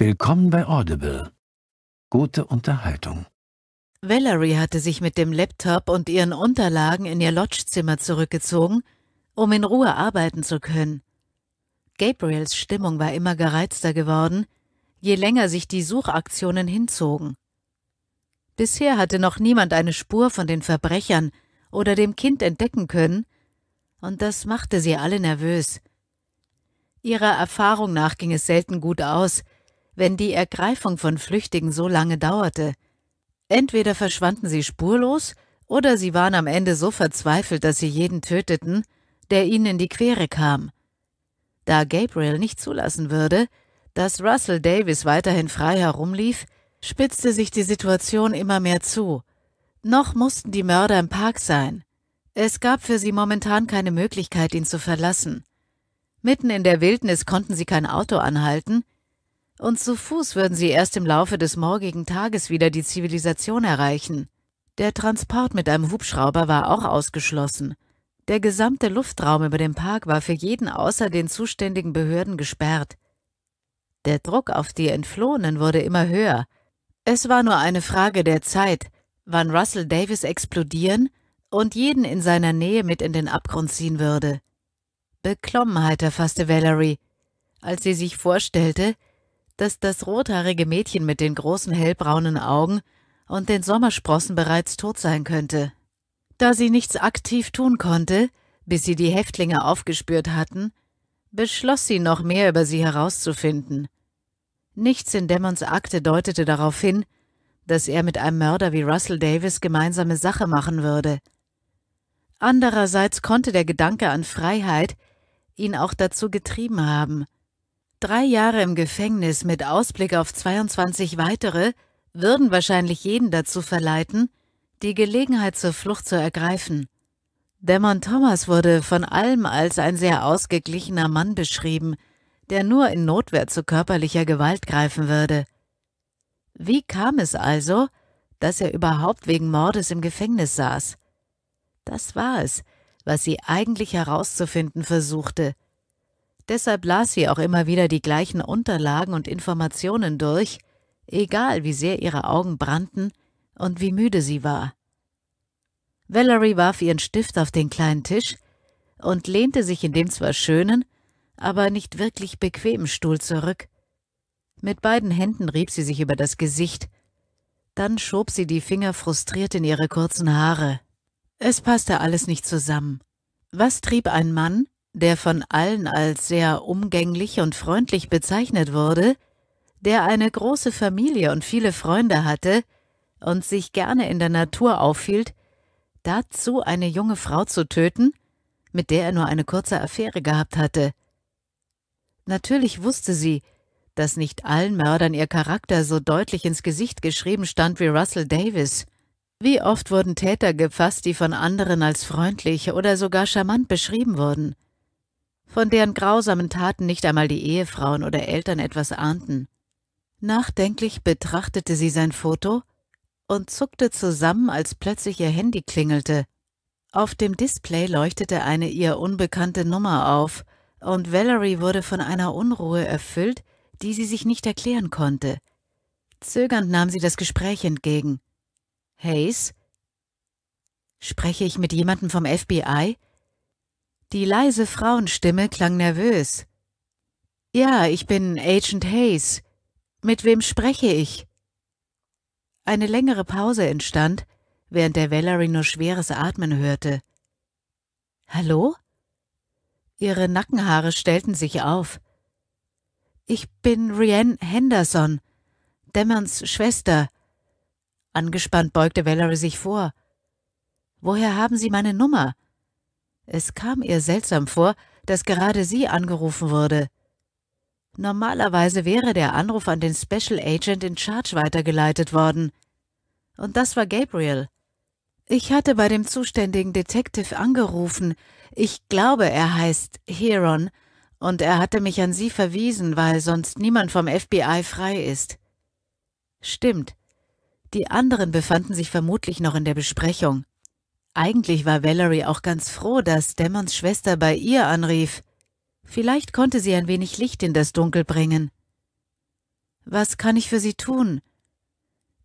Willkommen bei Audible. Gute Unterhaltung. Valerie hatte sich mit dem Laptop und ihren Unterlagen in ihr Lodgezimmer zurückgezogen, um in Ruhe arbeiten zu können. Gabriels Stimmung war immer gereizter geworden, je länger sich die Suchaktionen hinzogen. Bisher hatte noch niemand eine Spur von den Verbrechern oder dem Kind entdecken können, und das machte sie alle nervös. Ihrer Erfahrung nach ging es selten gut aus, wenn die Ergreifung von Flüchtigen so lange dauerte. Entweder verschwanden sie spurlos, oder sie waren am Ende so verzweifelt, dass sie jeden töteten, der ihnen in die Quere kam. Da Gabriel nicht zulassen würde, dass Russell Davis weiterhin frei herumlief, spitzte sich die Situation immer mehr zu. Noch mussten die Mörder im Park sein. Es gab für sie momentan keine Möglichkeit, ihn zu verlassen. Mitten in der Wildnis konnten sie kein Auto anhalten, und zu Fuß würden sie erst im Laufe des morgigen Tages wieder die Zivilisation erreichen. Der Transport mit einem Hubschrauber war auch ausgeschlossen. Der gesamte Luftraum über dem Park war für jeden außer den zuständigen Behörden gesperrt. Der Druck auf die Entflohenen wurde immer höher. Es war nur eine Frage der Zeit, wann Russell Davis explodieren und jeden in seiner Nähe mit in den Abgrund ziehen würde. Beklommenheit erfasste Valerie, als sie sich vorstellte, dass das rothaarige Mädchen mit den großen hellbraunen Augen und den Sommersprossen bereits tot sein könnte. Da sie nichts aktiv tun konnte, bis sie die Häftlinge aufgespürt hatten, beschloss sie noch mehr über sie herauszufinden. Nichts in Demmons Akte deutete darauf hin, dass er mit einem Mörder wie Russell Davis gemeinsame Sache machen würde. Andererseits konnte der Gedanke an Freiheit ihn auch dazu getrieben haben – Drei Jahre im Gefängnis mit Ausblick auf 22 weitere würden wahrscheinlich jeden dazu verleiten, die Gelegenheit zur Flucht zu ergreifen. Damon Thomas wurde von allem als ein sehr ausgeglichener Mann beschrieben, der nur in Notwehr zu körperlicher Gewalt greifen würde. Wie kam es also, dass er überhaupt wegen Mordes im Gefängnis saß? Das war es, was sie eigentlich herauszufinden versuchte – Deshalb las sie auch immer wieder die gleichen Unterlagen und Informationen durch, egal wie sehr ihre Augen brannten und wie müde sie war. Valerie warf ihren Stift auf den kleinen Tisch und lehnte sich in dem zwar schönen, aber nicht wirklich bequemen Stuhl zurück. Mit beiden Händen rieb sie sich über das Gesicht. Dann schob sie die Finger frustriert in ihre kurzen Haare. Es passte alles nicht zusammen. Was trieb ein Mann, der von allen als sehr umgänglich und freundlich bezeichnet wurde, der eine große Familie und viele Freunde hatte und sich gerne in der Natur aufhielt, dazu eine junge Frau zu töten, mit der er nur eine kurze Affäre gehabt hatte. Natürlich wusste sie, dass nicht allen Mördern ihr Charakter so deutlich ins Gesicht geschrieben stand wie Russell Davis. Wie oft wurden Täter gefasst, die von anderen als freundlich oder sogar charmant beschrieben wurden? von deren grausamen Taten nicht einmal die Ehefrauen oder Eltern etwas ahnten. Nachdenklich betrachtete sie sein Foto und zuckte zusammen, als plötzlich ihr Handy klingelte. Auf dem Display leuchtete eine ihr unbekannte Nummer auf, und Valerie wurde von einer Unruhe erfüllt, die sie sich nicht erklären konnte. Zögernd nahm sie das Gespräch entgegen. Hayes? Spreche ich mit jemandem vom FBI? Die leise Frauenstimme klang nervös. Ja, ich bin Agent Hayes. Mit wem spreche ich? Eine längere Pause entstand, während der Valerie nur schweres Atmen hörte. Hallo? Ihre Nackenhaare stellten sich auf. Ich bin Rianne Henderson, Dämmerns Schwester. Angespannt beugte Valerie sich vor. Woher haben Sie meine Nummer? Es kam ihr seltsam vor, dass gerade sie angerufen wurde. Normalerweise wäre der Anruf an den Special Agent in Charge weitergeleitet worden. Und das war Gabriel. Ich hatte bei dem zuständigen Detective angerufen. Ich glaube, er heißt Heron, und er hatte mich an Sie verwiesen, weil sonst niemand vom FBI frei ist. Stimmt. Die anderen befanden sich vermutlich noch in der Besprechung. Eigentlich war Valerie auch ganz froh, dass Demmons Schwester bei ihr anrief. Vielleicht konnte sie ein wenig Licht in das Dunkel bringen. Was kann ich für Sie tun?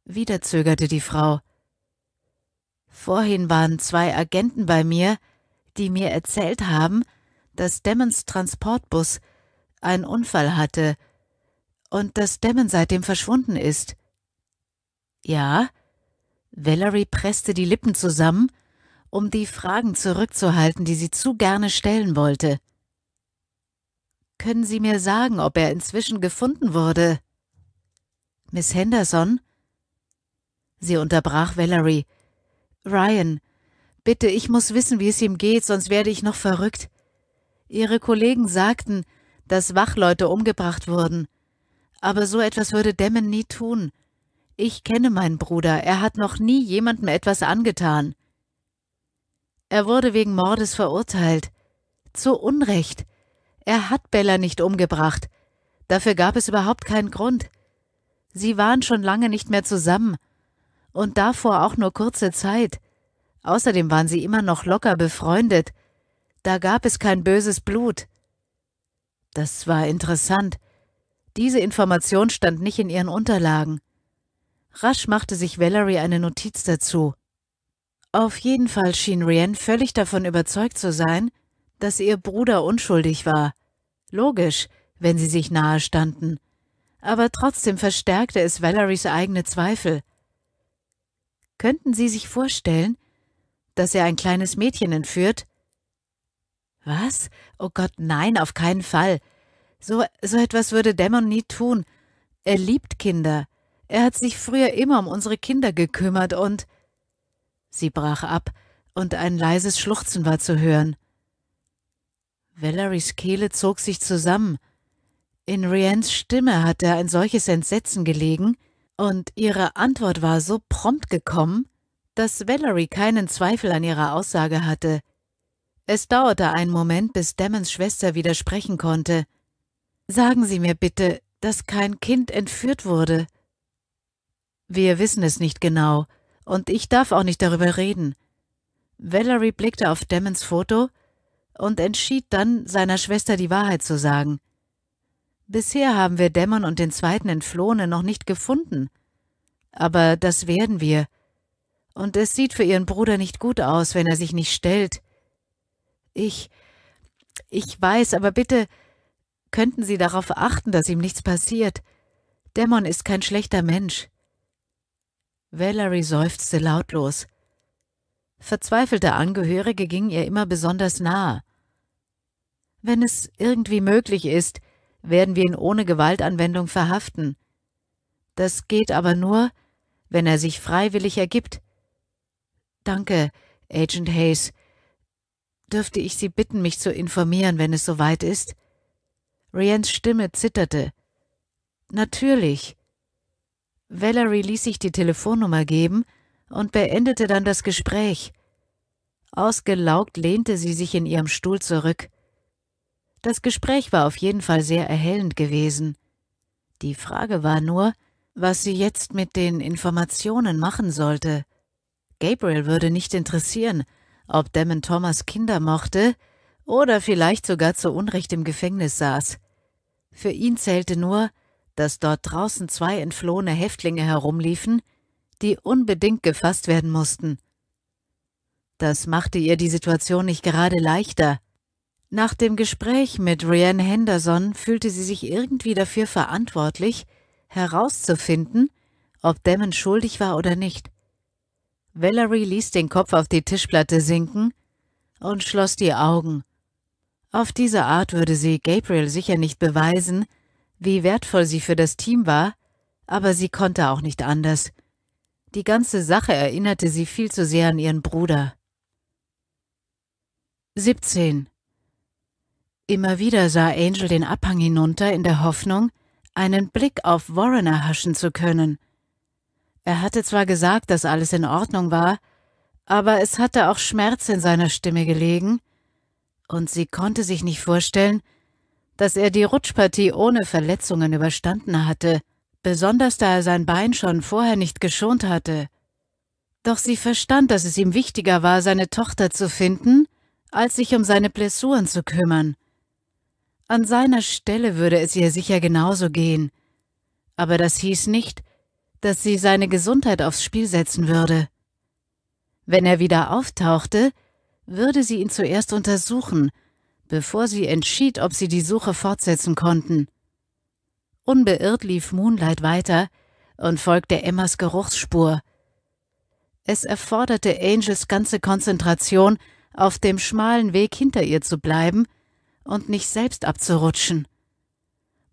Wieder zögerte die Frau. Vorhin waren zwei Agenten bei mir, die mir erzählt haben, dass Demmons Transportbus einen Unfall hatte und dass Demmon seitdem verschwunden ist. Ja? Valerie presste die Lippen zusammen um die Fragen zurückzuhalten, die sie zu gerne stellen wollte. Können Sie mir sagen, ob er inzwischen gefunden wurde? Miss Henderson? Sie unterbrach Valerie. Ryan, bitte, ich muss wissen, wie es ihm geht, sonst werde ich noch verrückt. Ihre Kollegen sagten, dass Wachleute umgebracht wurden. Aber so etwas würde Demon nie tun. Ich kenne meinen Bruder, er hat noch nie jemandem etwas angetan. Er wurde wegen Mordes verurteilt. Zu Unrecht. Er hat Bella nicht umgebracht. Dafür gab es überhaupt keinen Grund. Sie waren schon lange nicht mehr zusammen. Und davor auch nur kurze Zeit. Außerdem waren sie immer noch locker befreundet. Da gab es kein böses Blut. Das war interessant. Diese Information stand nicht in ihren Unterlagen. Rasch machte sich Valerie eine Notiz dazu. Auf jeden Fall schien Rianne völlig davon überzeugt zu sein, dass ihr Bruder unschuldig war. Logisch, wenn sie sich nahe standen. Aber trotzdem verstärkte es Valeries eigene Zweifel. Könnten Sie sich vorstellen, dass er ein kleines Mädchen entführt? Was? Oh Gott, nein, auf keinen Fall. So, so etwas würde Damon nie tun. Er liebt Kinder. Er hat sich früher immer um unsere Kinder gekümmert und Sie brach ab, und ein leises Schluchzen war zu hören. Valeries Kehle zog sich zusammen. In Riens Stimme hatte ein solches Entsetzen gelegen, und ihre Antwort war so prompt gekommen, dass Valerie keinen Zweifel an ihrer Aussage hatte. Es dauerte einen Moment, bis Dammons Schwester widersprechen konnte. Sagen Sie mir bitte, dass kein Kind entführt wurde. Wir wissen es nicht genau, und ich darf auch nicht darüber reden. Valerie blickte auf Demons Foto und entschied dann, seiner Schwester die Wahrheit zu sagen. Bisher haben wir Dämon und den zweiten Entflohenen noch nicht gefunden. Aber das werden wir. Und es sieht für ihren Bruder nicht gut aus, wenn er sich nicht stellt. Ich. Ich weiß, aber bitte könnten Sie darauf achten, dass ihm nichts passiert. Dämon ist kein schlechter Mensch. Valerie seufzte lautlos. Verzweifelte Angehörige gingen ihr immer besonders nahe. Wenn es irgendwie möglich ist, werden wir ihn ohne Gewaltanwendung verhaften. Das geht aber nur, wenn er sich freiwillig ergibt. Danke, Agent Hayes. Dürfte ich Sie bitten, mich zu informieren, wenn es soweit ist? Riens Stimme zitterte. Natürlich. Valerie ließ sich die Telefonnummer geben und beendete dann das Gespräch. Ausgelaugt lehnte sie sich in ihrem Stuhl zurück. Das Gespräch war auf jeden Fall sehr erhellend gewesen. Die Frage war nur, was sie jetzt mit den Informationen machen sollte. Gabriel würde nicht interessieren, ob Damon Thomas Kinder mochte oder vielleicht sogar zu Unrecht im Gefängnis saß. Für ihn zählte nur, dass dort draußen zwei entflohene Häftlinge herumliefen, die unbedingt gefasst werden mussten. Das machte ihr die Situation nicht gerade leichter. Nach dem Gespräch mit Rianne Henderson fühlte sie sich irgendwie dafür verantwortlich, herauszufinden, ob Damon schuldig war oder nicht. Valerie ließ den Kopf auf die Tischplatte sinken und schloss die Augen. Auf diese Art würde sie Gabriel sicher nicht beweisen, wie wertvoll sie für das Team war, aber sie konnte auch nicht anders. Die ganze Sache erinnerte sie viel zu sehr an ihren Bruder. 17. Immer wieder sah Angel den Abhang hinunter in der Hoffnung, einen Blick auf Warren erhaschen zu können. Er hatte zwar gesagt, dass alles in Ordnung war, aber es hatte auch Schmerz in seiner Stimme gelegen, und sie konnte sich nicht vorstellen, dass er die Rutschpartie ohne Verletzungen überstanden hatte, besonders da er sein Bein schon vorher nicht geschont hatte. Doch sie verstand, dass es ihm wichtiger war, seine Tochter zu finden, als sich um seine Blessuren zu kümmern. An seiner Stelle würde es ihr sicher genauso gehen. Aber das hieß nicht, dass sie seine Gesundheit aufs Spiel setzen würde. Wenn er wieder auftauchte, würde sie ihn zuerst untersuchen – bevor sie entschied, ob sie die Suche fortsetzen konnten. Unbeirrt lief Moonlight weiter und folgte Emmas Geruchsspur. Es erforderte Angels ganze Konzentration, auf dem schmalen Weg hinter ihr zu bleiben und nicht selbst abzurutschen.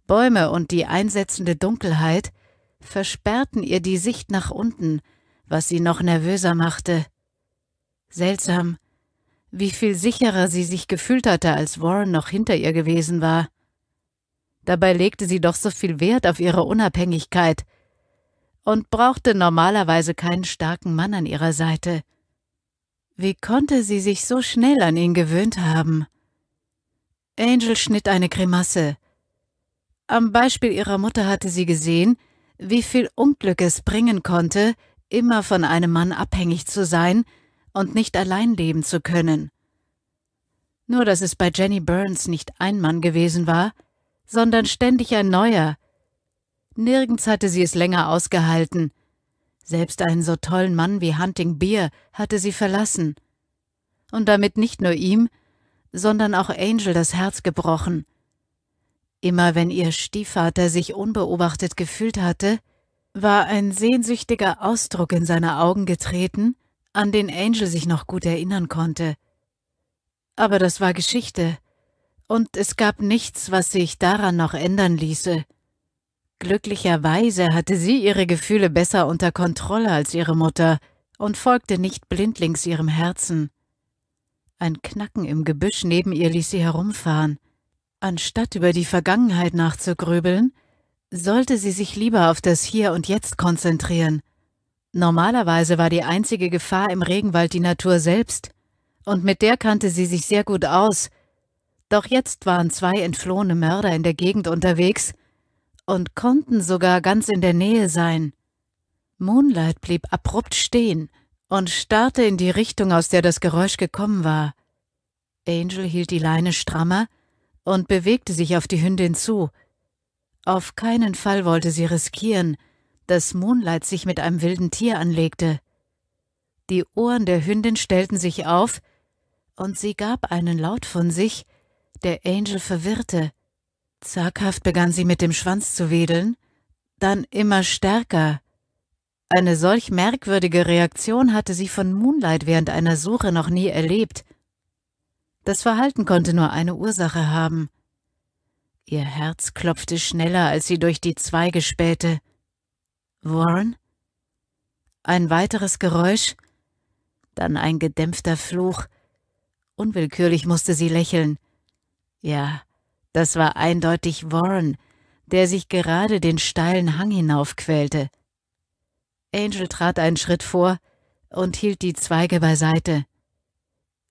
Bäume und die einsetzende Dunkelheit versperrten ihr die Sicht nach unten, was sie noch nervöser machte. Seltsam, wie viel sicherer sie sich gefühlt hatte, als Warren noch hinter ihr gewesen war. Dabei legte sie doch so viel Wert auf ihre Unabhängigkeit und brauchte normalerweise keinen starken Mann an ihrer Seite. Wie konnte sie sich so schnell an ihn gewöhnt haben? Angel schnitt eine Grimasse. Am Beispiel ihrer Mutter hatte sie gesehen, wie viel Unglück es bringen konnte, immer von einem Mann abhängig zu sein, und nicht allein leben zu können. Nur dass es bei Jenny Burns nicht ein Mann gewesen war, sondern ständig ein neuer. Nirgends hatte sie es länger ausgehalten. Selbst einen so tollen Mann wie Hunting Beer hatte sie verlassen. Und damit nicht nur ihm, sondern auch Angel das Herz gebrochen. Immer wenn ihr Stiefvater sich unbeobachtet gefühlt hatte, war ein sehnsüchtiger Ausdruck in seine Augen getreten an den Angel sich noch gut erinnern konnte. Aber das war Geschichte, und es gab nichts, was sich daran noch ändern ließe. Glücklicherweise hatte sie ihre Gefühle besser unter Kontrolle als ihre Mutter und folgte nicht blindlings ihrem Herzen. Ein Knacken im Gebüsch neben ihr ließ sie herumfahren. Anstatt über die Vergangenheit nachzugrübeln, sollte sie sich lieber auf das Hier und Jetzt konzentrieren. Normalerweise war die einzige Gefahr im Regenwald die Natur selbst, und mit der kannte sie sich sehr gut aus, doch jetzt waren zwei entflohene Mörder in der Gegend unterwegs und konnten sogar ganz in der Nähe sein. Moonlight blieb abrupt stehen und starrte in die Richtung, aus der das Geräusch gekommen war. Angel hielt die Leine strammer und bewegte sich auf die Hündin zu. Auf keinen Fall wollte sie riskieren, dass Moonlight sich mit einem wilden Tier anlegte. Die Ohren der Hündin stellten sich auf, und sie gab einen Laut von sich, der Angel verwirrte. Zaghaft begann sie mit dem Schwanz zu wedeln, dann immer stärker. Eine solch merkwürdige Reaktion hatte sie von Moonlight während einer Suche noch nie erlebt. Das Verhalten konnte nur eine Ursache haben. Ihr Herz klopfte schneller, als sie durch die Zweige spähte. Warren? Ein weiteres Geräusch, dann ein gedämpfter Fluch. Unwillkürlich musste sie lächeln. Ja, das war eindeutig Warren, der sich gerade den steilen Hang hinaufquälte. Angel trat einen Schritt vor und hielt die Zweige beiseite.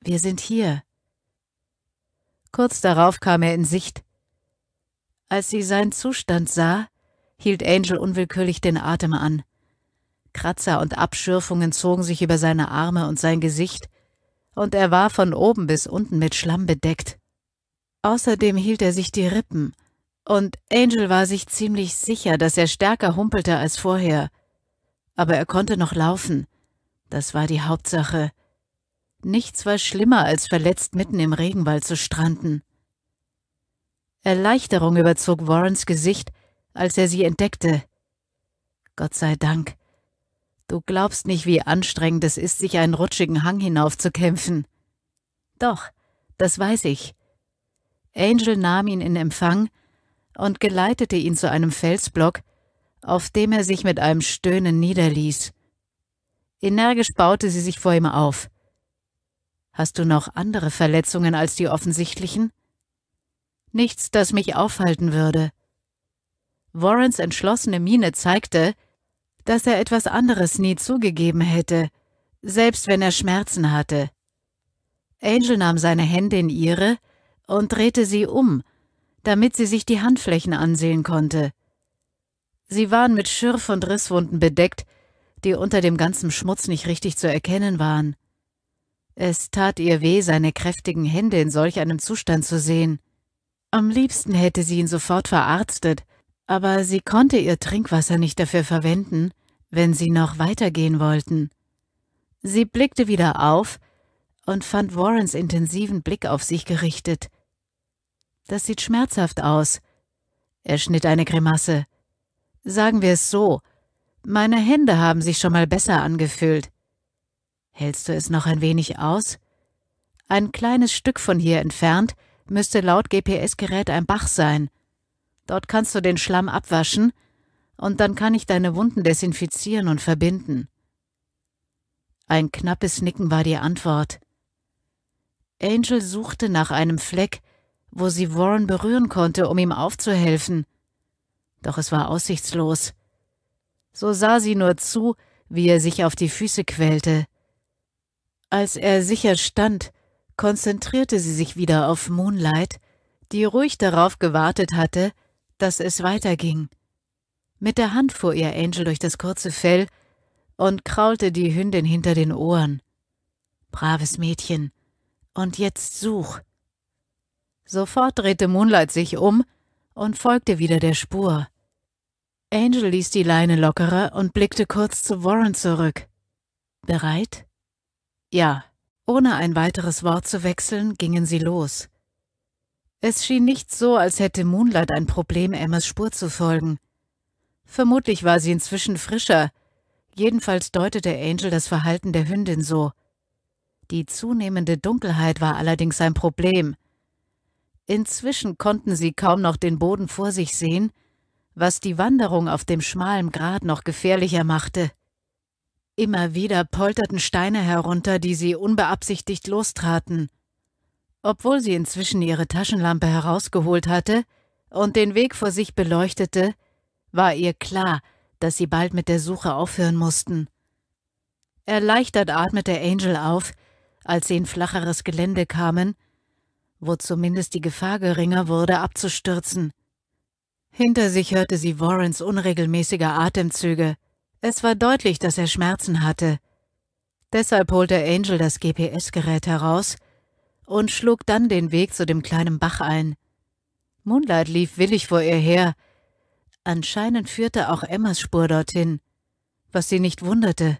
Wir sind hier. Kurz darauf kam er in Sicht. Als sie seinen Zustand sah, hielt Angel unwillkürlich den Atem an. Kratzer und Abschürfungen zogen sich über seine Arme und sein Gesicht, und er war von oben bis unten mit Schlamm bedeckt. Außerdem hielt er sich die Rippen, und Angel war sich ziemlich sicher, dass er stärker humpelte als vorher. Aber er konnte noch laufen. Das war die Hauptsache. Nichts war schlimmer, als verletzt mitten im Regenwald zu stranden. Erleichterung überzog Warrens Gesicht, als er sie entdeckte. Gott sei Dank. Du glaubst nicht, wie anstrengend es ist, sich einen rutschigen Hang hinaufzukämpfen. Doch, das weiß ich. Angel nahm ihn in Empfang und geleitete ihn zu einem Felsblock, auf dem er sich mit einem Stöhnen niederließ. Energisch baute sie sich vor ihm auf. Hast du noch andere Verletzungen als die offensichtlichen? Nichts, das mich aufhalten würde. Warrens entschlossene Miene zeigte, dass er etwas anderes nie zugegeben hätte, selbst wenn er Schmerzen hatte. Angel nahm seine Hände in ihre und drehte sie um, damit sie sich die Handflächen ansehen konnte. Sie waren mit Schürf und Risswunden bedeckt, die unter dem ganzen Schmutz nicht richtig zu erkennen waren. Es tat ihr weh, seine kräftigen Hände in solch einem Zustand zu sehen. Am liebsten hätte sie ihn sofort verarztet, aber sie konnte ihr Trinkwasser nicht dafür verwenden, wenn sie noch weitergehen wollten. Sie blickte wieder auf und fand Warrens intensiven Blick auf sich gerichtet. Das sieht schmerzhaft aus. Er schnitt eine Grimasse. Sagen wir es so, meine Hände haben sich schon mal besser angefühlt. Hältst du es noch ein wenig aus? Ein kleines Stück von hier entfernt müsste laut GPS-Gerät ein Bach sein. Dort kannst du den Schlamm abwaschen, und dann kann ich deine Wunden desinfizieren und verbinden. Ein knappes Nicken war die Antwort. Angel suchte nach einem Fleck, wo sie Warren berühren konnte, um ihm aufzuhelfen. Doch es war aussichtslos. So sah sie nur zu, wie er sich auf die Füße quälte. Als er sicher stand, konzentrierte sie sich wieder auf Moonlight, die ruhig darauf gewartet hatte, dass es weiterging. Mit der Hand fuhr ihr Angel durch das kurze Fell und kraulte die Hündin hinter den Ohren. Braves Mädchen. Und jetzt such. Sofort drehte Moonlight sich um und folgte wieder der Spur. Angel ließ die Leine lockerer und blickte kurz zu Warren zurück. Bereit? Ja. Ohne ein weiteres Wort zu wechseln, gingen sie los. Es schien nicht so, als hätte Moonlight ein Problem, Emmas Spur zu folgen. Vermutlich war sie inzwischen frischer. Jedenfalls deutete Angel das Verhalten der Hündin so. Die zunehmende Dunkelheit war allerdings ein Problem. Inzwischen konnten sie kaum noch den Boden vor sich sehen, was die Wanderung auf dem schmalen Grat noch gefährlicher machte. Immer wieder polterten Steine herunter, die sie unbeabsichtigt lostraten. Obwohl sie inzwischen ihre Taschenlampe herausgeholt hatte und den Weg vor sich beleuchtete, war ihr klar, dass sie bald mit der Suche aufhören mussten. Erleichtert atmete Angel auf, als sie in flacheres Gelände kamen, wo zumindest die Gefahr geringer wurde, abzustürzen. Hinter sich hörte sie Warrens unregelmäßige Atemzüge. Es war deutlich, dass er Schmerzen hatte. Deshalb holte Angel das GPS-Gerät heraus – und schlug dann den Weg zu dem kleinen Bach ein. Moonlight lief willig vor ihr her. Anscheinend führte auch Emmas Spur dorthin, was sie nicht wunderte.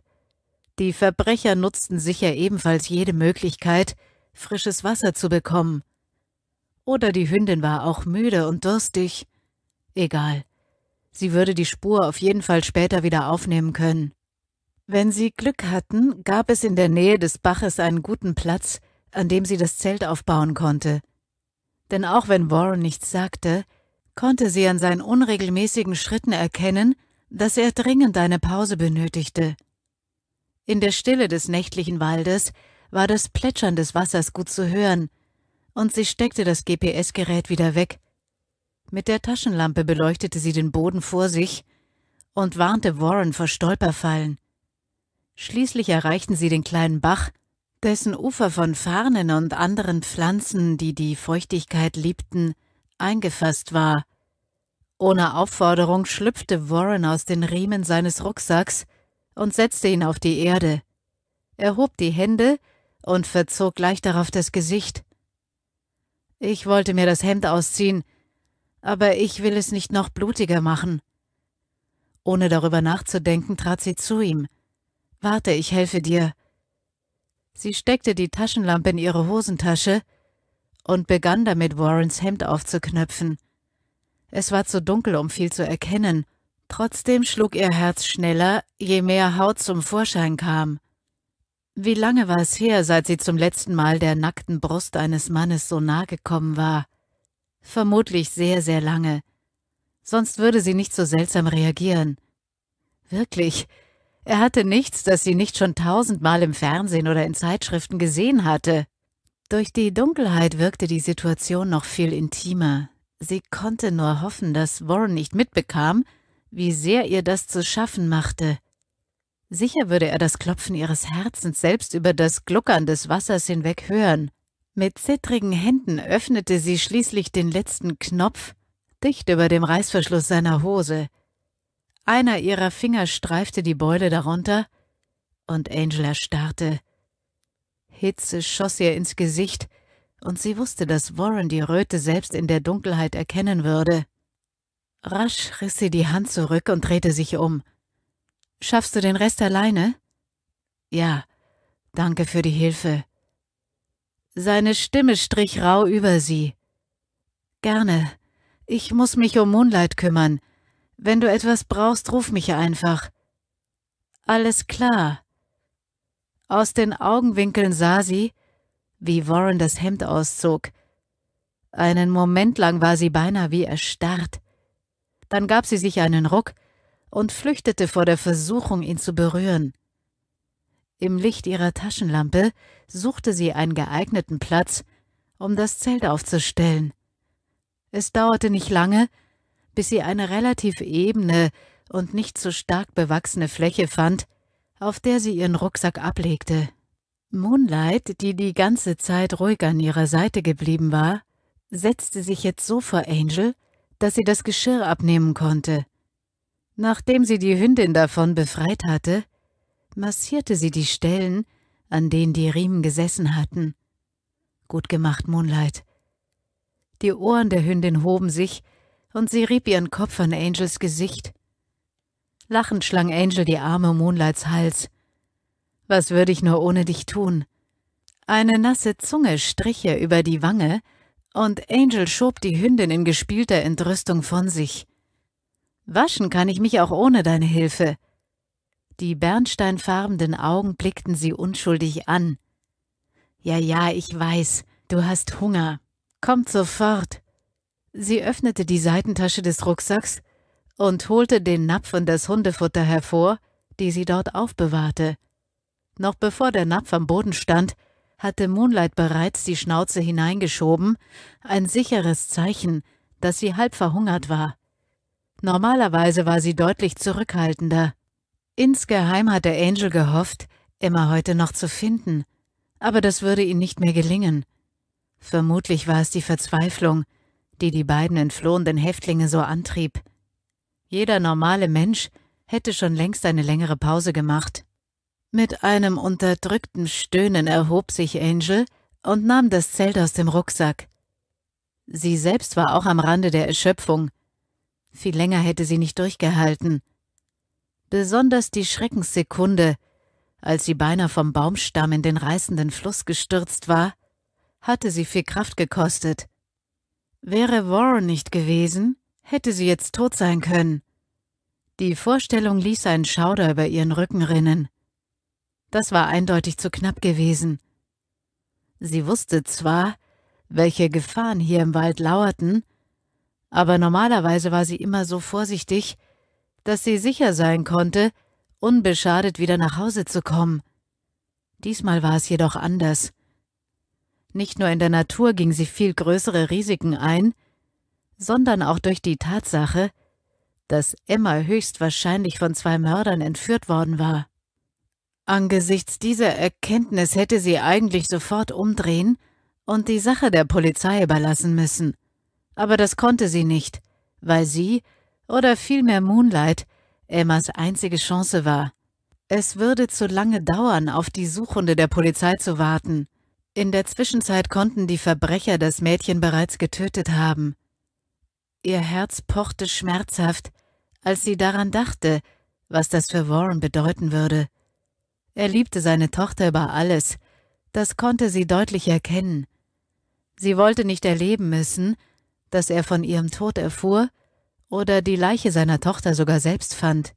Die Verbrecher nutzten sicher ebenfalls jede Möglichkeit, frisches Wasser zu bekommen. Oder die Hündin war auch müde und durstig. Egal. Sie würde die Spur auf jeden Fall später wieder aufnehmen können. Wenn sie Glück hatten, gab es in der Nähe des Baches einen guten Platz, an dem sie das Zelt aufbauen konnte. Denn auch wenn Warren nichts sagte, konnte sie an seinen unregelmäßigen Schritten erkennen, dass er dringend eine Pause benötigte. In der Stille des nächtlichen Waldes war das Plätschern des Wassers gut zu hören, und sie steckte das GPS-Gerät wieder weg. Mit der Taschenlampe beleuchtete sie den Boden vor sich und warnte Warren vor Stolperfallen. Schließlich erreichten sie den kleinen Bach, dessen Ufer von Farnen und anderen Pflanzen, die die Feuchtigkeit liebten, eingefasst war. Ohne Aufforderung schlüpfte Warren aus den Riemen seines Rucksacks und setzte ihn auf die Erde. Er hob die Hände und verzog gleich darauf das Gesicht. Ich wollte mir das Hemd ausziehen, aber ich will es nicht noch blutiger machen. Ohne darüber nachzudenken, trat sie zu ihm. Warte, ich helfe dir. Sie steckte die Taschenlampe in ihre Hosentasche und begann damit, Warrens Hemd aufzuknöpfen. Es war zu dunkel, um viel zu erkennen. Trotzdem schlug ihr Herz schneller, je mehr Haut zum Vorschein kam. Wie lange war es her, seit sie zum letzten Mal der nackten Brust eines Mannes so nahe gekommen war? Vermutlich sehr, sehr lange. Sonst würde sie nicht so seltsam reagieren. Wirklich, er hatte nichts, das sie nicht schon tausendmal im Fernsehen oder in Zeitschriften gesehen hatte. Durch die Dunkelheit wirkte die Situation noch viel intimer. Sie konnte nur hoffen, dass Warren nicht mitbekam, wie sehr ihr das zu schaffen machte. Sicher würde er das Klopfen ihres Herzens selbst über das Gluckern des Wassers hinweg hören. Mit zittrigen Händen öffnete sie schließlich den letzten Knopf, dicht über dem Reißverschluss seiner Hose. Einer ihrer Finger streifte die Beule darunter, und Angel erstarrte. Hitze schoss ihr ins Gesicht, und sie wusste, dass Warren die Röte selbst in der Dunkelheit erkennen würde. Rasch riss sie die Hand zurück und drehte sich um. Schaffst du den Rest alleine? Ja, danke für die Hilfe. Seine Stimme strich rau über sie. Gerne. Ich muss mich um Moonlight kümmern. Wenn du etwas brauchst, ruf mich einfach. Alles klar. Aus den Augenwinkeln sah sie, wie Warren das Hemd auszog. Einen Moment lang war sie beinahe wie erstarrt. Dann gab sie sich einen Ruck und flüchtete vor der Versuchung, ihn zu berühren. Im Licht ihrer Taschenlampe suchte sie einen geeigneten Platz, um das Zelt aufzustellen. Es dauerte nicht lange, bis sie eine relativ ebene und nicht so stark bewachsene Fläche fand, auf der sie ihren Rucksack ablegte. Moonlight, die die ganze Zeit ruhig an ihrer Seite geblieben war, setzte sich jetzt so vor Angel, dass sie das Geschirr abnehmen konnte. Nachdem sie die Hündin davon befreit hatte, massierte sie die Stellen, an denen die Riemen gesessen hatten. Gut gemacht, Moonlight. Die Ohren der Hündin hoben sich, und sie rieb ihren Kopf an Angels Gesicht. Lachend schlang Angel die Arme um Moonlights Hals. Was würde ich nur ohne dich tun? Eine nasse Zunge strich ihr über die Wange, und Angel schob die Hündin in gespielter Entrüstung von sich. Waschen kann ich mich auch ohne deine Hilfe. Die bernsteinfarbenen Augen blickten sie unschuldig an. Ja, ja, ich weiß, du hast Hunger. Kommt sofort. Sie öffnete die Seitentasche des Rucksacks und holte den Napf und das Hundefutter hervor, die sie dort aufbewahrte. Noch bevor der Napf am Boden stand, hatte Moonlight bereits die Schnauze hineingeschoben, ein sicheres Zeichen, dass sie halb verhungert war. Normalerweise war sie deutlich zurückhaltender. Insgeheim hatte Angel gehofft, Emma heute noch zu finden, aber das würde ihm nicht mehr gelingen. Vermutlich war es die Verzweiflung, die die beiden entflohenden Häftlinge so antrieb. Jeder normale Mensch hätte schon längst eine längere Pause gemacht. Mit einem unterdrückten Stöhnen erhob sich Angel und nahm das Zelt aus dem Rucksack. Sie selbst war auch am Rande der Erschöpfung. Viel länger hätte sie nicht durchgehalten. Besonders die Schreckenssekunde, als sie beinahe vom Baumstamm in den reißenden Fluss gestürzt war, hatte sie viel Kraft gekostet. Wäre Warren nicht gewesen, hätte sie jetzt tot sein können. Die Vorstellung ließ einen Schauder über ihren Rücken rinnen. Das war eindeutig zu knapp gewesen. Sie wusste zwar, welche Gefahren hier im Wald lauerten, aber normalerweise war sie immer so vorsichtig, dass sie sicher sein konnte, unbeschadet wieder nach Hause zu kommen. Diesmal war es jedoch anders. Nicht nur in der Natur ging sie viel größere Risiken ein, sondern auch durch die Tatsache, dass Emma höchstwahrscheinlich von zwei Mördern entführt worden war. Angesichts dieser Erkenntnis hätte sie eigentlich sofort umdrehen und die Sache der Polizei überlassen müssen. Aber das konnte sie nicht, weil sie, oder vielmehr Moonlight, Emmas einzige Chance war. Es würde zu lange dauern, auf die Suchhunde der Polizei zu warten. In der Zwischenzeit konnten die Verbrecher das Mädchen bereits getötet haben. Ihr Herz pochte schmerzhaft, als sie daran dachte, was das für Warren bedeuten würde. Er liebte seine Tochter über alles, das konnte sie deutlich erkennen. Sie wollte nicht erleben müssen, dass er von ihrem Tod erfuhr oder die Leiche seiner Tochter sogar selbst fand.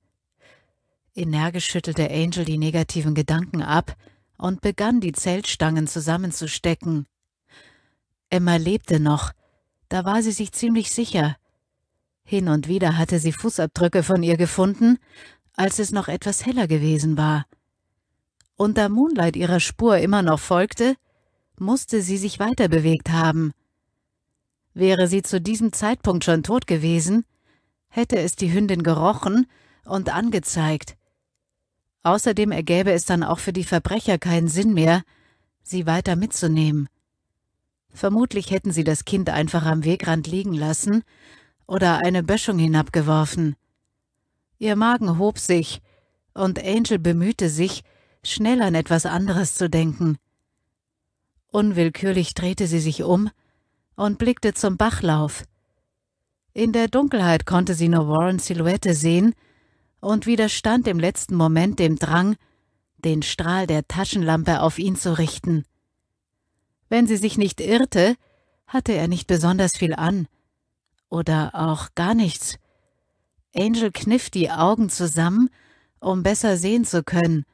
Energisch schüttelte Angel die negativen Gedanken ab, und begann die Zeltstangen zusammenzustecken. Emma lebte noch, da war sie sich ziemlich sicher. Hin und wieder hatte sie Fußabdrücke von ihr gefunden, als es noch etwas heller gewesen war. Und da Moonlight ihrer Spur immer noch folgte, musste sie sich weiter bewegt haben. Wäre sie zu diesem Zeitpunkt schon tot gewesen, hätte es die Hündin gerochen und angezeigt. Außerdem ergäbe es dann auch für die Verbrecher keinen Sinn mehr, sie weiter mitzunehmen. Vermutlich hätten sie das Kind einfach am Wegrand liegen lassen oder eine Böschung hinabgeworfen. Ihr Magen hob sich, und Angel bemühte sich, schnell an etwas anderes zu denken. Unwillkürlich drehte sie sich um und blickte zum Bachlauf. In der Dunkelheit konnte sie nur Warrens Silhouette sehen, und widerstand im letzten Moment dem Drang, den Strahl der Taschenlampe auf ihn zu richten. Wenn sie sich nicht irrte, hatte er nicht besonders viel an. Oder auch gar nichts. Angel kniff die Augen zusammen, um besser sehen zu können,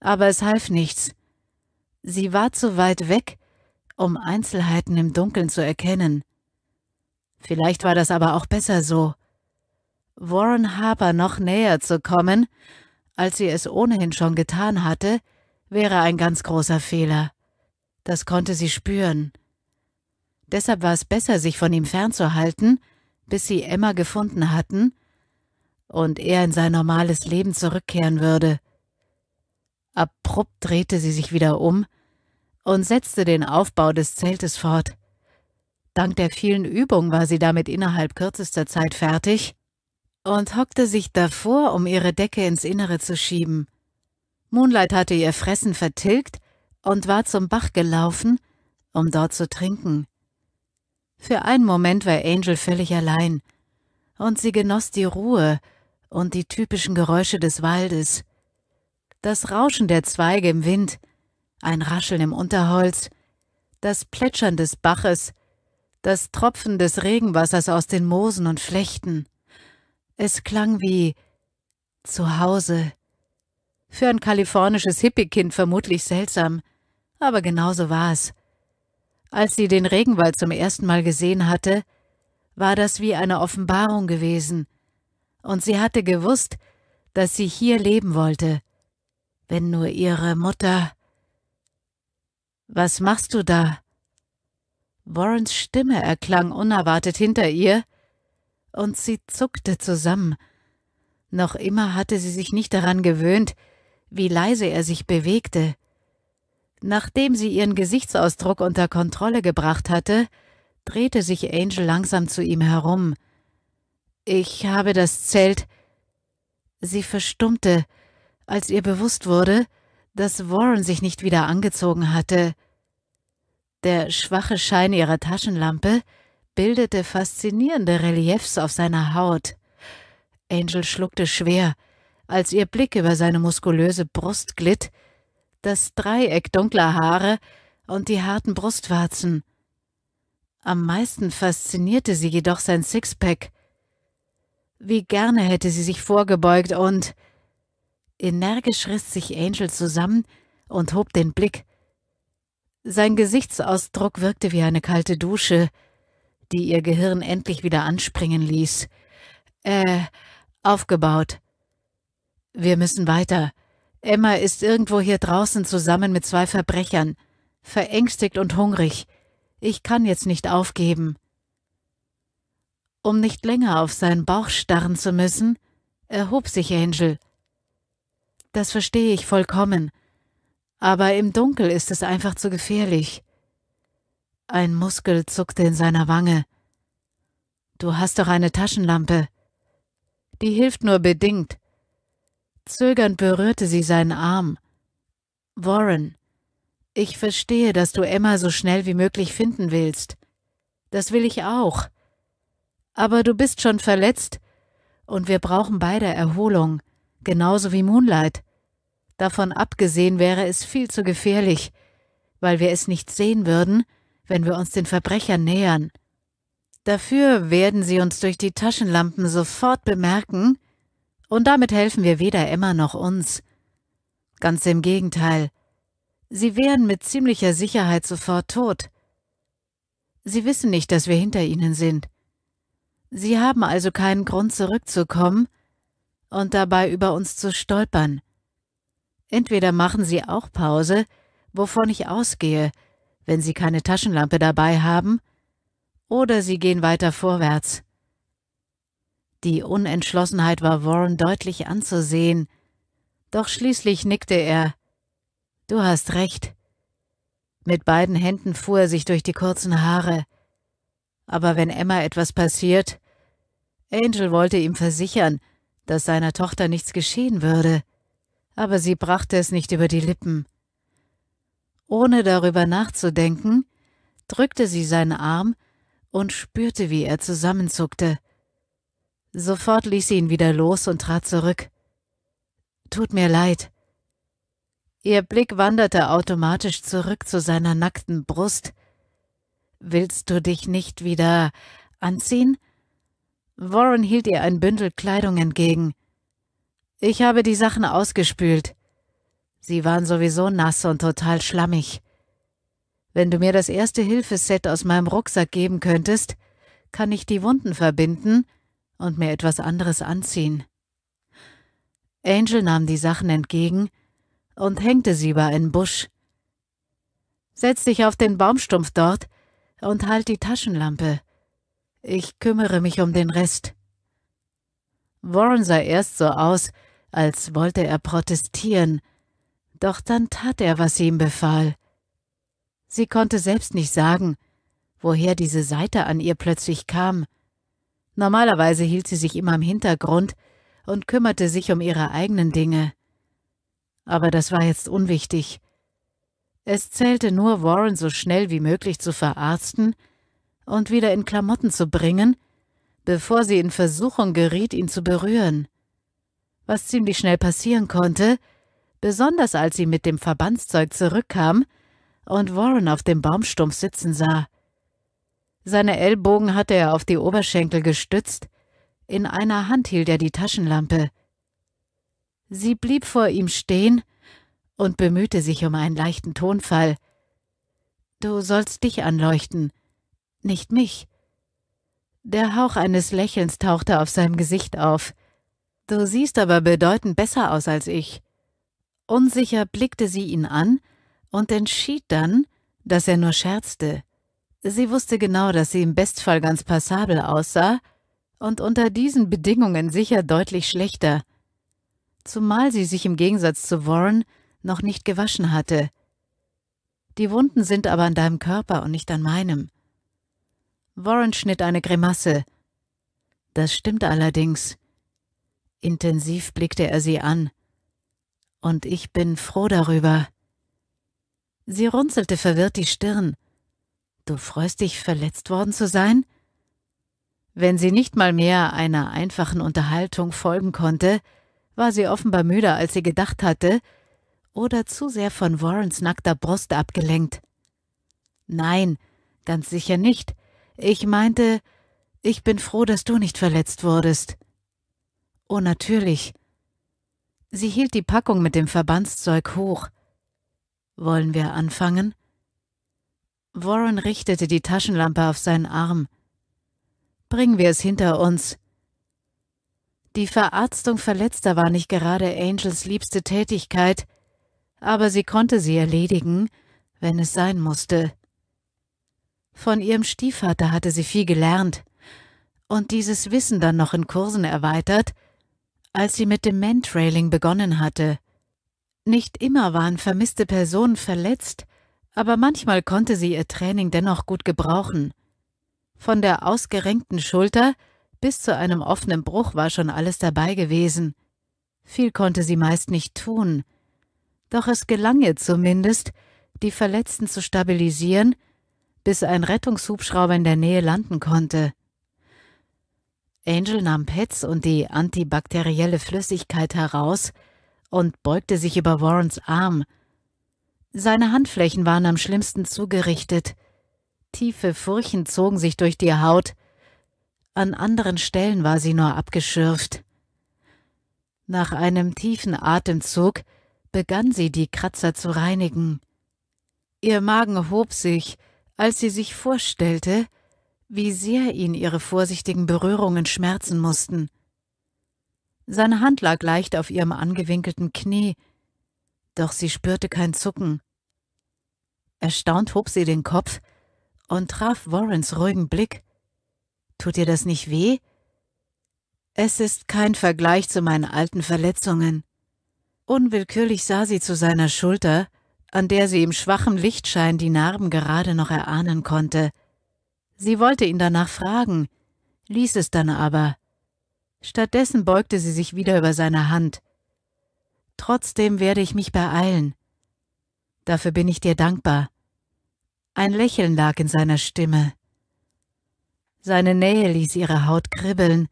aber es half nichts. Sie war zu weit weg, um Einzelheiten im Dunkeln zu erkennen. Vielleicht war das aber auch besser so. Warren Harper noch näher zu kommen, als sie es ohnehin schon getan hatte, wäre ein ganz großer Fehler. Das konnte sie spüren. Deshalb war es besser, sich von ihm fernzuhalten, bis sie Emma gefunden hatten und er in sein normales Leben zurückkehren würde. Abrupt drehte sie sich wieder um und setzte den Aufbau des Zeltes fort. Dank der vielen Übung war sie damit innerhalb kürzester Zeit fertig und hockte sich davor, um ihre Decke ins Innere zu schieben. Moonlight hatte ihr Fressen vertilgt und war zum Bach gelaufen, um dort zu trinken. Für einen Moment war Angel völlig allein, und sie genoss die Ruhe und die typischen Geräusche des Waldes. Das Rauschen der Zweige im Wind, ein Rascheln im Unterholz, das Plätschern des Baches, das Tropfen des Regenwassers aus den Moosen und Flechten. Es klang wie zu Hause. Für ein kalifornisches Hippie-Kind vermutlich seltsam, aber genauso war es. Als sie den Regenwald zum ersten Mal gesehen hatte, war das wie eine Offenbarung gewesen, und sie hatte gewusst, dass sie hier leben wollte, wenn nur ihre Mutter. Was machst du da? Warrens Stimme erklang unerwartet hinter ihr, und sie zuckte zusammen. Noch immer hatte sie sich nicht daran gewöhnt, wie leise er sich bewegte. Nachdem sie ihren Gesichtsausdruck unter Kontrolle gebracht hatte, drehte sich Angel langsam zu ihm herum. Ich habe das Zelt. Sie verstummte, als ihr bewusst wurde, dass Warren sich nicht wieder angezogen hatte. Der schwache Schein ihrer Taschenlampe bildete faszinierende Reliefs auf seiner Haut. Angel schluckte schwer, als ihr Blick über seine muskulöse Brust glitt, das Dreieck dunkler Haare und die harten Brustwarzen. Am meisten faszinierte sie jedoch sein Sixpack. Wie gerne hätte sie sich vorgebeugt und energisch riss sich Angel zusammen und hob den Blick. Sein Gesichtsausdruck wirkte wie eine kalte Dusche, die ihr Gehirn endlich wieder anspringen ließ. Äh, aufgebaut. Wir müssen weiter. Emma ist irgendwo hier draußen zusammen mit zwei Verbrechern, verängstigt und hungrig. Ich kann jetzt nicht aufgeben. Um nicht länger auf seinen Bauch starren zu müssen, erhob sich Angel. Das verstehe ich vollkommen. Aber im Dunkel ist es einfach zu gefährlich. Ein Muskel zuckte in seiner Wange. Du hast doch eine Taschenlampe. Die hilft nur bedingt. Zögernd berührte sie seinen Arm. Warren, ich verstehe, dass du Emma so schnell wie möglich finden willst. Das will ich auch. Aber du bist schon verletzt und wir brauchen beide Erholung, genauso wie Moonlight. Davon abgesehen wäre es viel zu gefährlich, weil wir es nicht sehen würden wenn wir uns den Verbrechern nähern. Dafür werden sie uns durch die Taschenlampen sofort bemerken, und damit helfen wir weder Emma noch uns. Ganz im Gegenteil, sie wären mit ziemlicher Sicherheit sofort tot. Sie wissen nicht, dass wir hinter ihnen sind. Sie haben also keinen Grund zurückzukommen und dabei über uns zu stolpern. Entweder machen sie auch Pause, wovon ich ausgehe, wenn Sie keine Taschenlampe dabei haben, oder Sie gehen weiter vorwärts. Die Unentschlossenheit war Warren deutlich anzusehen, doch schließlich nickte er. Du hast recht. Mit beiden Händen fuhr er sich durch die kurzen Haare. Aber wenn Emma etwas passiert, Angel wollte ihm versichern, dass seiner Tochter nichts geschehen würde, aber sie brachte es nicht über die Lippen. Ohne darüber nachzudenken, drückte sie seinen Arm und spürte, wie er zusammenzuckte. Sofort ließ sie ihn wieder los und trat zurück. Tut mir leid. Ihr Blick wanderte automatisch zurück zu seiner nackten Brust. Willst du dich nicht wieder anziehen? Warren hielt ihr ein Bündel Kleidung entgegen. Ich habe die Sachen ausgespült. Sie waren sowieso nass und total schlammig. Wenn du mir das erste Hilfeset aus meinem Rucksack geben könntest, kann ich die Wunden verbinden und mir etwas anderes anziehen. Angel nahm die Sachen entgegen und hängte sie über einen Busch. Setz dich auf den Baumstumpf dort und halt die Taschenlampe. Ich kümmere mich um den Rest. Warren sah erst so aus, als wollte er protestieren, doch dann tat er, was sie ihm befahl. Sie konnte selbst nicht sagen, woher diese Seite an ihr plötzlich kam. Normalerweise hielt sie sich immer im Hintergrund und kümmerte sich um ihre eigenen Dinge. Aber das war jetzt unwichtig. Es zählte nur, Warren so schnell wie möglich zu verarzten und wieder in Klamotten zu bringen, bevor sie in Versuchung geriet, ihn zu berühren. Was ziemlich schnell passieren konnte, besonders als sie mit dem Verbandszeug zurückkam und Warren auf dem Baumstumpf sitzen sah. Seine Ellbogen hatte er auf die Oberschenkel gestützt, in einer Hand hielt er die Taschenlampe. Sie blieb vor ihm stehen und bemühte sich um einen leichten Tonfall. Du sollst dich anleuchten, nicht mich. Der Hauch eines Lächelns tauchte auf seinem Gesicht auf. Du siehst aber bedeutend besser aus als ich. Unsicher blickte sie ihn an und entschied dann, dass er nur scherzte. Sie wusste genau, dass sie im Bestfall ganz passabel aussah und unter diesen Bedingungen sicher deutlich schlechter. Zumal sie sich im Gegensatz zu Warren noch nicht gewaschen hatte. Die Wunden sind aber an deinem Körper und nicht an meinem. Warren schnitt eine Grimasse. Das stimmt allerdings. Intensiv blickte er sie an und ich bin froh darüber. Sie runzelte verwirrt die Stirn. Du freust dich, verletzt worden zu sein? Wenn sie nicht mal mehr einer einfachen Unterhaltung folgen konnte, war sie offenbar müder, als sie gedacht hatte, oder zu sehr von Warrens nackter Brust abgelenkt. Nein, ganz sicher nicht. Ich meinte, ich bin froh, dass du nicht verletzt wurdest. Oh, natürlich. Sie hielt die Packung mit dem Verbandszeug hoch. Wollen wir anfangen? Warren richtete die Taschenlampe auf seinen Arm. Bringen wir es hinter uns. Die Verarztung Verletzter war nicht gerade Angels liebste Tätigkeit, aber sie konnte sie erledigen, wenn es sein musste. Von ihrem Stiefvater hatte sie viel gelernt und dieses Wissen dann noch in Kursen erweitert, als sie mit dem Mantrailing begonnen hatte. Nicht immer waren vermisste Personen verletzt, aber manchmal konnte sie ihr Training dennoch gut gebrauchen. Von der ausgerenkten Schulter bis zu einem offenen Bruch war schon alles dabei gewesen. Viel konnte sie meist nicht tun. Doch es gelang ihr zumindest, die Verletzten zu stabilisieren, bis ein Rettungshubschrauber in der Nähe landen konnte. Angel nahm Pets und die antibakterielle Flüssigkeit heraus und beugte sich über Warrens Arm. Seine Handflächen waren am schlimmsten zugerichtet. Tiefe Furchen zogen sich durch die Haut. An anderen Stellen war sie nur abgeschürft. Nach einem tiefen Atemzug begann sie, die Kratzer zu reinigen. Ihr Magen hob sich, als sie sich vorstellte, wie sehr ihn ihre vorsichtigen Berührungen schmerzen mussten. Seine Hand lag leicht auf ihrem angewinkelten Knie, doch sie spürte kein Zucken. Erstaunt hob sie den Kopf und traf Warrens ruhigen Blick. Tut dir das nicht weh? Es ist kein Vergleich zu meinen alten Verletzungen. Unwillkürlich sah sie zu seiner Schulter, an der sie im schwachen Lichtschein die Narben gerade noch erahnen konnte – Sie wollte ihn danach fragen, ließ es dann aber. Stattdessen beugte sie sich wieder über seine Hand. Trotzdem werde ich mich beeilen. Dafür bin ich dir dankbar. Ein Lächeln lag in seiner Stimme. Seine Nähe ließ ihre Haut kribbeln,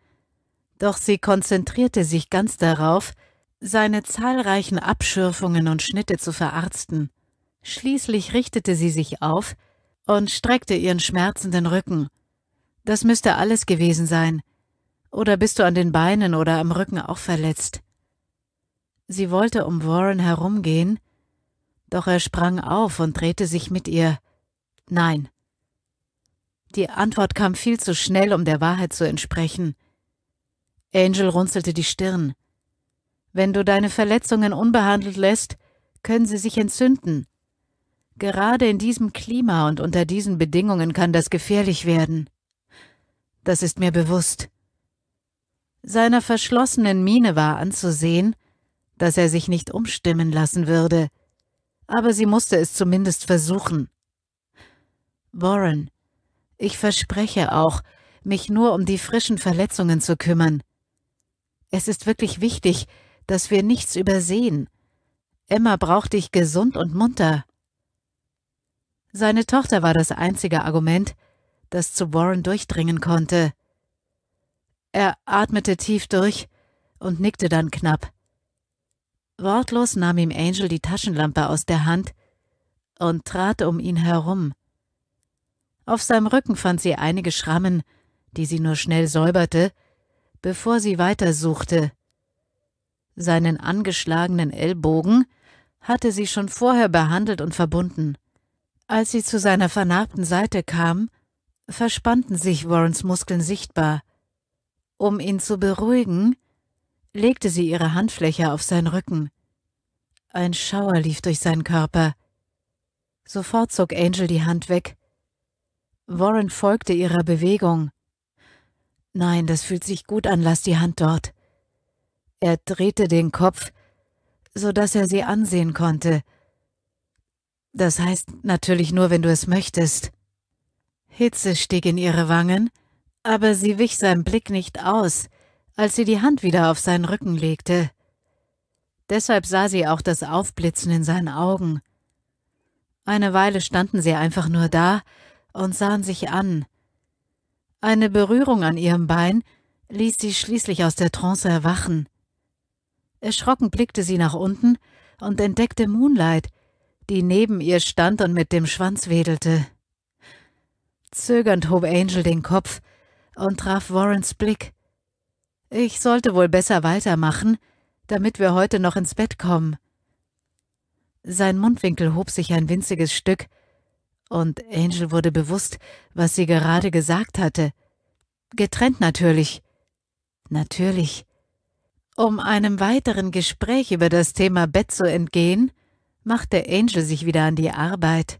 doch sie konzentrierte sich ganz darauf, seine zahlreichen Abschürfungen und Schnitte zu verarzten. Schließlich richtete sie sich auf, und streckte ihren schmerzenden Rücken. Das müsste alles gewesen sein. Oder bist du an den Beinen oder am Rücken auch verletzt? Sie wollte um Warren herumgehen, doch er sprang auf und drehte sich mit ihr. Nein. Die Antwort kam viel zu schnell, um der Wahrheit zu entsprechen. Angel runzelte die Stirn. Wenn du deine Verletzungen unbehandelt lässt, können sie sich entzünden. Gerade in diesem Klima und unter diesen Bedingungen kann das gefährlich werden. Das ist mir bewusst. Seiner verschlossenen Miene war anzusehen, dass er sich nicht umstimmen lassen würde, aber sie musste es zumindest versuchen. Warren, ich verspreche auch, mich nur um die frischen Verletzungen zu kümmern. Es ist wirklich wichtig, dass wir nichts übersehen. Emma braucht dich gesund und munter. Seine Tochter war das einzige Argument, das zu Warren durchdringen konnte. Er atmete tief durch und nickte dann knapp. Wortlos nahm ihm Angel die Taschenlampe aus der Hand und trat um ihn herum. Auf seinem Rücken fand sie einige Schrammen, die sie nur schnell säuberte, bevor sie weitersuchte. Seinen angeschlagenen Ellbogen hatte sie schon vorher behandelt und verbunden. Als sie zu seiner vernarbten Seite kam, verspannten sich Warrens Muskeln sichtbar. Um ihn zu beruhigen, legte sie ihre Handfläche auf seinen Rücken. Ein Schauer lief durch seinen Körper. Sofort zog Angel die Hand weg. Warren folgte ihrer Bewegung. Nein, das fühlt sich gut an, lass die Hand dort. Er drehte den Kopf, so dass er sie ansehen konnte. Das heißt natürlich nur, wenn du es möchtest. Hitze stieg in ihre Wangen, aber sie wich seinem Blick nicht aus, als sie die Hand wieder auf seinen Rücken legte. Deshalb sah sie auch das Aufblitzen in seinen Augen. Eine Weile standen sie einfach nur da und sahen sich an. Eine Berührung an ihrem Bein ließ sie schließlich aus der Trance erwachen. Erschrocken blickte sie nach unten und entdeckte Moonlight, die neben ihr stand und mit dem Schwanz wedelte. Zögernd hob Angel den Kopf und traf Warrens Blick. Ich sollte wohl besser weitermachen, damit wir heute noch ins Bett kommen. Sein Mundwinkel hob sich ein winziges Stück, und Angel wurde bewusst, was sie gerade gesagt hatte. Getrennt natürlich. Natürlich. Um einem weiteren Gespräch über das Thema Bett zu entgehen, machte Angel sich wieder an die Arbeit.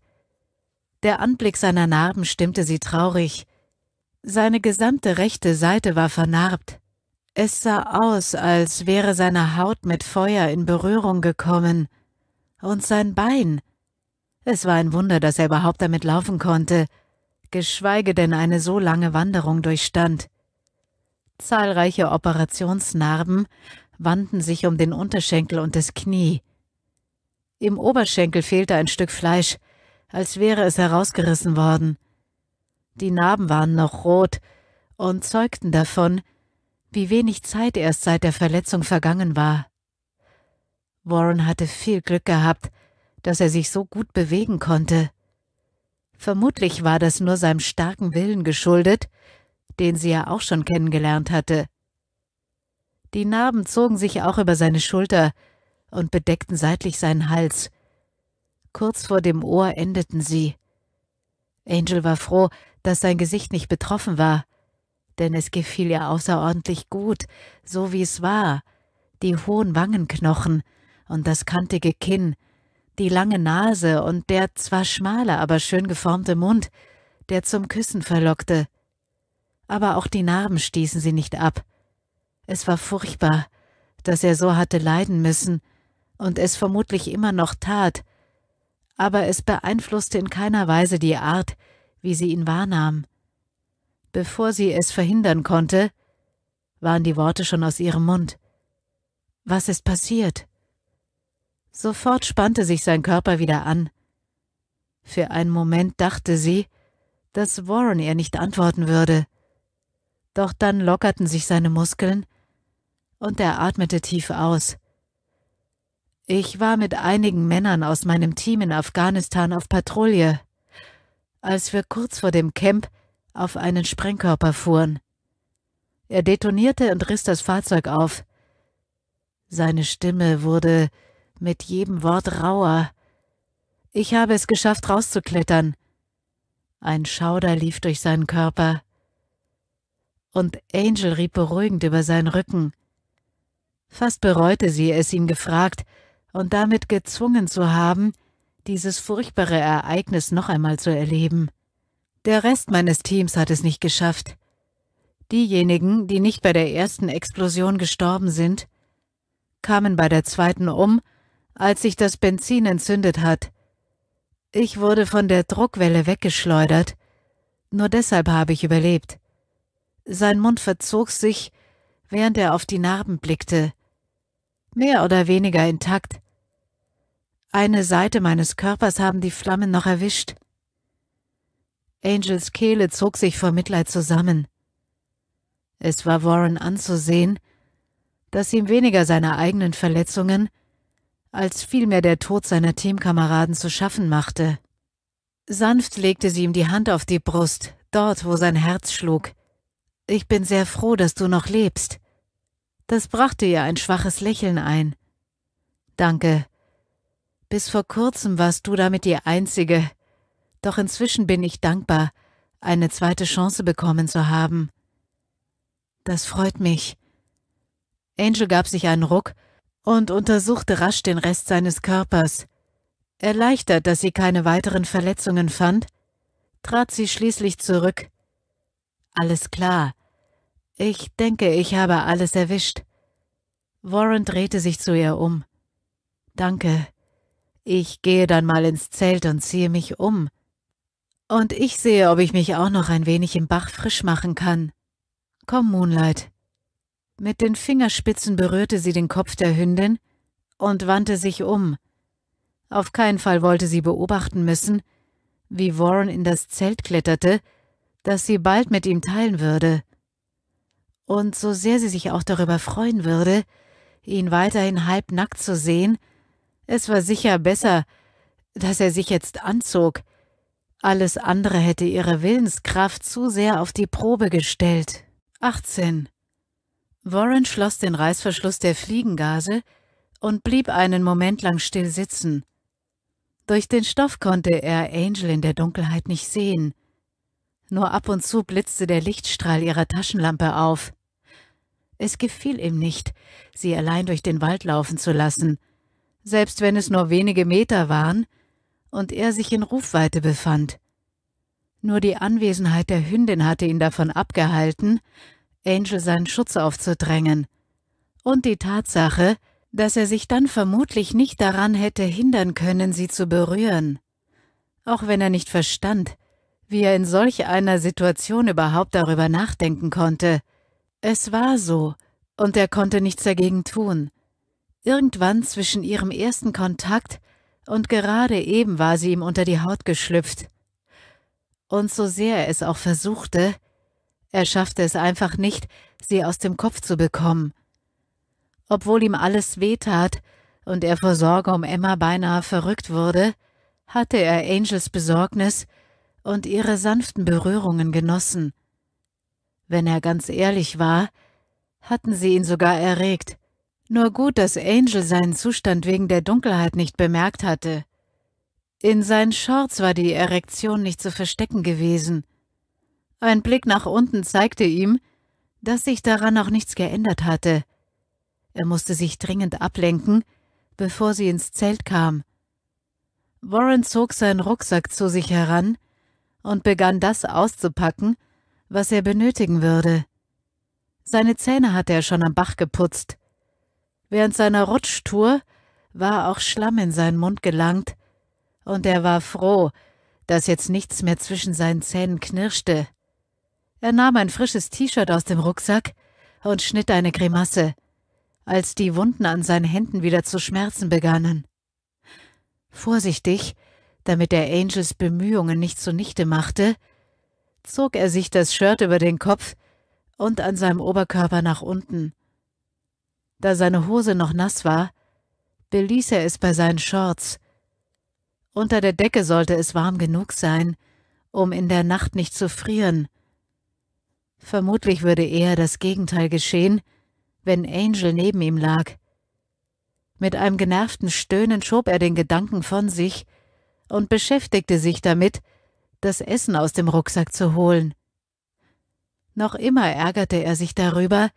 Der Anblick seiner Narben stimmte sie traurig. Seine gesamte rechte Seite war vernarbt. Es sah aus, als wäre seine Haut mit Feuer in Berührung gekommen. Und sein Bein. Es war ein Wunder, dass er überhaupt damit laufen konnte, geschweige denn eine so lange Wanderung durchstand. Zahlreiche Operationsnarben wandten sich um den Unterschenkel und das Knie. Im Oberschenkel fehlte ein Stück Fleisch, als wäre es herausgerissen worden. Die Narben waren noch rot und zeugten davon, wie wenig Zeit erst seit der Verletzung vergangen war. Warren hatte viel Glück gehabt, dass er sich so gut bewegen konnte. Vermutlich war das nur seinem starken Willen geschuldet, den sie ja auch schon kennengelernt hatte. Die Narben zogen sich auch über seine Schulter, und bedeckten seitlich seinen Hals. Kurz vor dem Ohr endeten sie. Angel war froh, dass sein Gesicht nicht betroffen war, denn es gefiel ihr außerordentlich gut, so wie es war, die hohen Wangenknochen und das kantige Kinn, die lange Nase und der zwar schmale, aber schön geformte Mund, der zum Küssen verlockte. Aber auch die Narben stießen sie nicht ab. Es war furchtbar, dass er so hatte leiden müssen, und es vermutlich immer noch tat, aber es beeinflusste in keiner Weise die Art, wie sie ihn wahrnahm. Bevor sie es verhindern konnte, waren die Worte schon aus ihrem Mund. Was ist passiert? Sofort spannte sich sein Körper wieder an. Für einen Moment dachte sie, dass Warren ihr nicht antworten würde. Doch dann lockerten sich seine Muskeln und er atmete tief aus. Ich war mit einigen Männern aus meinem Team in Afghanistan auf Patrouille, als wir kurz vor dem Camp auf einen Sprengkörper fuhren. Er detonierte und riss das Fahrzeug auf. Seine Stimme wurde mit jedem Wort rauer. Ich habe es geschafft, rauszuklettern. Ein Schauder lief durch seinen Körper. Und Angel rieb beruhigend über seinen Rücken. Fast bereute sie es, ihn gefragt, und damit gezwungen zu haben, dieses furchtbare Ereignis noch einmal zu erleben. Der Rest meines Teams hat es nicht geschafft. Diejenigen, die nicht bei der ersten Explosion gestorben sind, kamen bei der zweiten um, als sich das Benzin entzündet hat. Ich wurde von der Druckwelle weggeschleudert, nur deshalb habe ich überlebt. Sein Mund verzog sich, während er auf die Narben blickte. Mehr oder weniger intakt, eine Seite meines Körpers haben die Flammen noch erwischt. Angels Kehle zog sich vor Mitleid zusammen. Es war Warren anzusehen, dass ihm weniger seine eigenen Verletzungen als vielmehr der Tod seiner Teamkameraden zu schaffen machte. Sanft legte sie ihm die Hand auf die Brust, dort, wo sein Herz schlug. Ich bin sehr froh, dass du noch lebst. Das brachte ihr ein schwaches Lächeln ein. Danke, bis vor kurzem warst du damit die Einzige. Doch inzwischen bin ich dankbar, eine zweite Chance bekommen zu haben. Das freut mich. Angel gab sich einen Ruck und untersuchte rasch den Rest seines Körpers. Erleichtert, dass sie keine weiteren Verletzungen fand, trat sie schließlich zurück. Alles klar. Ich denke, ich habe alles erwischt. Warren drehte sich zu ihr um. Danke. Ich gehe dann mal ins Zelt und ziehe mich um. Und ich sehe, ob ich mich auch noch ein wenig im Bach frisch machen kann. Komm, Moonlight. Mit den Fingerspitzen berührte sie den Kopf der Hündin und wandte sich um. Auf keinen Fall wollte sie beobachten müssen, wie Warren in das Zelt kletterte, das sie bald mit ihm teilen würde. Und so sehr sie sich auch darüber freuen würde, ihn weiterhin halbnackt zu sehen, es war sicher besser, dass er sich jetzt anzog. Alles andere hätte ihre Willenskraft zu sehr auf die Probe gestellt. 18. Warren schloss den Reißverschluss der Fliegengase und blieb einen Moment lang still sitzen. Durch den Stoff konnte er Angel in der Dunkelheit nicht sehen. Nur ab und zu blitzte der Lichtstrahl ihrer Taschenlampe auf. Es gefiel ihm nicht, sie allein durch den Wald laufen zu lassen – selbst wenn es nur wenige Meter waren, und er sich in Rufweite befand. Nur die Anwesenheit der Hündin hatte ihn davon abgehalten, Angel seinen Schutz aufzudrängen, und die Tatsache, dass er sich dann vermutlich nicht daran hätte hindern können, sie zu berühren. Auch wenn er nicht verstand, wie er in solch einer Situation überhaupt darüber nachdenken konnte. Es war so, und er konnte nichts dagegen tun. Irgendwann zwischen ihrem ersten Kontakt und gerade eben war sie ihm unter die Haut geschlüpft. Und so sehr er es auch versuchte, er schaffte es einfach nicht, sie aus dem Kopf zu bekommen. Obwohl ihm alles wehtat und er vor Sorge um Emma beinahe verrückt wurde, hatte er Angels Besorgnis und ihre sanften Berührungen genossen. Wenn er ganz ehrlich war, hatten sie ihn sogar erregt. Nur gut, dass Angel seinen Zustand wegen der Dunkelheit nicht bemerkt hatte. In seinen Shorts war die Erektion nicht zu verstecken gewesen. Ein Blick nach unten zeigte ihm, dass sich daran auch nichts geändert hatte. Er musste sich dringend ablenken, bevor sie ins Zelt kam. Warren zog seinen Rucksack zu sich heran und begann das auszupacken, was er benötigen würde. Seine Zähne hatte er schon am Bach geputzt. Während seiner Rutschtour war auch Schlamm in seinen Mund gelangt, und er war froh, dass jetzt nichts mehr zwischen seinen Zähnen knirschte. Er nahm ein frisches T-Shirt aus dem Rucksack und schnitt eine Grimasse, als die Wunden an seinen Händen wieder zu schmerzen begannen. Vorsichtig, damit er Angels Bemühungen nicht zunichte machte, zog er sich das Shirt über den Kopf und an seinem Oberkörper nach unten. Da seine Hose noch nass war, beließ er es bei seinen Shorts. Unter der Decke sollte es warm genug sein, um in der Nacht nicht zu frieren. Vermutlich würde eher das Gegenteil geschehen, wenn Angel neben ihm lag. Mit einem genervten Stöhnen schob er den Gedanken von sich und beschäftigte sich damit, das Essen aus dem Rucksack zu holen. Noch immer ärgerte er sich darüber,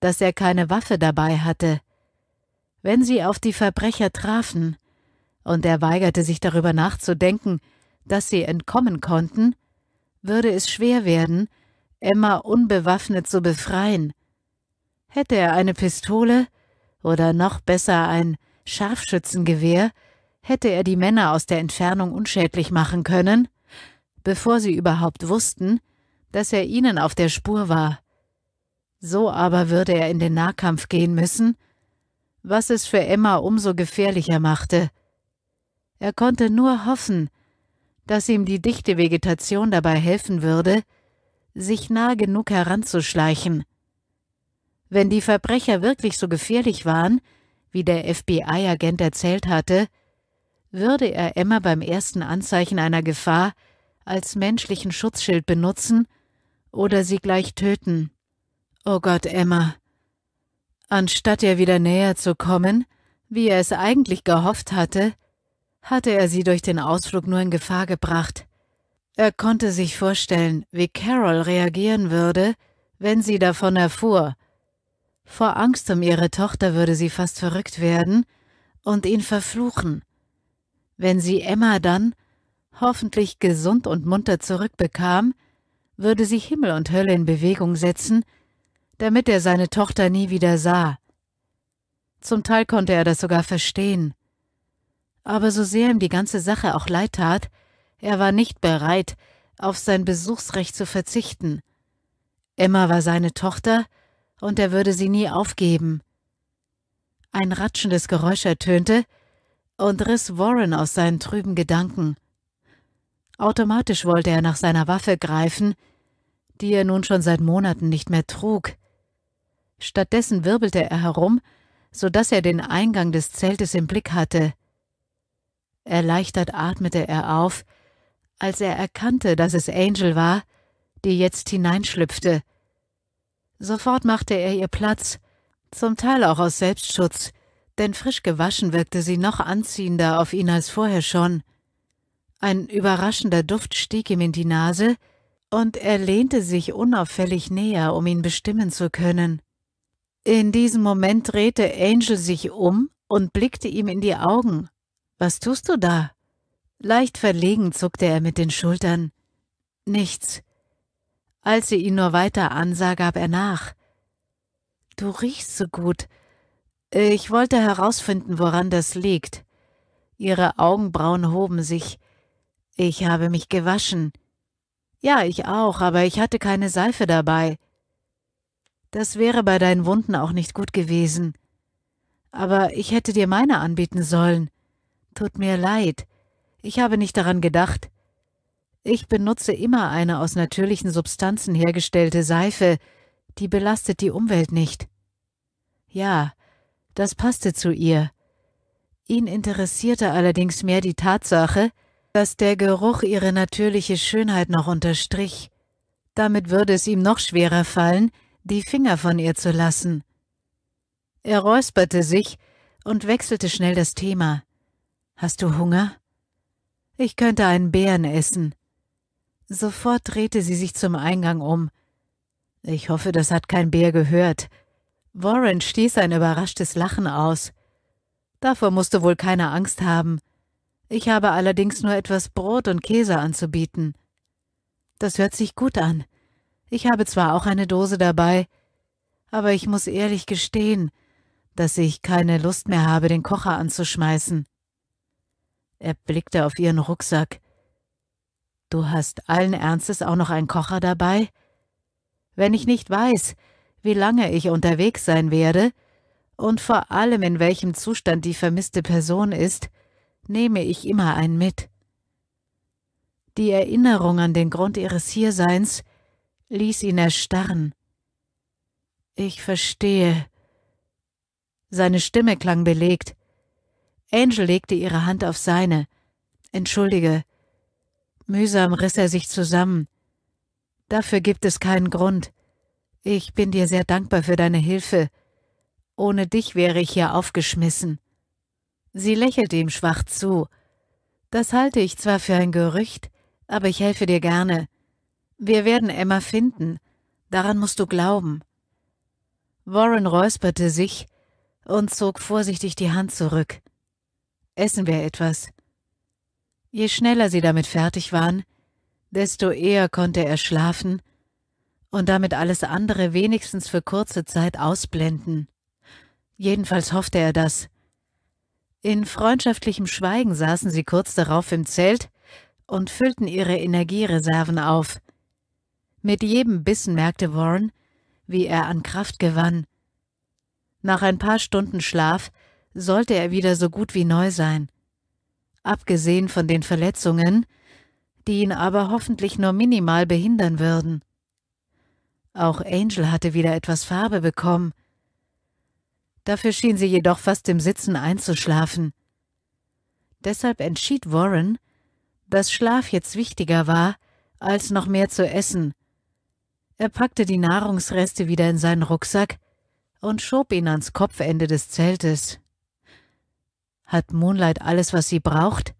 dass er keine Waffe dabei hatte. Wenn sie auf die Verbrecher trafen, und er weigerte sich darüber nachzudenken, dass sie entkommen konnten, würde es schwer werden, Emma unbewaffnet zu befreien. Hätte er eine Pistole oder noch besser ein Scharfschützengewehr, hätte er die Männer aus der Entfernung unschädlich machen können, bevor sie überhaupt wussten, dass er ihnen auf der Spur war. So aber würde er in den Nahkampf gehen müssen, was es für Emma umso gefährlicher machte. Er konnte nur hoffen, dass ihm die dichte Vegetation dabei helfen würde, sich nah genug heranzuschleichen. Wenn die Verbrecher wirklich so gefährlich waren, wie der FBI-Agent erzählt hatte, würde er Emma beim ersten Anzeichen einer Gefahr als menschlichen Schutzschild benutzen oder sie gleich töten. Oh Gott, Emma. Anstatt ihr wieder näher zu kommen, wie er es eigentlich gehofft hatte, hatte er sie durch den Ausflug nur in Gefahr gebracht. Er konnte sich vorstellen, wie Carol reagieren würde, wenn sie davon erfuhr. Vor Angst um ihre Tochter würde sie fast verrückt werden und ihn verfluchen. Wenn sie Emma dann, hoffentlich gesund und munter zurückbekam, würde sie Himmel und Hölle in Bewegung setzen damit er seine Tochter nie wieder sah. Zum Teil konnte er das sogar verstehen. Aber so sehr ihm die ganze Sache auch leid tat, er war nicht bereit, auf sein Besuchsrecht zu verzichten. Emma war seine Tochter, und er würde sie nie aufgeben. Ein ratschendes Geräusch ertönte und riss Warren aus seinen trüben Gedanken. Automatisch wollte er nach seiner Waffe greifen, die er nun schon seit Monaten nicht mehr trug. Stattdessen wirbelte er herum, so dass er den Eingang des Zeltes im Blick hatte. Erleichtert atmete er auf, als er erkannte, dass es Angel war, die jetzt hineinschlüpfte. Sofort machte er ihr Platz, zum Teil auch aus Selbstschutz, denn frisch gewaschen wirkte sie noch anziehender auf ihn als vorher schon. Ein überraschender Duft stieg ihm in die Nase, und er lehnte sich unauffällig näher, um ihn bestimmen zu können. In diesem Moment drehte Angel sich um und blickte ihm in die Augen. Was tust du da? Leicht verlegen zuckte er mit den Schultern. Nichts. Als sie ihn nur weiter ansah, gab er nach. Du riechst so gut. Ich wollte herausfinden, woran das liegt. Ihre Augenbrauen hoben sich. Ich habe mich gewaschen. Ja, ich auch, aber ich hatte keine Seife dabei. Das wäre bei deinen Wunden auch nicht gut gewesen. Aber ich hätte dir meine anbieten sollen. Tut mir leid. Ich habe nicht daran gedacht. Ich benutze immer eine aus natürlichen Substanzen hergestellte Seife, die belastet die Umwelt nicht. Ja, das passte zu ihr. Ihn interessierte allerdings mehr die Tatsache, dass der Geruch ihre natürliche Schönheit noch unterstrich. Damit würde es ihm noch schwerer fallen, die Finger von ihr zu lassen. Er räusperte sich und wechselte schnell das Thema. Hast du Hunger? Ich könnte einen Bären essen. Sofort drehte sie sich zum Eingang um. Ich hoffe, das hat kein Bär gehört. Warren stieß ein überraschtes Lachen aus. Davor musst du wohl keine Angst haben. Ich habe allerdings nur etwas Brot und Käse anzubieten. Das hört sich gut an. Ich habe zwar auch eine Dose dabei, aber ich muss ehrlich gestehen, dass ich keine Lust mehr habe, den Kocher anzuschmeißen. Er blickte auf ihren Rucksack. Du hast allen Ernstes auch noch einen Kocher dabei? Wenn ich nicht weiß, wie lange ich unterwegs sein werde und vor allem in welchem Zustand die vermisste Person ist, nehme ich immer einen mit. Die Erinnerung an den Grund ihres Hierseins ließ ihn erstarren. Ich verstehe. Seine Stimme klang belegt. Angel legte ihre Hand auf seine. Entschuldige. Mühsam riss er sich zusammen. Dafür gibt es keinen Grund. Ich bin dir sehr dankbar für deine Hilfe. Ohne dich wäre ich hier aufgeschmissen. Sie lächelte ihm schwach zu. Das halte ich zwar für ein Gerücht, aber ich helfe dir gerne. Wir werden Emma finden. Daran musst du glauben. Warren räusperte sich und zog vorsichtig die Hand zurück. Essen wir etwas. Je schneller sie damit fertig waren, desto eher konnte er schlafen und damit alles andere wenigstens für kurze Zeit ausblenden. Jedenfalls hoffte er das. In freundschaftlichem Schweigen saßen sie kurz darauf im Zelt und füllten ihre Energiereserven auf. Mit jedem Bissen merkte Warren, wie er an Kraft gewann. Nach ein paar Stunden Schlaf sollte er wieder so gut wie neu sein. Abgesehen von den Verletzungen, die ihn aber hoffentlich nur minimal behindern würden. Auch Angel hatte wieder etwas Farbe bekommen. Dafür schien sie jedoch fast im Sitzen einzuschlafen. Deshalb entschied Warren, dass Schlaf jetzt wichtiger war, als noch mehr zu essen, er packte die Nahrungsreste wieder in seinen Rucksack und schob ihn ans Kopfende des Zeltes. Hat Moonlight alles, was sie braucht?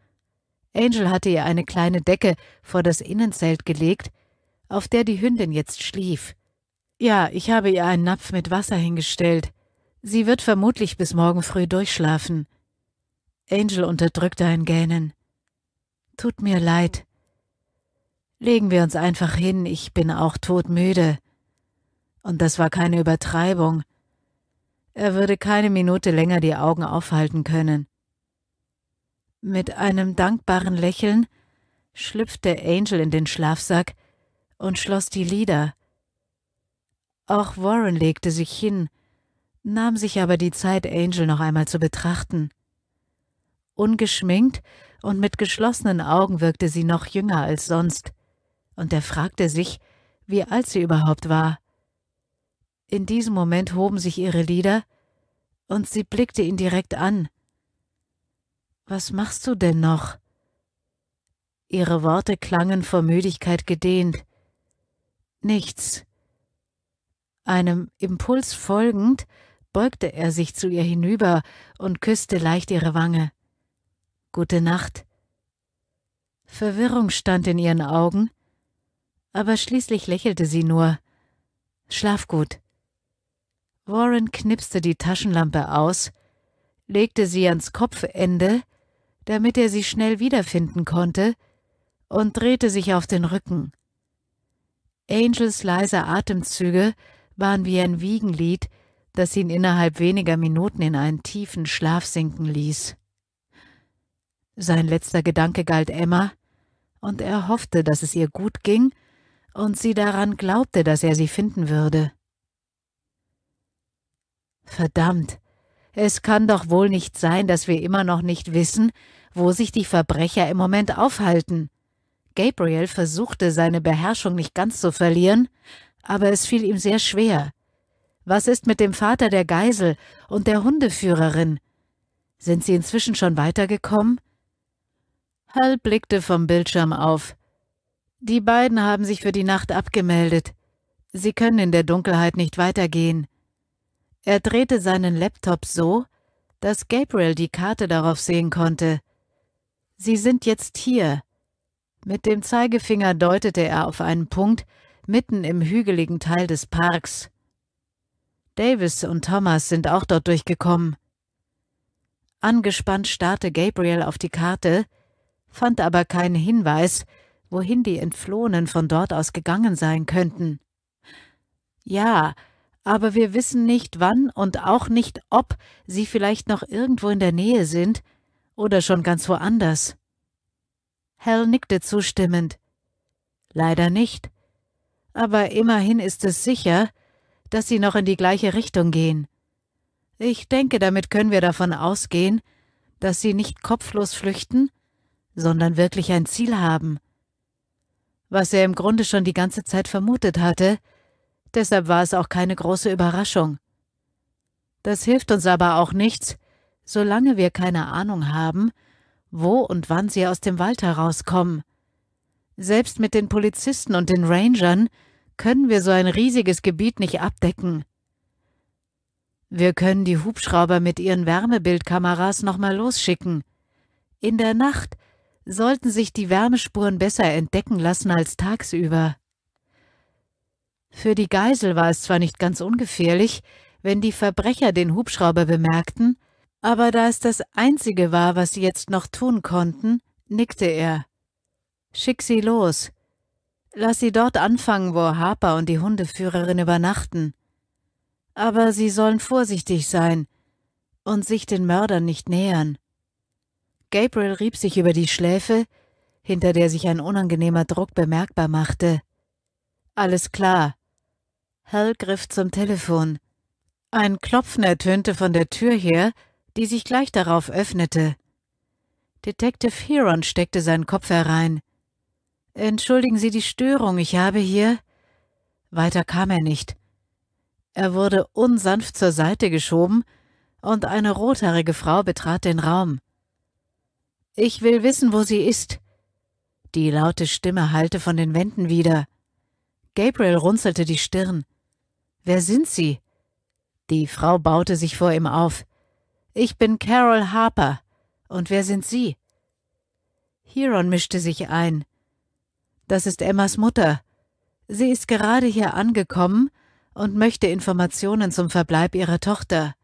Angel hatte ihr eine kleine Decke vor das Innenzelt gelegt, auf der die Hündin jetzt schlief. Ja, ich habe ihr einen Napf mit Wasser hingestellt. Sie wird vermutlich bis morgen früh durchschlafen. Angel unterdrückte ein Gähnen. Tut mir leid. Legen wir uns einfach hin, ich bin auch todmüde. Und das war keine Übertreibung. Er würde keine Minute länger die Augen aufhalten können. Mit einem dankbaren Lächeln schlüpfte Angel in den Schlafsack und schloss die Lieder. Auch Warren legte sich hin, nahm sich aber die Zeit, Angel noch einmal zu betrachten. Ungeschminkt und mit geschlossenen Augen wirkte sie noch jünger als sonst und er fragte sich, wie alt sie überhaupt war. In diesem Moment hoben sich ihre Lieder, und sie blickte ihn direkt an. Was machst du denn noch? Ihre Worte klangen vor Müdigkeit gedehnt. Nichts. Einem Impuls folgend beugte er sich zu ihr hinüber und küsste leicht ihre Wange. Gute Nacht. Verwirrung stand in ihren Augen, aber schließlich lächelte sie nur. Schlaf gut. Warren knipste die Taschenlampe aus, legte sie ans Kopfende, damit er sie schnell wiederfinden konnte, und drehte sich auf den Rücken. Angels leise Atemzüge waren wie ein Wiegenlied, das ihn innerhalb weniger Minuten in einen tiefen Schlaf sinken ließ. Sein letzter Gedanke galt Emma, und er hoffte, dass es ihr gut ging und sie daran glaubte, dass er sie finden würde. Verdammt, es kann doch wohl nicht sein, dass wir immer noch nicht wissen, wo sich die Verbrecher im Moment aufhalten. Gabriel versuchte, seine Beherrschung nicht ganz zu verlieren, aber es fiel ihm sehr schwer. Was ist mit dem Vater der Geisel und der Hundeführerin? Sind sie inzwischen schon weitergekommen? Hal blickte vom Bildschirm auf. Die beiden haben sich für die Nacht abgemeldet. Sie können in der Dunkelheit nicht weitergehen. Er drehte seinen Laptop so, dass Gabriel die Karte darauf sehen konnte. Sie sind jetzt hier. Mit dem Zeigefinger deutete er auf einen Punkt mitten im hügeligen Teil des Parks. Davis und Thomas sind auch dort durchgekommen. Angespannt starrte Gabriel auf die Karte, fand aber keinen Hinweis, wohin die Entflohenen von dort aus gegangen sein könnten. Ja, aber wir wissen nicht wann und auch nicht ob sie vielleicht noch irgendwo in der Nähe sind oder schon ganz woanders. Hal nickte zustimmend. Leider nicht. Aber immerhin ist es sicher, dass sie noch in die gleiche Richtung gehen. Ich denke, damit können wir davon ausgehen, dass sie nicht kopflos flüchten, sondern wirklich ein Ziel haben was er im Grunde schon die ganze Zeit vermutet hatte, deshalb war es auch keine große Überraschung. Das hilft uns aber auch nichts, solange wir keine Ahnung haben, wo und wann sie aus dem Wald herauskommen. Selbst mit den Polizisten und den Rangern können wir so ein riesiges Gebiet nicht abdecken. Wir können die Hubschrauber mit ihren Wärmebildkameras nochmal losschicken. In der Nacht sollten sich die Wärmespuren besser entdecken lassen als tagsüber. Für die Geisel war es zwar nicht ganz ungefährlich, wenn die Verbrecher den Hubschrauber bemerkten, aber da es das Einzige war, was sie jetzt noch tun konnten, nickte er. Schick sie los. Lass sie dort anfangen, wo Harper und die Hundeführerin übernachten. Aber sie sollen vorsichtig sein und sich den Mördern nicht nähern. Gabriel rieb sich über die Schläfe, hinter der sich ein unangenehmer Druck bemerkbar machte. Alles klar. Hal griff zum Telefon. Ein Klopfen ertönte von der Tür her, die sich gleich darauf öffnete. Detective Huron steckte seinen Kopf herein. Entschuldigen Sie die Störung, ich habe hier. Weiter kam er nicht. Er wurde unsanft zur Seite geschoben, und eine rothaarige Frau betrat den Raum. Ich will wissen, wo sie ist. Die laute Stimme hallte von den Wänden wieder. Gabriel runzelte die Stirn. Wer sind Sie? Die Frau baute sich vor ihm auf. Ich bin Carol Harper. Und wer sind Sie? Huron mischte sich ein. Das ist Emmas Mutter. Sie ist gerade hier angekommen und möchte Informationen zum Verbleib ihrer Tochter.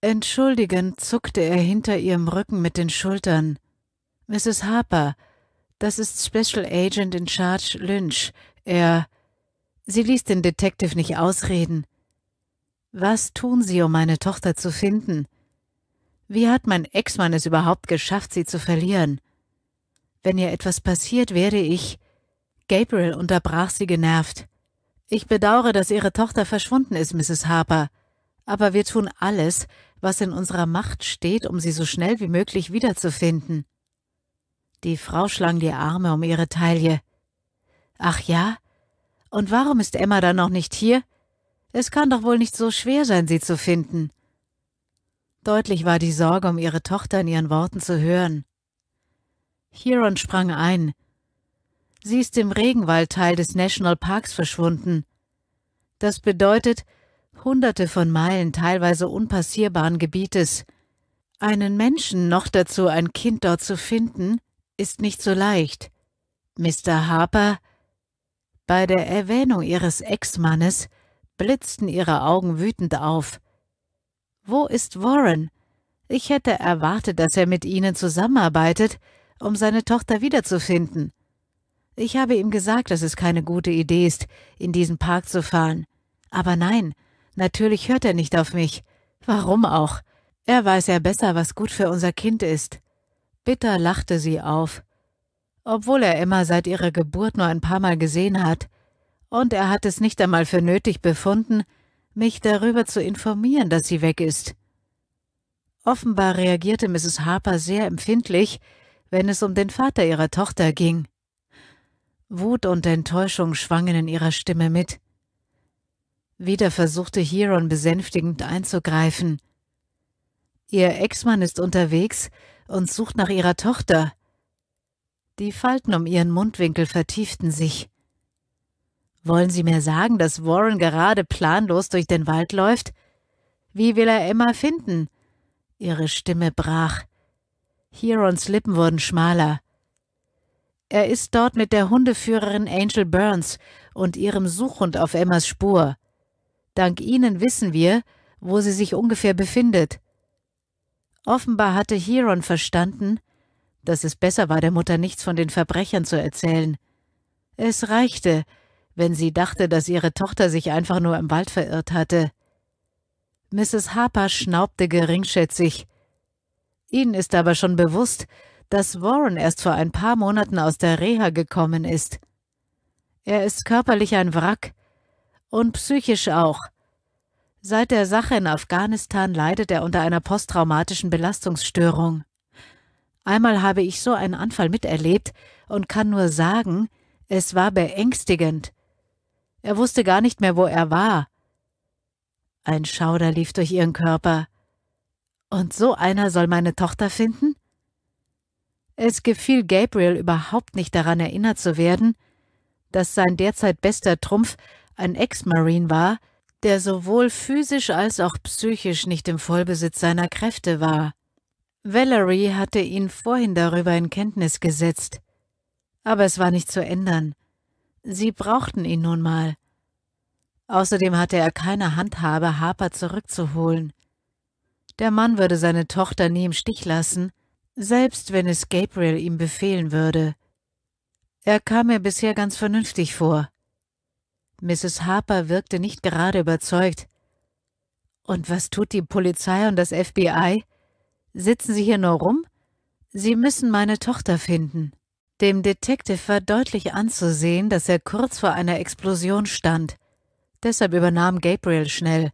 Entschuldigend zuckte er hinter ihrem Rücken mit den Schultern. Mrs. Harper, das ist Special Agent in Charge Lynch. Er. Sie ließ den Detective nicht ausreden. Was tun Sie, um meine Tochter zu finden? Wie hat mein Ex-Mann es überhaupt geschafft, sie zu verlieren? Wenn ihr etwas passiert, werde ich. Gabriel unterbrach sie genervt. Ich bedauere, dass Ihre Tochter verschwunden ist, Mrs. Harper. Aber wir tun alles, was in unserer Macht steht, um sie so schnell wie möglich wiederzufinden. Die Frau schlang die Arme um ihre Taille. Ach ja? Und warum ist Emma dann noch nicht hier? Es kann doch wohl nicht so schwer sein, sie zu finden. Deutlich war die Sorge um ihre Tochter in ihren Worten zu hören. Huron sprang ein. Sie ist im Regenwaldteil des Nationalparks verschwunden. Das bedeutet, hunderte von Meilen teilweise unpassierbaren Gebietes. Einen Menschen, noch dazu ein Kind dort zu finden, ist nicht so leicht. Mr. Harper, bei der Erwähnung ihres Ex-Mannes blitzten ihre Augen wütend auf. Wo ist Warren? Ich hätte erwartet, dass er mit Ihnen zusammenarbeitet, um seine Tochter wiederzufinden. Ich habe ihm gesagt, dass es keine gute Idee ist, in diesen Park zu fahren. Aber nein, Natürlich hört er nicht auf mich. Warum auch? Er weiß ja besser, was gut für unser Kind ist. Bitter lachte sie auf. Obwohl er Emma seit ihrer Geburt nur ein paar Mal gesehen hat, und er hat es nicht einmal für nötig befunden, mich darüber zu informieren, dass sie weg ist. Offenbar reagierte Mrs. Harper sehr empfindlich, wenn es um den Vater ihrer Tochter ging. Wut und Enttäuschung schwangen in ihrer Stimme mit. Wieder versuchte Hieron besänftigend einzugreifen. Ihr Ex-Mann ist unterwegs und sucht nach ihrer Tochter. Die Falten um ihren Mundwinkel vertieften sich. Wollen Sie mir sagen, dass Warren gerade planlos durch den Wald läuft? Wie will er Emma finden? Ihre Stimme brach. Hirons Lippen wurden schmaler. Er ist dort mit der Hundeführerin Angel Burns und ihrem Suchhund auf Emmas Spur. Dank ihnen wissen wir, wo sie sich ungefähr befindet. Offenbar hatte Hieron verstanden, dass es besser war, der Mutter nichts von den Verbrechern zu erzählen. Es reichte, wenn sie dachte, dass ihre Tochter sich einfach nur im Wald verirrt hatte. Mrs. Harper schnaubte geringschätzig. Ihnen ist aber schon bewusst, dass Warren erst vor ein paar Monaten aus der Reha gekommen ist. Er ist körperlich ein Wrack, und psychisch auch. Seit der Sache in Afghanistan leidet er unter einer posttraumatischen Belastungsstörung. Einmal habe ich so einen Anfall miterlebt und kann nur sagen, es war beängstigend. Er wusste gar nicht mehr, wo er war. Ein Schauder lief durch ihren Körper. Und so einer soll meine Tochter finden? Es gefiel Gabriel überhaupt nicht daran erinnert zu werden, dass sein derzeit bester Trumpf ein Ex-Marine war, der sowohl physisch als auch psychisch nicht im Vollbesitz seiner Kräfte war. Valerie hatte ihn vorhin darüber in Kenntnis gesetzt, aber es war nicht zu ändern. Sie brauchten ihn nun mal. Außerdem hatte er keine Handhabe, Harper zurückzuholen. Der Mann würde seine Tochter nie im Stich lassen, selbst wenn es Gabriel ihm befehlen würde. Er kam mir bisher ganz vernünftig vor. Mrs. Harper wirkte nicht gerade überzeugt. Und was tut die Polizei und das FBI? Sitzen sie hier nur rum? Sie müssen meine Tochter finden. Dem Detective war deutlich anzusehen, dass er kurz vor einer Explosion stand. Deshalb übernahm Gabriel schnell.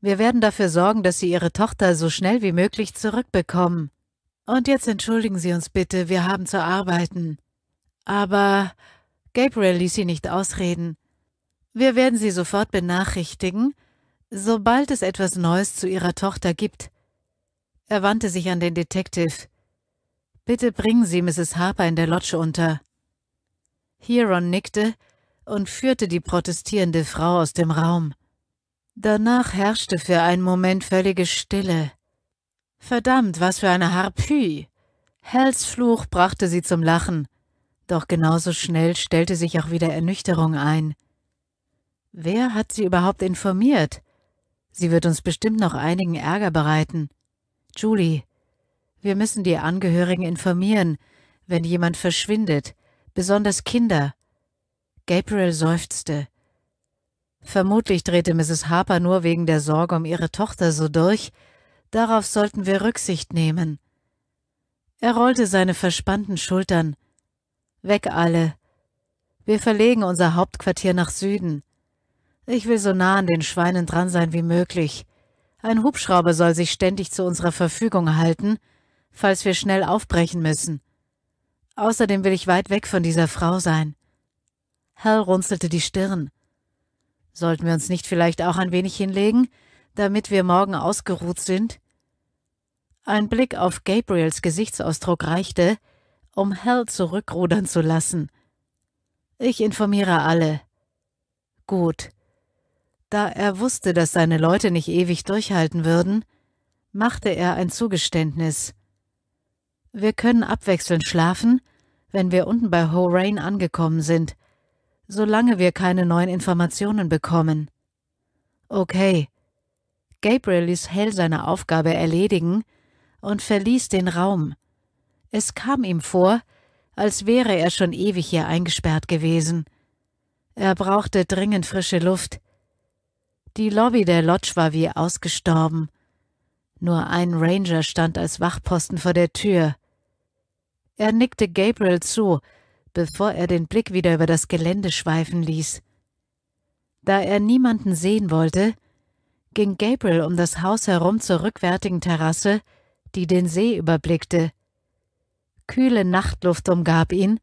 Wir werden dafür sorgen, dass Sie Ihre Tochter so schnell wie möglich zurückbekommen. Und jetzt entschuldigen Sie uns bitte, wir haben zu arbeiten. Aber Gabriel ließ sie nicht ausreden. Wir werden Sie sofort benachrichtigen, sobald es etwas Neues zu Ihrer Tochter gibt. Er wandte sich an den Detective. Bitte bringen Sie Mrs. Harper in der Lodge unter. Hieron nickte und führte die protestierende Frau aus dem Raum. Danach herrschte für einen Moment völlige Stille. Verdammt, was für eine Harpie! Hells Fluch brachte sie zum Lachen, doch genauso schnell stellte sich auch wieder Ernüchterung ein. Wer hat sie überhaupt informiert? Sie wird uns bestimmt noch einigen Ärger bereiten. Julie, wir müssen die Angehörigen informieren, wenn jemand verschwindet, besonders Kinder. Gabriel seufzte. Vermutlich drehte Mrs. Harper nur wegen der Sorge um ihre Tochter so durch. Darauf sollten wir Rücksicht nehmen. Er rollte seine verspannten Schultern. Weg alle. Wir verlegen unser Hauptquartier nach Süden. Ich will so nah an den Schweinen dran sein wie möglich. Ein Hubschrauber soll sich ständig zu unserer Verfügung halten, falls wir schnell aufbrechen müssen. Außerdem will ich weit weg von dieser Frau sein. Hal runzelte die Stirn. Sollten wir uns nicht vielleicht auch ein wenig hinlegen, damit wir morgen ausgeruht sind? Ein Blick auf Gabriels Gesichtsausdruck reichte, um Hal zurückrudern zu lassen. Ich informiere alle. Gut. Da er wusste, dass seine Leute nicht ewig durchhalten würden, machte er ein Zugeständnis. Wir können abwechselnd schlafen, wenn wir unten bei Horain angekommen sind, solange wir keine neuen Informationen bekommen. Okay. Gabriel ließ Hell seine Aufgabe erledigen und verließ den Raum. Es kam ihm vor, als wäre er schon ewig hier eingesperrt gewesen. Er brauchte dringend frische Luft, die Lobby der Lodge war wie ausgestorben. Nur ein Ranger stand als Wachposten vor der Tür. Er nickte Gabriel zu, bevor er den Blick wieder über das Gelände schweifen ließ. Da er niemanden sehen wollte, ging Gabriel um das Haus herum zur rückwärtigen Terrasse, die den See überblickte. Kühle Nachtluft umgab ihn,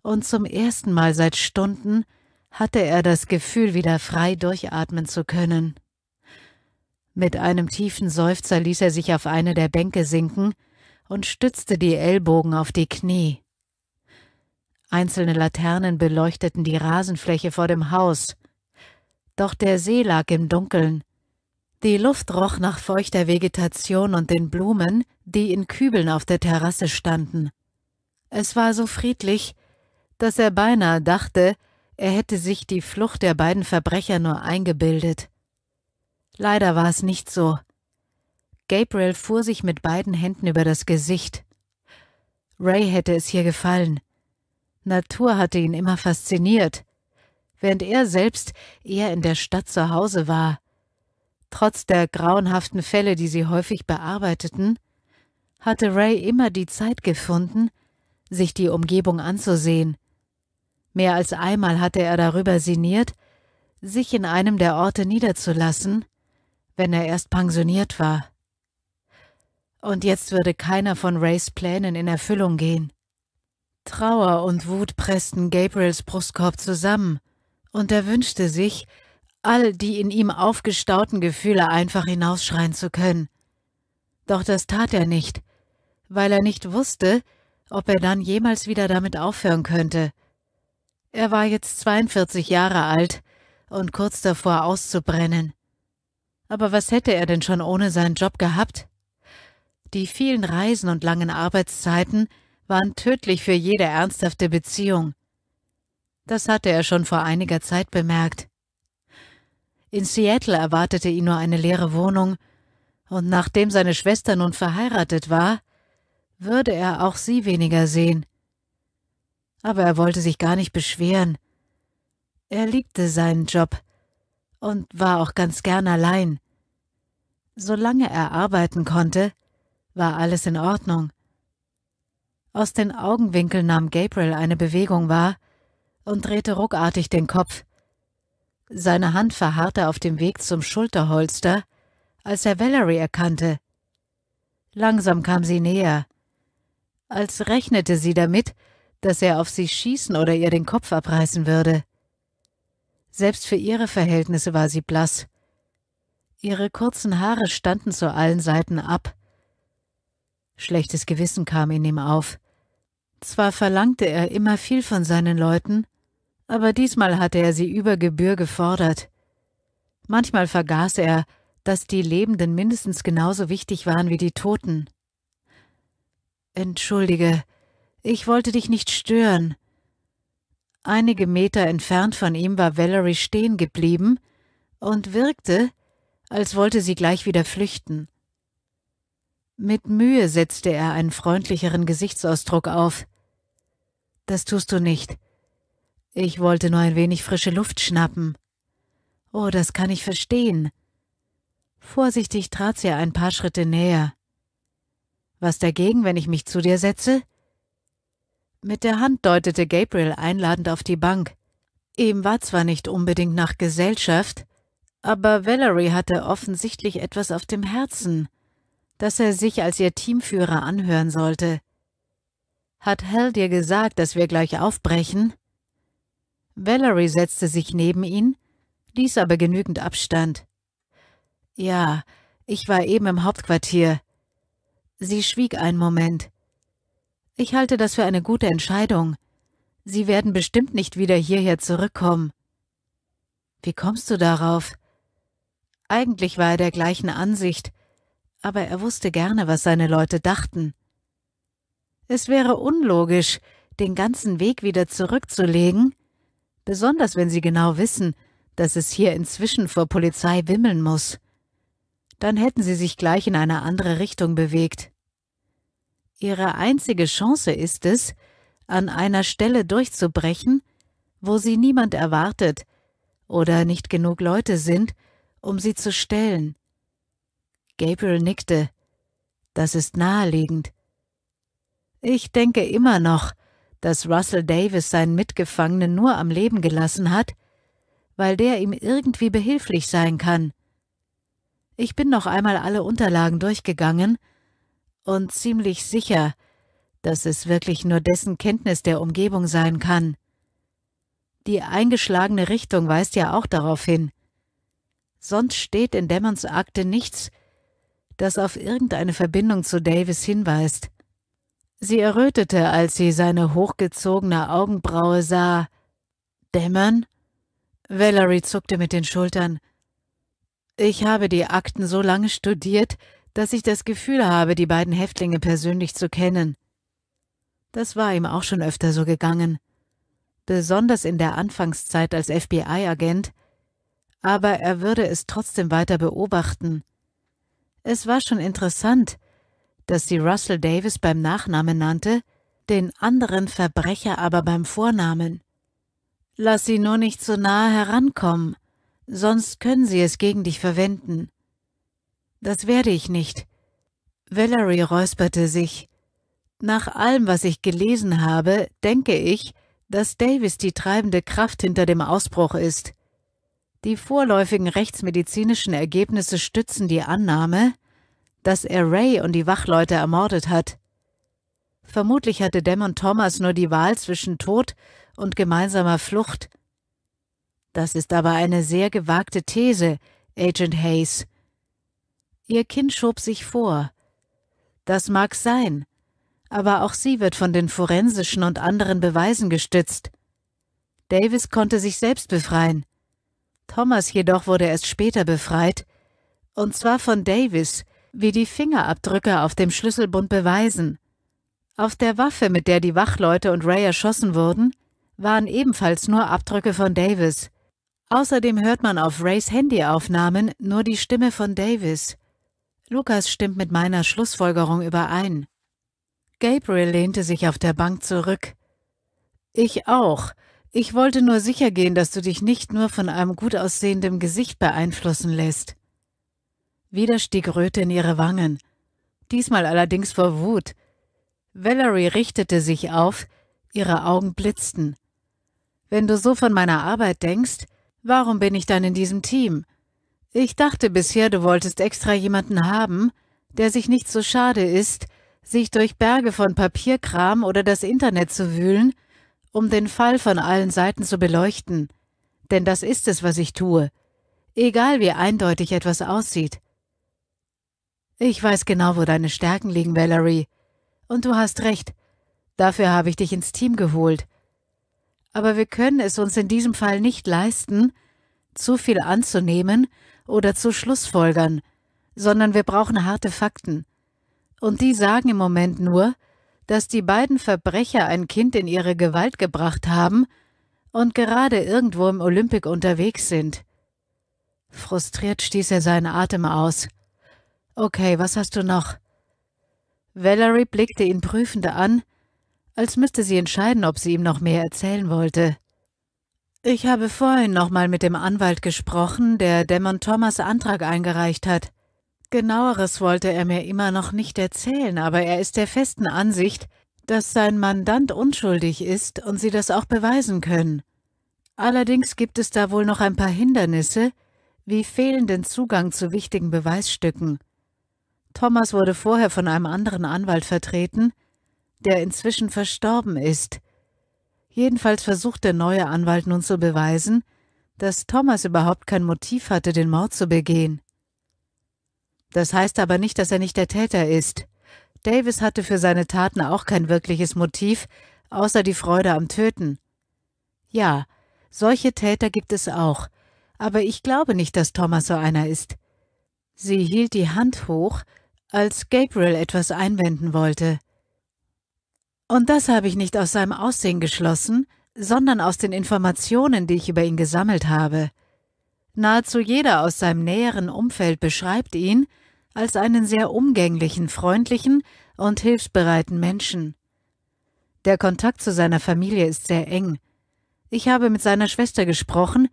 und zum ersten Mal seit Stunden hatte er das Gefühl, wieder frei durchatmen zu können. Mit einem tiefen Seufzer ließ er sich auf eine der Bänke sinken und stützte die Ellbogen auf die Knie. Einzelne Laternen beleuchteten die Rasenfläche vor dem Haus, doch der See lag im Dunkeln. Die Luft roch nach feuchter Vegetation und den Blumen, die in Kübeln auf der Terrasse standen. Es war so friedlich, dass er beinahe dachte, er hätte sich die Flucht der beiden Verbrecher nur eingebildet. Leider war es nicht so. Gabriel fuhr sich mit beiden Händen über das Gesicht. Ray hätte es hier gefallen. Natur hatte ihn immer fasziniert, während er selbst eher in der Stadt zu Hause war. Trotz der grauenhaften Fälle, die sie häufig bearbeiteten, hatte Ray immer die Zeit gefunden, sich die Umgebung anzusehen, mehr als einmal hatte er darüber sinniert, sich in einem der Orte niederzulassen, wenn er erst pensioniert war. Und jetzt würde keiner von Rays Plänen in Erfüllung gehen. Trauer und Wut pressten Gabriels Brustkorb zusammen, und er wünschte sich, all die in ihm aufgestauten Gefühle einfach hinausschreien zu können. Doch das tat er nicht, weil er nicht wusste, ob er dann jemals wieder damit aufhören könnte. Er war jetzt 42 Jahre alt und kurz davor auszubrennen. Aber was hätte er denn schon ohne seinen Job gehabt? Die vielen Reisen und langen Arbeitszeiten waren tödlich für jede ernsthafte Beziehung. Das hatte er schon vor einiger Zeit bemerkt. In Seattle erwartete ihn nur eine leere Wohnung, und nachdem seine Schwester nun verheiratet war, würde er auch sie weniger sehen aber er wollte sich gar nicht beschweren. Er liebte seinen Job und war auch ganz gern allein. Solange er arbeiten konnte, war alles in Ordnung. Aus den Augenwinkeln nahm Gabriel eine Bewegung wahr und drehte ruckartig den Kopf. Seine Hand verharrte auf dem Weg zum Schulterholster, als er Valerie erkannte. Langsam kam sie näher. Als rechnete sie damit, dass er auf sie schießen oder ihr den Kopf abreißen würde. Selbst für ihre Verhältnisse war sie blass. Ihre kurzen Haare standen zu allen Seiten ab. Schlechtes Gewissen kam in ihm auf. Zwar verlangte er immer viel von seinen Leuten, aber diesmal hatte er sie über Gebühr gefordert. Manchmal vergaß er, dass die Lebenden mindestens genauso wichtig waren wie die Toten. Entschuldige, ich wollte dich nicht stören. Einige Meter entfernt von ihm war Valerie stehen geblieben und wirkte, als wollte sie gleich wieder flüchten. Mit Mühe setzte er einen freundlicheren Gesichtsausdruck auf. Das tust du nicht. Ich wollte nur ein wenig frische Luft schnappen. Oh, das kann ich verstehen. Vorsichtig trat sie ein paar Schritte näher. Was dagegen, wenn ich mich zu dir setze? Mit der Hand deutete Gabriel einladend auf die Bank. Ihm war zwar nicht unbedingt nach Gesellschaft, aber Valerie hatte offensichtlich etwas auf dem Herzen, dass er sich als ihr Teamführer anhören sollte. Hat Hell dir gesagt, dass wir gleich aufbrechen? Valerie setzte sich neben ihn, ließ aber genügend Abstand. Ja, ich war eben im Hauptquartier. Sie schwieg einen Moment. Ich halte das für eine gute Entscheidung. Sie werden bestimmt nicht wieder hierher zurückkommen. Wie kommst du darauf? Eigentlich war er der gleichen Ansicht, aber er wusste gerne, was seine Leute dachten. Es wäre unlogisch, den ganzen Weg wieder zurückzulegen, besonders wenn sie genau wissen, dass es hier inzwischen vor Polizei wimmeln muss. Dann hätten sie sich gleich in eine andere Richtung bewegt. Ihre einzige Chance ist es, an einer Stelle durchzubrechen, wo sie niemand erwartet oder nicht genug Leute sind, um sie zu stellen. Gabriel nickte. Das ist naheliegend. Ich denke immer noch, dass Russell Davis seinen Mitgefangenen nur am Leben gelassen hat, weil der ihm irgendwie behilflich sein kann. Ich bin noch einmal alle Unterlagen durchgegangen und ziemlich sicher, dass es wirklich nur dessen Kenntnis der Umgebung sein kann. Die eingeschlagene Richtung weist ja auch darauf hin. Sonst steht in Demmons Akte nichts, das auf irgendeine Verbindung zu Davis hinweist. Sie errötete, als sie seine hochgezogene Augenbraue sah. Dämmern? Valerie zuckte mit den Schultern. Ich habe die Akten so lange studiert, dass ich das Gefühl habe, die beiden Häftlinge persönlich zu kennen. Das war ihm auch schon öfter so gegangen, besonders in der Anfangszeit als FBI-Agent, aber er würde es trotzdem weiter beobachten. Es war schon interessant, dass sie Russell Davis beim Nachnamen nannte, den anderen Verbrecher aber beim Vornamen. Lass sie nur nicht so nahe herankommen, sonst können sie es gegen dich verwenden. Das werde ich nicht. Valerie räusperte sich. Nach allem, was ich gelesen habe, denke ich, dass Davis die treibende Kraft hinter dem Ausbruch ist. Die vorläufigen rechtsmedizinischen Ergebnisse stützen die Annahme, dass er Ray und die Wachleute ermordet hat. Vermutlich hatte Damon Thomas nur die Wahl zwischen Tod und gemeinsamer Flucht. Das ist aber eine sehr gewagte These, Agent Hayes, Ihr Kind schob sich vor. Das mag sein, aber auch sie wird von den forensischen und anderen Beweisen gestützt. Davis konnte sich selbst befreien. Thomas jedoch wurde erst später befreit, und zwar von Davis, wie die Fingerabdrücke auf dem Schlüsselbund beweisen. Auf der Waffe, mit der die Wachleute und Ray erschossen wurden, waren ebenfalls nur Abdrücke von Davis. Außerdem hört man auf Rays Handyaufnahmen nur die Stimme von Davis. Lukas stimmt mit meiner Schlussfolgerung überein. Gabriel lehnte sich auf der Bank zurück. Ich auch. Ich wollte nur sicher gehen, dass du dich nicht nur von einem gut aussehenden Gesicht beeinflussen lässt. Wieder stieg Röte in ihre Wangen, diesmal allerdings vor Wut. Valerie richtete sich auf, ihre Augen blitzten. Wenn du so von meiner Arbeit denkst, warum bin ich dann in diesem Team? Ich dachte bisher, du wolltest extra jemanden haben, der sich nicht so schade ist, sich durch Berge von Papierkram oder das Internet zu wühlen, um den Fall von allen Seiten zu beleuchten. Denn das ist es, was ich tue, egal wie eindeutig etwas aussieht. Ich weiß genau, wo deine Stärken liegen, Valerie. Und du hast recht. Dafür habe ich dich ins Team geholt. Aber wir können es uns in diesem Fall nicht leisten, zu viel anzunehmen oder zu Schlussfolgern, sondern wir brauchen harte Fakten. Und die sagen im Moment nur, dass die beiden Verbrecher ein Kind in ihre Gewalt gebracht haben und gerade irgendwo im Olympik unterwegs sind. Frustriert stieß er seinen Atem aus. Okay, was hast du noch? Valerie blickte ihn prüfend an, als müsste sie entscheiden, ob sie ihm noch mehr erzählen wollte. Ich habe vorhin nochmal mit dem Anwalt gesprochen, der Damon Thomas Antrag eingereicht hat. Genaueres wollte er mir immer noch nicht erzählen, aber er ist der festen Ansicht, dass sein Mandant unschuldig ist und sie das auch beweisen können. Allerdings gibt es da wohl noch ein paar Hindernisse, wie fehlenden Zugang zu wichtigen Beweisstücken. Thomas wurde vorher von einem anderen Anwalt vertreten, der inzwischen verstorben ist – Jedenfalls versucht der neue Anwalt nun zu beweisen, dass Thomas überhaupt kein Motiv hatte, den Mord zu begehen. Das heißt aber nicht, dass er nicht der Täter ist. Davis hatte für seine Taten auch kein wirkliches Motiv, außer die Freude am Töten. Ja, solche Täter gibt es auch, aber ich glaube nicht, dass Thomas so einer ist. Sie hielt die Hand hoch, als Gabriel etwas einwenden wollte. Und das habe ich nicht aus seinem Aussehen geschlossen, sondern aus den Informationen, die ich über ihn gesammelt habe. Nahezu jeder aus seinem näheren Umfeld beschreibt ihn als einen sehr umgänglichen, freundlichen und hilfsbereiten Menschen. Der Kontakt zu seiner Familie ist sehr eng. Ich habe mit seiner Schwester gesprochen,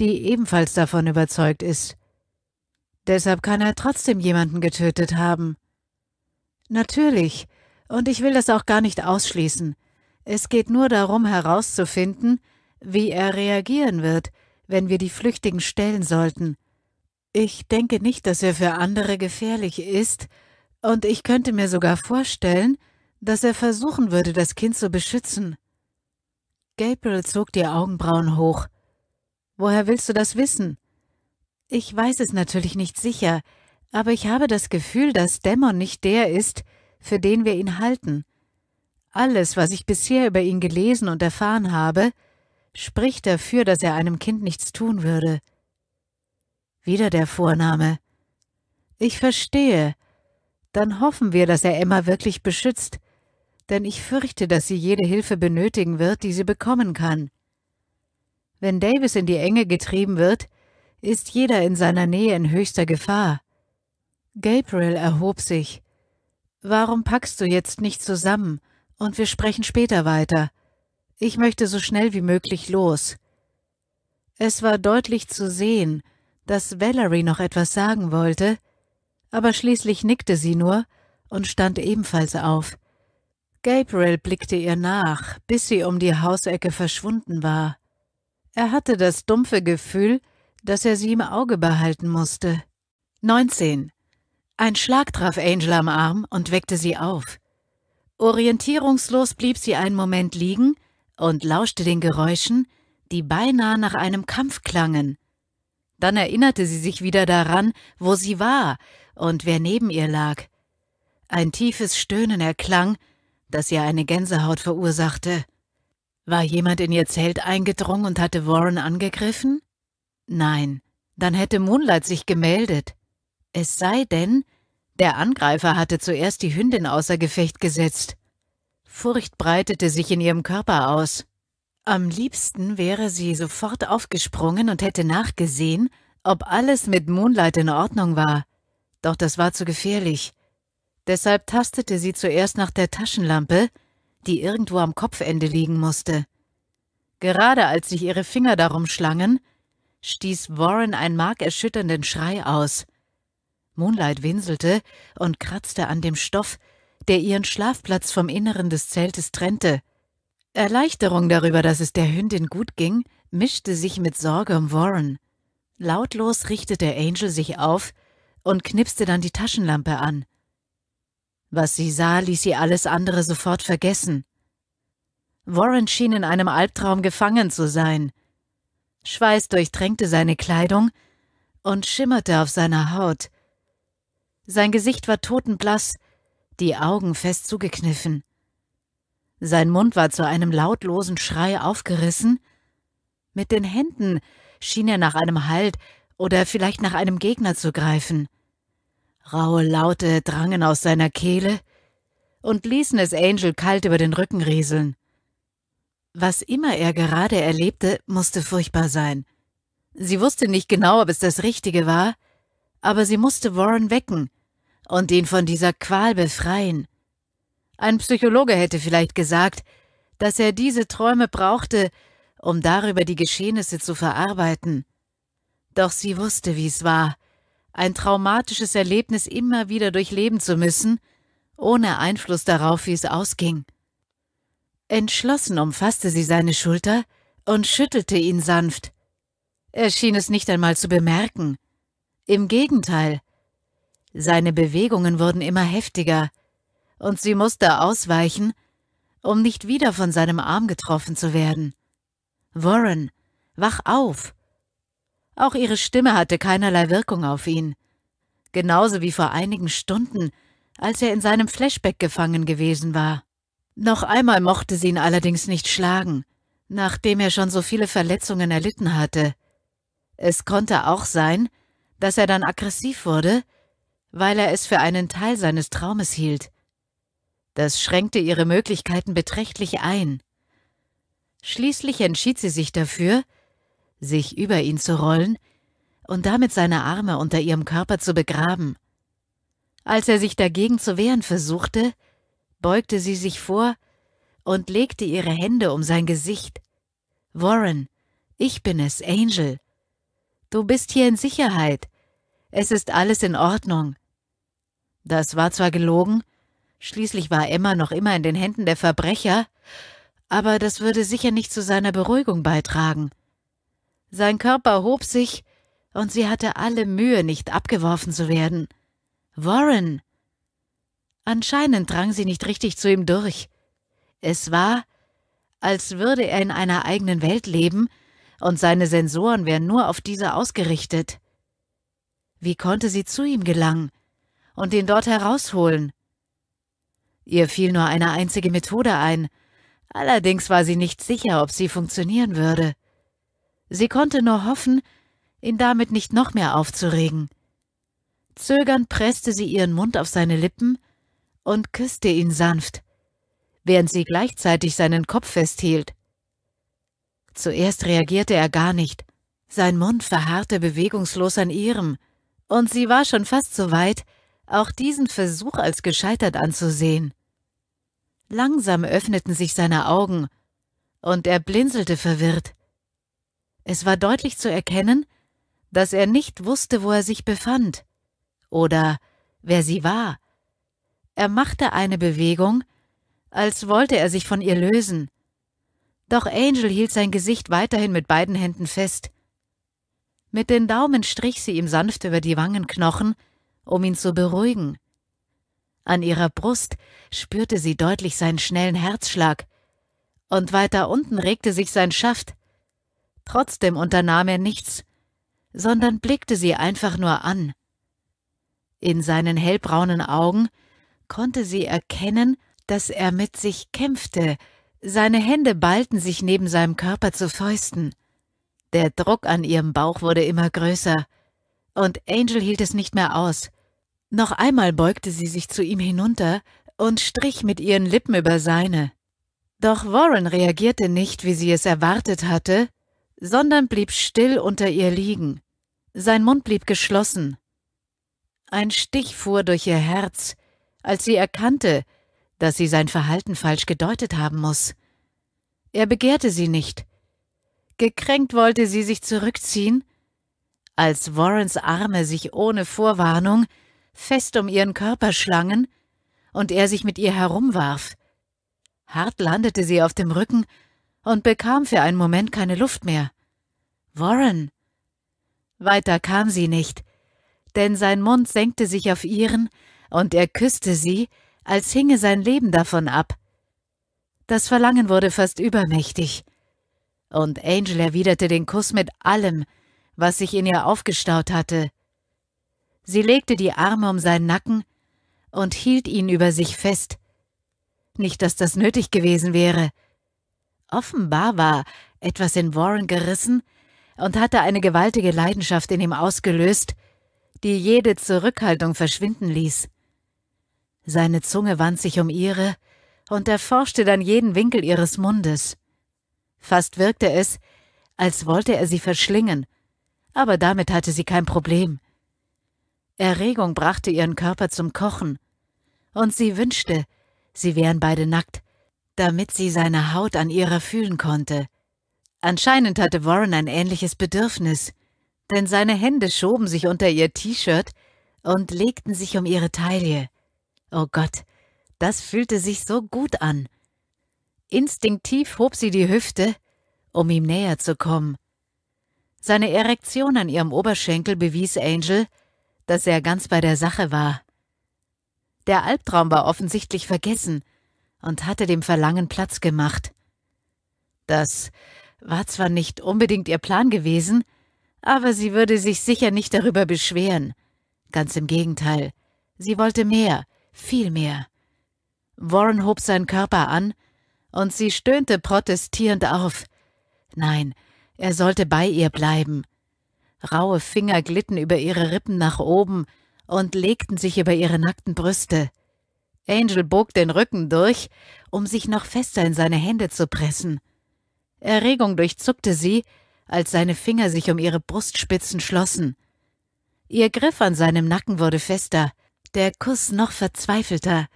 die ebenfalls davon überzeugt ist. Deshalb kann er trotzdem jemanden getötet haben. Natürlich, und ich will das auch gar nicht ausschließen. Es geht nur darum herauszufinden, wie er reagieren wird, wenn wir die Flüchtigen stellen sollten. Ich denke nicht, dass er für andere gefährlich ist, und ich könnte mir sogar vorstellen, dass er versuchen würde, das Kind zu beschützen. Gabriel zog die Augenbrauen hoch. Woher willst du das wissen? Ich weiß es natürlich nicht sicher, aber ich habe das Gefühl, dass Dämon nicht der ist, für den wir ihn halten. Alles, was ich bisher über ihn gelesen und erfahren habe, spricht dafür, dass er einem Kind nichts tun würde. Wieder der Vorname. Ich verstehe. Dann hoffen wir, dass er Emma wirklich beschützt, denn ich fürchte, dass sie jede Hilfe benötigen wird, die sie bekommen kann. Wenn Davis in die Enge getrieben wird, ist jeder in seiner Nähe in höchster Gefahr. Gabriel erhob sich. Warum packst du jetzt nicht zusammen und wir sprechen später weiter? Ich möchte so schnell wie möglich los. Es war deutlich zu sehen, dass Valerie noch etwas sagen wollte, aber schließlich nickte sie nur und stand ebenfalls auf. Gabriel blickte ihr nach, bis sie um die Hausecke verschwunden war. Er hatte das dumpfe Gefühl, dass er sie im Auge behalten musste. 19. Ein Schlag traf Angel am Arm und weckte sie auf. Orientierungslos blieb sie einen Moment liegen und lauschte den Geräuschen, die beinahe nach einem Kampf klangen. Dann erinnerte sie sich wieder daran, wo sie war und wer neben ihr lag. Ein tiefes Stöhnen erklang, das ihr eine Gänsehaut verursachte. War jemand in ihr Zelt eingedrungen und hatte Warren angegriffen? Nein, dann hätte Moonlight sich gemeldet. Es sei denn, der Angreifer hatte zuerst die Hündin außer Gefecht gesetzt. Furcht breitete sich in ihrem Körper aus. Am liebsten wäre sie sofort aufgesprungen und hätte nachgesehen, ob alles mit Moonlight in Ordnung war. Doch das war zu gefährlich. Deshalb tastete sie zuerst nach der Taschenlampe, die irgendwo am Kopfende liegen musste. Gerade als sich ihre Finger darum schlangen, stieß Warren einen markerschütternden Schrei aus. Moonlight winselte und kratzte an dem Stoff, der ihren Schlafplatz vom Inneren des Zeltes trennte. Erleichterung darüber, dass es der Hündin gut ging, mischte sich mit Sorge um Warren. Lautlos richtete Angel sich auf und knipste dann die Taschenlampe an. Was sie sah, ließ sie alles andere sofort vergessen. Warren schien in einem Albtraum gefangen zu sein. Schweiß durchtränkte seine Kleidung und schimmerte auf seiner Haut. Sein Gesicht war totenblass, die Augen fest zugekniffen. Sein Mund war zu einem lautlosen Schrei aufgerissen. Mit den Händen schien er nach einem Halt oder vielleicht nach einem Gegner zu greifen. Raue Laute drangen aus seiner Kehle und ließen es Angel kalt über den Rücken rieseln. Was immer er gerade erlebte, musste furchtbar sein. Sie wusste nicht genau, ob es das Richtige war, aber sie musste Warren wecken und ihn von dieser Qual befreien. Ein Psychologe hätte vielleicht gesagt, dass er diese Träume brauchte, um darüber die Geschehnisse zu verarbeiten. Doch sie wusste, wie es war, ein traumatisches Erlebnis immer wieder durchleben zu müssen, ohne Einfluss darauf, wie es ausging. Entschlossen umfasste sie seine Schulter und schüttelte ihn sanft. Er schien es nicht einmal zu bemerken. Im Gegenteil. Seine Bewegungen wurden immer heftiger, und sie musste ausweichen, um nicht wieder von seinem Arm getroffen zu werden. Warren, wach auf! Auch ihre Stimme hatte keinerlei Wirkung auf ihn. Genauso wie vor einigen Stunden, als er in seinem Flashback gefangen gewesen war. Noch einmal mochte sie ihn allerdings nicht schlagen, nachdem er schon so viele Verletzungen erlitten hatte. Es konnte auch sein, dass er dann aggressiv wurde, weil er es für einen Teil seines Traumes hielt. Das schränkte ihre Möglichkeiten beträchtlich ein. Schließlich entschied sie sich dafür, sich über ihn zu rollen und damit seine Arme unter ihrem Körper zu begraben. Als er sich dagegen zu wehren versuchte, beugte sie sich vor und legte ihre Hände um sein Gesicht. Warren, ich bin es, Angel. Du bist hier in Sicherheit. Es ist alles in Ordnung. Das war zwar gelogen, schließlich war Emma noch immer in den Händen der Verbrecher, aber das würde sicher nicht zu seiner Beruhigung beitragen. Sein Körper hob sich, und sie hatte alle Mühe, nicht abgeworfen zu werden. Warren. Anscheinend drang sie nicht richtig zu ihm durch. Es war, als würde er in einer eigenen Welt leben, und seine Sensoren wären nur auf diese ausgerichtet. Wie konnte sie zu ihm gelangen und ihn dort herausholen? Ihr fiel nur eine einzige Methode ein, allerdings war sie nicht sicher, ob sie funktionieren würde. Sie konnte nur hoffen, ihn damit nicht noch mehr aufzuregen. Zögernd presste sie ihren Mund auf seine Lippen und küsste ihn sanft, während sie gleichzeitig seinen Kopf festhielt. Zuerst reagierte er gar nicht, sein Mund verharrte bewegungslos an ihrem, und sie war schon fast so weit, auch diesen Versuch als gescheitert anzusehen. Langsam öffneten sich seine Augen, und er blinzelte verwirrt. Es war deutlich zu erkennen, dass er nicht wusste, wo er sich befand oder wer sie war. Er machte eine Bewegung, als wollte er sich von ihr lösen. Doch Angel hielt sein Gesicht weiterhin mit beiden Händen fest. Mit den Daumen strich sie ihm sanft über die Wangenknochen, um ihn zu beruhigen. An ihrer Brust spürte sie deutlich seinen schnellen Herzschlag, und weiter unten regte sich sein Schaft. Trotzdem unternahm er nichts, sondern blickte sie einfach nur an. In seinen hellbraunen Augen konnte sie erkennen, dass er mit sich kämpfte, seine Hände ballten sich neben seinem Körper zu Fäusten. Der Druck an ihrem Bauch wurde immer größer, und Angel hielt es nicht mehr aus. Noch einmal beugte sie sich zu ihm hinunter und strich mit ihren Lippen über seine. Doch Warren reagierte nicht, wie sie es erwartet hatte, sondern blieb still unter ihr liegen. Sein Mund blieb geschlossen. Ein Stich fuhr durch ihr Herz, als sie erkannte, dass sie sein Verhalten falsch gedeutet haben muss. Er begehrte sie nicht, Gekränkt wollte sie sich zurückziehen, als Warrens Arme sich ohne Vorwarnung fest um ihren Körper schlangen und er sich mit ihr herumwarf. Hart landete sie auf dem Rücken und bekam für einen Moment keine Luft mehr. Warren! Weiter kam sie nicht, denn sein Mund senkte sich auf ihren und er küsste sie, als hinge sein Leben davon ab. Das Verlangen wurde fast übermächtig und Angel erwiderte den Kuss mit allem, was sich in ihr aufgestaut hatte. Sie legte die Arme um seinen Nacken und hielt ihn über sich fest. Nicht, dass das nötig gewesen wäre. Offenbar war etwas in Warren gerissen und hatte eine gewaltige Leidenschaft in ihm ausgelöst, die jede Zurückhaltung verschwinden ließ. Seine Zunge wand sich um ihre und erforschte dann jeden Winkel ihres Mundes. Fast wirkte es, als wollte er sie verschlingen, aber damit hatte sie kein Problem. Erregung brachte ihren Körper zum Kochen, und sie wünschte, sie wären beide nackt, damit sie seine Haut an ihrer fühlen konnte. Anscheinend hatte Warren ein ähnliches Bedürfnis, denn seine Hände schoben sich unter ihr T-Shirt und legten sich um ihre Taille. Oh Gott, das fühlte sich so gut an. Instinktiv hob sie die Hüfte, um ihm näher zu kommen. Seine Erektion an ihrem Oberschenkel bewies Angel, dass er ganz bei der Sache war. Der Albtraum war offensichtlich vergessen und hatte dem Verlangen Platz gemacht. Das war zwar nicht unbedingt ihr Plan gewesen, aber sie würde sich sicher nicht darüber beschweren. Ganz im Gegenteil, sie wollte mehr, viel mehr. Warren hob seinen Körper an und sie stöhnte protestierend auf. Nein, er sollte bei ihr bleiben. Raue Finger glitten über ihre Rippen nach oben und legten sich über ihre nackten Brüste. Angel bog den Rücken durch, um sich noch fester in seine Hände zu pressen. Erregung durchzuckte sie, als seine Finger sich um ihre Brustspitzen schlossen. Ihr Griff an seinem Nacken wurde fester, der Kuss noch verzweifelter,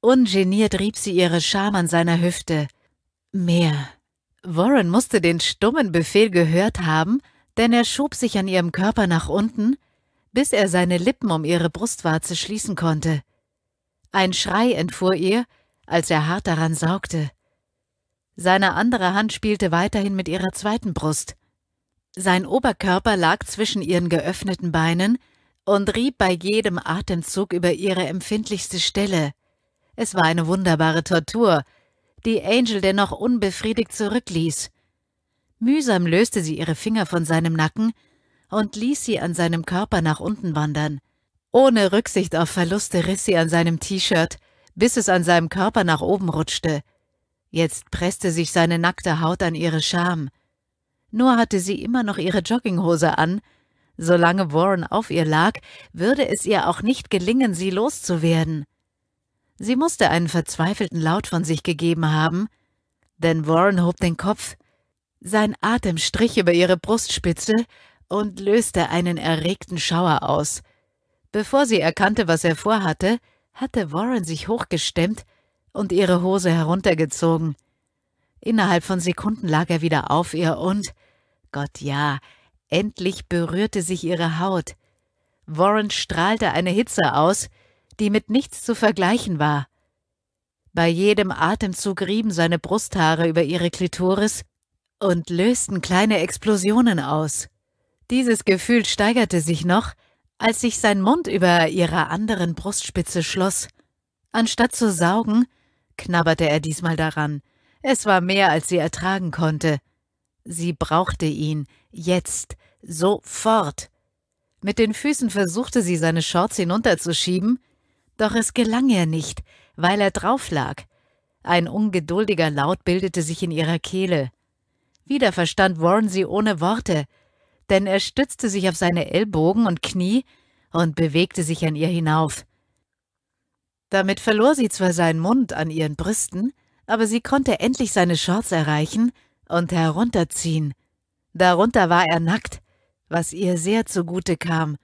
Ungeniert rieb sie ihre Scham an seiner Hüfte. Mehr. Warren musste den stummen Befehl gehört haben, denn er schob sich an ihrem Körper nach unten, bis er seine Lippen um ihre Brustwarze schließen konnte. Ein Schrei entfuhr ihr, als er hart daran saugte. Seine andere Hand spielte weiterhin mit ihrer zweiten Brust. Sein Oberkörper lag zwischen ihren geöffneten Beinen und rieb bei jedem Atemzug über ihre empfindlichste Stelle, es war eine wunderbare Tortur, die Angel dennoch unbefriedigt zurückließ. Mühsam löste sie ihre Finger von seinem Nacken und ließ sie an seinem Körper nach unten wandern. Ohne Rücksicht auf Verluste riss sie an seinem T-Shirt, bis es an seinem Körper nach oben rutschte. Jetzt presste sich seine nackte Haut an ihre Scham. Nur hatte sie immer noch ihre Jogginghose an. Solange Warren auf ihr lag, würde es ihr auch nicht gelingen, sie loszuwerden. Sie musste einen verzweifelten Laut von sich gegeben haben, denn Warren hob den Kopf, sein Atem strich über ihre Brustspitze und löste einen erregten Schauer aus. Bevor sie erkannte, was er vorhatte, hatte Warren sich hochgestemmt und ihre Hose heruntergezogen. Innerhalb von Sekunden lag er wieder auf ihr und, Gott ja, endlich berührte sich ihre Haut. Warren strahlte eine Hitze aus, die mit nichts zu vergleichen war. Bei jedem Atemzug rieben seine Brusthaare über ihre Klitoris und lösten kleine Explosionen aus. Dieses Gefühl steigerte sich noch, als sich sein Mund über ihrer anderen Brustspitze schloss. Anstatt zu saugen, knabberte er diesmal daran. Es war mehr, als sie ertragen konnte. Sie brauchte ihn, jetzt, sofort. Mit den Füßen versuchte sie, seine Shorts hinunterzuschieben, doch es gelang ihr nicht, weil er drauf lag. Ein ungeduldiger Laut bildete sich in ihrer Kehle. Wieder verstand Warren sie ohne Worte, denn er stützte sich auf seine Ellbogen und Knie und bewegte sich an ihr hinauf. Damit verlor sie zwar seinen Mund an ihren Brüsten, aber sie konnte endlich seine Shorts erreichen und herunterziehen. Darunter war er nackt, was ihr sehr zugute kam.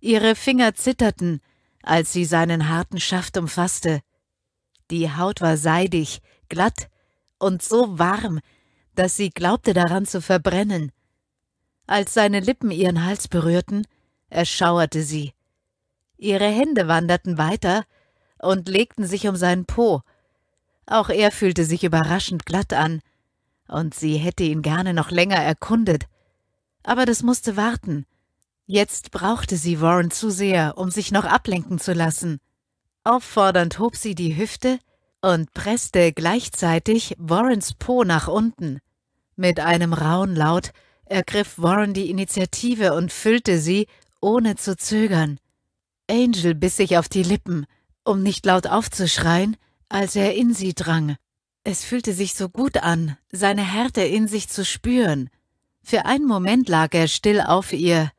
Ihre Finger zitterten, als sie seinen harten Schaft umfasste. Die Haut war seidig, glatt und so warm, dass sie glaubte daran zu verbrennen. Als seine Lippen ihren Hals berührten, erschauerte sie. Ihre Hände wanderten weiter und legten sich um seinen Po. Auch er fühlte sich überraschend glatt an, und sie hätte ihn gerne noch länger erkundet. Aber das musste warten. Jetzt brauchte sie Warren zu sehr, um sich noch ablenken zu lassen. Auffordernd hob sie die Hüfte und presste gleichzeitig Warrens Po nach unten. Mit einem rauen Laut ergriff Warren die Initiative und füllte sie, ohne zu zögern. Angel biss sich auf die Lippen, um nicht laut aufzuschreien, als er in sie drang. Es fühlte sich so gut an, seine Härte in sich zu spüren. Für einen Moment lag er still auf ihr,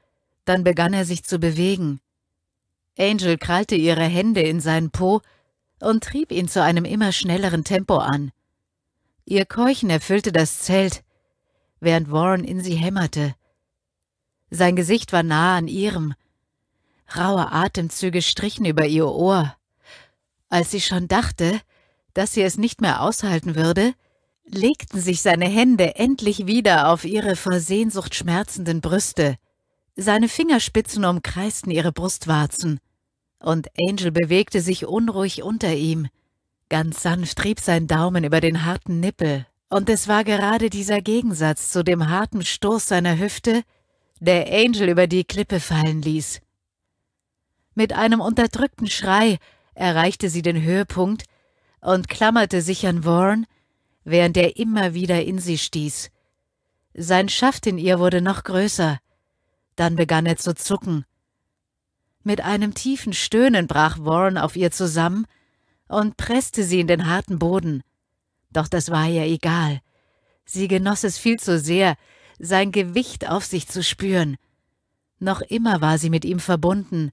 dann begann er sich zu bewegen. Angel krallte ihre Hände in seinen Po und trieb ihn zu einem immer schnelleren Tempo an. Ihr Keuchen erfüllte das Zelt, während Warren in sie hämmerte. Sein Gesicht war nah an ihrem. Raue Atemzüge strichen über ihr Ohr. Als sie schon dachte, dass sie es nicht mehr aushalten würde, legten sich seine Hände endlich wieder auf ihre vor Sehnsucht schmerzenden Brüste. Seine Fingerspitzen umkreisten ihre Brustwarzen, und Angel bewegte sich unruhig unter ihm. Ganz sanft trieb sein Daumen über den harten Nippel, und es war gerade dieser Gegensatz zu dem harten Stoß seiner Hüfte, der Angel über die Klippe fallen ließ. Mit einem unterdrückten Schrei erreichte sie den Höhepunkt und klammerte sich an Warren, während er immer wieder in sie stieß. Sein Schaft in ihr wurde noch größer, dann begann er zu zucken. Mit einem tiefen Stöhnen brach Warren auf ihr zusammen und presste sie in den harten Boden. Doch das war ihr egal. Sie genoss es viel zu sehr, sein Gewicht auf sich zu spüren. Noch immer war sie mit ihm verbunden.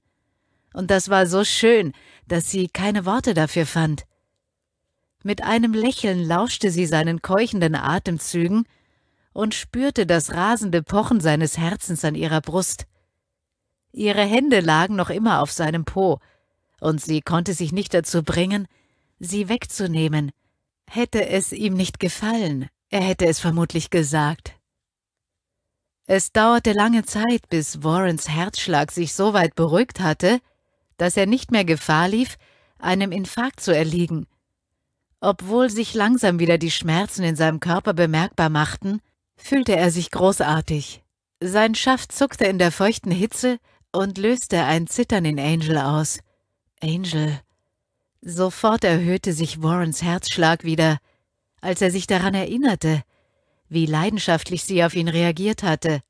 Und das war so schön, dass sie keine Worte dafür fand. Mit einem Lächeln lauschte sie seinen keuchenden Atemzügen und spürte das rasende Pochen seines Herzens an ihrer Brust. Ihre Hände lagen noch immer auf seinem Po, und sie konnte sich nicht dazu bringen, sie wegzunehmen. Hätte es ihm nicht gefallen, er hätte es vermutlich gesagt. Es dauerte lange Zeit, bis Warrens Herzschlag sich so weit beruhigt hatte, dass er nicht mehr Gefahr lief, einem Infarkt zu erliegen. Obwohl sich langsam wieder die Schmerzen in seinem Körper bemerkbar machten, fühlte er sich großartig. Sein Schaft zuckte in der feuchten Hitze und löste ein Zittern in Angel aus. Angel. Sofort erhöhte sich Warrens Herzschlag wieder, als er sich daran erinnerte, wie leidenschaftlich sie auf ihn reagiert hatte.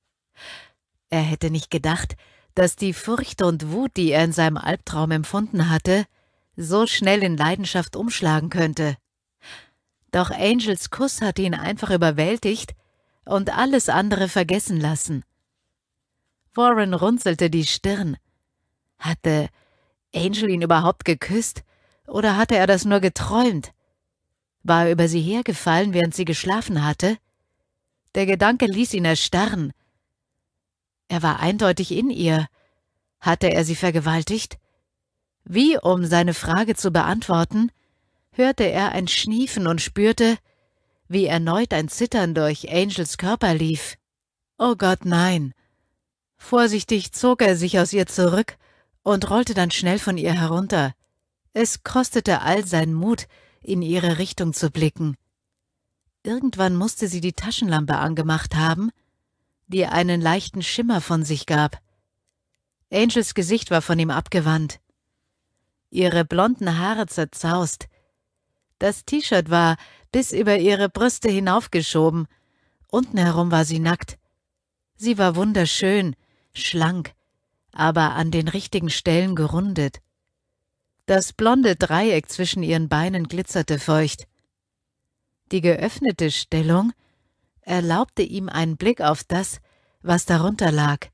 Er hätte nicht gedacht, dass die Furcht und Wut, die er in seinem Albtraum empfunden hatte, so schnell in Leidenschaft umschlagen könnte. Doch Angels Kuss hatte ihn einfach überwältigt und alles andere vergessen lassen. Warren runzelte die Stirn. Hatte Angel ihn überhaupt geküsst oder hatte er das nur geträumt? War er über sie hergefallen, während sie geschlafen hatte? Der Gedanke ließ ihn erstarren. Er war eindeutig in ihr. Hatte er sie vergewaltigt? Wie um seine Frage zu beantworten, hörte er ein Schniefen und spürte, wie erneut ein Zittern durch Angels Körper lief. Oh Gott, nein! Vorsichtig zog er sich aus ihr zurück und rollte dann schnell von ihr herunter. Es kostete all seinen Mut, in ihre Richtung zu blicken. Irgendwann musste sie die Taschenlampe angemacht haben, die einen leichten Schimmer von sich gab. Angels Gesicht war von ihm abgewandt. Ihre blonden Haare zerzaust. Das T-Shirt war, bis über ihre Brüste hinaufgeschoben. Unten herum war sie nackt. Sie war wunderschön, schlank, aber an den richtigen Stellen gerundet. Das blonde Dreieck zwischen ihren Beinen glitzerte feucht. Die geöffnete Stellung erlaubte ihm einen Blick auf das, was darunter lag.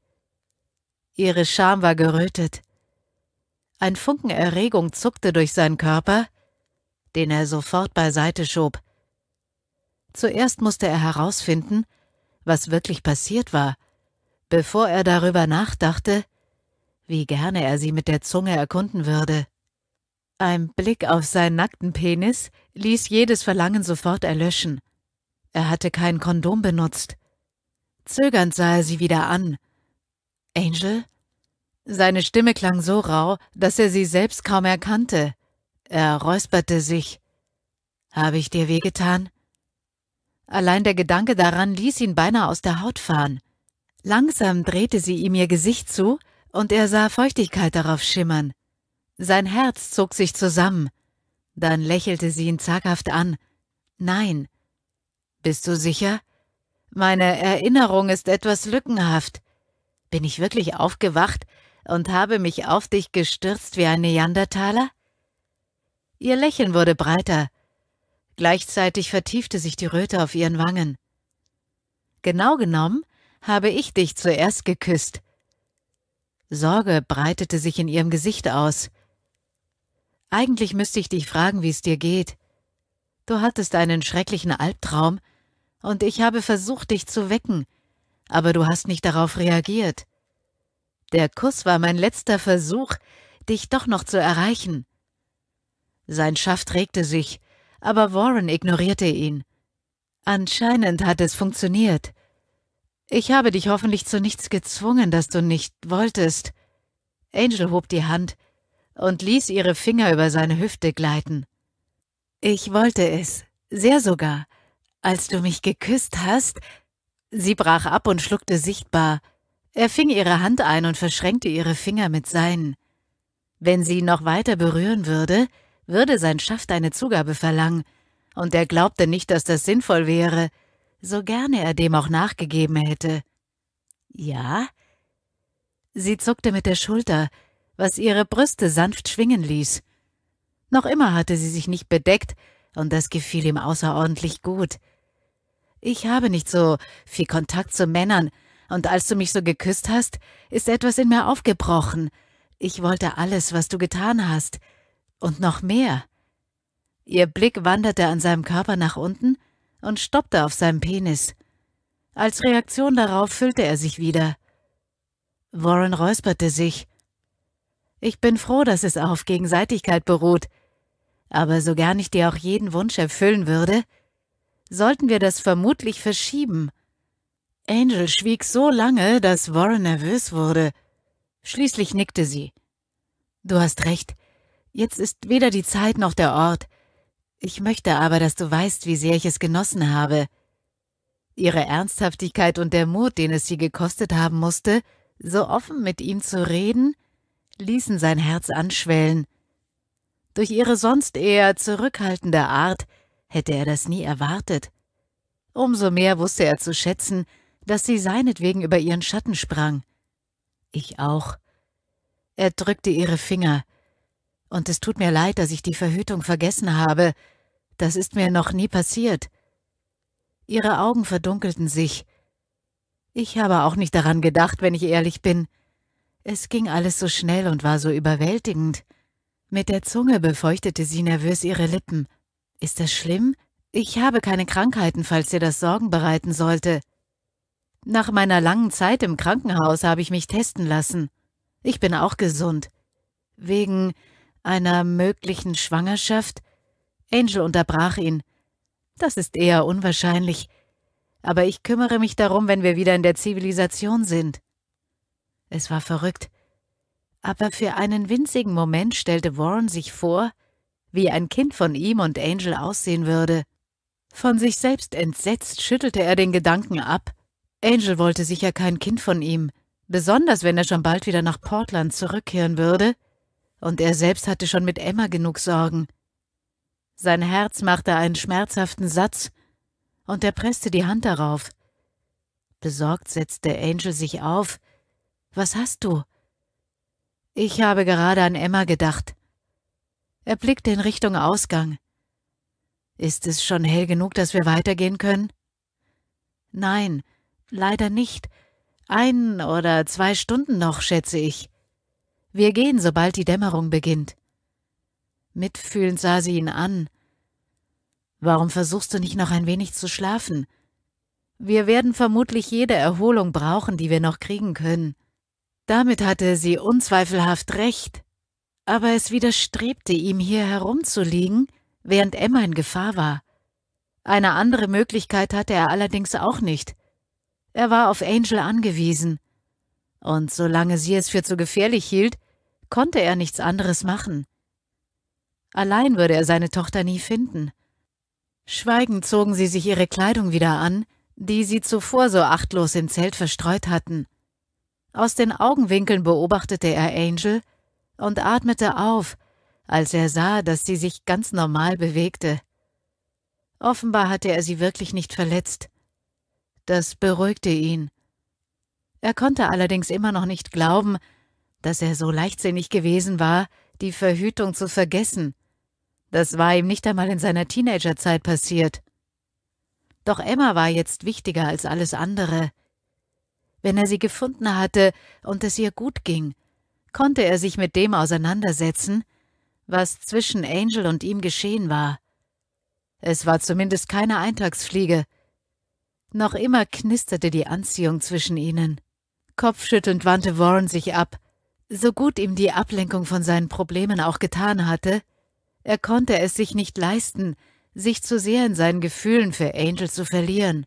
Ihre Scham war gerötet. Ein Funken Erregung zuckte durch seinen Körper, den er sofort beiseite schob. Zuerst musste er herausfinden, was wirklich passiert war, bevor er darüber nachdachte, wie gerne er sie mit der Zunge erkunden würde. Ein Blick auf seinen nackten Penis ließ jedes Verlangen sofort erlöschen. Er hatte kein Kondom benutzt. Zögernd sah er sie wieder an. Angel? Seine Stimme klang so rau, dass er sie selbst kaum erkannte. Er räusperte sich. Habe ich dir wehgetan? Allein der Gedanke daran ließ ihn beinahe aus der Haut fahren. Langsam drehte sie ihm ihr Gesicht zu, und er sah Feuchtigkeit darauf schimmern. Sein Herz zog sich zusammen. Dann lächelte sie ihn zaghaft an. Nein. Bist du sicher? Meine Erinnerung ist etwas lückenhaft. Bin ich wirklich aufgewacht und habe mich auf dich gestürzt wie ein Neandertaler? Ihr Lächeln wurde breiter. Gleichzeitig vertiefte sich die Röte auf ihren Wangen. Genau genommen habe ich dich zuerst geküsst. Sorge breitete sich in ihrem Gesicht aus. Eigentlich müsste ich dich fragen, wie es dir geht. Du hattest einen schrecklichen Albtraum, und ich habe versucht, dich zu wecken, aber du hast nicht darauf reagiert. Der Kuss war mein letzter Versuch, dich doch noch zu erreichen. Sein Schaft regte sich, aber Warren ignorierte ihn. Anscheinend hat es funktioniert. Ich habe dich hoffentlich zu nichts gezwungen, das du nicht wolltest. Angel hob die Hand und ließ ihre Finger über seine Hüfte gleiten. Ich wollte es, sehr sogar. Als du mich geküsst hast. Sie brach ab und schluckte sichtbar. Er fing ihre Hand ein und verschränkte ihre Finger mit seinen. Wenn sie ihn noch weiter berühren würde, würde sein Schaft eine Zugabe verlangen, und er glaubte nicht, dass das sinnvoll wäre, so gerne er dem auch nachgegeben hätte. Ja? Sie zuckte mit der Schulter, was ihre Brüste sanft schwingen ließ. Noch immer hatte sie sich nicht bedeckt, und das gefiel ihm außerordentlich gut. Ich habe nicht so viel Kontakt zu Männern, und als du mich so geküsst hast, ist etwas in mir aufgebrochen. Ich wollte alles, was du getan hast und noch mehr. Ihr Blick wanderte an seinem Körper nach unten und stoppte auf seinem Penis. Als Reaktion darauf füllte er sich wieder. Warren räusperte sich. Ich bin froh, dass es auf Gegenseitigkeit beruht. Aber so gern ich dir auch jeden Wunsch erfüllen würde, sollten wir das vermutlich verschieben. Angel schwieg so lange, dass Warren nervös wurde. Schließlich nickte sie. Du hast recht. Jetzt ist weder die Zeit noch der Ort. Ich möchte aber, dass du weißt, wie sehr ich es genossen habe. Ihre Ernsthaftigkeit und der Mut, den es sie gekostet haben musste, so offen mit ihm zu reden, ließen sein Herz anschwellen. Durch ihre sonst eher zurückhaltende Art hätte er das nie erwartet. Umso mehr wusste er zu schätzen, dass sie seinetwegen über ihren Schatten sprang. Ich auch. Er drückte ihre Finger, und es tut mir leid, dass ich die Verhütung vergessen habe. Das ist mir noch nie passiert. Ihre Augen verdunkelten sich. Ich habe auch nicht daran gedacht, wenn ich ehrlich bin. Es ging alles so schnell und war so überwältigend. Mit der Zunge befeuchtete sie nervös ihre Lippen. Ist das schlimm? Ich habe keine Krankheiten, falls dir das Sorgen bereiten sollte. Nach meiner langen Zeit im Krankenhaus habe ich mich testen lassen. Ich bin auch gesund. Wegen einer möglichen Schwangerschaft? Angel unterbrach ihn. Das ist eher unwahrscheinlich. Aber ich kümmere mich darum, wenn wir wieder in der Zivilisation sind. Es war verrückt. Aber für einen winzigen Moment stellte Warren sich vor, wie ein Kind von ihm und Angel aussehen würde. Von sich selbst entsetzt schüttelte er den Gedanken ab. Angel wollte sicher kein Kind von ihm, besonders wenn er schon bald wieder nach Portland zurückkehren würde, und er selbst hatte schon mit Emma genug Sorgen. Sein Herz machte einen schmerzhaften Satz, und er presste die Hand darauf. Besorgt setzte Angel sich auf. Was hast du? Ich habe gerade an Emma gedacht. Er blickte in Richtung Ausgang. Ist es schon hell genug, dass wir weitergehen können? Nein, leider nicht. Ein oder zwei Stunden noch, schätze ich. Wir gehen, sobald die Dämmerung beginnt. Mitfühlend sah sie ihn an. Warum versuchst du nicht noch ein wenig zu schlafen? Wir werden vermutlich jede Erholung brauchen, die wir noch kriegen können. Damit hatte sie unzweifelhaft recht, aber es widerstrebte ihm hier herumzuliegen, während Emma in Gefahr war. Eine andere Möglichkeit hatte er allerdings auch nicht. Er war auf Angel angewiesen und solange sie es für zu gefährlich hielt, konnte er nichts anderes machen. Allein würde er seine Tochter nie finden. Schweigend zogen sie sich ihre Kleidung wieder an, die sie zuvor so achtlos im Zelt verstreut hatten. Aus den Augenwinkeln beobachtete er Angel und atmete auf, als er sah, dass sie sich ganz normal bewegte. Offenbar hatte er sie wirklich nicht verletzt. Das beruhigte ihn. Er konnte allerdings immer noch nicht glauben, dass er so leichtsinnig gewesen war, die Verhütung zu vergessen. Das war ihm nicht einmal in seiner Teenagerzeit passiert. Doch Emma war jetzt wichtiger als alles andere. Wenn er sie gefunden hatte und es ihr gut ging, konnte er sich mit dem auseinandersetzen, was zwischen Angel und ihm geschehen war. Es war zumindest keine Eintagsfliege. Noch immer knisterte die Anziehung zwischen ihnen. Kopfschüttelnd wandte Warren sich ab. So gut ihm die Ablenkung von seinen Problemen auch getan hatte, er konnte es sich nicht leisten, sich zu sehr in seinen Gefühlen für Angel zu verlieren.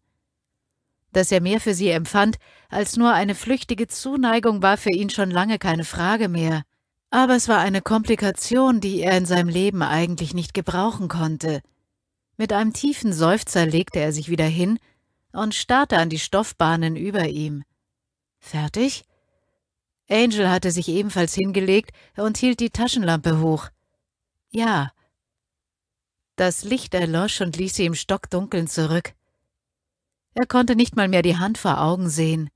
Dass er mehr für sie empfand als nur eine flüchtige Zuneigung, war für ihn schon lange keine Frage mehr. Aber es war eine Komplikation, die er in seinem Leben eigentlich nicht gebrauchen konnte. Mit einem tiefen Seufzer legte er sich wieder hin und starrte an die Stoffbahnen über ihm. Fertig? Angel hatte sich ebenfalls hingelegt und hielt die Taschenlampe hoch. Ja. Das Licht erlosch und ließ sie im Stockdunkeln zurück. Er konnte nicht mal mehr die Hand vor Augen sehen.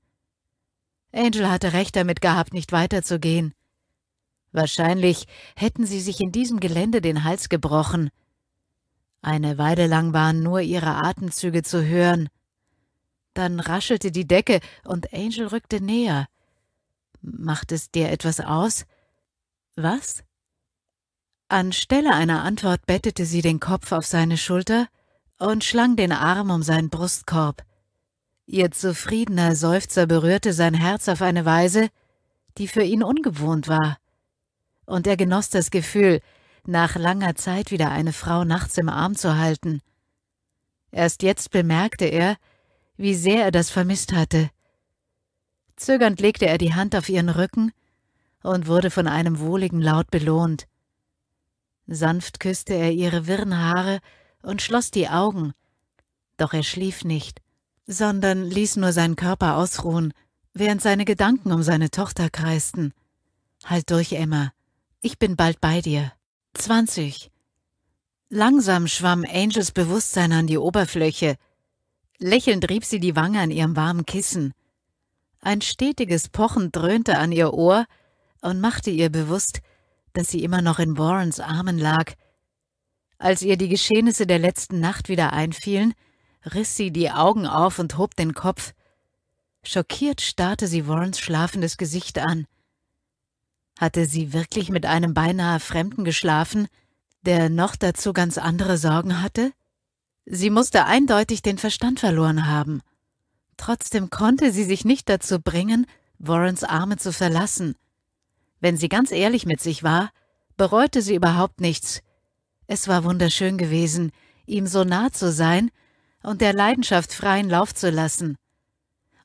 Angel hatte recht damit gehabt, nicht weiterzugehen. Wahrscheinlich hätten sie sich in diesem Gelände den Hals gebrochen. Eine Weile lang waren nur ihre Atemzüge zu hören. Dann raschelte die Decke und Angel rückte näher. Macht es dir etwas aus? Was? Anstelle einer Antwort bettete sie den Kopf auf seine Schulter und schlang den Arm um seinen Brustkorb. Ihr zufriedener Seufzer berührte sein Herz auf eine Weise, die für ihn ungewohnt war. Und er genoss das Gefühl, nach langer Zeit wieder eine Frau nachts im Arm zu halten. Erst jetzt bemerkte er, wie sehr er das vermisst hatte. Zögernd legte er die Hand auf ihren Rücken und wurde von einem wohligen Laut belohnt. Sanft küsste er ihre wirren Haare und schloss die Augen, doch er schlief nicht, sondern ließ nur seinen Körper ausruhen, während seine Gedanken um seine Tochter kreisten. Halt durch, Emma, ich bin bald bei dir. 20. Langsam schwamm Angels Bewusstsein an die Oberfläche, Lächelnd rieb sie die Wange an ihrem warmen Kissen. Ein stetiges Pochen dröhnte an ihr Ohr und machte ihr bewusst, dass sie immer noch in Warrens Armen lag. Als ihr die Geschehnisse der letzten Nacht wieder einfielen, riss sie die Augen auf und hob den Kopf. Schockiert starrte sie Warrens schlafendes Gesicht an. Hatte sie wirklich mit einem beinahe Fremden geschlafen, der noch dazu ganz andere Sorgen hatte? Sie musste eindeutig den Verstand verloren haben. Trotzdem konnte sie sich nicht dazu bringen, Warrens Arme zu verlassen. Wenn sie ganz ehrlich mit sich war, bereute sie überhaupt nichts. Es war wunderschön gewesen, ihm so nah zu sein und der Leidenschaft freien Lauf zu lassen.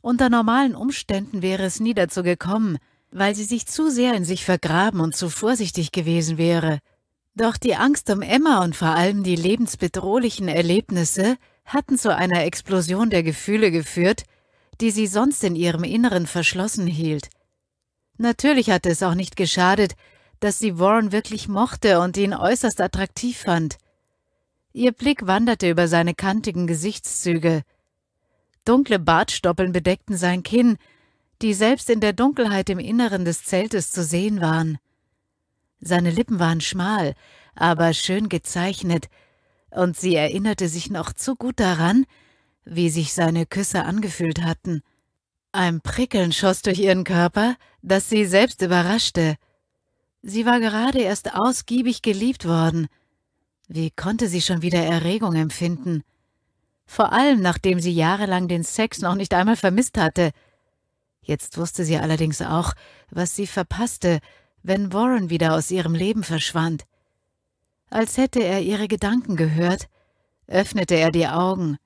Unter normalen Umständen wäre es nie dazu gekommen, weil sie sich zu sehr in sich vergraben und zu vorsichtig gewesen wäre. Doch die Angst um Emma und vor allem die lebensbedrohlichen Erlebnisse hatten zu einer Explosion der Gefühle geführt, die sie sonst in ihrem Inneren verschlossen hielt. Natürlich hatte es auch nicht geschadet, dass sie Warren wirklich mochte und ihn äußerst attraktiv fand. Ihr Blick wanderte über seine kantigen Gesichtszüge. Dunkle Bartstoppeln bedeckten sein Kinn, die selbst in der Dunkelheit im Inneren des Zeltes zu sehen waren. Seine Lippen waren schmal, aber schön gezeichnet, und sie erinnerte sich noch zu gut daran, wie sich seine Küsse angefühlt hatten. Ein Prickeln schoss durch ihren Körper, das sie selbst überraschte. Sie war gerade erst ausgiebig geliebt worden. Wie konnte sie schon wieder Erregung empfinden? Vor allem, nachdem sie jahrelang den Sex noch nicht einmal vermisst hatte. Jetzt wusste sie allerdings auch, was sie verpasste, wenn Warren wieder aus ihrem Leben verschwand. Als hätte er ihre Gedanken gehört, öffnete er die Augen.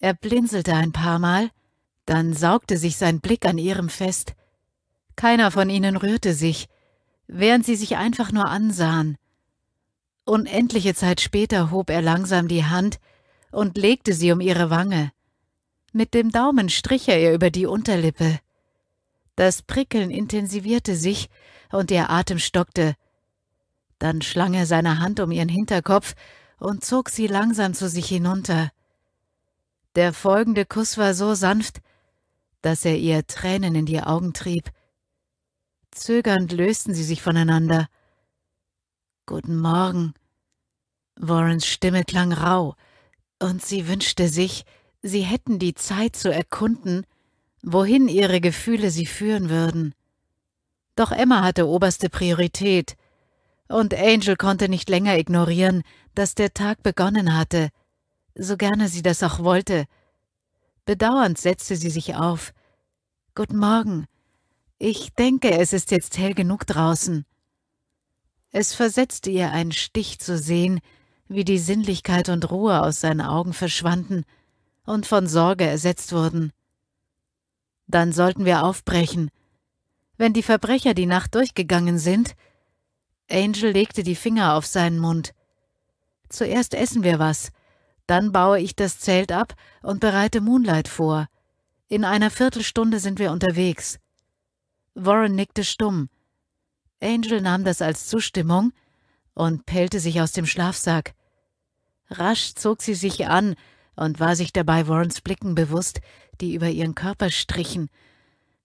Er blinzelte ein paar Mal, dann saugte sich sein Blick an ihrem fest. Keiner von ihnen rührte sich, während sie sich einfach nur ansahen. Unendliche Zeit später hob er langsam die Hand und legte sie um ihre Wange. Mit dem Daumen strich er ihr über die Unterlippe. Das Prickeln intensivierte sich, und ihr Atem stockte. Dann schlang er seine Hand um ihren Hinterkopf und zog sie langsam zu sich hinunter. Der folgende Kuss war so sanft, dass er ihr Tränen in die Augen trieb. Zögernd lösten sie sich voneinander. Guten Morgen. Warrens Stimme klang rau, und sie wünschte sich, sie hätten die Zeit zu erkunden, wohin ihre Gefühle sie führen würden. Doch Emma hatte oberste Priorität, und Angel konnte nicht länger ignorieren, dass der Tag begonnen hatte, so gerne sie das auch wollte. Bedauernd setzte sie sich auf. Guten Morgen. Ich denke, es ist jetzt hell genug draußen. Es versetzte ihr einen Stich zu sehen, wie die Sinnlichkeit und Ruhe aus seinen Augen verschwanden und von Sorge ersetzt wurden. Dann sollten wir aufbrechen, wenn die Verbrecher die Nacht durchgegangen sind. Angel legte die Finger auf seinen Mund. Zuerst essen wir was, dann baue ich das Zelt ab und bereite Moonlight vor. In einer Viertelstunde sind wir unterwegs. Warren nickte stumm. Angel nahm das als Zustimmung und pellte sich aus dem Schlafsack. Rasch zog sie sich an und war sich dabei Warrens Blicken bewusst, die über ihren Körper strichen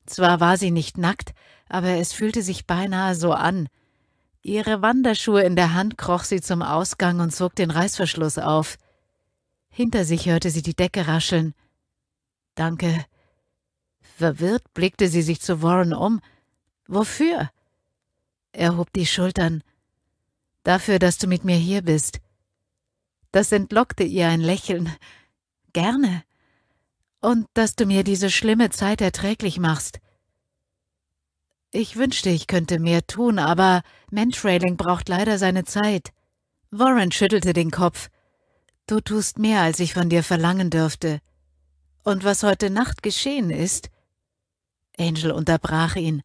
zwar war sie nicht nackt, aber es fühlte sich beinahe so an. Ihre Wanderschuhe in der Hand kroch sie zum Ausgang und zog den Reißverschluss auf. Hinter sich hörte sie die Decke rascheln. Danke. Verwirrt blickte sie sich zu Warren um. Wofür? Er hob die Schultern. Dafür, dass du mit mir hier bist. Das entlockte ihr ein Lächeln. Gerne und dass du mir diese schlimme Zeit erträglich machst. Ich wünschte, ich könnte mehr tun, aber Mantrailing braucht leider seine Zeit. Warren schüttelte den Kopf. Du tust mehr, als ich von dir verlangen dürfte. Und was heute Nacht geschehen ist? Angel unterbrach ihn.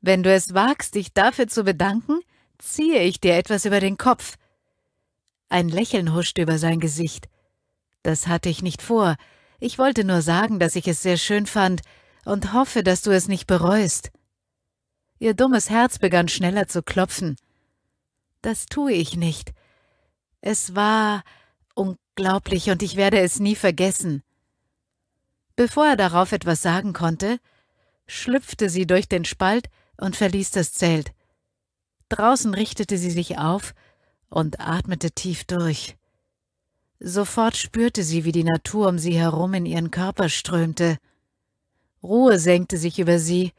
Wenn du es wagst, dich dafür zu bedanken, ziehe ich dir etwas über den Kopf. Ein Lächeln huschte über sein Gesicht. Das hatte ich nicht vor, ich wollte nur sagen, dass ich es sehr schön fand und hoffe, dass du es nicht bereust. Ihr dummes Herz begann schneller zu klopfen. Das tue ich nicht. Es war unglaublich und ich werde es nie vergessen. Bevor er darauf etwas sagen konnte, schlüpfte sie durch den Spalt und verließ das Zelt. Draußen richtete sie sich auf und atmete tief durch. Sofort spürte sie, wie die Natur um sie herum in ihren Körper strömte. Ruhe senkte sich über sie,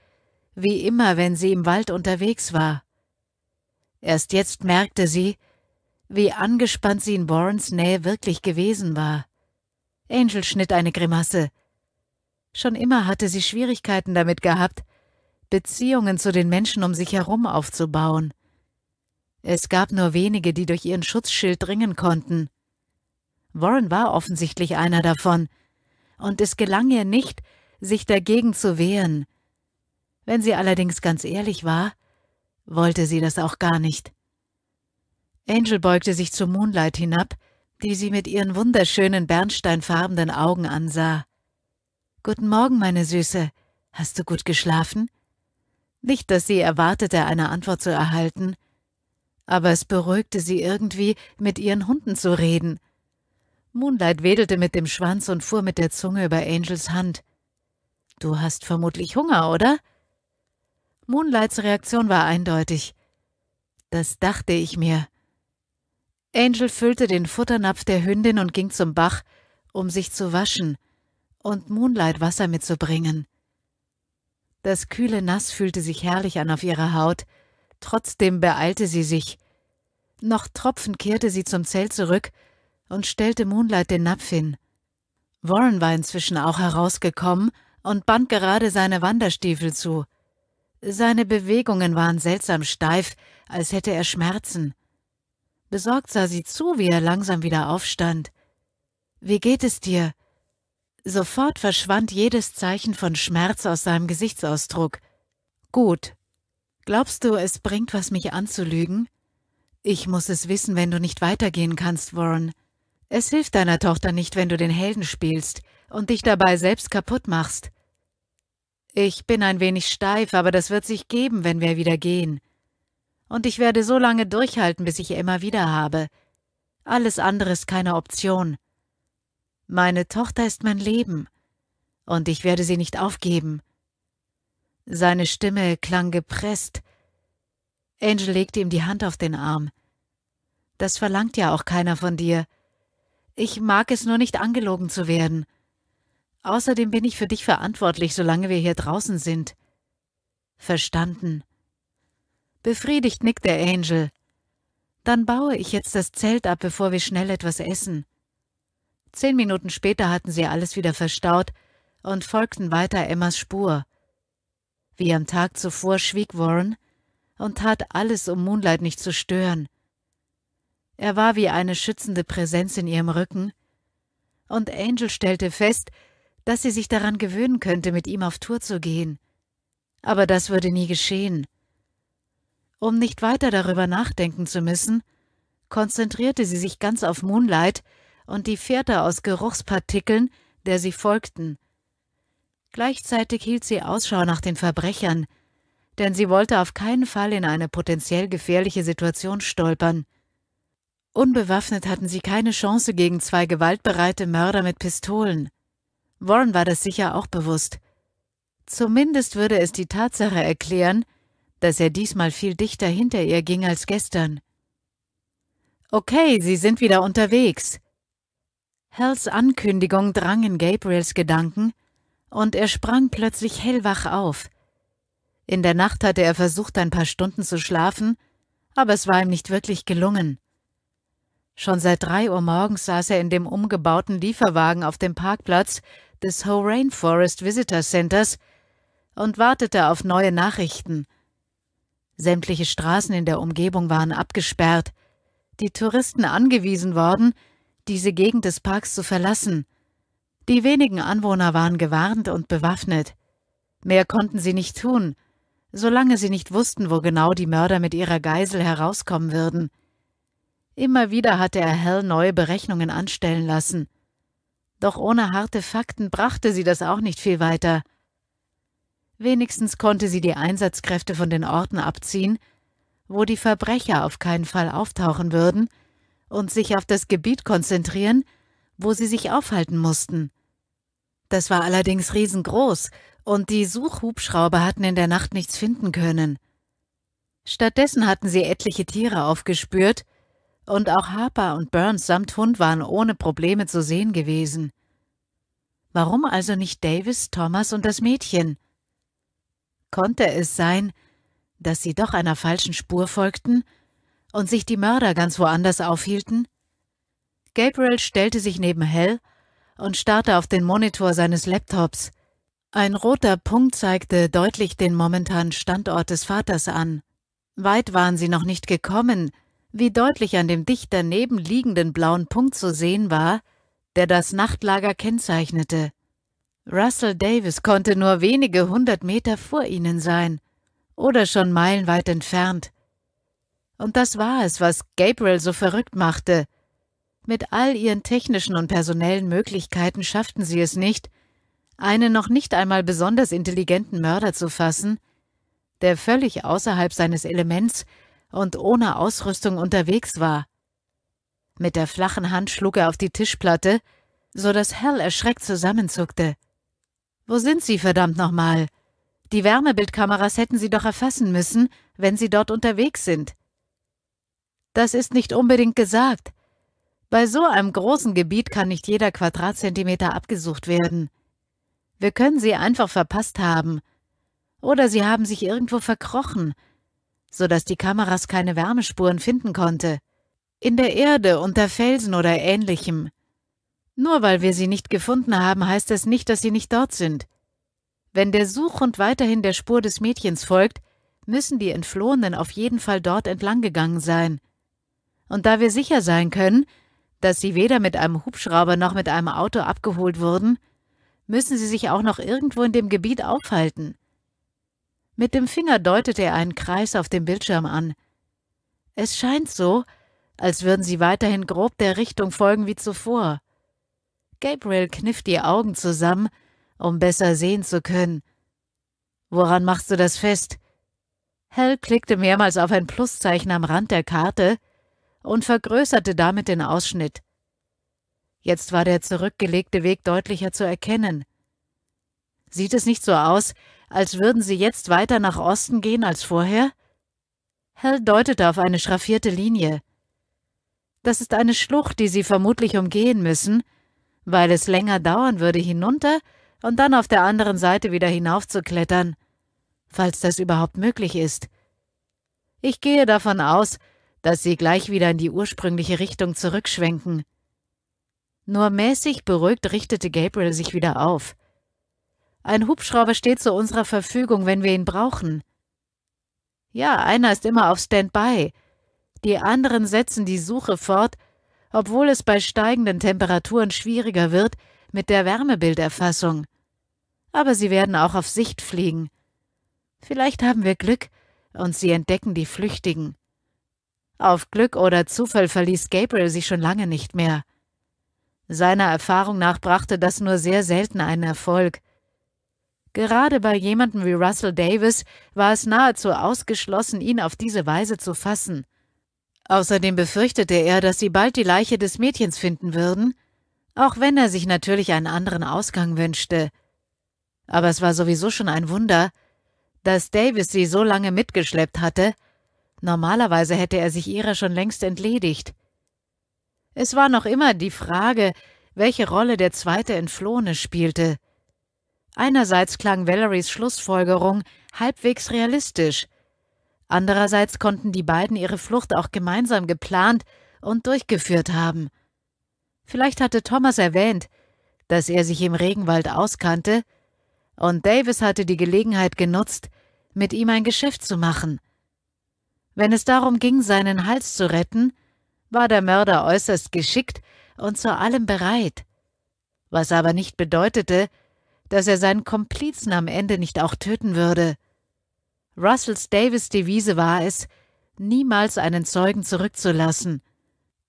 wie immer, wenn sie im Wald unterwegs war. Erst jetzt merkte sie, wie angespannt sie in Warrens Nähe wirklich gewesen war. Angel schnitt eine Grimasse. Schon immer hatte sie Schwierigkeiten damit gehabt, Beziehungen zu den Menschen um sich herum aufzubauen. Es gab nur wenige, die durch ihren Schutzschild dringen konnten. Warren war offensichtlich einer davon, und es gelang ihr nicht, sich dagegen zu wehren. Wenn sie allerdings ganz ehrlich war, wollte sie das auch gar nicht. Angel beugte sich zu Moonlight hinab, die sie mit ihren wunderschönen bernsteinfarbenen Augen ansah. Guten Morgen, meine Süße. Hast du gut geschlafen? Nicht, dass sie erwartete, eine Antwort zu erhalten, aber es beruhigte sie irgendwie, mit ihren Hunden zu reden. Moonlight wedelte mit dem Schwanz und fuhr mit der Zunge über Angels Hand. Du hast vermutlich Hunger, oder? Moonlights Reaktion war eindeutig. Das dachte ich mir. Angel füllte den Futternapf der Hündin und ging zum Bach, um sich zu waschen und Moonlight Wasser mitzubringen. Das kühle Nass fühlte sich herrlich an auf ihrer Haut, trotzdem beeilte sie sich. Noch tropfend kehrte sie zum Zelt zurück und stellte Moonlight den Napf hin. Warren war inzwischen auch herausgekommen und band gerade seine Wanderstiefel zu. Seine Bewegungen waren seltsam steif, als hätte er Schmerzen. Besorgt sah sie zu, wie er langsam wieder aufstand. Wie geht es dir? Sofort verschwand jedes Zeichen von Schmerz aus seinem Gesichtsausdruck. Gut. Glaubst du, es bringt was, mich anzulügen? Ich muss es wissen, wenn du nicht weitergehen kannst, Warren. Es hilft deiner Tochter nicht, wenn du den Helden spielst und dich dabei selbst kaputt machst. Ich bin ein wenig steif, aber das wird sich geben, wenn wir wieder gehen. Und ich werde so lange durchhalten, bis ich immer wieder habe. Alles andere ist keine Option. Meine Tochter ist mein Leben, und ich werde sie nicht aufgeben. Seine Stimme klang gepresst. Angel legte ihm die Hand auf den Arm. Das verlangt ja auch keiner von dir. Ich mag es nur nicht angelogen zu werden. Außerdem bin ich für dich verantwortlich, solange wir hier draußen sind. Verstanden. Befriedigt nickt der Angel. Dann baue ich jetzt das Zelt ab, bevor wir schnell etwas essen. Zehn Minuten später hatten sie alles wieder verstaut und folgten weiter Emmas Spur. Wie am Tag zuvor schwieg Warren und tat alles, um Moonlight nicht zu stören. Er war wie eine schützende Präsenz in ihrem Rücken, und Angel stellte fest, dass sie sich daran gewöhnen könnte, mit ihm auf Tour zu gehen. Aber das würde nie geschehen. Um nicht weiter darüber nachdenken zu müssen, konzentrierte sie sich ganz auf Moonlight und die Fährte aus Geruchspartikeln, der sie folgten. Gleichzeitig hielt sie Ausschau nach den Verbrechern, denn sie wollte auf keinen Fall in eine potenziell gefährliche Situation stolpern. Unbewaffnet hatten sie keine Chance gegen zwei gewaltbereite Mörder mit Pistolen. Warren war das sicher auch bewusst. Zumindest würde es die Tatsache erklären, dass er diesmal viel dichter hinter ihr ging als gestern. Okay, Sie sind wieder unterwegs. Hells Ankündigung drang in Gabriels Gedanken, und er sprang plötzlich hellwach auf. In der Nacht hatte er versucht, ein paar Stunden zu schlafen, aber es war ihm nicht wirklich gelungen. Schon seit drei Uhr morgens saß er in dem umgebauten Lieferwagen auf dem Parkplatz des Ho Rainforest Visitor Centers und wartete auf neue Nachrichten. Sämtliche Straßen in der Umgebung waren abgesperrt, die Touristen angewiesen worden, diese Gegend des Parks zu verlassen. Die wenigen Anwohner waren gewarnt und bewaffnet. Mehr konnten sie nicht tun, solange sie nicht wussten, wo genau die Mörder mit ihrer Geisel herauskommen würden. Immer wieder hatte er Hell neue Berechnungen anstellen lassen. Doch ohne harte Fakten brachte sie das auch nicht viel weiter. Wenigstens konnte sie die Einsatzkräfte von den Orten abziehen, wo die Verbrecher auf keinen Fall auftauchen würden, und sich auf das Gebiet konzentrieren, wo sie sich aufhalten mussten. Das war allerdings riesengroß, und die Suchhubschrauber hatten in der Nacht nichts finden können. Stattdessen hatten sie etliche Tiere aufgespürt, und auch Harper und Burns samt Hund waren ohne Probleme zu sehen gewesen. Warum also nicht Davis, Thomas und das Mädchen? Konnte es sein, dass sie doch einer falschen Spur folgten und sich die Mörder ganz woanders aufhielten? Gabriel stellte sich neben Hell und starrte auf den Monitor seines Laptops. Ein roter Punkt zeigte deutlich den momentanen Standort des Vaters an. Weit waren sie noch nicht gekommen, wie deutlich an dem dicht daneben liegenden blauen Punkt zu sehen war, der das Nachtlager kennzeichnete. Russell Davis konnte nur wenige hundert Meter vor ihnen sein oder schon meilenweit entfernt. Und das war es, was Gabriel so verrückt machte. Mit all ihren technischen und personellen Möglichkeiten schafften sie es nicht, einen noch nicht einmal besonders intelligenten Mörder zu fassen, der völlig außerhalb seines Elements und ohne Ausrüstung unterwegs war. Mit der flachen Hand schlug er auf die Tischplatte, so dass Hal erschreckt zusammenzuckte. Wo sind Sie, verdammt nochmal? Die Wärmebildkameras hätten Sie doch erfassen müssen, wenn Sie dort unterwegs sind. Das ist nicht unbedingt gesagt. Bei so einem großen Gebiet kann nicht jeder Quadratzentimeter abgesucht werden. Wir können sie einfach verpasst haben. Oder sie haben sich irgendwo verkrochen so dass die Kameras keine Wärmespuren finden konnte. In der Erde, unter Felsen oder ähnlichem. Nur weil wir sie nicht gefunden haben, heißt das nicht, dass sie nicht dort sind. Wenn der Suchhund weiterhin der Spur des Mädchens folgt, müssen die Entflohenen auf jeden Fall dort entlang gegangen sein. Und da wir sicher sein können, dass sie weder mit einem Hubschrauber noch mit einem Auto abgeholt wurden, müssen sie sich auch noch irgendwo in dem Gebiet aufhalten. Mit dem Finger deutet er einen Kreis auf dem Bildschirm an. Es scheint so, als würden sie weiterhin grob der Richtung folgen wie zuvor. Gabriel knifft die Augen zusammen, um besser sehen zu können. Woran machst du das fest? Hell klickte mehrmals auf ein Pluszeichen am Rand der Karte und vergrößerte damit den Ausschnitt. Jetzt war der zurückgelegte Weg deutlicher zu erkennen. Sieht es nicht so aus, als würden sie jetzt weiter nach Osten gehen als vorher? Hell deutete auf eine schraffierte Linie. Das ist eine Schlucht, die sie vermutlich umgehen müssen, weil es länger dauern würde, hinunter und dann auf der anderen Seite wieder hinaufzuklettern, falls das überhaupt möglich ist. Ich gehe davon aus, dass sie gleich wieder in die ursprüngliche Richtung zurückschwenken. Nur mäßig beruhigt richtete Gabriel sich wieder auf. Ein Hubschrauber steht zu unserer Verfügung, wenn wir ihn brauchen. Ja, einer ist immer auf Standby. Die anderen setzen die Suche fort, obwohl es bei steigenden Temperaturen schwieriger wird mit der Wärmebilderfassung. Aber sie werden auch auf Sicht fliegen. Vielleicht haben wir Glück und sie entdecken die Flüchtigen. Auf Glück oder Zufall verließ Gabriel sie schon lange nicht mehr. Seiner Erfahrung nach brachte das nur sehr selten einen Erfolg. Gerade bei jemandem wie Russell Davis war es nahezu ausgeschlossen, ihn auf diese Weise zu fassen. Außerdem befürchtete er, dass sie bald die Leiche des Mädchens finden würden, auch wenn er sich natürlich einen anderen Ausgang wünschte. Aber es war sowieso schon ein Wunder, dass Davis sie so lange mitgeschleppt hatte, normalerweise hätte er sich ihrer schon längst entledigt. Es war noch immer die Frage, welche Rolle der zweite Entflohene spielte – Einerseits klang Valeries Schlussfolgerung halbwegs realistisch. Andererseits konnten die beiden ihre Flucht auch gemeinsam geplant und durchgeführt haben. Vielleicht hatte Thomas erwähnt, dass er sich im Regenwald auskannte, und Davis hatte die Gelegenheit genutzt, mit ihm ein Geschäft zu machen. Wenn es darum ging, seinen Hals zu retten, war der Mörder äußerst geschickt und zu allem bereit, was aber nicht bedeutete, dass er seinen Komplizen am Ende nicht auch töten würde. Russells Davis Devise war es, niemals einen Zeugen zurückzulassen.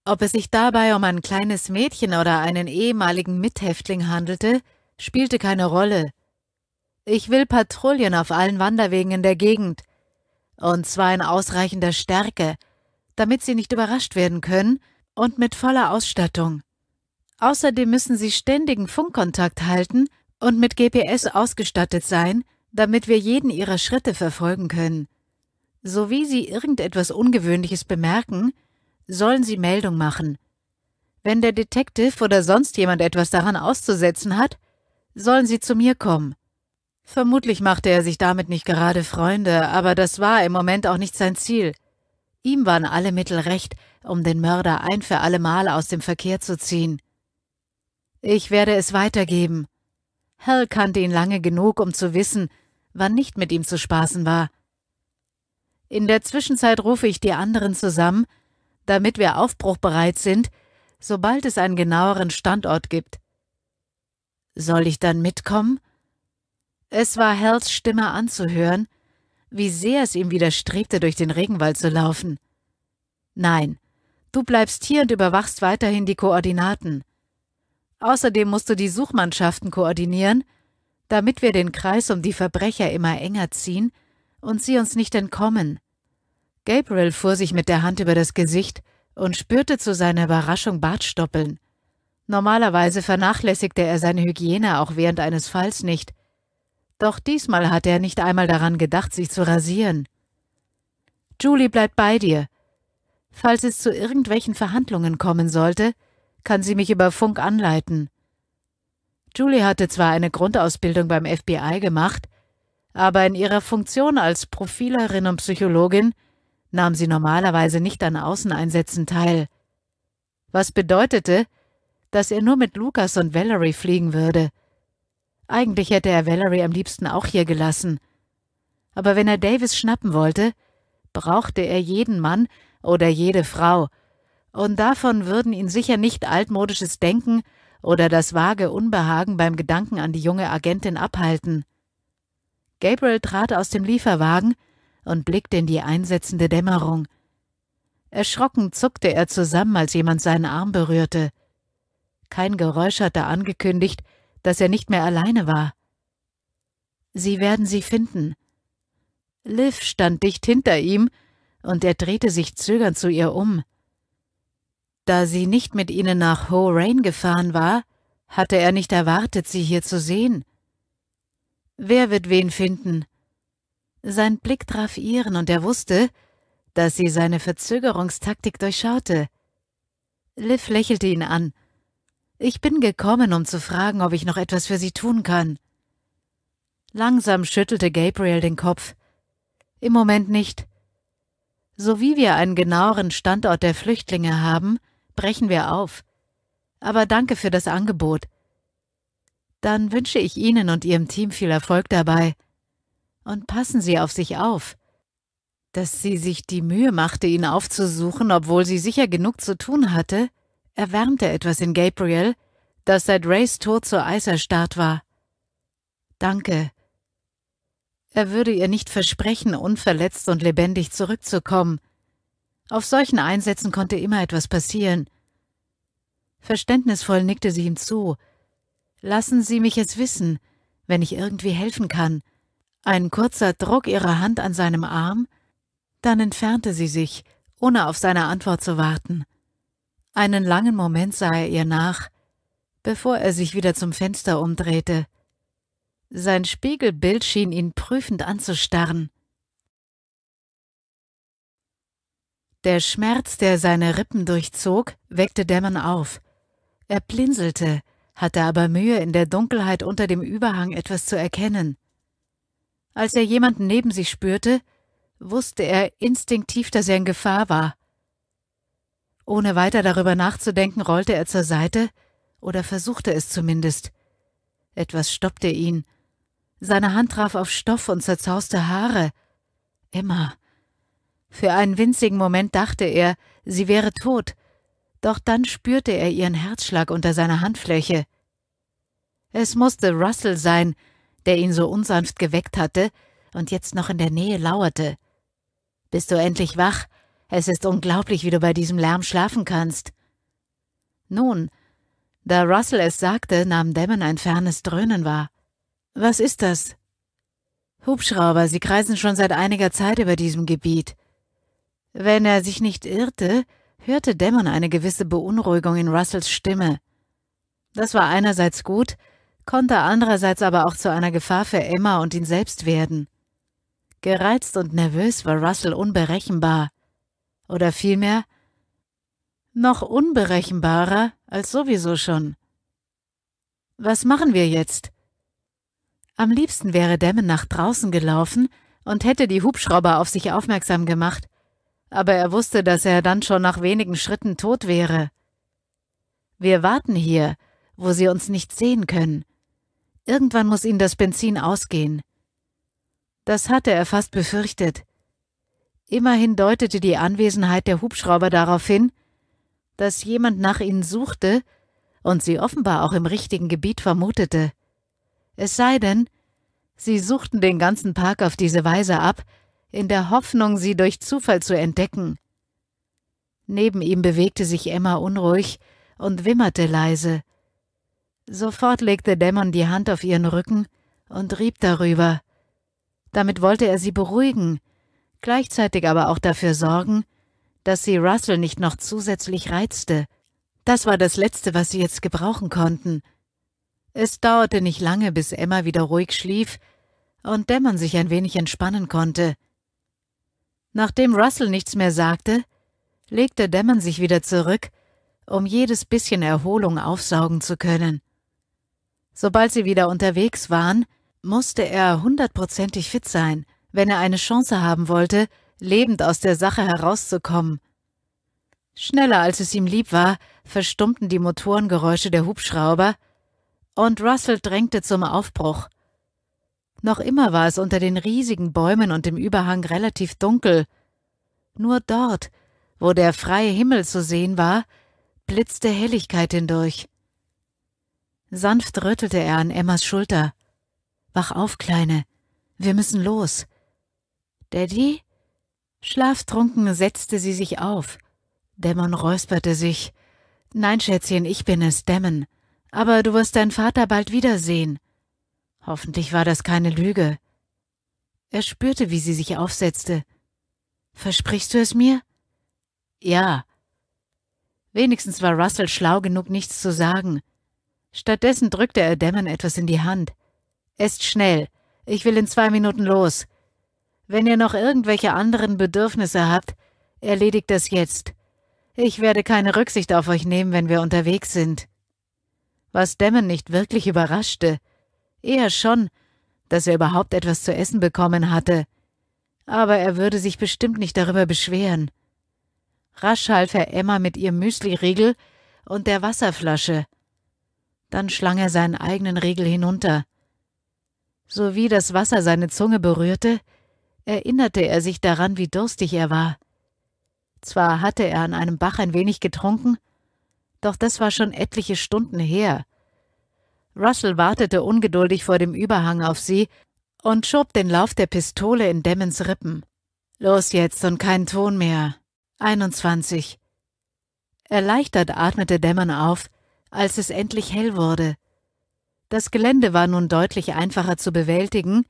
Ob es sich dabei um ein kleines Mädchen oder einen ehemaligen Mithäftling handelte, spielte keine Rolle. Ich will Patrouillen auf allen Wanderwegen in der Gegend, und zwar in ausreichender Stärke, damit sie nicht überrascht werden können und mit voller Ausstattung. Außerdem müssen sie ständigen Funkkontakt halten und mit GPS ausgestattet sein, damit wir jeden ihrer Schritte verfolgen können. Sowie sie irgendetwas Ungewöhnliches bemerken, sollen sie Meldung machen. Wenn der Detective oder sonst jemand etwas daran auszusetzen hat, sollen sie zu mir kommen. Vermutlich machte er sich damit nicht gerade Freunde, aber das war im Moment auch nicht sein Ziel. Ihm waren alle Mittel recht, um den Mörder ein für allemal aus dem Verkehr zu ziehen. Ich werde es weitergeben, Hal kannte ihn lange genug, um zu wissen, wann nicht mit ihm zu spaßen war. In der Zwischenzeit rufe ich die anderen zusammen, damit wir aufbruchbereit sind, sobald es einen genaueren Standort gibt. Soll ich dann mitkommen? Es war Hells Stimme anzuhören, wie sehr es ihm widerstrebte, durch den Regenwald zu laufen. Nein, du bleibst hier und überwachst weiterhin die Koordinaten. Außerdem musst du die Suchmannschaften koordinieren, damit wir den Kreis um die Verbrecher immer enger ziehen und sie uns nicht entkommen. Gabriel fuhr sich mit der Hand über das Gesicht und spürte zu seiner Überraschung Bartstoppeln. Normalerweise vernachlässigte er seine Hygiene auch während eines Falls nicht. Doch diesmal hatte er nicht einmal daran gedacht, sich zu rasieren. Julie bleibt bei dir. Falls es zu irgendwelchen Verhandlungen kommen sollte, kann sie mich über Funk anleiten. Julie hatte zwar eine Grundausbildung beim FBI gemacht, aber in ihrer Funktion als Profilerin und Psychologin nahm sie normalerweise nicht an Außeneinsätzen teil, was bedeutete, dass er nur mit Lukas und Valerie fliegen würde. Eigentlich hätte er Valerie am liebsten auch hier gelassen. Aber wenn er Davis schnappen wollte, brauchte er jeden Mann oder jede Frau, und davon würden ihn sicher nicht altmodisches Denken oder das vage Unbehagen beim Gedanken an die junge Agentin abhalten. Gabriel trat aus dem Lieferwagen und blickte in die einsetzende Dämmerung. Erschrocken zuckte er zusammen, als jemand seinen Arm berührte. Kein Geräusch hatte angekündigt, dass er nicht mehr alleine war. Sie werden sie finden. Liv stand dicht hinter ihm, und er drehte sich zögernd zu ihr um. Da sie nicht mit ihnen nach Horain gefahren war, hatte er nicht erwartet, sie hier zu sehen. Wer wird wen finden? Sein Blick traf ihren, und er wusste, dass sie seine Verzögerungstaktik durchschaute. Liv lächelte ihn an. Ich bin gekommen, um zu fragen, ob ich noch etwas für Sie tun kann. Langsam schüttelte Gabriel den Kopf. Im Moment nicht. So wie wir einen genaueren Standort der Flüchtlinge haben, brechen wir auf. Aber danke für das Angebot. Dann wünsche ich Ihnen und Ihrem Team viel Erfolg dabei. Und passen Sie auf sich auf. Dass sie sich die Mühe machte, ihn aufzusuchen, obwohl sie sicher genug zu tun hatte, erwärmte etwas in Gabriel, das seit Rays Tod so eiserstarrt war. Danke. Er würde ihr nicht versprechen, unverletzt und lebendig zurückzukommen, auf solchen Einsätzen konnte immer etwas passieren. Verständnisvoll nickte sie ihm zu. Lassen Sie mich es wissen, wenn ich irgendwie helfen kann. Ein kurzer Druck ihrer Hand an seinem Arm, dann entfernte sie sich, ohne auf seine Antwort zu warten. Einen langen Moment sah er ihr nach, bevor er sich wieder zum Fenster umdrehte. Sein Spiegelbild schien ihn prüfend anzustarren. Der Schmerz, der seine Rippen durchzog, weckte Dämmon auf. Er blinzelte, hatte aber Mühe, in der Dunkelheit unter dem Überhang etwas zu erkennen. Als er jemanden neben sich spürte, wusste er instinktiv, dass er in Gefahr war. Ohne weiter darüber nachzudenken, rollte er zur Seite oder versuchte es zumindest. Etwas stoppte ihn. Seine Hand traf auf Stoff und zerzauste Haare. Emma, für einen winzigen Moment dachte er, sie wäre tot, doch dann spürte er ihren Herzschlag unter seiner Handfläche. Es musste Russell sein, der ihn so unsanft geweckt hatte und jetzt noch in der Nähe lauerte. Bist du endlich wach? Es ist unglaublich, wie du bei diesem Lärm schlafen kannst. Nun, da Russell es sagte, nahm Damon ein fernes Dröhnen wahr. Was ist das? Hubschrauber, sie kreisen schon seit einiger Zeit über diesem Gebiet. Wenn er sich nicht irrte, hörte Dämmern eine gewisse Beunruhigung in Russells Stimme. Das war einerseits gut, konnte andererseits aber auch zu einer Gefahr für Emma und ihn selbst werden. Gereizt und nervös war Russell unberechenbar. Oder vielmehr noch unberechenbarer als sowieso schon. Was machen wir jetzt? Am liebsten wäre Dämmen nach draußen gelaufen und hätte die Hubschrauber auf sich aufmerksam gemacht, aber er wusste, dass er dann schon nach wenigen Schritten tot wäre. Wir warten hier, wo sie uns nicht sehen können. Irgendwann muss ihnen das Benzin ausgehen. Das hatte er fast befürchtet. Immerhin deutete die Anwesenheit der Hubschrauber darauf hin, dass jemand nach ihnen suchte und sie offenbar auch im richtigen Gebiet vermutete. Es sei denn, sie suchten den ganzen Park auf diese Weise ab, in der Hoffnung, sie durch Zufall zu entdecken. Neben ihm bewegte sich Emma unruhig und wimmerte leise. Sofort legte Dämon die Hand auf ihren Rücken und rieb darüber. Damit wollte er sie beruhigen, gleichzeitig aber auch dafür sorgen, dass sie Russell nicht noch zusätzlich reizte. Das war das Letzte, was sie jetzt gebrauchen konnten. Es dauerte nicht lange, bis Emma wieder ruhig schlief und Dämon sich ein wenig entspannen konnte. Nachdem Russell nichts mehr sagte, legte Dämmern sich wieder zurück, um jedes bisschen Erholung aufsaugen zu können. Sobald sie wieder unterwegs waren, musste er hundertprozentig fit sein, wenn er eine Chance haben wollte, lebend aus der Sache herauszukommen. Schneller als es ihm lieb war, verstummten die Motorengeräusche der Hubschrauber, und Russell drängte zum Aufbruch. Noch immer war es unter den riesigen Bäumen und dem Überhang relativ dunkel. Nur dort, wo der freie Himmel zu sehen war, blitzte Helligkeit hindurch. Sanft rüttelte er an Emmas Schulter. Wach auf, Kleine, wir müssen los. Daddy? Schlaftrunken setzte sie sich auf. Dämon räusperte sich. Nein, Schätzchen, ich bin es, Dämon. Aber du wirst deinen Vater bald wiedersehen. Hoffentlich war das keine Lüge. Er spürte, wie sie sich aufsetzte. Versprichst du es mir? Ja. Wenigstens war Russell schlau genug, nichts zu sagen. Stattdessen drückte er Dämmern etwas in die Hand. Esst schnell. Ich will in zwei Minuten los. Wenn ihr noch irgendwelche anderen Bedürfnisse habt, erledigt das jetzt. Ich werde keine Rücksicht auf euch nehmen, wenn wir unterwegs sind. Was Dämmen nicht wirklich überraschte, Eher schon, dass er überhaupt etwas zu essen bekommen hatte. Aber er würde sich bestimmt nicht darüber beschweren. Rasch half er Emma mit ihrem Müsliriegel und der Wasserflasche. Dann schlang er seinen eigenen Riegel hinunter. Sowie das Wasser seine Zunge berührte, erinnerte er sich daran, wie durstig er war. Zwar hatte er an einem Bach ein wenig getrunken, doch das war schon etliche Stunden her, Russell wartete ungeduldig vor dem Überhang auf sie und schob den Lauf der Pistole in Demmons Rippen. Los jetzt und kein Ton mehr. 21. Erleichtert atmete Demmon auf, als es endlich hell wurde. Das Gelände war nun deutlich einfacher zu bewältigen,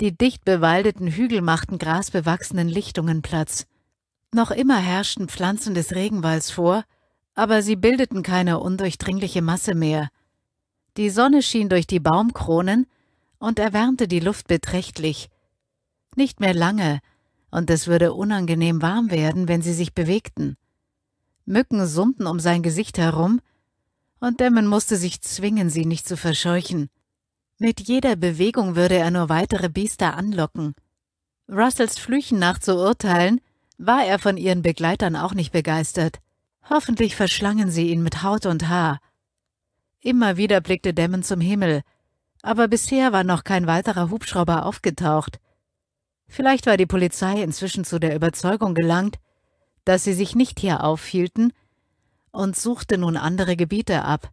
die dicht bewaldeten Hügel machten grasbewachsenen Lichtungen Platz. Noch immer herrschten Pflanzen des Regenwalds vor, aber sie bildeten keine undurchdringliche Masse mehr – die Sonne schien durch die Baumkronen und erwärmte die Luft beträchtlich. Nicht mehr lange, und es würde unangenehm warm werden, wenn sie sich bewegten. Mücken summten um sein Gesicht herum, und Dämmen musste sich zwingen, sie nicht zu verscheuchen. Mit jeder Bewegung würde er nur weitere Biester anlocken. Russells Flüchen nach zu urteilen, war er von ihren Begleitern auch nicht begeistert. Hoffentlich verschlangen sie ihn mit Haut und Haar. Immer wieder blickte Dämmen zum Himmel, aber bisher war noch kein weiterer Hubschrauber aufgetaucht. Vielleicht war die Polizei inzwischen zu der Überzeugung gelangt, dass sie sich nicht hier aufhielten und suchte nun andere Gebiete ab.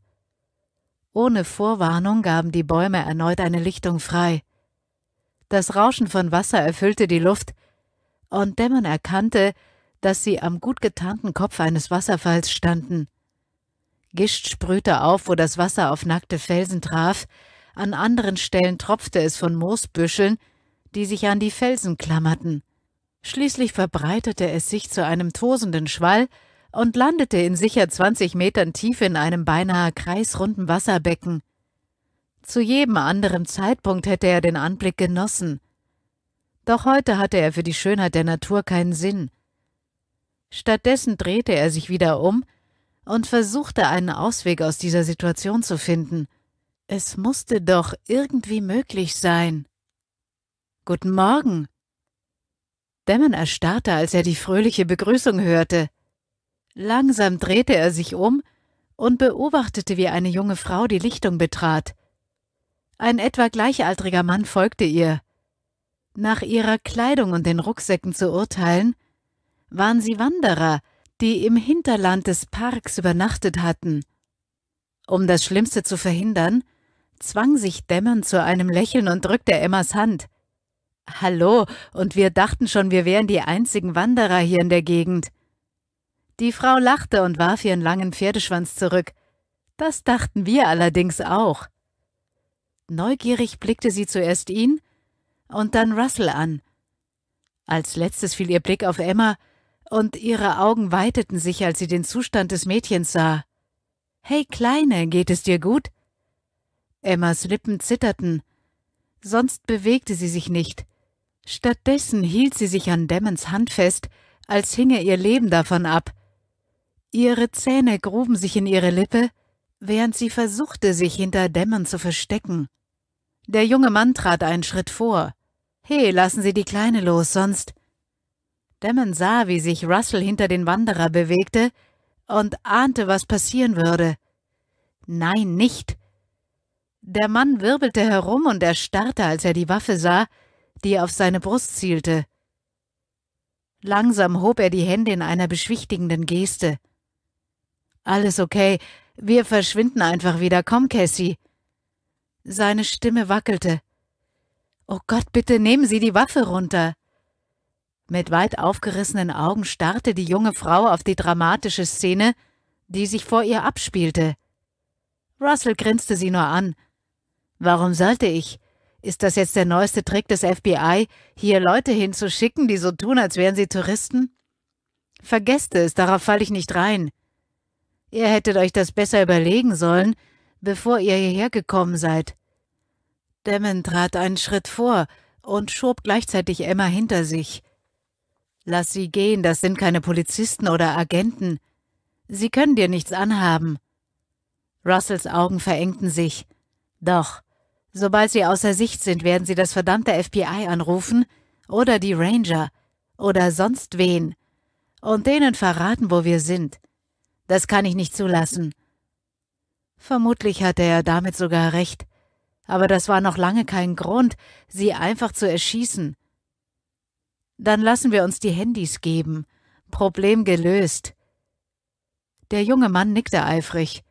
Ohne Vorwarnung gaben die Bäume erneut eine Lichtung frei. Das Rauschen von Wasser erfüllte die Luft, und Dämmon erkannte, dass sie am gut getarnten Kopf eines Wasserfalls standen. Gischt sprühte auf, wo das Wasser auf nackte Felsen traf, an anderen Stellen tropfte es von Moosbüscheln, die sich an die Felsen klammerten. Schließlich verbreitete es sich zu einem tosenden Schwall und landete in sicher zwanzig Metern Tiefe in einem beinahe kreisrunden Wasserbecken. Zu jedem anderen Zeitpunkt hätte er den Anblick genossen. Doch heute hatte er für die Schönheit der Natur keinen Sinn. Stattdessen drehte er sich wieder um und versuchte einen Ausweg aus dieser Situation zu finden. Es musste doch irgendwie möglich sein. Guten Morgen. Damon erstarrte, als er die fröhliche Begrüßung hörte. Langsam drehte er sich um und beobachtete, wie eine junge Frau die Lichtung betrat. Ein etwa gleichaltriger Mann folgte ihr. Nach ihrer Kleidung und den Rucksäcken zu urteilen, waren sie Wanderer, die im Hinterland des Parks übernachtet hatten. Um das Schlimmste zu verhindern, zwang sich Dämmern zu einem Lächeln und drückte Emmas Hand. Hallo, und wir dachten schon, wir wären die einzigen Wanderer hier in der Gegend. Die Frau lachte und warf ihren langen Pferdeschwanz zurück. Das dachten wir allerdings auch. Neugierig blickte sie zuerst ihn und dann Russell an. Als letztes fiel ihr Blick auf Emma, und ihre Augen weiteten sich, als sie den Zustand des Mädchens sah. Hey Kleine, geht es dir gut? Emmas Lippen zitterten. Sonst bewegte sie sich nicht. Stattdessen hielt sie sich an Demmons Hand fest, als hinge ihr Leben davon ab. Ihre Zähne gruben sich in ihre Lippe, während sie versuchte, sich hinter Dämmern zu verstecken. Der junge Mann trat einen Schritt vor. He, lassen Sie die Kleine los, sonst. Demon sah, wie sich Russell hinter den Wanderer bewegte und ahnte, was passieren würde. Nein, nicht. Der Mann wirbelte herum und erstarrte, als er die Waffe sah, die auf seine Brust zielte. Langsam hob er die Hände in einer beschwichtigenden Geste. Alles okay, wir verschwinden einfach wieder, komm, Cassie. Seine Stimme wackelte. Oh Gott, bitte nehmen Sie die Waffe runter. Mit weit aufgerissenen Augen starrte die junge Frau auf die dramatische Szene, die sich vor ihr abspielte. Russell grinste sie nur an. Warum sollte ich? Ist das jetzt der neueste Trick des FBI, hier Leute hinzuschicken, die so tun, als wären sie Touristen? Vergesst es, darauf falle ich nicht rein. Ihr hättet euch das besser überlegen sollen, bevor ihr hierher gekommen seid. Demon trat einen Schritt vor und schob gleichzeitig Emma hinter sich. Lass sie gehen, das sind keine Polizisten oder Agenten. Sie können dir nichts anhaben. Russells Augen verengten sich. Doch, sobald sie außer Sicht sind, werden sie das verdammte FBI anrufen oder die Ranger oder sonst wen und denen verraten, wo wir sind. Das kann ich nicht zulassen. Vermutlich hatte er damit sogar recht, aber das war noch lange kein Grund, sie einfach zu erschießen. Dann lassen wir uns die Handys geben. Problem gelöst. Der junge Mann nickte eifrig.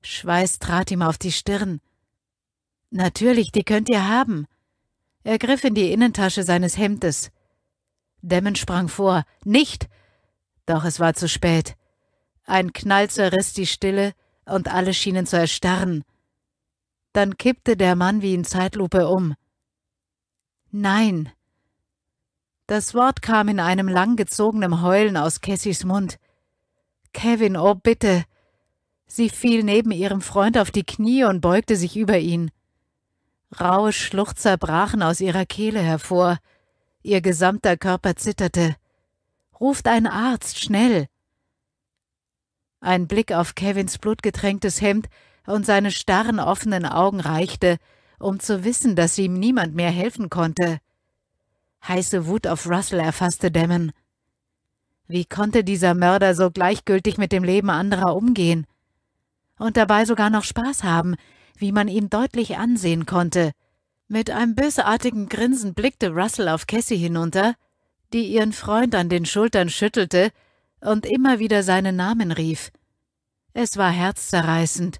Schweiß trat ihm auf die Stirn. Natürlich, die könnt ihr haben. Er griff in die Innentasche seines Hemdes. Demmen sprang vor. Nicht! Doch es war zu spät. Ein Knall zerriss die Stille, und alle schienen zu erstarren. Dann kippte der Mann wie in Zeitlupe um. Nein, das Wort kam in einem langgezogenen Heulen aus Cassys Mund. Kevin, oh bitte. Sie fiel neben ihrem Freund auf die Knie und beugte sich über ihn. Raue Schluchzer brachen aus ihrer Kehle hervor. Ihr gesamter Körper zitterte. Ruft einen Arzt, schnell! Ein Blick auf Kevins blutgetränktes Hemd und seine starren offenen Augen reichte, um zu wissen, dass ihm niemand mehr helfen konnte. Heiße Wut auf Russell erfasste Damon. Wie konnte dieser Mörder so gleichgültig mit dem Leben anderer umgehen? Und dabei sogar noch Spaß haben, wie man ihm deutlich ansehen konnte. Mit einem bösartigen Grinsen blickte Russell auf Cassie hinunter, die ihren Freund an den Schultern schüttelte und immer wieder seinen Namen rief. Es war herzzerreißend.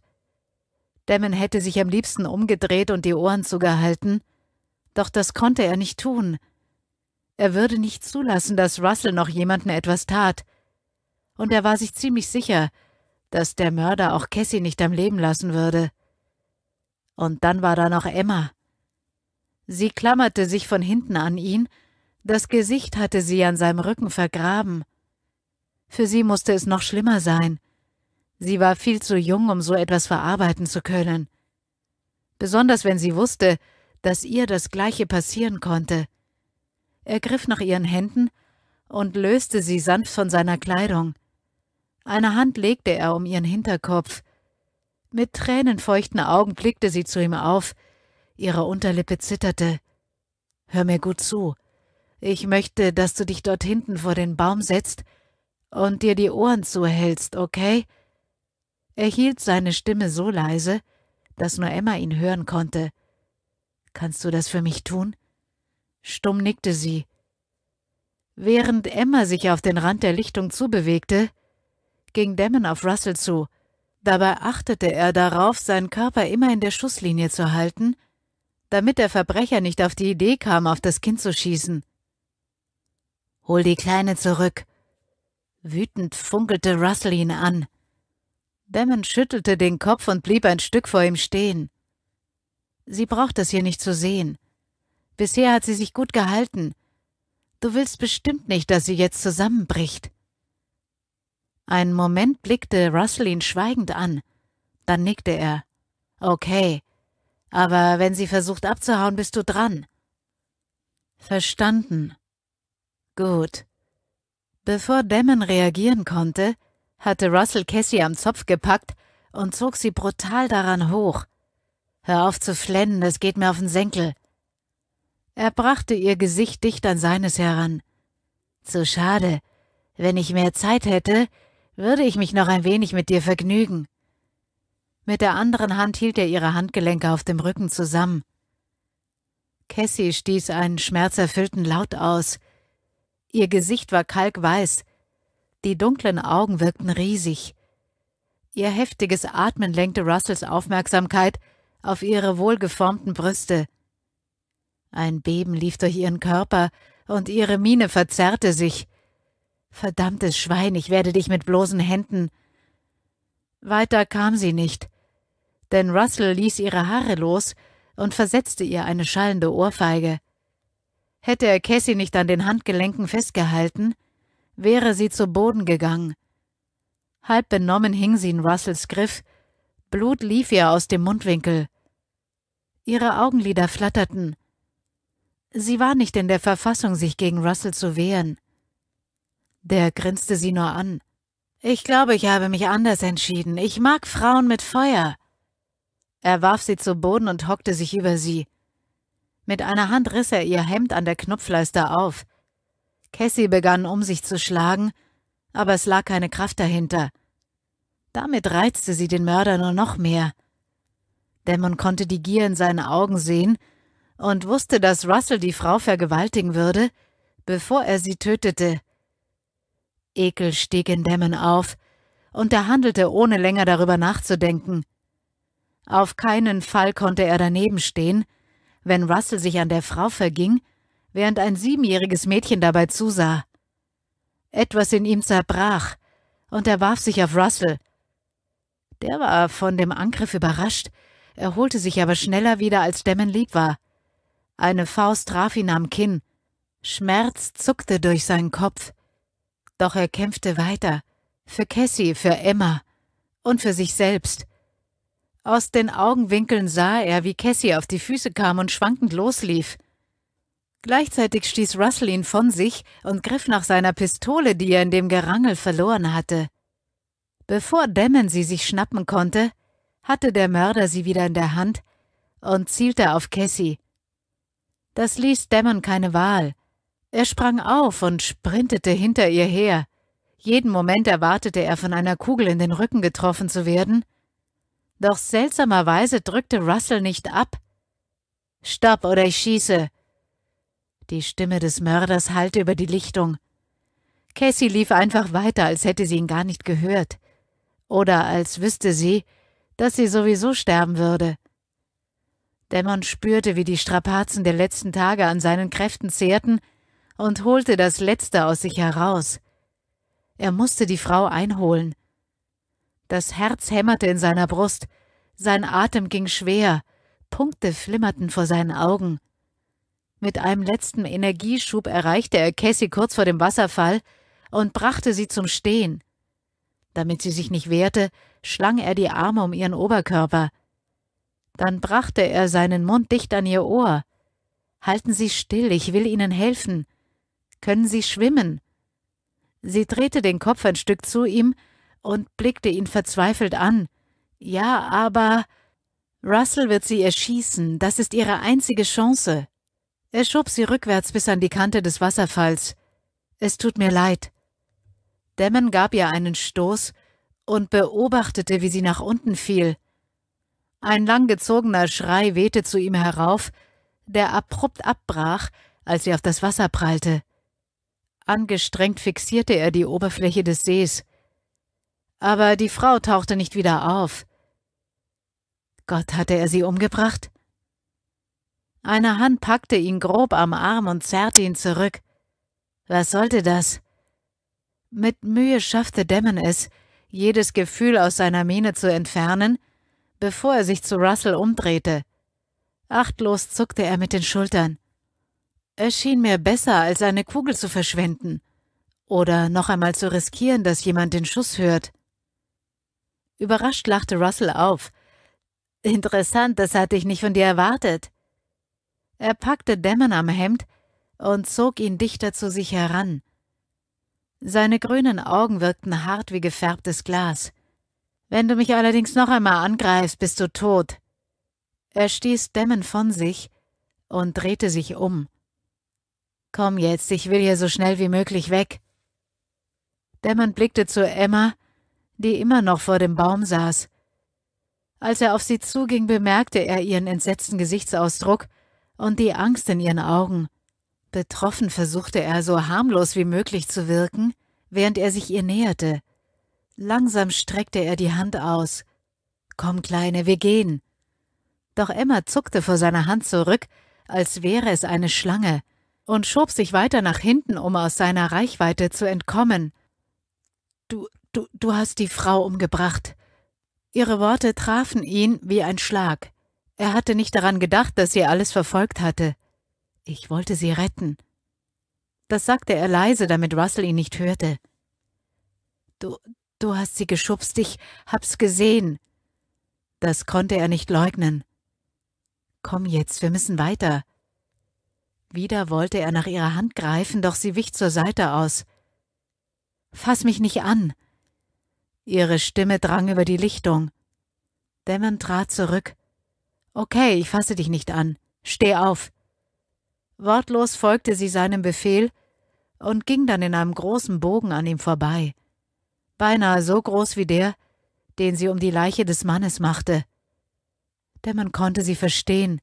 Damon hätte sich am liebsten umgedreht und die Ohren zugehalten, doch das konnte er nicht tun. Er würde nicht zulassen, dass Russell noch jemanden etwas tat. Und er war sich ziemlich sicher, dass der Mörder auch Cassie nicht am Leben lassen würde. Und dann war da noch Emma. Sie klammerte sich von hinten an ihn, das Gesicht hatte sie an seinem Rücken vergraben. Für sie musste es noch schlimmer sein. Sie war viel zu jung, um so etwas verarbeiten zu können. Besonders wenn sie wusste, dass ihr das Gleiche passieren konnte. Er griff nach ihren Händen und löste sie sanft von seiner Kleidung. Eine Hand legte er um ihren Hinterkopf. Mit tränenfeuchten Augen blickte sie zu ihm auf. Ihre Unterlippe zitterte. Hör mir gut zu. Ich möchte, dass du dich dort hinten vor den Baum setzt und dir die Ohren zuhältst, okay? Er hielt seine Stimme so leise, dass nur Emma ihn hören konnte. Kannst du das für mich tun? Stumm nickte sie. Während Emma sich auf den Rand der Lichtung zubewegte, ging Damon auf Russell zu. Dabei achtete er darauf, seinen Körper immer in der Schusslinie zu halten, damit der Verbrecher nicht auf die Idee kam, auf das Kind zu schießen. Hol die Kleine zurück. Wütend funkelte Russell ihn an. Damon schüttelte den Kopf und blieb ein Stück vor ihm stehen. Sie braucht es hier nicht zu sehen. Bisher hat sie sich gut gehalten. Du willst bestimmt nicht, dass sie jetzt zusammenbricht. Einen Moment blickte Russell ihn schweigend an. Dann nickte er. Okay, aber wenn sie versucht abzuhauen, bist du dran. Verstanden. Gut. Bevor Damon reagieren konnte, hatte Russell Cassie am Zopf gepackt und zog sie brutal daran hoch. Hör auf zu flennen, das geht mir auf den Senkel. Er brachte ihr Gesicht dicht an seines heran. Zu schade. Wenn ich mehr Zeit hätte, würde ich mich noch ein wenig mit dir vergnügen. Mit der anderen Hand hielt er ihre Handgelenke auf dem Rücken zusammen. Cassie stieß einen schmerzerfüllten Laut aus. Ihr Gesicht war kalkweiß, die dunklen Augen wirkten riesig. Ihr heftiges Atmen lenkte Russells Aufmerksamkeit auf ihre wohlgeformten Brüste. Ein Beben lief durch ihren Körper, und ihre Miene verzerrte sich. Verdammtes Schwein, ich werde dich mit bloßen Händen. Weiter kam sie nicht, denn Russell ließ ihre Haare los und versetzte ihr eine schallende Ohrfeige. Hätte er Cassie nicht an den Handgelenken festgehalten, wäre sie zu Boden gegangen. Halb benommen hing sie in Russells Griff, Blut lief ihr aus dem Mundwinkel. Ihre Augenlider flatterten, Sie war nicht in der Verfassung, sich gegen Russell zu wehren. Der grinste sie nur an. Ich glaube, ich habe mich anders entschieden. Ich mag Frauen mit Feuer. Er warf sie zu Boden und hockte sich über sie. Mit einer Hand riss er ihr Hemd an der Knopfleiste auf. Cassie begann um sich zu schlagen, aber es lag keine Kraft dahinter. Damit reizte sie den Mörder nur noch mehr. Damon konnte die Gier in seinen Augen sehen und wusste, dass Russell die Frau vergewaltigen würde, bevor er sie tötete. Ekel stieg in Dämmen auf, und er handelte, ohne länger darüber nachzudenken. Auf keinen Fall konnte er daneben stehen, wenn Russell sich an der Frau verging, während ein siebenjähriges Mädchen dabei zusah. Etwas in ihm zerbrach, und er warf sich auf Russell. Der war von dem Angriff überrascht, erholte sich aber schneller wieder, als Demmen lieb war. Eine Faust traf ihn am Kinn. Schmerz zuckte durch seinen Kopf. Doch er kämpfte weiter. Für Cassie, für Emma und für sich selbst. Aus den Augenwinkeln sah er, wie Cassie auf die Füße kam und schwankend loslief. Gleichzeitig stieß Russell ihn von sich und griff nach seiner Pistole, die er in dem Gerangel verloren hatte. Bevor Demon sie sich schnappen konnte, hatte der Mörder sie wieder in der Hand und zielte auf Cassie. Das ließ Dämmern keine Wahl. Er sprang auf und sprintete hinter ihr her. Jeden Moment erwartete er, von einer Kugel in den Rücken getroffen zu werden. Doch seltsamerweise drückte Russell nicht ab. Stopp oder ich schieße! Die Stimme des Mörders hallte über die Lichtung. Cassie lief einfach weiter, als hätte sie ihn gar nicht gehört. Oder als wüsste sie, dass sie sowieso sterben würde. Dämon spürte, wie die Strapazen der letzten Tage an seinen Kräften zehrten und holte das Letzte aus sich heraus. Er musste die Frau einholen. Das Herz hämmerte in seiner Brust, sein Atem ging schwer, Punkte flimmerten vor seinen Augen. Mit einem letzten Energieschub erreichte er Cassie kurz vor dem Wasserfall und brachte sie zum Stehen. Damit sie sich nicht wehrte, schlang er die Arme um ihren Oberkörper, dann brachte er seinen Mund dicht an ihr Ohr. Halten Sie still, ich will Ihnen helfen. Können Sie schwimmen? Sie drehte den Kopf ein Stück zu ihm und blickte ihn verzweifelt an. Ja, aber. Russell wird sie erschießen, das ist ihre einzige Chance. Er schob sie rückwärts bis an die Kante des Wasserfalls. Es tut mir leid. Dämmen gab ihr einen Stoß und beobachtete, wie sie nach unten fiel. Ein langgezogener Schrei wehte zu ihm herauf, der abrupt abbrach, als sie auf das Wasser prallte. Angestrengt fixierte er die Oberfläche des Sees. Aber die Frau tauchte nicht wieder auf. Gott hatte er sie umgebracht? Eine Hand packte ihn grob am Arm und zerrte ihn zurück. Was sollte das? Mit Mühe schaffte Dämmen es, jedes Gefühl aus seiner Miene zu entfernen, bevor er sich zu Russell umdrehte. Achtlos zuckte er mit den Schultern. Es schien mir besser, als eine Kugel zu verschwenden oder noch einmal zu riskieren, dass jemand den Schuss hört. Überrascht lachte Russell auf. Interessant, das hatte ich nicht von dir erwartet. Er packte Dämmern am Hemd und zog ihn dichter zu sich heran. Seine grünen Augen wirkten hart wie gefärbtes Glas. Wenn du mich allerdings noch einmal angreifst, bist du tot. Er stieß Dämmen von sich und drehte sich um. Komm jetzt, ich will hier so schnell wie möglich weg. Dämmen blickte zu Emma, die immer noch vor dem Baum saß. Als er auf sie zuging, bemerkte er ihren entsetzten Gesichtsausdruck und die Angst in ihren Augen. Betroffen versuchte er, so harmlos wie möglich zu wirken, während er sich ihr näherte. Langsam streckte er die Hand aus. Komm, Kleine, wir gehen. Doch Emma zuckte vor seiner Hand zurück, als wäre es eine Schlange, und schob sich weiter nach hinten, um aus seiner Reichweite zu entkommen. Du, du, du hast die Frau umgebracht. Ihre Worte trafen ihn wie ein Schlag. Er hatte nicht daran gedacht, dass sie alles verfolgt hatte. Ich wollte sie retten. Das sagte er leise, damit Russell ihn nicht hörte. Du, Du hast sie geschubst, ich hab's gesehen. Das konnte er nicht leugnen. Komm jetzt, wir müssen weiter. Wieder wollte er nach ihrer Hand greifen, doch sie wich zur Seite aus. Fass mich nicht an. Ihre Stimme drang über die Lichtung. Dämmern trat zurück. Okay, ich fasse dich nicht an. Steh auf. Wortlos folgte sie seinem Befehl und ging dann in einem großen Bogen an ihm vorbei beinahe so groß wie der, den sie um die Leiche des Mannes machte. Denn man konnte sie verstehen.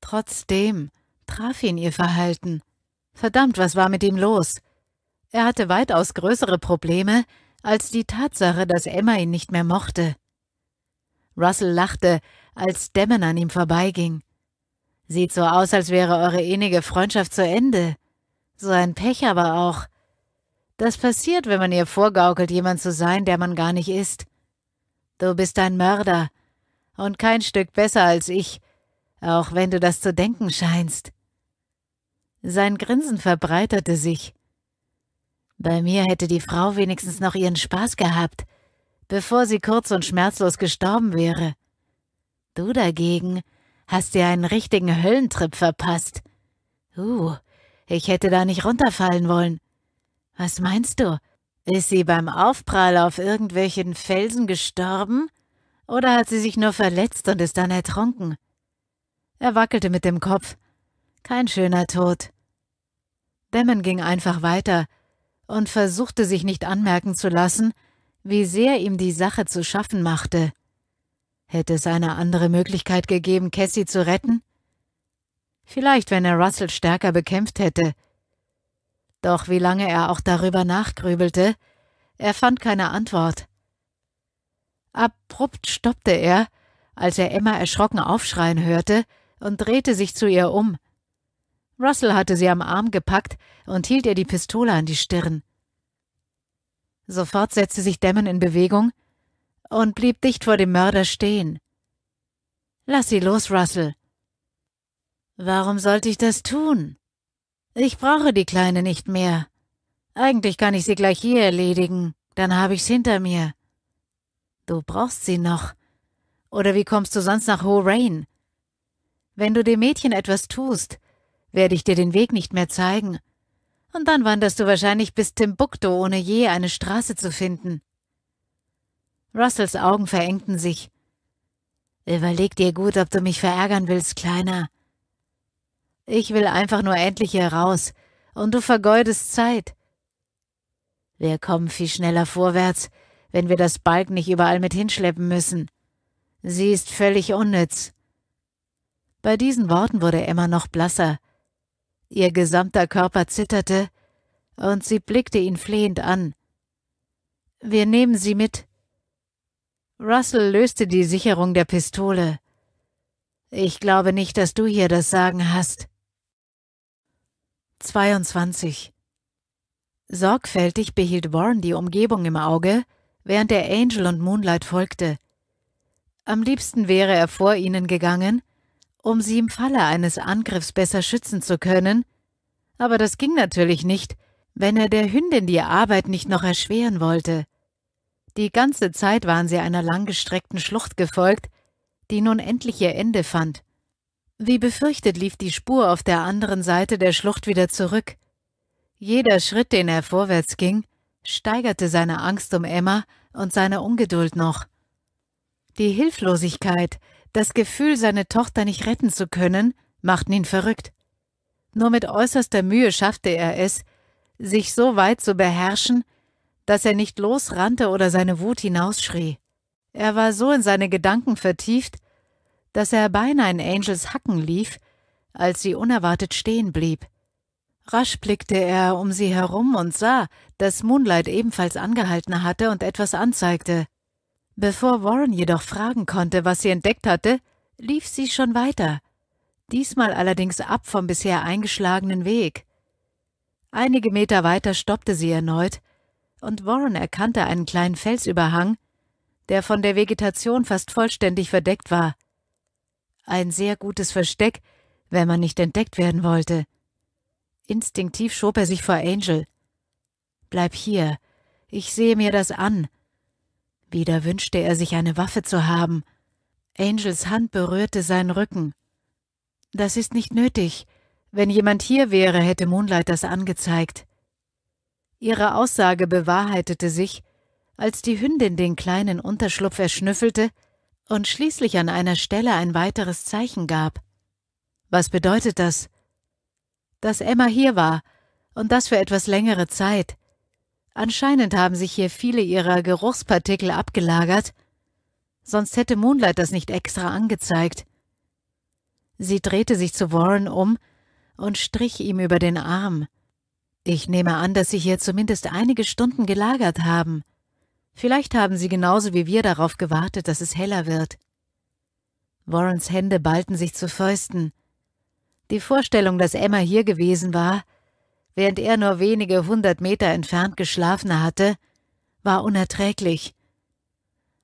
Trotzdem traf ihn ihr Verhalten. Verdammt, was war mit ihm los? Er hatte weitaus größere Probleme als die Tatsache, dass Emma ihn nicht mehr mochte. Russell lachte, als Demon an ihm vorbeiging. Sieht so aus, als wäre eure innige Freundschaft zu Ende. So ein Pech aber auch. Das passiert, wenn man ihr vorgaukelt, jemand zu sein, der man gar nicht ist. Du bist ein Mörder und kein Stück besser als ich, auch wenn du das zu denken scheinst. Sein Grinsen verbreiterte sich. Bei mir hätte die Frau wenigstens noch ihren Spaß gehabt, bevor sie kurz und schmerzlos gestorben wäre. Du dagegen hast dir einen richtigen Höllentrip verpasst. Uh, ich hätte da nicht runterfallen wollen. Was meinst du? Ist sie beim Aufprall auf irgendwelchen Felsen gestorben? Oder hat sie sich nur verletzt und ist dann ertrunken? Er wackelte mit dem Kopf. Kein schöner Tod. Dämmen ging einfach weiter und versuchte sich nicht anmerken zu lassen, wie sehr ihm die Sache zu schaffen machte. Hätte es eine andere Möglichkeit gegeben, Cassie zu retten? Vielleicht, wenn er Russell stärker bekämpft hätte. Doch wie lange er auch darüber nachgrübelte, er fand keine Antwort. Abrupt stoppte er, als er Emma erschrocken aufschreien hörte, und drehte sich zu ihr um. Russell hatte sie am Arm gepackt und hielt ihr die Pistole an die Stirn. Sofort setzte sich Dämmen in Bewegung und blieb dicht vor dem Mörder stehen. Lass sie los, Russell. Warum sollte ich das tun? Ich brauche die Kleine nicht mehr. Eigentlich kann ich sie gleich hier erledigen, dann habe ich's hinter mir. Du brauchst sie noch. Oder wie kommst du sonst nach Horain? Wenn du dem Mädchen etwas tust, werde ich dir den Weg nicht mehr zeigen. Und dann wanderst du wahrscheinlich bis Timbuktu, ohne je eine Straße zu finden. Russells Augen verengten sich. Überleg dir gut, ob du mich verärgern willst, Kleiner. Ich will einfach nur endlich hier raus. Und du vergeudest Zeit. Wir kommen viel schneller vorwärts, wenn wir das Balk nicht überall mit hinschleppen müssen. Sie ist völlig unnütz. Bei diesen Worten wurde Emma noch blasser. Ihr gesamter Körper zitterte, und sie blickte ihn flehend an. Wir nehmen sie mit. Russell löste die Sicherung der Pistole. Ich glaube nicht, dass du hier das Sagen hast. 22. Sorgfältig behielt Warren die Umgebung im Auge, während er Angel und Moonlight folgte. Am liebsten wäre er vor ihnen gegangen, um sie im Falle eines Angriffs besser schützen zu können, aber das ging natürlich nicht, wenn er der Hündin die Arbeit nicht noch erschweren wollte. Die ganze Zeit waren sie einer langgestreckten Schlucht gefolgt, die nun endlich ihr Ende fand. Wie befürchtet lief die Spur auf der anderen Seite der Schlucht wieder zurück. Jeder Schritt, den er vorwärts ging, steigerte seine Angst um Emma und seine Ungeduld noch. Die Hilflosigkeit, das Gefühl, seine Tochter nicht retten zu können, machten ihn verrückt. Nur mit äußerster Mühe schaffte er es, sich so weit zu beherrschen, dass er nicht losrannte oder seine Wut hinausschrie. Er war so in seine Gedanken vertieft, dass er beinahe in Angels Hacken lief, als sie unerwartet stehen blieb. Rasch blickte er um sie herum und sah, dass Moonlight ebenfalls angehalten hatte und etwas anzeigte. Bevor Warren jedoch fragen konnte, was sie entdeckt hatte, lief sie schon weiter, diesmal allerdings ab vom bisher eingeschlagenen Weg. Einige Meter weiter stoppte sie erneut, und Warren erkannte einen kleinen Felsüberhang, der von der Vegetation fast vollständig verdeckt war. Ein sehr gutes Versteck, wenn man nicht entdeckt werden wollte. Instinktiv schob er sich vor Angel. Bleib hier, ich sehe mir das an. Wieder wünschte er sich eine Waffe zu haben. Angels Hand berührte seinen Rücken. Das ist nicht nötig. Wenn jemand hier wäre, hätte Moonlight das angezeigt. Ihre Aussage bewahrheitete sich, als die Hündin den kleinen Unterschlupf erschnüffelte, und schließlich an einer Stelle ein weiteres Zeichen gab. Was bedeutet das? Dass Emma hier war und das für etwas längere Zeit. Anscheinend haben sich hier viele ihrer Geruchspartikel abgelagert, sonst hätte Moonlight das nicht extra angezeigt. Sie drehte sich zu Warren um und strich ihm über den Arm. Ich nehme an, dass sie hier zumindest einige Stunden gelagert haben. Vielleicht haben sie genauso wie wir darauf gewartet, dass es heller wird. Warrens Hände ballten sich zu Fäusten. Die Vorstellung, dass Emma hier gewesen war, während er nur wenige hundert Meter entfernt geschlafen hatte, war unerträglich.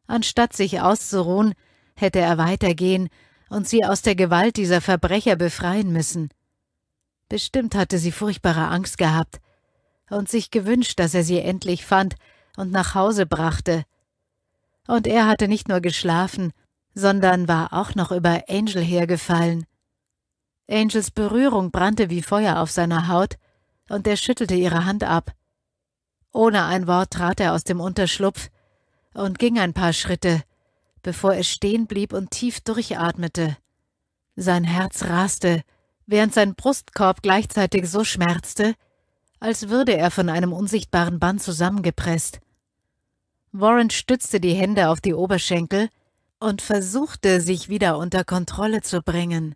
Anstatt sich auszuruhen, hätte er weitergehen und sie aus der Gewalt dieser Verbrecher befreien müssen. Bestimmt hatte sie furchtbare Angst gehabt und sich gewünscht, dass er sie endlich fand und nach Hause brachte. Und er hatte nicht nur geschlafen, sondern war auch noch über Angel hergefallen. Angels Berührung brannte wie Feuer auf seiner Haut, und er schüttelte ihre Hand ab. Ohne ein Wort trat er aus dem Unterschlupf und ging ein paar Schritte, bevor er stehen blieb und tief durchatmete. Sein Herz raste, während sein Brustkorb gleichzeitig so schmerzte, als würde er von einem unsichtbaren Band zusammengepresst. Warren stützte die Hände auf die Oberschenkel und versuchte, sich wieder unter Kontrolle zu bringen.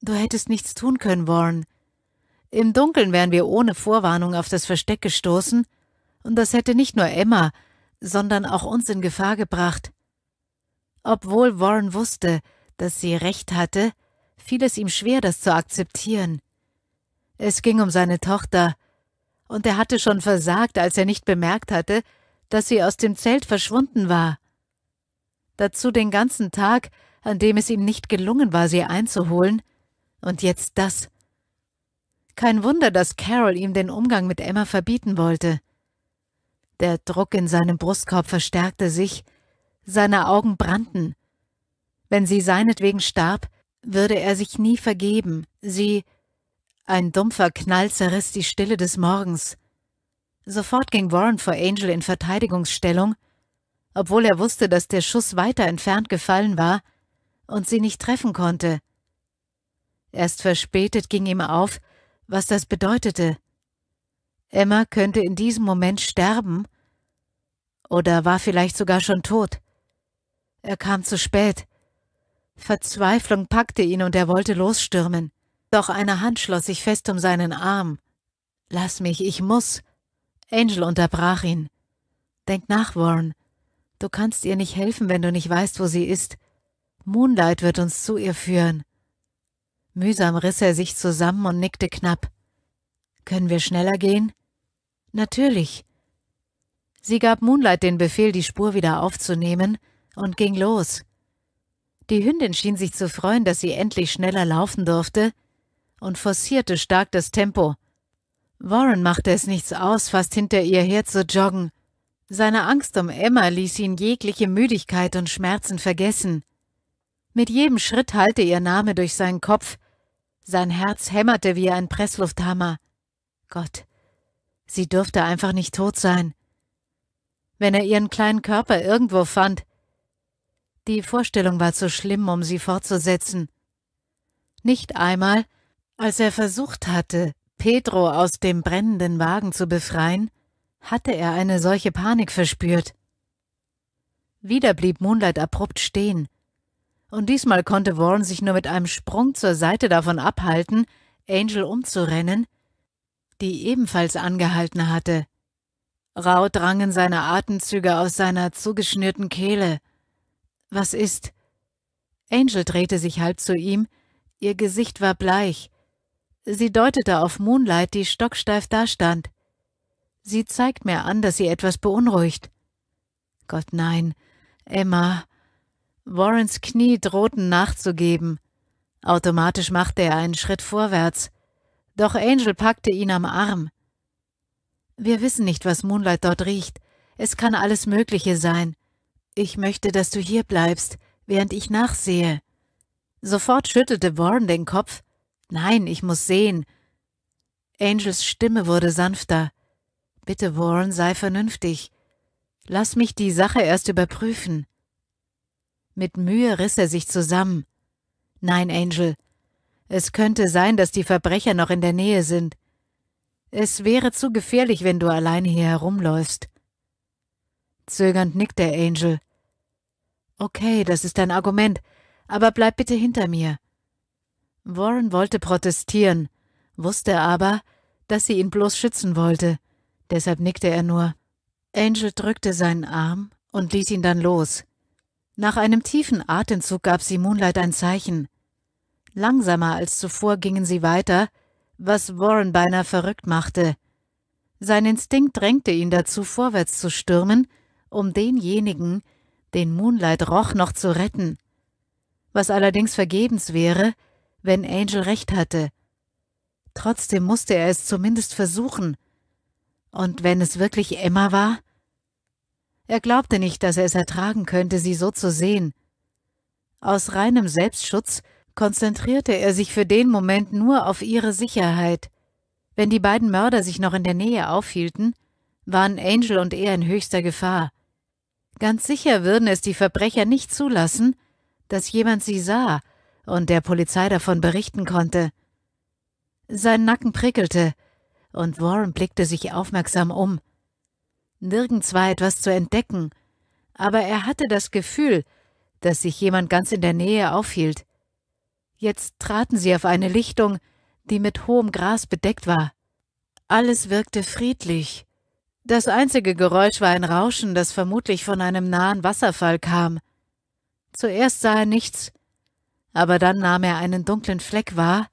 Du hättest nichts tun können, Warren. Im Dunkeln wären wir ohne Vorwarnung auf das Versteck gestoßen, und das hätte nicht nur Emma, sondern auch uns in Gefahr gebracht. Obwohl Warren wusste, dass sie recht hatte, fiel es ihm schwer, das zu akzeptieren. Es ging um seine Tochter, und er hatte schon versagt, als er nicht bemerkt hatte, dass sie aus dem Zelt verschwunden war. Dazu den ganzen Tag, an dem es ihm nicht gelungen war, sie einzuholen, und jetzt das. Kein Wunder, dass Carol ihm den Umgang mit Emma verbieten wollte. Der Druck in seinem Brustkorb verstärkte sich, seine Augen brannten. Wenn sie seinetwegen starb, würde er sich nie vergeben, sie ein dumpfer Knall zerriss die Stille des Morgens. Sofort ging Warren vor Angel in Verteidigungsstellung, obwohl er wusste, dass der Schuss weiter entfernt gefallen war und sie nicht treffen konnte. Erst verspätet ging ihm auf, was das bedeutete. Emma könnte in diesem Moment sterben oder war vielleicht sogar schon tot. Er kam zu spät. Verzweiflung packte ihn und er wollte losstürmen. Doch eine Hand schloss sich fest um seinen Arm. Lass mich, ich muss. Angel unterbrach ihn. Denk nach, Warren. Du kannst ihr nicht helfen, wenn du nicht weißt, wo sie ist. Moonlight wird uns zu ihr führen. Mühsam riss er sich zusammen und nickte knapp. Können wir schneller gehen? Natürlich. Sie gab Moonlight den Befehl, die Spur wieder aufzunehmen, und ging los. Die Hündin schien sich zu freuen, dass sie endlich schneller laufen durfte, und forcierte stark das Tempo. Warren machte es nichts aus, fast hinter ihr her zu joggen. Seine Angst um Emma ließ ihn jegliche Müdigkeit und Schmerzen vergessen. Mit jedem Schritt hallte ihr Name durch seinen Kopf. Sein Herz hämmerte wie ein Presslufthammer. Gott, sie durfte einfach nicht tot sein. Wenn er ihren kleinen Körper irgendwo fand. Die Vorstellung war zu schlimm, um sie fortzusetzen. Nicht einmal, als er versucht hatte, Pedro aus dem brennenden Wagen zu befreien, hatte er eine solche Panik verspürt. Wieder blieb Moonlight abrupt stehen, und diesmal konnte Warren sich nur mit einem Sprung zur Seite davon abhalten, Angel umzurennen, die ebenfalls angehalten hatte. Rau drangen seine Atemzüge aus seiner zugeschnürten Kehle. Was ist? Angel drehte sich halb zu ihm, ihr Gesicht war bleich, Sie deutete auf Moonlight, die stocksteif dastand. Sie zeigt mir an, dass sie etwas beunruhigt. Gott nein, Emma. Warrens Knie drohten nachzugeben. Automatisch machte er einen Schritt vorwärts. Doch Angel packte ihn am Arm. Wir wissen nicht, was Moonlight dort riecht. Es kann alles Mögliche sein. Ich möchte, dass du hier bleibst, während ich nachsehe. Sofort schüttelte Warren den Kopf, Nein, ich muss sehen. Angels Stimme wurde sanfter. Bitte, Warren, sei vernünftig. Lass mich die Sache erst überprüfen. Mit Mühe riss er sich zusammen. Nein, Angel. Es könnte sein, dass die Verbrecher noch in der Nähe sind. Es wäre zu gefährlich, wenn du alleine hier herumläufst. Zögernd nickte Angel. Okay, das ist dein Argument, aber bleib bitte hinter mir. Warren wollte protestieren, wusste aber, dass sie ihn bloß schützen wollte. Deshalb nickte er nur. Angel drückte seinen Arm und ließ ihn dann los. Nach einem tiefen Atemzug gab sie Moonlight ein Zeichen. Langsamer als zuvor gingen sie weiter, was Warren beinahe verrückt machte. Sein Instinkt drängte ihn dazu, vorwärts zu stürmen, um denjenigen, den Moonlight roch, noch zu retten. Was allerdings vergebens wäre, wenn Angel recht hatte. Trotzdem musste er es zumindest versuchen. Und wenn es wirklich Emma war? Er glaubte nicht, dass er es ertragen könnte, sie so zu sehen. Aus reinem Selbstschutz konzentrierte er sich für den Moment nur auf ihre Sicherheit. Wenn die beiden Mörder sich noch in der Nähe aufhielten, waren Angel und er in höchster Gefahr. Ganz sicher würden es die Verbrecher nicht zulassen, dass jemand sie sah und der Polizei davon berichten konnte. Sein Nacken prickelte, und Warren blickte sich aufmerksam um. Nirgends war etwas zu entdecken, aber er hatte das Gefühl, dass sich jemand ganz in der Nähe aufhielt. Jetzt traten sie auf eine Lichtung, die mit hohem Gras bedeckt war. Alles wirkte friedlich. Das einzige Geräusch war ein Rauschen, das vermutlich von einem nahen Wasserfall kam. Zuerst sah er nichts, aber dann nahm er einen dunklen Fleck wahr,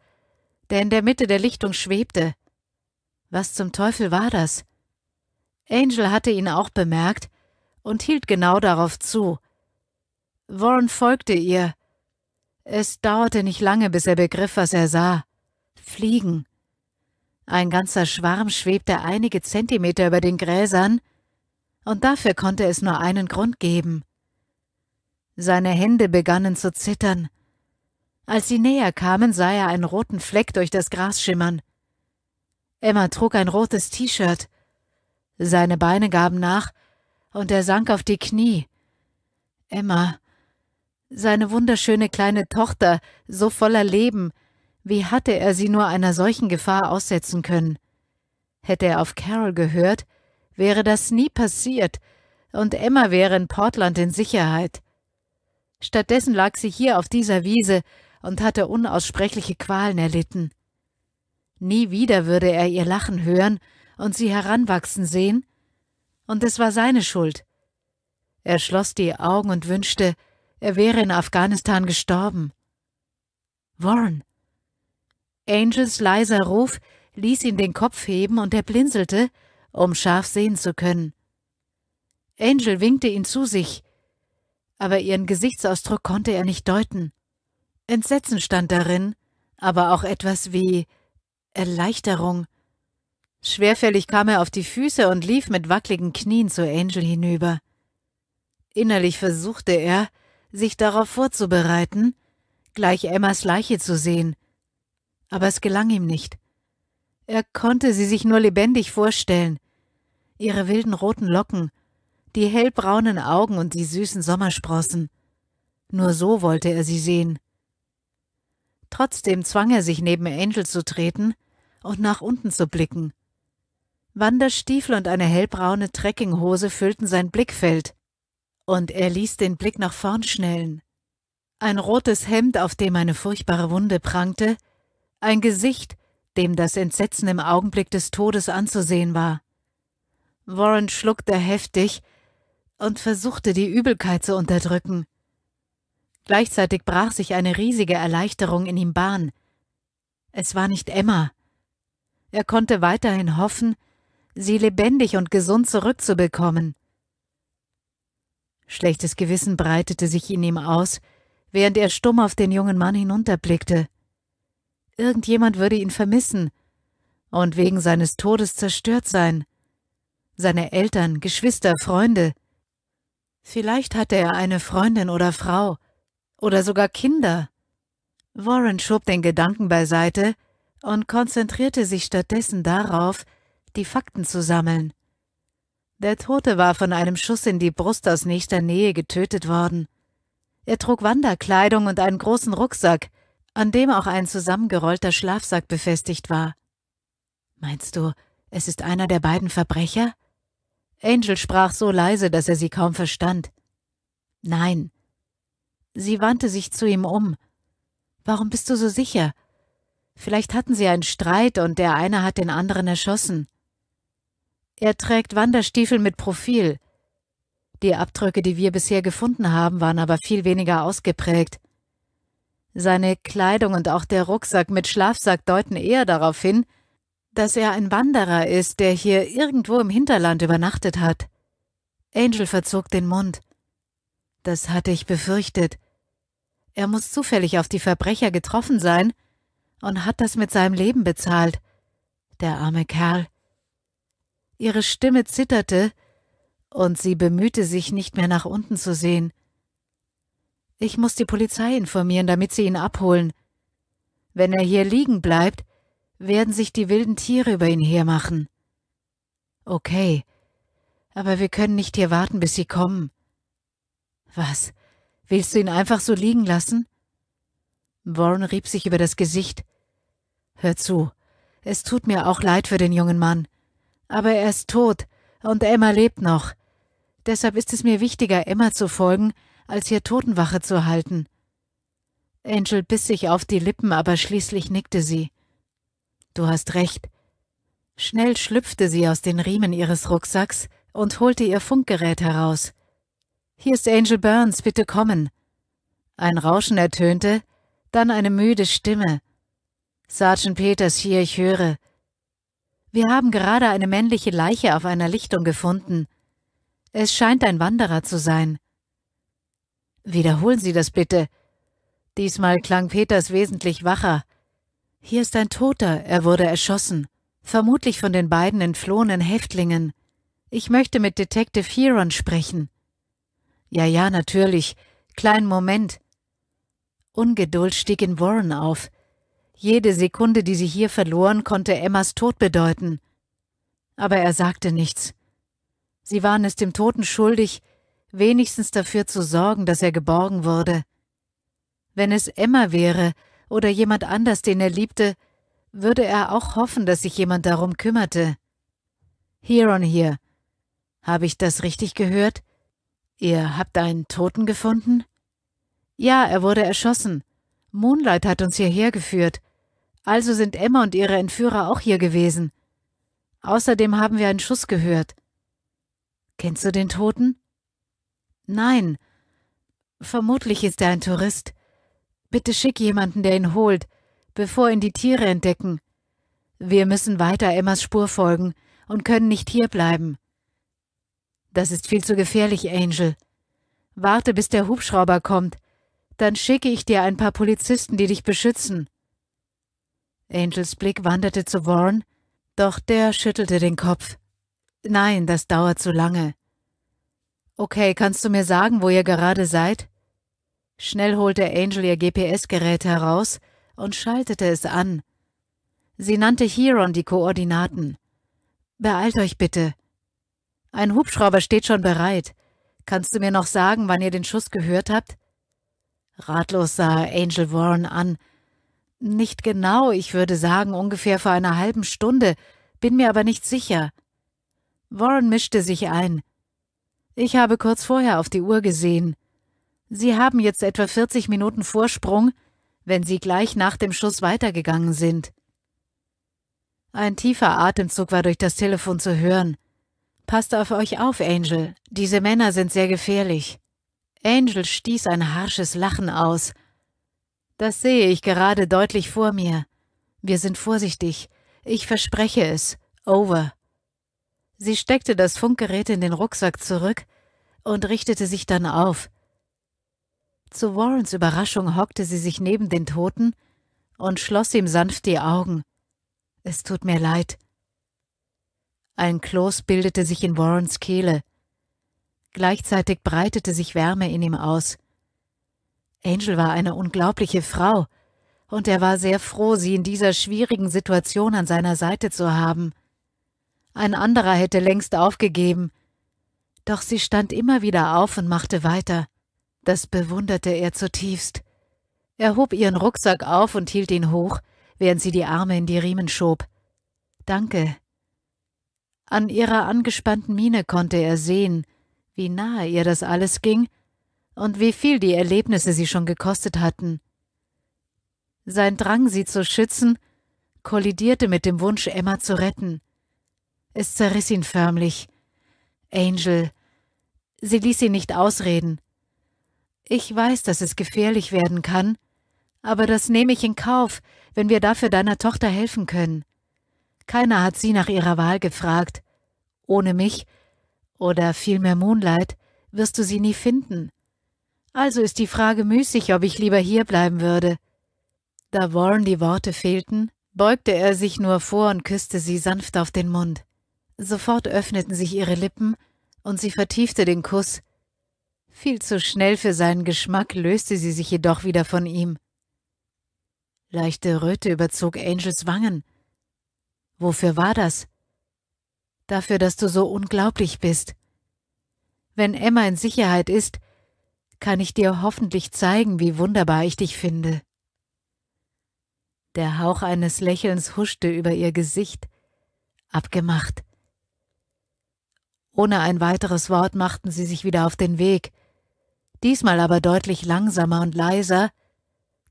der in der Mitte der Lichtung schwebte. Was zum Teufel war das? Angel hatte ihn auch bemerkt und hielt genau darauf zu. Warren folgte ihr. Es dauerte nicht lange, bis er begriff, was er sah. Fliegen. Ein ganzer Schwarm schwebte einige Zentimeter über den Gräsern, und dafür konnte es nur einen Grund geben. Seine Hände begannen zu zittern, als sie näher kamen, sah er einen roten Fleck durch das Gras schimmern. Emma trug ein rotes T-Shirt. Seine Beine gaben nach, und er sank auf die Knie. Emma, seine wunderschöne kleine Tochter, so voller Leben, wie hatte er sie nur einer solchen Gefahr aussetzen können? Hätte er auf Carol gehört, wäre das nie passiert, und Emma wäre in Portland in Sicherheit. Stattdessen lag sie hier auf dieser Wiese, und hatte unaussprechliche Qualen erlitten. Nie wieder würde er ihr Lachen hören und sie heranwachsen sehen, und es war seine Schuld. Er schloss die Augen und wünschte, er wäre in Afghanistan gestorben. Warren. Angels leiser Ruf ließ ihn den Kopf heben und er blinzelte, um scharf sehen zu können. Angel winkte ihn zu sich, aber ihren Gesichtsausdruck konnte er nicht deuten. Entsetzen stand darin, aber auch etwas wie Erleichterung. Schwerfällig kam er auf die Füße und lief mit wackligen Knien zu Angel hinüber. Innerlich versuchte er, sich darauf vorzubereiten, gleich Emmas Leiche zu sehen. Aber es gelang ihm nicht. Er konnte sie sich nur lebendig vorstellen. Ihre wilden roten Locken, die hellbraunen Augen und die süßen Sommersprossen. Nur so wollte er sie sehen. Trotzdem zwang er sich, neben Angel zu treten und nach unten zu blicken. Wanderstiefel und eine hellbraune Trekkinghose füllten sein Blickfeld, und er ließ den Blick nach vorn schnellen. Ein rotes Hemd, auf dem eine furchtbare Wunde prangte, ein Gesicht, dem das Entsetzen im Augenblick des Todes anzusehen war. Warren schluckte heftig und versuchte die Übelkeit zu unterdrücken. Gleichzeitig brach sich eine riesige Erleichterung in ihm Bahn. Es war nicht Emma. Er konnte weiterhin hoffen, sie lebendig und gesund zurückzubekommen. Schlechtes Gewissen breitete sich in ihm aus, während er stumm auf den jungen Mann hinunterblickte. Irgendjemand würde ihn vermissen und wegen seines Todes zerstört sein. Seine Eltern, Geschwister, Freunde. Vielleicht hatte er eine Freundin oder Frau, oder sogar Kinder. Warren schob den Gedanken beiseite und konzentrierte sich stattdessen darauf, die Fakten zu sammeln. Der Tote war von einem Schuss in die Brust aus nächster Nähe getötet worden. Er trug Wanderkleidung und einen großen Rucksack, an dem auch ein zusammengerollter Schlafsack befestigt war. Meinst du, es ist einer der beiden Verbrecher? Angel sprach so leise, dass er sie kaum verstand. Nein, Sie wandte sich zu ihm um. Warum bist du so sicher? Vielleicht hatten sie einen Streit und der eine hat den anderen erschossen. Er trägt Wanderstiefel mit Profil. Die Abdrücke, die wir bisher gefunden haben, waren aber viel weniger ausgeprägt. Seine Kleidung und auch der Rucksack mit Schlafsack deuten eher darauf hin, dass er ein Wanderer ist, der hier irgendwo im Hinterland übernachtet hat. Angel verzog den Mund. Das hatte ich befürchtet. Er muss zufällig auf die Verbrecher getroffen sein und hat das mit seinem Leben bezahlt, der arme Kerl. Ihre Stimme zitterte, und sie bemühte sich, nicht mehr nach unten zu sehen. Ich muss die Polizei informieren, damit sie ihn abholen. Wenn er hier liegen bleibt, werden sich die wilden Tiere über ihn hermachen. Okay, aber wir können nicht hier warten, bis sie kommen. Was? Willst du ihn einfach so liegen lassen? Warren rieb sich über das Gesicht. Hör zu, es tut mir auch leid für den jungen Mann. Aber er ist tot und Emma lebt noch. Deshalb ist es mir wichtiger, Emma zu folgen, als hier Totenwache zu halten. Angel biss sich auf die Lippen, aber schließlich nickte sie. Du hast recht. Schnell schlüpfte sie aus den Riemen ihres Rucksacks und holte ihr Funkgerät heraus. Hier ist Angel Burns, bitte kommen. Ein Rauschen ertönte, dann eine müde Stimme. Sergeant Peters hier, ich höre. Wir haben gerade eine männliche Leiche auf einer Lichtung gefunden. Es scheint ein Wanderer zu sein. Wiederholen Sie das bitte. Diesmal klang Peters wesentlich wacher. Hier ist ein Toter, er wurde erschossen, vermutlich von den beiden entflohenen Häftlingen. Ich möchte mit Detective Huron sprechen. Ja, ja, natürlich. Kleinen Moment. Ungeduld stieg in Warren auf. Jede Sekunde, die sie hier verloren, konnte Emmas Tod bedeuten. Aber er sagte nichts. Sie waren es dem Toten schuldig, wenigstens dafür zu sorgen, dass er geborgen wurde. Wenn es Emma wäre oder jemand anders, den er liebte, würde er auch hoffen, dass sich jemand darum kümmerte. Huron hier. Habe ich das richtig gehört? Ihr habt einen Toten gefunden? Ja, er wurde erschossen. Moonlight hat uns hierher geführt. Also sind Emma und ihre Entführer auch hier gewesen. Außerdem haben wir einen Schuss gehört. Kennst du den Toten? Nein. Vermutlich ist er ein Tourist. Bitte schick jemanden, der ihn holt, bevor ihn die Tiere entdecken. Wir müssen weiter Emmas Spur folgen und können nicht hier bleiben. Das ist viel zu gefährlich, Angel. Warte, bis der Hubschrauber kommt. Dann schicke ich dir ein paar Polizisten, die dich beschützen. Angels Blick wanderte zu Warren, doch der schüttelte den Kopf. Nein, das dauert zu lange. Okay, kannst du mir sagen, wo ihr gerade seid? Schnell holte Angel ihr GPS-Gerät heraus und schaltete es an. Sie nannte Huron die Koordinaten. Beeilt euch bitte. Ein Hubschrauber steht schon bereit. Kannst du mir noch sagen, wann ihr den Schuss gehört habt? Ratlos sah Angel Warren an. Nicht genau, ich würde sagen ungefähr vor einer halben Stunde, bin mir aber nicht sicher. Warren mischte sich ein. Ich habe kurz vorher auf die Uhr gesehen. Sie haben jetzt etwa 40 Minuten Vorsprung, wenn Sie gleich nach dem Schuss weitergegangen sind. Ein tiefer Atemzug war durch das Telefon zu hören. Passt auf euch auf, Angel. Diese Männer sind sehr gefährlich. Angel stieß ein harsches Lachen aus. Das sehe ich gerade deutlich vor mir. Wir sind vorsichtig. Ich verspreche es. Over. Sie steckte das Funkgerät in den Rucksack zurück und richtete sich dann auf. Zu Warrens Überraschung hockte sie sich neben den Toten und schloss ihm sanft die Augen. Es tut mir leid, ein Kloß bildete sich in Warrens Kehle. Gleichzeitig breitete sich Wärme in ihm aus. Angel war eine unglaubliche Frau, und er war sehr froh, sie in dieser schwierigen Situation an seiner Seite zu haben. Ein anderer hätte längst aufgegeben. Doch sie stand immer wieder auf und machte weiter. Das bewunderte er zutiefst. Er hob ihren Rucksack auf und hielt ihn hoch, während sie die Arme in die Riemen schob. Danke, an ihrer angespannten Miene konnte er sehen, wie nahe ihr das alles ging und wie viel die Erlebnisse sie schon gekostet hatten. Sein Drang, sie zu schützen, kollidierte mit dem Wunsch, Emma zu retten. Es zerriss ihn förmlich. Angel. Sie ließ ihn nicht ausreden. Ich weiß, dass es gefährlich werden kann, aber das nehme ich in Kauf, wenn wir dafür deiner Tochter helfen können. Keiner hat sie nach ihrer Wahl gefragt. Ohne mich oder vielmehr Moonlight wirst du sie nie finden. Also ist die Frage müßig, ob ich lieber hier bleiben würde. Da Warren die Worte fehlten, beugte er sich nur vor und küsste sie sanft auf den Mund. Sofort öffneten sich ihre Lippen, und sie vertiefte den Kuss. Viel zu schnell für seinen Geschmack löste sie sich jedoch wieder von ihm. Leichte Röte überzog Angels Wangen. Wofür war das? Dafür, dass du so unglaublich bist. Wenn Emma in Sicherheit ist, kann ich dir hoffentlich zeigen, wie wunderbar ich dich finde. Der Hauch eines Lächelns huschte über ihr Gesicht. Abgemacht. Ohne ein weiteres Wort machten sie sich wieder auf den Weg, diesmal aber deutlich langsamer und leiser,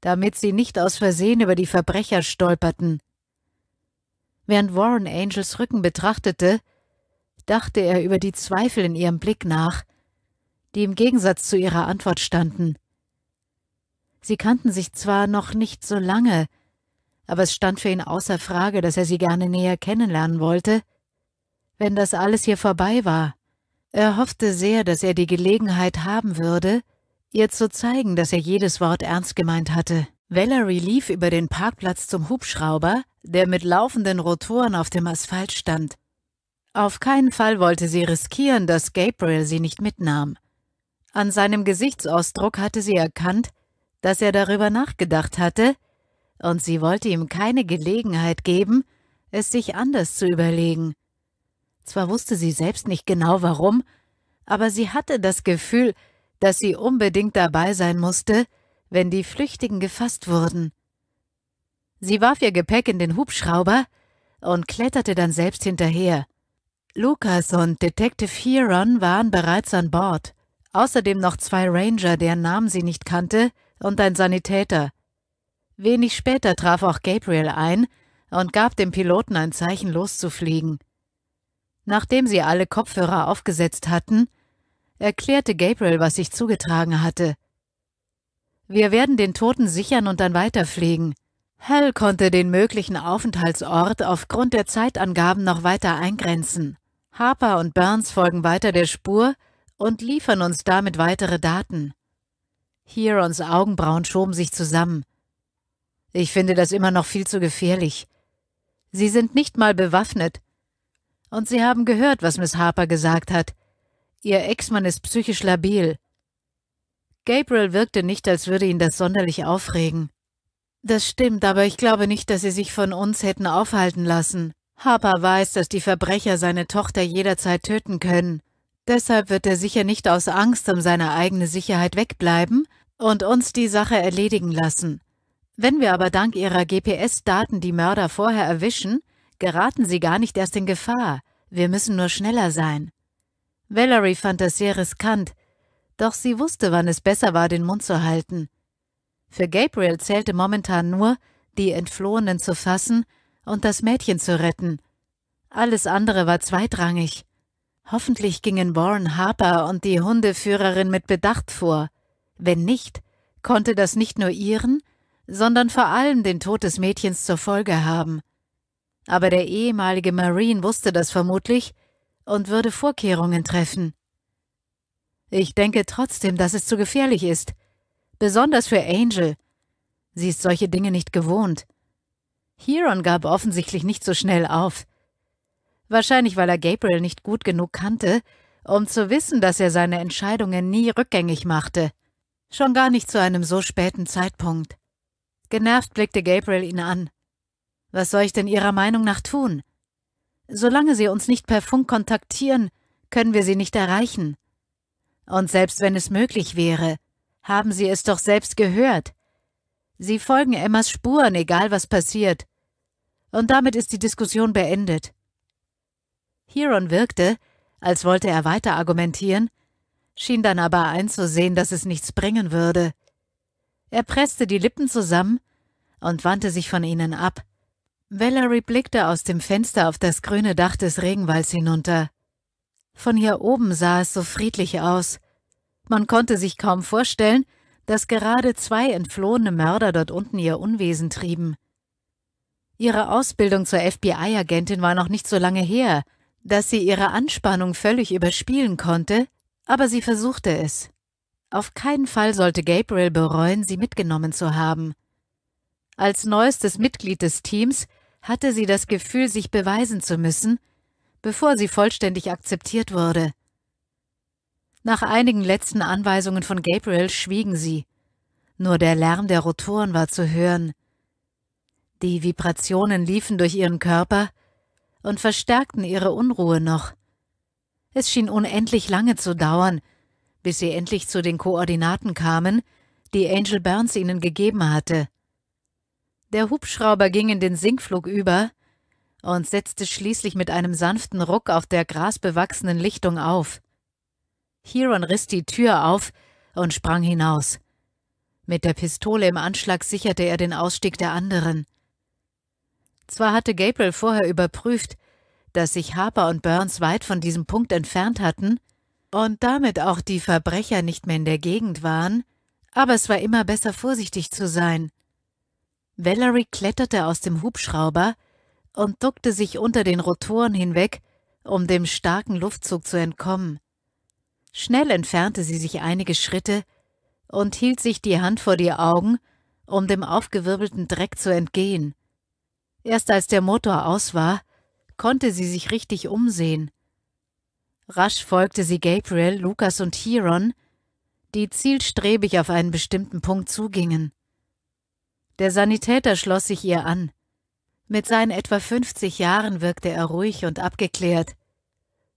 damit sie nicht aus Versehen über die Verbrecher stolperten. Während Warren Angels Rücken betrachtete, dachte er über die Zweifel in ihrem Blick nach, die im Gegensatz zu ihrer Antwort standen. Sie kannten sich zwar noch nicht so lange, aber es stand für ihn außer Frage, dass er sie gerne näher kennenlernen wollte, wenn das alles hier vorbei war. Er hoffte sehr, dass er die Gelegenheit haben würde, ihr zu zeigen, dass er jedes Wort ernst gemeint hatte. Valerie lief über den Parkplatz zum Hubschrauber, der mit laufenden Rotoren auf dem Asphalt stand. Auf keinen Fall wollte sie riskieren, dass Gabriel sie nicht mitnahm. An seinem Gesichtsausdruck hatte sie erkannt, dass er darüber nachgedacht hatte, und sie wollte ihm keine Gelegenheit geben, es sich anders zu überlegen. Zwar wusste sie selbst nicht genau warum, aber sie hatte das Gefühl, dass sie unbedingt dabei sein musste, wenn die Flüchtigen gefasst wurden. Sie warf ihr Gepäck in den Hubschrauber und kletterte dann selbst hinterher. Lucas und Detective Huron waren bereits an Bord, außerdem noch zwei Ranger, deren Namen sie nicht kannte, und ein Sanitäter. Wenig später traf auch Gabriel ein und gab dem Piloten ein Zeichen loszufliegen. Nachdem sie alle Kopfhörer aufgesetzt hatten, erklärte Gabriel, was sich zugetragen hatte. Wir werden den Toten sichern und dann weiterfliegen. Hell konnte den möglichen Aufenthaltsort aufgrund der Zeitangaben noch weiter eingrenzen. Harper und Burns folgen weiter der Spur und liefern uns damit weitere Daten. Herons Augenbrauen schoben sich zusammen. Ich finde das immer noch viel zu gefährlich. Sie sind nicht mal bewaffnet. Und Sie haben gehört, was Miss Harper gesagt hat. Ihr Ex-Mann ist psychisch labil. Gabriel wirkte nicht, als würde ihn das sonderlich aufregen. Das stimmt, aber ich glaube nicht, dass sie sich von uns hätten aufhalten lassen. Harper weiß, dass die Verbrecher seine Tochter jederzeit töten können. Deshalb wird er sicher nicht aus Angst um seine eigene Sicherheit wegbleiben und uns die Sache erledigen lassen. Wenn wir aber dank ihrer GPS-Daten die Mörder vorher erwischen, geraten sie gar nicht erst in Gefahr. Wir müssen nur schneller sein. Valerie fand das sehr riskant, doch sie wusste, wann es besser war, den Mund zu halten. Für Gabriel zählte momentan nur, die Entflohenen zu fassen und das Mädchen zu retten. Alles andere war zweitrangig. Hoffentlich gingen Warren Harper und die Hundeführerin mit Bedacht vor. Wenn nicht, konnte das nicht nur ihren, sondern vor allem den Tod des Mädchens zur Folge haben. Aber der ehemalige Marine wusste das vermutlich und würde Vorkehrungen treffen. Ich denke trotzdem, dass es zu gefährlich ist. Besonders für Angel. Sie ist solche Dinge nicht gewohnt. Huron gab offensichtlich nicht so schnell auf. Wahrscheinlich, weil er Gabriel nicht gut genug kannte, um zu wissen, dass er seine Entscheidungen nie rückgängig machte. Schon gar nicht zu einem so späten Zeitpunkt. Genervt blickte Gabriel ihn an. Was soll ich denn Ihrer Meinung nach tun? Solange Sie uns nicht per Funk kontaktieren, können wir Sie nicht erreichen, und selbst wenn es möglich wäre, haben Sie es doch selbst gehört. Sie folgen Emmas Spuren, egal was passiert. Und damit ist die Diskussion beendet. Hieron wirkte, als wollte er weiter argumentieren, schien dann aber einzusehen, dass es nichts bringen würde. Er presste die Lippen zusammen und wandte sich von ihnen ab. Valerie blickte aus dem Fenster auf das grüne Dach des Regenwalds hinunter. Von hier oben sah es so friedlich aus, man konnte sich kaum vorstellen, dass gerade zwei entflohene Mörder dort unten ihr Unwesen trieben. Ihre Ausbildung zur FBI-Agentin war noch nicht so lange her, dass sie ihre Anspannung völlig überspielen konnte, aber sie versuchte es. Auf keinen Fall sollte Gabriel bereuen, sie mitgenommen zu haben. Als neuestes Mitglied des Teams hatte sie das Gefühl, sich beweisen zu müssen, bevor sie vollständig akzeptiert wurde. Nach einigen letzten Anweisungen von Gabriel schwiegen sie. Nur der Lärm der Rotoren war zu hören. Die Vibrationen liefen durch ihren Körper und verstärkten ihre Unruhe noch. Es schien unendlich lange zu dauern, bis sie endlich zu den Koordinaten kamen, die Angel Burns ihnen gegeben hatte. Der Hubschrauber ging in den Sinkflug über und setzte schließlich mit einem sanften Ruck auf der grasbewachsenen Lichtung auf. Hiron riss die Tür auf und sprang hinaus. Mit der Pistole im Anschlag sicherte er den Ausstieg der anderen. Zwar hatte Gabriel vorher überprüft, dass sich Harper und Burns weit von diesem Punkt entfernt hatten und damit auch die Verbrecher nicht mehr in der Gegend waren, aber es war immer besser, vorsichtig zu sein. Valerie kletterte aus dem Hubschrauber und duckte sich unter den Rotoren hinweg, um dem starken Luftzug zu entkommen. Schnell entfernte sie sich einige Schritte und hielt sich die Hand vor die Augen, um dem aufgewirbelten Dreck zu entgehen. Erst als der Motor aus war, konnte sie sich richtig umsehen. Rasch folgte sie Gabriel, Lukas und Hiron, die zielstrebig auf einen bestimmten Punkt zugingen. Der Sanitäter schloss sich ihr an. Mit seinen etwa 50 Jahren wirkte er ruhig und abgeklärt,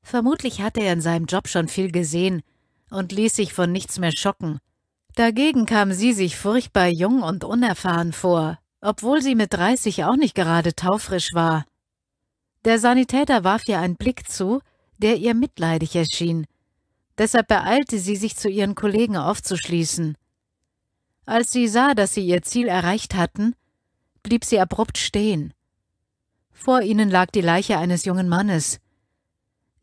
Vermutlich hatte er in seinem Job schon viel gesehen und ließ sich von nichts mehr schocken. Dagegen kam sie sich furchtbar jung und unerfahren vor, obwohl sie mit 30 auch nicht gerade taufrisch war. Der Sanitäter warf ihr einen Blick zu, der ihr mitleidig erschien. Deshalb beeilte sie sich, zu ihren Kollegen aufzuschließen. Als sie sah, dass sie ihr Ziel erreicht hatten, blieb sie abrupt stehen. Vor ihnen lag die Leiche eines jungen Mannes.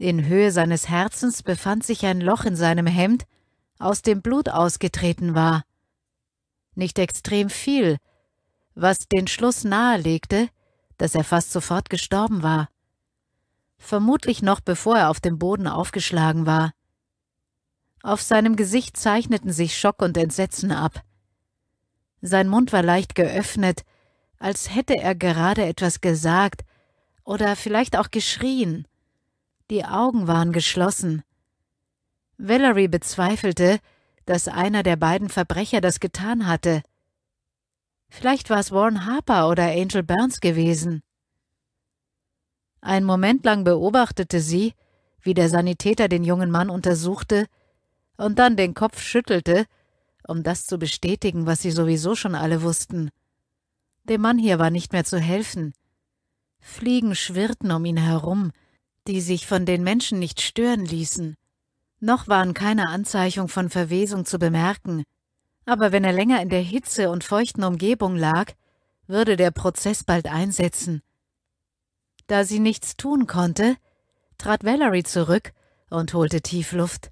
In Höhe seines Herzens befand sich ein Loch in seinem Hemd, aus dem Blut ausgetreten war. Nicht extrem viel, was den Schluss nahelegte, dass er fast sofort gestorben war. Vermutlich noch bevor er auf dem Boden aufgeschlagen war. Auf seinem Gesicht zeichneten sich Schock und Entsetzen ab. Sein Mund war leicht geöffnet, als hätte er gerade etwas gesagt oder vielleicht auch geschrien. Die Augen waren geschlossen. Valerie bezweifelte, dass einer der beiden Verbrecher das getan hatte. Vielleicht war es Warren Harper oder Angel Burns gewesen. Ein Moment lang beobachtete sie, wie der Sanitäter den jungen Mann untersuchte und dann den Kopf schüttelte, um das zu bestätigen, was sie sowieso schon alle wussten. Dem Mann hier war nicht mehr zu helfen. Fliegen schwirrten um ihn herum, die sich von den Menschen nicht stören ließen. Noch waren keine Anzeichen von Verwesung zu bemerken, aber wenn er länger in der Hitze und feuchten Umgebung lag, würde der Prozess bald einsetzen. Da sie nichts tun konnte, trat Valerie zurück und holte tief Luft.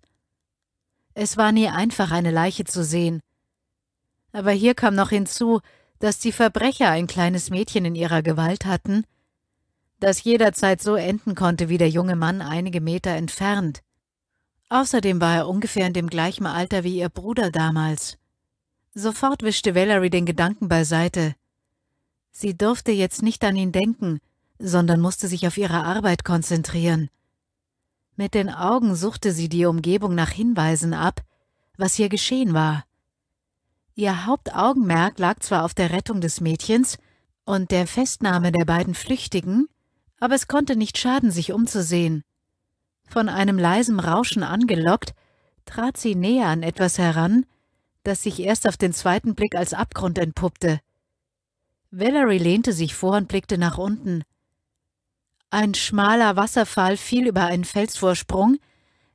Es war nie einfach, eine Leiche zu sehen. Aber hier kam noch hinzu, dass die Verbrecher ein kleines Mädchen in ihrer Gewalt hatten das jederzeit so enden konnte wie der junge Mann einige Meter entfernt. Außerdem war er ungefähr in dem gleichen Alter wie ihr Bruder damals. Sofort wischte Valerie den Gedanken beiseite. Sie durfte jetzt nicht an ihn denken, sondern musste sich auf ihre Arbeit konzentrieren. Mit den Augen suchte sie die Umgebung nach Hinweisen ab, was hier geschehen war. Ihr Hauptaugenmerk lag zwar auf der Rettung des Mädchens und der Festnahme der beiden Flüchtigen, aber es konnte nicht schaden, sich umzusehen. Von einem leisen Rauschen angelockt, trat sie näher an etwas heran, das sich erst auf den zweiten Blick als Abgrund entpuppte. Valerie lehnte sich vor und blickte nach unten. Ein schmaler Wasserfall fiel über einen Felsvorsprung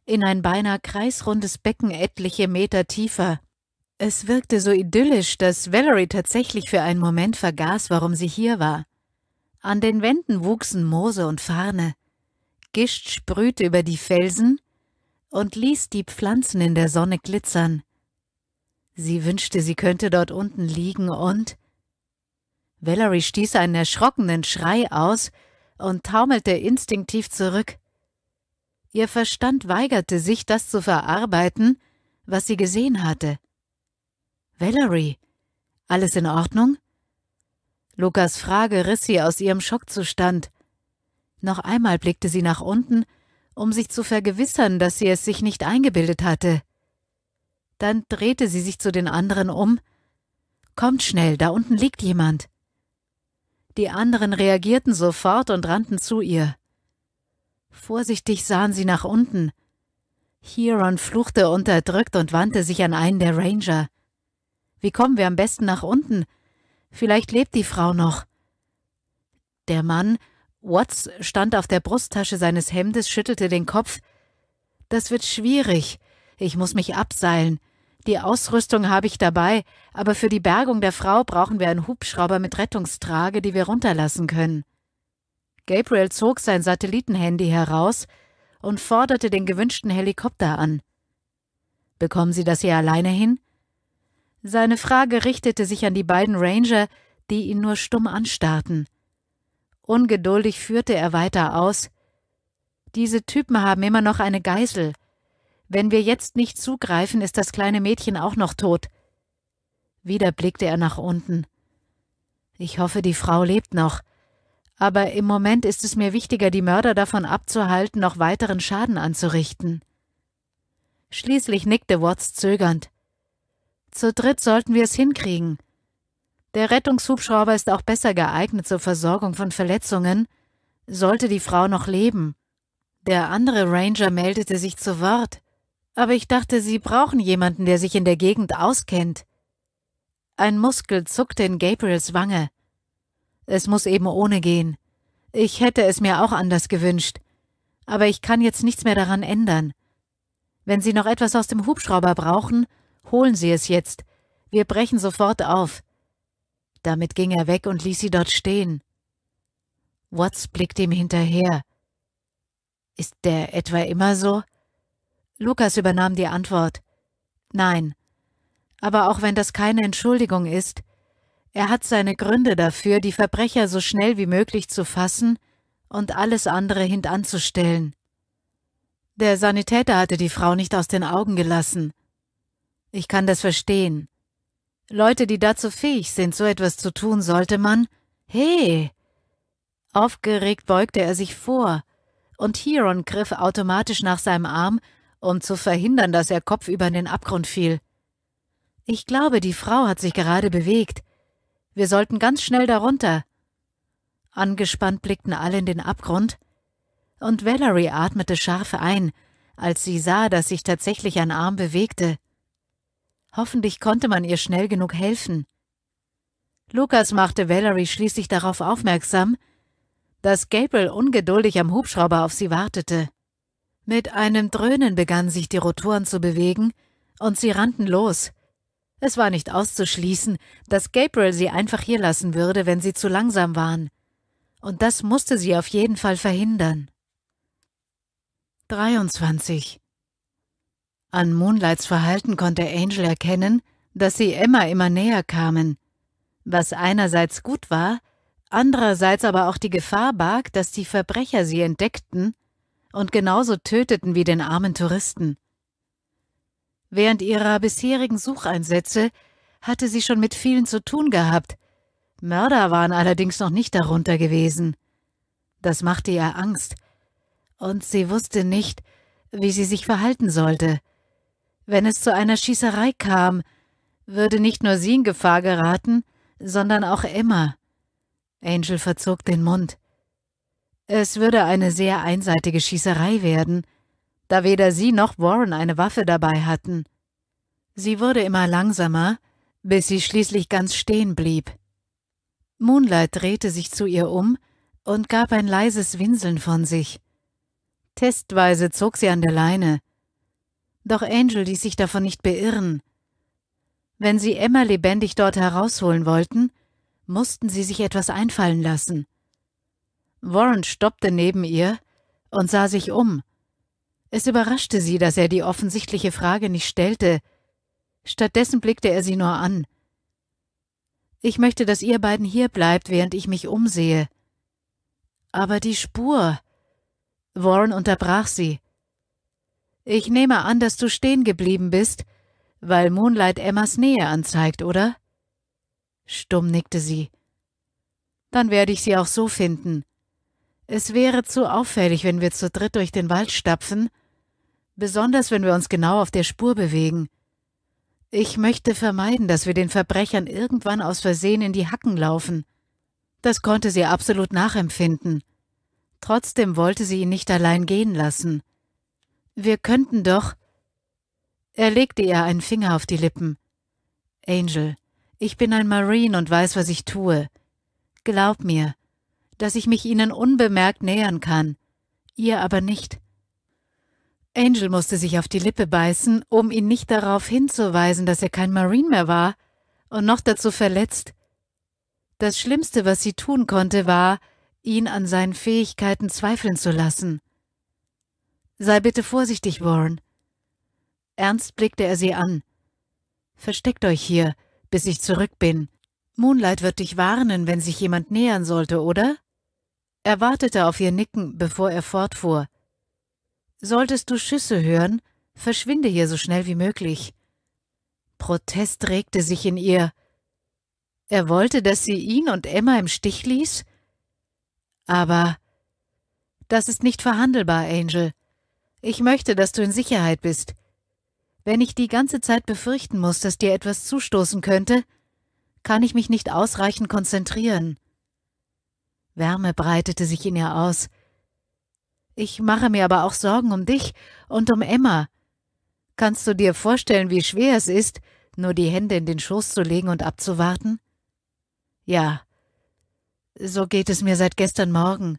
in ein beinahe kreisrundes Becken etliche Meter tiefer. Es wirkte so idyllisch, dass Valerie tatsächlich für einen Moment vergaß, warum sie hier war. An den Wänden wuchsen Moose und Farne. Gischt sprühte über die Felsen und ließ die Pflanzen in der Sonne glitzern. Sie wünschte, sie könnte dort unten liegen und Valerie stieß einen erschrockenen Schrei aus und taumelte instinktiv zurück. Ihr Verstand weigerte sich, das zu verarbeiten, was sie gesehen hatte. Valerie, alles in Ordnung? Lukas Frage riss sie aus ihrem Schockzustand. Noch einmal blickte sie nach unten, um sich zu vergewissern, dass sie es sich nicht eingebildet hatte. Dann drehte sie sich zu den anderen um. Kommt schnell, da unten liegt jemand. Die anderen reagierten sofort und rannten zu ihr. Vorsichtig sahen sie nach unten. Huron fluchte unterdrückt und wandte sich an einen der Ranger. Wie kommen wir am besten nach unten? Vielleicht lebt die Frau noch. Der Mann, Watts, stand auf der Brusttasche seines Hemdes, schüttelte den Kopf. Das wird schwierig. Ich muss mich abseilen. Die Ausrüstung habe ich dabei, aber für die Bergung der Frau brauchen wir einen Hubschrauber mit Rettungstrage, die wir runterlassen können. Gabriel zog sein Satellitenhandy heraus und forderte den gewünschten Helikopter an. Bekommen Sie das hier alleine hin? Seine Frage richtete sich an die beiden Ranger, die ihn nur stumm anstarrten. Ungeduldig führte er weiter aus Diese Typen haben immer noch eine Geisel. Wenn wir jetzt nicht zugreifen, ist das kleine Mädchen auch noch tot. Wieder blickte er nach unten. Ich hoffe, die Frau lebt noch. Aber im Moment ist es mir wichtiger, die Mörder davon abzuhalten, noch weiteren Schaden anzurichten. Schließlich nickte Watts zögernd. Zu dritt sollten wir es hinkriegen. Der Rettungshubschrauber ist auch besser geeignet zur Versorgung von Verletzungen, sollte die Frau noch leben. Der andere Ranger meldete sich zu Wort, aber ich dachte, Sie brauchen jemanden, der sich in der Gegend auskennt. Ein Muskel zuckte in Gabriels Wange. Es muss eben ohne gehen. Ich hätte es mir auch anders gewünscht, aber ich kann jetzt nichts mehr daran ändern. Wenn Sie noch etwas aus dem Hubschrauber brauchen, Holen Sie es jetzt. Wir brechen sofort auf. Damit ging er weg und ließ sie dort stehen. Watts blickte ihm hinterher. Ist der etwa immer so? Lukas übernahm die Antwort. Nein. Aber auch wenn das keine Entschuldigung ist, er hat seine Gründe dafür, die Verbrecher so schnell wie möglich zu fassen und alles andere hintanzustellen. Der Sanitäter hatte die Frau nicht aus den Augen gelassen. Ich kann das verstehen. Leute, die dazu fähig sind, so etwas zu tun, sollte man. Hey! Aufgeregt beugte er sich vor, und Hieron griff automatisch nach seinem Arm, um zu verhindern, dass er kopfüber in den Abgrund fiel. Ich glaube, die Frau hat sich gerade bewegt. Wir sollten ganz schnell darunter. Angespannt blickten alle in den Abgrund, und Valerie atmete scharf ein, als sie sah, dass sich tatsächlich ein Arm bewegte. Hoffentlich konnte man ihr schnell genug helfen. Lukas machte Valerie schließlich darauf aufmerksam, dass Gabriel ungeduldig am Hubschrauber auf sie wartete. Mit einem Dröhnen begannen sich die Rotoren zu bewegen, und sie rannten los. Es war nicht auszuschließen, dass Gabriel sie einfach hier lassen würde, wenn sie zu langsam waren. Und das musste sie auf jeden Fall verhindern. 23. An Moonlights Verhalten konnte Angel erkennen, dass sie Emma immer näher kamen, was einerseits gut war, andererseits aber auch die Gefahr barg, dass die Verbrecher sie entdeckten und genauso töteten wie den armen Touristen. Während ihrer bisherigen Sucheinsätze hatte sie schon mit vielen zu tun gehabt. Mörder waren allerdings noch nicht darunter gewesen. Das machte ihr Angst. Und sie wusste nicht, wie sie sich verhalten sollte. Wenn es zu einer Schießerei kam, würde nicht nur sie in Gefahr geraten, sondern auch Emma. Angel verzog den Mund. Es würde eine sehr einseitige Schießerei werden, da weder sie noch Warren eine Waffe dabei hatten. Sie wurde immer langsamer, bis sie schließlich ganz stehen blieb. Moonlight drehte sich zu ihr um und gab ein leises Winseln von sich. Testweise zog sie an der Leine. Doch Angel ließ sich davon nicht beirren. Wenn sie Emma lebendig dort herausholen wollten, mussten sie sich etwas einfallen lassen. Warren stoppte neben ihr und sah sich um. Es überraschte sie, dass er die offensichtliche Frage nicht stellte. Stattdessen blickte er sie nur an. Ich möchte, dass ihr beiden hier bleibt, während ich mich umsehe. Aber die Spur. Warren unterbrach sie. Ich nehme an, dass du stehen geblieben bist, weil Moonlight Emmas Nähe anzeigt, oder? Stumm nickte sie. Dann werde ich sie auch so finden. Es wäre zu auffällig, wenn wir zu dritt durch den Wald stapfen, besonders wenn wir uns genau auf der Spur bewegen. Ich möchte vermeiden, dass wir den Verbrechern irgendwann aus Versehen in die Hacken laufen. Das konnte sie absolut nachempfinden. Trotzdem wollte sie ihn nicht allein gehen lassen. Wir könnten doch. Er legte ihr einen Finger auf die Lippen. Angel, ich bin ein Marine und weiß, was ich tue. Glaub mir, dass ich mich ihnen unbemerkt nähern kann, ihr aber nicht. Angel musste sich auf die Lippe beißen, um ihn nicht darauf hinzuweisen, dass er kein Marine mehr war und noch dazu verletzt. Das Schlimmste, was sie tun konnte, war, ihn an seinen Fähigkeiten zweifeln zu lassen. Sei bitte vorsichtig, Warren. Ernst blickte er sie an. Versteckt euch hier, bis ich zurück bin. Moonlight wird dich warnen, wenn sich jemand nähern sollte, oder? Er wartete auf ihr Nicken, bevor er fortfuhr. Solltest du Schüsse hören, verschwinde hier so schnell wie möglich. Protest regte sich in ihr. Er wollte, dass sie ihn und Emma im Stich ließ? Aber das ist nicht verhandelbar, Angel. Ich möchte, dass du in Sicherheit bist. Wenn ich die ganze Zeit befürchten muss, dass dir etwas zustoßen könnte, kann ich mich nicht ausreichend konzentrieren. Wärme breitete sich in ihr aus. Ich mache mir aber auch Sorgen um dich und um Emma. Kannst du dir vorstellen, wie schwer es ist, nur die Hände in den Schoß zu legen und abzuwarten? Ja. So geht es mir seit gestern Morgen.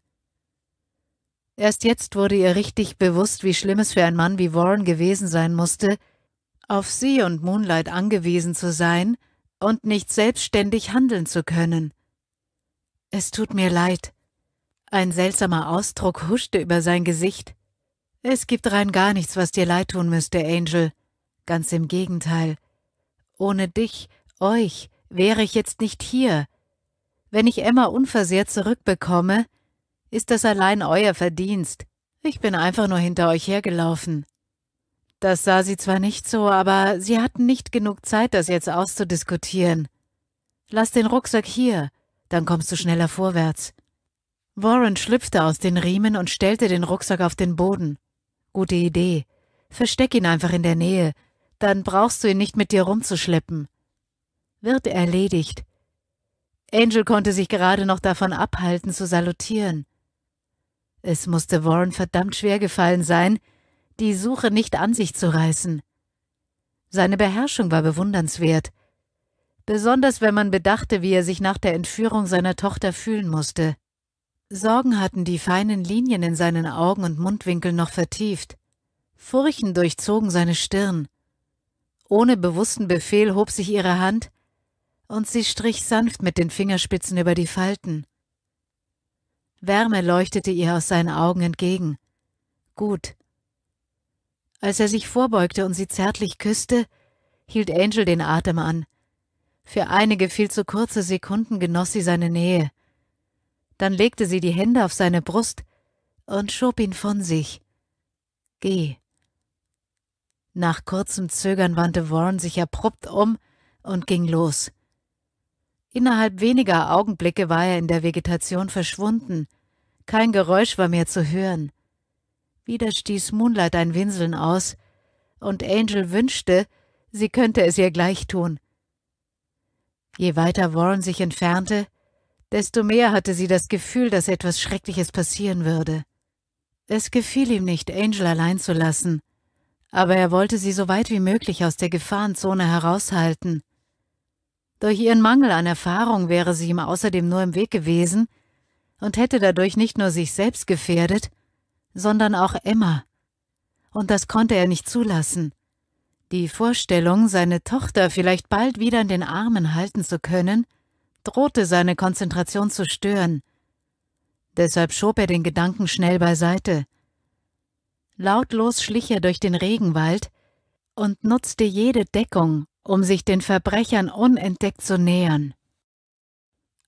Erst jetzt wurde ihr richtig bewusst, wie schlimm es für einen Mann wie Warren gewesen sein musste, auf sie und Moonlight angewiesen zu sein und nicht selbstständig handeln zu können. Es tut mir leid. Ein seltsamer Ausdruck huschte über sein Gesicht. Es gibt rein gar nichts, was dir leid tun müsste, Angel. Ganz im Gegenteil. Ohne dich, euch, wäre ich jetzt nicht hier. Wenn ich Emma unversehrt zurückbekomme, ist das allein euer Verdienst? Ich bin einfach nur hinter euch hergelaufen. Das sah sie zwar nicht so, aber sie hatten nicht genug Zeit, das jetzt auszudiskutieren. Lass den Rucksack hier, dann kommst du schneller vorwärts. Warren schlüpfte aus den Riemen und stellte den Rucksack auf den Boden. Gute Idee. Versteck ihn einfach in der Nähe, dann brauchst du ihn nicht mit dir rumzuschleppen. Wird erledigt. Angel konnte sich gerade noch davon abhalten, zu salutieren. Es musste Warren verdammt schwer gefallen sein, die Suche nicht an sich zu reißen. Seine Beherrschung war bewundernswert, besonders wenn man bedachte, wie er sich nach der Entführung seiner Tochter fühlen musste. Sorgen hatten die feinen Linien in seinen Augen und Mundwinkeln noch vertieft. Furchen durchzogen seine Stirn. Ohne bewussten Befehl hob sich ihre Hand, und sie strich sanft mit den Fingerspitzen über die Falten. Wärme leuchtete ihr aus seinen Augen entgegen. Gut. Als er sich vorbeugte und sie zärtlich küsste, hielt Angel den Atem an. Für einige viel zu kurze Sekunden genoss sie seine Nähe. Dann legte sie die Hände auf seine Brust und schob ihn von sich. Geh. Nach kurzem Zögern wandte Warren sich abrupt um und ging los. Innerhalb weniger Augenblicke war er in der Vegetation verschwunden. Kein Geräusch war mehr zu hören. Wieder stieß Moonlight ein Winseln aus, und Angel wünschte, sie könnte es ihr gleich tun. Je weiter Warren sich entfernte, desto mehr hatte sie das Gefühl, dass etwas Schreckliches passieren würde. Es gefiel ihm nicht, Angel allein zu lassen, aber er wollte sie so weit wie möglich aus der Gefahrenzone heraushalten. Durch ihren Mangel an Erfahrung wäre sie ihm außerdem nur im Weg gewesen und hätte dadurch nicht nur sich selbst gefährdet, sondern auch Emma. Und das konnte er nicht zulassen. Die Vorstellung, seine Tochter vielleicht bald wieder in den Armen halten zu können, drohte seine Konzentration zu stören. Deshalb schob er den Gedanken schnell beiseite. Lautlos schlich er durch den Regenwald und nutzte jede Deckung, um sich den Verbrechern unentdeckt zu nähern.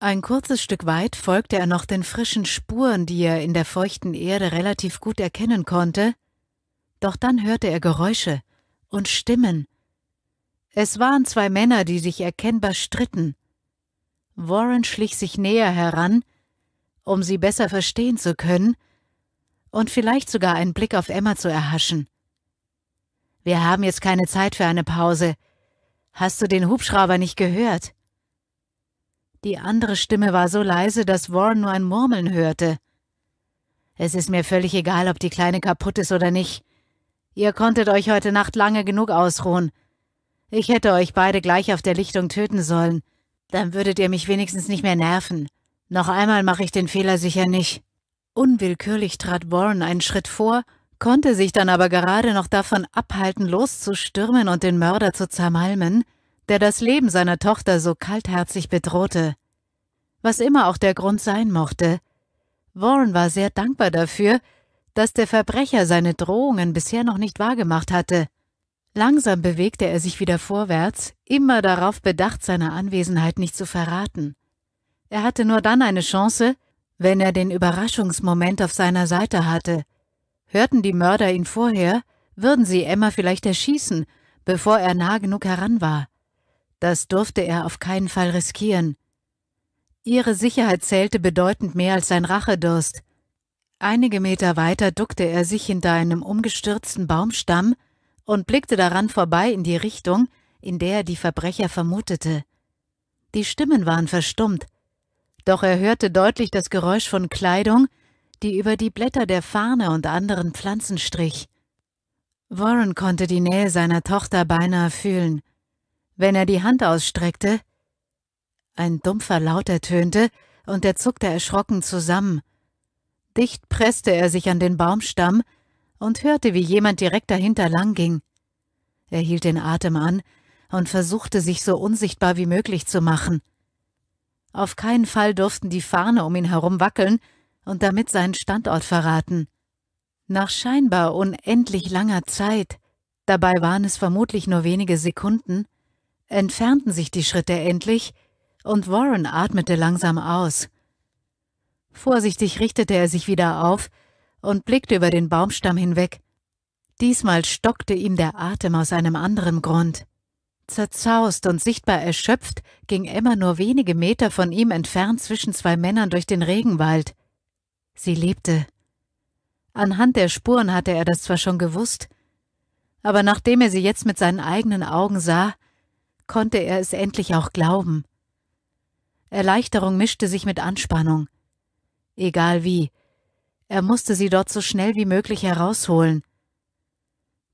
Ein kurzes Stück weit folgte er noch den frischen Spuren, die er in der feuchten Erde relativ gut erkennen konnte, doch dann hörte er Geräusche und Stimmen. Es waren zwei Männer, die sich erkennbar stritten. Warren schlich sich näher heran, um sie besser verstehen zu können und vielleicht sogar einen Blick auf Emma zu erhaschen. Wir haben jetzt keine Zeit für eine Pause, Hast du den Hubschrauber nicht gehört? Die andere Stimme war so leise, dass Warren nur ein Murmeln hörte. Es ist mir völlig egal, ob die Kleine kaputt ist oder nicht. Ihr konntet euch heute Nacht lange genug ausruhen. Ich hätte euch beide gleich auf der Lichtung töten sollen. Dann würdet ihr mich wenigstens nicht mehr nerven. Noch einmal mache ich den Fehler sicher nicht. Unwillkürlich trat Warren einen Schritt vor konnte sich dann aber gerade noch davon abhalten, loszustürmen und den Mörder zu zermalmen, der das Leben seiner Tochter so kaltherzig bedrohte. Was immer auch der Grund sein mochte, Warren war sehr dankbar dafür, dass der Verbrecher seine Drohungen bisher noch nicht wahrgemacht hatte. Langsam bewegte er sich wieder vorwärts, immer darauf bedacht, seine Anwesenheit nicht zu verraten. Er hatte nur dann eine Chance, wenn er den Überraschungsmoment auf seiner Seite hatte – Hörten die Mörder ihn vorher, würden sie Emma vielleicht erschießen, bevor er nah genug heran war. Das durfte er auf keinen Fall riskieren. Ihre Sicherheit zählte bedeutend mehr als sein Rachedurst. Einige Meter weiter duckte er sich hinter einem umgestürzten Baumstamm und blickte daran vorbei in die Richtung, in der er die Verbrecher vermutete. Die Stimmen waren verstummt, doch er hörte deutlich das Geräusch von Kleidung, die über die Blätter der Fahne und anderen Pflanzen strich. Warren konnte die Nähe seiner Tochter beinahe fühlen. Wenn er die Hand ausstreckte, ein dumpfer Laut ertönte, und er zuckte erschrocken zusammen. Dicht presste er sich an den Baumstamm und hörte, wie jemand direkt dahinter langging. Er hielt den Atem an und versuchte, sich so unsichtbar wie möglich zu machen. Auf keinen Fall durften die Fahne um ihn herum wackeln und damit seinen Standort verraten. Nach scheinbar unendlich langer Zeit, dabei waren es vermutlich nur wenige Sekunden, entfernten sich die Schritte endlich, und Warren atmete langsam aus. Vorsichtig richtete er sich wieder auf und blickte über den Baumstamm hinweg. Diesmal stockte ihm der Atem aus einem anderen Grund. Zerzaust und sichtbar erschöpft ging Emma nur wenige Meter von ihm entfernt zwischen zwei Männern durch den Regenwald. Sie lebte. Anhand der Spuren hatte er das zwar schon gewusst, aber nachdem er sie jetzt mit seinen eigenen Augen sah, konnte er es endlich auch glauben. Erleichterung mischte sich mit Anspannung. Egal wie, er musste sie dort so schnell wie möglich herausholen.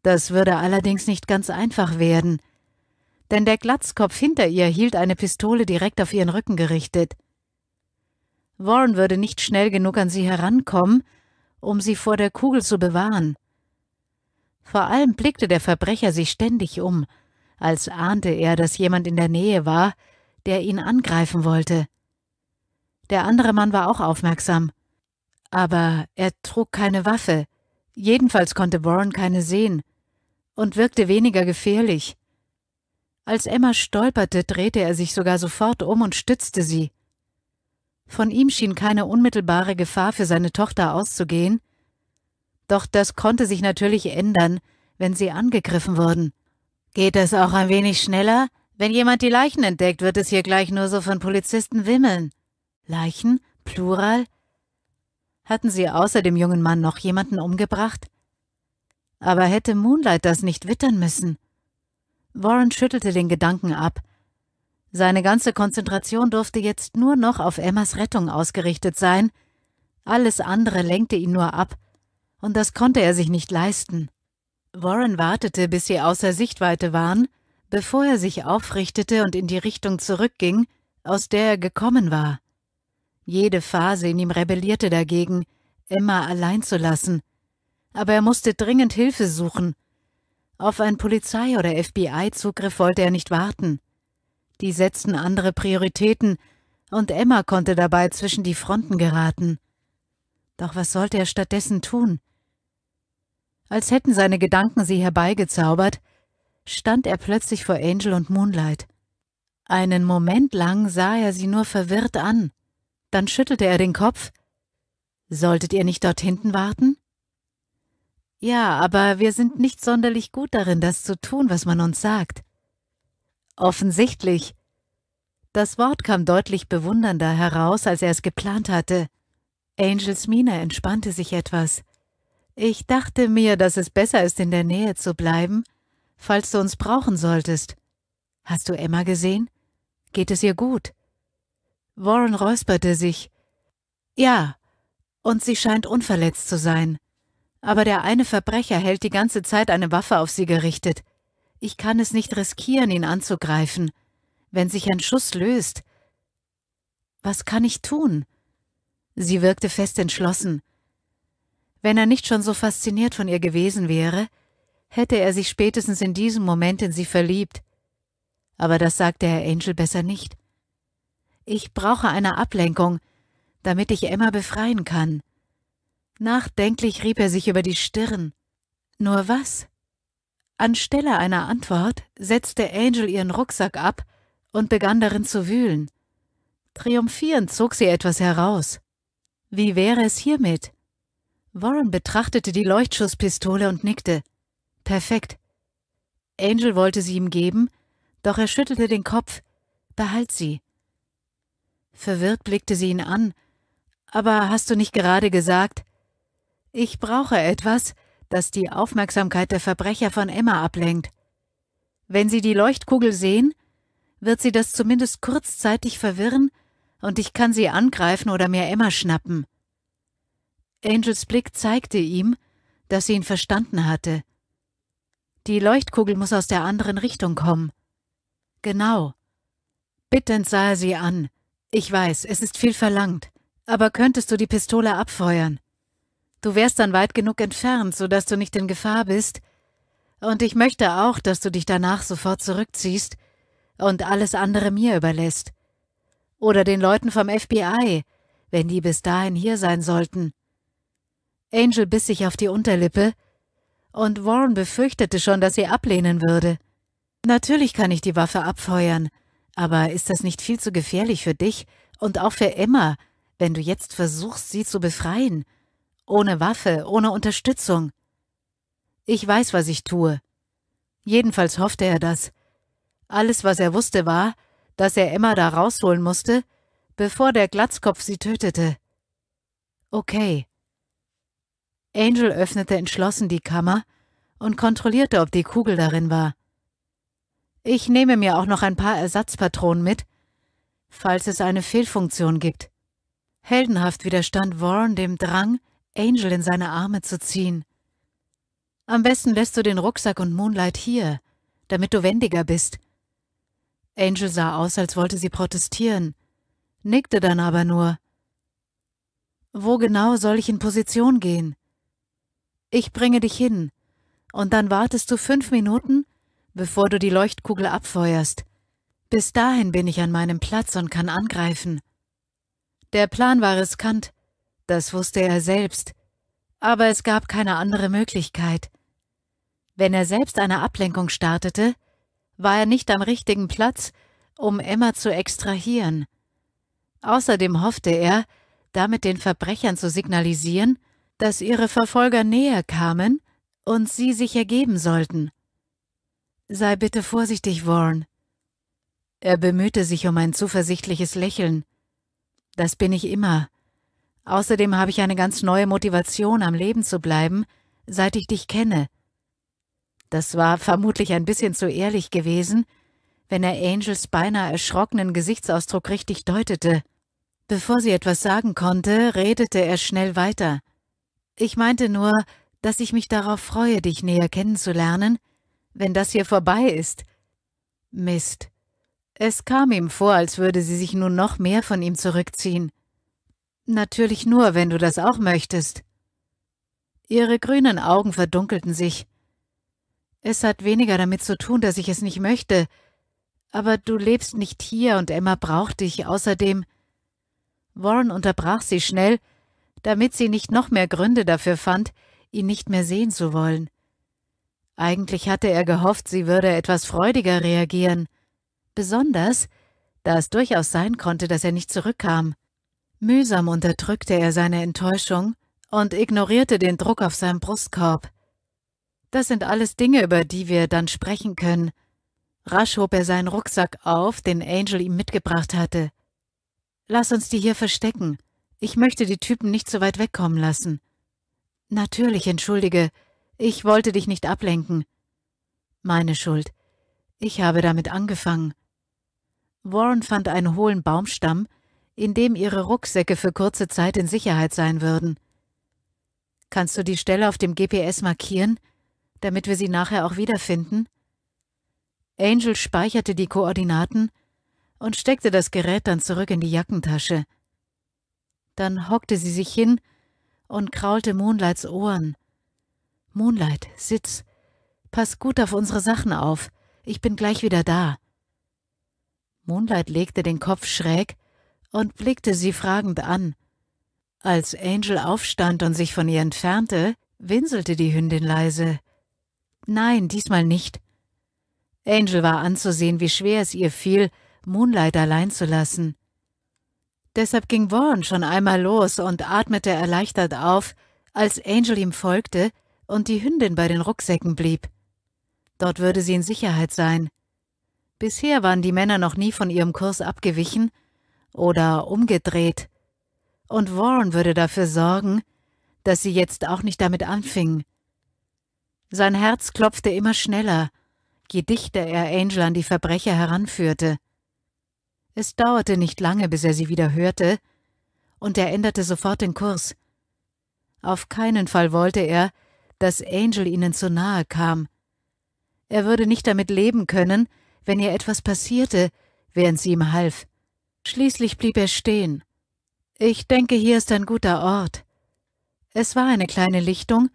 Das würde allerdings nicht ganz einfach werden, denn der Glatzkopf hinter ihr hielt eine Pistole direkt auf ihren Rücken gerichtet. Warren würde nicht schnell genug an sie herankommen, um sie vor der Kugel zu bewahren. Vor allem blickte der Verbrecher sich ständig um, als ahnte er, dass jemand in der Nähe war, der ihn angreifen wollte. Der andere Mann war auch aufmerksam. Aber er trug keine Waffe, jedenfalls konnte Warren keine sehen, und wirkte weniger gefährlich. Als Emma stolperte, drehte er sich sogar sofort um und stützte sie. Von ihm schien keine unmittelbare Gefahr für seine Tochter auszugehen, doch das konnte sich natürlich ändern, wenn sie angegriffen wurden. Geht das auch ein wenig schneller? Wenn jemand die Leichen entdeckt, wird es hier gleich nur so von Polizisten wimmeln. Leichen? Plural? Hatten sie außer dem jungen Mann noch jemanden umgebracht? Aber hätte Moonlight das nicht wittern müssen? Warren schüttelte den Gedanken ab – seine ganze Konzentration durfte jetzt nur noch auf Emmas Rettung ausgerichtet sein. Alles andere lenkte ihn nur ab, und das konnte er sich nicht leisten. Warren wartete, bis sie außer Sichtweite waren, bevor er sich aufrichtete und in die Richtung zurückging, aus der er gekommen war. Jede Phase in ihm rebellierte dagegen, Emma allein zu lassen. Aber er musste dringend Hilfe suchen. Auf einen Polizei- oder FBI-Zugriff wollte er nicht warten. Die setzten andere Prioritäten, und Emma konnte dabei zwischen die Fronten geraten. Doch was sollte er stattdessen tun? Als hätten seine Gedanken sie herbeigezaubert, stand er plötzlich vor Angel und Moonlight. Einen Moment lang sah er sie nur verwirrt an, dann schüttelte er den Kopf. Solltet ihr nicht dort hinten warten? Ja, aber wir sind nicht sonderlich gut darin, das zu tun, was man uns sagt. Offensichtlich. Das Wort kam deutlich bewundernder heraus, als er es geplant hatte. Angels Miene entspannte sich etwas. Ich dachte mir, dass es besser ist, in der Nähe zu bleiben, falls du uns brauchen solltest. Hast du Emma gesehen? Geht es ihr gut? Warren räusperte sich. Ja, und sie scheint unverletzt zu sein. Aber der eine Verbrecher hält die ganze Zeit eine Waffe auf sie gerichtet. Ich kann es nicht riskieren, ihn anzugreifen. Wenn sich ein Schuss löst. Was kann ich tun? Sie wirkte fest entschlossen. Wenn er nicht schon so fasziniert von ihr gewesen wäre, hätte er sich spätestens in diesem Moment in sie verliebt. Aber das sagte Herr Angel besser nicht. Ich brauche eine Ablenkung, damit ich Emma befreien kann. Nachdenklich rieb er sich über die Stirn. Nur was? Anstelle einer Antwort setzte Angel ihren Rucksack ab und begann darin zu wühlen. Triumphierend zog sie etwas heraus. Wie wäre es hiermit? Warren betrachtete die Leuchtschusspistole und nickte. Perfekt. Angel wollte sie ihm geben, doch er schüttelte den Kopf. Behalt sie. Verwirrt blickte sie ihn an. Aber hast du nicht gerade gesagt, ich brauche etwas, das die Aufmerksamkeit der Verbrecher von Emma ablenkt. Wenn sie die Leuchtkugel sehen, wird sie das zumindest kurzzeitig verwirren und ich kann sie angreifen oder mir Emma schnappen. Angels Blick zeigte ihm, dass sie ihn verstanden hatte. Die Leuchtkugel muss aus der anderen Richtung kommen. Genau. Bittend sah er sie an. Ich weiß, es ist viel verlangt, aber könntest du die Pistole abfeuern? Du wärst dann weit genug entfernt, sodass du nicht in Gefahr bist. Und ich möchte auch, dass du dich danach sofort zurückziehst und alles andere mir überlässt. Oder den Leuten vom FBI, wenn die bis dahin hier sein sollten. Angel biss sich auf die Unterlippe, und Warren befürchtete schon, dass sie ablehnen würde. Natürlich kann ich die Waffe abfeuern, aber ist das nicht viel zu gefährlich für dich und auch für Emma, wenn du jetzt versuchst, sie zu befreien? ohne Waffe, ohne Unterstützung. Ich weiß, was ich tue. Jedenfalls hoffte er das. Alles, was er wusste, war, dass er Emma da rausholen musste, bevor der Glatzkopf sie tötete. Okay. Angel öffnete entschlossen die Kammer und kontrollierte, ob die Kugel darin war. Ich nehme mir auch noch ein paar Ersatzpatronen mit, falls es eine Fehlfunktion gibt. Heldenhaft widerstand Warren dem Drang, Angel in seine Arme zu ziehen. Am besten lässt du den Rucksack und Moonlight hier, damit du wendiger bist. Angel sah aus, als wollte sie protestieren, nickte dann aber nur. Wo genau soll ich in Position gehen? Ich bringe dich hin, und dann wartest du fünf Minuten, bevor du die Leuchtkugel abfeuerst. Bis dahin bin ich an meinem Platz und kann angreifen. Der Plan war riskant, das wusste er selbst, aber es gab keine andere Möglichkeit. Wenn er selbst eine Ablenkung startete, war er nicht am richtigen Platz, um Emma zu extrahieren. Außerdem hoffte er, damit den Verbrechern zu signalisieren, dass ihre Verfolger näher kamen und sie sich ergeben sollten. Sei bitte vorsichtig, Warren. Er bemühte sich um ein zuversichtliches Lächeln. Das bin ich immer. Außerdem habe ich eine ganz neue Motivation, am Leben zu bleiben, seit ich dich kenne. Das war vermutlich ein bisschen zu ehrlich gewesen, wenn er Angels beinahe erschrockenen Gesichtsausdruck richtig deutete. Bevor sie etwas sagen konnte, redete er schnell weiter. Ich meinte nur, dass ich mich darauf freue, dich näher kennenzulernen, wenn das hier vorbei ist. Mist. Es kam ihm vor, als würde sie sich nun noch mehr von ihm zurückziehen. Natürlich nur, wenn du das auch möchtest. Ihre grünen Augen verdunkelten sich. Es hat weniger damit zu tun, dass ich es nicht möchte, aber du lebst nicht hier und Emma braucht dich. Außerdem. Warren unterbrach sie schnell, damit sie nicht noch mehr Gründe dafür fand, ihn nicht mehr sehen zu wollen. Eigentlich hatte er gehofft, sie würde etwas freudiger reagieren, besonders, da es durchaus sein konnte, dass er nicht zurückkam. Mühsam unterdrückte er seine Enttäuschung und ignorierte den Druck auf seinem Brustkorb. Das sind alles Dinge, über die wir dann sprechen können. Rasch hob er seinen Rucksack auf, den Angel ihm mitgebracht hatte. Lass uns die hier verstecken. Ich möchte die Typen nicht so weit wegkommen lassen. Natürlich, entschuldige. Ich wollte dich nicht ablenken. Meine Schuld. Ich habe damit angefangen. Warren fand einen hohlen Baumstamm in dem ihre Rucksäcke für kurze Zeit in Sicherheit sein würden. Kannst du die Stelle auf dem GPS markieren, damit wir sie nachher auch wiederfinden? Angel speicherte die Koordinaten und steckte das Gerät dann zurück in die Jackentasche. Dann hockte sie sich hin und kraulte Moonlights Ohren. Moonlight, sitz. Pass gut auf unsere Sachen auf. Ich bin gleich wieder da. Moonlight legte den Kopf schräg und blickte sie fragend an. Als Angel aufstand und sich von ihr entfernte, winselte die Hündin leise. Nein, diesmal nicht. Angel war anzusehen, wie schwer es ihr fiel, Moonlight allein zu lassen. Deshalb ging Warren schon einmal los und atmete erleichtert auf, als Angel ihm folgte und die Hündin bei den Rucksäcken blieb. Dort würde sie in Sicherheit sein. Bisher waren die Männer noch nie von ihrem Kurs abgewichen, oder umgedreht. Und Warren würde dafür sorgen, dass sie jetzt auch nicht damit anfing. Sein Herz klopfte immer schneller, je dichter er Angel an die Verbrecher heranführte. Es dauerte nicht lange, bis er sie wieder hörte, und er änderte sofort den Kurs. Auf keinen Fall wollte er, dass Angel ihnen zu nahe kam. Er würde nicht damit leben können, wenn ihr etwas passierte, während sie ihm half. Schließlich blieb er stehen. Ich denke, hier ist ein guter Ort. Es war eine kleine Lichtung,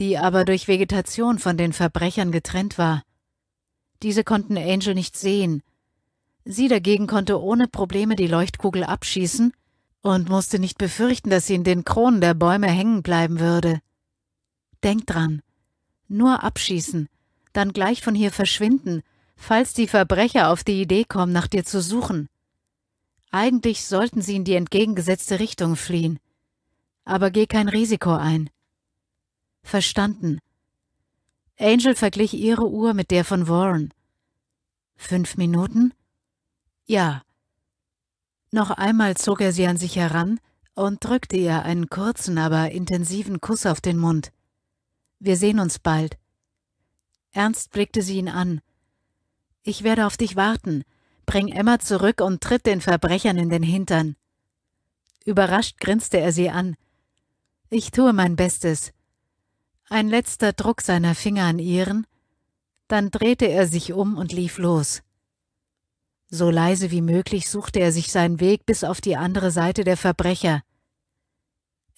die aber durch Vegetation von den Verbrechern getrennt war. Diese konnten Angel nicht sehen. Sie dagegen konnte ohne Probleme die Leuchtkugel abschießen und musste nicht befürchten, dass sie in den Kronen der Bäume hängen bleiben würde. Denk dran, nur abschießen, dann gleich von hier verschwinden, falls die Verbrecher auf die Idee kommen, nach dir zu suchen. Eigentlich sollten sie in die entgegengesetzte Richtung fliehen. Aber geh kein Risiko ein. Verstanden. Angel verglich ihre Uhr mit der von Warren. Fünf Minuten? Ja. Noch einmal zog er sie an sich heran und drückte ihr einen kurzen, aber intensiven Kuss auf den Mund. Wir sehen uns bald. Ernst blickte sie ihn an. Ich werde auf dich warten. Bring Emma zurück und tritt den Verbrechern in den Hintern. Überrascht grinste er sie an. Ich tue mein Bestes. Ein letzter Druck seiner Finger an ihren, dann drehte er sich um und lief los. So leise wie möglich suchte er sich seinen Weg bis auf die andere Seite der Verbrecher.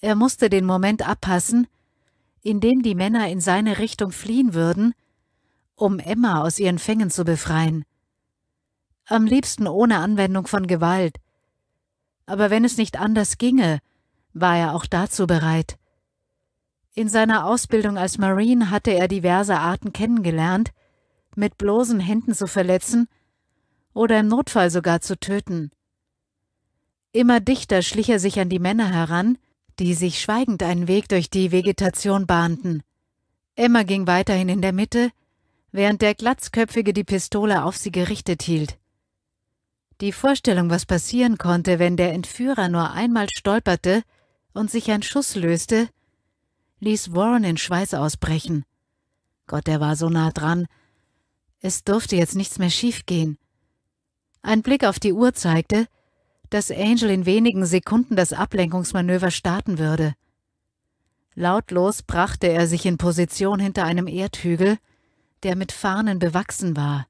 Er musste den Moment abpassen, in dem die Männer in seine Richtung fliehen würden, um Emma aus ihren Fängen zu befreien am liebsten ohne Anwendung von Gewalt. Aber wenn es nicht anders ginge, war er auch dazu bereit. In seiner Ausbildung als Marine hatte er diverse Arten kennengelernt, mit bloßen Händen zu verletzen oder im Notfall sogar zu töten. Immer dichter schlich er sich an die Männer heran, die sich schweigend einen Weg durch die Vegetation bahnten. Emma ging weiterhin in der Mitte, während der Glatzköpfige die Pistole auf sie gerichtet hielt. Die Vorstellung, was passieren konnte, wenn der Entführer nur einmal stolperte und sich ein Schuss löste, ließ Warren in Schweiß ausbrechen. Gott, er war so nah dran. Es durfte jetzt nichts mehr schiefgehen. Ein Blick auf die Uhr zeigte, dass Angel in wenigen Sekunden das Ablenkungsmanöver starten würde. Lautlos brachte er sich in Position hinter einem Erdhügel, der mit Fahnen bewachsen war.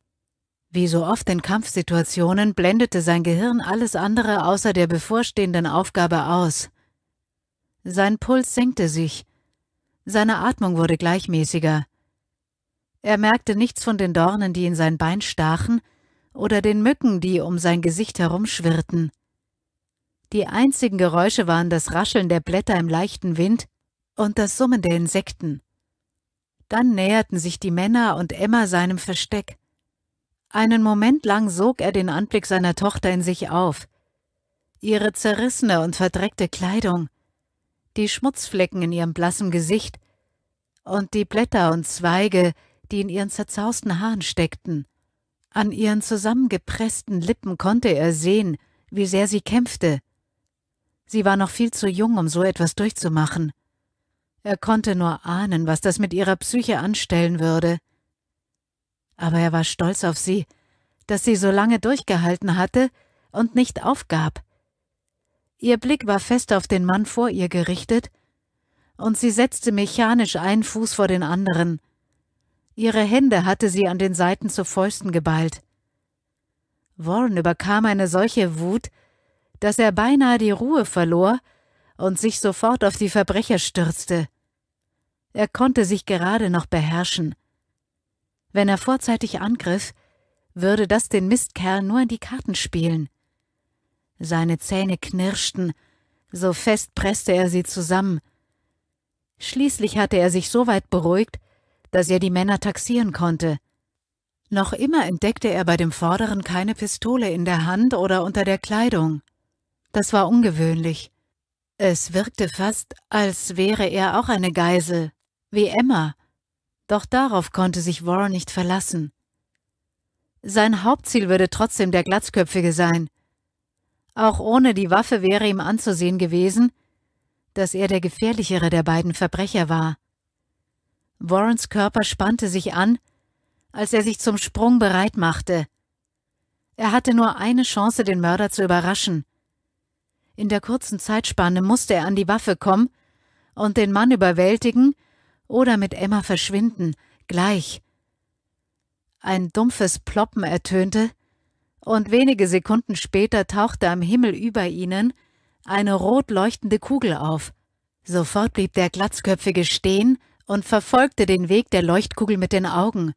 Wie so oft in Kampfsituationen blendete sein Gehirn alles andere außer der bevorstehenden Aufgabe aus. Sein Puls senkte sich, seine Atmung wurde gleichmäßiger. Er merkte nichts von den Dornen, die in sein Bein stachen, oder den Mücken, die um sein Gesicht herumschwirrten. Die einzigen Geräusche waren das Rascheln der Blätter im leichten Wind und das Summen der Insekten. Dann näherten sich die Männer und Emma seinem Versteck. Einen Moment lang sog er den Anblick seiner Tochter in sich auf. Ihre zerrissene und verdreckte Kleidung, die Schmutzflecken in ihrem blassen Gesicht und die Blätter und Zweige, die in ihren zerzausten Haaren steckten. An ihren zusammengepressten Lippen konnte er sehen, wie sehr sie kämpfte. Sie war noch viel zu jung, um so etwas durchzumachen. Er konnte nur ahnen, was das mit ihrer Psyche anstellen würde aber er war stolz auf sie, dass sie so lange durchgehalten hatte und nicht aufgab. Ihr Blick war fest auf den Mann vor ihr gerichtet, und sie setzte mechanisch einen Fuß vor den anderen. Ihre Hände hatte sie an den Seiten zu Fäusten geballt. Warren überkam eine solche Wut, dass er beinahe die Ruhe verlor und sich sofort auf die Verbrecher stürzte. Er konnte sich gerade noch beherrschen. Wenn er vorzeitig angriff, würde das den Mistkerl nur in die Karten spielen. Seine Zähne knirschten, so fest presste er sie zusammen. Schließlich hatte er sich so weit beruhigt, dass er die Männer taxieren konnte. Noch immer entdeckte er bei dem Vorderen keine Pistole in der Hand oder unter der Kleidung. Das war ungewöhnlich. Es wirkte fast, als wäre er auch eine Geisel, wie Emma, doch darauf konnte sich Warren nicht verlassen. Sein Hauptziel würde trotzdem der Glatzköpfige sein. Auch ohne die Waffe wäre ihm anzusehen gewesen, dass er der gefährlichere der beiden Verbrecher war. Warrens Körper spannte sich an, als er sich zum Sprung bereit machte. Er hatte nur eine Chance, den Mörder zu überraschen. In der kurzen Zeitspanne musste er an die Waffe kommen und den Mann überwältigen, oder mit Emma verschwinden, gleich. Ein dumpfes Ploppen ertönte, und wenige Sekunden später tauchte am Himmel über ihnen eine rot leuchtende Kugel auf. Sofort blieb der Glatzköpfige stehen und verfolgte den Weg der Leuchtkugel mit den Augen.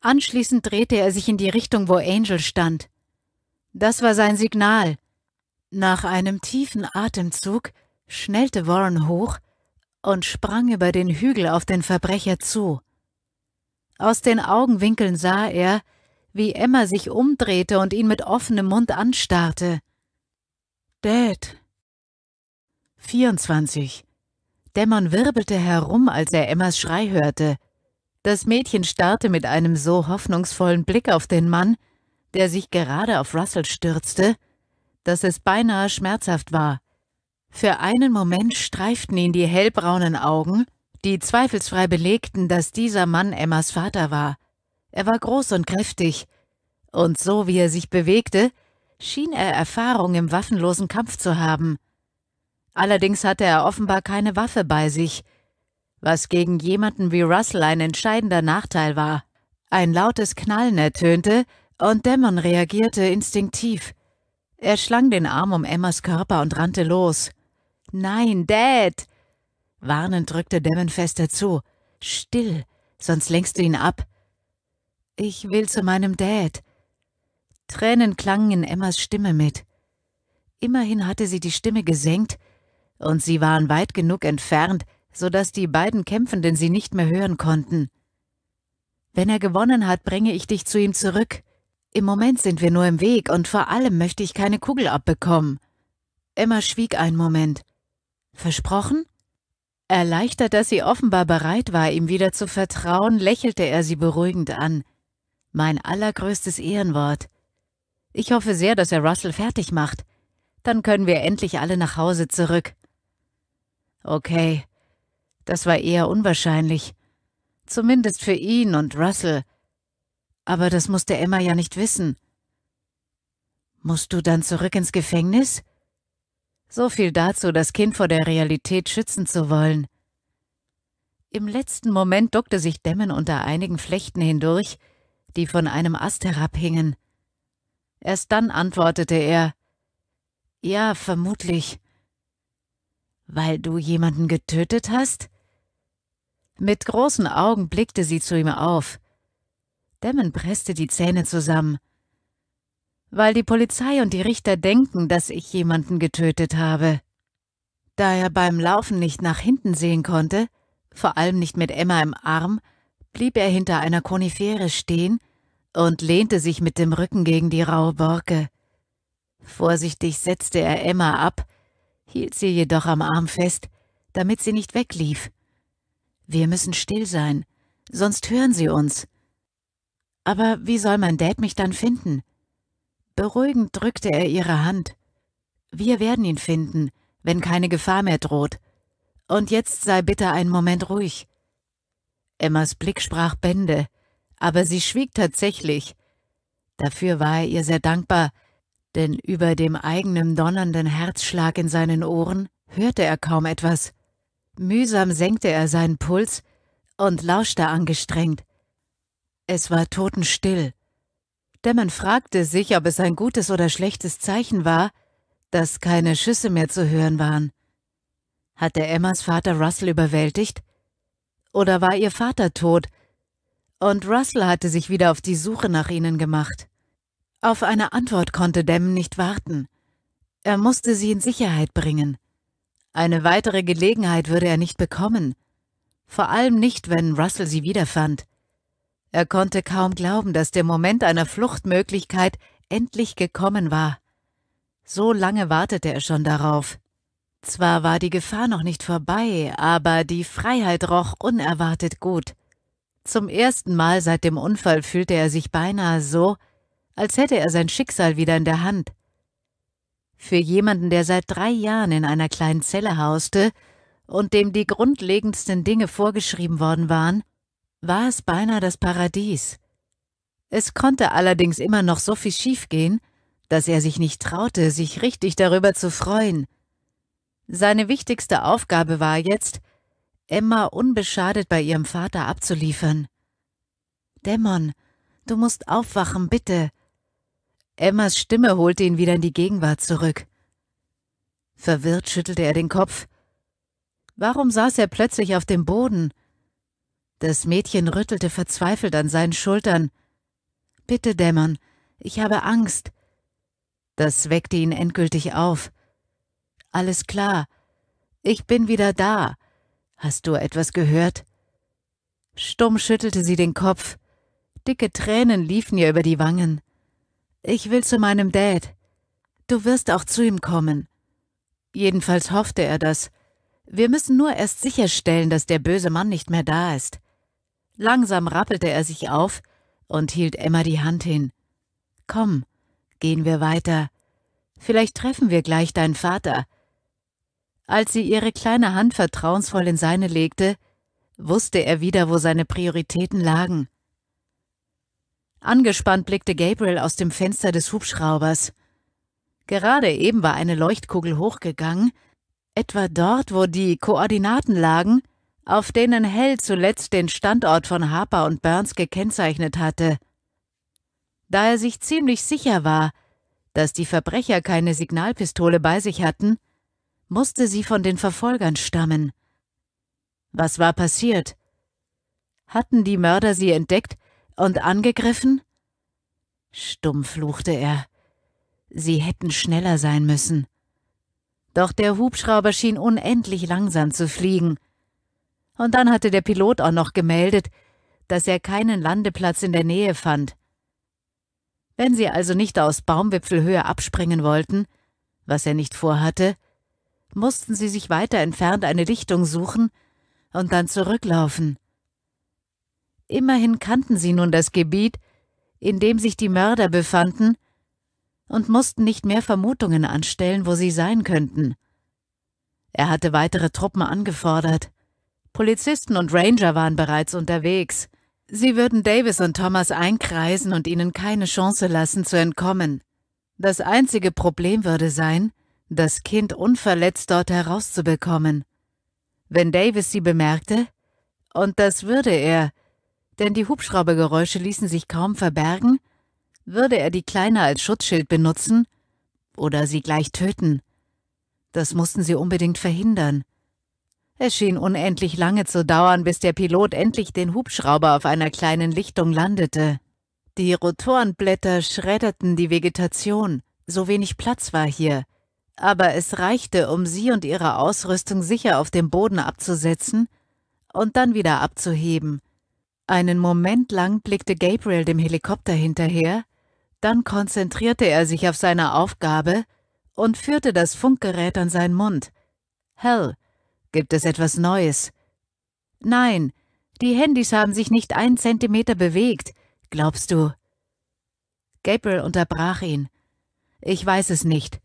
Anschließend drehte er sich in die Richtung, wo Angel stand. Das war sein Signal. Nach einem tiefen Atemzug schnellte Warren hoch und sprang über den Hügel auf den Verbrecher zu. Aus den Augenwinkeln sah er, wie Emma sich umdrehte und ihn mit offenem Mund anstarrte. Dad. 24. Dämon wirbelte herum, als er Emmas Schrei hörte. Das Mädchen starrte mit einem so hoffnungsvollen Blick auf den Mann, der sich gerade auf Russell stürzte, dass es beinahe schmerzhaft war. Für einen Moment streiften ihn die hellbraunen Augen, die zweifelsfrei belegten, dass dieser Mann Emmas Vater war. Er war groß und kräftig, und so wie er sich bewegte, schien er Erfahrung im waffenlosen Kampf zu haben. Allerdings hatte er offenbar keine Waffe bei sich, was gegen jemanden wie Russell ein entscheidender Nachteil war. Ein lautes Knallen ertönte, und Dämon reagierte instinktiv. Er schlang den Arm um Emmas Körper und rannte los. Nein, Dad! Warnend drückte Damon fester zu. Still, sonst lenkst du ihn ab. Ich will zu meinem Dad. Tränen klangen in Emmas Stimme mit. Immerhin hatte sie die Stimme gesenkt, und sie waren weit genug entfernt, so dass die beiden Kämpfenden sie nicht mehr hören konnten. Wenn er gewonnen hat, bringe ich dich zu ihm zurück. Im Moment sind wir nur im Weg, und vor allem möchte ich keine Kugel abbekommen. Emma schwieg einen Moment. Versprochen? Erleichtert, dass sie offenbar bereit war, ihm wieder zu vertrauen, lächelte er sie beruhigend an. Mein allergrößtes Ehrenwort. Ich hoffe sehr, dass er Russell fertig macht. Dann können wir endlich alle nach Hause zurück. Okay, das war eher unwahrscheinlich. Zumindest für ihn und Russell. Aber das musste Emma ja nicht wissen. Musst du dann zurück ins Gefängnis? So viel dazu, das Kind vor der Realität schützen zu wollen. Im letzten Moment duckte sich Dämmen unter einigen Flechten hindurch, die von einem Ast herabhingen. Erst dann antwortete er Ja, vermutlich. Weil du jemanden getötet hast? Mit großen Augen blickte sie zu ihm auf. Dämmen presste die Zähne zusammen weil die Polizei und die Richter denken, dass ich jemanden getötet habe. Da er beim Laufen nicht nach hinten sehen konnte, vor allem nicht mit Emma im Arm, blieb er hinter einer Konifere stehen und lehnte sich mit dem Rücken gegen die raue Borke. Vorsichtig setzte er Emma ab, hielt sie jedoch am Arm fest, damit sie nicht weglief. Wir müssen still sein, sonst hören sie uns. Aber wie soll mein Dad mich dann finden? Beruhigend drückte er ihre Hand. Wir werden ihn finden, wenn keine Gefahr mehr droht. Und jetzt sei bitte einen Moment ruhig. Emmas Blick sprach Bände, aber sie schwieg tatsächlich. Dafür war er ihr sehr dankbar, denn über dem eigenen donnernden Herzschlag in seinen Ohren hörte er kaum etwas. Mühsam senkte er seinen Puls und lauschte angestrengt. Es war totenstill denn man fragte sich, ob es ein gutes oder schlechtes Zeichen war, dass keine Schüsse mehr zu hören waren. Hatte Emmas Vater Russell überwältigt? Oder war ihr Vater tot? Und Russell hatte sich wieder auf die Suche nach ihnen gemacht. Auf eine Antwort konnte Dem nicht warten. Er musste sie in Sicherheit bringen. Eine weitere Gelegenheit würde er nicht bekommen. Vor allem nicht, wenn Russell sie wiederfand. Er konnte kaum glauben, dass der Moment einer Fluchtmöglichkeit endlich gekommen war. So lange wartete er schon darauf. Zwar war die Gefahr noch nicht vorbei, aber die Freiheit roch unerwartet gut. Zum ersten Mal seit dem Unfall fühlte er sich beinahe so, als hätte er sein Schicksal wieder in der Hand. Für jemanden, der seit drei Jahren in einer kleinen Zelle hauste und dem die grundlegendsten Dinge vorgeschrieben worden waren, war es beinahe das Paradies. Es konnte allerdings immer noch so viel schiefgehen, dass er sich nicht traute, sich richtig darüber zu freuen. Seine wichtigste Aufgabe war jetzt, Emma unbeschadet bei ihrem Vater abzuliefern. Dämon, du musst aufwachen, bitte. Emmas Stimme holte ihn wieder in die Gegenwart zurück. Verwirrt schüttelte er den Kopf. Warum saß er plötzlich auf dem Boden? Das Mädchen rüttelte verzweifelt an seinen Schultern. Bitte, Dämon, ich habe Angst. Das weckte ihn endgültig auf. Alles klar. Ich bin wieder da. Hast du etwas gehört? Stumm schüttelte sie den Kopf. Dicke Tränen liefen ihr über die Wangen. Ich will zu meinem Dad. Du wirst auch zu ihm kommen. Jedenfalls hoffte er das. Wir müssen nur erst sicherstellen, dass der böse Mann nicht mehr da ist. Langsam rappelte er sich auf und hielt Emma die Hand hin. Komm, gehen wir weiter. Vielleicht treffen wir gleich deinen Vater. Als sie ihre kleine Hand vertrauensvoll in seine legte, wusste er wieder, wo seine Prioritäten lagen. Angespannt blickte Gabriel aus dem Fenster des Hubschraubers. Gerade eben war eine Leuchtkugel hochgegangen, etwa dort, wo die Koordinaten lagen, auf denen Hell zuletzt den Standort von Harper und Burns gekennzeichnet hatte. Da er sich ziemlich sicher war, dass die Verbrecher keine Signalpistole bei sich hatten, musste sie von den Verfolgern stammen. Was war passiert? Hatten die Mörder sie entdeckt und angegriffen? Stumm fluchte er. Sie hätten schneller sein müssen. Doch der Hubschrauber schien unendlich langsam zu fliegen. Und dann hatte der Pilot auch noch gemeldet, dass er keinen Landeplatz in der Nähe fand. Wenn sie also nicht aus Baumwipfelhöhe abspringen wollten, was er nicht vorhatte, mussten sie sich weiter entfernt eine Lichtung suchen und dann zurücklaufen. Immerhin kannten sie nun das Gebiet, in dem sich die Mörder befanden, und mussten nicht mehr Vermutungen anstellen, wo sie sein könnten. Er hatte weitere Truppen angefordert. Polizisten und Ranger waren bereits unterwegs. Sie würden Davis und Thomas einkreisen und ihnen keine Chance lassen zu entkommen. Das einzige Problem würde sein, das Kind unverletzt dort herauszubekommen. Wenn Davis sie bemerkte, und das würde er, denn die Hubschraubergeräusche ließen sich kaum verbergen, würde er die Kleine als Schutzschild benutzen oder sie gleich töten. Das mussten sie unbedingt verhindern. Es schien unendlich lange zu dauern, bis der Pilot endlich den Hubschrauber auf einer kleinen Lichtung landete. Die Rotorenblätter schredderten die Vegetation, so wenig Platz war hier. Aber es reichte, um sie und ihre Ausrüstung sicher auf dem Boden abzusetzen und dann wieder abzuheben. Einen Moment lang blickte Gabriel dem Helikopter hinterher, dann konzentrierte er sich auf seine Aufgabe und führte das Funkgerät an seinen Mund. Hell, Gibt es etwas Neues? Nein, die Handys haben sich nicht einen Zentimeter bewegt, glaubst du? Gabriel unterbrach ihn. Ich weiß es nicht.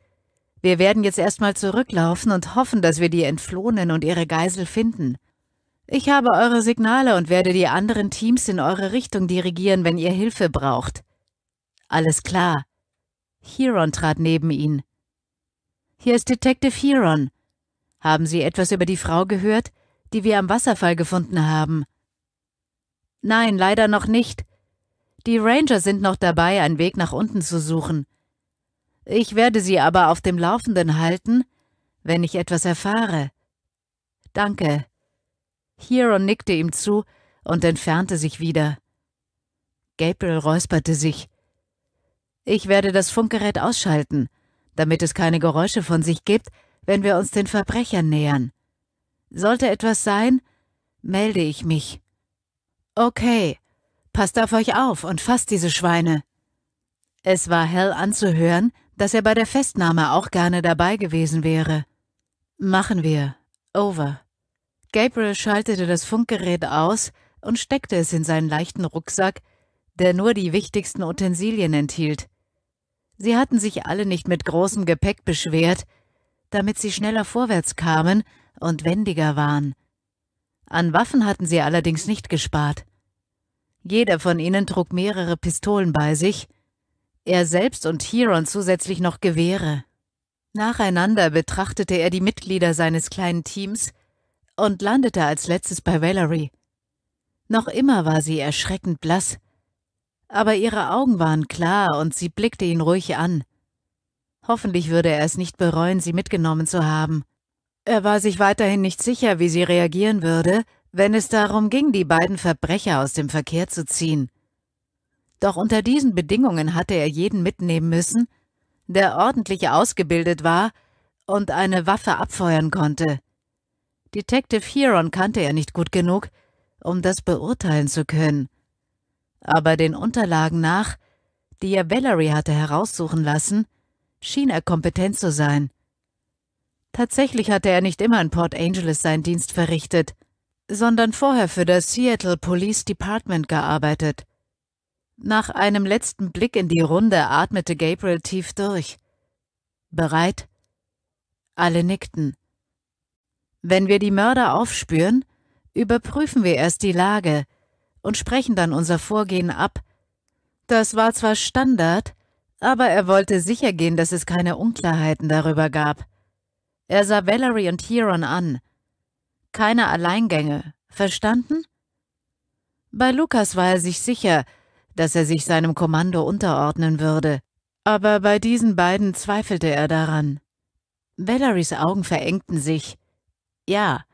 Wir werden jetzt erstmal zurücklaufen und hoffen, dass wir die Entflohenen und ihre Geisel finden. Ich habe eure Signale und werde die anderen Teams in eure Richtung dirigieren, wenn ihr Hilfe braucht. Alles klar. Huron trat neben ihn. Hier ist Detective Huron. Haben Sie etwas über die Frau gehört, die wir am Wasserfall gefunden haben? Nein, leider noch nicht. Die Ranger sind noch dabei, einen Weg nach unten zu suchen. Ich werde Sie aber auf dem Laufenden halten, wenn ich etwas erfahre. Danke. Hieron nickte ihm zu und entfernte sich wieder. Gabriel räusperte sich. Ich werde das Funkgerät ausschalten, damit es keine Geräusche von sich gibt, wenn wir uns den Verbrechern nähern. Sollte etwas sein, melde ich mich. Okay, passt auf euch auf und fasst diese Schweine. Es war Hell anzuhören, dass er bei der Festnahme auch gerne dabei gewesen wäre. Machen wir. Over. Gabriel schaltete das Funkgerät aus und steckte es in seinen leichten Rucksack, der nur die wichtigsten Utensilien enthielt. Sie hatten sich alle nicht mit großem Gepäck beschwert, damit sie schneller vorwärts kamen und wendiger waren. An Waffen hatten sie allerdings nicht gespart. Jeder von ihnen trug mehrere Pistolen bei sich, er selbst und Hiron zusätzlich noch Gewehre. Nacheinander betrachtete er die Mitglieder seines kleinen Teams und landete als letztes bei Valerie. Noch immer war sie erschreckend blass, aber ihre Augen waren klar und sie blickte ihn ruhig an. Hoffentlich würde er es nicht bereuen, sie mitgenommen zu haben. Er war sich weiterhin nicht sicher, wie sie reagieren würde, wenn es darum ging, die beiden Verbrecher aus dem Verkehr zu ziehen. Doch unter diesen Bedingungen hatte er jeden mitnehmen müssen, der ordentlich ausgebildet war und eine Waffe abfeuern konnte. Detective Huron kannte er nicht gut genug, um das beurteilen zu können. Aber den Unterlagen nach, die er Valerie hatte heraussuchen lassen, schien er kompetent zu sein. Tatsächlich hatte er nicht immer in Port Angeles seinen Dienst verrichtet, sondern vorher für das Seattle Police Department gearbeitet. Nach einem letzten Blick in die Runde atmete Gabriel tief durch. Bereit? Alle nickten. Wenn wir die Mörder aufspüren, überprüfen wir erst die Lage und sprechen dann unser Vorgehen ab. Das war zwar Standard, aber er wollte sichergehen, dass es keine Unklarheiten darüber gab. Er sah Valerie und Huron an. Keine Alleingänge, verstanden? Bei Lukas war er sich sicher, dass er sich seinem Kommando unterordnen würde, aber bei diesen beiden zweifelte er daran. Valeries Augen verengten sich. Ja.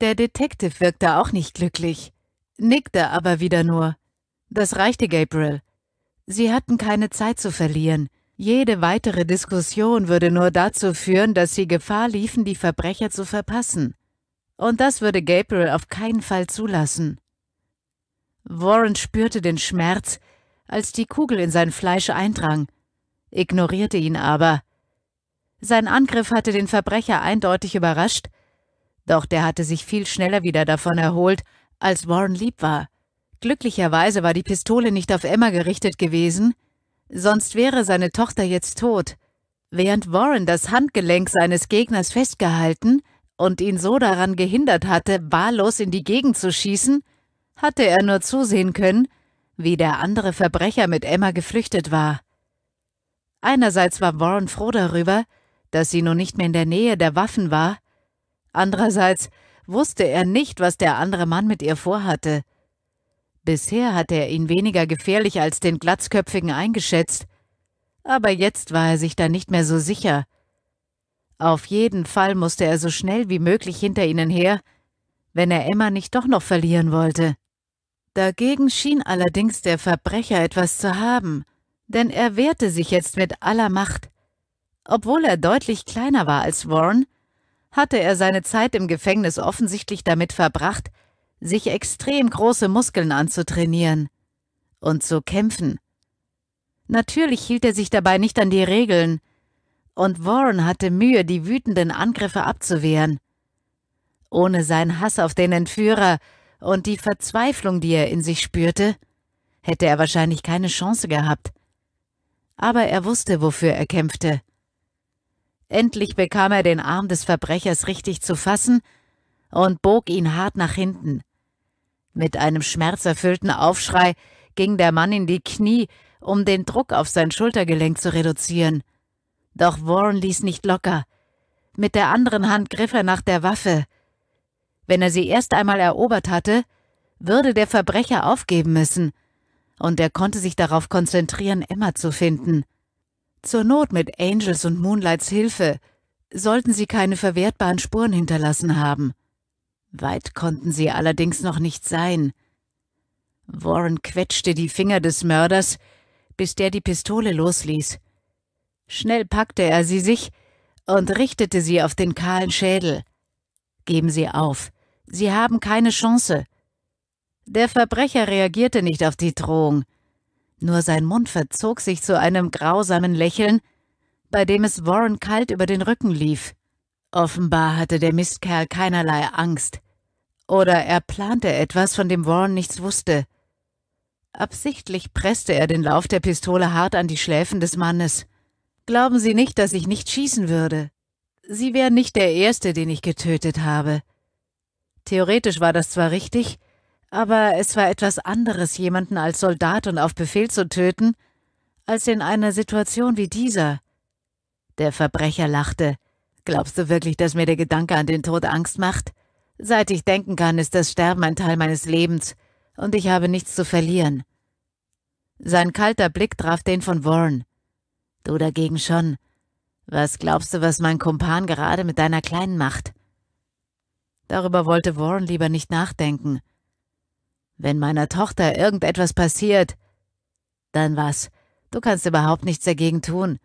Der Detective wirkte auch nicht glücklich, nickte aber wieder nur. Das reichte Gabriel. Sie hatten keine Zeit zu verlieren. Jede weitere Diskussion würde nur dazu führen, dass sie Gefahr liefen, die Verbrecher zu verpassen. Und das würde Gabriel auf keinen Fall zulassen. Warren spürte den Schmerz, als die Kugel in sein Fleisch eindrang, ignorierte ihn aber. Sein Angriff hatte den Verbrecher eindeutig überrascht, doch der hatte sich viel schneller wieder davon erholt, als Warren lieb war. Glücklicherweise war die Pistole nicht auf Emma gerichtet gewesen, sonst wäre seine Tochter jetzt tot. Während Warren das Handgelenk seines Gegners festgehalten und ihn so daran gehindert hatte, wahllos in die Gegend zu schießen, hatte er nur zusehen können, wie der andere Verbrecher mit Emma geflüchtet war. Einerseits war Warren froh darüber, dass sie nun nicht mehr in der Nähe der Waffen war, andererseits wusste er nicht, was der andere Mann mit ihr vorhatte. Bisher hatte er ihn weniger gefährlich als den Glatzköpfigen eingeschätzt, aber jetzt war er sich da nicht mehr so sicher. Auf jeden Fall musste er so schnell wie möglich hinter ihnen her, wenn er Emma nicht doch noch verlieren wollte. Dagegen schien allerdings der Verbrecher etwas zu haben, denn er wehrte sich jetzt mit aller Macht. Obwohl er deutlich kleiner war als Warren, hatte er seine Zeit im Gefängnis offensichtlich damit verbracht, sich extrem große Muskeln anzutrainieren und zu kämpfen. Natürlich hielt er sich dabei nicht an die Regeln, und Warren hatte Mühe, die wütenden Angriffe abzuwehren. Ohne seinen Hass auf den Entführer und die Verzweiflung, die er in sich spürte, hätte er wahrscheinlich keine Chance gehabt. Aber er wusste, wofür er kämpfte. Endlich bekam er den Arm des Verbrechers richtig zu fassen und bog ihn hart nach hinten. Mit einem schmerzerfüllten Aufschrei ging der Mann in die Knie, um den Druck auf sein Schultergelenk zu reduzieren. Doch Warren ließ nicht locker. Mit der anderen Hand griff er nach der Waffe. Wenn er sie erst einmal erobert hatte, würde der Verbrecher aufgeben müssen, und er konnte sich darauf konzentrieren, Emma zu finden. Zur Not mit Angels und Moonlights Hilfe sollten sie keine verwertbaren Spuren hinterlassen haben. Weit konnten sie allerdings noch nicht sein. Warren quetschte die Finger des Mörders, bis der die Pistole losließ. Schnell packte er sie sich und richtete sie auf den kahlen Schädel. Geben Sie auf, Sie haben keine Chance. Der Verbrecher reagierte nicht auf die Drohung, nur sein Mund verzog sich zu einem grausamen Lächeln, bei dem es Warren kalt über den Rücken lief. Offenbar hatte der Mistkerl keinerlei Angst. Oder er plante etwas, von dem Warren nichts wusste. Absichtlich presste er den Lauf der Pistole hart an die Schläfen des Mannes. Glauben Sie nicht, dass ich nicht schießen würde. Sie wären nicht der Erste, den ich getötet habe. Theoretisch war das zwar richtig, aber es war etwas anderes, jemanden als Soldat und auf Befehl zu töten, als in einer Situation wie dieser. Der Verbrecher lachte. Glaubst du wirklich, dass mir der Gedanke an den Tod Angst macht? Seit ich denken kann, ist das Sterben ein Teil meines Lebens, und ich habe nichts zu verlieren. Sein kalter Blick traf den von Warren. Du dagegen schon. Was glaubst du, was mein Kumpan gerade mit deiner Kleinen macht? Darüber wollte Warren lieber nicht nachdenken. Wenn meiner Tochter irgendetwas passiert, dann was? Du kannst überhaupt nichts dagegen tun.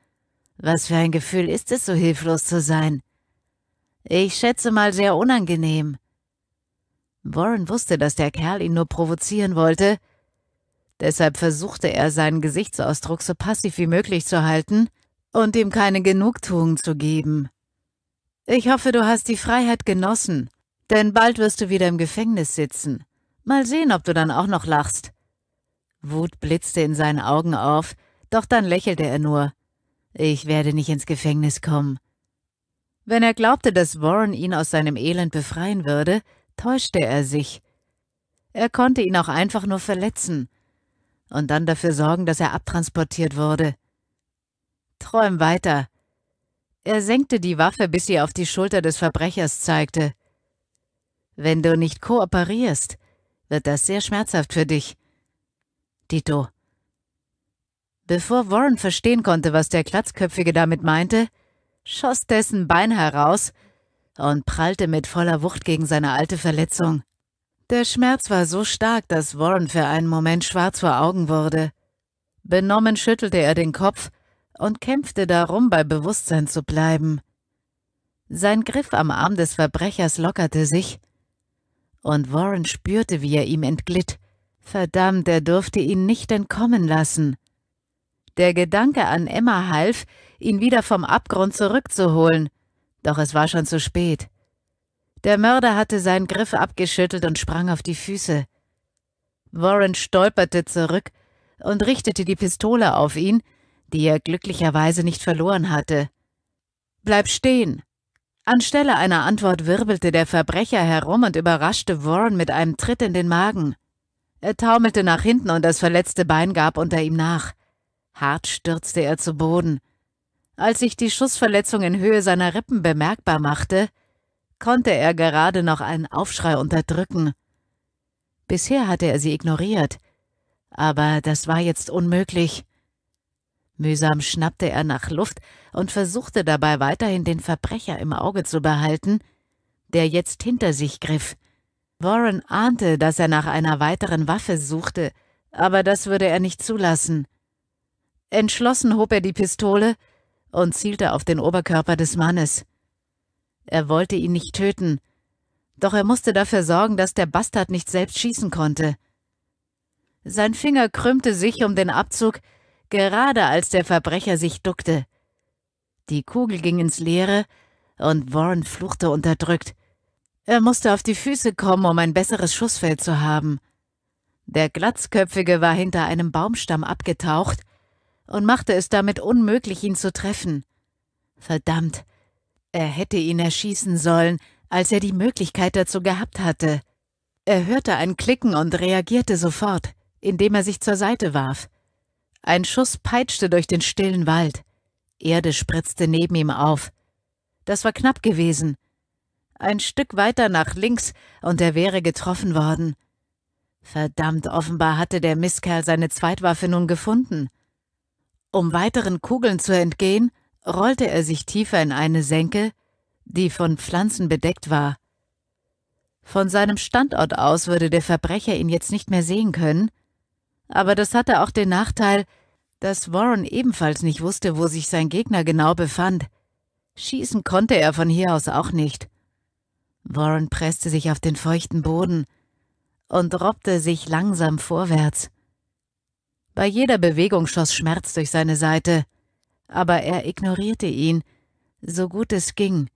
Was für ein Gefühl ist es, so hilflos zu sein? Ich schätze mal sehr unangenehm. Warren wusste, dass der Kerl ihn nur provozieren wollte. Deshalb versuchte er, seinen Gesichtsausdruck so passiv wie möglich zu halten und ihm keine Genugtuung zu geben. Ich hoffe, du hast die Freiheit genossen, denn bald wirst du wieder im Gefängnis sitzen. Mal sehen, ob du dann auch noch lachst. Wut blitzte in seinen Augen auf, doch dann lächelte er nur. Ich werde nicht ins Gefängnis kommen. Wenn er glaubte, dass Warren ihn aus seinem Elend befreien würde, täuschte er sich. Er konnte ihn auch einfach nur verletzen und dann dafür sorgen, dass er abtransportiert wurde. Träum weiter. Er senkte die Waffe, bis sie auf die Schulter des Verbrechers zeigte. Wenn du nicht kooperierst, wird das sehr schmerzhaft für dich. Dito, Bevor Warren verstehen konnte, was der Klatzköpfige damit meinte, schoss dessen Bein heraus und prallte mit voller Wucht gegen seine alte Verletzung. Der Schmerz war so stark, dass Warren für einen Moment schwarz vor Augen wurde. Benommen schüttelte er den Kopf und kämpfte darum, bei Bewusstsein zu bleiben. Sein Griff am Arm des Verbrechers lockerte sich, und Warren spürte, wie er ihm entglitt. Verdammt, er durfte ihn nicht entkommen lassen. Der Gedanke an Emma half, ihn wieder vom Abgrund zurückzuholen, doch es war schon zu spät. Der Mörder hatte seinen Griff abgeschüttelt und sprang auf die Füße. Warren stolperte zurück und richtete die Pistole auf ihn, die er glücklicherweise nicht verloren hatte. Bleib stehen! Anstelle einer Antwort wirbelte der Verbrecher herum und überraschte Warren mit einem Tritt in den Magen. Er taumelte nach hinten und das verletzte Bein gab unter ihm nach. Hart stürzte er zu Boden. Als sich die Schussverletzung in Höhe seiner Rippen bemerkbar machte, konnte er gerade noch einen Aufschrei unterdrücken. Bisher hatte er sie ignoriert, aber das war jetzt unmöglich. Mühsam schnappte er nach Luft und versuchte dabei weiterhin den Verbrecher im Auge zu behalten, der jetzt hinter sich griff. Warren ahnte, dass er nach einer weiteren Waffe suchte, aber das würde er nicht zulassen. Entschlossen hob er die Pistole und zielte auf den Oberkörper des Mannes. Er wollte ihn nicht töten, doch er musste dafür sorgen, dass der Bastard nicht selbst schießen konnte. Sein Finger krümmte sich um den Abzug, gerade als der Verbrecher sich duckte. Die Kugel ging ins Leere und Warren fluchte unterdrückt. Er musste auf die Füße kommen, um ein besseres Schussfeld zu haben. Der Glatzköpfige war hinter einem Baumstamm abgetaucht und machte es damit unmöglich, ihn zu treffen. Verdammt, er hätte ihn erschießen sollen, als er die Möglichkeit dazu gehabt hatte. Er hörte ein Klicken und reagierte sofort, indem er sich zur Seite warf. Ein Schuss peitschte durch den stillen Wald. Erde spritzte neben ihm auf. Das war knapp gewesen. Ein Stück weiter nach links, und er wäre getroffen worden. Verdammt, offenbar hatte der Misskerl seine Zweitwaffe nun gefunden. Um weiteren Kugeln zu entgehen, rollte er sich tiefer in eine Senke, die von Pflanzen bedeckt war. Von seinem Standort aus würde der Verbrecher ihn jetzt nicht mehr sehen können, aber das hatte auch den Nachteil, dass Warren ebenfalls nicht wusste, wo sich sein Gegner genau befand. Schießen konnte er von hier aus auch nicht. Warren presste sich auf den feuchten Boden und robbte sich langsam vorwärts. Bei jeder Bewegung schoss Schmerz durch seine Seite, aber er ignorierte ihn, so gut es ging.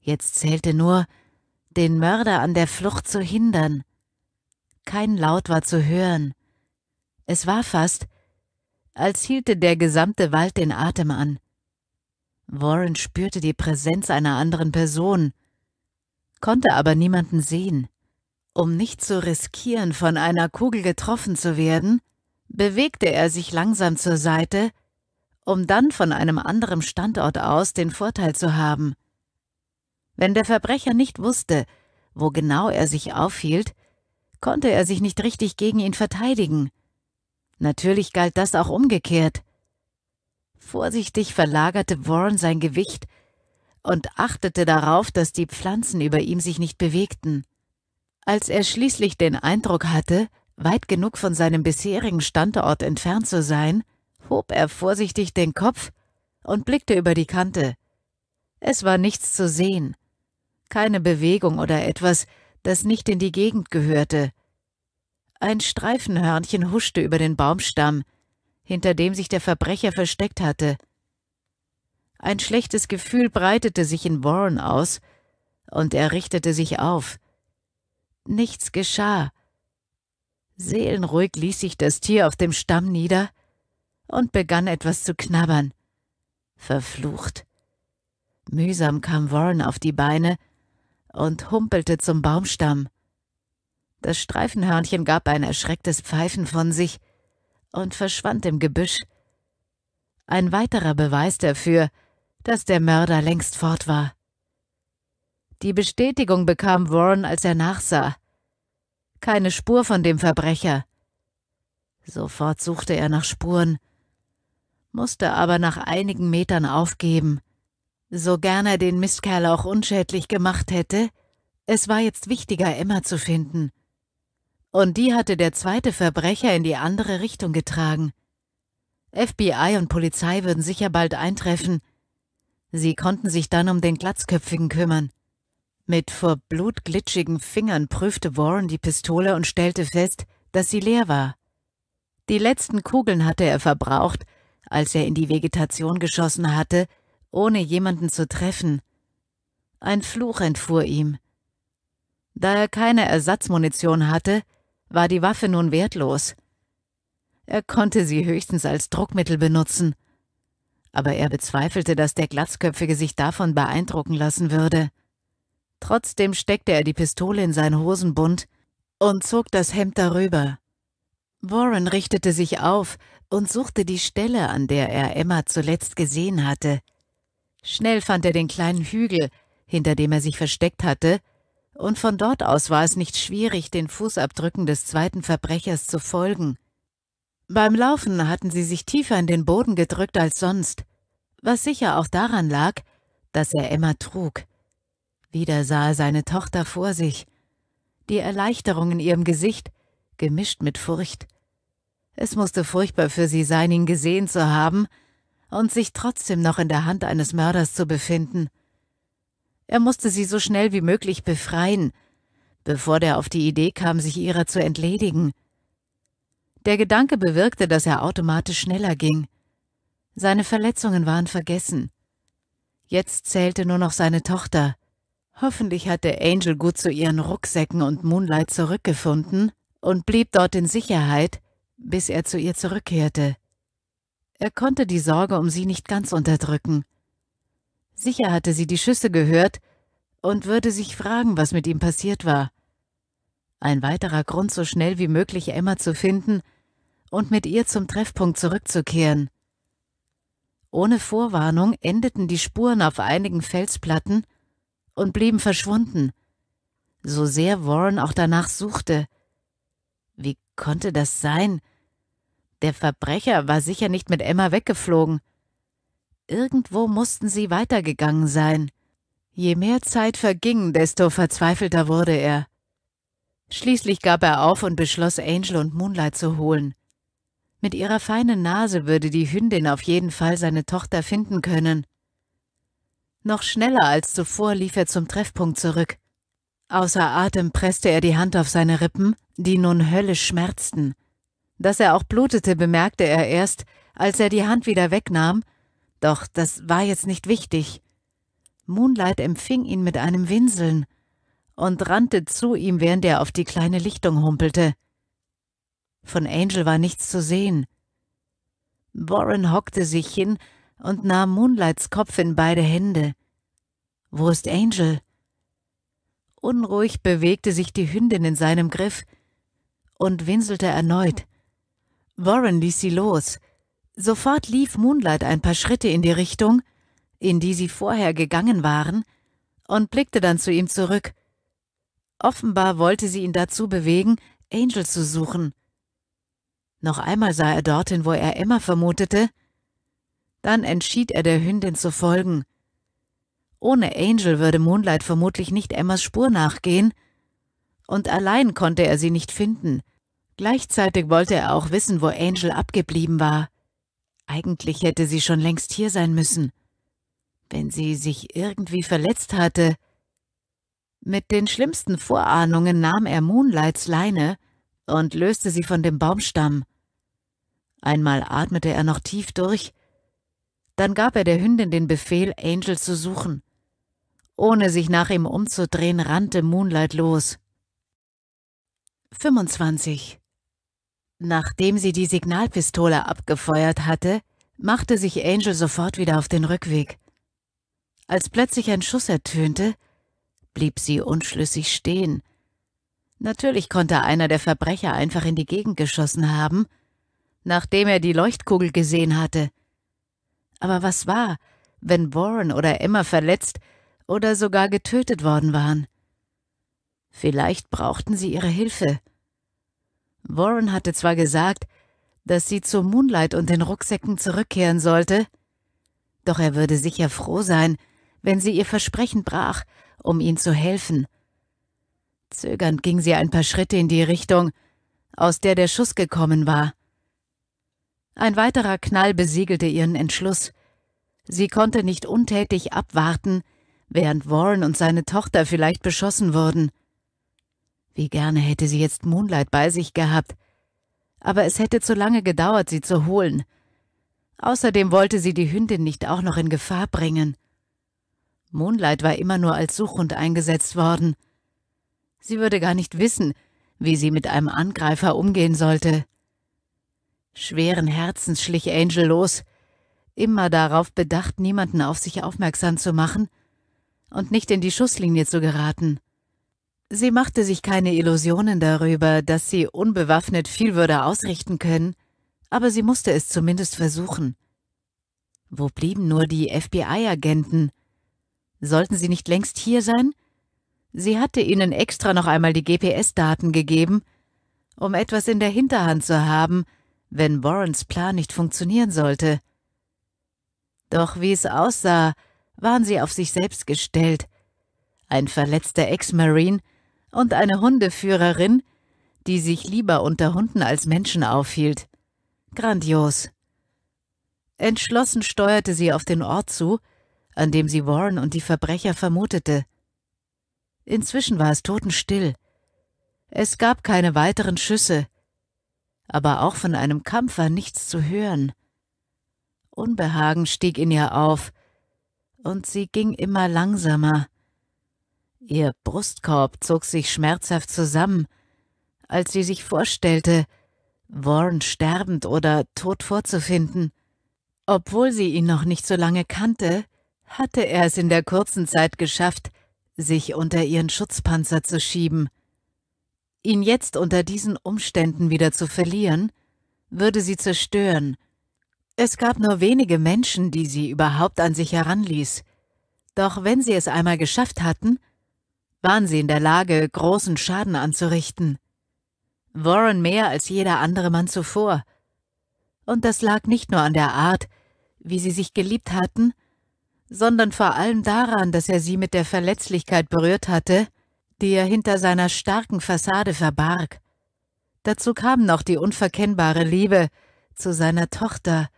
Jetzt zählte nur, den Mörder an der Flucht zu hindern. Kein Laut war zu hören. Es war fast, als hielte der gesamte Wald den Atem an. Warren spürte die Präsenz einer anderen Person, konnte aber niemanden sehen. Um nicht zu riskieren, von einer Kugel getroffen zu werden, bewegte er sich langsam zur Seite, um dann von einem anderen Standort aus den Vorteil zu haben. Wenn der Verbrecher nicht wusste, wo genau er sich aufhielt, konnte er sich nicht richtig gegen ihn verteidigen. Natürlich galt das auch umgekehrt. Vorsichtig verlagerte Warren sein Gewicht und achtete darauf, dass die Pflanzen über ihm sich nicht bewegten. Als er schließlich den Eindruck hatte, weit genug von seinem bisherigen Standort entfernt zu sein, hob er vorsichtig den Kopf und blickte über die Kante. Es war nichts zu sehen, keine Bewegung oder etwas, das nicht in die Gegend gehörte. Ein Streifenhörnchen huschte über den Baumstamm, hinter dem sich der Verbrecher versteckt hatte. Ein schlechtes Gefühl breitete sich in Warren aus, und er richtete sich auf. Nichts geschah, Seelenruhig ließ sich das Tier auf dem Stamm nieder und begann etwas zu knabbern. Verflucht. Mühsam kam Warren auf die Beine und humpelte zum Baumstamm. Das Streifenhörnchen gab ein erschrecktes Pfeifen von sich und verschwand im Gebüsch. Ein weiterer Beweis dafür, dass der Mörder längst fort war. Die Bestätigung bekam Warren, als er nachsah. Keine Spur von dem Verbrecher. Sofort suchte er nach Spuren, musste aber nach einigen Metern aufgeben. So gern er den Mistkerl auch unschädlich gemacht hätte, es war jetzt wichtiger, Emma zu finden. Und die hatte der zweite Verbrecher in die andere Richtung getragen. FBI und Polizei würden sicher bald eintreffen. Sie konnten sich dann um den Glatzköpfigen kümmern. Mit vor Blut glitschigen Fingern prüfte Warren die Pistole und stellte fest, dass sie leer war. Die letzten Kugeln hatte er verbraucht, als er in die Vegetation geschossen hatte, ohne jemanden zu treffen. Ein Fluch entfuhr ihm. Da er keine Ersatzmunition hatte, war die Waffe nun wertlos. Er konnte sie höchstens als Druckmittel benutzen. Aber er bezweifelte, dass der Glatzköpfige sich davon beeindrucken lassen würde. Trotzdem steckte er die Pistole in seinen Hosenbund und zog das Hemd darüber. Warren richtete sich auf und suchte die Stelle, an der er Emma zuletzt gesehen hatte. Schnell fand er den kleinen Hügel, hinter dem er sich versteckt hatte, und von dort aus war es nicht schwierig, den Fußabdrücken des zweiten Verbrechers zu folgen. Beim Laufen hatten sie sich tiefer in den Boden gedrückt als sonst, was sicher auch daran lag, dass er Emma trug. Wieder sah er seine Tochter vor sich. Die Erleichterung in ihrem Gesicht, gemischt mit Furcht. Es musste furchtbar für sie sein, ihn gesehen zu haben und sich trotzdem noch in der Hand eines Mörders zu befinden. Er musste sie so schnell wie möglich befreien, bevor der auf die Idee kam, sich ihrer zu entledigen. Der Gedanke bewirkte, dass er automatisch schneller ging. Seine Verletzungen waren vergessen. Jetzt zählte nur noch seine Tochter. Hoffentlich hatte Angel gut zu ihren Rucksäcken und Moonlight zurückgefunden und blieb dort in Sicherheit, bis er zu ihr zurückkehrte. Er konnte die Sorge um sie nicht ganz unterdrücken. Sicher hatte sie die Schüsse gehört und würde sich fragen, was mit ihm passiert war. Ein weiterer Grund, so schnell wie möglich Emma zu finden und mit ihr zum Treffpunkt zurückzukehren. Ohne Vorwarnung endeten die Spuren auf einigen Felsplatten und blieben verschwunden. So sehr Warren auch danach suchte. Wie konnte das sein? Der Verbrecher war sicher nicht mit Emma weggeflogen. Irgendwo mussten sie weitergegangen sein. Je mehr Zeit verging, desto verzweifelter wurde er. Schließlich gab er auf und beschloss, Angel und Moonlight zu holen. Mit ihrer feinen Nase würde die Hündin auf jeden Fall seine Tochter finden können. Noch schneller als zuvor lief er zum Treffpunkt zurück. Außer Atem presste er die Hand auf seine Rippen, die nun höllisch schmerzten. Dass er auch blutete, bemerkte er erst, als er die Hand wieder wegnahm, doch das war jetzt nicht wichtig. Moonlight empfing ihn mit einem Winseln und rannte zu ihm, während er auf die kleine Lichtung humpelte. Von Angel war nichts zu sehen. Warren hockte sich hin, und nahm Moonlights Kopf in beide Hände. Wo ist Angel? Unruhig bewegte sich die Hündin in seinem Griff und winselte erneut. Warren ließ sie los. Sofort lief Moonlight ein paar Schritte in die Richtung, in die sie vorher gegangen waren, und blickte dann zu ihm zurück. Offenbar wollte sie ihn dazu bewegen, Angel zu suchen. Noch einmal sah er dorthin, wo er Emma vermutete, dann entschied er der Hündin zu folgen. Ohne Angel würde Moonlight vermutlich nicht Emmas Spur nachgehen, und allein konnte er sie nicht finden. Gleichzeitig wollte er auch wissen, wo Angel abgeblieben war. Eigentlich hätte sie schon längst hier sein müssen. Wenn sie sich irgendwie verletzt hatte. Mit den schlimmsten Vorahnungen nahm er Moonlights Leine und löste sie von dem Baumstamm. Einmal atmete er noch tief durch, dann gab er der Hündin den Befehl, Angel zu suchen. Ohne sich nach ihm umzudrehen, rannte Moonlight los. 25. Nachdem sie die Signalpistole abgefeuert hatte, machte sich Angel sofort wieder auf den Rückweg. Als plötzlich ein Schuss ertönte, blieb sie unschlüssig stehen. Natürlich konnte einer der Verbrecher einfach in die Gegend geschossen haben, nachdem er die Leuchtkugel gesehen hatte. Aber was war, wenn Warren oder Emma verletzt oder sogar getötet worden waren? Vielleicht brauchten sie ihre Hilfe. Warren hatte zwar gesagt, dass sie zur Moonlight und den Rucksäcken zurückkehren sollte, doch er würde sicher froh sein, wenn sie ihr Versprechen brach, um ihm zu helfen. Zögernd ging sie ein paar Schritte in die Richtung, aus der der Schuss gekommen war. Ein weiterer Knall besiegelte ihren Entschluss. Sie konnte nicht untätig abwarten, während Warren und seine Tochter vielleicht beschossen wurden. Wie gerne hätte sie jetzt Moonlight bei sich gehabt, aber es hätte zu lange gedauert, sie zu holen. Außerdem wollte sie die Hündin nicht auch noch in Gefahr bringen. Moonlight war immer nur als Suchhund eingesetzt worden. Sie würde gar nicht wissen, wie sie mit einem Angreifer umgehen sollte. Schweren Herzens schlich Angel los, immer darauf bedacht, niemanden auf sich aufmerksam zu machen und nicht in die Schusslinie zu geraten. Sie machte sich keine Illusionen darüber, dass sie unbewaffnet viel würde ausrichten können, aber sie musste es zumindest versuchen. Wo blieben nur die FBI-Agenten? Sollten sie nicht längst hier sein? Sie hatte ihnen extra noch einmal die GPS-Daten gegeben, um etwas in der Hinterhand zu haben, wenn Warrens Plan nicht funktionieren sollte. Doch wie es aussah, waren sie auf sich selbst gestellt. Ein verletzter Ex-Marine und eine Hundeführerin, die sich lieber unter Hunden als Menschen aufhielt. Grandios. Entschlossen steuerte sie auf den Ort zu, an dem sie Warren und die Verbrecher vermutete. Inzwischen war es totenstill. Es gab keine weiteren Schüsse aber auch von einem Kampf war nichts zu hören. Unbehagen stieg in ihr auf, und sie ging immer langsamer. Ihr Brustkorb zog sich schmerzhaft zusammen, als sie sich vorstellte, Warren sterbend oder tot vorzufinden. Obwohl sie ihn noch nicht so lange kannte, hatte er es in der kurzen Zeit geschafft, sich unter ihren Schutzpanzer zu schieben – Ihn jetzt unter diesen Umständen wieder zu verlieren, würde sie zerstören. Es gab nur wenige Menschen, die sie überhaupt an sich heranließ. Doch wenn sie es einmal geschafft hatten, waren sie in der Lage, großen Schaden anzurichten. Warren mehr als jeder andere Mann zuvor. Und das lag nicht nur an der Art, wie sie sich geliebt hatten, sondern vor allem daran, dass er sie mit der Verletzlichkeit berührt hatte, die er hinter seiner starken Fassade verbarg. Dazu kam noch die unverkennbare Liebe zu seiner Tochter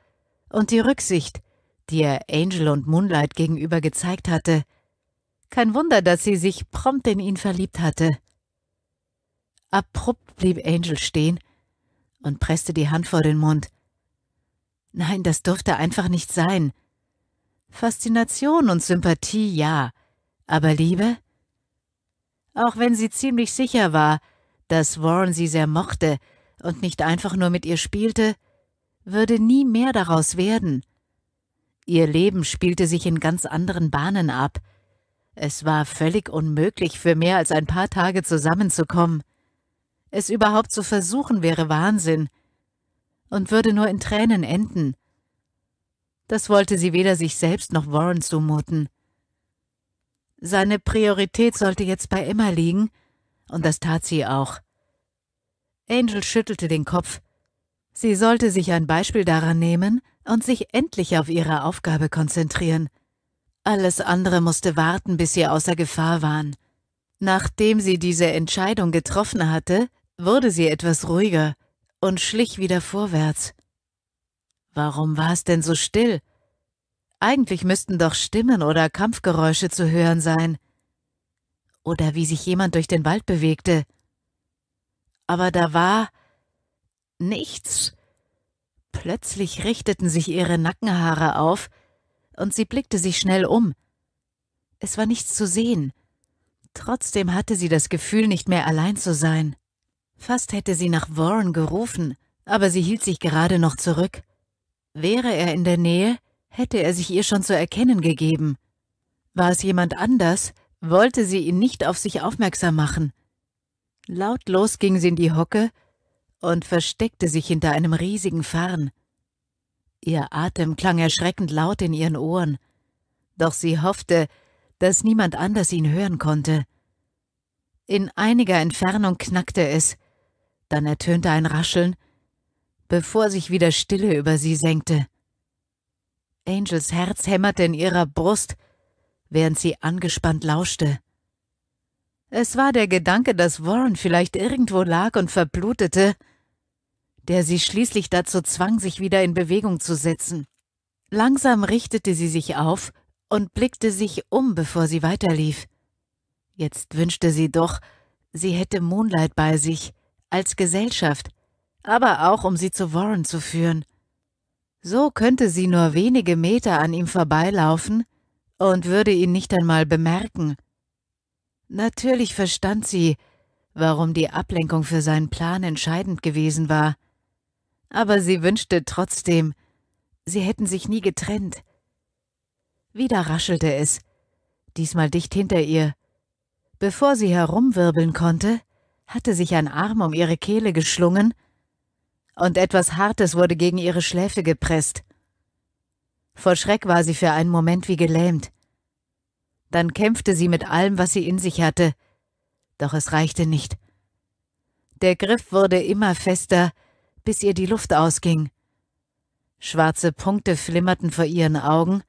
und die Rücksicht, die er Angel und Moonlight gegenüber gezeigt hatte. Kein Wunder, dass sie sich prompt in ihn verliebt hatte. Abrupt blieb Angel stehen und presste die Hand vor den Mund. Nein, das durfte einfach nicht sein. Faszination und Sympathie ja, aber Liebe? auch wenn sie ziemlich sicher war, dass Warren sie sehr mochte und nicht einfach nur mit ihr spielte, würde nie mehr daraus werden. Ihr Leben spielte sich in ganz anderen Bahnen ab. Es war völlig unmöglich, für mehr als ein paar Tage zusammenzukommen. Es überhaupt zu versuchen wäre Wahnsinn und würde nur in Tränen enden. Das wollte sie weder sich selbst noch Warren zumuten. Seine Priorität sollte jetzt bei Emma liegen, und das tat sie auch. Angel schüttelte den Kopf. Sie sollte sich ein Beispiel daran nehmen und sich endlich auf ihre Aufgabe konzentrieren. Alles andere musste warten, bis sie außer Gefahr waren. Nachdem sie diese Entscheidung getroffen hatte, wurde sie etwas ruhiger und schlich wieder vorwärts. Warum war es denn so still? Eigentlich müssten doch Stimmen oder Kampfgeräusche zu hören sein. Oder wie sich jemand durch den Wald bewegte. Aber da war nichts. Plötzlich richteten sich ihre Nackenhaare auf, und sie blickte sich schnell um. Es war nichts zu sehen. Trotzdem hatte sie das Gefühl, nicht mehr allein zu sein. Fast hätte sie nach Warren gerufen, aber sie hielt sich gerade noch zurück. Wäre er in der Nähe, hätte er sich ihr schon zu erkennen gegeben. War es jemand anders, wollte sie ihn nicht auf sich aufmerksam machen. Lautlos ging sie in die Hocke und versteckte sich hinter einem riesigen Farn. Ihr Atem klang erschreckend laut in ihren Ohren, doch sie hoffte, dass niemand anders ihn hören konnte. In einiger Entfernung knackte es, dann ertönte ein Rascheln, bevor sich wieder Stille über sie senkte. Angels Herz hämmerte in ihrer Brust, während sie angespannt lauschte. Es war der Gedanke, dass Warren vielleicht irgendwo lag und verblutete, der sie schließlich dazu zwang, sich wieder in Bewegung zu setzen. Langsam richtete sie sich auf und blickte sich um, bevor sie weiterlief. Jetzt wünschte sie doch, sie hätte Moonlight bei sich, als Gesellschaft, aber auch um sie zu Warren zu führen. So könnte sie nur wenige Meter an ihm vorbeilaufen und würde ihn nicht einmal bemerken. Natürlich verstand sie, warum die Ablenkung für seinen Plan entscheidend gewesen war, aber sie wünschte trotzdem, sie hätten sich nie getrennt. Wieder raschelte es, diesmal dicht hinter ihr. Bevor sie herumwirbeln konnte, hatte sich ein Arm um ihre Kehle geschlungen und etwas Hartes wurde gegen ihre Schläfe gepresst. Vor Schreck war sie für einen Moment wie gelähmt. Dann kämpfte sie mit allem, was sie in sich hatte, doch es reichte nicht. Der Griff wurde immer fester, bis ihr die Luft ausging. Schwarze Punkte flimmerten vor ihren Augen,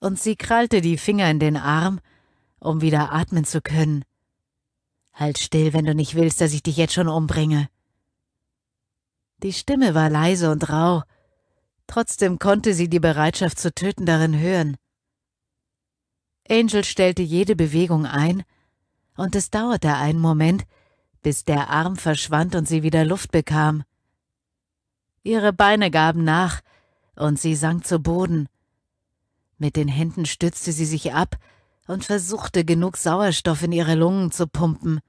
und sie krallte die Finger in den Arm, um wieder atmen zu können. Halt still, wenn du nicht willst, dass ich dich jetzt schon umbringe. Die Stimme war leise und rau. Trotzdem konnte sie die Bereitschaft zu töten darin hören. Angel stellte jede Bewegung ein, und es dauerte einen Moment, bis der Arm verschwand und sie wieder Luft bekam. Ihre Beine gaben nach, und sie sank zu Boden. Mit den Händen stützte sie sich ab und versuchte genug Sauerstoff in ihre Lungen zu pumpen.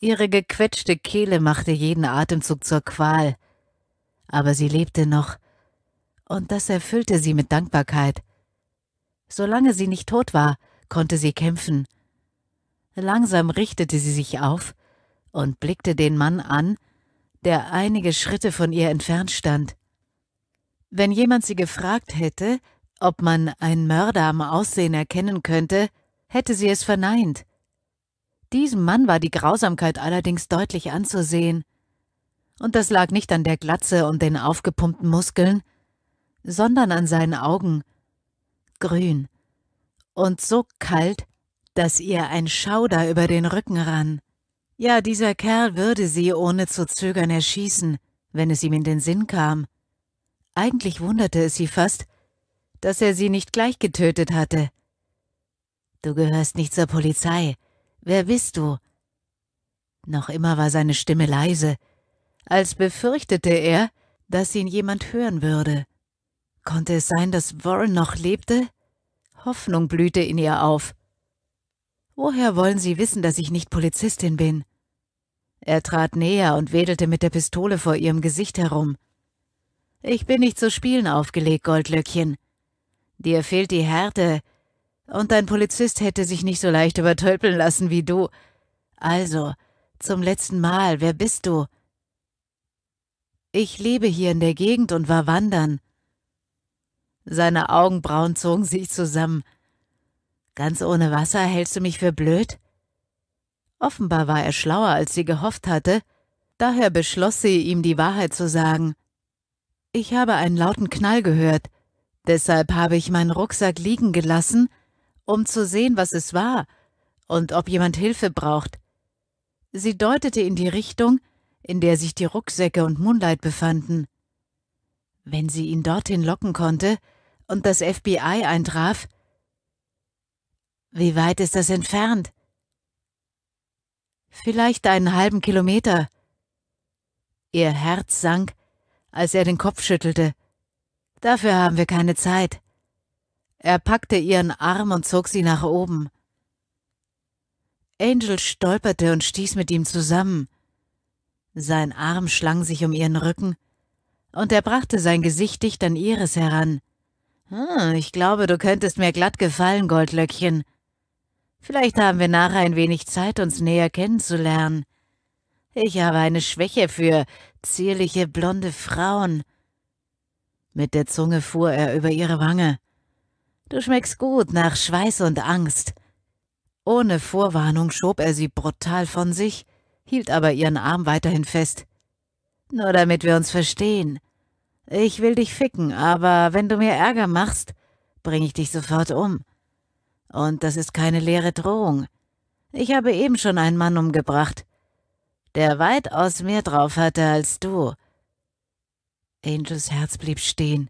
Ihre gequetschte Kehle machte jeden Atemzug zur Qual. Aber sie lebte noch, und das erfüllte sie mit Dankbarkeit. Solange sie nicht tot war, konnte sie kämpfen. Langsam richtete sie sich auf und blickte den Mann an, der einige Schritte von ihr entfernt stand. Wenn jemand sie gefragt hätte, ob man einen Mörder am Aussehen erkennen könnte, hätte sie es verneint. Diesem Mann war die Grausamkeit allerdings deutlich anzusehen. Und das lag nicht an der Glatze und den aufgepumpten Muskeln, sondern an seinen Augen. Grün. Und so kalt, dass ihr ein Schauder über den Rücken rann. Ja, dieser Kerl würde sie ohne zu zögern erschießen, wenn es ihm in den Sinn kam. Eigentlich wunderte es sie fast, dass er sie nicht gleich getötet hatte. Du gehörst nicht zur Polizei, Wer bist du? Noch immer war seine Stimme leise, als befürchtete er, dass ihn jemand hören würde. Konnte es sein, dass Warren noch lebte? Hoffnung blühte in ihr auf. Woher wollen Sie wissen, dass ich nicht Polizistin bin? Er trat näher und wedelte mit der Pistole vor ihrem Gesicht herum. Ich bin nicht zu Spielen aufgelegt, Goldlöckchen. Dir fehlt die Härte, und dein Polizist hätte sich nicht so leicht übertölpeln lassen wie du. Also, zum letzten Mal, wer bist du? Ich lebe hier in der Gegend und war wandern. Seine Augenbrauen zogen sich zusammen. Ganz ohne Wasser hältst du mich für blöd? Offenbar war er schlauer, als sie gehofft hatte, daher beschloss sie, ihm die Wahrheit zu sagen. Ich habe einen lauten Knall gehört, deshalb habe ich meinen Rucksack liegen gelassen um zu sehen, was es war und ob jemand Hilfe braucht. Sie deutete in die Richtung, in der sich die Rucksäcke und Moonlight befanden. Wenn sie ihn dorthin locken konnte und das FBI eintraf. Wie weit ist das entfernt? Vielleicht einen halben Kilometer. Ihr Herz sank, als er den Kopf schüttelte. Dafür haben wir keine Zeit. Er packte ihren Arm und zog sie nach oben. Angel stolperte und stieß mit ihm zusammen. Sein Arm schlang sich um ihren Rücken, und er brachte sein Gesicht dicht an ihres heran. Hm, ich glaube, du könntest mir glatt gefallen, Goldlöckchen. Vielleicht haben wir nachher ein wenig Zeit, uns näher kennenzulernen. Ich habe eine Schwäche für zierliche blonde Frauen. Mit der Zunge fuhr er über ihre Wange. Du schmeckst gut nach Schweiß und Angst. Ohne Vorwarnung schob er sie brutal von sich, hielt aber ihren Arm weiterhin fest. Nur damit wir uns verstehen. Ich will dich ficken, aber wenn du mir Ärger machst, bringe ich dich sofort um. Und das ist keine leere Drohung. Ich habe eben schon einen Mann umgebracht, der weitaus mehr drauf hatte als du. Angels Herz blieb stehen.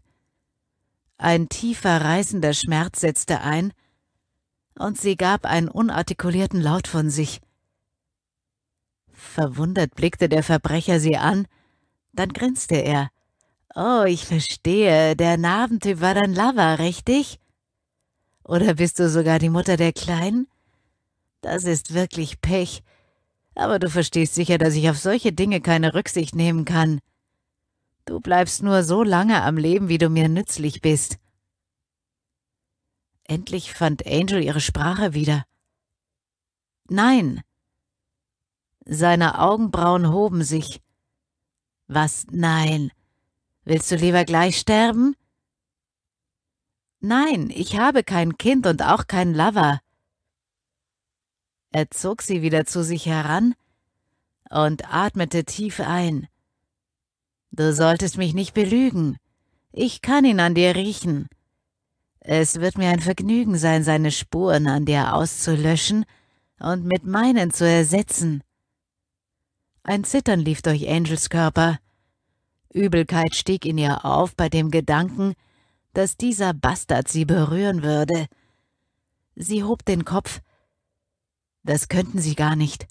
Ein tiefer, reißender Schmerz setzte ein, und sie gab einen unartikulierten Laut von sich. Verwundert blickte der Verbrecher sie an, dann grinste er. Oh, ich verstehe, der Narbentyp war dein Lover, richtig? Oder bist du sogar die Mutter der Kleinen? Das ist wirklich Pech. Aber du verstehst sicher, dass ich auf solche Dinge keine Rücksicht nehmen kann. Du bleibst nur so lange am Leben, wie du mir nützlich bist. Endlich fand Angel ihre Sprache wieder. Nein. Seine Augenbrauen hoben sich. Was nein? Willst du lieber gleich sterben? Nein, ich habe kein Kind und auch keinen Lover. Er zog sie wieder zu sich heran und atmete tief ein. Du solltest mich nicht belügen. Ich kann ihn an dir riechen. Es wird mir ein Vergnügen sein, seine Spuren an dir auszulöschen und mit meinen zu ersetzen. Ein Zittern lief durch Angels Körper. Übelkeit stieg in ihr auf bei dem Gedanken, dass dieser Bastard sie berühren würde. Sie hob den Kopf. Das könnten sie gar nicht.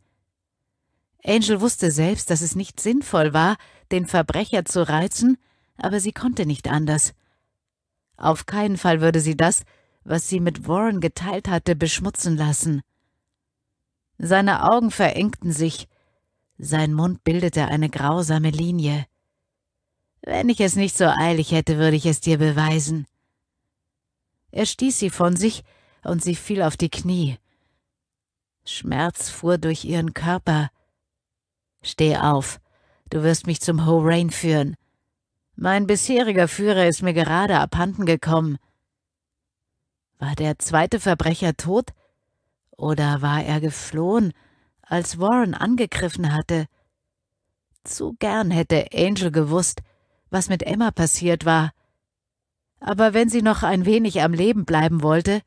Angel wusste selbst, dass es nicht sinnvoll war, den Verbrecher zu reizen, aber sie konnte nicht anders. Auf keinen Fall würde sie das, was sie mit Warren geteilt hatte, beschmutzen lassen. Seine Augen verengten sich, sein Mund bildete eine grausame Linie. Wenn ich es nicht so eilig hätte, würde ich es dir beweisen. Er stieß sie von sich, und sie fiel auf die Knie. Schmerz fuhr durch ihren Körper. Steh auf, Du wirst mich zum Horain führen. Mein bisheriger Führer ist mir gerade abhanden gekommen. War der zweite Verbrecher tot? Oder war er geflohen, als Warren angegriffen hatte? Zu gern hätte Angel gewusst, was mit Emma passiert war. Aber wenn sie noch ein wenig am Leben bleiben wollte,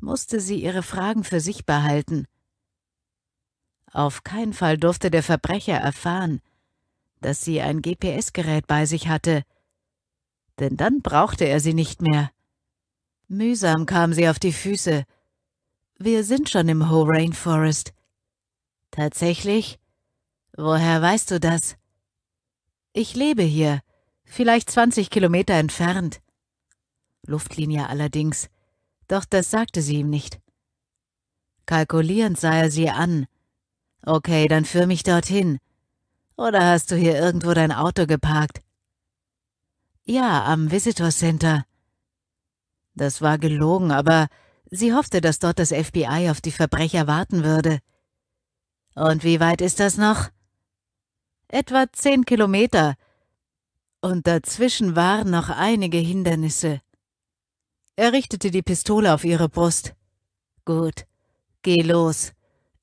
musste sie ihre Fragen für sich behalten. Auf keinen Fall durfte der Verbrecher erfahren, dass sie ein GPS-Gerät bei sich hatte, denn dann brauchte er sie nicht mehr. Mühsam kam sie auf die Füße. Wir sind schon im Ho Rainforest. Tatsächlich? Woher weißt du das? Ich lebe hier, vielleicht 20 Kilometer entfernt. Luftlinie allerdings, doch das sagte sie ihm nicht. Kalkulierend sah er sie an. Okay, dann führ mich dorthin. Oder hast du hier irgendwo dein Auto geparkt? Ja, am Visitor Center. Das war gelogen, aber sie hoffte, dass dort das FBI auf die Verbrecher warten würde. Und wie weit ist das noch? Etwa zehn Kilometer. Und dazwischen waren noch einige Hindernisse. Er richtete die Pistole auf ihre Brust. Gut, geh los.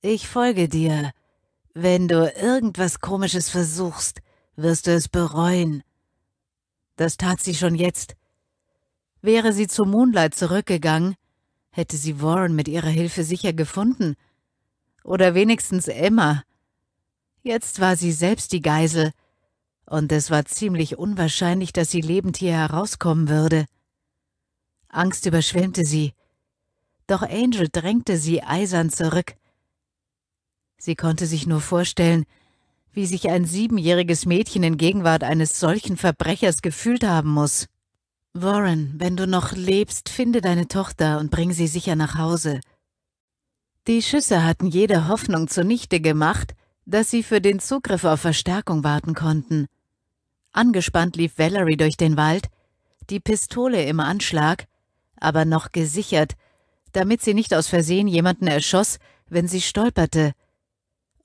Ich folge dir. Wenn du irgendwas Komisches versuchst, wirst du es bereuen. Das tat sie schon jetzt. Wäre sie zu Moonlight zurückgegangen, hätte sie Warren mit ihrer Hilfe sicher gefunden. Oder wenigstens Emma. Jetzt war sie selbst die Geisel, und es war ziemlich unwahrscheinlich, dass sie lebend hier herauskommen würde. Angst überschwemmte sie. Doch Angel drängte sie eisern zurück. Sie konnte sich nur vorstellen, wie sich ein siebenjähriges Mädchen in Gegenwart eines solchen Verbrechers gefühlt haben muss. Warren, wenn du noch lebst, finde deine Tochter und bring sie sicher nach Hause. Die Schüsse hatten jede Hoffnung zunichte gemacht, dass sie für den Zugriff auf Verstärkung warten konnten. Angespannt lief Valerie durch den Wald, die Pistole im Anschlag, aber noch gesichert, damit sie nicht aus Versehen jemanden erschoss, wenn sie stolperte –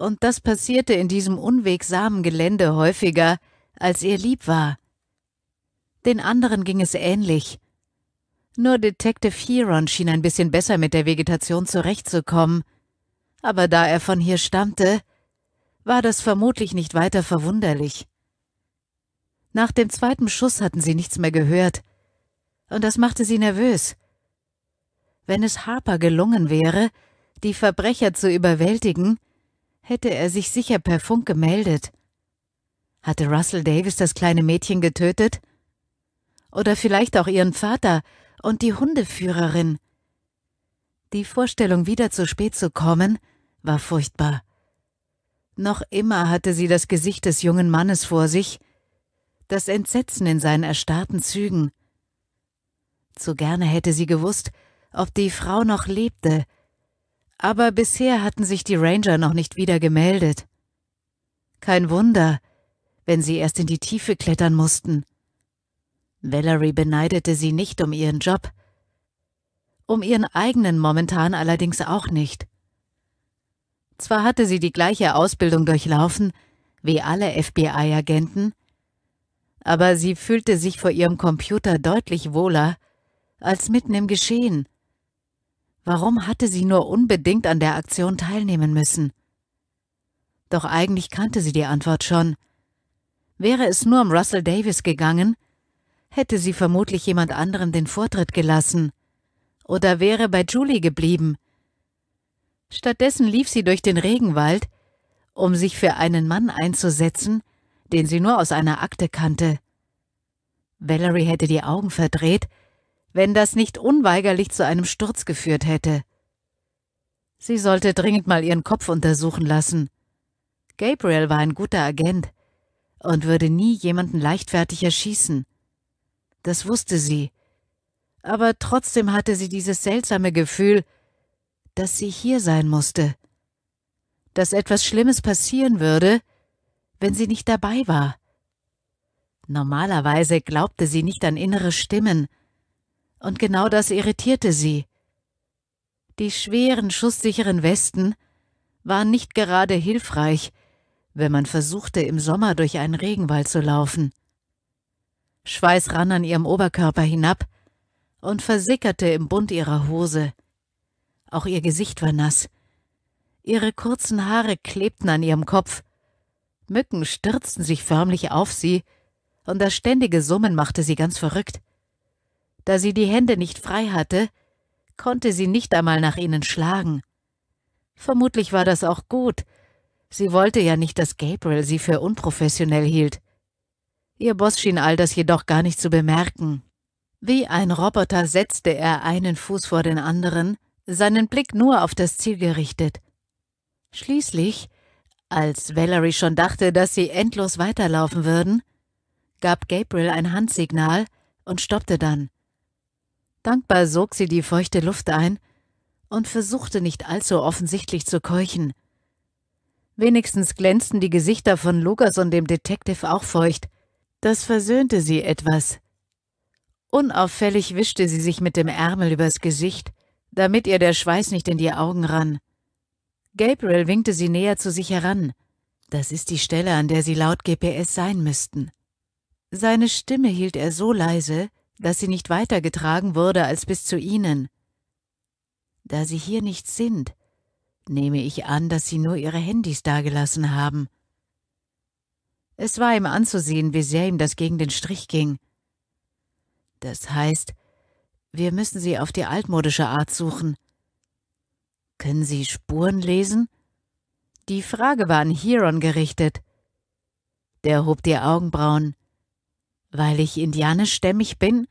und das passierte in diesem unwegsamen Gelände häufiger, als ihr lieb war. Den anderen ging es ähnlich. Nur Detective Huron schien ein bisschen besser mit der Vegetation zurechtzukommen, aber da er von hier stammte, war das vermutlich nicht weiter verwunderlich. Nach dem zweiten Schuss hatten sie nichts mehr gehört, und das machte sie nervös. Wenn es Harper gelungen wäre, die Verbrecher zu überwältigen, hätte er sich sicher per Funk gemeldet. Hatte Russell Davis das kleine Mädchen getötet? Oder vielleicht auch ihren Vater und die Hundeführerin? Die Vorstellung, wieder zu spät zu kommen, war furchtbar. Noch immer hatte sie das Gesicht des jungen Mannes vor sich, das Entsetzen in seinen erstarrten Zügen. Zu gerne hätte sie gewusst, ob die Frau noch lebte, aber bisher hatten sich die Ranger noch nicht wieder gemeldet. Kein Wunder, wenn sie erst in die Tiefe klettern mussten. Valerie beneidete sie nicht um ihren Job, um ihren eigenen momentan allerdings auch nicht. Zwar hatte sie die gleiche Ausbildung durchlaufen wie alle FBI-Agenten, aber sie fühlte sich vor ihrem Computer deutlich wohler als mitten im Geschehen Warum hatte sie nur unbedingt an der Aktion teilnehmen müssen? Doch eigentlich kannte sie die Antwort schon. Wäre es nur um Russell Davis gegangen, hätte sie vermutlich jemand anderem den Vortritt gelassen oder wäre bei Julie geblieben. Stattdessen lief sie durch den Regenwald, um sich für einen Mann einzusetzen, den sie nur aus einer Akte kannte. Valerie hätte die Augen verdreht, wenn das nicht unweigerlich zu einem Sturz geführt hätte. Sie sollte dringend mal ihren Kopf untersuchen lassen. Gabriel war ein guter Agent und würde nie jemanden leichtfertig erschießen. Das wusste sie. Aber trotzdem hatte sie dieses seltsame Gefühl, dass sie hier sein musste, dass etwas Schlimmes passieren würde, wenn sie nicht dabei war. Normalerweise glaubte sie nicht an innere Stimmen, und genau das irritierte sie. Die schweren, schusssicheren Westen waren nicht gerade hilfreich, wenn man versuchte, im Sommer durch einen Regenwald zu laufen. Schweiß rann an ihrem Oberkörper hinab und versickerte im Bund ihrer Hose. Auch ihr Gesicht war nass. Ihre kurzen Haare klebten an ihrem Kopf. Mücken stürzten sich förmlich auf sie, und das ständige Summen machte sie ganz verrückt. Da sie die Hände nicht frei hatte, konnte sie nicht einmal nach ihnen schlagen. Vermutlich war das auch gut. Sie wollte ja nicht, dass Gabriel sie für unprofessionell hielt. Ihr Boss schien all das jedoch gar nicht zu bemerken. Wie ein Roboter setzte er einen Fuß vor den anderen, seinen Blick nur auf das Ziel gerichtet. Schließlich, als Valerie schon dachte, dass sie endlos weiterlaufen würden, gab Gabriel ein Handsignal und stoppte dann. Dankbar sog sie die feuchte Luft ein und versuchte nicht allzu offensichtlich zu keuchen. Wenigstens glänzten die Gesichter von Lukas und dem Detective auch feucht. Das versöhnte sie etwas. Unauffällig wischte sie sich mit dem Ärmel übers Gesicht, damit ihr der Schweiß nicht in die Augen rann. Gabriel winkte sie näher zu sich heran. Das ist die Stelle, an der sie laut GPS sein müssten. Seine Stimme hielt er so leise, dass sie nicht weitergetragen wurde als bis zu ihnen. Da sie hier nicht sind, nehme ich an, dass sie nur ihre Handys dagelassen haben. Es war ihm anzusehen, wie sehr ihm das gegen den Strich ging. Das heißt, wir müssen sie auf die altmodische Art suchen. Können Sie Spuren lesen? Die Frage war an Hieron gerichtet. Der hob die Augenbrauen. Weil ich indianischstämmig bin?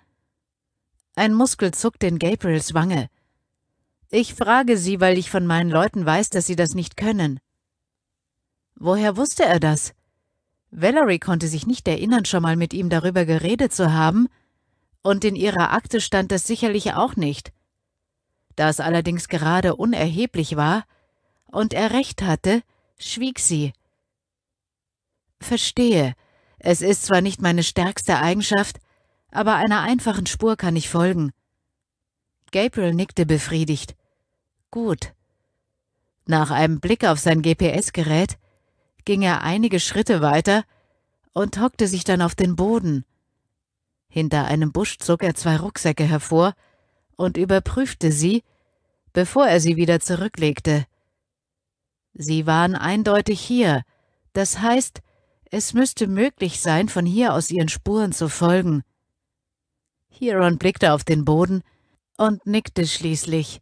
Ein Muskel zuckt in Gabriels Wange. Ich frage sie, weil ich von meinen Leuten weiß, dass sie das nicht können. Woher wusste er das? Valerie konnte sich nicht erinnern, schon mal mit ihm darüber geredet zu haben, und in ihrer Akte stand das sicherlich auch nicht. Da es allerdings gerade unerheblich war und er recht hatte, schwieg sie. Verstehe, es ist zwar nicht meine stärkste Eigenschaft, aber einer einfachen Spur kann ich folgen. Gabriel nickte befriedigt. Gut. Nach einem Blick auf sein GPS-Gerät ging er einige Schritte weiter und hockte sich dann auf den Boden. Hinter einem Busch zog er zwei Rucksäcke hervor und überprüfte sie, bevor er sie wieder zurücklegte. Sie waren eindeutig hier, das heißt, es müsste möglich sein, von hier aus ihren Spuren zu folgen. Hieron blickte auf den Boden und nickte schließlich.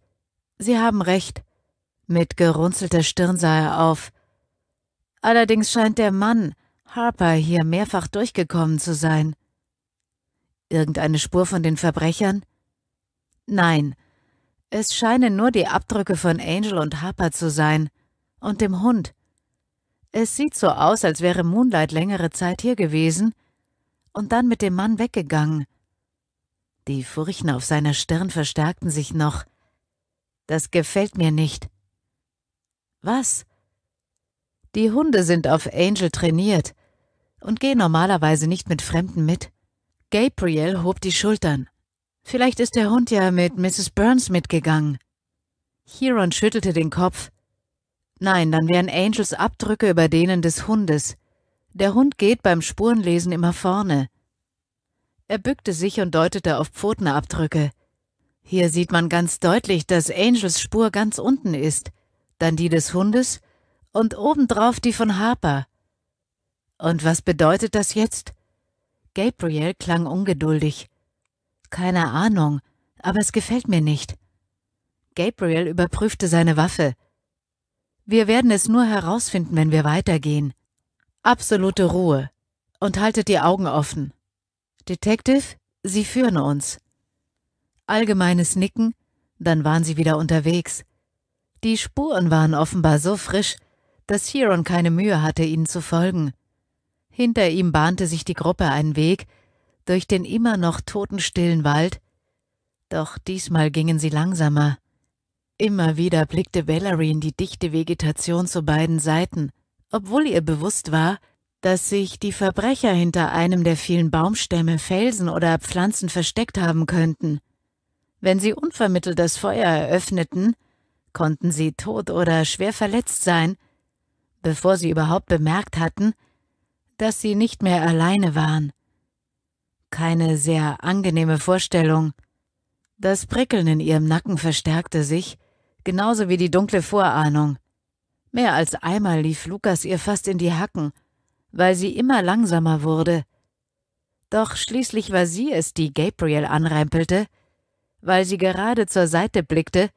Sie haben recht. Mit gerunzelter Stirn sah er auf. Allerdings scheint der Mann, Harper, hier mehrfach durchgekommen zu sein. Irgendeine Spur von den Verbrechern? Nein. Es scheinen nur die Abdrücke von Angel und Harper zu sein. Und dem Hund. Es sieht so aus, als wäre Moonlight längere Zeit hier gewesen und dann mit dem Mann weggegangen. Die Furchen auf seiner Stirn verstärkten sich noch. Das gefällt mir nicht. Was? Die Hunde sind auf Angel trainiert und gehen normalerweise nicht mit Fremden mit. Gabriel hob die Schultern. Vielleicht ist der Hund ja mit Mrs. Burns mitgegangen. Huron schüttelte den Kopf. Nein, dann wären Angels Abdrücke über denen des Hundes. Der Hund geht beim Spurenlesen immer vorne. Er bückte sich und deutete auf Pfotenabdrücke. Hier sieht man ganz deutlich, dass Angels Spur ganz unten ist, dann die des Hundes und obendrauf die von Harper. Und was bedeutet das jetzt? Gabriel klang ungeduldig. Keine Ahnung, aber es gefällt mir nicht. Gabriel überprüfte seine Waffe. Wir werden es nur herausfinden, wenn wir weitergehen. Absolute Ruhe. Und haltet die Augen offen. Detective, Sie führen uns. Allgemeines Nicken, dann waren sie wieder unterwegs. Die Spuren waren offenbar so frisch, dass Chiron keine Mühe hatte, ihnen zu folgen. Hinter ihm bahnte sich die Gruppe einen Weg durch den immer noch totenstillen Wald, doch diesmal gingen sie langsamer. Immer wieder blickte Valerie in die dichte Vegetation zu beiden Seiten, obwohl ihr bewusst war, dass sich die Verbrecher hinter einem der vielen Baumstämme, Felsen oder Pflanzen versteckt haben könnten. Wenn sie unvermittelt das Feuer eröffneten, konnten sie tot oder schwer verletzt sein, bevor sie überhaupt bemerkt hatten, dass sie nicht mehr alleine waren. Keine sehr angenehme Vorstellung. Das Prickeln in ihrem Nacken verstärkte sich, genauso wie die dunkle Vorahnung. Mehr als einmal lief Lukas ihr fast in die Hacken, weil sie immer langsamer wurde. Doch schließlich war sie es, die Gabriel anrempelte, weil sie gerade zur Seite blickte,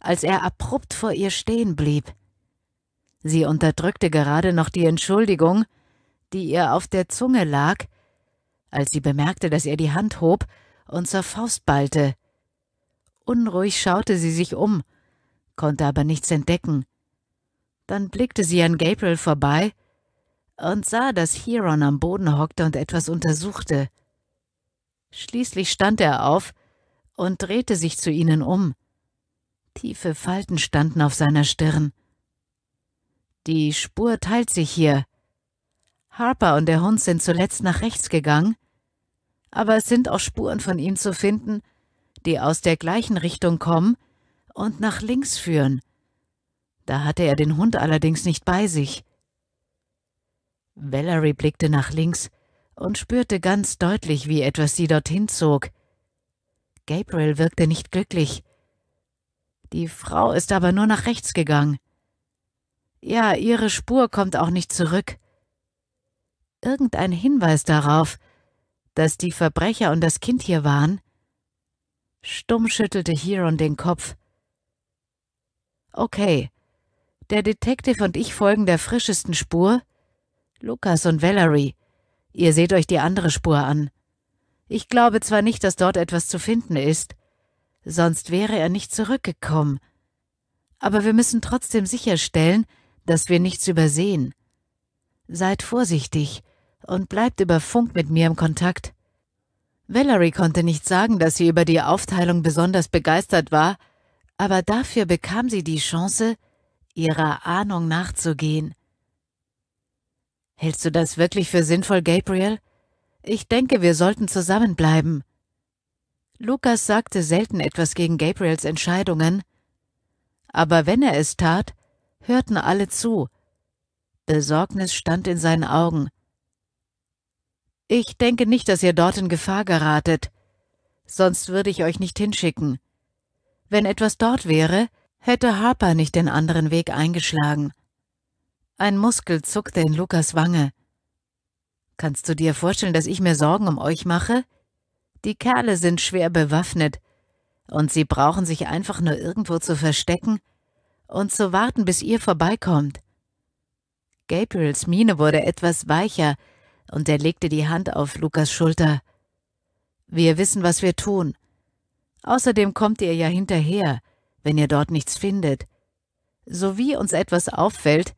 als er abrupt vor ihr stehen blieb. Sie unterdrückte gerade noch die Entschuldigung, die ihr auf der Zunge lag, als sie bemerkte, dass er die Hand hob und zur Faust ballte. Unruhig schaute sie sich um konnte aber nichts entdecken. Dann blickte sie an Gabriel vorbei und sah, dass Hieron am Boden hockte und etwas untersuchte. Schließlich stand er auf und drehte sich zu ihnen um. Tiefe Falten standen auf seiner Stirn. Die Spur teilt sich hier. Harper und der Hund sind zuletzt nach rechts gegangen, aber es sind auch Spuren von ihm zu finden, die aus der gleichen Richtung kommen, und nach links führen. Da hatte er den Hund allerdings nicht bei sich. Valerie blickte nach links und spürte ganz deutlich, wie etwas sie dorthin zog. Gabriel wirkte nicht glücklich. Die Frau ist aber nur nach rechts gegangen. Ja, ihre Spur kommt auch nicht zurück. Irgendein Hinweis darauf, dass die Verbrecher und das Kind hier waren? Stumm schüttelte Hiron den Kopf. Okay. Der Detective und ich folgen der frischesten Spur. Lukas und Valerie, ihr seht euch die andere Spur an. Ich glaube zwar nicht, dass dort etwas zu finden ist, sonst wäre er nicht zurückgekommen. Aber wir müssen trotzdem sicherstellen, dass wir nichts übersehen. Seid vorsichtig und bleibt über Funk mit mir im Kontakt. Valerie konnte nicht sagen, dass sie über die Aufteilung besonders begeistert war, aber dafür bekam sie die Chance, ihrer Ahnung nachzugehen. Hältst du das wirklich für sinnvoll, Gabriel? Ich denke, wir sollten zusammenbleiben. Lukas sagte selten etwas gegen Gabriels Entscheidungen, aber wenn er es tat, hörten alle zu. Besorgnis stand in seinen Augen. Ich denke nicht, dass ihr dort in Gefahr geratet, sonst würde ich euch nicht hinschicken. Wenn etwas dort wäre, hätte Harper nicht den anderen Weg eingeschlagen. Ein Muskel zuckte in Lukas Wange. Kannst du dir vorstellen, dass ich mir Sorgen um euch mache? Die Kerle sind schwer bewaffnet, und sie brauchen sich einfach nur irgendwo zu verstecken und zu warten, bis ihr vorbeikommt. Gabriels Miene wurde etwas weicher, und er legte die Hand auf Lukas Schulter. Wir wissen, was wir tun. Außerdem kommt ihr ja hinterher, wenn ihr dort nichts findet. Sowie uns etwas auffällt,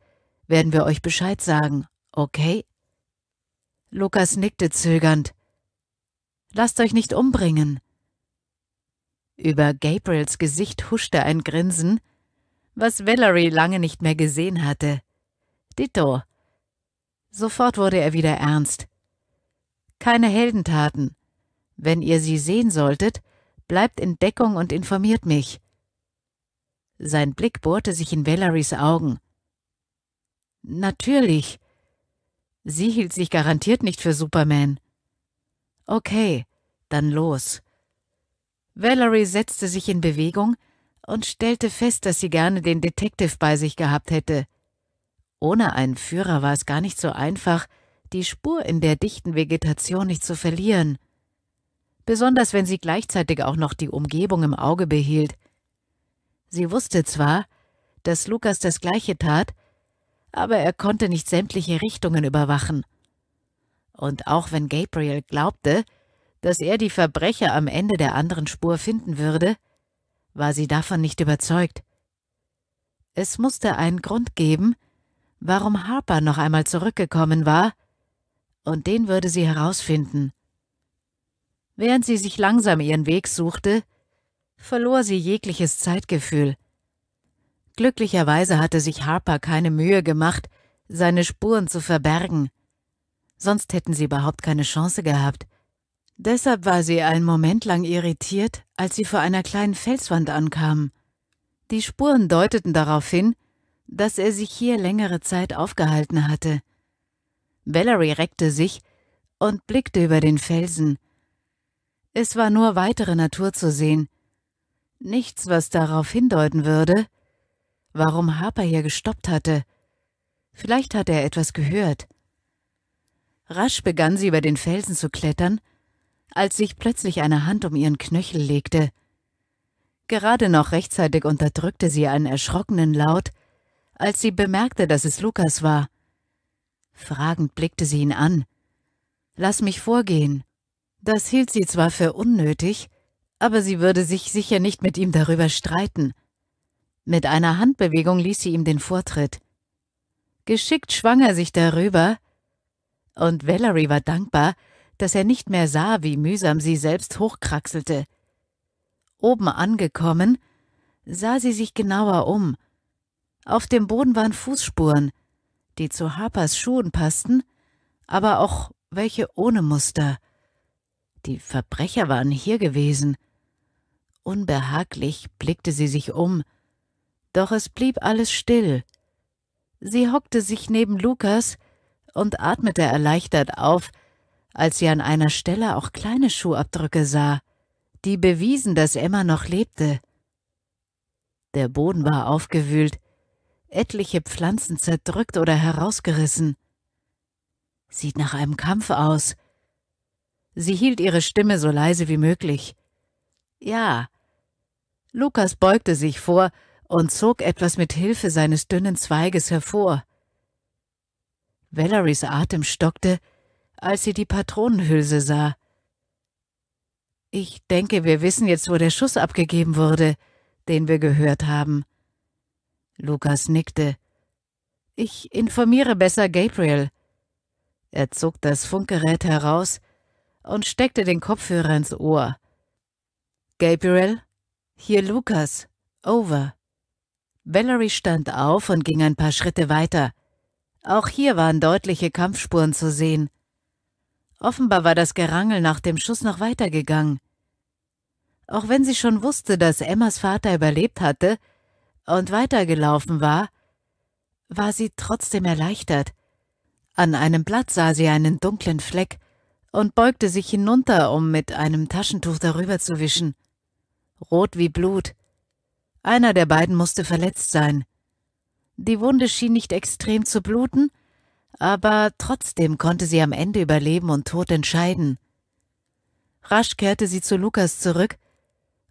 werden wir euch Bescheid sagen, okay? Lukas nickte zögernd. Lasst euch nicht umbringen. Über Gabriels Gesicht huschte ein Grinsen, was Valerie lange nicht mehr gesehen hatte. Ditto. Sofort wurde er wieder ernst. Keine Heldentaten. Wenn ihr sie sehen solltet, Bleibt in Deckung und informiert mich. Sein Blick bohrte sich in Valeries Augen. Natürlich. Sie hielt sich garantiert nicht für Superman. Okay, dann los. Valerie setzte sich in Bewegung und stellte fest, dass sie gerne den Detective bei sich gehabt hätte. Ohne einen Führer war es gar nicht so einfach, die Spur in der dichten Vegetation nicht zu verlieren besonders wenn sie gleichzeitig auch noch die Umgebung im Auge behielt. Sie wusste zwar, dass Lukas das gleiche tat, aber er konnte nicht sämtliche Richtungen überwachen. Und auch wenn Gabriel glaubte, dass er die Verbrecher am Ende der anderen Spur finden würde, war sie davon nicht überzeugt. Es musste einen Grund geben, warum Harper noch einmal zurückgekommen war, und den würde sie herausfinden. Während sie sich langsam ihren Weg suchte, verlor sie jegliches Zeitgefühl. Glücklicherweise hatte sich Harper keine Mühe gemacht, seine Spuren zu verbergen, sonst hätten sie überhaupt keine Chance gehabt. Deshalb war sie einen Moment lang irritiert, als sie vor einer kleinen Felswand ankamen. Die Spuren deuteten darauf hin, dass er sich hier längere Zeit aufgehalten hatte. Valerie reckte sich und blickte über den Felsen. Es war nur weitere Natur zu sehen. Nichts, was darauf hindeuten würde, warum Harper hier gestoppt hatte. Vielleicht hatte er etwas gehört. Rasch begann sie über den Felsen zu klettern, als sich plötzlich eine Hand um ihren Knöchel legte. Gerade noch rechtzeitig unterdrückte sie einen erschrockenen Laut, als sie bemerkte, dass es Lukas war. Fragend blickte sie ihn an. Lass mich vorgehen. Das hielt sie zwar für unnötig, aber sie würde sich sicher nicht mit ihm darüber streiten. Mit einer Handbewegung ließ sie ihm den Vortritt. Geschickt schwang er sich darüber, und Valerie war dankbar, dass er nicht mehr sah, wie mühsam sie selbst hochkraxelte. Oben angekommen, sah sie sich genauer um. Auf dem Boden waren Fußspuren, die zu Harpers Schuhen passten, aber auch welche ohne Muster. Die Verbrecher waren hier gewesen. Unbehaglich blickte sie sich um. Doch es blieb alles still. Sie hockte sich neben Lukas und atmete erleichtert auf, als sie an einer Stelle auch kleine Schuhabdrücke sah, die bewiesen, dass Emma noch lebte. Der Boden war aufgewühlt, etliche Pflanzen zerdrückt oder herausgerissen. Sieht nach einem Kampf aus, Sie hielt ihre Stimme so leise wie möglich. Ja. Lukas beugte sich vor und zog etwas mit Hilfe seines dünnen Zweiges hervor. Valeries Atem stockte, als sie die Patronenhülse sah. Ich denke, wir wissen jetzt, wo der Schuss abgegeben wurde, den wir gehört haben. Lukas nickte. Ich informiere besser Gabriel. Er zog das Funkgerät heraus, und steckte den Kopfhörer ins Ohr. Gabriel? Hier Lukas. Over. Valerie stand auf und ging ein paar Schritte weiter. Auch hier waren deutliche Kampfspuren zu sehen. Offenbar war das Gerangel nach dem Schuss noch weitergegangen. Auch wenn sie schon wusste, dass Emmas Vater überlebt hatte und weitergelaufen war, war sie trotzdem erleichtert. An einem Blatt sah sie einen dunklen Fleck, und beugte sich hinunter, um mit einem Taschentuch darüber zu wischen. Rot wie Blut. Einer der beiden musste verletzt sein. Die Wunde schien nicht extrem zu bluten, aber trotzdem konnte sie am Ende über Leben und Tod entscheiden. Rasch kehrte sie zu Lukas zurück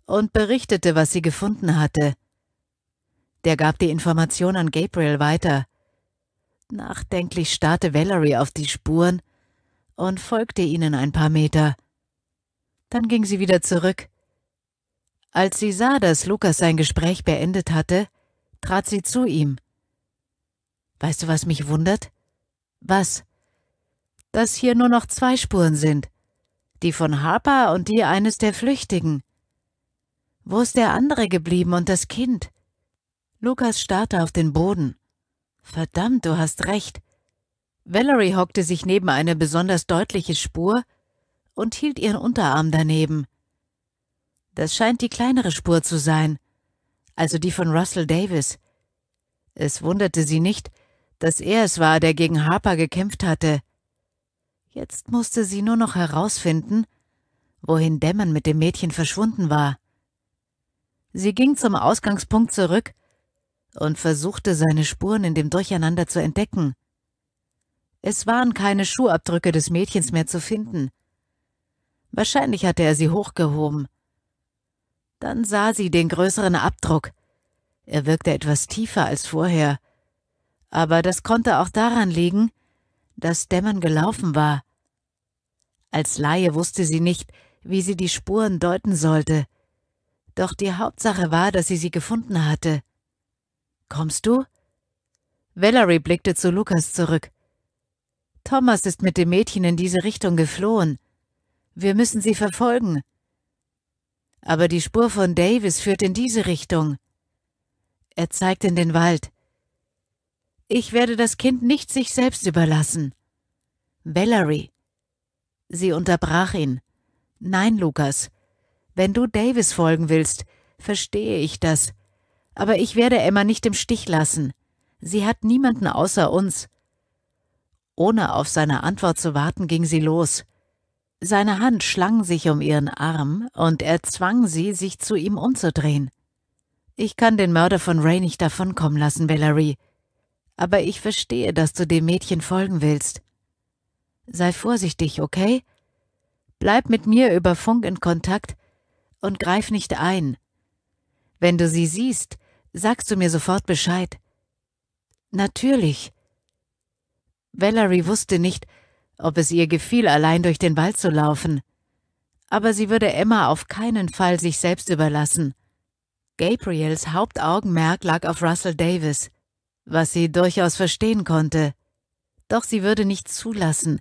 und berichtete, was sie gefunden hatte. Der gab die Information an Gabriel weiter. Nachdenklich starrte Valerie auf die Spuren, und folgte ihnen ein paar Meter. Dann ging sie wieder zurück. Als sie sah, dass Lukas sein Gespräch beendet hatte, trat sie zu ihm. Weißt du, was mich wundert? Was? Dass hier nur noch zwei Spuren sind. Die von Harper und die eines der Flüchtigen. Wo ist der andere geblieben und das Kind? Lukas starrte auf den Boden. Verdammt, du hast recht. Valerie hockte sich neben eine besonders deutliche Spur und hielt ihren Unterarm daneben. Das scheint die kleinere Spur zu sein, also die von Russell Davis. Es wunderte sie nicht, dass er es war, der gegen Harper gekämpft hatte. Jetzt musste sie nur noch herausfinden, wohin Dämmern mit dem Mädchen verschwunden war. Sie ging zum Ausgangspunkt zurück und versuchte, seine Spuren in dem Durcheinander zu entdecken. Es waren keine Schuhabdrücke des Mädchens mehr zu finden. Wahrscheinlich hatte er sie hochgehoben. Dann sah sie den größeren Abdruck. Er wirkte etwas tiefer als vorher. Aber das konnte auch daran liegen, dass Dämmern gelaufen war. Als Laie wusste sie nicht, wie sie die Spuren deuten sollte. Doch die Hauptsache war, dass sie sie gefunden hatte. Kommst du? Valerie blickte zu Lukas zurück. Thomas ist mit dem Mädchen in diese Richtung geflohen. Wir müssen sie verfolgen. Aber die Spur von Davis führt in diese Richtung. Er zeigt in den Wald. Ich werde das Kind nicht sich selbst überlassen. Valerie. Sie unterbrach ihn. Nein, Lukas. Wenn du Davis folgen willst, verstehe ich das. Aber ich werde Emma nicht im Stich lassen. Sie hat niemanden außer uns. Ohne auf seine Antwort zu warten, ging sie los. Seine Hand schlang sich um ihren Arm, und er zwang sie, sich zu ihm umzudrehen. Ich kann den Mörder von Ray nicht davonkommen lassen, Valerie. Aber ich verstehe, dass du dem Mädchen folgen willst. Sei vorsichtig, okay? Bleib mit mir über Funk in Kontakt und greif nicht ein. Wenn du sie siehst, sagst du mir sofort Bescheid. Natürlich, Valerie wusste nicht, ob es ihr gefiel, allein durch den Wald zu laufen. Aber sie würde Emma auf keinen Fall sich selbst überlassen. Gabriels Hauptaugenmerk lag auf Russell Davis, was sie durchaus verstehen konnte. Doch sie würde nicht zulassen,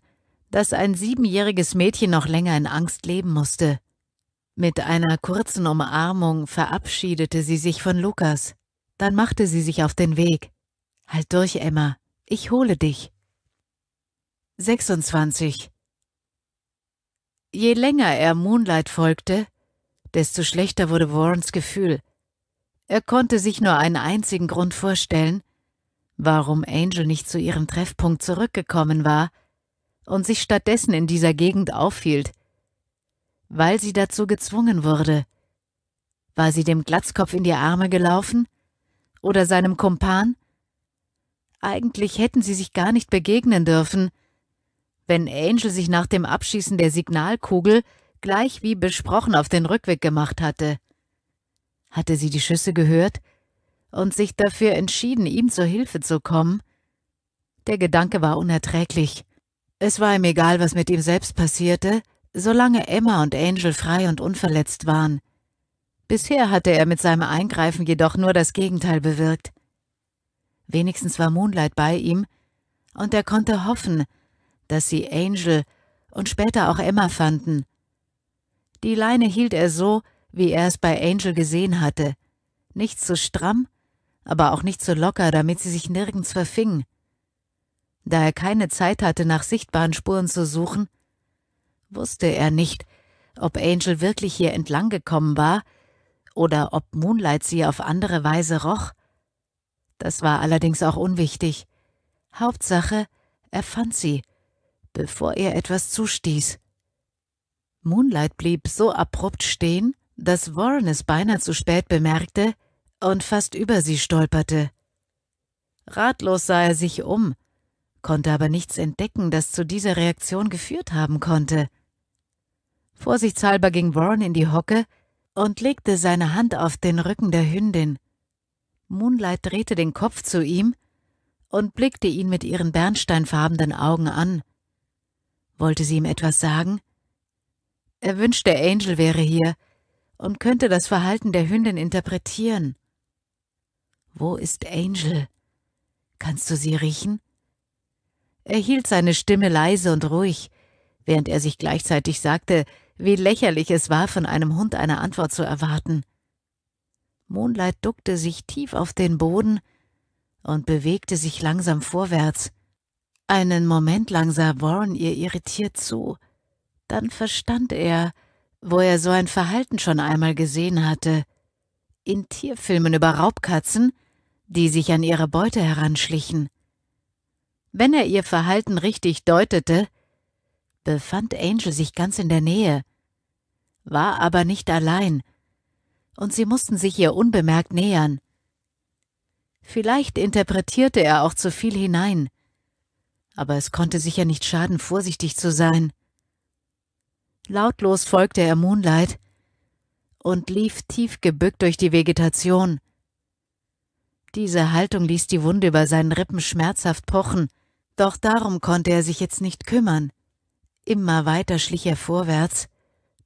dass ein siebenjähriges Mädchen noch länger in Angst leben musste. Mit einer kurzen Umarmung verabschiedete sie sich von Lukas. Dann machte sie sich auf den Weg. Halt durch, Emma. Ich hole dich. 26. Je länger er Moonlight folgte, desto schlechter wurde Warrens Gefühl. Er konnte sich nur einen einzigen Grund vorstellen, warum Angel nicht zu ihrem Treffpunkt zurückgekommen war und sich stattdessen in dieser Gegend aufhielt. Weil sie dazu gezwungen wurde. War sie dem Glatzkopf in die Arme gelaufen? Oder seinem Kumpan? Eigentlich hätten sie sich gar nicht begegnen dürfen – wenn Angel sich nach dem Abschießen der Signalkugel gleich wie besprochen auf den Rückweg gemacht hatte. Hatte sie die Schüsse gehört und sich dafür entschieden, ihm zur Hilfe zu kommen? Der Gedanke war unerträglich. Es war ihm egal, was mit ihm selbst passierte, solange Emma und Angel frei und unverletzt waren. Bisher hatte er mit seinem Eingreifen jedoch nur das Gegenteil bewirkt. Wenigstens war Moonlight bei ihm, und er konnte hoffen, dass sie Angel und später auch Emma fanden. Die Leine hielt er so, wie er es bei Angel gesehen hatte, nicht zu stramm, aber auch nicht zu locker, damit sie sich nirgends verfing. Da er keine Zeit hatte, nach sichtbaren Spuren zu suchen, wusste er nicht, ob Angel wirklich hier entlang gekommen war oder ob Moonlight sie auf andere Weise roch. Das war allerdings auch unwichtig. Hauptsache, er fand sie bevor er etwas zustieß. Moonlight blieb so abrupt stehen, dass Warren es beinahe zu spät bemerkte und fast über sie stolperte. Ratlos sah er sich um, konnte aber nichts entdecken, das zu dieser Reaktion geführt haben konnte. Vorsichtshalber ging Warren in die Hocke und legte seine Hand auf den Rücken der Hündin. Moonlight drehte den Kopf zu ihm und blickte ihn mit ihren bernsteinfarbenen Augen an. Wollte sie ihm etwas sagen? Er wünschte, Angel wäre hier und könnte das Verhalten der Hündin interpretieren. Wo ist Angel? Kannst du sie riechen? Er hielt seine Stimme leise und ruhig, während er sich gleichzeitig sagte, wie lächerlich es war, von einem Hund eine Antwort zu erwarten. Moonlight duckte sich tief auf den Boden und bewegte sich langsam vorwärts. Einen Moment lang sah Warren ihr irritiert zu. Dann verstand er, wo er so ein Verhalten schon einmal gesehen hatte. In Tierfilmen über Raubkatzen, die sich an ihre Beute heranschlichen. Wenn er ihr Verhalten richtig deutete, befand Angel sich ganz in der Nähe, war aber nicht allein, und sie mussten sich ihr unbemerkt nähern. Vielleicht interpretierte er auch zu viel hinein aber es konnte sicher nicht schaden, vorsichtig zu sein. Lautlos folgte er Moonlight und lief tief gebückt durch die Vegetation. Diese Haltung ließ die Wunde über seinen Rippen schmerzhaft pochen, doch darum konnte er sich jetzt nicht kümmern. Immer weiter schlich er vorwärts,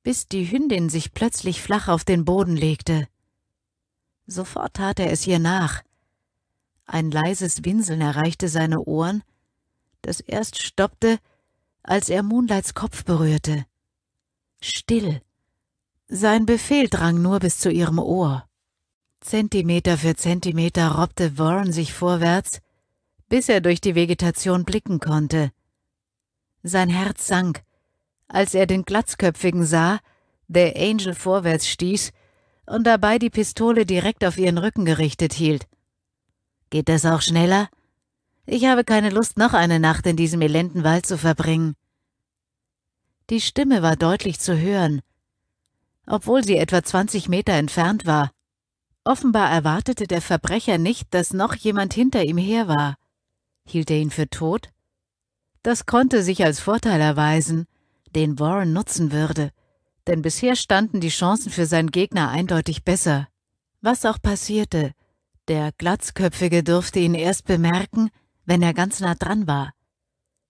bis die Hündin sich plötzlich flach auf den Boden legte. Sofort tat er es ihr nach. Ein leises Winseln erreichte seine Ohren, das erst stoppte, als er Moonlights Kopf berührte. Still. Sein Befehl drang nur bis zu ihrem Ohr. Zentimeter für Zentimeter robbte Warren sich vorwärts, bis er durch die Vegetation blicken konnte. Sein Herz sank, als er den Glatzköpfigen sah, der Angel vorwärts stieß und dabei die Pistole direkt auf ihren Rücken gerichtet hielt. Geht das auch schneller? Ich habe keine Lust, noch eine Nacht in diesem elenden Wald zu verbringen. Die Stimme war deutlich zu hören, obwohl sie etwa 20 Meter entfernt war. Offenbar erwartete der Verbrecher nicht, dass noch jemand hinter ihm her war. Hielt er ihn für tot? Das konnte sich als Vorteil erweisen, den Warren nutzen würde, denn bisher standen die Chancen für seinen Gegner eindeutig besser. Was auch passierte, der Glatzköpfige durfte ihn erst bemerken, wenn er ganz nah dran war.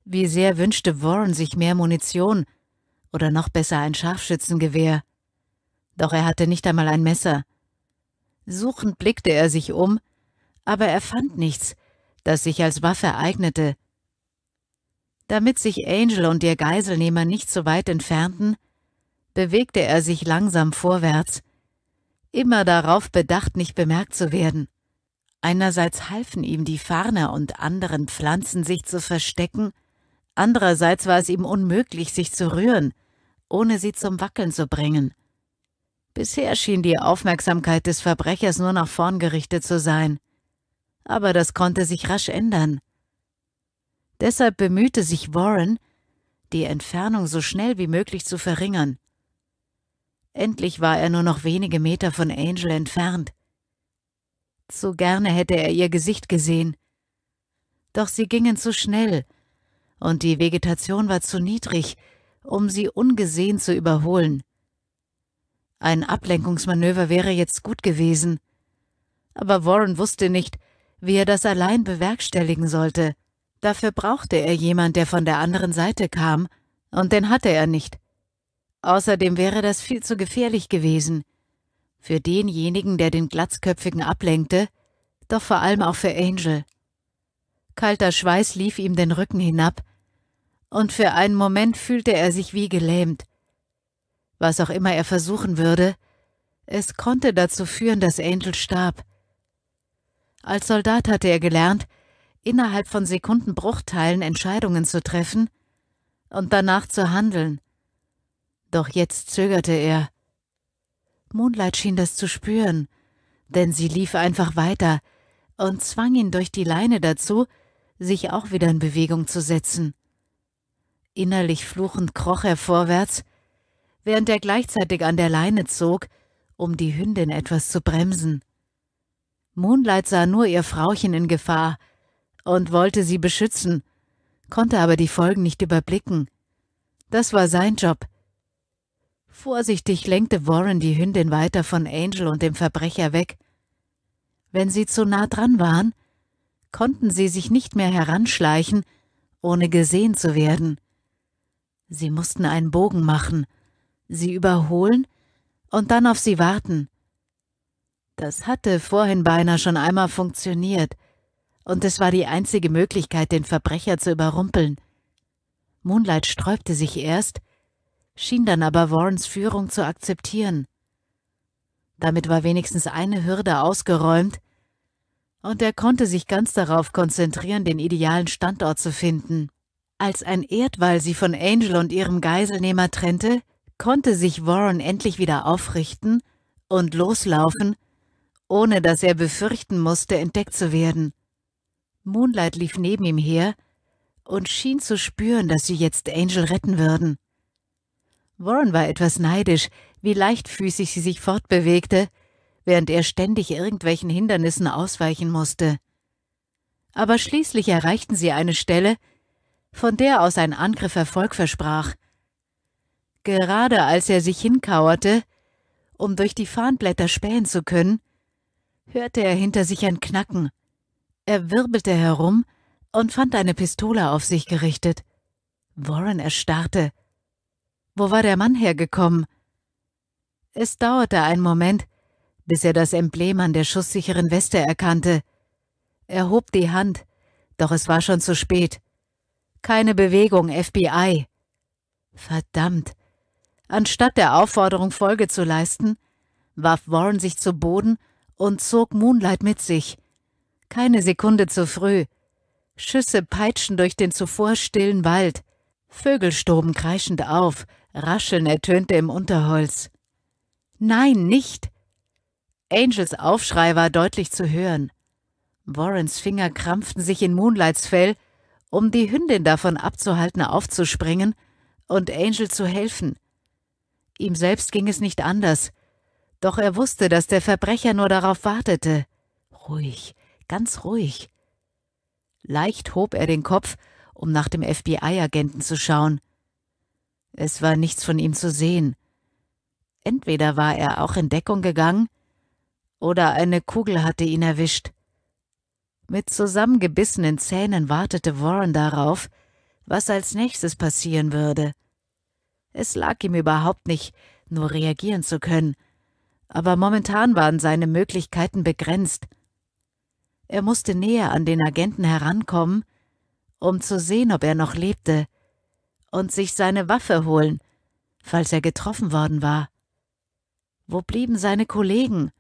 Wie sehr wünschte Warren sich mehr Munition oder noch besser ein Scharfschützengewehr. Doch er hatte nicht einmal ein Messer. Suchend blickte er sich um, aber er fand nichts, das sich als Waffe eignete. Damit sich Angel und ihr Geiselnehmer nicht so weit entfernten, bewegte er sich langsam vorwärts, immer darauf bedacht, nicht bemerkt zu werden. Einerseits halfen ihm die Farner und anderen Pflanzen, sich zu verstecken, andererseits war es ihm unmöglich, sich zu rühren, ohne sie zum Wackeln zu bringen. Bisher schien die Aufmerksamkeit des Verbrechers nur nach vorn gerichtet zu sein. Aber das konnte sich rasch ändern. Deshalb bemühte sich Warren, die Entfernung so schnell wie möglich zu verringern. Endlich war er nur noch wenige Meter von Angel entfernt. So gerne hätte er ihr Gesicht gesehen. Doch sie gingen zu schnell, und die Vegetation war zu niedrig, um sie ungesehen zu überholen. Ein Ablenkungsmanöver wäre jetzt gut gewesen. Aber Warren wusste nicht, wie er das allein bewerkstelligen sollte. Dafür brauchte er jemand, der von der anderen Seite kam, und den hatte er nicht. Außerdem wäre das viel zu gefährlich gewesen für denjenigen, der den Glatzköpfigen ablenkte, doch vor allem auch für Angel. Kalter Schweiß lief ihm den Rücken hinab, und für einen Moment fühlte er sich wie gelähmt. Was auch immer er versuchen würde, es konnte dazu führen, dass Angel starb. Als Soldat hatte er gelernt, innerhalb von Sekundenbruchteilen Entscheidungen zu treffen und danach zu handeln. Doch jetzt zögerte er. Moonlight schien das zu spüren, denn sie lief einfach weiter und zwang ihn durch die Leine dazu, sich auch wieder in Bewegung zu setzen. Innerlich fluchend kroch er vorwärts, während er gleichzeitig an der Leine zog, um die Hündin etwas zu bremsen. Moonlight sah nur ihr Frauchen in Gefahr und wollte sie beschützen, konnte aber die Folgen nicht überblicken. Das war sein Job, Vorsichtig lenkte Warren die Hündin weiter von Angel und dem Verbrecher weg. Wenn sie zu nah dran waren, konnten sie sich nicht mehr heranschleichen, ohne gesehen zu werden. Sie mussten einen Bogen machen, sie überholen und dann auf sie warten. Das hatte vorhin beinahe schon einmal funktioniert, und es war die einzige Möglichkeit, den Verbrecher zu überrumpeln. Moonlight sträubte sich erst, schien dann aber Warrens Führung zu akzeptieren. Damit war wenigstens eine Hürde ausgeräumt, und er konnte sich ganz darauf konzentrieren, den idealen Standort zu finden. Als ein Erdwall sie von Angel und ihrem Geiselnehmer trennte, konnte sich Warren endlich wieder aufrichten und loslaufen, ohne dass er befürchten musste, entdeckt zu werden. Moonlight lief neben ihm her und schien zu spüren, dass sie jetzt Angel retten würden. Warren war etwas neidisch, wie leichtfüßig sie sich fortbewegte, während er ständig irgendwelchen Hindernissen ausweichen musste. Aber schließlich erreichten sie eine Stelle, von der aus ein Angriff Erfolg versprach. Gerade als er sich hinkauerte, um durch die Farnblätter spähen zu können, hörte er hinter sich ein Knacken. Er wirbelte herum und fand eine Pistole auf sich gerichtet. Warren erstarrte. Wo war der Mann hergekommen? Es dauerte einen Moment, bis er das Emblem an der schusssicheren Weste erkannte. Er hob die Hand, doch es war schon zu spät. Keine Bewegung, FBI. Verdammt. Anstatt der Aufforderung Folge zu leisten, warf Warren sich zu Boden und zog Moonlight mit sich. Keine Sekunde zu früh. Schüsse peitschen durch den zuvor stillen Wald. Vögel stoben kreischend auf, Rascheln ertönte im Unterholz. Nein, nicht! Angels Aufschrei war deutlich zu hören. Warrens Finger krampften sich in Moonlights Fell, um die Hündin davon abzuhalten, aufzuspringen und Angel zu helfen. Ihm selbst ging es nicht anders, doch er wusste, dass der Verbrecher nur darauf wartete. Ruhig, ganz ruhig. Leicht hob er den Kopf, um nach dem FBI-Agenten zu schauen. Es war nichts von ihm zu sehen. Entweder war er auch in Deckung gegangen, oder eine Kugel hatte ihn erwischt. Mit zusammengebissenen Zähnen wartete Warren darauf, was als nächstes passieren würde. Es lag ihm überhaupt nicht, nur reagieren zu können, aber momentan waren seine Möglichkeiten begrenzt. Er musste näher an den Agenten herankommen, um zu sehen, ob er noch lebte und sich seine Waffe holen, falls er getroffen worden war. Wo blieben seine Kollegen?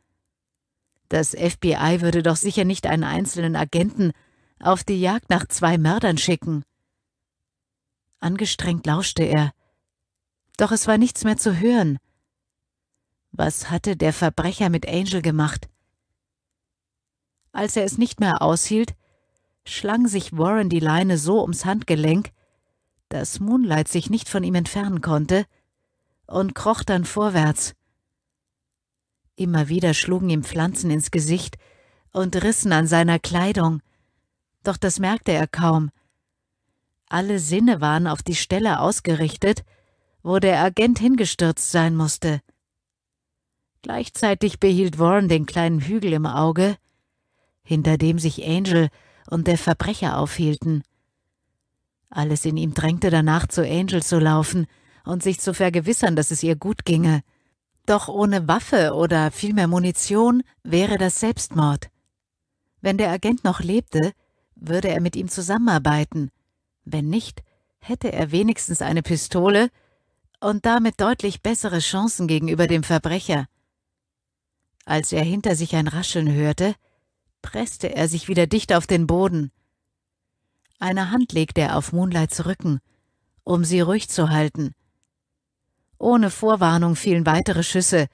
Das FBI würde doch sicher nicht einen einzelnen Agenten auf die Jagd nach zwei Mördern schicken. Angestrengt lauschte er, doch es war nichts mehr zu hören. Was hatte der Verbrecher mit Angel gemacht? Als er es nicht mehr aushielt, schlang sich Warren die Leine so ums Handgelenk, dass Moonlight sich nicht von ihm entfernen konnte, und kroch dann vorwärts. Immer wieder schlugen ihm Pflanzen ins Gesicht und rissen an seiner Kleidung, doch das merkte er kaum. Alle Sinne waren auf die Stelle ausgerichtet, wo der Agent hingestürzt sein musste. Gleichzeitig behielt Warren den kleinen Hügel im Auge, hinter dem sich Angel und der Verbrecher aufhielten. Alles in ihm drängte danach, zu Angel zu laufen und sich zu vergewissern, dass es ihr gut ginge. Doch ohne Waffe oder vielmehr Munition wäre das Selbstmord. Wenn der Agent noch lebte, würde er mit ihm zusammenarbeiten. Wenn nicht, hätte er wenigstens eine Pistole und damit deutlich bessere Chancen gegenüber dem Verbrecher. Als er hinter sich ein Rascheln hörte, presste er sich wieder dicht auf den Boden. Eine Hand legte er auf Moonlights Rücken, um sie ruhig zu halten. Ohne Vorwarnung fielen weitere Schüsse,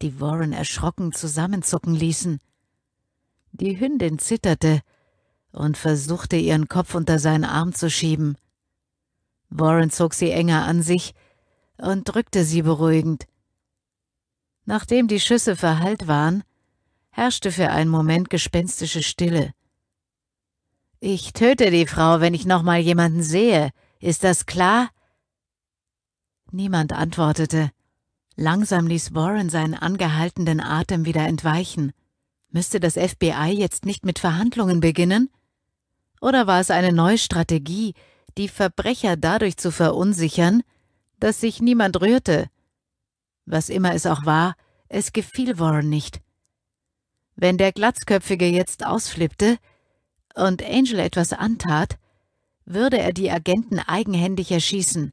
die Warren erschrocken zusammenzucken ließen. Die Hündin zitterte und versuchte, ihren Kopf unter seinen Arm zu schieben. Warren zog sie enger an sich und drückte sie beruhigend. Nachdem die Schüsse verhallt waren, herrschte für einen Moment gespenstische Stille. Ich töte die Frau, wenn ich nochmal jemanden sehe. Ist das klar? Niemand antwortete. Langsam ließ Warren seinen angehaltenen Atem wieder entweichen. Müsste das FBI jetzt nicht mit Verhandlungen beginnen? Oder war es eine neue Strategie, die Verbrecher dadurch zu verunsichern, dass sich niemand rührte? Was immer es auch war, es gefiel Warren nicht. Wenn der Glatzköpfige jetzt ausflippte, und Angel etwas antat, würde er die Agenten eigenhändig erschießen.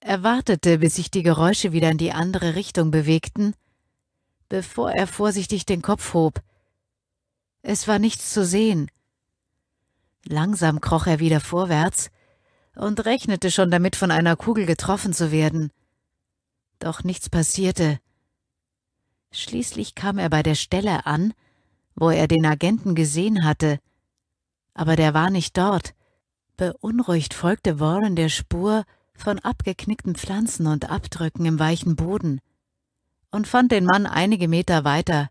Er wartete, bis sich die Geräusche wieder in die andere Richtung bewegten, bevor er vorsichtig den Kopf hob. Es war nichts zu sehen. Langsam kroch er wieder vorwärts und rechnete schon damit, von einer Kugel getroffen zu werden. Doch nichts passierte. Schließlich kam er bei der Stelle an, wo er den Agenten gesehen hatte, aber der war nicht dort. Beunruhigt folgte Warren der Spur von abgeknickten Pflanzen und Abdrücken im weichen Boden und fand den Mann einige Meter weiter.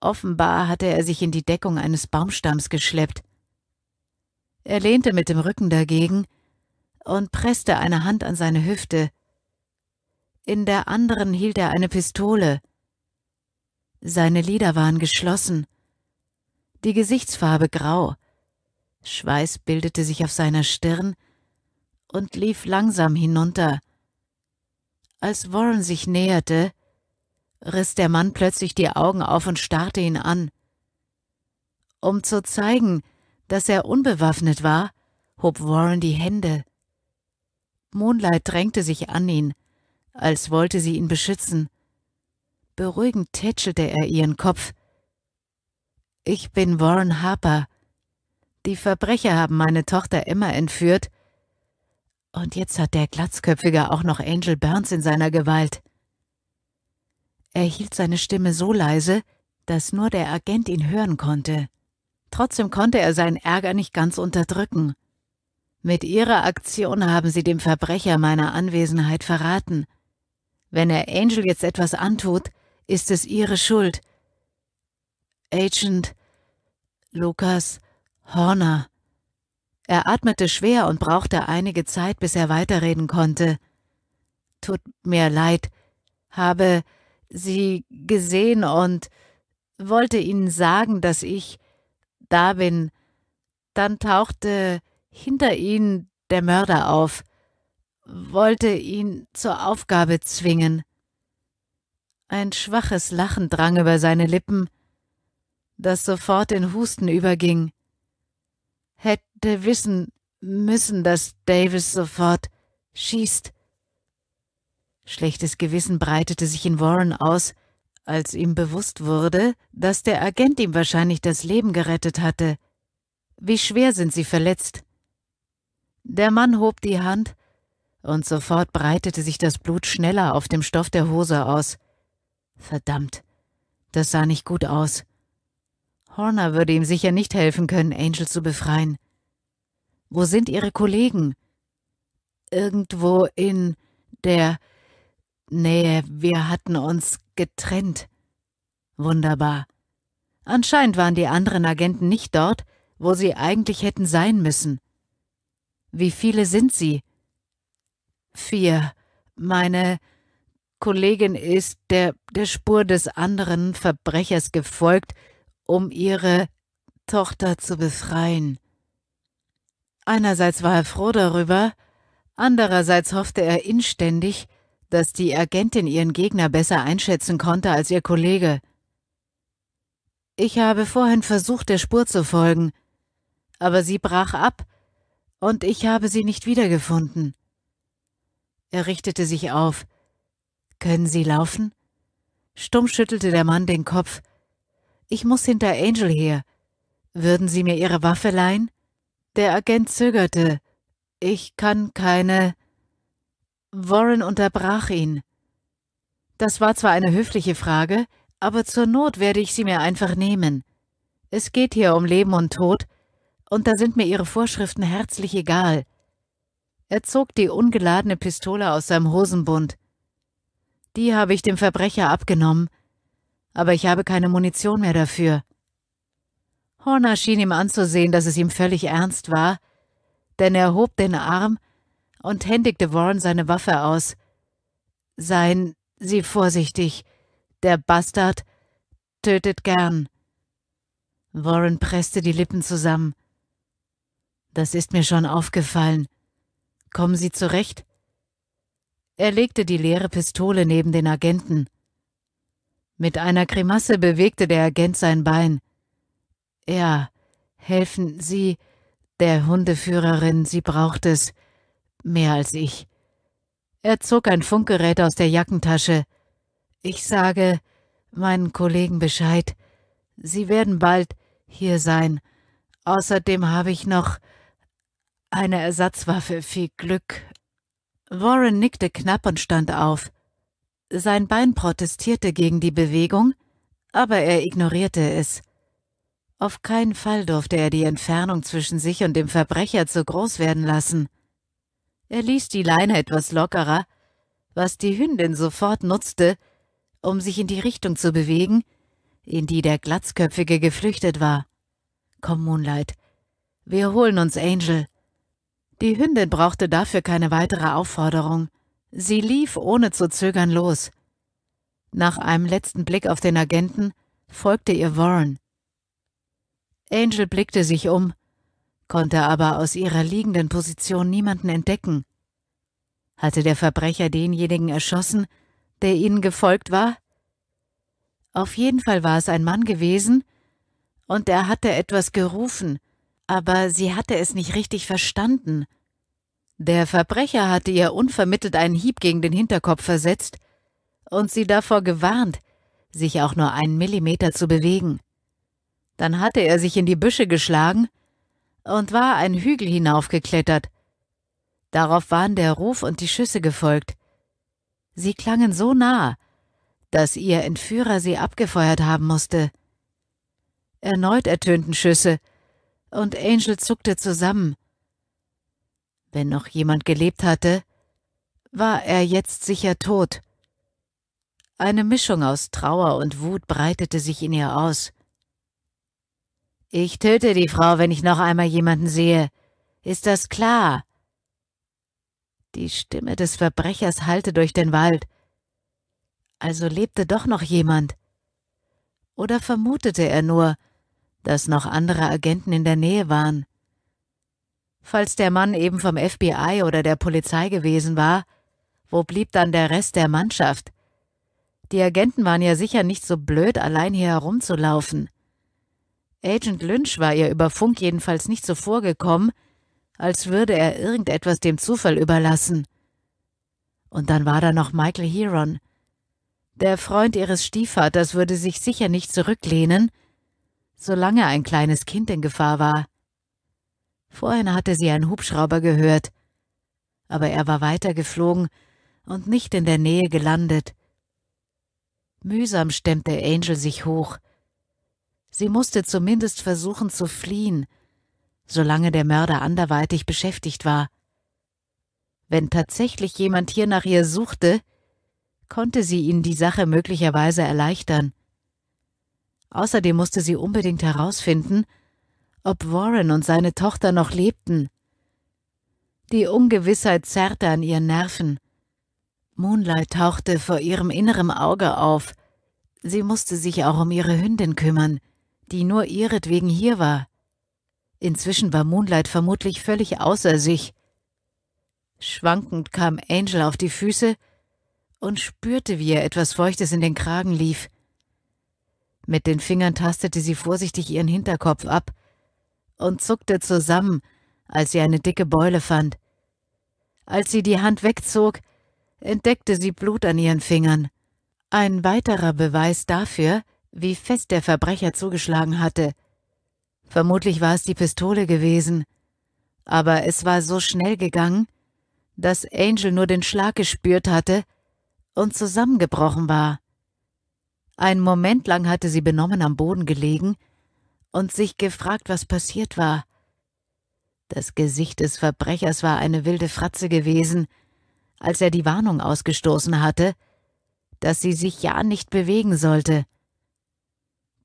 Offenbar hatte er sich in die Deckung eines Baumstamms geschleppt. Er lehnte mit dem Rücken dagegen und presste eine Hand an seine Hüfte. In der anderen hielt er eine Pistole. Seine Lider waren geschlossen, die Gesichtsfarbe grau, Schweiß bildete sich auf seiner Stirn und lief langsam hinunter. Als Warren sich näherte, riss der Mann plötzlich die Augen auf und starrte ihn an. Um zu zeigen, dass er unbewaffnet war, hob Warren die Hände. Moonlight drängte sich an ihn, als wollte sie ihn beschützen. Beruhigend tätschelte er ihren Kopf. Ich bin Warren Harper. Die Verbrecher haben meine Tochter Emma entführt. Und jetzt hat der Glatzköpfige auch noch Angel Burns in seiner Gewalt. Er hielt seine Stimme so leise, dass nur der Agent ihn hören konnte. Trotzdem konnte er seinen Ärger nicht ganz unterdrücken. Mit ihrer Aktion haben sie dem Verbrecher meine Anwesenheit verraten. Wenn er Angel jetzt etwas antut, ist es Ihre Schuld. Agent Lukas Horner. Er atmete schwer und brauchte einige Zeit, bis er weiterreden konnte. Tut mir leid, habe Sie gesehen und wollte Ihnen sagen, dass ich da bin. Dann tauchte hinter Ihnen der Mörder auf, wollte ihn zur Aufgabe zwingen. Ein schwaches Lachen drang über seine Lippen, das sofort in Husten überging. Hätte wissen müssen, dass Davis sofort schießt. Schlechtes Gewissen breitete sich in Warren aus, als ihm bewusst wurde, dass der Agent ihm wahrscheinlich das Leben gerettet hatte. Wie schwer sind Sie verletzt? Der Mann hob die Hand, und sofort breitete sich das Blut schneller auf dem Stoff der Hose aus. Verdammt, das sah nicht gut aus. Horner würde ihm sicher nicht helfen können, Angel zu befreien. Wo sind ihre Kollegen? Irgendwo in der Nähe. Wir hatten uns getrennt. Wunderbar. Anscheinend waren die anderen Agenten nicht dort, wo sie eigentlich hätten sein müssen. Wie viele sind sie? Vier. Meine Kollegin ist der, der Spur des anderen Verbrechers gefolgt, um ihre Tochter zu befreien. Einerseits war er froh darüber, andererseits hoffte er inständig, dass die Agentin ihren Gegner besser einschätzen konnte als ihr Kollege. Ich habe vorhin versucht, der Spur zu folgen, aber sie brach ab, und ich habe sie nicht wiedergefunden. Er richtete sich auf, können Sie laufen? Stumm schüttelte der Mann den Kopf. Ich muss hinter Angel her. Würden Sie mir Ihre Waffe leihen? Der Agent zögerte. Ich kann keine. Warren unterbrach ihn. Das war zwar eine höfliche Frage, aber zur Not werde ich sie mir einfach nehmen. Es geht hier um Leben und Tod, und da sind mir Ihre Vorschriften herzlich egal. Er zog die ungeladene Pistole aus seinem Hosenbund. Die habe ich dem Verbrecher abgenommen. Aber ich habe keine Munition mehr dafür. Horner schien ihm anzusehen, dass es ihm völlig ernst war, denn er hob den Arm und händigte Warren seine Waffe aus. Seien Sie vorsichtig, der Bastard tötet gern. Warren presste die Lippen zusammen. Das ist mir schon aufgefallen. Kommen Sie zurecht? Er legte die leere Pistole neben den Agenten. Mit einer Grimasse bewegte der Agent sein Bein. Ja, helfen Sie der Hundeführerin, sie braucht es mehr als ich. Er zog ein Funkgerät aus der Jackentasche. Ich sage meinen Kollegen Bescheid. Sie werden bald hier sein. Außerdem habe ich noch eine Ersatzwaffe. Viel Glück Warren nickte knapp und stand auf. Sein Bein protestierte gegen die Bewegung, aber er ignorierte es. Auf keinen Fall durfte er die Entfernung zwischen sich und dem Verbrecher zu groß werden lassen. Er ließ die Leine etwas lockerer, was die Hündin sofort nutzte, um sich in die Richtung zu bewegen, in die der Glatzköpfige geflüchtet war. Komm, Moonlight, wir holen uns Angel. Die Hündin brauchte dafür keine weitere Aufforderung. Sie lief ohne zu zögern los. Nach einem letzten Blick auf den Agenten folgte ihr Warren. Angel blickte sich um, konnte aber aus ihrer liegenden Position niemanden entdecken. Hatte der Verbrecher denjenigen erschossen, der ihnen gefolgt war? Auf jeden Fall war es ein Mann gewesen, und er hatte etwas gerufen – aber sie hatte es nicht richtig verstanden. Der Verbrecher hatte ihr unvermittelt einen Hieb gegen den Hinterkopf versetzt und sie davor gewarnt, sich auch nur einen Millimeter zu bewegen. Dann hatte er sich in die Büsche geschlagen und war einen Hügel hinaufgeklettert. Darauf waren der Ruf und die Schüsse gefolgt. Sie klangen so nah, dass ihr Entführer sie abgefeuert haben musste. Erneut ertönten Schüsse, und Angel zuckte zusammen. Wenn noch jemand gelebt hatte, war er jetzt sicher tot. Eine Mischung aus Trauer und Wut breitete sich in ihr aus. Ich töte die Frau, wenn ich noch einmal jemanden sehe. Ist das klar? Die Stimme des Verbrechers hallte durch den Wald. Also lebte doch noch jemand. Oder vermutete er nur, dass noch andere Agenten in der Nähe waren. Falls der Mann eben vom FBI oder der Polizei gewesen war, wo blieb dann der Rest der Mannschaft? Die Agenten waren ja sicher nicht so blöd, allein hier herumzulaufen. Agent Lynch war ihr über Funk jedenfalls nicht so vorgekommen, als würde er irgendetwas dem Zufall überlassen. Und dann war da noch Michael Heron. Der Freund ihres Stiefvaters würde sich sicher nicht zurücklehnen, solange ein kleines Kind in Gefahr war. Vorhin hatte sie einen Hubschrauber gehört, aber er war weitergeflogen und nicht in der Nähe gelandet. Mühsam stemmte Angel sich hoch. Sie musste zumindest versuchen zu fliehen, solange der Mörder anderweitig beschäftigt war. Wenn tatsächlich jemand hier nach ihr suchte, konnte sie ihnen die Sache möglicherweise erleichtern. Außerdem musste sie unbedingt herausfinden, ob Warren und seine Tochter noch lebten. Die Ungewissheit zerrte an ihren Nerven. Moonlight tauchte vor ihrem inneren Auge auf. Sie musste sich auch um ihre Hündin kümmern, die nur ihretwegen hier war. Inzwischen war Moonlight vermutlich völlig außer sich. Schwankend kam Angel auf die Füße und spürte, wie ihr etwas Feuchtes in den Kragen lief. Mit den Fingern tastete sie vorsichtig ihren Hinterkopf ab und zuckte zusammen, als sie eine dicke Beule fand. Als sie die Hand wegzog, entdeckte sie Blut an ihren Fingern. Ein weiterer Beweis dafür, wie fest der Verbrecher zugeschlagen hatte. Vermutlich war es die Pistole gewesen, aber es war so schnell gegangen, dass Angel nur den Schlag gespürt hatte und zusammengebrochen war. Einen Moment lang hatte sie benommen am Boden gelegen und sich gefragt, was passiert war. Das Gesicht des Verbrechers war eine wilde Fratze gewesen, als er die Warnung ausgestoßen hatte, dass sie sich ja nicht bewegen sollte.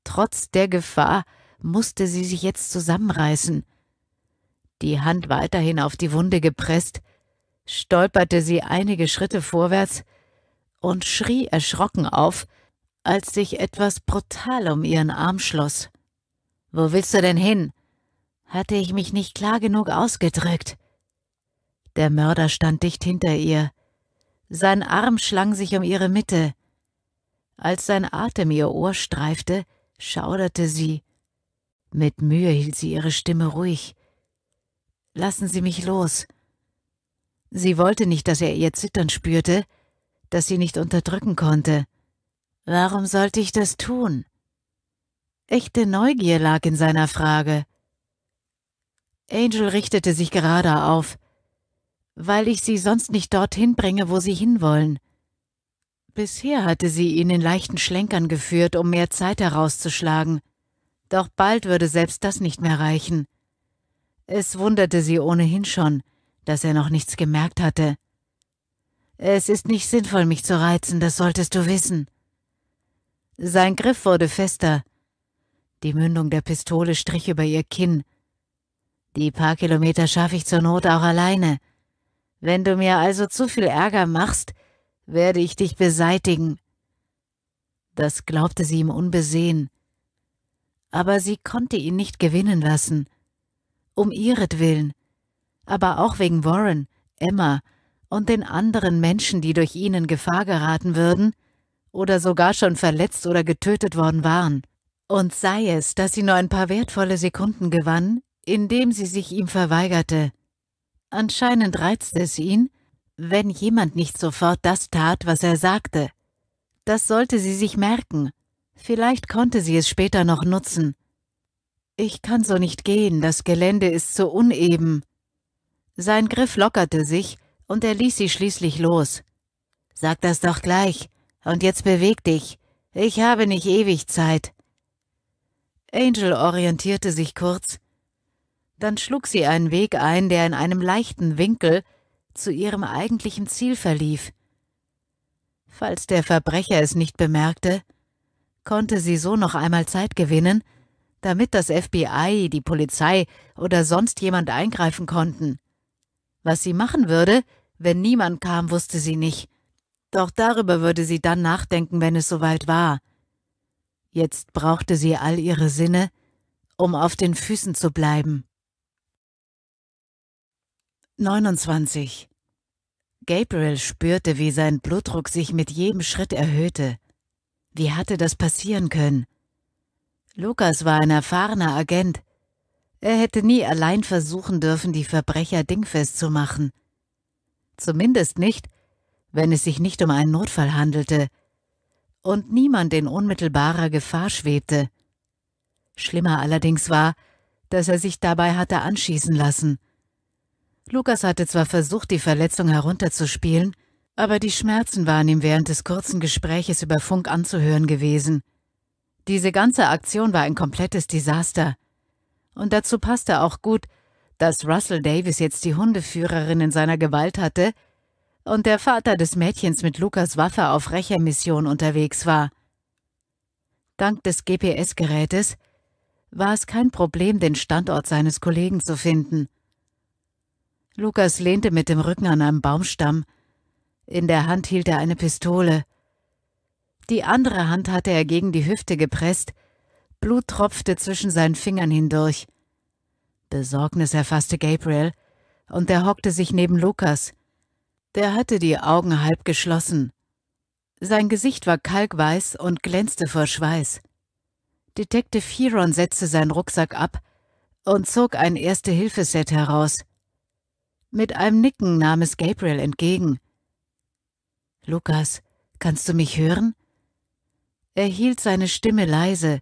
Trotz der Gefahr musste sie sich jetzt zusammenreißen. Die Hand weiterhin auf die Wunde gepresst, stolperte sie einige Schritte vorwärts und schrie erschrocken auf, als sich etwas brutal um ihren Arm schloss. Wo willst du denn hin? Hatte ich mich nicht klar genug ausgedrückt? Der Mörder stand dicht hinter ihr. Sein Arm schlang sich um ihre Mitte. Als sein Atem ihr Ohr streifte, schauderte sie. Mit Mühe hielt sie ihre Stimme ruhig. Lassen Sie mich los. Sie wollte nicht, dass er ihr Zittern spürte, dass sie nicht unterdrücken konnte. Warum sollte ich das tun? Echte Neugier lag in seiner Frage. Angel richtete sich gerade auf. Weil ich sie sonst nicht dorthin bringe, wo sie hinwollen. Bisher hatte sie ihn in leichten Schlenkern geführt, um mehr Zeit herauszuschlagen. Doch bald würde selbst das nicht mehr reichen. Es wunderte sie ohnehin schon, dass er noch nichts gemerkt hatte. Es ist nicht sinnvoll, mich zu reizen, das solltest du wissen. Sein Griff wurde fester. Die Mündung der Pistole strich über ihr Kinn. Die paar Kilometer schaffe ich zur Not auch alleine. Wenn du mir also zu viel Ärger machst, werde ich dich beseitigen. Das glaubte sie ihm unbesehen. Aber sie konnte ihn nicht gewinnen lassen. Um ihretwillen, aber auch wegen Warren, Emma und den anderen Menschen, die durch ihn in Gefahr geraten würden, oder sogar schon verletzt oder getötet worden waren. Und sei es, dass sie nur ein paar wertvolle Sekunden gewann, indem sie sich ihm verweigerte. Anscheinend reizte es ihn, wenn jemand nicht sofort das tat, was er sagte. Das sollte sie sich merken. Vielleicht konnte sie es später noch nutzen. Ich kann so nicht gehen, das Gelände ist so uneben. Sein Griff lockerte sich, und er ließ sie schließlich los. Sag das doch gleich, und jetzt beweg dich. Ich habe nicht ewig Zeit. Angel orientierte sich kurz. Dann schlug sie einen Weg ein, der in einem leichten Winkel zu ihrem eigentlichen Ziel verlief. Falls der Verbrecher es nicht bemerkte, konnte sie so noch einmal Zeit gewinnen, damit das FBI, die Polizei oder sonst jemand eingreifen konnten. Was sie machen würde, wenn niemand kam, wusste sie nicht. Doch darüber würde sie dann nachdenken, wenn es soweit war. Jetzt brauchte sie all ihre Sinne, um auf den Füßen zu bleiben. 29. Gabriel spürte, wie sein Blutdruck sich mit jedem Schritt erhöhte. Wie hatte das passieren können? Lukas war ein erfahrener Agent. Er hätte nie allein versuchen dürfen, die Verbrecher dingfest zu machen. Zumindest nicht, wenn es sich nicht um einen Notfall handelte und niemand in unmittelbarer Gefahr schwebte. Schlimmer allerdings war, dass er sich dabei hatte anschießen lassen. Lukas hatte zwar versucht, die Verletzung herunterzuspielen, aber die Schmerzen waren ihm während des kurzen Gespräches über Funk anzuhören gewesen. Diese ganze Aktion war ein komplettes Desaster. Und dazu passte auch gut, dass Russell Davis jetzt die Hundeführerin in seiner Gewalt hatte und der Vater des Mädchens mit Lukas Waffe auf Rächermission unterwegs war. Dank des GPS-Gerätes war es kein Problem, den Standort seines Kollegen zu finden. Lukas lehnte mit dem Rücken an einem Baumstamm. In der Hand hielt er eine Pistole. Die andere Hand hatte er gegen die Hüfte gepresst. Blut tropfte zwischen seinen Fingern hindurch. Besorgnis erfasste Gabriel, und er hockte sich neben Lukas. Der hatte die Augen halb geschlossen. Sein Gesicht war kalkweiß und glänzte vor Schweiß. Detective Heron setzte seinen Rucksack ab und zog ein Erste-Hilfe-Set heraus. Mit einem Nicken nahm es Gabriel entgegen. Lukas, kannst du mich hören? Er hielt seine Stimme leise,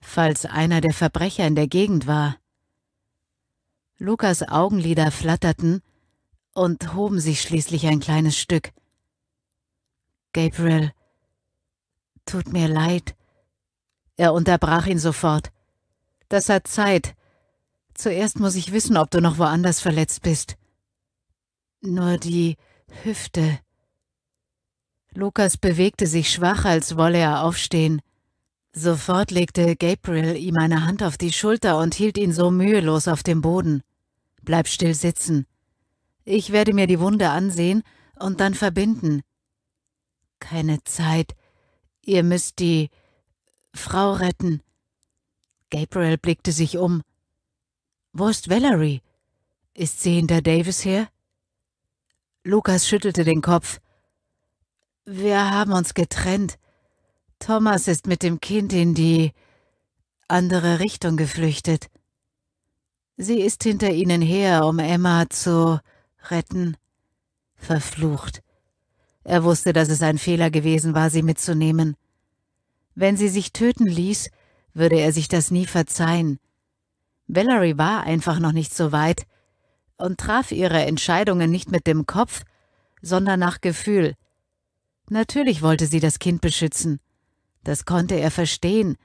falls einer der Verbrecher in der Gegend war. Lukas Augenlider flatterten, und hoben sich schließlich ein kleines Stück. Gabriel, tut mir leid. Er unterbrach ihn sofort. Das hat Zeit. Zuerst muss ich wissen, ob du noch woanders verletzt bist. Nur die Hüfte. Lukas bewegte sich schwach, als wolle er aufstehen. Sofort legte Gabriel ihm eine Hand auf die Schulter und hielt ihn so mühelos auf dem Boden. Bleib still sitzen. Ich werde mir die Wunde ansehen und dann verbinden. Keine Zeit. Ihr müsst die Frau retten. Gabriel blickte sich um. Wo ist Valerie? Ist sie hinter Davis her? Lukas schüttelte den Kopf. Wir haben uns getrennt. Thomas ist mit dem Kind in die andere Richtung geflüchtet. Sie ist hinter ihnen her, um Emma zu retten. Verflucht. Er wusste, dass es ein Fehler gewesen war, sie mitzunehmen. Wenn sie sich töten ließ, würde er sich das nie verzeihen. Valerie war einfach noch nicht so weit und traf ihre Entscheidungen nicht mit dem Kopf, sondern nach Gefühl. Natürlich wollte sie das Kind beschützen. Das konnte er verstehen.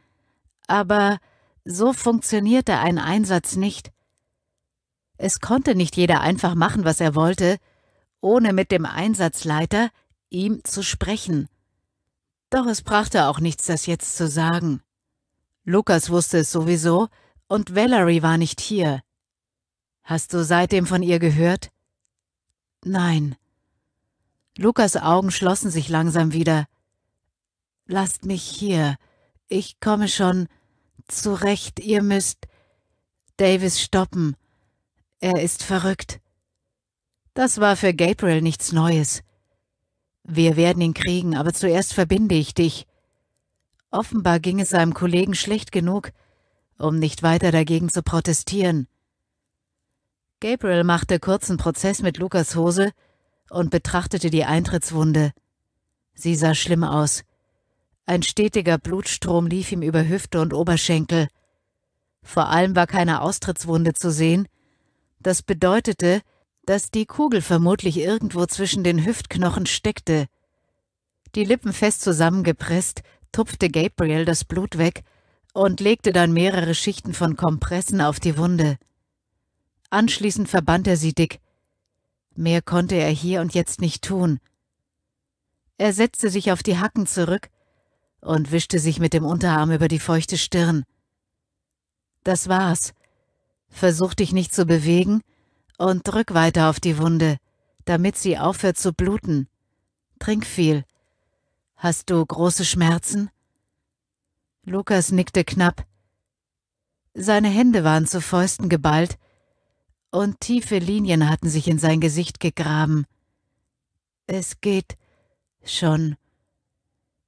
Aber so funktionierte ein Einsatz nicht. Es konnte nicht jeder einfach machen, was er wollte, ohne mit dem Einsatzleiter, ihm zu sprechen. Doch es brachte auch nichts, das jetzt zu sagen. Lukas wusste es sowieso, und Valerie war nicht hier. Hast du seitdem von ihr gehört? Nein. Lukas Augen schlossen sich langsam wieder. Lasst mich hier. Ich komme schon zurecht, ihr müsst Davis stoppen. Er ist verrückt. Das war für Gabriel nichts Neues. Wir werden ihn kriegen, aber zuerst verbinde ich dich. Offenbar ging es seinem Kollegen schlecht genug, um nicht weiter dagegen zu protestieren. Gabriel machte kurzen Prozess mit Lukas Hose und betrachtete die Eintrittswunde. Sie sah schlimm aus. Ein stetiger Blutstrom lief ihm über Hüfte und Oberschenkel. Vor allem war keine Austrittswunde zu sehen, das bedeutete, dass die Kugel vermutlich irgendwo zwischen den Hüftknochen steckte. Die Lippen fest zusammengepresst, tupfte Gabriel das Blut weg und legte dann mehrere Schichten von Kompressen auf die Wunde. Anschließend verband er sie dick. Mehr konnte er hier und jetzt nicht tun. Er setzte sich auf die Hacken zurück und wischte sich mit dem Unterarm über die feuchte Stirn. Das war's versuch dich nicht zu bewegen und drück weiter auf die Wunde, damit sie aufhört zu bluten. Trink viel. Hast du große Schmerzen? Lukas nickte knapp. Seine Hände waren zu Fäusten geballt, und tiefe Linien hatten sich in sein Gesicht gegraben. Es geht schon.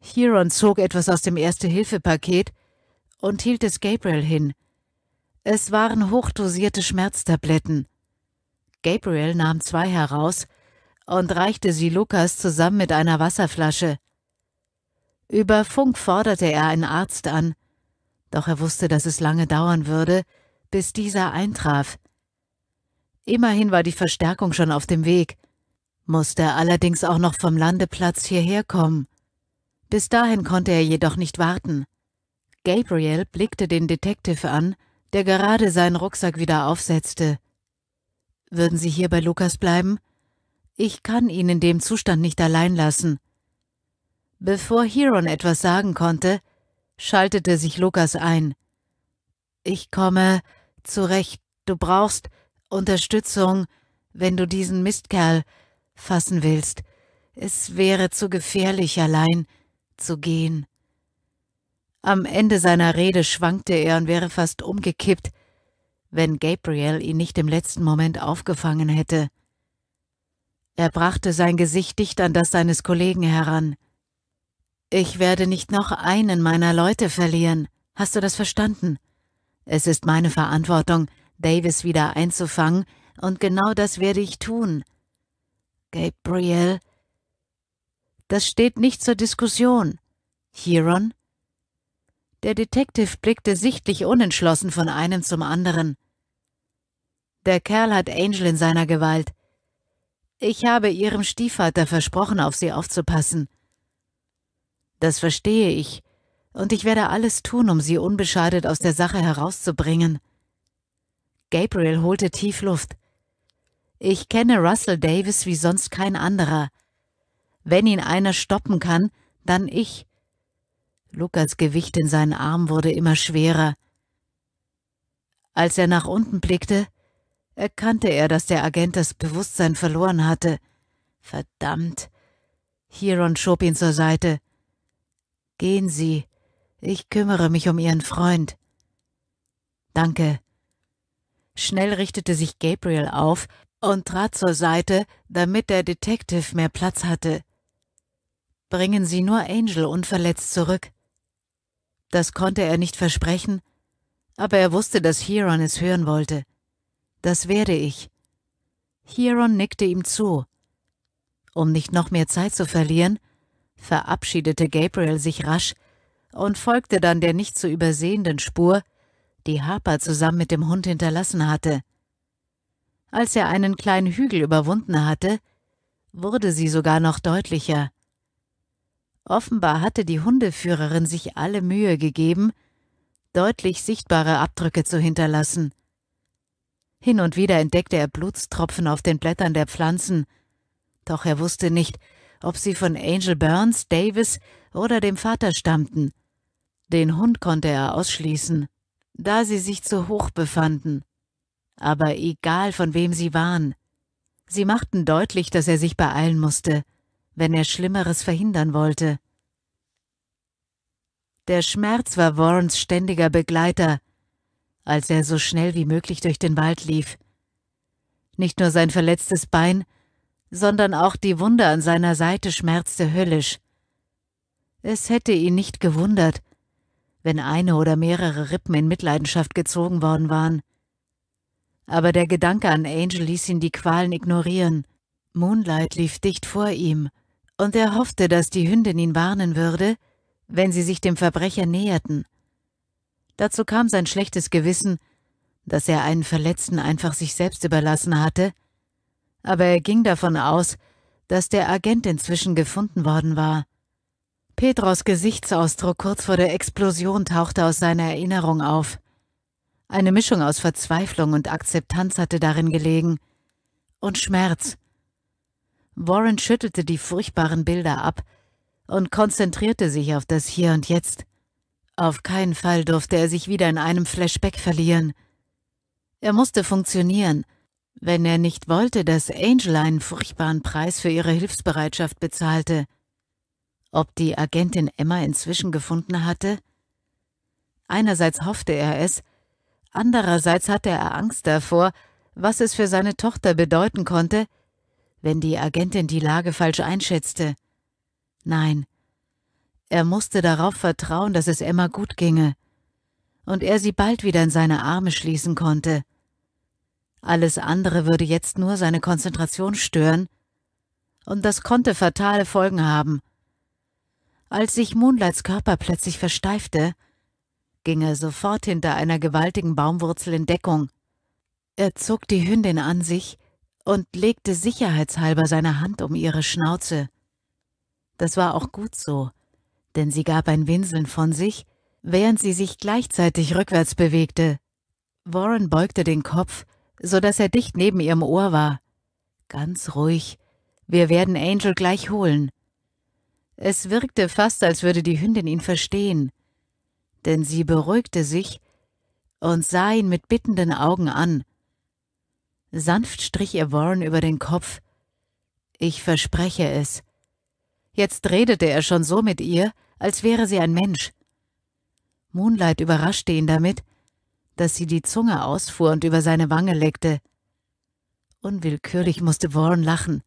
Huron zog etwas aus dem Erste-Hilfe-Paket und hielt es Gabriel hin. Es waren hochdosierte Schmerztabletten. Gabriel nahm zwei heraus und reichte sie Lukas zusammen mit einer Wasserflasche. Über Funk forderte er einen Arzt an, doch er wusste, dass es lange dauern würde, bis dieser eintraf. Immerhin war die Verstärkung schon auf dem Weg, musste allerdings auch noch vom Landeplatz hierher kommen. Bis dahin konnte er jedoch nicht warten. Gabriel blickte den Detective an der gerade seinen Rucksack wieder aufsetzte. Würden Sie hier bei Lukas bleiben? Ich kann ihn in dem Zustand nicht allein lassen. Bevor Hiron etwas sagen konnte, schaltete sich Lukas ein. Ich komme zurecht, du brauchst Unterstützung, wenn du diesen Mistkerl fassen willst. Es wäre zu gefährlich, allein zu gehen. Am Ende seiner Rede schwankte er und wäre fast umgekippt, wenn Gabriel ihn nicht im letzten Moment aufgefangen hätte. Er brachte sein Gesicht dicht an das seines Kollegen heran. Ich werde nicht noch einen meiner Leute verlieren. Hast du das verstanden? Es ist meine Verantwortung, Davis wieder einzufangen, und genau das werde ich tun. Gabriel, das steht nicht zur Diskussion. Hieron der Detective blickte sichtlich unentschlossen von einem zum anderen. Der Kerl hat Angel in seiner Gewalt. Ich habe ihrem Stiefvater versprochen, auf sie aufzupassen. Das verstehe ich, und ich werde alles tun, um sie unbeschadet aus der Sache herauszubringen. Gabriel holte tief Luft. Ich kenne Russell Davis wie sonst kein anderer. Wenn ihn einer stoppen kann, dann ich. Lukas Gewicht in seinen Arm wurde immer schwerer. Als er nach unten blickte, erkannte er, dass der Agent das Bewusstsein verloren hatte. Verdammt. Hieron schob ihn zur Seite. Gehen Sie, ich kümmere mich um Ihren Freund. Danke. Schnell richtete sich Gabriel auf und trat zur Seite, damit der Detective mehr Platz hatte. Bringen Sie nur Angel unverletzt zurück. Das konnte er nicht versprechen, aber er wusste, dass Hieron es hören wollte. Das werde ich. Hieron nickte ihm zu. Um nicht noch mehr Zeit zu verlieren, verabschiedete Gabriel sich rasch und folgte dann der nicht zu übersehenden Spur, die Harper zusammen mit dem Hund hinterlassen hatte. Als er einen kleinen Hügel überwunden hatte, wurde sie sogar noch deutlicher. Offenbar hatte die Hundeführerin sich alle Mühe gegeben, deutlich sichtbare Abdrücke zu hinterlassen. Hin und wieder entdeckte er Blutstropfen auf den Blättern der Pflanzen, doch er wusste nicht, ob sie von Angel Burns, Davis oder dem Vater stammten. Den Hund konnte er ausschließen, da sie sich zu hoch befanden. Aber egal von wem sie waren, sie machten deutlich, dass er sich beeilen musste wenn er Schlimmeres verhindern wollte. Der Schmerz war Warrens ständiger Begleiter, als er so schnell wie möglich durch den Wald lief. Nicht nur sein verletztes Bein, sondern auch die Wunde an seiner Seite schmerzte höllisch. Es hätte ihn nicht gewundert, wenn eine oder mehrere Rippen in Mitleidenschaft gezogen worden waren. Aber der Gedanke an Angel ließ ihn die Qualen ignorieren. Moonlight lief dicht vor ihm, und er hoffte, dass die Hündin ihn warnen würde, wenn sie sich dem Verbrecher näherten. Dazu kam sein schlechtes Gewissen, dass er einen Verletzten einfach sich selbst überlassen hatte, aber er ging davon aus, dass der Agent inzwischen gefunden worden war. Petros Gesichtsausdruck kurz vor der Explosion tauchte aus seiner Erinnerung auf. Eine Mischung aus Verzweiflung und Akzeptanz hatte darin gelegen. Und Schmerz, Warren schüttelte die furchtbaren Bilder ab und konzentrierte sich auf das Hier und Jetzt. Auf keinen Fall durfte er sich wieder in einem Flashback verlieren. Er musste funktionieren, wenn er nicht wollte, dass Angel einen furchtbaren Preis für ihre Hilfsbereitschaft bezahlte. Ob die Agentin Emma inzwischen gefunden hatte? Einerseits hoffte er es, andererseits hatte er Angst davor, was es für seine Tochter bedeuten konnte, wenn die Agentin die Lage falsch einschätzte. Nein, er musste darauf vertrauen, dass es Emma gut ginge und er sie bald wieder in seine Arme schließen konnte. Alles andere würde jetzt nur seine Konzentration stören, und das konnte fatale Folgen haben. Als sich Moonlights Körper plötzlich versteifte, ging er sofort hinter einer gewaltigen Baumwurzel in Deckung. Er zog die Hündin an sich und legte sicherheitshalber seine Hand um ihre Schnauze. Das war auch gut so, denn sie gab ein Winseln von sich, während sie sich gleichzeitig rückwärts bewegte. Warren beugte den Kopf, so dass er dicht neben ihrem Ohr war. Ganz ruhig, wir werden Angel gleich holen. Es wirkte fast, als würde die Hündin ihn verstehen, denn sie beruhigte sich und sah ihn mit bittenden Augen an, Sanft strich ihr Warren über den Kopf. Ich verspreche es. Jetzt redete er schon so mit ihr, als wäre sie ein Mensch. Moonlight überraschte ihn damit, dass sie die Zunge ausfuhr und über seine Wange leckte. Unwillkürlich musste Warren lachen.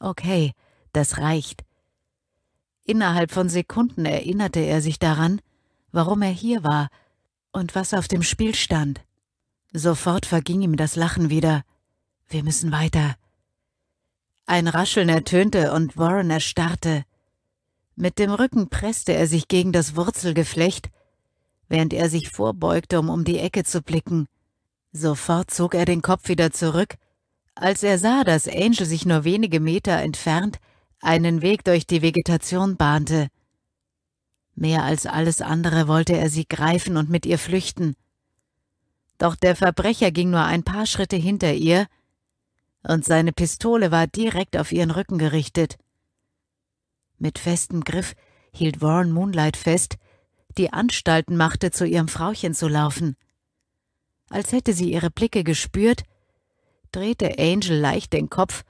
Okay, das reicht. Innerhalb von Sekunden erinnerte er sich daran, warum er hier war und was auf dem Spiel stand. Sofort verging ihm das Lachen wieder. Wir müssen weiter. Ein Rascheln ertönte und Warren erstarrte. Mit dem Rücken presste er sich gegen das Wurzelgeflecht, während er sich vorbeugte, um um die Ecke zu blicken. Sofort zog er den Kopf wieder zurück, als er sah, dass Angel sich nur wenige Meter entfernt einen Weg durch die Vegetation bahnte. Mehr als alles andere wollte er sie greifen und mit ihr flüchten. Doch der Verbrecher ging nur ein paar Schritte hinter ihr, und seine Pistole war direkt auf ihren Rücken gerichtet. Mit festem Griff hielt Warren Moonlight fest, die Anstalten machte, zu ihrem Frauchen zu laufen. Als hätte sie ihre Blicke gespürt, drehte Angel leicht den Kopf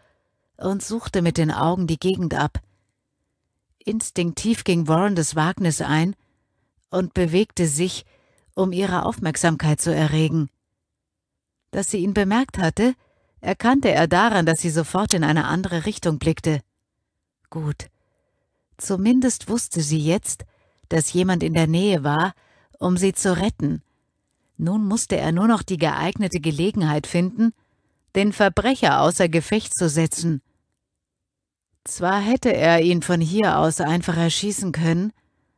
und suchte mit den Augen die Gegend ab. Instinktiv ging Warren das Wagnis ein und bewegte sich, um ihre Aufmerksamkeit zu erregen. Dass sie ihn bemerkt hatte, erkannte er daran, dass sie sofort in eine andere Richtung blickte. Gut. Zumindest wusste sie jetzt, dass jemand in der Nähe war, um sie zu retten. Nun musste er nur noch die geeignete Gelegenheit finden, den Verbrecher außer Gefecht zu setzen. Zwar hätte er ihn von hier aus einfach erschießen können,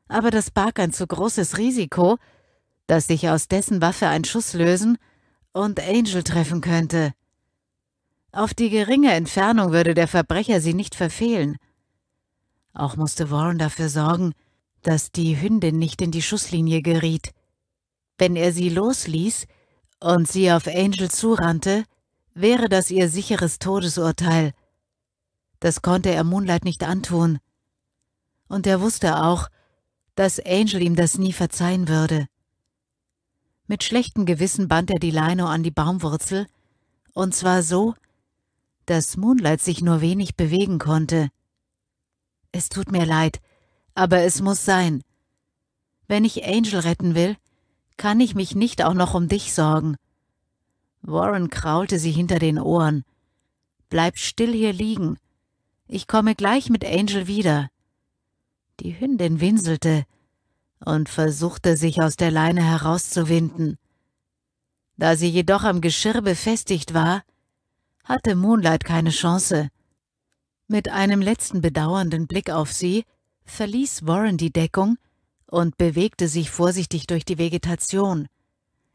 aber das barg ein zu großes Risiko, dass sich aus dessen Waffe ein Schuss lösen und Angel treffen könnte. Auf die geringe Entfernung würde der Verbrecher sie nicht verfehlen. Auch musste Warren dafür sorgen, dass die Hündin nicht in die Schusslinie geriet. Wenn er sie losließ und sie auf Angel zurannte, wäre das ihr sicheres Todesurteil. Das konnte er Moonlight nicht antun. Und er wusste auch, dass Angel ihm das nie verzeihen würde. Mit schlechtem Gewissen band er die Leine an die Baumwurzel, und zwar so, dass Moonlight sich nur wenig bewegen konnte. Es tut mir leid, aber es muss sein. Wenn ich Angel retten will, kann ich mich nicht auch noch um dich sorgen. Warren kraulte sie hinter den Ohren. Bleib still hier liegen. Ich komme gleich mit Angel wieder. Die Hündin winselte, und versuchte sich aus der Leine herauszuwinden. Da sie jedoch am Geschirr befestigt war, hatte Moonlight keine Chance. Mit einem letzten bedauernden Blick auf sie verließ Warren die Deckung und bewegte sich vorsichtig durch die Vegetation.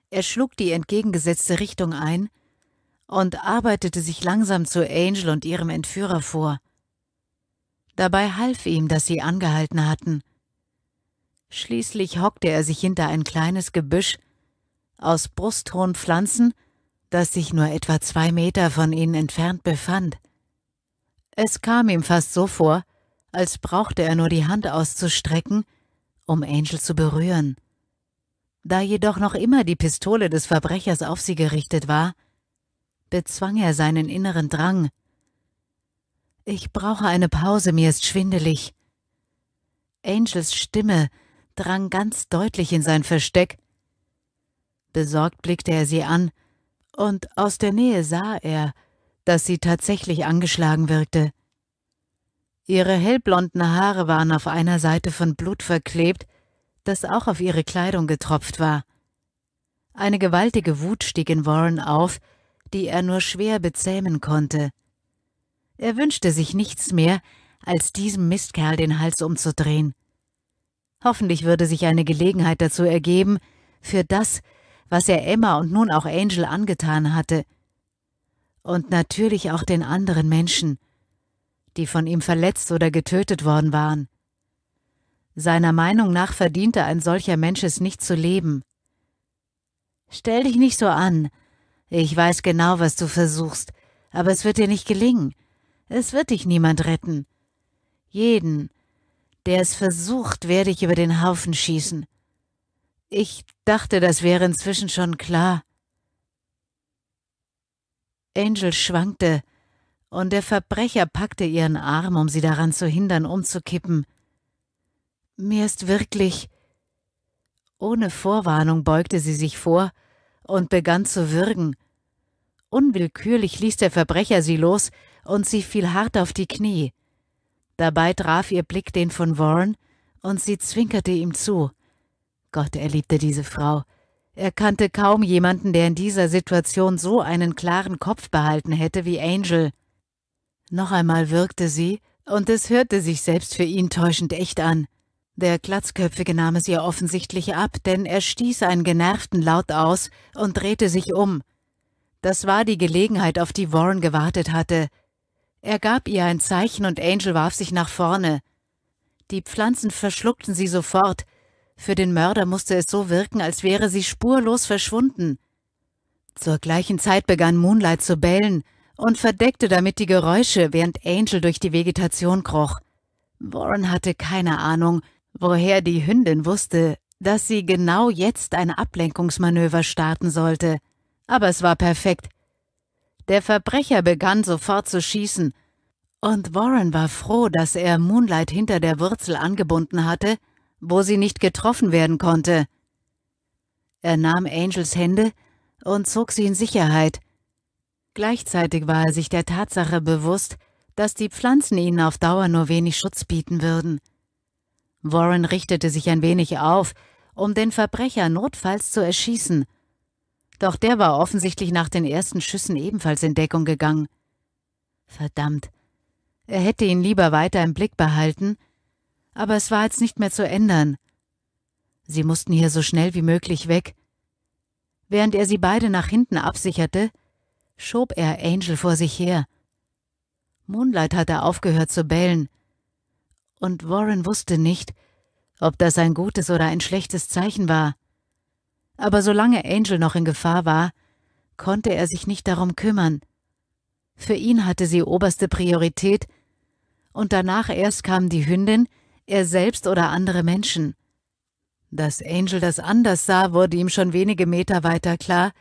Er schlug die entgegengesetzte Richtung ein und arbeitete sich langsam zu Angel und ihrem Entführer vor. Dabei half ihm, dass sie angehalten hatten – Schließlich hockte er sich hinter ein kleines Gebüsch aus brusthohen Pflanzen, das sich nur etwa zwei Meter von ihnen entfernt befand. Es kam ihm fast so vor, als brauchte er nur die Hand auszustrecken, um Angel zu berühren. Da jedoch noch immer die Pistole des Verbrechers auf sie gerichtet war, bezwang er seinen inneren Drang. Ich brauche eine Pause, mir ist schwindelig. Angels Stimme drang ganz deutlich in sein Versteck. Besorgt blickte er sie an, und aus der Nähe sah er, dass sie tatsächlich angeschlagen wirkte. Ihre hellblonden Haare waren auf einer Seite von Blut verklebt, das auch auf ihre Kleidung getropft war. Eine gewaltige Wut stieg in Warren auf, die er nur schwer bezähmen konnte. Er wünschte sich nichts mehr, als diesem Mistkerl den Hals umzudrehen. Hoffentlich würde sich eine Gelegenheit dazu ergeben, für das, was er Emma und nun auch Angel angetan hatte. Und natürlich auch den anderen Menschen, die von ihm verletzt oder getötet worden waren. Seiner Meinung nach verdiente ein solcher Mensch es nicht zu leben. Stell dich nicht so an. Ich weiß genau, was du versuchst, aber es wird dir nicht gelingen. Es wird dich niemand retten. Jeden, der es versucht, werde ich über den Haufen schießen. Ich dachte, das wäre inzwischen schon klar. Angel schwankte, und der Verbrecher packte ihren Arm, um sie daran zu hindern, umzukippen. Mir ist wirklich. Ohne Vorwarnung beugte sie sich vor und begann zu würgen. Unwillkürlich ließ der Verbrecher sie los, und sie fiel hart auf die Knie. Dabei traf ihr Blick den von Warren, und sie zwinkerte ihm zu. Gott, er liebte diese Frau. Er kannte kaum jemanden, der in dieser Situation so einen klaren Kopf behalten hätte wie Angel. Noch einmal wirkte sie, und es hörte sich selbst für ihn täuschend echt an. Der Glatzköpfige nahm es ihr offensichtlich ab, denn er stieß einen genervten Laut aus und drehte sich um. Das war die Gelegenheit, auf die Warren gewartet hatte. Er gab ihr ein Zeichen und Angel warf sich nach vorne. Die Pflanzen verschluckten sie sofort. Für den Mörder musste es so wirken, als wäre sie spurlos verschwunden. Zur gleichen Zeit begann Moonlight zu bellen und verdeckte damit die Geräusche, während Angel durch die Vegetation kroch. Warren hatte keine Ahnung, woher die Hündin wusste, dass sie genau jetzt ein Ablenkungsmanöver starten sollte. Aber es war perfekt. Der Verbrecher begann sofort zu schießen. Und Warren war froh, dass er Moonlight hinter der Wurzel angebunden hatte, wo sie nicht getroffen werden konnte. Er nahm Angels Hände und zog sie in Sicherheit. Gleichzeitig war er sich der Tatsache bewusst, dass die Pflanzen ihnen auf Dauer nur wenig Schutz bieten würden. Warren richtete sich ein wenig auf, um den Verbrecher notfalls zu erschießen – doch der war offensichtlich nach den ersten Schüssen ebenfalls in Deckung gegangen. Verdammt. Er hätte ihn lieber weiter im Blick behalten, aber es war jetzt nicht mehr zu ändern. Sie mussten hier so schnell wie möglich weg. Während er sie beide nach hinten absicherte, schob er Angel vor sich her. Moonlight hatte aufgehört zu bellen, und Warren wusste nicht, ob das ein gutes oder ein schlechtes Zeichen war aber solange Angel noch in Gefahr war, konnte er sich nicht darum kümmern. Für ihn hatte sie oberste Priorität, und danach erst kamen die Hündin, er selbst oder andere Menschen. Dass Angel das anders sah, wurde ihm schon wenige Meter weiter klar,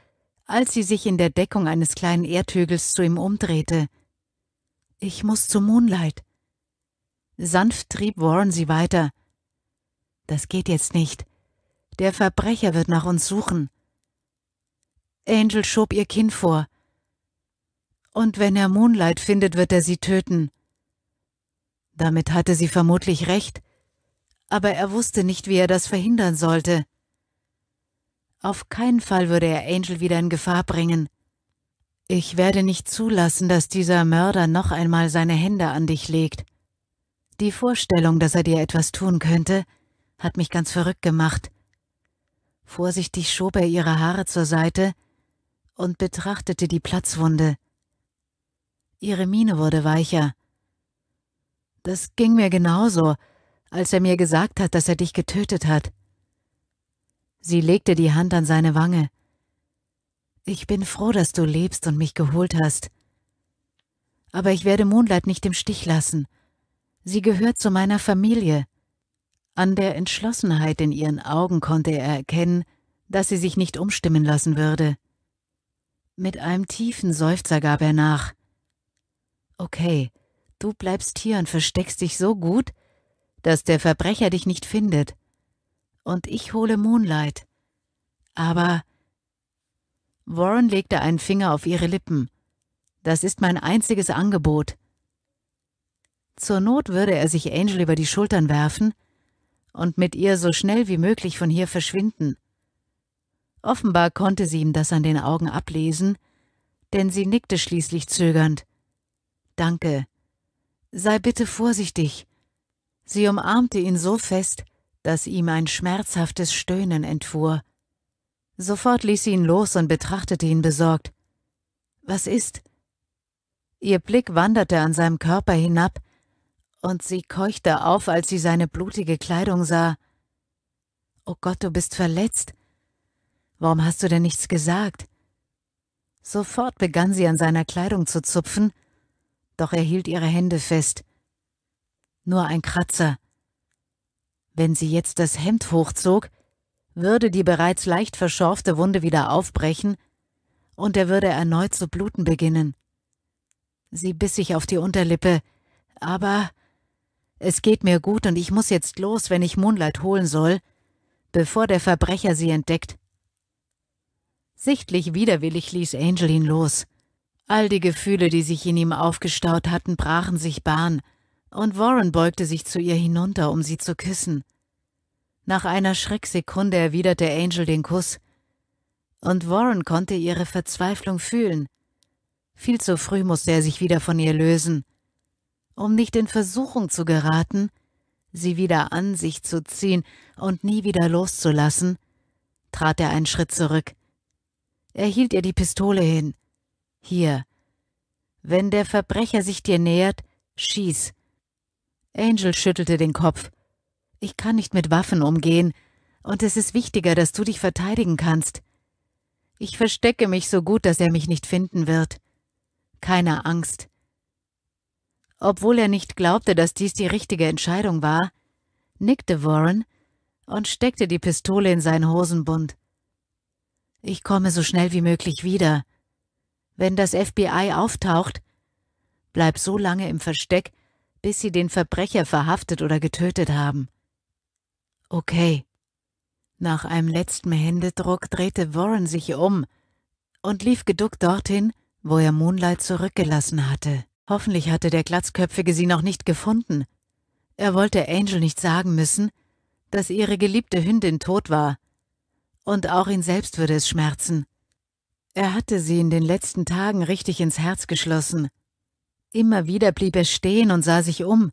als sie sich in der Deckung eines kleinen Erdhügels zu ihm umdrehte. Ich muss zu Moonlight. Sanft trieb Warren sie weiter. Das geht jetzt nicht. Der Verbrecher wird nach uns suchen. Angel schob ihr Kinn vor. Und wenn er Moonlight findet, wird er sie töten. Damit hatte sie vermutlich recht, aber er wusste nicht, wie er das verhindern sollte. Auf keinen Fall würde er Angel wieder in Gefahr bringen. Ich werde nicht zulassen, dass dieser Mörder noch einmal seine Hände an dich legt. Die Vorstellung, dass er dir etwas tun könnte, hat mich ganz verrückt gemacht. Vorsichtig schob er ihre Haare zur Seite und betrachtete die Platzwunde. Ihre Miene wurde weicher. Das ging mir genauso, als er mir gesagt hat, dass er dich getötet hat. Sie legte die Hand an seine Wange. Ich bin froh, dass du lebst und mich geholt hast. Aber ich werde Moonlight nicht im Stich lassen. Sie gehört zu meiner Familie. An der Entschlossenheit in ihren Augen konnte er erkennen, dass sie sich nicht umstimmen lassen würde. Mit einem tiefen Seufzer gab er nach. Okay, du bleibst hier und versteckst dich so gut, dass der Verbrecher dich nicht findet. Und ich hole Moonlight. Aber. Warren legte einen Finger auf ihre Lippen. Das ist mein einziges Angebot. Zur Not würde er sich Angel über die Schultern werfen, und mit ihr so schnell wie möglich von hier verschwinden. Offenbar konnte sie ihm das an den Augen ablesen, denn sie nickte schließlich zögernd. Danke. Sei bitte vorsichtig. Sie umarmte ihn so fest, dass ihm ein schmerzhaftes Stöhnen entfuhr. Sofort ließ sie ihn los und betrachtete ihn besorgt. Was ist? Ihr Blick wanderte an seinem Körper hinab, und sie keuchte auf, als sie seine blutige Kleidung sah. Oh Gott, du bist verletzt. Warum hast du denn nichts gesagt? Sofort begann sie an seiner Kleidung zu zupfen, doch er hielt ihre Hände fest. Nur ein Kratzer. Wenn sie jetzt das Hemd hochzog, würde die bereits leicht verschorfte Wunde wieder aufbrechen, und er würde erneut zu bluten beginnen. Sie biss sich auf die Unterlippe, aber es geht mir gut und ich muss jetzt los, wenn ich Moonlight holen soll, bevor der Verbrecher sie entdeckt. Sichtlich widerwillig ließ Angel ihn los. All die Gefühle, die sich in ihm aufgestaut hatten, brachen sich Bahn, und Warren beugte sich zu ihr hinunter, um sie zu küssen. Nach einer Schrecksekunde erwiderte Angel den Kuss, und Warren konnte ihre Verzweiflung fühlen. Viel zu früh musste er sich wieder von ihr lösen um nicht in Versuchung zu geraten, sie wieder an sich zu ziehen und nie wieder loszulassen, trat er einen Schritt zurück. Er hielt ihr die Pistole hin. Hier. Wenn der Verbrecher sich dir nähert, schieß. Angel schüttelte den Kopf. Ich kann nicht mit Waffen umgehen, und es ist wichtiger, dass du dich verteidigen kannst. Ich verstecke mich so gut, dass er mich nicht finden wird. Keine Angst. Obwohl er nicht glaubte, dass dies die richtige Entscheidung war, nickte Warren und steckte die Pistole in seinen Hosenbund. Ich komme so schnell wie möglich wieder. Wenn das FBI auftaucht, bleib so lange im Versteck, bis sie den Verbrecher verhaftet oder getötet haben. Okay. Nach einem letzten Händedruck drehte Warren sich um und lief geduckt dorthin, wo er Moonlight zurückgelassen hatte. Hoffentlich hatte der Glatzköpfige sie noch nicht gefunden. Er wollte Angel nicht sagen müssen, dass ihre geliebte Hündin tot war. Und auch ihn selbst würde es schmerzen. Er hatte sie in den letzten Tagen richtig ins Herz geschlossen. Immer wieder blieb er stehen und sah sich um.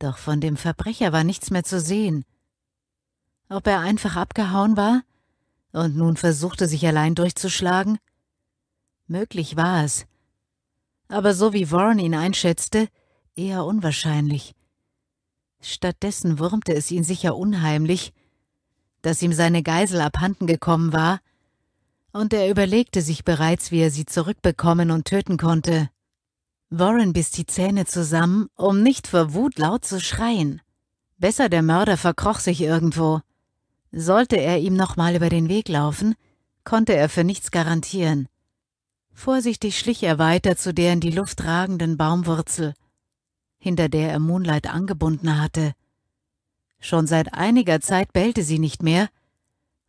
Doch von dem Verbrecher war nichts mehr zu sehen. Ob er einfach abgehauen war und nun versuchte, sich allein durchzuschlagen? Möglich war es aber so wie Warren ihn einschätzte, eher unwahrscheinlich. Stattdessen wurmte es ihn sicher unheimlich, dass ihm seine Geisel abhanden gekommen war, und er überlegte sich bereits, wie er sie zurückbekommen und töten konnte. Warren biss die Zähne zusammen, um nicht vor Wut laut zu schreien. Besser der Mörder verkroch sich irgendwo. Sollte er ihm nochmal über den Weg laufen, konnte er für nichts garantieren. Vorsichtig schlich er weiter zu der in die Luft ragenden Baumwurzel, hinter der er Moonlight angebunden hatte. Schon seit einiger Zeit bellte sie nicht mehr,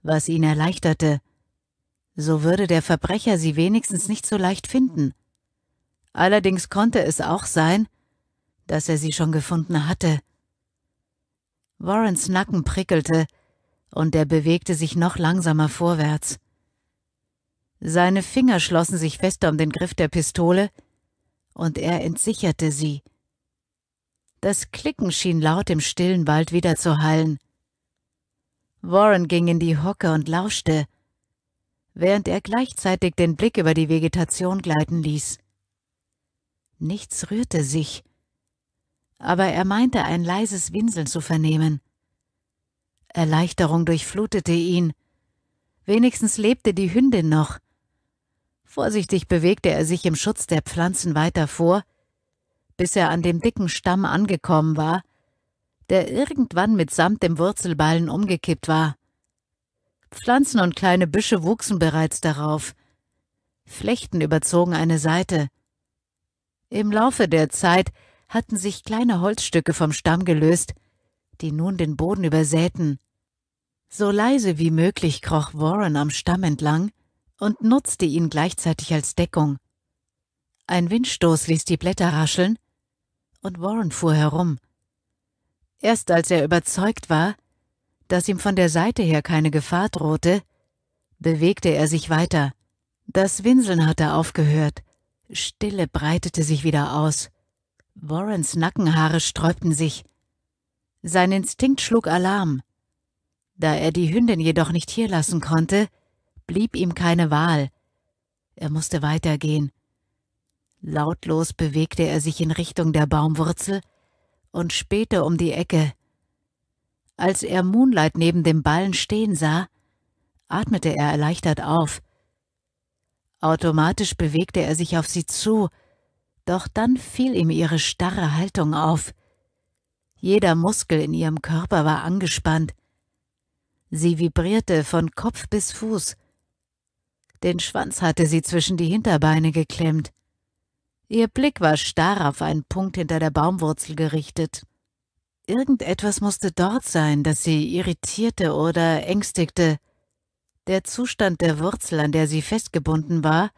was ihn erleichterte. So würde der Verbrecher sie wenigstens nicht so leicht finden. Allerdings konnte es auch sein, dass er sie schon gefunden hatte. Warrens Nacken prickelte, und er bewegte sich noch langsamer vorwärts. Seine Finger schlossen sich fester um den Griff der Pistole, und er entsicherte sie. Das Klicken schien laut im stillen Wald wieder zu hallen. Warren ging in die Hocke und lauschte, während er gleichzeitig den Blick über die Vegetation gleiten ließ. Nichts rührte sich, aber er meinte ein leises Winseln zu vernehmen. Erleichterung durchflutete ihn. Wenigstens lebte die Hündin noch. Vorsichtig bewegte er sich im Schutz der Pflanzen weiter vor, bis er an dem dicken Stamm angekommen war, der irgendwann mitsamt dem Wurzelballen umgekippt war. Pflanzen und kleine Büsche wuchsen bereits darauf. Flechten überzogen eine Seite. Im Laufe der Zeit hatten sich kleine Holzstücke vom Stamm gelöst, die nun den Boden übersäten. So leise wie möglich kroch Warren am Stamm entlang und nutzte ihn gleichzeitig als Deckung. Ein Windstoß ließ die Blätter rascheln, und Warren fuhr herum. Erst als er überzeugt war, dass ihm von der Seite her keine Gefahr drohte, bewegte er sich weiter. Das Winseln hatte aufgehört. Stille breitete sich wieder aus. Warrens Nackenhaare sträubten sich. Sein Instinkt schlug Alarm. Da er die Hündin jedoch nicht hier lassen konnte, blieb ihm keine Wahl. Er musste weitergehen. Lautlos bewegte er sich in Richtung der Baumwurzel und spähte um die Ecke. Als er Moonlight neben dem Ballen stehen sah, atmete er erleichtert auf. Automatisch bewegte er sich auf sie zu, doch dann fiel ihm ihre starre Haltung auf. Jeder Muskel in ihrem Körper war angespannt. Sie vibrierte von Kopf bis Fuß, den Schwanz hatte sie zwischen die Hinterbeine geklemmt. Ihr Blick war starr auf einen Punkt hinter der Baumwurzel gerichtet. Irgendetwas musste dort sein, das sie irritierte oder ängstigte. Der Zustand der Wurzel, an der sie festgebunden war,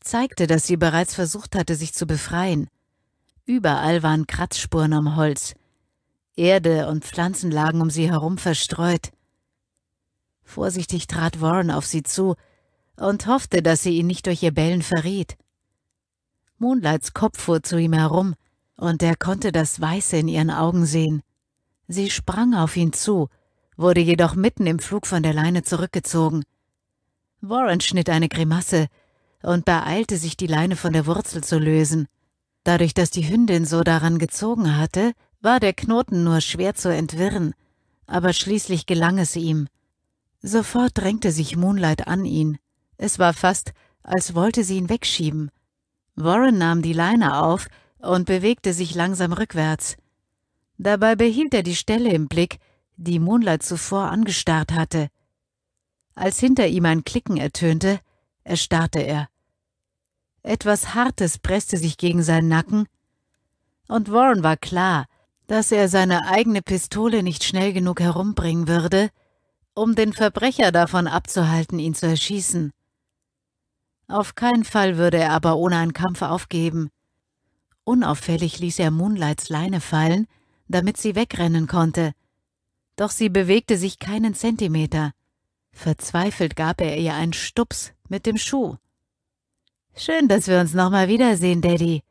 zeigte, dass sie bereits versucht hatte, sich zu befreien. Überall waren Kratzspuren am Holz. Erde und Pflanzen lagen um sie herum verstreut. Vorsichtig trat Warren auf sie zu, und hoffte, dass sie ihn nicht durch ihr Bellen verriet. Moonlights Kopf fuhr zu ihm herum, und er konnte das Weiße in ihren Augen sehen. Sie sprang auf ihn zu, wurde jedoch mitten im Flug von der Leine zurückgezogen. Warren schnitt eine Grimasse und beeilte sich, die Leine von der Wurzel zu lösen. Dadurch, dass die Hündin so daran gezogen hatte, war der Knoten nur schwer zu entwirren, aber schließlich gelang es ihm. Sofort drängte sich Moonlight an ihn. Es war fast, als wollte sie ihn wegschieben. Warren nahm die Leine auf und bewegte sich langsam rückwärts. Dabei behielt er die Stelle im Blick, die Moonlight zuvor angestarrt hatte. Als hinter ihm ein Klicken ertönte, erstarrte er. Etwas Hartes presste sich gegen seinen Nacken, und Warren war klar, dass er seine eigene Pistole nicht schnell genug herumbringen würde, um den Verbrecher davon abzuhalten, ihn zu erschießen. Auf keinen Fall würde er aber ohne einen Kampf aufgeben. Unauffällig ließ er Moonlights Leine fallen, damit sie wegrennen konnte. Doch sie bewegte sich keinen Zentimeter. Verzweifelt gab er ihr einen Stups mit dem Schuh. Schön, dass wir uns nochmal wiedersehen, Daddy.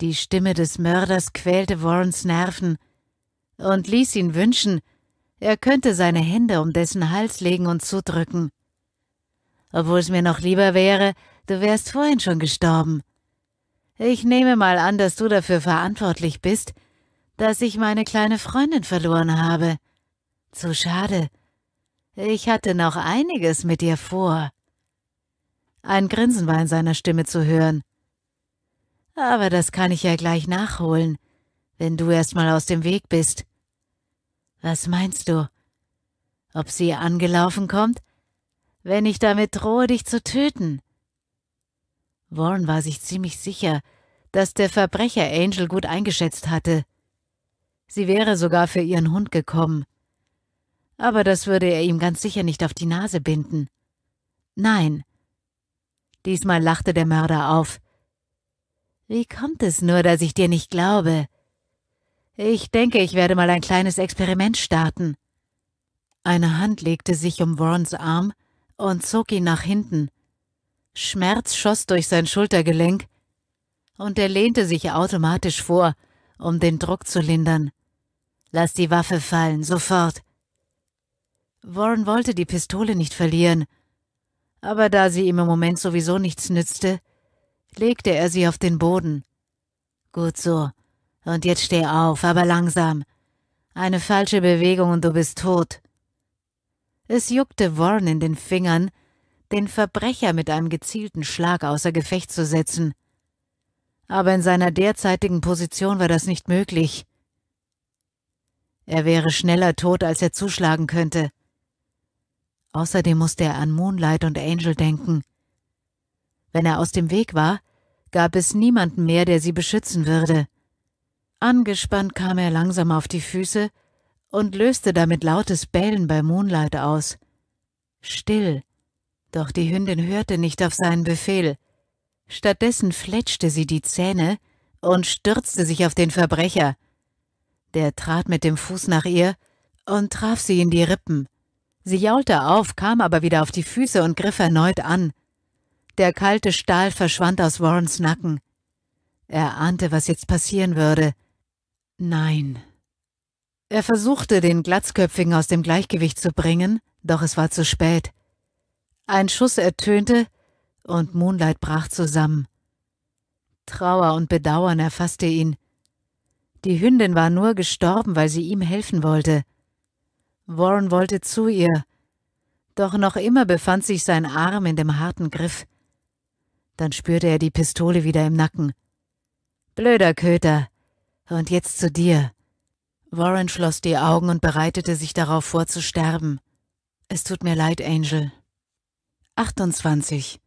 Die Stimme des Mörders quälte Warrens Nerven und ließ ihn wünschen, er könnte seine Hände um dessen Hals legen und zudrücken obwohl es mir noch lieber wäre, du wärst vorhin schon gestorben. Ich nehme mal an, dass du dafür verantwortlich bist, dass ich meine kleine Freundin verloren habe. Zu schade. Ich hatte noch einiges mit dir vor. Ein Grinsen war in seiner Stimme zu hören. Aber das kann ich ja gleich nachholen, wenn du erst mal aus dem Weg bist. Was meinst du? Ob sie angelaufen kommt? wenn ich damit drohe, dich zu töten. Warren war sich ziemlich sicher, dass der Verbrecher Angel gut eingeschätzt hatte. Sie wäre sogar für ihren Hund gekommen. Aber das würde er ihm ganz sicher nicht auf die Nase binden. Nein. Diesmal lachte der Mörder auf. Wie kommt es nur, dass ich dir nicht glaube? Ich denke, ich werde mal ein kleines Experiment starten. Eine Hand legte sich um Warrens Arm und zog ihn nach hinten. Schmerz schoss durch sein Schultergelenk, und er lehnte sich automatisch vor, um den Druck zu lindern. Lass die Waffe fallen, sofort. Warren wollte die Pistole nicht verlieren, aber da sie ihm im Moment sowieso nichts nützte, legte er sie auf den Boden. Gut so. Und jetzt steh auf, aber langsam. Eine falsche Bewegung und du bist tot. Es juckte Warren in den Fingern, den Verbrecher mit einem gezielten Schlag außer Gefecht zu setzen. Aber in seiner derzeitigen Position war das nicht möglich. Er wäre schneller tot, als er zuschlagen könnte. Außerdem musste er an Moonlight und Angel denken. Wenn er aus dem Weg war, gab es niemanden mehr, der sie beschützen würde. Angespannt kam er langsam auf die Füße und löste damit lautes Bellen bei Moonlight aus. Still, doch die Hündin hörte nicht auf seinen Befehl. Stattdessen fletschte sie die Zähne und stürzte sich auf den Verbrecher. Der trat mit dem Fuß nach ihr und traf sie in die Rippen. Sie jaulte auf, kam aber wieder auf die Füße und griff erneut an. Der kalte Stahl verschwand aus Warrens Nacken. Er ahnte, was jetzt passieren würde. Nein, er versuchte, den Glatzköpfigen aus dem Gleichgewicht zu bringen, doch es war zu spät. Ein Schuss ertönte, und Moonlight brach zusammen. Trauer und Bedauern erfasste ihn. Die Hündin war nur gestorben, weil sie ihm helfen wollte. Warren wollte zu ihr, doch noch immer befand sich sein Arm in dem harten Griff. Dann spürte er die Pistole wieder im Nacken. Blöder Köter, und jetzt zu dir. Warren schloss die Augen und bereitete sich darauf vor zu sterben. Es tut mir leid, Angel. 28.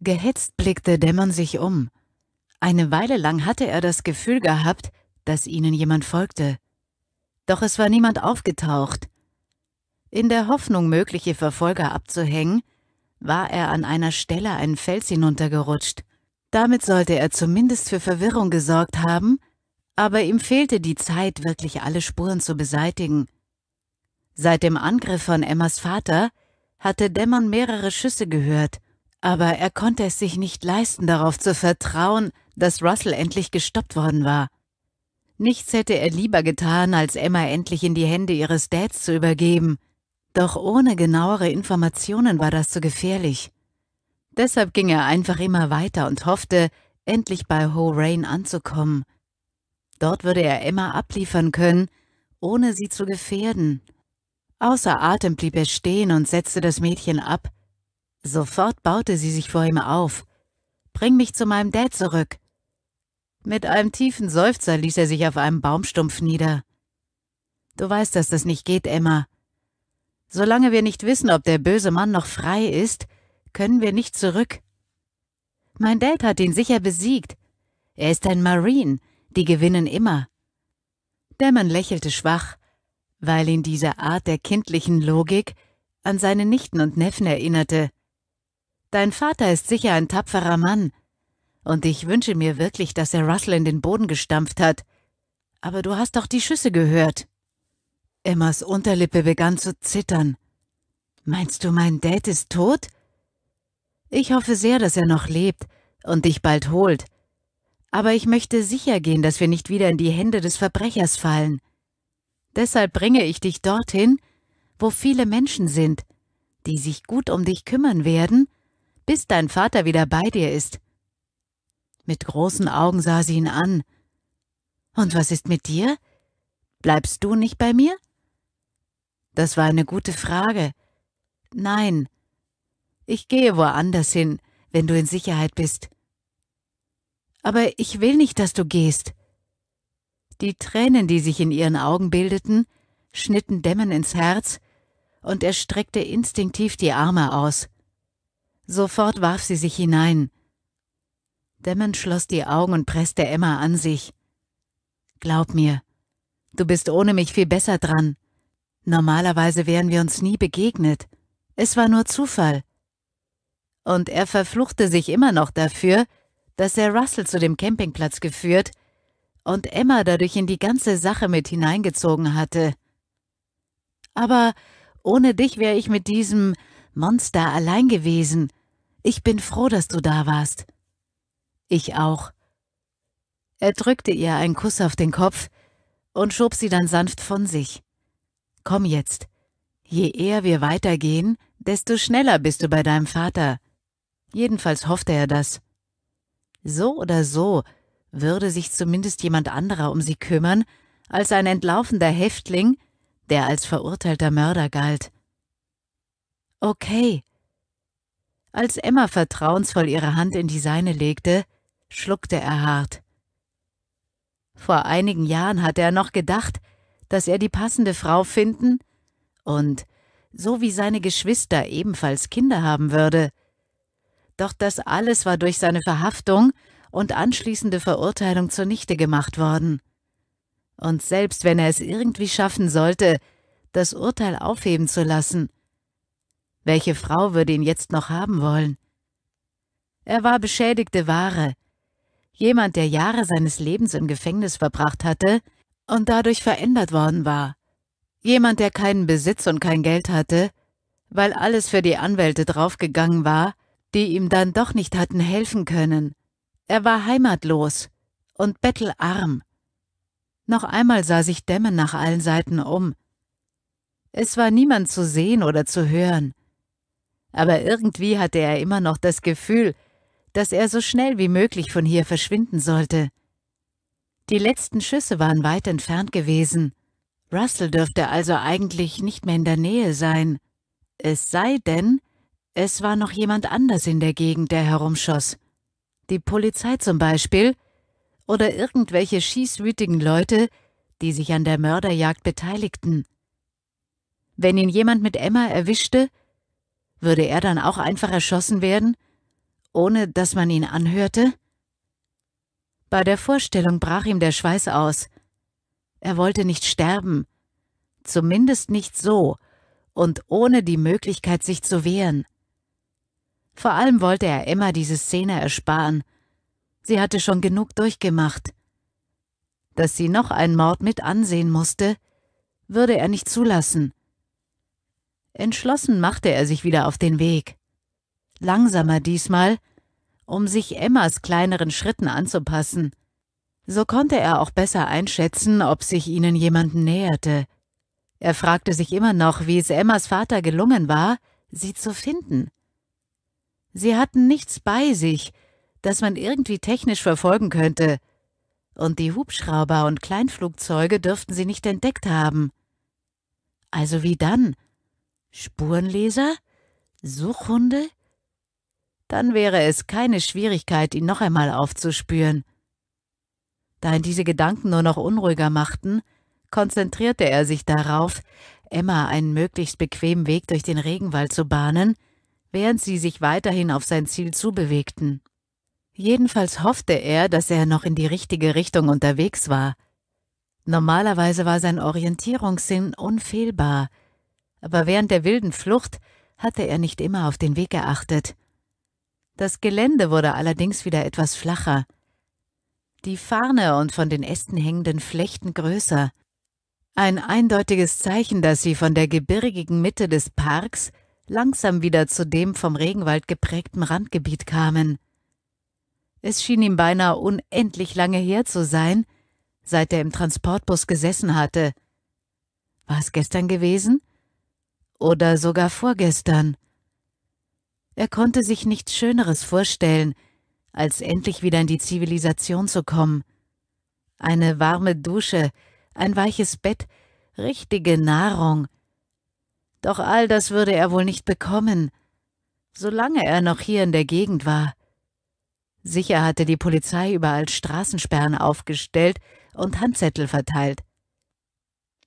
Gehetzt blickte Dämmern sich um. Eine Weile lang hatte er das Gefühl gehabt, dass ihnen jemand folgte. Doch es war niemand aufgetaucht. In der Hoffnung, mögliche Verfolger abzuhängen, war er an einer Stelle einen Fels hinuntergerutscht. Damit sollte er zumindest für Verwirrung gesorgt haben aber ihm fehlte die Zeit, wirklich alle Spuren zu beseitigen. Seit dem Angriff von Emmas Vater hatte Dämmern mehrere Schüsse gehört, aber er konnte es sich nicht leisten, darauf zu vertrauen, dass Russell endlich gestoppt worden war. Nichts hätte er lieber getan, als Emma endlich in die Hände ihres Dads zu übergeben. Doch ohne genauere Informationen war das zu gefährlich. Deshalb ging er einfach immer weiter und hoffte, endlich bei Rain anzukommen – Dort würde er Emma abliefern können, ohne sie zu gefährden. Außer Atem blieb er stehen und setzte das Mädchen ab. Sofort baute sie sich vor ihm auf. »Bring mich zu meinem Dad zurück!« Mit einem tiefen Seufzer ließ er sich auf einem Baumstumpf nieder. »Du weißt, dass das nicht geht, Emma. Solange wir nicht wissen, ob der böse Mann noch frei ist, können wir nicht zurück. Mein Dad hat ihn sicher besiegt. Er ist ein Marine, die gewinnen immer. Dämmern lächelte schwach, weil ihn diese Art der kindlichen Logik an seine Nichten und Neffen erinnerte. Dein Vater ist sicher ein tapferer Mann, und ich wünsche mir wirklich, dass er Russell in den Boden gestampft hat. Aber du hast doch die Schüsse gehört. Emmas Unterlippe begann zu zittern. Meinst du, mein Dad ist tot? Ich hoffe sehr, dass er noch lebt und dich bald holt aber ich möchte sicher gehen, dass wir nicht wieder in die Hände des Verbrechers fallen. Deshalb bringe ich dich dorthin, wo viele Menschen sind, die sich gut um dich kümmern werden, bis dein Vater wieder bei dir ist. Mit großen Augen sah sie ihn an. Und was ist mit dir? Bleibst du nicht bei mir? Das war eine gute Frage. Nein. Ich gehe woanders hin, wenn du in Sicherheit bist aber ich will nicht, dass du gehst. Die Tränen, die sich in ihren Augen bildeten, schnitten Dämmen ins Herz, und er streckte instinktiv die Arme aus. Sofort warf sie sich hinein. Dämmen schloss die Augen und presste Emma an sich. Glaub mir, du bist ohne mich viel besser dran. Normalerweise wären wir uns nie begegnet. Es war nur Zufall. Und er verfluchte sich immer noch dafür, dass er Russell zu dem Campingplatz geführt und Emma dadurch in die ganze Sache mit hineingezogen hatte. Aber ohne dich wäre ich mit diesem Monster allein gewesen. Ich bin froh, dass du da warst. Ich auch. Er drückte ihr einen Kuss auf den Kopf und schob sie dann sanft von sich. Komm jetzt. Je eher wir weitergehen, desto schneller bist du bei deinem Vater. Jedenfalls hoffte er das. So oder so würde sich zumindest jemand anderer um sie kümmern, als ein entlaufender Häftling, der als verurteilter Mörder galt. Okay. Als Emma vertrauensvoll ihre Hand in die seine legte, schluckte er hart. Vor einigen Jahren hatte er noch gedacht, dass er die passende Frau finden und, so wie seine Geschwister ebenfalls Kinder haben würde, doch das alles war durch seine Verhaftung und anschließende Verurteilung zunichte gemacht worden. Und selbst wenn er es irgendwie schaffen sollte, das Urteil aufheben zu lassen, welche Frau würde ihn jetzt noch haben wollen? Er war beschädigte Ware, jemand, der Jahre seines Lebens im Gefängnis verbracht hatte und dadurch verändert worden war, jemand, der keinen Besitz und kein Geld hatte, weil alles für die Anwälte draufgegangen war, die ihm dann doch nicht hatten helfen können. Er war heimatlos und bettelarm. Noch einmal sah sich Dämmen nach allen Seiten um. Es war niemand zu sehen oder zu hören. Aber irgendwie hatte er immer noch das Gefühl, dass er so schnell wie möglich von hier verschwinden sollte. Die letzten Schüsse waren weit entfernt gewesen. Russell dürfte also eigentlich nicht mehr in der Nähe sein. Es sei denn, es war noch jemand anders in der Gegend, der herumschoss. Die Polizei zum Beispiel oder irgendwelche schießwütigen Leute, die sich an der Mörderjagd beteiligten. Wenn ihn jemand mit Emma erwischte, würde er dann auch einfach erschossen werden, ohne dass man ihn anhörte? Bei der Vorstellung brach ihm der Schweiß aus. Er wollte nicht sterben, zumindest nicht so und ohne die Möglichkeit, sich zu wehren. Vor allem wollte er Emma diese Szene ersparen. Sie hatte schon genug durchgemacht. Dass sie noch einen Mord mit ansehen musste, würde er nicht zulassen. Entschlossen machte er sich wieder auf den Weg. Langsamer diesmal, um sich Emmas kleineren Schritten anzupassen. So konnte er auch besser einschätzen, ob sich ihnen jemand näherte. Er fragte sich immer noch, wie es Emmas Vater gelungen war, sie zu finden. Sie hatten nichts bei sich, das man irgendwie technisch verfolgen könnte, und die Hubschrauber und Kleinflugzeuge dürften sie nicht entdeckt haben. Also wie dann? Spurenleser? Suchhunde? Dann wäre es keine Schwierigkeit, ihn noch einmal aufzuspüren. Da ihn diese Gedanken nur noch unruhiger machten, konzentrierte er sich darauf, Emma einen möglichst bequemen Weg durch den Regenwald zu bahnen, während sie sich weiterhin auf sein Ziel zubewegten. Jedenfalls hoffte er, dass er noch in die richtige Richtung unterwegs war. Normalerweise war sein Orientierungssinn unfehlbar, aber während der wilden Flucht hatte er nicht immer auf den Weg geachtet. Das Gelände wurde allerdings wieder etwas flacher, die Fahne und von den Ästen hängenden Flechten größer. Ein eindeutiges Zeichen, dass sie von der gebirgigen Mitte des Parks langsam wieder zu dem vom Regenwald geprägten Randgebiet kamen. Es schien ihm beinahe unendlich lange her zu sein, seit er im Transportbus gesessen hatte. War es gestern gewesen? Oder sogar vorgestern? Er konnte sich nichts Schöneres vorstellen, als endlich wieder in die Zivilisation zu kommen. Eine warme Dusche, ein weiches Bett, richtige Nahrung, doch all das würde er wohl nicht bekommen, solange er noch hier in der Gegend war. Sicher hatte die Polizei überall Straßensperren aufgestellt und Handzettel verteilt.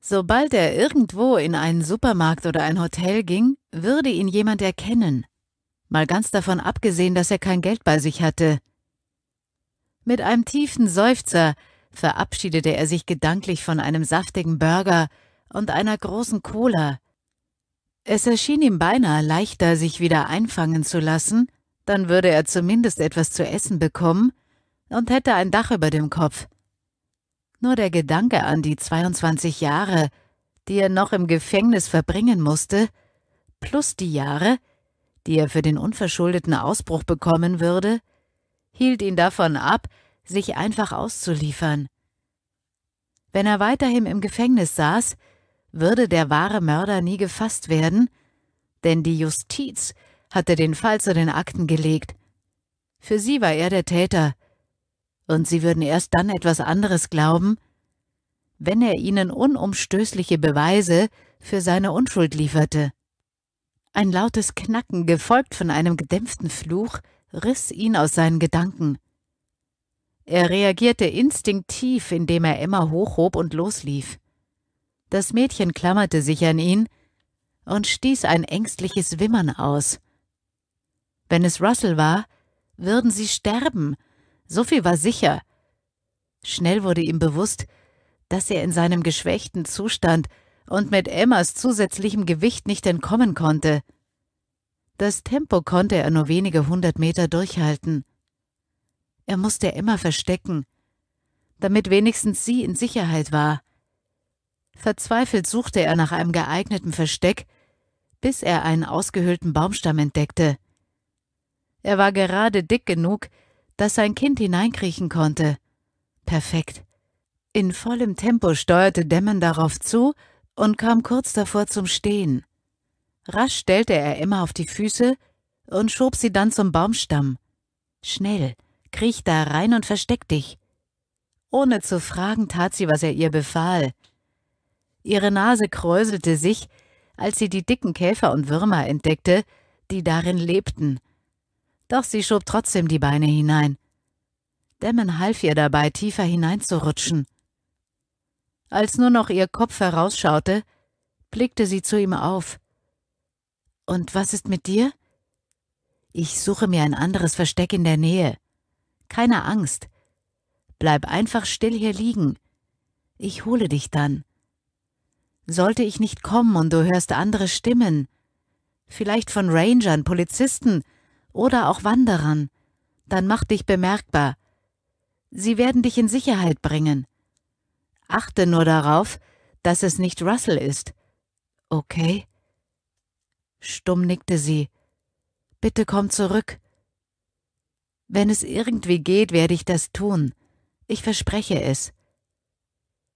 Sobald er irgendwo in einen Supermarkt oder ein Hotel ging, würde ihn jemand erkennen, mal ganz davon abgesehen, dass er kein Geld bei sich hatte. Mit einem tiefen Seufzer verabschiedete er sich gedanklich von einem saftigen Burger und einer großen Cola, es erschien ihm beinahe leichter, sich wieder einfangen zu lassen, dann würde er zumindest etwas zu essen bekommen und hätte ein Dach über dem Kopf. Nur der Gedanke an die 22 Jahre, die er noch im Gefängnis verbringen musste, plus die Jahre, die er für den unverschuldeten Ausbruch bekommen würde, hielt ihn davon ab, sich einfach auszuliefern. Wenn er weiterhin im Gefängnis saß, würde der wahre Mörder nie gefasst werden, denn die Justiz hatte den Fall zu den Akten gelegt. Für sie war er der Täter, und sie würden erst dann etwas anderes glauben, wenn er ihnen unumstößliche Beweise für seine Unschuld lieferte. Ein lautes Knacken, gefolgt von einem gedämpften Fluch, riss ihn aus seinen Gedanken. Er reagierte instinktiv, indem er Emma hochhob und loslief. Das Mädchen klammerte sich an ihn und stieß ein ängstliches Wimmern aus. Wenn es Russell war, würden sie sterben. So viel war sicher. Schnell wurde ihm bewusst, dass er in seinem geschwächten Zustand und mit Emmas zusätzlichem Gewicht nicht entkommen konnte. Das Tempo konnte er nur wenige hundert Meter durchhalten. Er musste Emma verstecken, damit wenigstens sie in Sicherheit war. Verzweifelt suchte er nach einem geeigneten Versteck, bis er einen ausgehöhlten Baumstamm entdeckte. Er war gerade dick genug, dass sein Kind hineinkriechen konnte. Perfekt. In vollem Tempo steuerte Dämmen darauf zu und kam kurz davor zum Stehen. Rasch stellte er Emma auf die Füße und schob sie dann zum Baumstamm. Schnell, kriech da rein und versteck dich. Ohne zu fragen tat sie, was er ihr befahl. Ihre Nase kräuselte sich, als sie die dicken Käfer und Würmer entdeckte, die darin lebten. Doch sie schob trotzdem die Beine hinein. Dämmen half ihr dabei, tiefer hineinzurutschen. Als nur noch ihr Kopf herausschaute, blickte sie zu ihm auf. Und was ist mit dir? Ich suche mir ein anderes Versteck in der Nähe. Keine Angst. Bleib einfach still hier liegen. Ich hole dich dann. Sollte ich nicht kommen und du hörst andere Stimmen, vielleicht von Rangern, Polizisten oder auch Wanderern, dann mach dich bemerkbar. Sie werden dich in Sicherheit bringen. Achte nur darauf, dass es nicht Russell ist. Okay? Stumm nickte sie. Bitte komm zurück. Wenn es irgendwie geht, werde ich das tun. Ich verspreche es.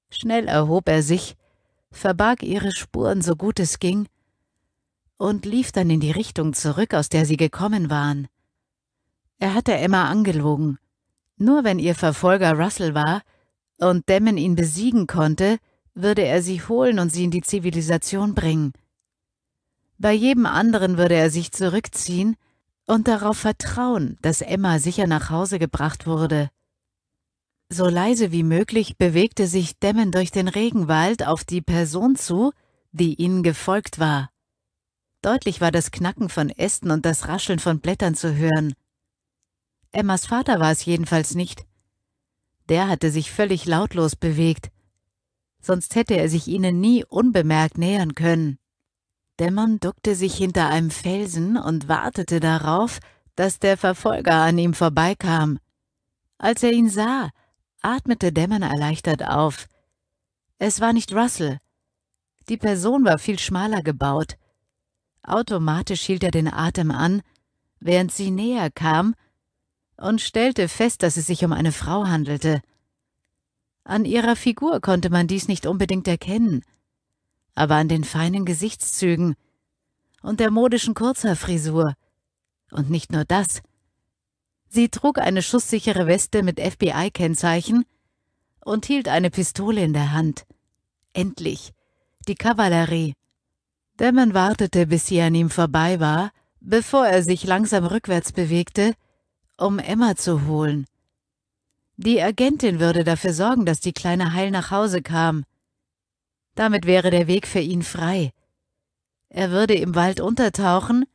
Schnell erhob er sich verbarg ihre Spuren so gut es ging und lief dann in die Richtung zurück, aus der sie gekommen waren. Er hatte Emma angelogen. Nur wenn ihr Verfolger Russell war und Demon ihn besiegen konnte, würde er sie holen und sie in die Zivilisation bringen. Bei jedem anderen würde er sich zurückziehen und darauf vertrauen, dass Emma sicher nach Hause gebracht wurde. So leise wie möglich bewegte sich Demmen durch den Regenwald auf die Person zu, die ihnen gefolgt war. Deutlich war das Knacken von Ästen und das Rascheln von Blättern zu hören. Emmas Vater war es jedenfalls nicht. Der hatte sich völlig lautlos bewegt. Sonst hätte er sich ihnen nie unbemerkt nähern können. Dämmern duckte sich hinter einem Felsen und wartete darauf, dass der Verfolger an ihm vorbeikam. Als er ihn sah, atmete Dämmern erleichtert auf. Es war nicht Russell. Die Person war viel schmaler gebaut. Automatisch hielt er den Atem an, während sie näher kam, und stellte fest, dass es sich um eine Frau handelte. An ihrer Figur konnte man dies nicht unbedingt erkennen, aber an den feinen Gesichtszügen und der modischen Kurzhaarfrisur. Und nicht nur das – Sie trug eine schusssichere Weste mit FBI-Kennzeichen und hielt eine Pistole in der Hand. Endlich. Die Kavallerie. Damon wartete, bis sie an ihm vorbei war, bevor er sich langsam rückwärts bewegte, um Emma zu holen. Die Agentin würde dafür sorgen, dass die Kleine heil nach Hause kam. Damit wäre der Weg für ihn frei. Er würde im Wald untertauchen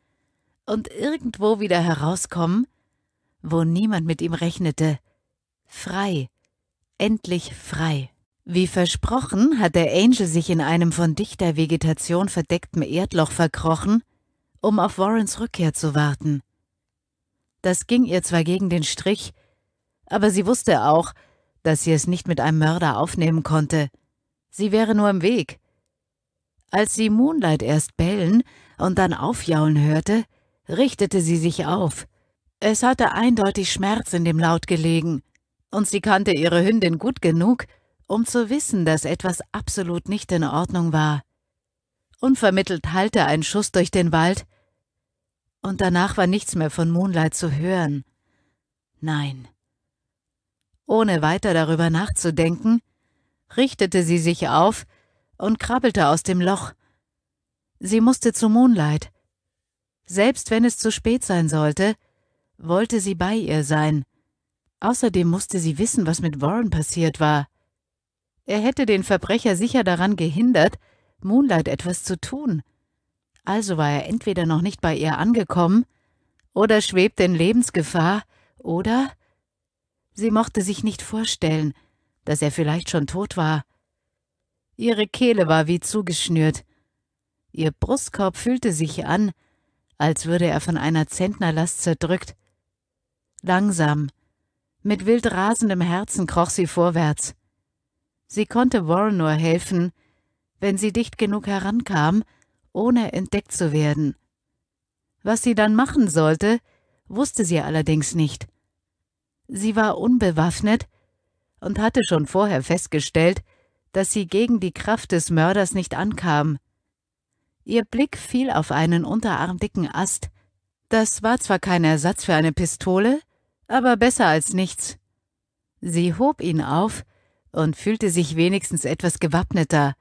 und irgendwo wieder herauskommen, wo niemand mit ihm rechnete. Frei, endlich frei. Wie versprochen, hat der Angel sich in einem von dichter Vegetation verdeckten Erdloch verkrochen, um auf Warrens Rückkehr zu warten. Das ging ihr zwar gegen den Strich, aber sie wusste auch, dass sie es nicht mit einem Mörder aufnehmen konnte. Sie wäre nur im Weg. Als sie Moonlight erst bellen und dann aufjaulen hörte, richtete sie sich auf – es hatte eindeutig Schmerz in dem Laut gelegen, und sie kannte ihre Hündin gut genug, um zu wissen, dass etwas absolut nicht in Ordnung war. Unvermittelt hallte ein Schuss durch den Wald, und danach war nichts mehr von Moonlight zu hören. Nein. Ohne weiter darüber nachzudenken, richtete sie sich auf und krabbelte aus dem Loch. Sie musste zu Moonlight. Selbst wenn es zu spät sein sollte, wollte sie bei ihr sein. Außerdem musste sie wissen, was mit Warren passiert war. Er hätte den Verbrecher sicher daran gehindert, Moonlight etwas zu tun. Also war er entweder noch nicht bei ihr angekommen, oder schwebte in Lebensgefahr, oder? Sie mochte sich nicht vorstellen, dass er vielleicht schon tot war. Ihre Kehle war wie zugeschnürt. Ihr Brustkorb fühlte sich an, als würde er von einer Zentnerlast zerdrückt langsam. Mit wild rasendem Herzen kroch sie vorwärts. Sie konnte Warren nur helfen, wenn sie dicht genug herankam, ohne entdeckt zu werden. Was sie dann machen sollte, wusste sie allerdings nicht. Sie war unbewaffnet und hatte schon vorher festgestellt, dass sie gegen die Kraft des Mörders nicht ankam. Ihr Blick fiel auf einen unterarmdicken Ast. Das war zwar kein Ersatz für eine Pistole, aber besser als nichts. Sie hob ihn auf und fühlte sich wenigstens etwas gewappneter,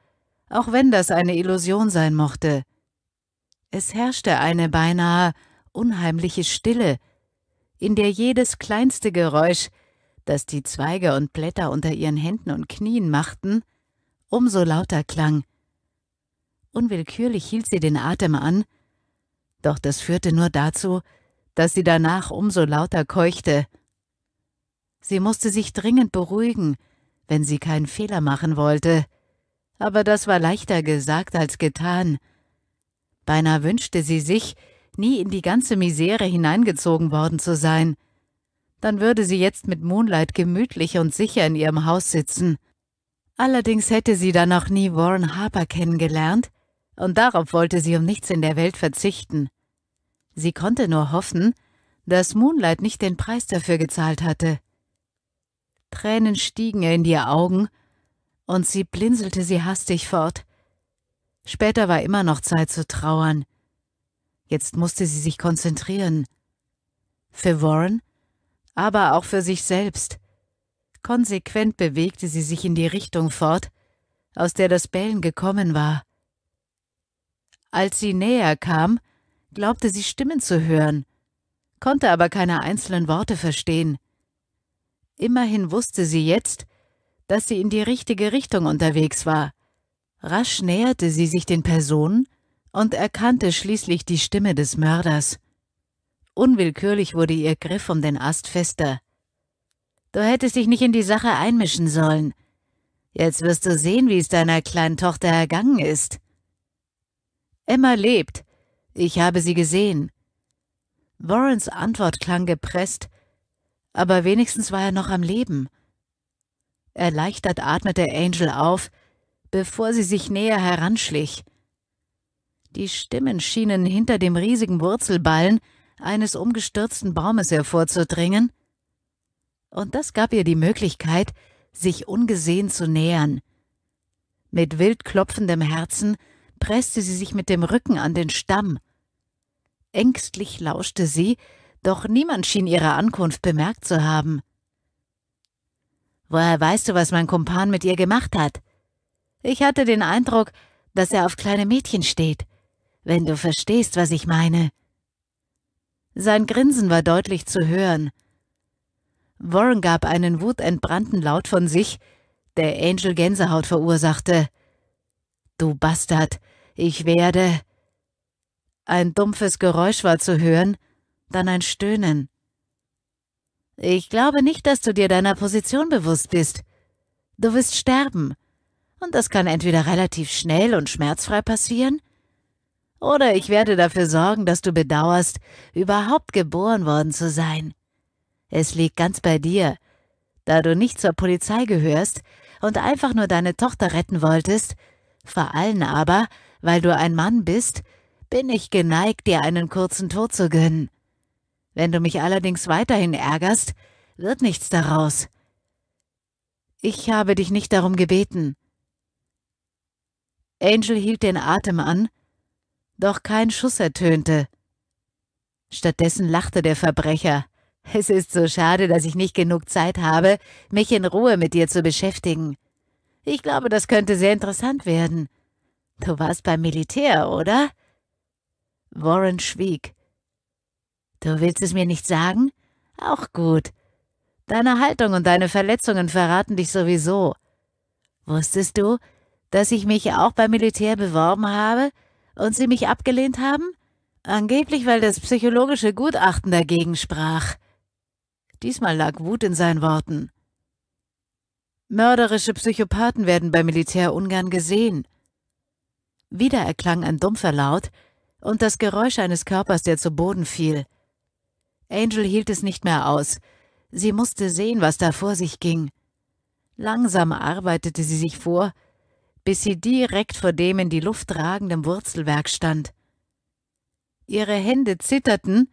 auch wenn das eine Illusion sein mochte. Es herrschte eine beinahe unheimliche Stille, in der jedes kleinste Geräusch, das die Zweige und Blätter unter ihren Händen und Knien machten, umso lauter klang. Unwillkürlich hielt sie den Atem an, doch das führte nur dazu, dass sie danach umso lauter keuchte. Sie musste sich dringend beruhigen, wenn sie keinen Fehler machen wollte, aber das war leichter gesagt als getan. Beinahe wünschte sie sich, nie in die ganze Misere hineingezogen worden zu sein. Dann würde sie jetzt mit Moonlight gemütlich und sicher in ihrem Haus sitzen. Allerdings hätte sie dann noch nie Warren Harper kennengelernt, und darauf wollte sie um nichts in der Welt verzichten. Sie konnte nur hoffen, dass Moonlight nicht den Preis dafür gezahlt hatte. Tränen stiegen in ihr Augen, und sie blinzelte sie hastig fort. Später war immer noch Zeit zu trauern. Jetzt musste sie sich konzentrieren. Für Warren, aber auch für sich selbst. Konsequent bewegte sie sich in die Richtung fort, aus der das Bellen gekommen war. Als sie näher kam, glaubte sie Stimmen zu hören, konnte aber keine einzelnen Worte verstehen. Immerhin wusste sie jetzt, dass sie in die richtige Richtung unterwegs war. Rasch näherte sie sich den Personen und erkannte schließlich die Stimme des Mörders. Unwillkürlich wurde ihr Griff um den Ast fester. Du hättest dich nicht in die Sache einmischen sollen. Jetzt wirst du sehen, wie es deiner kleinen Tochter ergangen ist. Emma lebt, ich habe sie gesehen. Warrens Antwort klang gepresst, aber wenigstens war er noch am Leben. Erleichtert atmete Angel auf, bevor sie sich näher heranschlich. Die Stimmen schienen hinter dem riesigen Wurzelballen eines umgestürzten Baumes hervorzudringen, und das gab ihr die Möglichkeit, sich ungesehen zu nähern. Mit wild klopfendem Herzen presste sie sich mit dem Rücken an den Stamm. Ängstlich lauschte sie, doch niemand schien ihre Ankunft bemerkt zu haben. Woher weißt du, was mein Kumpan mit ihr gemacht hat? Ich hatte den Eindruck, dass er auf kleine Mädchen steht, wenn du verstehst, was ich meine. Sein Grinsen war deutlich zu hören. Warren gab einen wutentbrannten Laut von sich, der Angel Gänsehaut verursachte. Du Bastard, ich werde. Ein dumpfes Geräusch war zu hören, dann ein Stöhnen. Ich glaube nicht, dass du dir deiner Position bewusst bist. Du wirst sterben. Und das kann entweder relativ schnell und schmerzfrei passieren, oder ich werde dafür sorgen, dass du bedauerst, überhaupt geboren worden zu sein. Es liegt ganz bei dir. Da du nicht zur Polizei gehörst und einfach nur deine Tochter retten wolltest, vor allem aber, weil du ein Mann bist bin ich geneigt, dir einen kurzen Tod zu gönnen. Wenn du mich allerdings weiterhin ärgerst, wird nichts daraus. Ich habe dich nicht darum gebeten. Angel hielt den Atem an, doch kein Schuss ertönte. Stattdessen lachte der Verbrecher. Es ist so schade, dass ich nicht genug Zeit habe, mich in Ruhe mit dir zu beschäftigen. Ich glaube, das könnte sehr interessant werden. Du warst beim Militär, oder? Warren schwieg. Du willst es mir nicht sagen? Auch gut. Deine Haltung und deine Verletzungen verraten dich sowieso. Wusstest du, dass ich mich auch beim Militär beworben habe und sie mich abgelehnt haben? Angeblich, weil das psychologische Gutachten dagegen sprach. Diesmal lag Wut in seinen Worten. Mörderische Psychopathen werden beim Militär ungern gesehen. Wieder erklang ein dumpfer Laut, und das Geräusch eines Körpers, der zu Boden fiel. Angel hielt es nicht mehr aus. Sie musste sehen, was da vor sich ging. Langsam arbeitete sie sich vor, bis sie direkt vor dem in die Luft ragenden Wurzelwerk stand. Ihre Hände zitterten,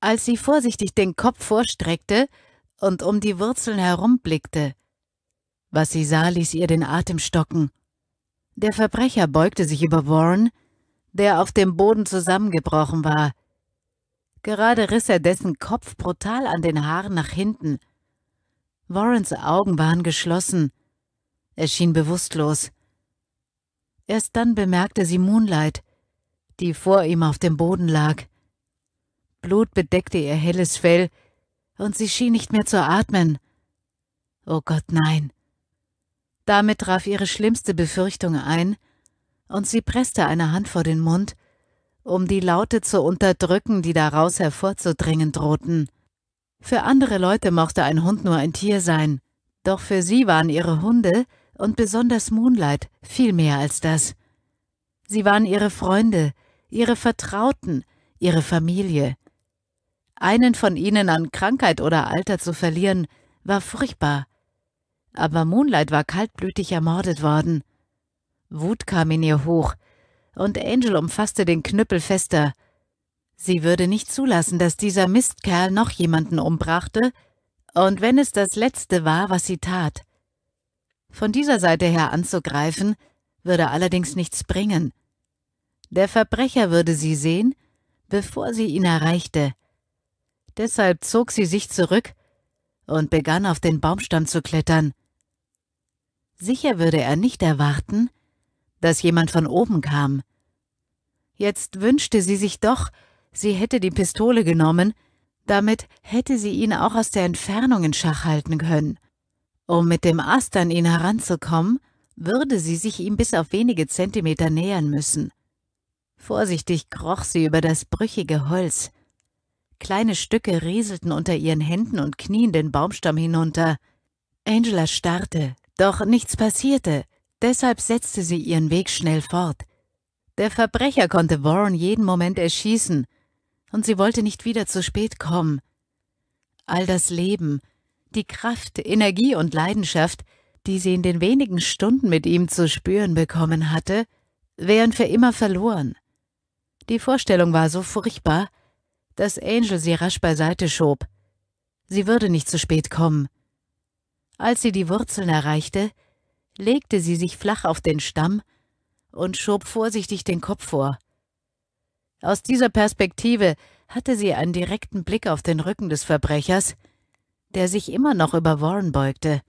als sie vorsichtig den Kopf vorstreckte und um die Wurzeln herumblickte. Was sie sah, ließ ihr den Atem stocken. Der Verbrecher beugte sich über Warren, der auf dem Boden zusammengebrochen war. Gerade riss er dessen Kopf brutal an den Haaren nach hinten. Warrens Augen waren geschlossen. Er schien bewusstlos. Erst dann bemerkte sie Moonlight, die vor ihm auf dem Boden lag. Blut bedeckte ihr helles Fell, und sie schien nicht mehr zu atmen. Oh Gott, nein. Damit traf ihre schlimmste Befürchtung ein, und sie presste eine Hand vor den Mund, um die Laute zu unterdrücken, die daraus hervorzudringen drohten. Für andere Leute mochte ein Hund nur ein Tier sein, doch für sie waren ihre Hunde und besonders Moonlight viel mehr als das. Sie waren ihre Freunde, ihre Vertrauten, ihre Familie. Einen von ihnen an Krankheit oder Alter zu verlieren, war furchtbar. Aber Moonlight war kaltblütig ermordet worden. Wut kam in ihr hoch, und Angel umfasste den Knüppel fester. Sie würde nicht zulassen, dass dieser Mistkerl noch jemanden umbrachte, und wenn es das Letzte war, was sie tat. Von dieser Seite her anzugreifen, würde allerdings nichts bringen. Der Verbrecher würde sie sehen, bevor sie ihn erreichte. Deshalb zog sie sich zurück und begann auf den Baumstamm zu klettern. Sicher würde er nicht erwarten, dass jemand von oben kam. Jetzt wünschte sie sich doch, sie hätte die Pistole genommen, damit hätte sie ihn auch aus der Entfernung in Schach halten können. Um mit dem Ast an ihn heranzukommen, würde sie sich ihm bis auf wenige Zentimeter nähern müssen. Vorsichtig kroch sie über das brüchige Holz. Kleine Stücke rieselten unter ihren Händen und Knien den Baumstamm hinunter. Angela starrte, doch nichts passierte. Deshalb setzte sie ihren Weg schnell fort. Der Verbrecher konnte Warren jeden Moment erschießen, und sie wollte nicht wieder zu spät kommen. All das Leben, die Kraft, Energie und Leidenschaft, die sie in den wenigen Stunden mit ihm zu spüren bekommen hatte, wären für immer verloren. Die Vorstellung war so furchtbar, dass Angel sie rasch beiseite schob. Sie würde nicht zu spät kommen. Als sie die Wurzeln erreichte, legte sie sich flach auf den Stamm und schob vorsichtig den Kopf vor. Aus dieser Perspektive hatte sie einen direkten Blick auf den Rücken des Verbrechers, der sich immer noch über Warren beugte.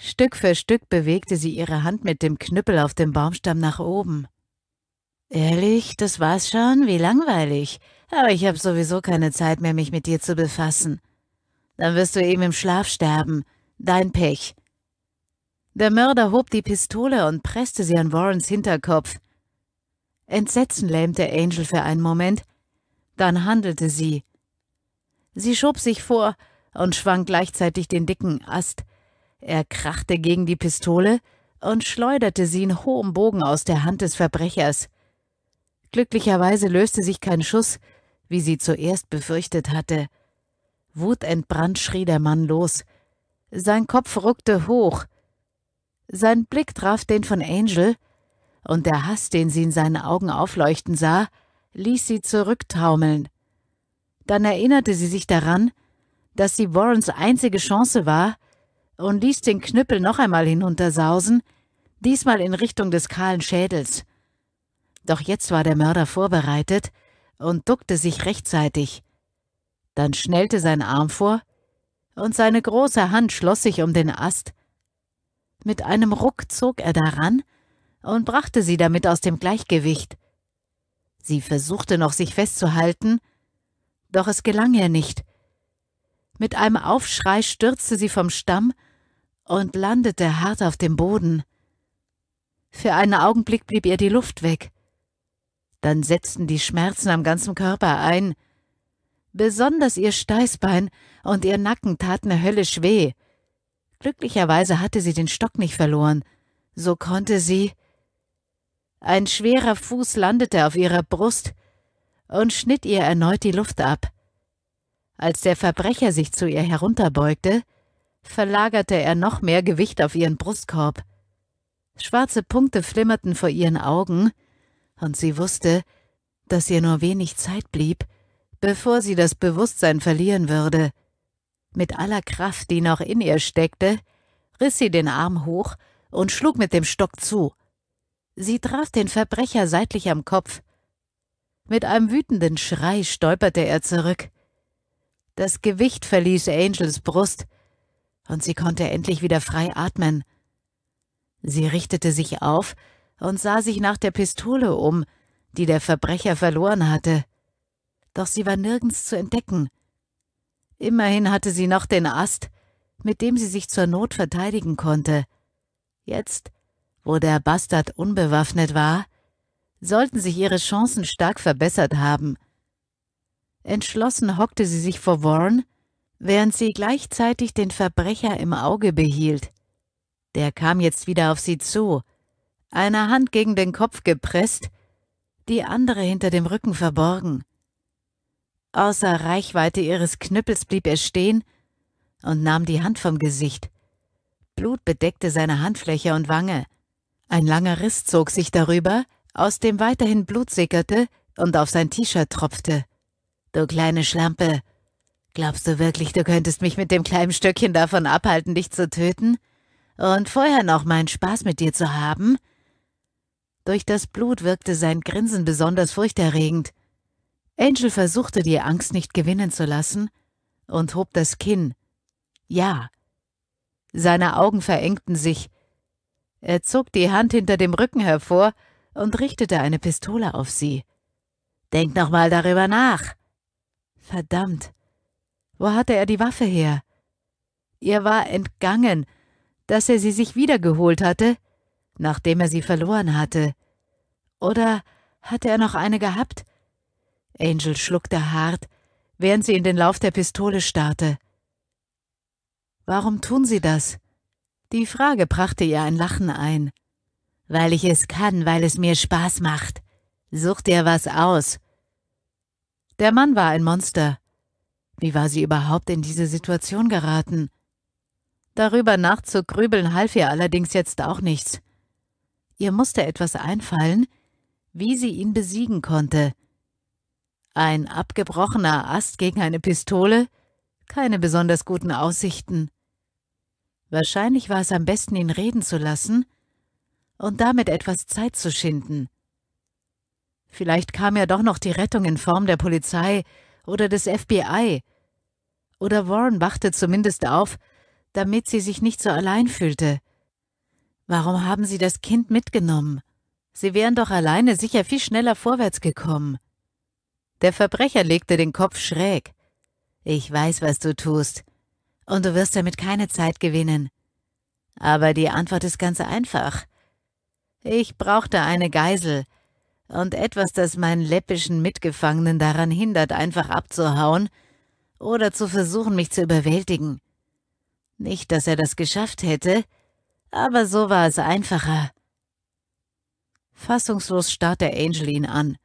Stück für Stück bewegte sie ihre Hand mit dem Knüppel auf dem Baumstamm nach oben. Ehrlich, das war's schon, wie langweilig. Aber ich habe sowieso keine Zeit mehr, mich mit dir zu befassen. Dann wirst du eben im Schlaf sterben. Dein Pech. Der Mörder hob die Pistole und presste sie an Warrens Hinterkopf. Entsetzen lähmte Angel für einen Moment, dann handelte sie. Sie schob sich vor und schwang gleichzeitig den dicken Ast. Er krachte gegen die Pistole und schleuderte sie in hohem Bogen aus der Hand des Verbrechers. Glücklicherweise löste sich kein Schuss, wie sie zuerst befürchtet hatte. Wutentbrannt schrie der Mann los. Sein Kopf ruckte hoch, sein Blick traf den von Angel, und der Hass, den sie in seinen Augen aufleuchten sah, ließ sie zurücktaumeln. Dann erinnerte sie sich daran, dass sie Warrens einzige Chance war, und ließ den Knüppel noch einmal hinuntersausen, diesmal in Richtung des kahlen Schädels. Doch jetzt war der Mörder vorbereitet und duckte sich rechtzeitig. Dann schnellte sein Arm vor, und seine große Hand schloss sich um den Ast, mit einem Ruck zog er daran und brachte sie damit aus dem Gleichgewicht. Sie versuchte noch, sich festzuhalten, doch es gelang ihr nicht. Mit einem Aufschrei stürzte sie vom Stamm und landete hart auf dem Boden. Für einen Augenblick blieb ihr die Luft weg. Dann setzten die Schmerzen am ganzen Körper ein. Besonders ihr Steißbein und ihr Nacken taten höllisch weh. Glücklicherweise hatte sie den Stock nicht verloren. So konnte sie. Ein schwerer Fuß landete auf ihrer Brust und schnitt ihr erneut die Luft ab. Als der Verbrecher sich zu ihr herunterbeugte, verlagerte er noch mehr Gewicht auf ihren Brustkorb. Schwarze Punkte flimmerten vor ihren Augen, und sie wusste, dass ihr nur wenig Zeit blieb, bevor sie das Bewusstsein verlieren würde. Mit aller Kraft, die noch in ihr steckte, riss sie den Arm hoch und schlug mit dem Stock zu. Sie traf den Verbrecher seitlich am Kopf. Mit einem wütenden Schrei stolperte er zurück. Das Gewicht verließ Angels Brust, und sie konnte endlich wieder frei atmen. Sie richtete sich auf und sah sich nach der Pistole um, die der Verbrecher verloren hatte. Doch sie war nirgends zu entdecken. Immerhin hatte sie noch den Ast, mit dem sie sich zur Not verteidigen konnte. Jetzt, wo der Bastard unbewaffnet war, sollten sich ihre Chancen stark verbessert haben. Entschlossen hockte sie sich vor Warren, während sie gleichzeitig den Verbrecher im Auge behielt. Der kam jetzt wieder auf sie zu, eine Hand gegen den Kopf gepresst, die andere hinter dem Rücken verborgen. Außer Reichweite ihres Knüppels blieb er stehen und nahm die Hand vom Gesicht. Blut bedeckte seine Handfläche und Wange. Ein langer Riss zog sich darüber, aus dem weiterhin Blut sickerte und auf sein T-Shirt tropfte. Du kleine Schlampe, glaubst du wirklich, du könntest mich mit dem kleinen Stöckchen davon abhalten, dich zu töten? Und vorher noch meinen Spaß mit dir zu haben? Durch das Blut wirkte sein Grinsen besonders furchterregend. Angel versuchte die Angst nicht gewinnen zu lassen und hob das Kinn. Ja. Seine Augen verengten sich. Er zog die Hand hinter dem Rücken hervor und richtete eine Pistole auf sie. Denk nochmal darüber nach. Verdammt. Wo hatte er die Waffe her? Ihr war entgangen, dass er sie sich wiedergeholt hatte, nachdem er sie verloren hatte. Oder hatte er noch eine gehabt? Angel schluckte hart, während sie in den Lauf der Pistole starrte. Warum tun Sie das? Die Frage brachte ihr ein Lachen ein. Weil ich es kann, weil es mir Spaß macht. Such dir was aus. Der Mann war ein Monster. Wie war sie überhaupt in diese Situation geraten? Darüber nachzugrübeln half ihr allerdings jetzt auch nichts. Ihr musste etwas einfallen, wie sie ihn besiegen konnte – ein abgebrochener Ast gegen eine Pistole, keine besonders guten Aussichten. Wahrscheinlich war es am besten, ihn reden zu lassen und damit etwas Zeit zu schinden. Vielleicht kam ja doch noch die Rettung in Form der Polizei oder des FBI. Oder Warren wachte zumindest auf, damit sie sich nicht so allein fühlte. Warum haben sie das Kind mitgenommen? Sie wären doch alleine sicher viel schneller vorwärts gekommen. Der Verbrecher legte den Kopf schräg. Ich weiß, was du tust, und du wirst damit keine Zeit gewinnen. Aber die Antwort ist ganz einfach. Ich brauchte eine Geisel und etwas, das meinen läppischen Mitgefangenen daran hindert, einfach abzuhauen oder zu versuchen, mich zu überwältigen. Nicht, dass er das geschafft hätte, aber so war es einfacher. Fassungslos starrte Angel ihn an.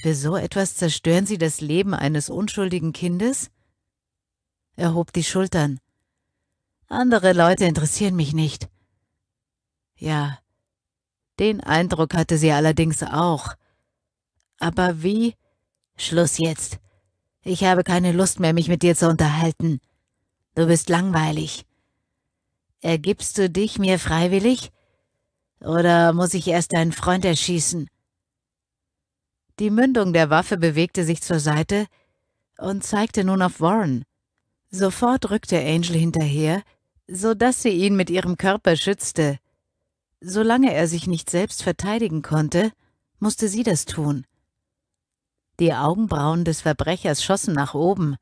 Für so etwas zerstören Sie das Leben eines unschuldigen Kindes? Er hob die Schultern. Andere Leute interessieren mich nicht. Ja, den Eindruck hatte sie allerdings auch. Aber wie? Schluss jetzt. Ich habe keine Lust mehr, mich mit dir zu unterhalten. Du bist langweilig. Ergibst du dich mir freiwillig? Oder muss ich erst deinen Freund erschießen? Die Mündung der Waffe bewegte sich zur Seite und zeigte nun auf Warren. Sofort rückte Angel hinterher, so dass sie ihn mit ihrem Körper schützte. Solange er sich nicht selbst verteidigen konnte, musste sie das tun. Die Augenbrauen des Verbrechers schossen nach oben.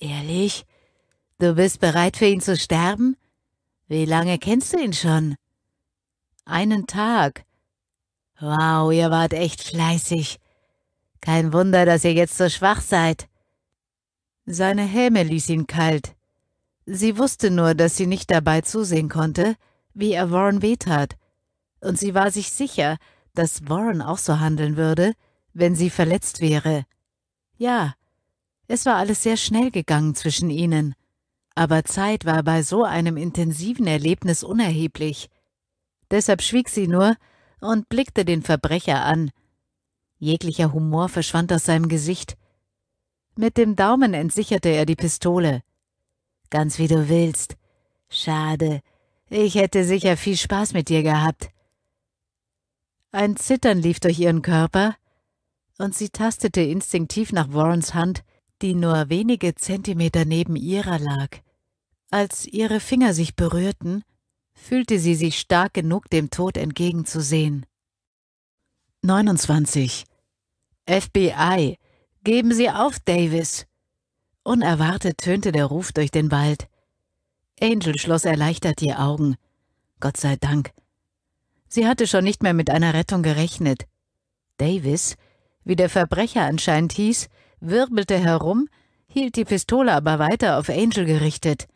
Ehrlich? Du bist bereit für ihn zu sterben? Wie lange kennst du ihn schon? Einen Tag. Wow, ihr wart echt fleißig. Kein Wunder, dass ihr jetzt so schwach seid. Seine Häme ließ ihn kalt. Sie wusste nur, dass sie nicht dabei zusehen konnte, wie er Warren wehtat, und sie war sich sicher, dass Warren auch so handeln würde, wenn sie verletzt wäre. Ja, es war alles sehr schnell gegangen zwischen ihnen, aber Zeit war bei so einem intensiven Erlebnis unerheblich. Deshalb schwieg sie nur und blickte den Verbrecher an, Jeglicher Humor verschwand aus seinem Gesicht. Mit dem Daumen entsicherte er die Pistole. Ganz wie du willst. Schade. Ich hätte sicher viel Spaß mit dir gehabt. Ein Zittern lief durch ihren Körper, und sie tastete instinktiv nach Warrens Hand, die nur wenige Zentimeter neben ihrer lag. Als ihre Finger sich berührten, fühlte sie sich stark genug, dem Tod entgegenzusehen. 29. FBI, geben Sie auf, Davis! Unerwartet tönte der Ruf durch den Wald. Angel schloss erleichtert die Augen. Gott sei Dank. Sie hatte schon nicht mehr mit einer Rettung gerechnet. Davis, wie der Verbrecher anscheinend hieß, wirbelte herum, hielt die Pistole aber weiter auf Angel gerichtet.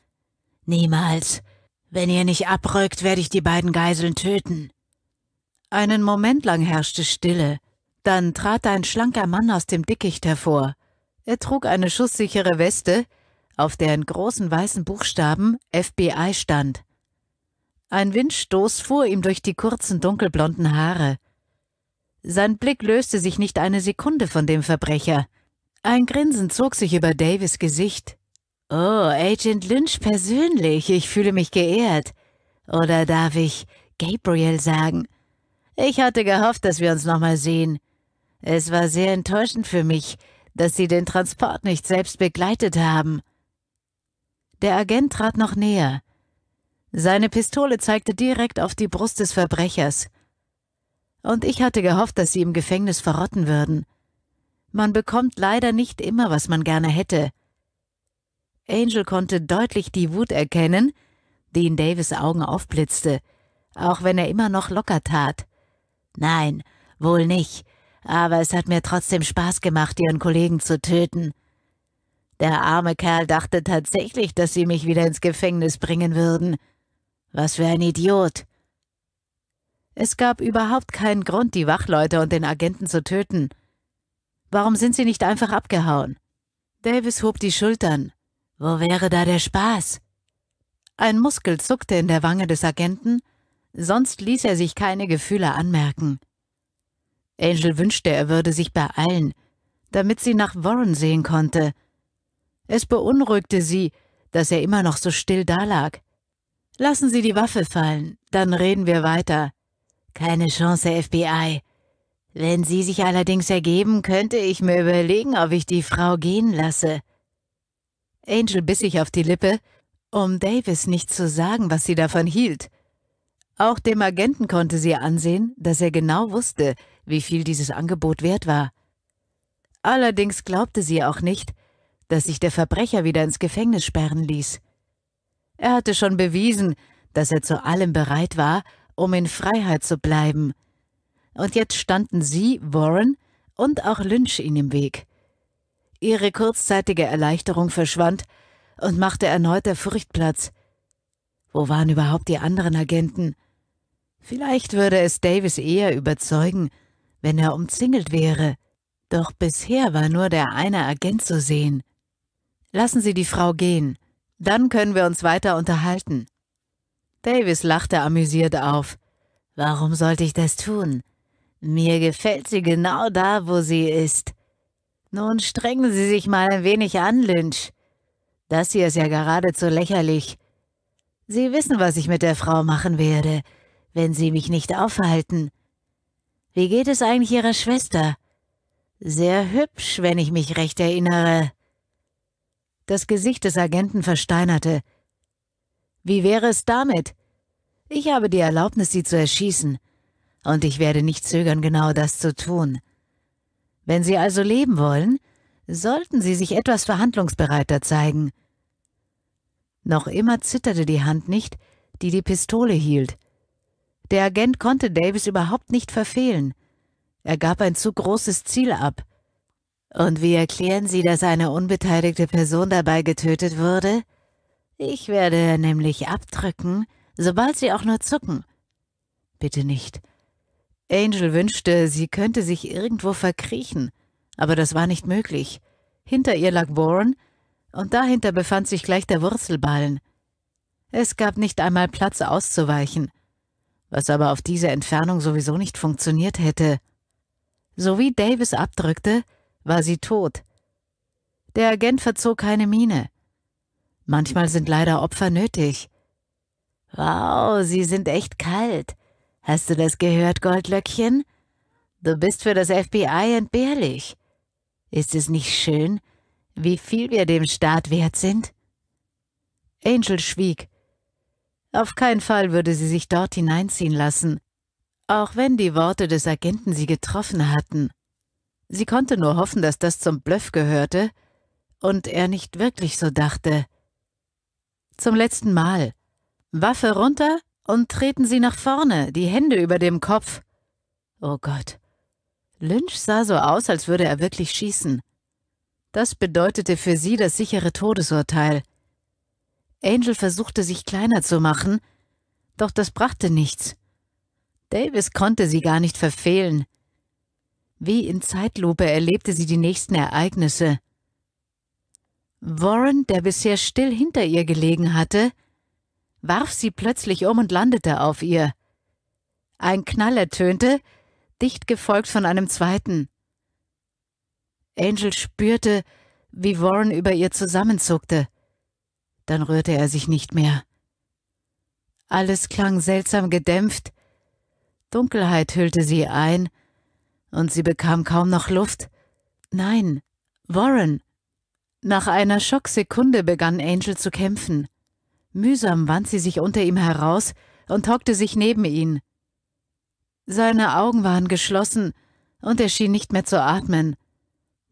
Niemals. Wenn ihr nicht abrückt, werde ich die beiden Geiseln töten. Einen Moment lang herrschte Stille. Dann trat ein schlanker Mann aus dem Dickicht hervor. Er trug eine schusssichere Weste, auf der in großen weißen Buchstaben FBI stand. Ein Windstoß fuhr ihm durch die kurzen dunkelblonden Haare. Sein Blick löste sich nicht eine Sekunde von dem Verbrecher. Ein Grinsen zog sich über Davis Gesicht. Oh, Agent Lynch persönlich, ich fühle mich geehrt. Oder darf ich Gabriel sagen? Ich hatte gehofft, dass wir uns nochmal sehen. Es war sehr enttäuschend für mich, dass Sie den Transport nicht selbst begleitet haben. Der Agent trat noch näher. Seine Pistole zeigte direkt auf die Brust des Verbrechers. Und ich hatte gehofft, dass Sie im Gefängnis verrotten würden. Man bekommt leider nicht immer, was man gerne hätte. Angel konnte deutlich die Wut erkennen, die in Davis Augen aufblitzte, auch wenn er immer noch locker tat. Nein, wohl nicht aber es hat mir trotzdem Spaß gemacht, ihren Kollegen zu töten. Der arme Kerl dachte tatsächlich, dass sie mich wieder ins Gefängnis bringen würden. Was für ein Idiot. Es gab überhaupt keinen Grund, die Wachleute und den Agenten zu töten. Warum sind sie nicht einfach abgehauen? Davis hob die Schultern. Wo wäre da der Spaß? Ein Muskel zuckte in der Wange des Agenten, sonst ließ er sich keine Gefühle anmerken. Angel wünschte, er würde sich beeilen, damit sie nach Warren sehen konnte. Es beunruhigte sie, dass er immer noch so still dalag. Lassen Sie die Waffe fallen, dann reden wir weiter. Keine Chance, FBI. Wenn Sie sich allerdings ergeben, könnte ich mir überlegen, ob ich die Frau gehen lasse. Angel biss sich auf die Lippe, um Davis nicht zu sagen, was sie davon hielt. Auch dem Agenten konnte sie ansehen, dass er genau wusste, wie viel dieses Angebot wert war. Allerdings glaubte sie auch nicht, dass sich der Verbrecher wieder ins Gefängnis sperren ließ. Er hatte schon bewiesen, dass er zu allem bereit war, um in Freiheit zu bleiben. Und jetzt standen sie, Warren, und auch Lynch ihn im Weg. Ihre kurzzeitige Erleichterung verschwand und machte erneut der Furchtplatz. Wo waren überhaupt die anderen Agenten? Vielleicht würde es Davis eher überzeugen, wenn er umzingelt wäre. Doch bisher war nur der eine Agent zu sehen. Lassen Sie die Frau gehen, dann können wir uns weiter unterhalten. Davis lachte amüsiert auf. Warum sollte ich das tun? Mir gefällt sie genau da, wo sie ist. Nun strengen Sie sich mal ein wenig an, Lynch. Das hier ist ja geradezu lächerlich. Sie wissen, was ich mit der Frau machen werde, wenn Sie mich nicht aufhalten. Wie geht es eigentlich Ihrer Schwester? Sehr hübsch, wenn ich mich recht erinnere. Das Gesicht des Agenten versteinerte. Wie wäre es damit? Ich habe die Erlaubnis, Sie zu erschießen, und ich werde nicht zögern, genau das zu tun. Wenn Sie also leben wollen, sollten Sie sich etwas verhandlungsbereiter zeigen. Noch immer zitterte die Hand nicht, die die Pistole hielt. Der Agent konnte Davis überhaupt nicht verfehlen. Er gab ein zu großes Ziel ab. Und wie erklären Sie, dass eine unbeteiligte Person dabei getötet wurde? Ich werde nämlich abdrücken, sobald Sie auch nur zucken. Bitte nicht. Angel wünschte, sie könnte sich irgendwo verkriechen, aber das war nicht möglich. Hinter ihr lag Warren, und dahinter befand sich gleich der Wurzelballen. Es gab nicht einmal Platz auszuweichen was aber auf diese Entfernung sowieso nicht funktioniert hätte. So wie Davis abdrückte, war sie tot. Der Agent verzog keine Miene. Manchmal sind leider Opfer nötig. Wow, Sie sind echt kalt. Hast du das gehört, Goldlöckchen? Du bist für das FBI entbehrlich. Ist es nicht schön, wie viel wir dem Staat wert sind? Angel schwieg, auf keinen Fall würde sie sich dort hineinziehen lassen, auch wenn die Worte des Agenten sie getroffen hatten. Sie konnte nur hoffen, dass das zum Bluff gehörte und er nicht wirklich so dachte. Zum letzten Mal. Waffe runter und treten Sie nach vorne, die Hände über dem Kopf. Oh Gott. Lynch sah so aus, als würde er wirklich schießen. Das bedeutete für sie das sichere Todesurteil – Angel versuchte sich kleiner zu machen, doch das brachte nichts. Davis konnte sie gar nicht verfehlen. Wie in Zeitlupe erlebte sie die nächsten Ereignisse. Warren, der bisher still hinter ihr gelegen hatte, warf sie plötzlich um und landete auf ihr. Ein Knall ertönte, dicht gefolgt von einem zweiten. Angel spürte, wie Warren über ihr zusammenzuckte dann rührte er sich nicht mehr. Alles klang seltsam gedämpft, Dunkelheit hüllte sie ein, und sie bekam kaum noch Luft. Nein, Warren. Nach einer Schocksekunde begann Angel zu kämpfen. Mühsam wand sie sich unter ihm heraus und hockte sich neben ihn. Seine Augen waren geschlossen, und er schien nicht mehr zu atmen.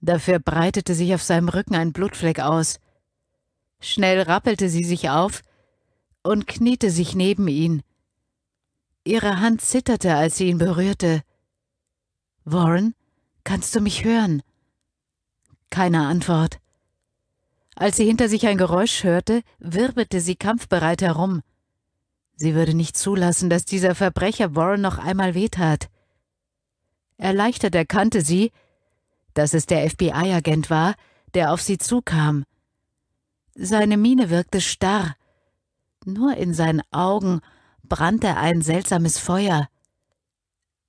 Dafür breitete sich auf seinem Rücken ein Blutfleck aus. Schnell rappelte sie sich auf und kniete sich neben ihn. Ihre Hand zitterte, als sie ihn berührte. Warren, kannst du mich hören? Keine Antwort. Als sie hinter sich ein Geräusch hörte, wirbelte sie kampfbereit herum. Sie würde nicht zulassen, dass dieser Verbrecher Warren noch einmal wehtat. Erleichtert erkannte sie, dass es der FBI-Agent war, der auf sie zukam. Seine Miene wirkte starr. Nur in seinen Augen brannte ein seltsames Feuer.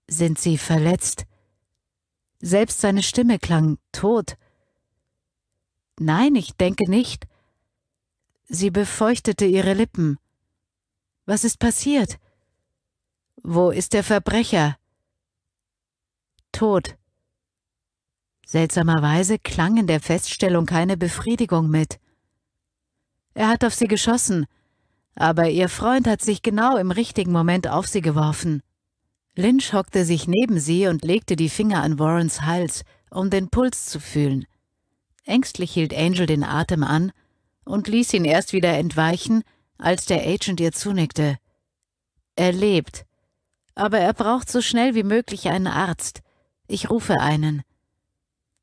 Sind Sie verletzt? Selbst seine Stimme klang tot. Nein, ich denke nicht. Sie befeuchtete ihre Lippen. Was ist passiert? Wo ist der Verbrecher? Tot. Seltsamerweise klang in der Feststellung keine Befriedigung mit. Er hat auf sie geschossen, aber ihr Freund hat sich genau im richtigen Moment auf sie geworfen. Lynch hockte sich neben sie und legte die Finger an Warrens Hals, um den Puls zu fühlen. Ängstlich hielt Angel den Atem an und ließ ihn erst wieder entweichen, als der Agent ihr zunickte. Er lebt. Aber er braucht so schnell wie möglich einen Arzt. Ich rufe einen.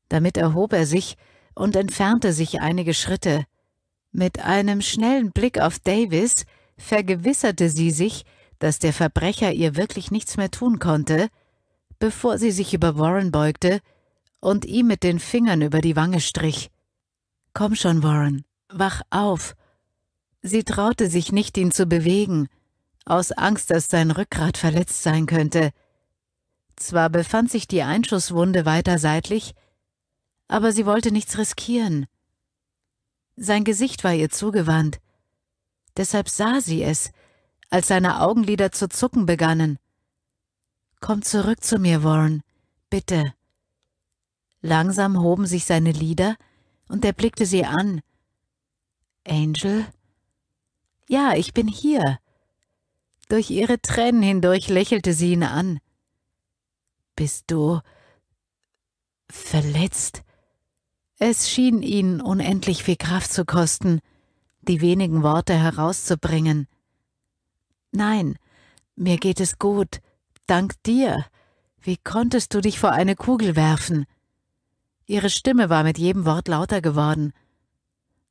Damit erhob er sich und entfernte sich einige Schritte. Mit einem schnellen Blick auf Davis vergewisserte sie sich, dass der Verbrecher ihr wirklich nichts mehr tun konnte, bevor sie sich über Warren beugte und ihm mit den Fingern über die Wange strich. Komm schon, Warren, wach auf. Sie traute sich nicht, ihn zu bewegen, aus Angst, dass sein Rückgrat verletzt sein könnte. Zwar befand sich die Einschusswunde weiter seitlich, aber sie wollte nichts riskieren. Sein Gesicht war ihr zugewandt. Deshalb sah sie es, als seine Augenlider zu zucken begannen. Komm zurück zu mir, Warren, bitte. Langsam hoben sich seine Lider und er blickte sie an. Angel? Ja, ich bin hier. Durch ihre Tränen hindurch lächelte sie ihn an. Bist du verletzt? Es schien ihn unendlich viel Kraft zu kosten, die wenigen Worte herauszubringen. Nein, mir geht es gut, dank dir. Wie konntest du dich vor eine Kugel werfen? Ihre Stimme war mit jedem Wort lauter geworden.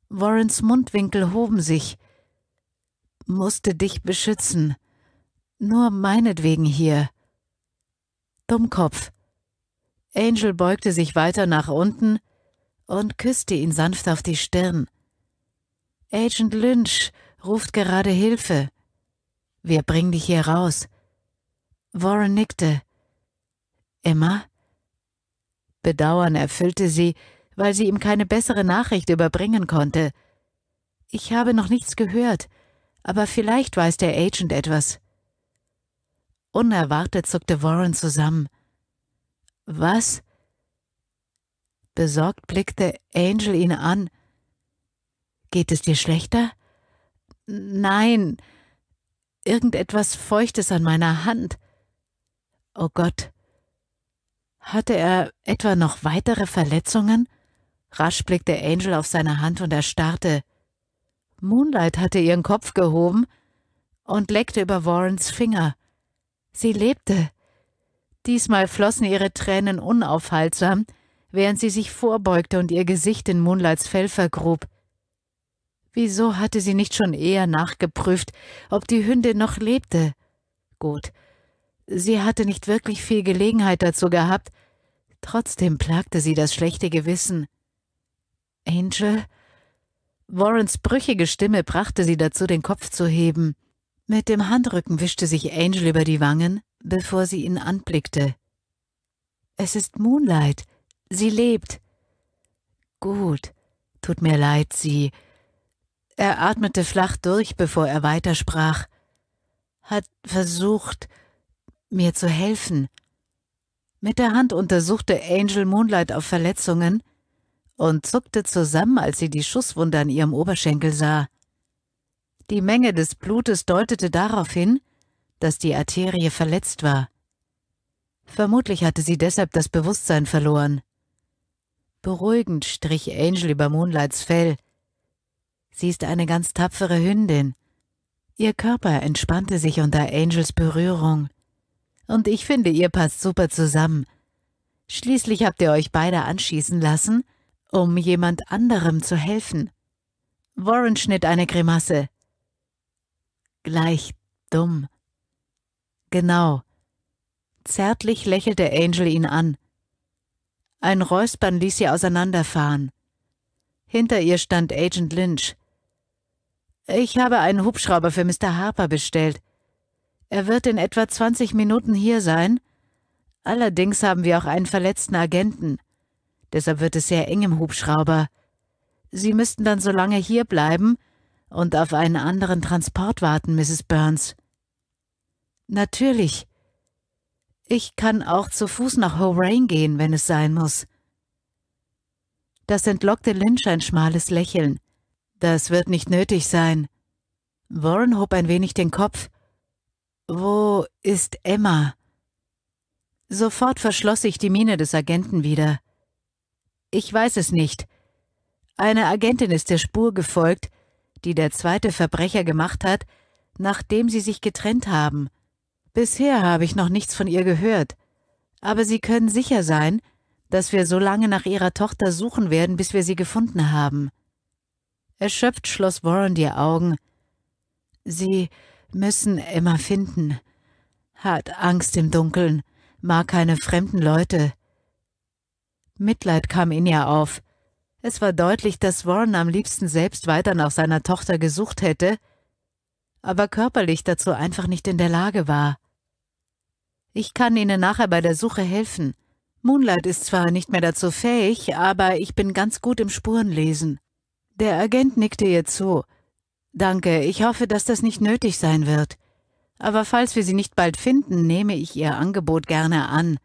Warrens Mundwinkel hoben sich. Musste dich beschützen. Nur meinetwegen hier. Dummkopf. Angel beugte sich weiter nach unten, und küsste ihn sanft auf die Stirn. Agent Lynch ruft gerade Hilfe. Wir bringen dich hier raus. Warren nickte. Emma? Bedauern erfüllte sie, weil sie ihm keine bessere Nachricht überbringen konnte. Ich habe noch nichts gehört, aber vielleicht weiß der Agent etwas. Unerwartet zuckte Warren zusammen. Was? Besorgt blickte Angel ihn an. Geht es dir schlechter? Nein. Irgendetwas Feuchtes an meiner Hand. Oh Gott. Hatte er etwa noch weitere Verletzungen? Rasch blickte Angel auf seine Hand und erstarrte. Moonlight hatte ihren Kopf gehoben und leckte über Warrens Finger. Sie lebte. Diesmal flossen ihre Tränen unaufhaltsam, während sie sich vorbeugte und ihr Gesicht in Moonlights Fell vergrub. Wieso hatte sie nicht schon eher nachgeprüft, ob die Hündin noch lebte? Gut, sie hatte nicht wirklich viel Gelegenheit dazu gehabt, trotzdem plagte sie das schlechte Gewissen. Angel? Warrens brüchige Stimme brachte sie dazu, den Kopf zu heben. Mit dem Handrücken wischte sich Angel über die Wangen, bevor sie ihn anblickte. Es ist Moonlight, Sie lebt. Gut. Tut mir leid, Sie. Er atmete flach durch, bevor er weitersprach. Hat versucht, mir zu helfen. Mit der Hand untersuchte Angel Moonlight auf Verletzungen und zuckte zusammen, als sie die Schusswunde an ihrem Oberschenkel sah. Die Menge des Blutes deutete darauf hin, dass die Arterie verletzt war. Vermutlich hatte sie deshalb das Bewusstsein verloren. Beruhigend strich Angel über Moonlights Fell. Sie ist eine ganz tapfere Hündin. Ihr Körper entspannte sich unter Angels Berührung. Und ich finde, ihr passt super zusammen. Schließlich habt ihr euch beide anschießen lassen, um jemand anderem zu helfen. Warren schnitt eine Grimasse. Gleich dumm. Genau. Zärtlich lächelte Angel ihn an. Ein Räuspern ließ sie auseinanderfahren. Hinter ihr stand Agent Lynch. Ich habe einen Hubschrauber für Mr. Harper bestellt. Er wird in etwa 20 Minuten hier sein. Allerdings haben wir auch einen verletzten Agenten. Deshalb wird es sehr eng im Hubschrauber. Sie müssten dann so lange hier bleiben und auf einen anderen Transport warten, Mrs. Burns. Natürlich, ich kann auch zu Fuß nach Horain gehen, wenn es sein muss. Das entlockte Lynch ein schmales Lächeln. Das wird nicht nötig sein. Warren hob ein wenig den Kopf. Wo ist Emma? Sofort verschloss ich die Miene des Agenten wieder. Ich weiß es nicht. Eine Agentin ist der Spur gefolgt, die der zweite Verbrecher gemacht hat, nachdem sie sich getrennt haben. Bisher habe ich noch nichts von ihr gehört, aber Sie können sicher sein, dass wir so lange nach Ihrer Tochter suchen werden, bis wir sie gefunden haben. Erschöpft schloss Warren die Augen. Sie müssen Emma finden. Hat Angst im Dunkeln, mag keine fremden Leute. Mitleid kam in ihr auf. Es war deutlich, dass Warren am liebsten selbst weiter nach seiner Tochter gesucht hätte, aber körperlich dazu einfach nicht in der Lage war. Ich kann Ihnen nachher bei der Suche helfen. Moonlight ist zwar nicht mehr dazu fähig, aber ich bin ganz gut im Spurenlesen. Der Agent nickte ihr zu. Danke, ich hoffe, dass das nicht nötig sein wird. Aber falls wir sie nicht bald finden, nehme ich ihr Angebot gerne an.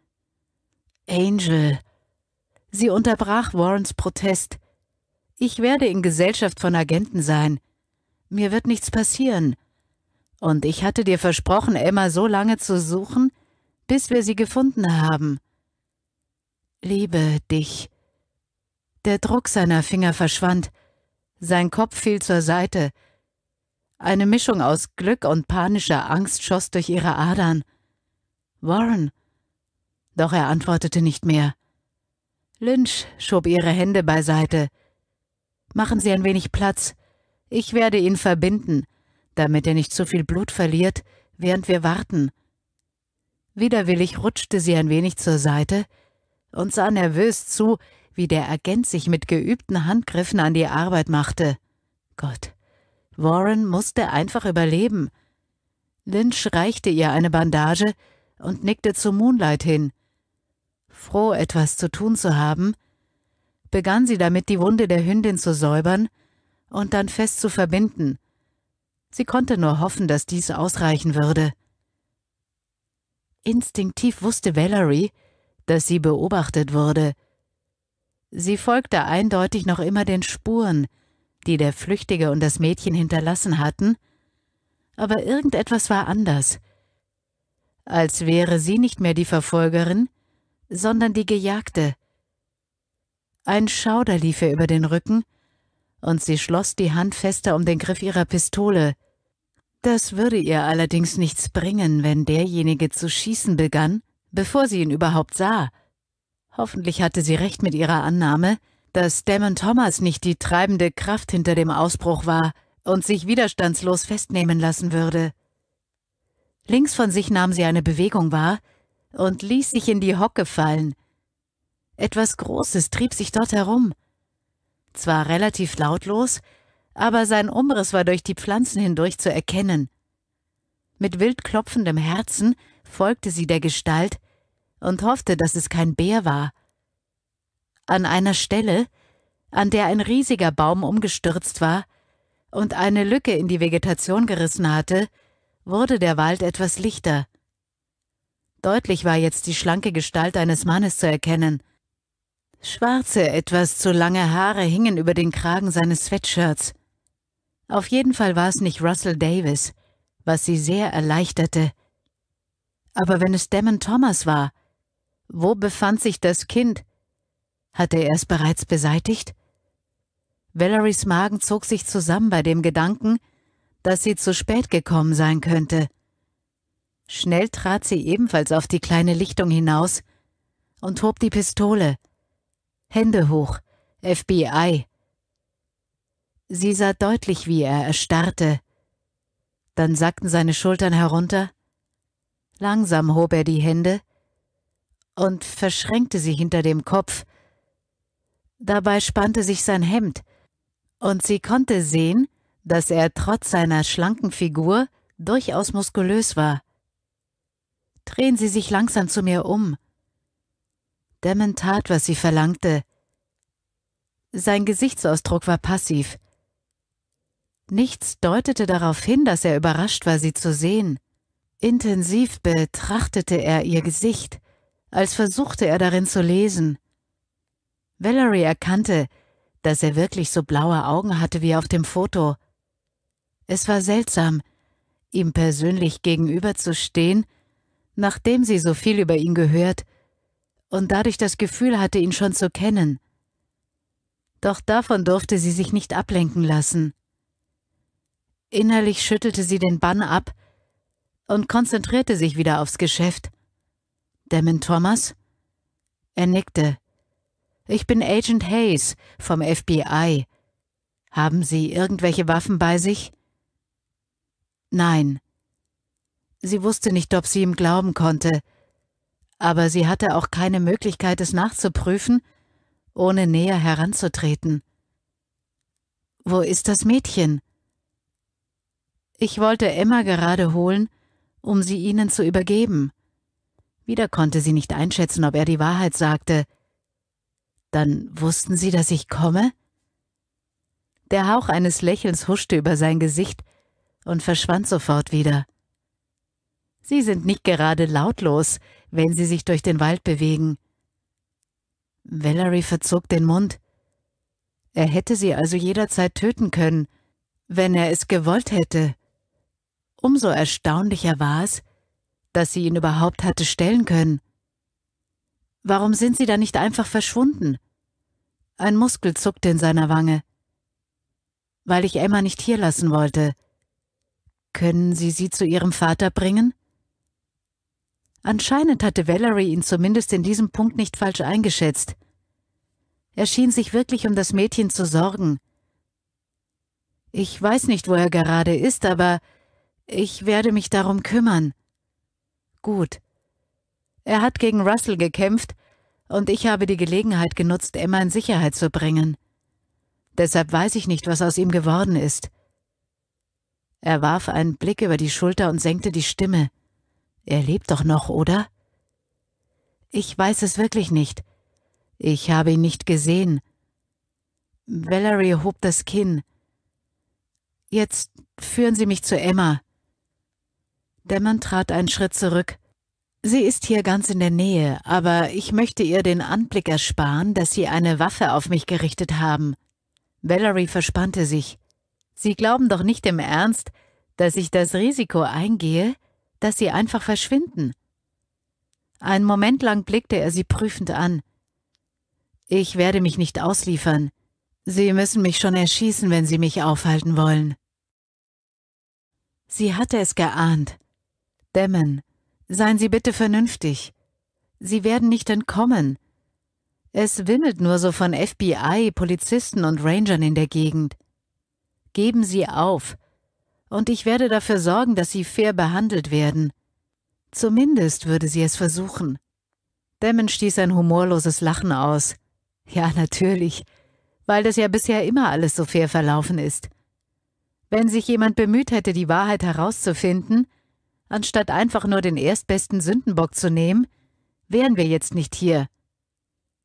Angel. Sie unterbrach Warrens Protest. Ich werde in Gesellschaft von Agenten sein. Mir wird nichts passieren. Und ich hatte dir versprochen, Emma so lange zu suchen, bis wir sie gefunden haben. Liebe dich. Der Druck seiner Finger verschwand, sein Kopf fiel zur Seite. Eine Mischung aus Glück und panischer Angst schoss durch ihre Adern. Warren. Doch er antwortete nicht mehr. Lynch schob ihre Hände beiseite. Machen Sie ein wenig Platz. Ich werde ihn verbinden, damit er nicht zu viel Blut verliert, während wir warten. Widerwillig rutschte sie ein wenig zur Seite und sah nervös zu, wie der Agent sich mit geübten Handgriffen an die Arbeit machte. Gott, Warren musste einfach überleben. Lynch reichte ihr eine Bandage und nickte zu Moonlight hin. Froh, etwas zu tun zu haben, begann sie damit, die Wunde der Hündin zu säubern und dann fest zu verbinden. Sie konnte nur hoffen, dass dies ausreichen würde. Instinktiv wusste Valerie, dass sie beobachtet wurde. Sie folgte eindeutig noch immer den Spuren, die der Flüchtige und das Mädchen hinterlassen hatten, aber irgendetwas war anders, als wäre sie nicht mehr die Verfolgerin, sondern die Gejagte. Ein Schauder lief ihr über den Rücken, und sie schloss die Hand fester um den Griff ihrer Pistole, das würde ihr allerdings nichts bringen, wenn derjenige zu schießen begann, bevor sie ihn überhaupt sah. Hoffentlich hatte sie recht mit ihrer Annahme, dass Damon Thomas nicht die treibende Kraft hinter dem Ausbruch war und sich widerstandslos festnehmen lassen würde. Links von sich nahm sie eine Bewegung wahr und ließ sich in die Hocke fallen. Etwas Großes trieb sich dort herum. Zwar relativ lautlos, aber sein Umriss war durch die Pflanzen hindurch zu erkennen. Mit wild klopfendem Herzen folgte sie der Gestalt und hoffte, dass es kein Bär war. An einer Stelle, an der ein riesiger Baum umgestürzt war und eine Lücke in die Vegetation gerissen hatte, wurde der Wald etwas lichter. Deutlich war jetzt die schlanke Gestalt eines Mannes zu erkennen. Schwarze, etwas zu lange Haare hingen über den Kragen seines Sweatshirts. Auf jeden Fall war es nicht Russell Davis, was sie sehr erleichterte. Aber wenn es Damon Thomas war, wo befand sich das Kind? Hatte er es bereits beseitigt? Valeries Magen zog sich zusammen bei dem Gedanken, dass sie zu spät gekommen sein könnte. Schnell trat sie ebenfalls auf die kleine Lichtung hinaus und hob die Pistole. Hände hoch, FBI. Sie sah deutlich, wie er erstarrte. Dann sackten seine Schultern herunter. Langsam hob er die Hände und verschränkte sie hinter dem Kopf. Dabei spannte sich sein Hemd, und sie konnte sehen, dass er trotz seiner schlanken Figur durchaus muskulös war. Drehen Sie sich langsam zu mir um. Demon tat, was sie verlangte. Sein Gesichtsausdruck war passiv. Nichts deutete darauf hin, dass er überrascht war, sie zu sehen. Intensiv betrachtete er ihr Gesicht, als versuchte er darin zu lesen. Valerie erkannte, dass er wirklich so blaue Augen hatte wie auf dem Foto. Es war seltsam, ihm persönlich gegenüberzustehen, nachdem sie so viel über ihn gehört und dadurch das Gefühl hatte, ihn schon zu kennen. Doch davon durfte sie sich nicht ablenken lassen. Innerlich schüttelte sie den Bann ab und konzentrierte sich wieder aufs Geschäft. Damon Thomas? Er nickte. Ich bin Agent Hayes vom FBI. Haben Sie irgendwelche Waffen bei sich? Nein. Sie wusste nicht, ob sie ihm glauben konnte, aber sie hatte auch keine Möglichkeit, es nachzuprüfen, ohne näher heranzutreten. Wo ist das Mädchen? Ich wollte Emma gerade holen, um sie ihnen zu übergeben. Wieder konnte sie nicht einschätzen, ob er die Wahrheit sagte. Dann wussten sie, dass ich komme? Der Hauch eines Lächelns huschte über sein Gesicht und verschwand sofort wieder. Sie sind nicht gerade lautlos, wenn sie sich durch den Wald bewegen. Valerie verzog den Mund. Er hätte sie also jederzeit töten können, wenn er es gewollt hätte. Umso erstaunlicher war es, dass sie ihn überhaupt hatte stellen können. Warum sind sie da nicht einfach verschwunden? Ein Muskel zuckte in seiner Wange. Weil ich Emma nicht hier lassen wollte. Können Sie sie zu Ihrem Vater bringen? Anscheinend hatte Valerie ihn zumindest in diesem Punkt nicht falsch eingeschätzt. Er schien sich wirklich um das Mädchen zu sorgen. Ich weiß nicht, wo er gerade ist, aber ich werde mich darum kümmern. Gut. Er hat gegen Russell gekämpft, und ich habe die Gelegenheit genutzt, Emma in Sicherheit zu bringen. Deshalb weiß ich nicht, was aus ihm geworden ist. Er warf einen Blick über die Schulter und senkte die Stimme. Er lebt doch noch, oder? Ich weiß es wirklich nicht. Ich habe ihn nicht gesehen. Valerie hob das Kinn. Jetzt führen Sie mich zu Emma. Dämmern trat einen Schritt zurück. Sie ist hier ganz in der Nähe, aber ich möchte ihr den Anblick ersparen, dass Sie eine Waffe auf mich gerichtet haben. Valerie verspannte sich. Sie glauben doch nicht im Ernst, dass ich das Risiko eingehe, dass Sie einfach verschwinden. Einen Moment lang blickte er sie prüfend an. Ich werde mich nicht ausliefern. Sie müssen mich schon erschießen, wenn Sie mich aufhalten wollen. Sie hatte es geahnt. Dämmen, seien Sie bitte vernünftig. Sie werden nicht entkommen. Es wimmelt nur so von FBI, Polizisten und Rangern in der Gegend. Geben Sie auf, und ich werde dafür sorgen, dass Sie fair behandelt werden. Zumindest würde sie es versuchen. Demon stieß ein humorloses Lachen aus. Ja, natürlich, weil das ja bisher immer alles so fair verlaufen ist. Wenn sich jemand bemüht hätte, die Wahrheit herauszufinden, Anstatt einfach nur den erstbesten Sündenbock zu nehmen, wären wir jetzt nicht hier.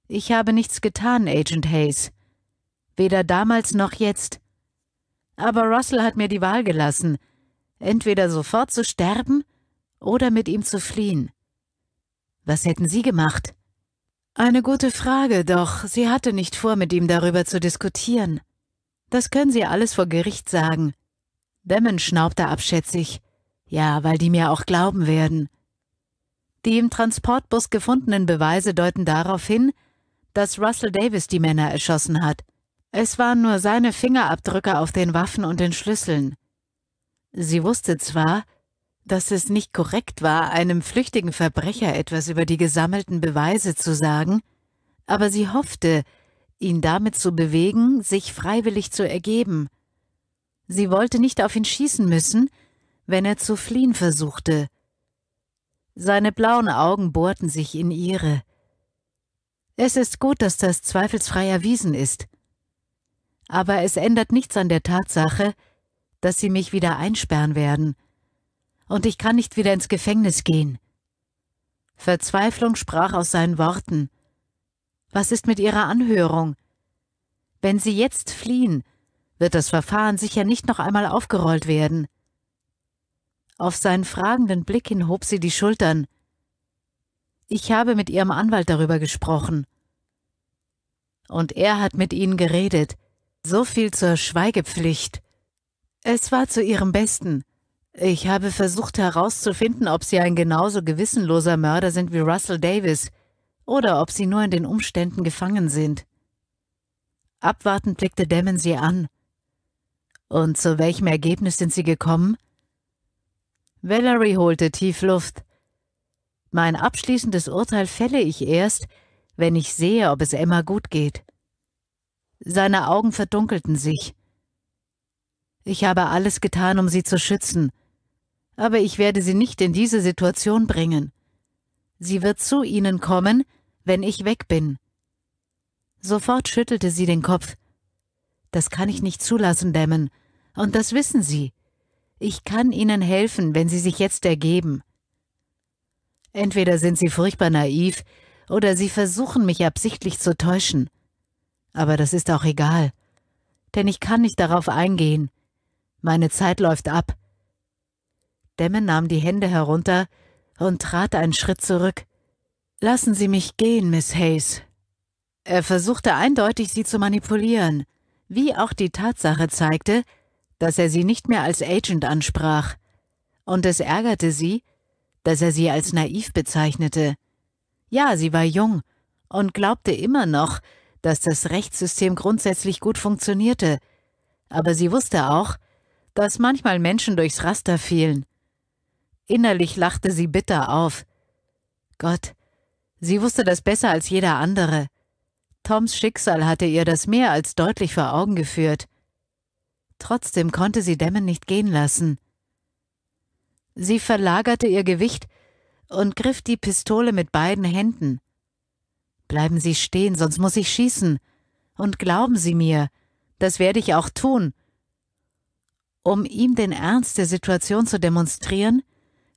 Ich habe nichts getan, Agent Hayes. Weder damals noch jetzt. Aber Russell hat mir die Wahl gelassen, entweder sofort zu sterben oder mit ihm zu fliehen. Was hätten Sie gemacht? Eine gute Frage, doch sie hatte nicht vor, mit ihm darüber zu diskutieren. Das können Sie alles vor Gericht sagen. Demon schnaubte abschätzig. Ja, weil die mir auch glauben werden. Die im Transportbus gefundenen Beweise deuten darauf hin, dass Russell Davis die Männer erschossen hat. Es waren nur seine Fingerabdrücke auf den Waffen und den Schlüsseln. Sie wusste zwar, dass es nicht korrekt war, einem flüchtigen Verbrecher etwas über die gesammelten Beweise zu sagen, aber sie hoffte, ihn damit zu bewegen, sich freiwillig zu ergeben. Sie wollte nicht auf ihn schießen müssen, wenn er zu fliehen versuchte. Seine blauen Augen bohrten sich in ihre. Es ist gut, dass das zweifelsfrei erwiesen ist. Aber es ändert nichts an der Tatsache, dass sie mich wieder einsperren werden. Und ich kann nicht wieder ins Gefängnis gehen. Verzweiflung sprach aus seinen Worten. Was ist mit ihrer Anhörung? Wenn sie jetzt fliehen, wird das Verfahren sicher nicht noch einmal aufgerollt werden. Auf seinen fragenden Blick hin hob sie die Schultern. Ich habe mit Ihrem Anwalt darüber gesprochen. Und er hat mit Ihnen geredet. So viel zur Schweigepflicht. Es war zu Ihrem Besten. Ich habe versucht herauszufinden, ob Sie ein genauso gewissenloser Mörder sind wie Russell Davis oder ob Sie nur in den Umständen gefangen sind. Abwartend blickte Demon sie an. Und zu welchem Ergebnis sind Sie gekommen? Valerie holte tief Luft. Mein abschließendes Urteil fälle ich erst, wenn ich sehe, ob es Emma gut geht. Seine Augen verdunkelten sich. Ich habe alles getan, um sie zu schützen, aber ich werde sie nicht in diese Situation bringen. Sie wird zu ihnen kommen, wenn ich weg bin. Sofort schüttelte sie den Kopf. Das kann ich nicht zulassen, Dämmen, und das wissen Sie. Ich kann Ihnen helfen, wenn Sie sich jetzt ergeben. Entweder sind Sie furchtbar naiv, oder Sie versuchen mich absichtlich zu täuschen. Aber das ist auch egal, denn ich kann nicht darauf eingehen. Meine Zeit läuft ab. Demme nahm die Hände herunter und trat einen Schritt zurück. Lassen Sie mich gehen, Miss Hayes. Er versuchte eindeutig, sie zu manipulieren, wie auch die Tatsache zeigte, dass er sie nicht mehr als Agent ansprach, und es ärgerte sie, dass er sie als naiv bezeichnete. Ja, sie war jung und glaubte immer noch, dass das Rechtssystem grundsätzlich gut funktionierte, aber sie wusste auch, dass manchmal Menschen durchs Raster fielen. Innerlich lachte sie bitter auf. Gott, sie wusste das besser als jeder andere. Toms Schicksal hatte ihr das mehr als deutlich vor Augen geführt. Trotzdem konnte sie Dämmen nicht gehen lassen. Sie verlagerte ihr Gewicht und griff die Pistole mit beiden Händen. Bleiben Sie stehen, sonst muss ich schießen. Und glauben Sie mir, das werde ich auch tun. Um ihm den Ernst der Situation zu demonstrieren,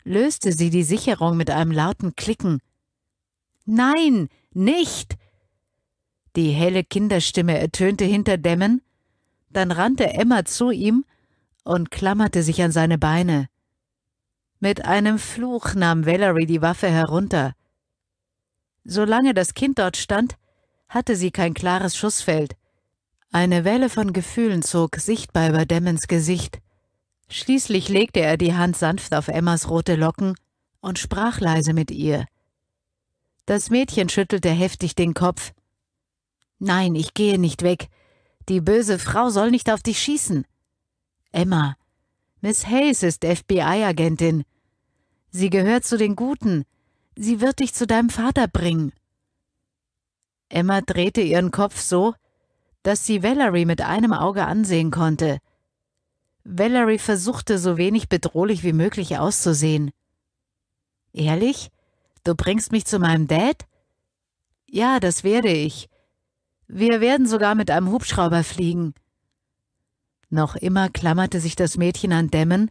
löste sie die Sicherung mit einem lauten Klicken. Nein, nicht! Die helle Kinderstimme ertönte hinter Dämmen, dann rannte Emma zu ihm und klammerte sich an seine Beine. Mit einem Fluch nahm Valerie die Waffe herunter. Solange das Kind dort stand, hatte sie kein klares Schussfeld. Eine Welle von Gefühlen zog sichtbar über Demmons Gesicht. Schließlich legte er die Hand sanft auf Emmas rote Locken und sprach leise mit ihr. Das Mädchen schüttelte heftig den Kopf. Nein, ich gehe nicht weg. Die böse Frau soll nicht auf dich schießen. Emma, Miss Hayes ist FBI-Agentin. Sie gehört zu den Guten. Sie wird dich zu deinem Vater bringen. Emma drehte ihren Kopf so, dass sie Valerie mit einem Auge ansehen konnte. Valerie versuchte, so wenig bedrohlich wie möglich auszusehen. Ehrlich? Du bringst mich zu meinem Dad? Ja, das werde ich. Wir werden sogar mit einem Hubschrauber fliegen. Noch immer klammerte sich das Mädchen an Dämmen,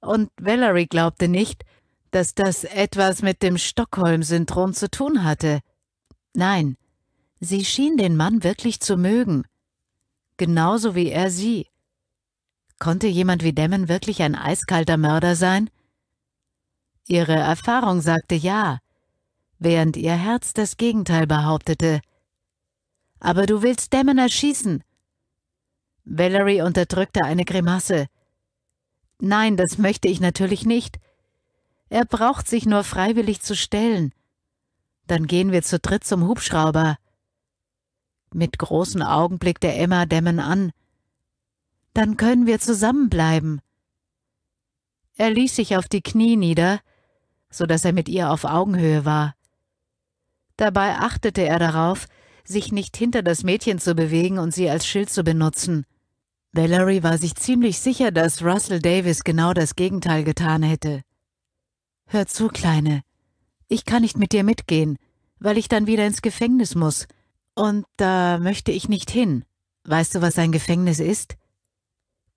und Valerie glaubte nicht, dass das etwas mit dem Stockholm-Syndrom zu tun hatte. Nein, sie schien den Mann wirklich zu mögen, genauso wie er sie. Konnte jemand wie Dämmen wirklich ein eiskalter Mörder sein? Ihre Erfahrung sagte ja, während ihr Herz das Gegenteil behauptete – aber du willst Damon erschießen. Valerie unterdrückte eine Grimasse. Nein, das möchte ich natürlich nicht. Er braucht sich nur freiwillig zu stellen. Dann gehen wir zu dritt zum Hubschrauber. Mit großen Augen blickte Emma Damon an. Dann können wir zusammenbleiben. Er ließ sich auf die Knie nieder, so dass er mit ihr auf Augenhöhe war. Dabei achtete er darauf, sich nicht hinter das Mädchen zu bewegen und sie als Schild zu benutzen. Valerie war sich ziemlich sicher, dass Russell Davis genau das Gegenteil getan hätte. Hör zu, Kleine. Ich kann nicht mit dir mitgehen, weil ich dann wieder ins Gefängnis muss. Und da möchte ich nicht hin. Weißt du, was ein Gefängnis ist?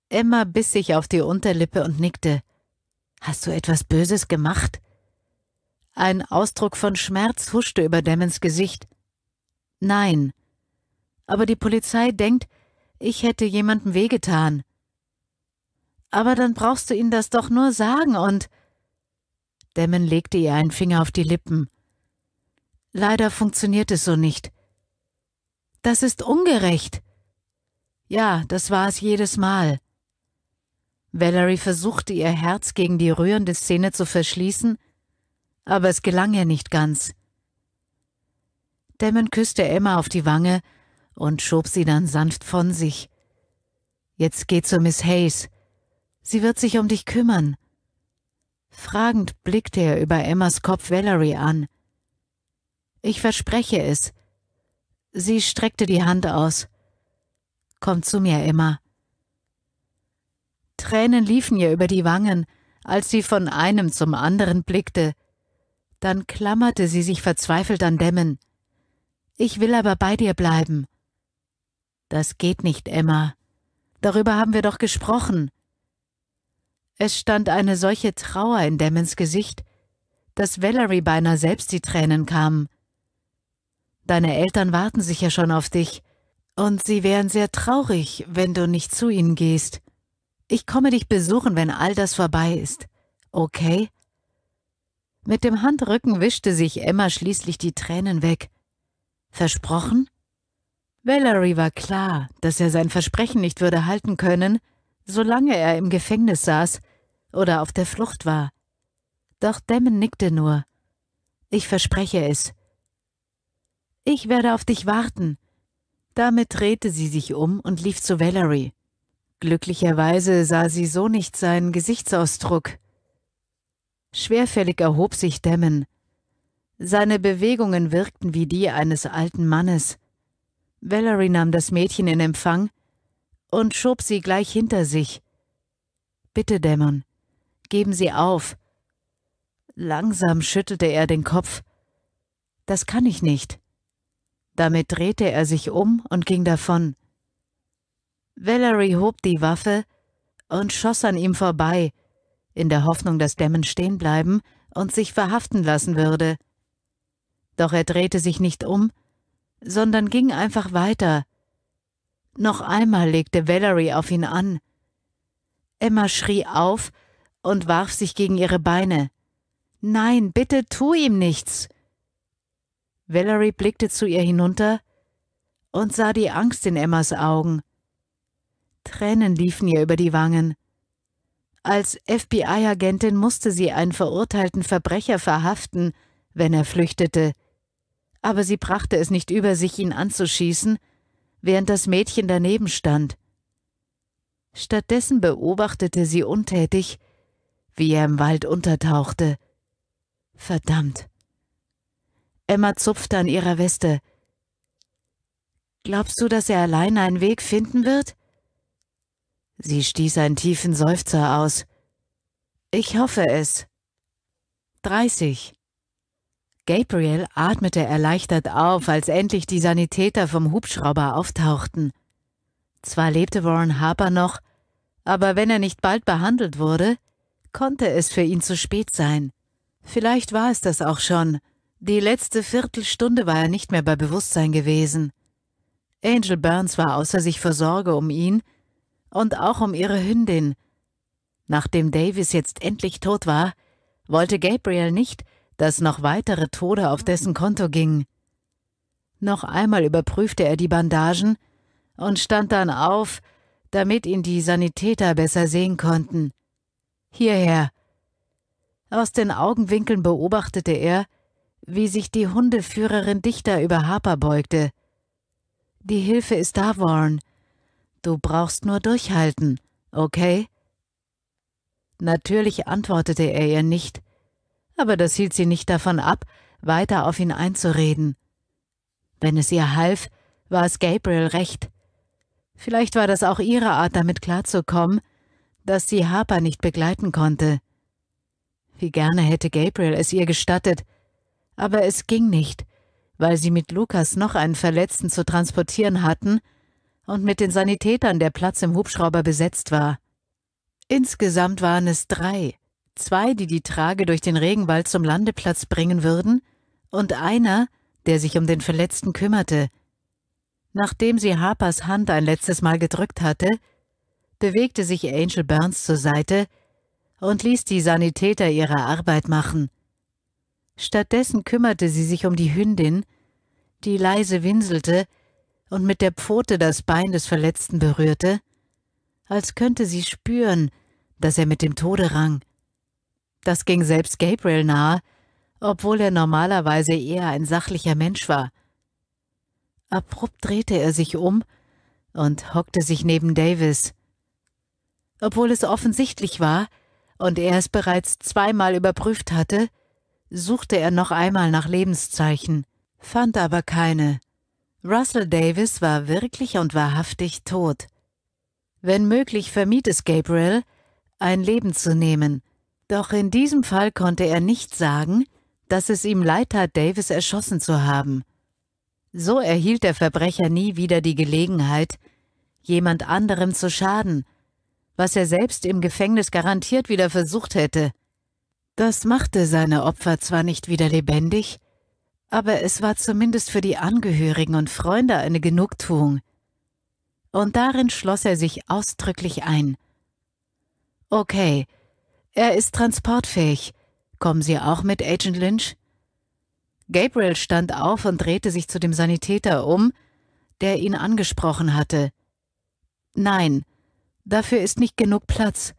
Emma biss sich auf die Unterlippe und nickte. Hast du etwas Böses gemacht? Ein Ausdruck von Schmerz huschte über Demmons Gesicht. Nein. Aber die Polizei denkt, ich hätte jemandem wehgetan. Aber dann brauchst du ihnen das doch nur sagen und. Demon legte ihr einen Finger auf die Lippen. Leider funktioniert es so nicht. Das ist ungerecht. Ja, das war es jedes Mal. Valerie versuchte ihr Herz gegen die rührende Szene zu verschließen, aber es gelang ihr nicht ganz. Damon küsste Emma auf die Wange und schob sie dann sanft von sich. Jetzt geh zu Miss Hayes. Sie wird sich um dich kümmern. Fragend blickte er über Emmas Kopf Valerie an. Ich verspreche es. Sie streckte die Hand aus. Komm zu mir, Emma. Tränen liefen ihr über die Wangen, als sie von einem zum anderen blickte. Dann klammerte sie sich verzweifelt an Dämmen. Ich will aber bei dir bleiben. Das geht nicht, Emma. Darüber haben wir doch gesprochen. Es stand eine solche Trauer in Demmons Gesicht, dass Valerie beinahe selbst die Tränen kamen. Deine Eltern warten sicher schon auf dich, und sie wären sehr traurig, wenn du nicht zu ihnen gehst. Ich komme dich besuchen, wenn all das vorbei ist. Okay? Mit dem Handrücken wischte sich Emma schließlich die Tränen weg. Versprochen? Valerie war klar, dass er sein Versprechen nicht würde halten können, solange er im Gefängnis saß oder auf der Flucht war. Doch Demon nickte nur. Ich verspreche es. Ich werde auf dich warten. Damit drehte sie sich um und lief zu Valerie. Glücklicherweise sah sie so nicht seinen Gesichtsausdruck. Schwerfällig erhob sich Demon. Seine Bewegungen wirkten wie die eines alten Mannes. Valerie nahm das Mädchen in Empfang und schob sie gleich hinter sich. Bitte, Dämon, geben Sie auf. Langsam schüttelte er den Kopf. Das kann ich nicht. Damit drehte er sich um und ging davon. Valerie hob die Waffe und schoss an ihm vorbei, in der Hoffnung, dass Dämon stehen bleiben und sich verhaften lassen würde. Doch er drehte sich nicht um, sondern ging einfach weiter. Noch einmal legte Valerie auf ihn an. Emma schrie auf und warf sich gegen ihre Beine. Nein, bitte tu ihm nichts. Valerie blickte zu ihr hinunter und sah die Angst in Emmas Augen. Tränen liefen ihr über die Wangen. Als FBI-Agentin musste sie einen verurteilten Verbrecher verhaften, wenn er flüchtete – aber sie brachte es nicht über sich, ihn anzuschießen, während das Mädchen daneben stand. Stattdessen beobachtete sie untätig, wie er im Wald untertauchte. Verdammt. Emma zupfte an ihrer Weste. Glaubst du, dass er alleine einen Weg finden wird? Sie stieß einen tiefen Seufzer aus. Ich hoffe es. 30. Gabriel atmete erleichtert auf, als endlich die Sanitäter vom Hubschrauber auftauchten. Zwar lebte Warren Harper noch, aber wenn er nicht bald behandelt wurde, konnte es für ihn zu spät sein. Vielleicht war es das auch schon. Die letzte Viertelstunde war er nicht mehr bei Bewusstsein gewesen. Angel Burns war außer sich vor Sorge um ihn und auch um ihre Hündin. Nachdem Davis jetzt endlich tot war, wollte Gabriel nicht, dass noch weitere Tode auf dessen Konto gingen. Noch einmal überprüfte er die Bandagen und stand dann auf, damit ihn die Sanitäter besser sehen konnten. Hierher. Aus den Augenwinkeln beobachtete er, wie sich die Hundeführerin dichter über Harper beugte. Die Hilfe ist da, Warren. Du brauchst nur durchhalten, okay? Natürlich antwortete er ihr nicht, aber das hielt sie nicht davon ab, weiter auf ihn einzureden. Wenn es ihr half, war es Gabriel recht. Vielleicht war das auch ihre Art, damit klarzukommen, dass sie Harper nicht begleiten konnte. Wie gerne hätte Gabriel es ihr gestattet, aber es ging nicht, weil sie mit Lukas noch einen Verletzten zu transportieren hatten und mit den Sanitätern der Platz im Hubschrauber besetzt war. Insgesamt waren es drei, zwei, die die Trage durch den Regenwald zum Landeplatz bringen würden, und einer, der sich um den Verletzten kümmerte. Nachdem sie Harpers Hand ein letztes Mal gedrückt hatte, bewegte sich Angel Burns zur Seite und ließ die Sanitäter ihre Arbeit machen. Stattdessen kümmerte sie sich um die Hündin, die leise winselte und mit der Pfote das Bein des Verletzten berührte, als könnte sie spüren, dass er mit dem Tode rang. Das ging selbst Gabriel nahe, obwohl er normalerweise eher ein sachlicher Mensch war. Abrupt drehte er sich um und hockte sich neben Davis. Obwohl es offensichtlich war und er es bereits zweimal überprüft hatte, suchte er noch einmal nach Lebenszeichen, fand aber keine. Russell Davis war wirklich und wahrhaftig tot. Wenn möglich vermied es Gabriel, ein Leben zu nehmen – doch in diesem Fall konnte er nicht sagen, dass es ihm leid tat, Davis erschossen zu haben. So erhielt der Verbrecher nie wieder die Gelegenheit, jemand anderem zu schaden, was er selbst im Gefängnis garantiert wieder versucht hätte. Das machte seine Opfer zwar nicht wieder lebendig, aber es war zumindest für die Angehörigen und Freunde eine Genugtuung. Und darin schloss er sich ausdrücklich ein. Okay, er ist transportfähig. Kommen Sie auch mit, Agent Lynch? Gabriel stand auf und drehte sich zu dem Sanitäter um, der ihn angesprochen hatte. Nein, dafür ist nicht genug Platz.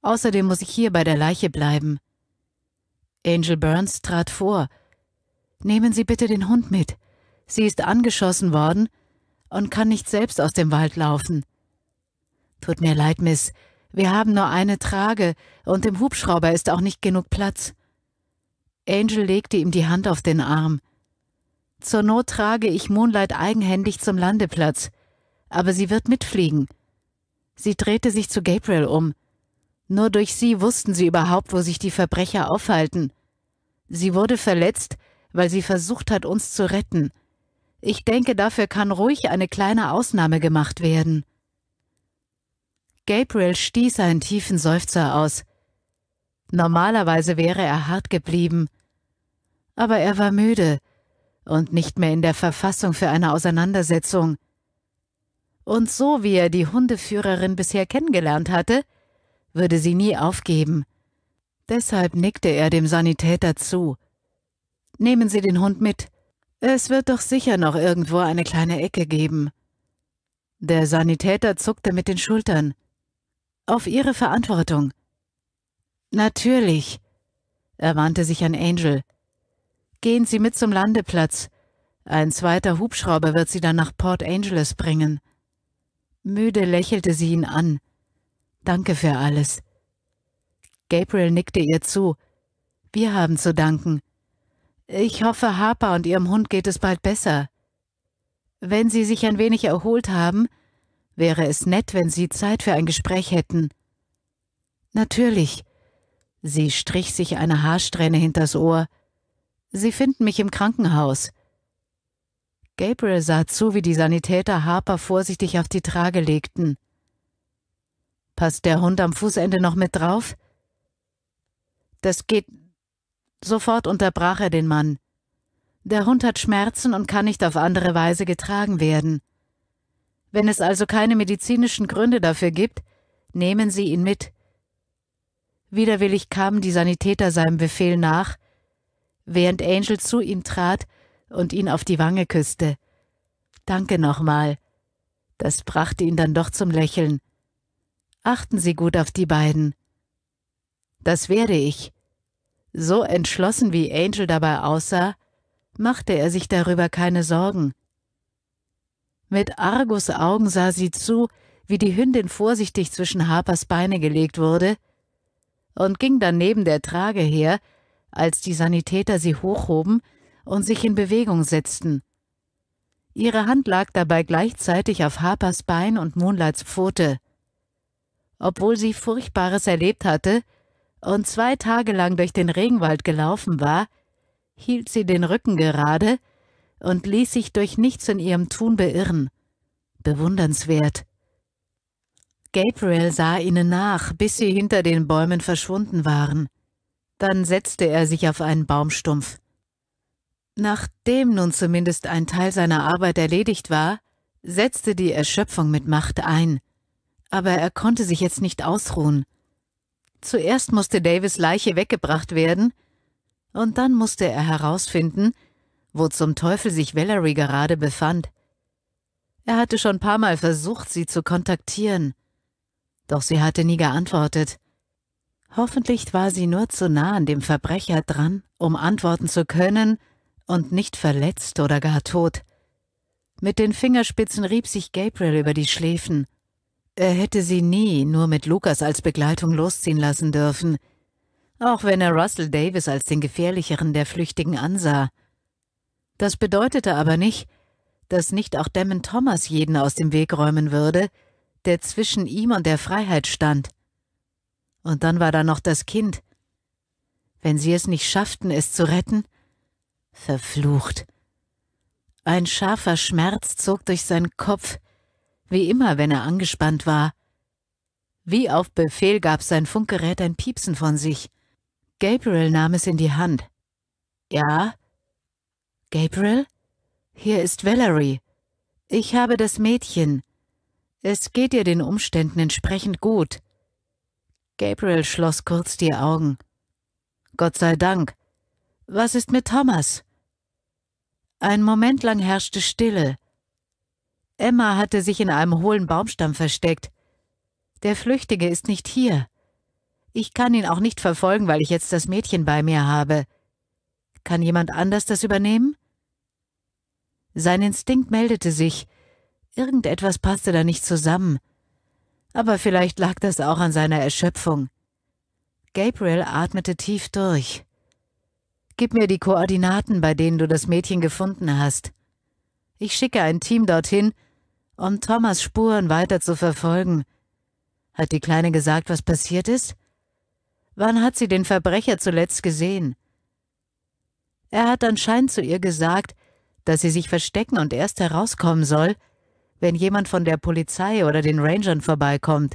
Außerdem muss ich hier bei der Leiche bleiben. Angel Burns trat vor. Nehmen Sie bitte den Hund mit. Sie ist angeschossen worden und kann nicht selbst aus dem Wald laufen. Tut mir leid, Miss, wir haben nur eine Trage, und im Hubschrauber ist auch nicht genug Platz. Angel legte ihm die Hand auf den Arm. Zur Not trage ich Moonlight eigenhändig zum Landeplatz, aber sie wird mitfliegen. Sie drehte sich zu Gabriel um. Nur durch sie wussten sie überhaupt, wo sich die Verbrecher aufhalten. Sie wurde verletzt, weil sie versucht hat, uns zu retten. Ich denke, dafür kann ruhig eine kleine Ausnahme gemacht werden. Gabriel stieß einen tiefen Seufzer aus. Normalerweise wäre er hart geblieben, aber er war müde und nicht mehr in der Verfassung für eine Auseinandersetzung. Und so wie er die Hundeführerin bisher kennengelernt hatte, würde sie nie aufgeben. Deshalb nickte er dem Sanitäter zu. Nehmen Sie den Hund mit. Es wird doch sicher noch irgendwo eine kleine Ecke geben. Der Sanitäter zuckte mit den Schultern auf Ihre Verantwortung. Natürlich, er wandte sich an Angel. Gehen Sie mit zum Landeplatz. Ein zweiter Hubschrauber wird Sie dann nach Port Angeles bringen. Müde lächelte sie ihn an. Danke für alles. Gabriel nickte ihr zu. Wir haben zu danken. Ich hoffe, Harper und ihrem Hund geht es bald besser. Wenn Sie sich ein wenig erholt haben, Wäre es nett, wenn Sie Zeit für ein Gespräch hätten? Natürlich. Sie strich sich eine Haarsträhne hinters Ohr. Sie finden mich im Krankenhaus. Gabriel sah zu, wie die Sanitäter Harper vorsichtig auf die Trage legten. Passt der Hund am Fußende noch mit drauf? Das geht. Sofort unterbrach er den Mann. Der Hund hat Schmerzen und kann nicht auf andere Weise getragen werden. Wenn es also keine medizinischen Gründe dafür gibt, nehmen Sie ihn mit. Widerwillig kamen die Sanitäter seinem Befehl nach, während Angel zu ihm trat und ihn auf die Wange küsste. Danke nochmal. Das brachte ihn dann doch zum Lächeln. Achten Sie gut auf die beiden. Das werde ich. So entschlossen wie Angel dabei aussah, machte er sich darüber keine Sorgen. Mit Argusaugen sah sie zu, wie die Hündin vorsichtig zwischen Harpers Beine gelegt wurde, und ging dann neben der Trage her, als die Sanitäter sie hochhoben und sich in Bewegung setzten. Ihre Hand lag dabei gleichzeitig auf Harpers Bein und Moonlights Pfote. Obwohl sie Furchtbares erlebt hatte und zwei Tage lang durch den Regenwald gelaufen war, hielt sie den Rücken gerade und ließ sich durch nichts in ihrem Tun beirren. Bewundernswert. Gabriel sah ihnen nach, bis sie hinter den Bäumen verschwunden waren. Dann setzte er sich auf einen Baumstumpf. Nachdem nun zumindest ein Teil seiner Arbeit erledigt war, setzte die Erschöpfung mit Macht ein. Aber er konnte sich jetzt nicht ausruhen. Zuerst musste Davis Leiche weggebracht werden, und dann musste er herausfinden, wo zum Teufel sich Valerie gerade befand. Er hatte schon paar Mal versucht, sie zu kontaktieren, doch sie hatte nie geantwortet. Hoffentlich war sie nur zu nah an dem Verbrecher dran, um antworten zu können und nicht verletzt oder gar tot. Mit den Fingerspitzen rieb sich Gabriel über die Schläfen. Er hätte sie nie nur mit Lukas als Begleitung losziehen lassen dürfen, auch wenn er Russell Davis als den gefährlicheren der Flüchtigen ansah. Das bedeutete aber nicht, dass nicht auch Demon Thomas jeden aus dem Weg räumen würde, der zwischen ihm und der Freiheit stand. Und dann war da noch das Kind. Wenn sie es nicht schafften, es zu retten, verflucht. Ein scharfer Schmerz zog durch seinen Kopf, wie immer, wenn er angespannt war. Wie auf Befehl gab sein Funkgerät ein Piepsen von sich. Gabriel nahm es in die Hand. Ja, Gabriel? Hier ist Valerie. Ich habe das Mädchen. Es geht ihr den Umständen entsprechend gut. Gabriel schloss kurz die Augen. Gott sei Dank. Was ist mit Thomas? Ein Moment lang herrschte Stille. Emma hatte sich in einem hohlen Baumstamm versteckt. Der Flüchtige ist nicht hier. Ich kann ihn auch nicht verfolgen, weil ich jetzt das Mädchen bei mir habe. Kann jemand anders das übernehmen? Sein Instinkt meldete sich. Irgendetwas passte da nicht zusammen. Aber vielleicht lag das auch an seiner Erschöpfung. Gabriel atmete tief durch. Gib mir die Koordinaten, bei denen du das Mädchen gefunden hast. Ich schicke ein Team dorthin, um Thomas Spuren weiter zu verfolgen. Hat die Kleine gesagt, was passiert ist? Wann hat sie den Verbrecher zuletzt gesehen? Er hat anscheinend zu ihr gesagt, dass sie sich verstecken und erst herauskommen soll, wenn jemand von der Polizei oder den Rangern vorbeikommt.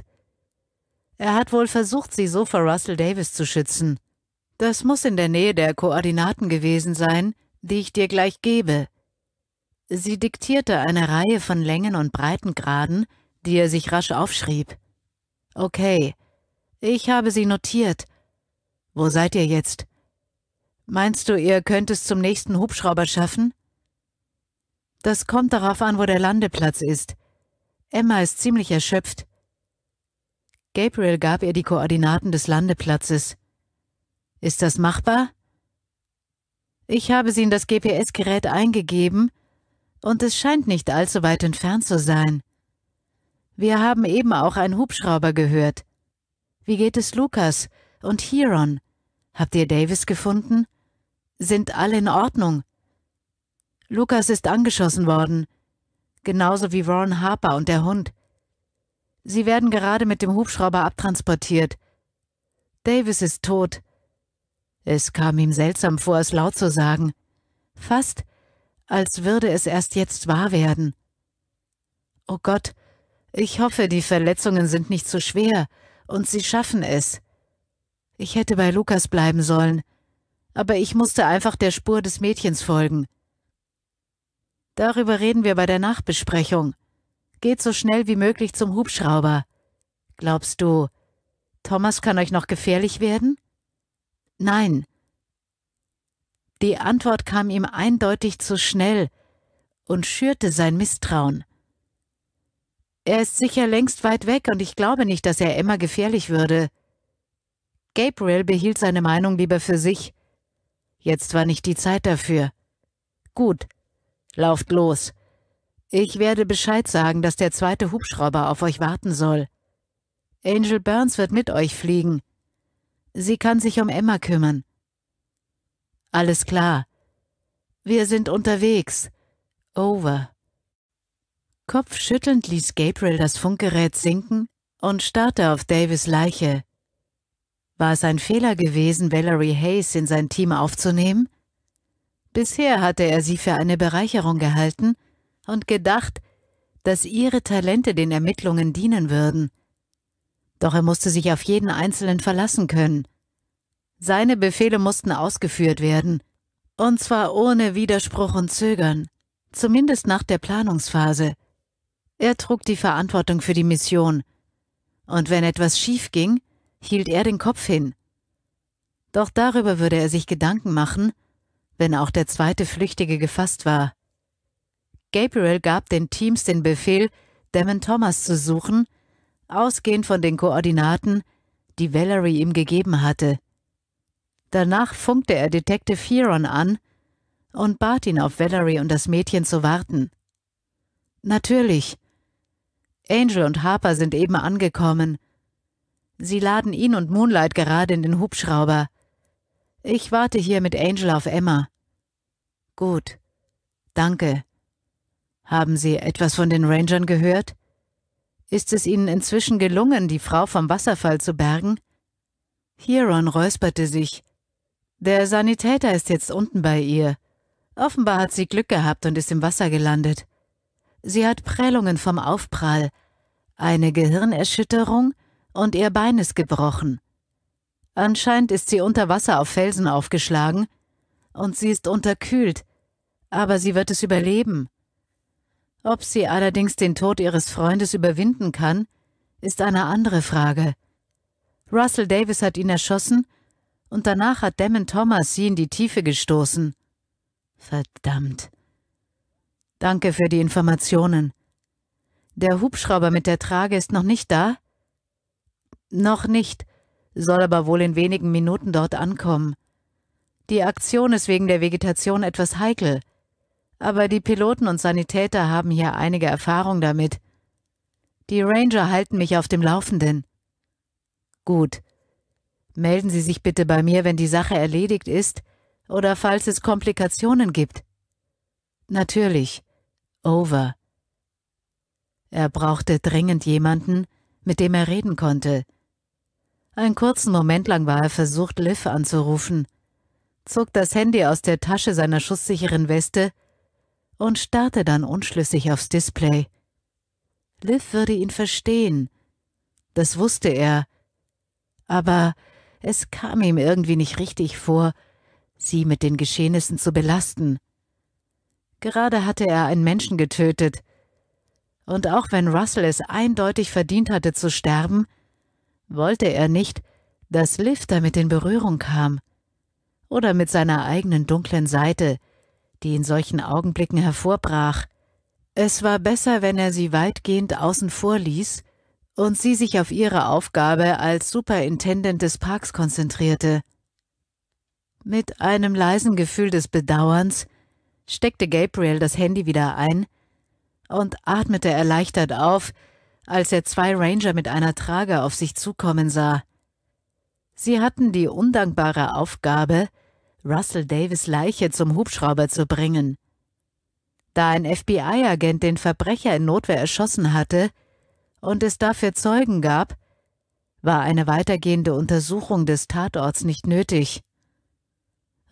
Er hat wohl versucht, sie so vor Russell Davis zu schützen. Das muss in der Nähe der Koordinaten gewesen sein, die ich dir gleich gebe. Sie diktierte eine Reihe von Längen und Breitengraden, die er sich rasch aufschrieb. Okay, ich habe sie notiert. Wo seid ihr jetzt? Meinst du, ihr könnt es zum nächsten Hubschrauber schaffen? Das kommt darauf an, wo der Landeplatz ist. Emma ist ziemlich erschöpft. Gabriel gab ihr die Koordinaten des Landeplatzes. Ist das machbar? Ich habe sie in das GPS-Gerät eingegeben, und es scheint nicht allzu weit entfernt zu sein. Wir haben eben auch einen Hubschrauber gehört. Wie geht es Lukas und Hiron? Habt ihr Davis gefunden? Sind alle in Ordnung? Lukas ist angeschossen worden, genauso wie Ron Harper und der Hund. Sie werden gerade mit dem Hubschrauber abtransportiert. Davis ist tot. Es kam ihm seltsam vor, es laut zu sagen. Fast, als würde es erst jetzt wahr werden. Oh Gott, ich hoffe, die Verletzungen sind nicht zu so schwer und sie schaffen es. Ich hätte bei Lukas bleiben sollen, aber ich musste einfach der Spur des Mädchens folgen. Darüber reden wir bei der Nachbesprechung. Geht so schnell wie möglich zum Hubschrauber. Glaubst du, Thomas kann euch noch gefährlich werden? Nein. Die Antwort kam ihm eindeutig zu schnell und schürte sein Misstrauen. Er ist sicher längst weit weg und ich glaube nicht, dass er Emma gefährlich würde. Gabriel behielt seine Meinung lieber für sich. Jetzt war nicht die Zeit dafür. Gut, Lauft los. Ich werde Bescheid sagen, dass der zweite Hubschrauber auf euch warten soll. Angel Burns wird mit euch fliegen. Sie kann sich um Emma kümmern. Alles klar. Wir sind unterwegs. Over. Kopfschüttelnd ließ Gabriel das Funkgerät sinken und starrte auf Davis Leiche. War es ein Fehler gewesen, Valerie Hayes in sein Team aufzunehmen? Bisher hatte er sie für eine Bereicherung gehalten und gedacht, dass ihre Talente den Ermittlungen dienen würden. Doch er musste sich auf jeden Einzelnen verlassen können. Seine Befehle mussten ausgeführt werden, und zwar ohne Widerspruch und Zögern, zumindest nach der Planungsphase. Er trug die Verantwortung für die Mission, und wenn etwas schief ging, hielt er den Kopf hin. Doch darüber würde er sich Gedanken machen wenn auch der zweite Flüchtige gefasst war. Gabriel gab den Teams den Befehl, Damon Thomas zu suchen, ausgehend von den Koordinaten, die Valerie ihm gegeben hatte. Danach funkte er Detective Heron an und bat ihn, auf Valerie und das Mädchen zu warten. Natürlich. Angel und Harper sind eben angekommen. Sie laden ihn und Moonlight gerade in den Hubschrauber. Ich warte hier mit Angel auf Emma. Gut. Danke. Haben Sie etwas von den Rangern gehört? Ist es Ihnen inzwischen gelungen, die Frau vom Wasserfall zu bergen? Hieron räusperte sich. Der Sanitäter ist jetzt unten bei ihr. Offenbar hat sie Glück gehabt und ist im Wasser gelandet. Sie hat Prellungen vom Aufprall, eine Gehirnerschütterung und ihr Bein ist gebrochen. Anscheinend ist sie unter Wasser auf Felsen aufgeschlagen und sie ist unterkühlt, aber sie wird es überleben. Ob sie allerdings den Tod ihres Freundes überwinden kann, ist eine andere Frage. Russell Davis hat ihn erschossen und danach hat Damon Thomas sie in die Tiefe gestoßen. Verdammt. Danke für die Informationen. Der Hubschrauber mit der Trage ist noch nicht da? Noch nicht soll aber wohl in wenigen Minuten dort ankommen. Die Aktion ist wegen der Vegetation etwas heikel, aber die Piloten und Sanitäter haben hier einige Erfahrung damit. Die Ranger halten mich auf dem Laufenden. Gut. Melden Sie sich bitte bei mir, wenn die Sache erledigt ist oder falls es Komplikationen gibt. Natürlich. Over. Er brauchte dringend jemanden, mit dem er reden konnte. Einen kurzen Moment lang war er versucht, Liv anzurufen, zog das Handy aus der Tasche seiner schusssicheren Weste und starrte dann unschlüssig aufs Display. Liv würde ihn verstehen. Das wusste er. Aber es kam ihm irgendwie nicht richtig vor, sie mit den Geschehnissen zu belasten. Gerade hatte er einen Menschen getötet. Und auch wenn Russell es eindeutig verdient hatte zu sterben, wollte er nicht, dass Liv damit in Berührung kam oder mit seiner eigenen dunklen Seite, die in solchen Augenblicken hervorbrach. Es war besser, wenn er sie weitgehend außen vor ließ und sie sich auf ihre Aufgabe als Superintendent des Parks konzentrierte. Mit einem leisen Gefühl des Bedauerns steckte Gabriel das Handy wieder ein und atmete erleichtert auf, als er zwei Ranger mit einer Trage auf sich zukommen sah. Sie hatten die undankbare Aufgabe, Russell Davis Leiche zum Hubschrauber zu bringen. Da ein FBI-Agent den Verbrecher in Notwehr erschossen hatte und es dafür Zeugen gab, war eine weitergehende Untersuchung des Tatorts nicht nötig.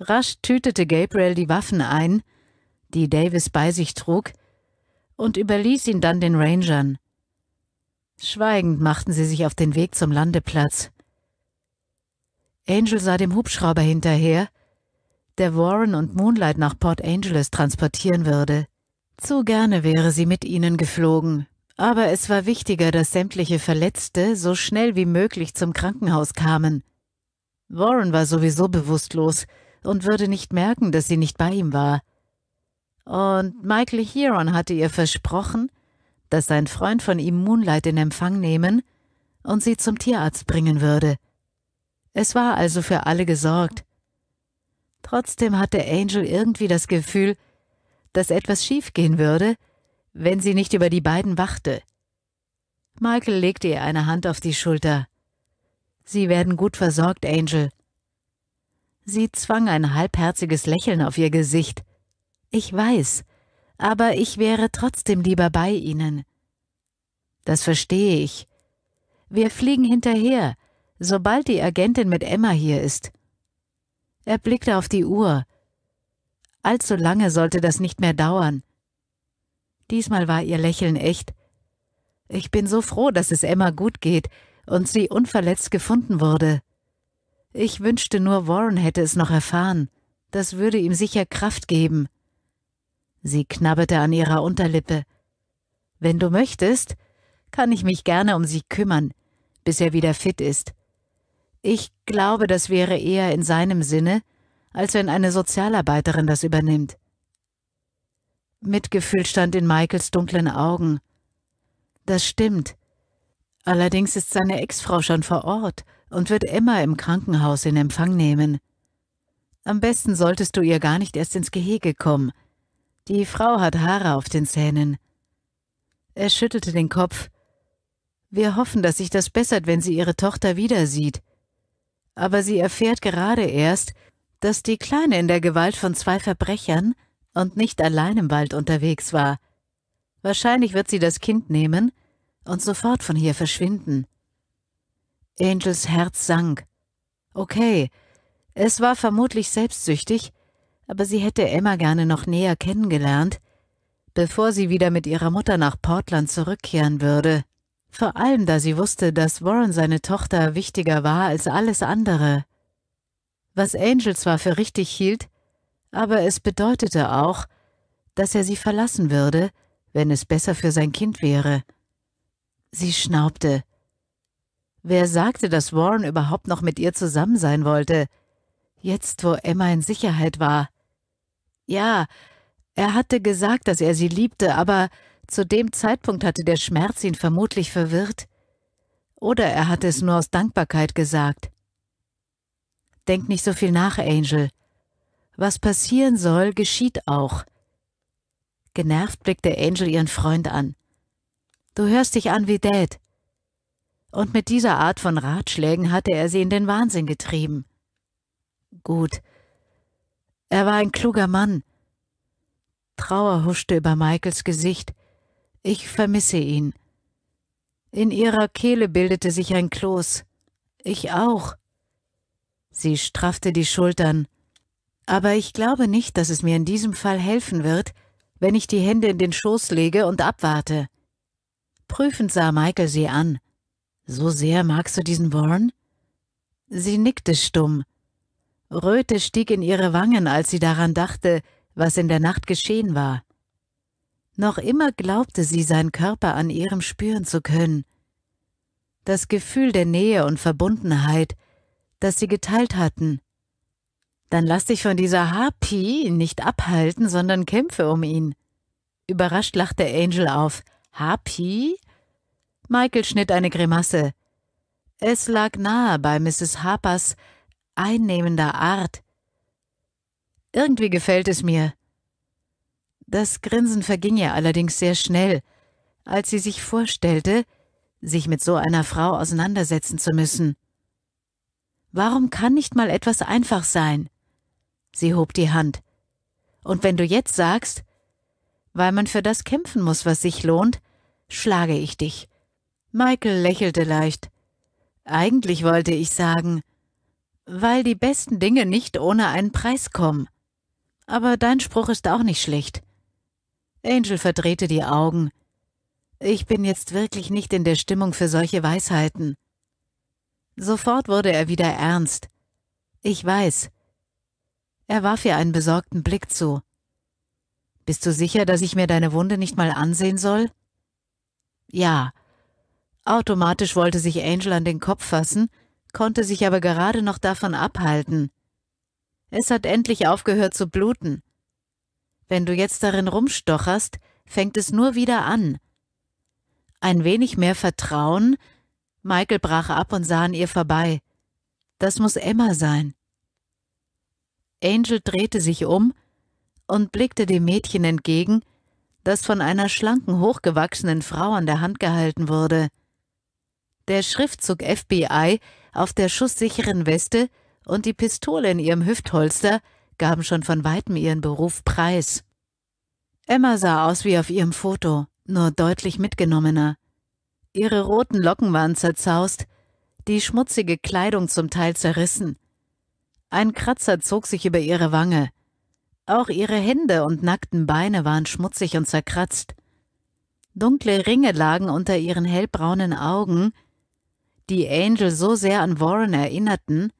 Rasch tütete Gabriel die Waffen ein, die Davis bei sich trug, und überließ ihn dann den Rangern. Schweigend machten sie sich auf den Weg zum Landeplatz. Angel sah dem Hubschrauber hinterher, der Warren und Moonlight nach Port Angeles transportieren würde. Zu gerne wäre sie mit ihnen geflogen, aber es war wichtiger, dass sämtliche Verletzte so schnell wie möglich zum Krankenhaus kamen. Warren war sowieso bewusstlos und würde nicht merken, dass sie nicht bei ihm war. Und Michael Huron hatte ihr versprochen, dass sein Freund von ihm Moonlight in Empfang nehmen und sie zum Tierarzt bringen würde. Es war also für alle gesorgt. Trotzdem hatte Angel irgendwie das Gefühl, dass etwas schiefgehen würde, wenn sie nicht über die beiden wachte. Michael legte ihr eine Hand auf die Schulter. Sie werden gut versorgt, Angel. Sie zwang ein halbherziges Lächeln auf ihr Gesicht. Ich weiß, aber ich wäre trotzdem lieber bei Ihnen. Das verstehe ich. Wir fliegen hinterher, sobald die Agentin mit Emma hier ist. Er blickte auf die Uhr. Allzu lange sollte das nicht mehr dauern. Diesmal war ihr Lächeln echt. Ich bin so froh, dass es Emma gut geht und sie unverletzt gefunden wurde. Ich wünschte nur, Warren hätte es noch erfahren. Das würde ihm sicher Kraft geben. Sie knabberte an ihrer Unterlippe. Wenn du möchtest, kann ich mich gerne um sie kümmern, bis er wieder fit ist. Ich glaube, das wäre eher in seinem Sinne, als wenn eine Sozialarbeiterin das übernimmt. Mitgefühl stand in Michaels dunklen Augen. Das stimmt. Allerdings ist seine Ex-Frau schon vor Ort und wird Emma im Krankenhaus in Empfang nehmen. Am besten solltest du ihr gar nicht erst ins Gehege kommen – die Frau hat Haare auf den Zähnen. Er schüttelte den Kopf. Wir hoffen, dass sich das bessert, wenn sie ihre Tochter wieder sieht. Aber sie erfährt gerade erst, dass die Kleine in der Gewalt von zwei Verbrechern und nicht allein im Wald unterwegs war. Wahrscheinlich wird sie das Kind nehmen und sofort von hier verschwinden. Angels Herz sank. Okay, es war vermutlich selbstsüchtig, aber sie hätte Emma gerne noch näher kennengelernt, bevor sie wieder mit ihrer Mutter nach Portland zurückkehren würde, vor allem da sie wusste, dass Warren seine Tochter wichtiger war als alles andere. Was Angel zwar für richtig hielt, aber es bedeutete auch, dass er sie verlassen würde, wenn es besser für sein Kind wäre. Sie schnaubte. Wer sagte, dass Warren überhaupt noch mit ihr zusammen sein wollte? Jetzt, wo Emma in Sicherheit war. Ja, er hatte gesagt, dass er sie liebte, aber zu dem Zeitpunkt hatte der Schmerz ihn vermutlich verwirrt. Oder er hatte es nur aus Dankbarkeit gesagt. Denk nicht so viel nach, Angel. Was passieren soll, geschieht auch. Genervt blickte Angel ihren Freund an. Du hörst dich an wie Dad. Und mit dieser Art von Ratschlägen hatte er sie in den Wahnsinn getrieben. Gut, er war ein kluger Mann. Trauer huschte über Michaels Gesicht. Ich vermisse ihn. In ihrer Kehle bildete sich ein Kloß. Ich auch. Sie straffte die Schultern. Aber ich glaube nicht, dass es mir in diesem Fall helfen wird, wenn ich die Hände in den Schoß lege und abwarte. Prüfend sah Michael sie an. So sehr magst du diesen Warren? Sie nickte stumm. Röte stieg in ihre Wangen, als sie daran dachte, was in der Nacht geschehen war. Noch immer glaubte sie, seinen Körper an ihrem spüren zu können. Das Gefühl der Nähe und Verbundenheit, das sie geteilt hatten. Dann lass dich von dieser Harpie nicht abhalten, sondern kämpfe um ihn. Überrascht lachte Angel auf. Harpie? Michael schnitt eine Grimasse. Es lag nahe bei Mrs. Harpers, einnehmender Art. Irgendwie gefällt es mir. Das Grinsen verging ihr allerdings sehr schnell, als sie sich vorstellte, sich mit so einer Frau auseinandersetzen zu müssen. Warum kann nicht mal etwas einfach sein? Sie hob die Hand. Und wenn du jetzt sagst, weil man für das kämpfen muss, was sich lohnt, schlage ich dich. Michael lächelte leicht. Eigentlich wollte ich sagen, weil die besten Dinge nicht ohne einen Preis kommen. Aber dein Spruch ist auch nicht schlecht. Angel verdrehte die Augen. Ich bin jetzt wirklich nicht in der Stimmung für solche Weisheiten. Sofort wurde er wieder ernst. Ich weiß. Er warf ihr einen besorgten Blick zu. Bist du sicher, dass ich mir deine Wunde nicht mal ansehen soll? Ja. Automatisch wollte sich Angel an den Kopf fassen, konnte sich aber gerade noch davon abhalten. Es hat endlich aufgehört zu bluten. Wenn du jetzt darin rumstocherst, fängt es nur wieder an. Ein wenig mehr Vertrauen. Michael brach ab und sah an ihr vorbei. Das muss Emma sein. Angel drehte sich um und blickte dem Mädchen entgegen, das von einer schlanken, hochgewachsenen Frau an der Hand gehalten wurde. Der Schriftzug FBI auf der schusssicheren Weste und die Pistole in ihrem Hüftholster gaben schon von weitem ihren Beruf preis. Emma sah aus wie auf ihrem Foto, nur deutlich mitgenommener. Ihre roten Locken waren zerzaust, die schmutzige Kleidung zum Teil zerrissen. Ein Kratzer zog sich über ihre Wange. Auch ihre Hände und nackten Beine waren schmutzig und zerkratzt. Dunkle Ringe lagen unter ihren hellbraunen Augen, die Angel so sehr an Warren erinnerten,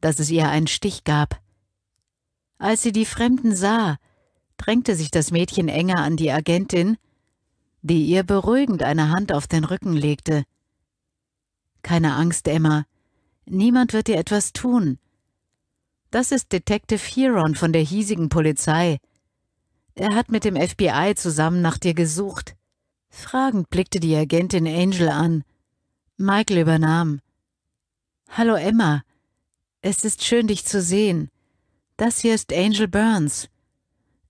dass es ihr einen Stich gab. Als sie die Fremden sah, drängte sich das Mädchen enger an die Agentin, die ihr beruhigend eine Hand auf den Rücken legte. Keine Angst, Emma. Niemand wird dir etwas tun. Das ist Detective Huron von der hiesigen Polizei. Er hat mit dem FBI zusammen nach dir gesucht. Fragend blickte die Agentin Angel an. Michael übernahm. Hallo Emma, es ist schön, dich zu sehen. Das hier ist Angel Burns.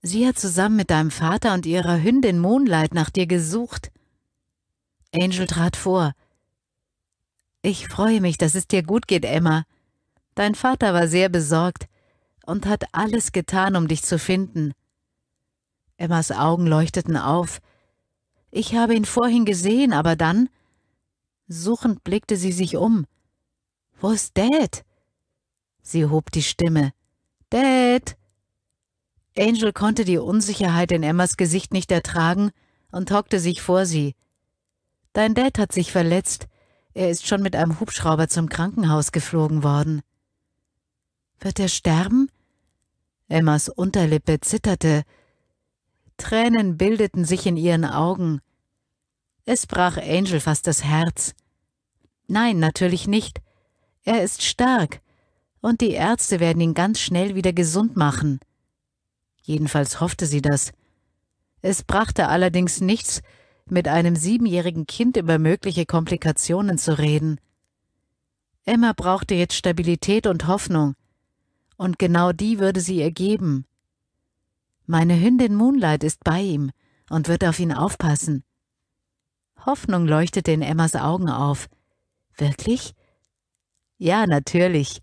Sie hat zusammen mit deinem Vater und ihrer Hündin Moonlight nach dir gesucht. Angel trat vor. Ich freue mich, dass es dir gut geht, Emma. Dein Vater war sehr besorgt und hat alles getan, um dich zu finden. Emmas Augen leuchteten auf. Ich habe ihn vorhin gesehen, aber dann Suchend blickte sie sich um. Wo ist Dad? Sie hob die Stimme. Dad! Angel konnte die Unsicherheit in Emmas Gesicht nicht ertragen und hockte sich vor sie. Dein Dad hat sich verletzt. Er ist schon mit einem Hubschrauber zum Krankenhaus geflogen worden. Wird er sterben? Emmas Unterlippe zitterte. Tränen bildeten sich in ihren Augen. Es brach Angel fast das Herz. Nein, natürlich nicht. Er ist stark, und die Ärzte werden ihn ganz schnell wieder gesund machen. Jedenfalls hoffte sie das. Es brachte allerdings nichts, mit einem siebenjährigen Kind über mögliche Komplikationen zu reden. Emma brauchte jetzt Stabilität und Hoffnung, und genau die würde sie ihr geben. Meine Hündin Moonlight ist bei ihm und wird auf ihn aufpassen. Hoffnung leuchtete in Emmas Augen auf. Wirklich? Ja, natürlich.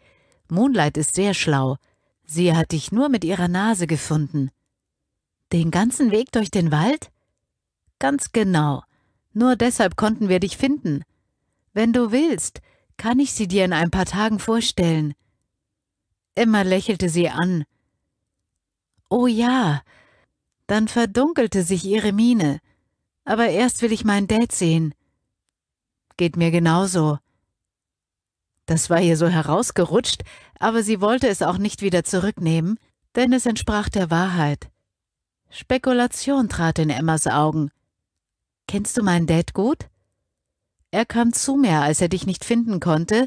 Moonlight ist sehr schlau. Sie hat dich nur mit ihrer Nase gefunden. Den ganzen Weg durch den Wald? Ganz genau. Nur deshalb konnten wir dich finden. Wenn du willst, kann ich sie dir in ein paar Tagen vorstellen. Emma lächelte sie an. Oh ja. Dann verdunkelte sich ihre Miene. Aber erst will ich meinen Dad sehen geht mir genauso. Das war ihr so herausgerutscht, aber sie wollte es auch nicht wieder zurücknehmen, denn es entsprach der Wahrheit. Spekulation trat in Emmas Augen. Kennst du meinen Dad gut? Er kam zu mir, als er dich nicht finden konnte,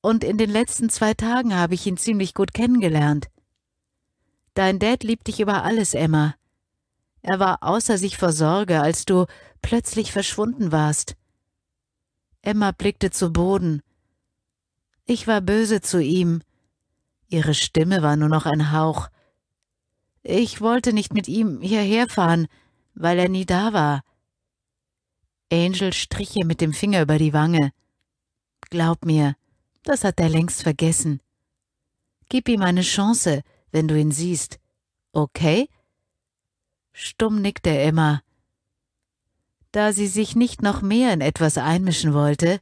und in den letzten zwei Tagen habe ich ihn ziemlich gut kennengelernt. Dein Dad liebt dich über alles, Emma. Er war außer sich vor Sorge, als du plötzlich verschwunden warst. Emma blickte zu Boden. Ich war böse zu ihm. Ihre Stimme war nur noch ein Hauch. Ich wollte nicht mit ihm hierher fahren, weil er nie da war. Angel strich ihr mit dem Finger über die Wange. Glaub mir, das hat er längst vergessen. Gib ihm eine Chance, wenn du ihn siehst. Okay? Stumm nickte Emma. Da sie sich nicht noch mehr in etwas einmischen wollte,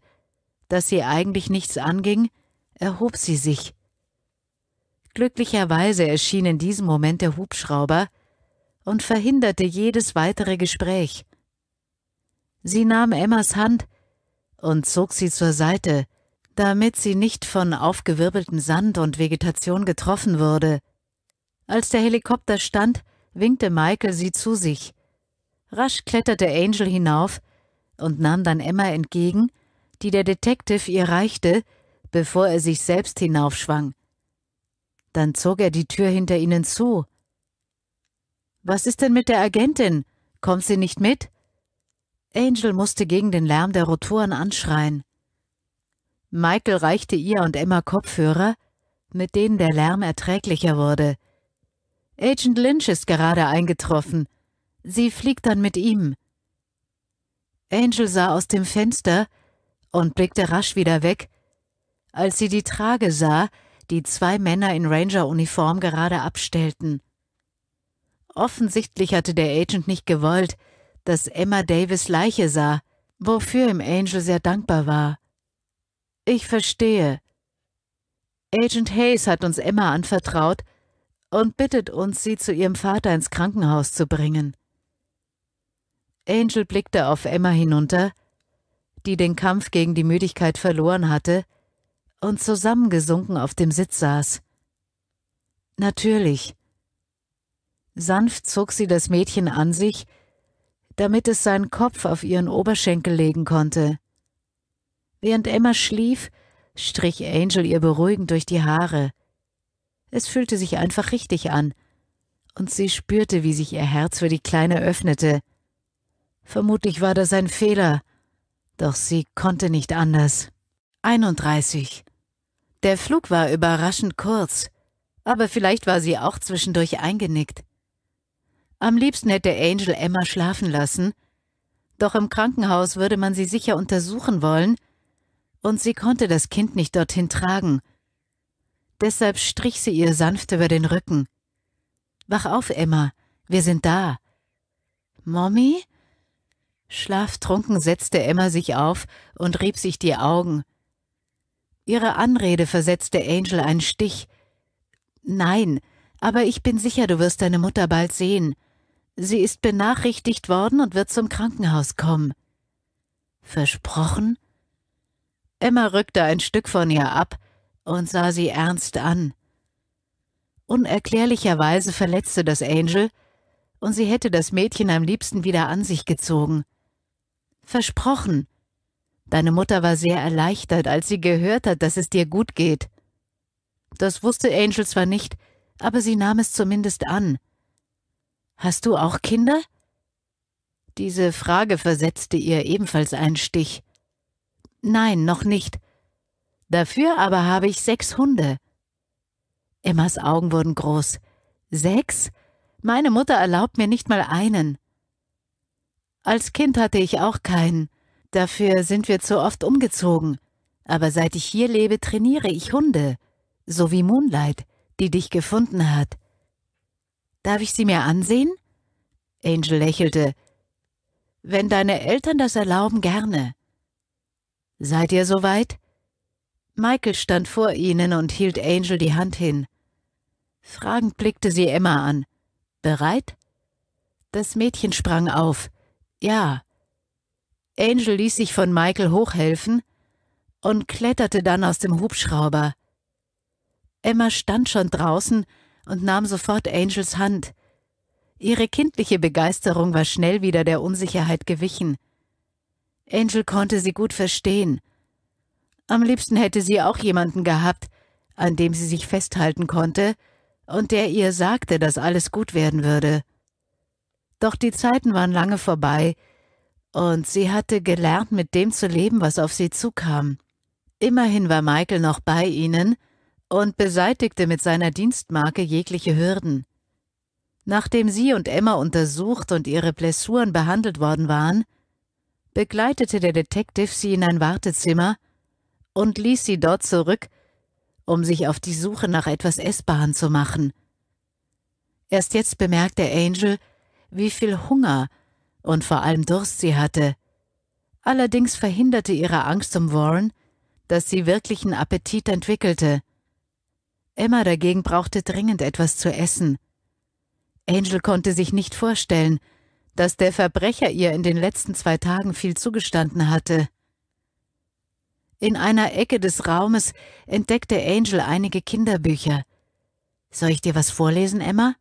das sie eigentlich nichts anging, erhob sie sich. Glücklicherweise erschien in diesem Moment der Hubschrauber und verhinderte jedes weitere Gespräch. Sie nahm Emmas Hand und zog sie zur Seite, damit sie nicht von aufgewirbeltem Sand und Vegetation getroffen wurde. Als der Helikopter stand, winkte Michael sie zu sich. Rasch kletterte Angel hinauf und nahm dann Emma entgegen, die der Detective ihr reichte, bevor er sich selbst hinaufschwang. Dann zog er die Tür hinter ihnen zu. Was ist denn mit der Agentin? Kommt sie nicht mit? Angel musste gegen den Lärm der Rotoren anschreien. Michael reichte ihr und Emma Kopfhörer, mit denen der Lärm erträglicher wurde. Agent Lynch ist gerade eingetroffen, Sie fliegt dann mit ihm. Angel sah aus dem Fenster und blickte rasch wieder weg, als sie die Trage sah, die zwei Männer in Ranger-Uniform gerade abstellten. Offensichtlich hatte der Agent nicht gewollt, dass Emma Davis Leiche sah, wofür ihm Angel sehr dankbar war. Ich verstehe. Agent Hayes hat uns Emma anvertraut und bittet uns, sie zu ihrem Vater ins Krankenhaus zu bringen. Angel blickte auf Emma hinunter, die den Kampf gegen die Müdigkeit verloren hatte und zusammengesunken auf dem Sitz saß. Natürlich. Sanft zog sie das Mädchen an sich, damit es seinen Kopf auf ihren Oberschenkel legen konnte. Während Emma schlief, strich Angel ihr beruhigend durch die Haare. Es fühlte sich einfach richtig an, und sie spürte, wie sich ihr Herz für die Kleine öffnete, Vermutlich war das ein Fehler, doch sie konnte nicht anders. 31. Der Flug war überraschend kurz, aber vielleicht war sie auch zwischendurch eingenickt. Am liebsten hätte Angel Emma schlafen lassen, doch im Krankenhaus würde man sie sicher untersuchen wollen, und sie konnte das Kind nicht dorthin tragen. Deshalb strich sie ihr sanft über den Rücken. Wach auf, Emma, wir sind da. Mommy? Schlaftrunken setzte Emma sich auf und rieb sich die Augen. Ihre Anrede versetzte Angel einen Stich. Nein, aber ich bin sicher, du wirst deine Mutter bald sehen. Sie ist benachrichtigt worden und wird zum Krankenhaus kommen. Versprochen? Emma rückte ein Stück von ihr ab und sah sie ernst an. Unerklärlicherweise verletzte das Angel, und sie hätte das Mädchen am liebsten wieder an sich gezogen. Versprochen. Deine Mutter war sehr erleichtert, als sie gehört hat, dass es dir gut geht. Das wusste Angel zwar nicht, aber sie nahm es zumindest an. Hast du auch Kinder? Diese Frage versetzte ihr ebenfalls einen Stich. Nein, noch nicht. Dafür aber habe ich sechs Hunde. Emmas Augen wurden groß. Sechs? Meine Mutter erlaubt mir nicht mal einen. Als Kind hatte ich auch keinen. Dafür sind wir zu oft umgezogen. Aber seit ich hier lebe, trainiere ich Hunde. So wie Moonlight, die dich gefunden hat. Darf ich sie mir ansehen? Angel lächelte. Wenn deine Eltern das erlauben, gerne. Seid ihr soweit? Michael stand vor ihnen und hielt Angel die Hand hin. Fragend blickte sie Emma an. Bereit? Das Mädchen sprang auf. Ja. Angel ließ sich von Michael hochhelfen und kletterte dann aus dem Hubschrauber. Emma stand schon draußen und nahm sofort Angels Hand. Ihre kindliche Begeisterung war schnell wieder der Unsicherheit gewichen. Angel konnte sie gut verstehen. Am liebsten hätte sie auch jemanden gehabt, an dem sie sich festhalten konnte und der ihr sagte, dass alles gut werden würde. Doch die Zeiten waren lange vorbei, und sie hatte gelernt, mit dem zu leben, was auf sie zukam. Immerhin war Michael noch bei ihnen und beseitigte mit seiner Dienstmarke jegliche Hürden. Nachdem sie und Emma untersucht und ihre Blessuren behandelt worden waren, begleitete der Detective sie in ein Wartezimmer und ließ sie dort zurück, um sich auf die Suche nach etwas Essbaren zu machen. Erst jetzt bemerkte Angel, wie viel Hunger und vor allem Durst sie hatte. Allerdings verhinderte ihre Angst um Warren, dass sie wirklichen Appetit entwickelte. Emma dagegen brauchte dringend etwas zu essen. Angel konnte sich nicht vorstellen, dass der Verbrecher ihr in den letzten zwei Tagen viel zugestanden hatte. In einer Ecke des Raumes entdeckte Angel einige Kinderbücher. Soll ich dir was vorlesen, Emma?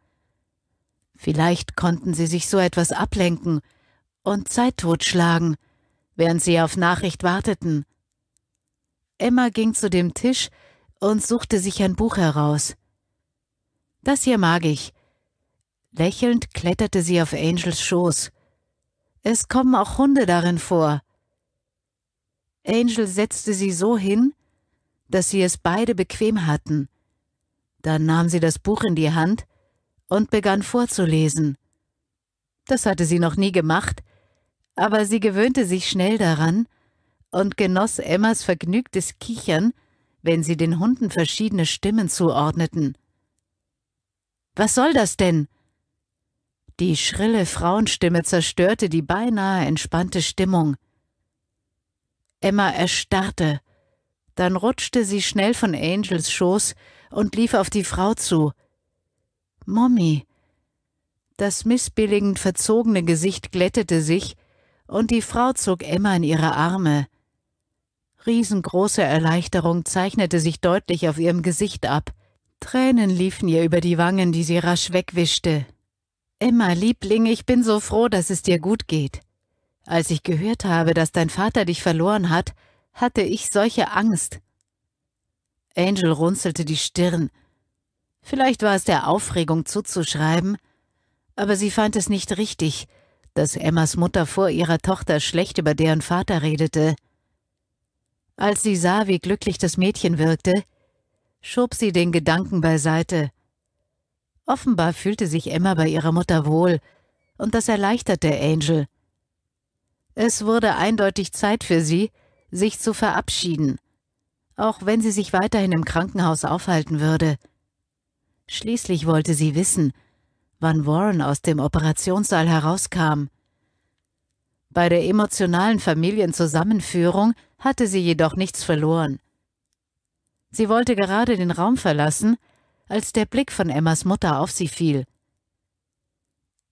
Vielleicht konnten sie sich so etwas ablenken und Zeit totschlagen, während sie auf Nachricht warteten. Emma ging zu dem Tisch und suchte sich ein Buch heraus. Das hier mag ich. Lächelnd kletterte sie auf Angels Schoß. Es kommen auch Hunde darin vor. Angel setzte sie so hin, dass sie es beide bequem hatten. Dann nahm sie das Buch in die Hand und begann vorzulesen. Das hatte sie noch nie gemacht, aber sie gewöhnte sich schnell daran und genoss Emmas vergnügtes Kichern, wenn sie den Hunden verschiedene Stimmen zuordneten. Was soll das denn? Die schrille Frauenstimme zerstörte die beinahe entspannte Stimmung. Emma erstarrte, dann rutschte sie schnell von Angels Schoß und lief auf die Frau zu, Mommy. Das missbilligend verzogene Gesicht glättete sich, und die Frau zog Emma in ihre Arme. Riesengroße Erleichterung zeichnete sich deutlich auf ihrem Gesicht ab. Tränen liefen ihr über die Wangen, die sie rasch wegwischte. Emma, Liebling, ich bin so froh, dass es dir gut geht. Als ich gehört habe, dass dein Vater dich verloren hat, hatte ich solche Angst. Angel runzelte die Stirn. Vielleicht war es der Aufregung zuzuschreiben, aber sie fand es nicht richtig, dass Emmas Mutter vor ihrer Tochter schlecht über deren Vater redete. Als sie sah, wie glücklich das Mädchen wirkte, schob sie den Gedanken beiseite. Offenbar fühlte sich Emma bei ihrer Mutter wohl, und das erleichterte Angel. Es wurde eindeutig Zeit für sie, sich zu verabschieden, auch wenn sie sich weiterhin im Krankenhaus aufhalten würde – Schließlich wollte sie wissen, wann Warren aus dem Operationssaal herauskam. Bei der emotionalen Familienzusammenführung hatte sie jedoch nichts verloren. Sie wollte gerade den Raum verlassen, als der Blick von Emmas Mutter auf sie fiel.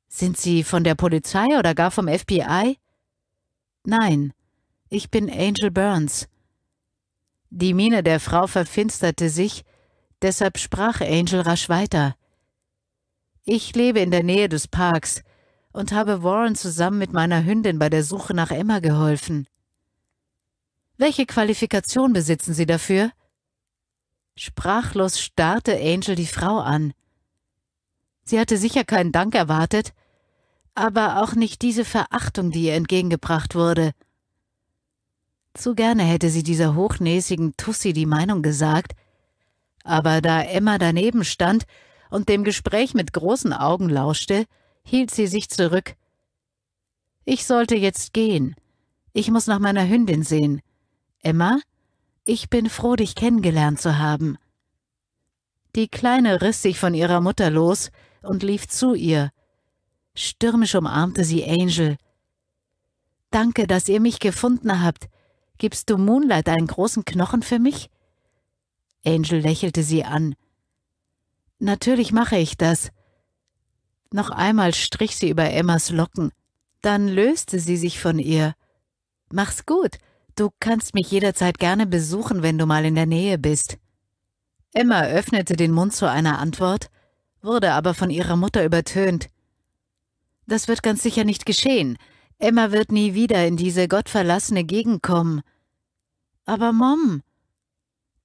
Sind Sie von der Polizei oder gar vom FBI? Nein, ich bin Angel Burns. Die Miene der Frau verfinsterte sich, Deshalb sprach Angel rasch weiter. Ich lebe in der Nähe des Parks und habe Warren zusammen mit meiner Hündin bei der Suche nach Emma geholfen. Welche Qualifikation besitzen Sie dafür? Sprachlos starrte Angel die Frau an. Sie hatte sicher keinen Dank erwartet, aber auch nicht diese Verachtung, die ihr entgegengebracht wurde. Zu gerne hätte sie dieser hochnäsigen Tussi die Meinung gesagt, aber da Emma daneben stand und dem Gespräch mit großen Augen lauschte, hielt sie sich zurück. Ich sollte jetzt gehen. Ich muss nach meiner Hündin sehen. Emma, ich bin froh, dich kennengelernt zu haben. Die Kleine riss sich von ihrer Mutter los und lief zu ihr. Stürmisch umarmte sie Angel. Danke, dass ihr mich gefunden habt. Gibst du Moonlight einen großen Knochen für mich? Angel lächelte sie an. Natürlich mache ich das. Noch einmal strich sie über Emmas Locken. Dann löste sie sich von ihr. Mach's gut. Du kannst mich jederzeit gerne besuchen, wenn du mal in der Nähe bist. Emma öffnete den Mund zu einer Antwort, wurde aber von ihrer Mutter übertönt. Das wird ganz sicher nicht geschehen. Emma wird nie wieder in diese gottverlassene Gegend kommen. Aber Mom,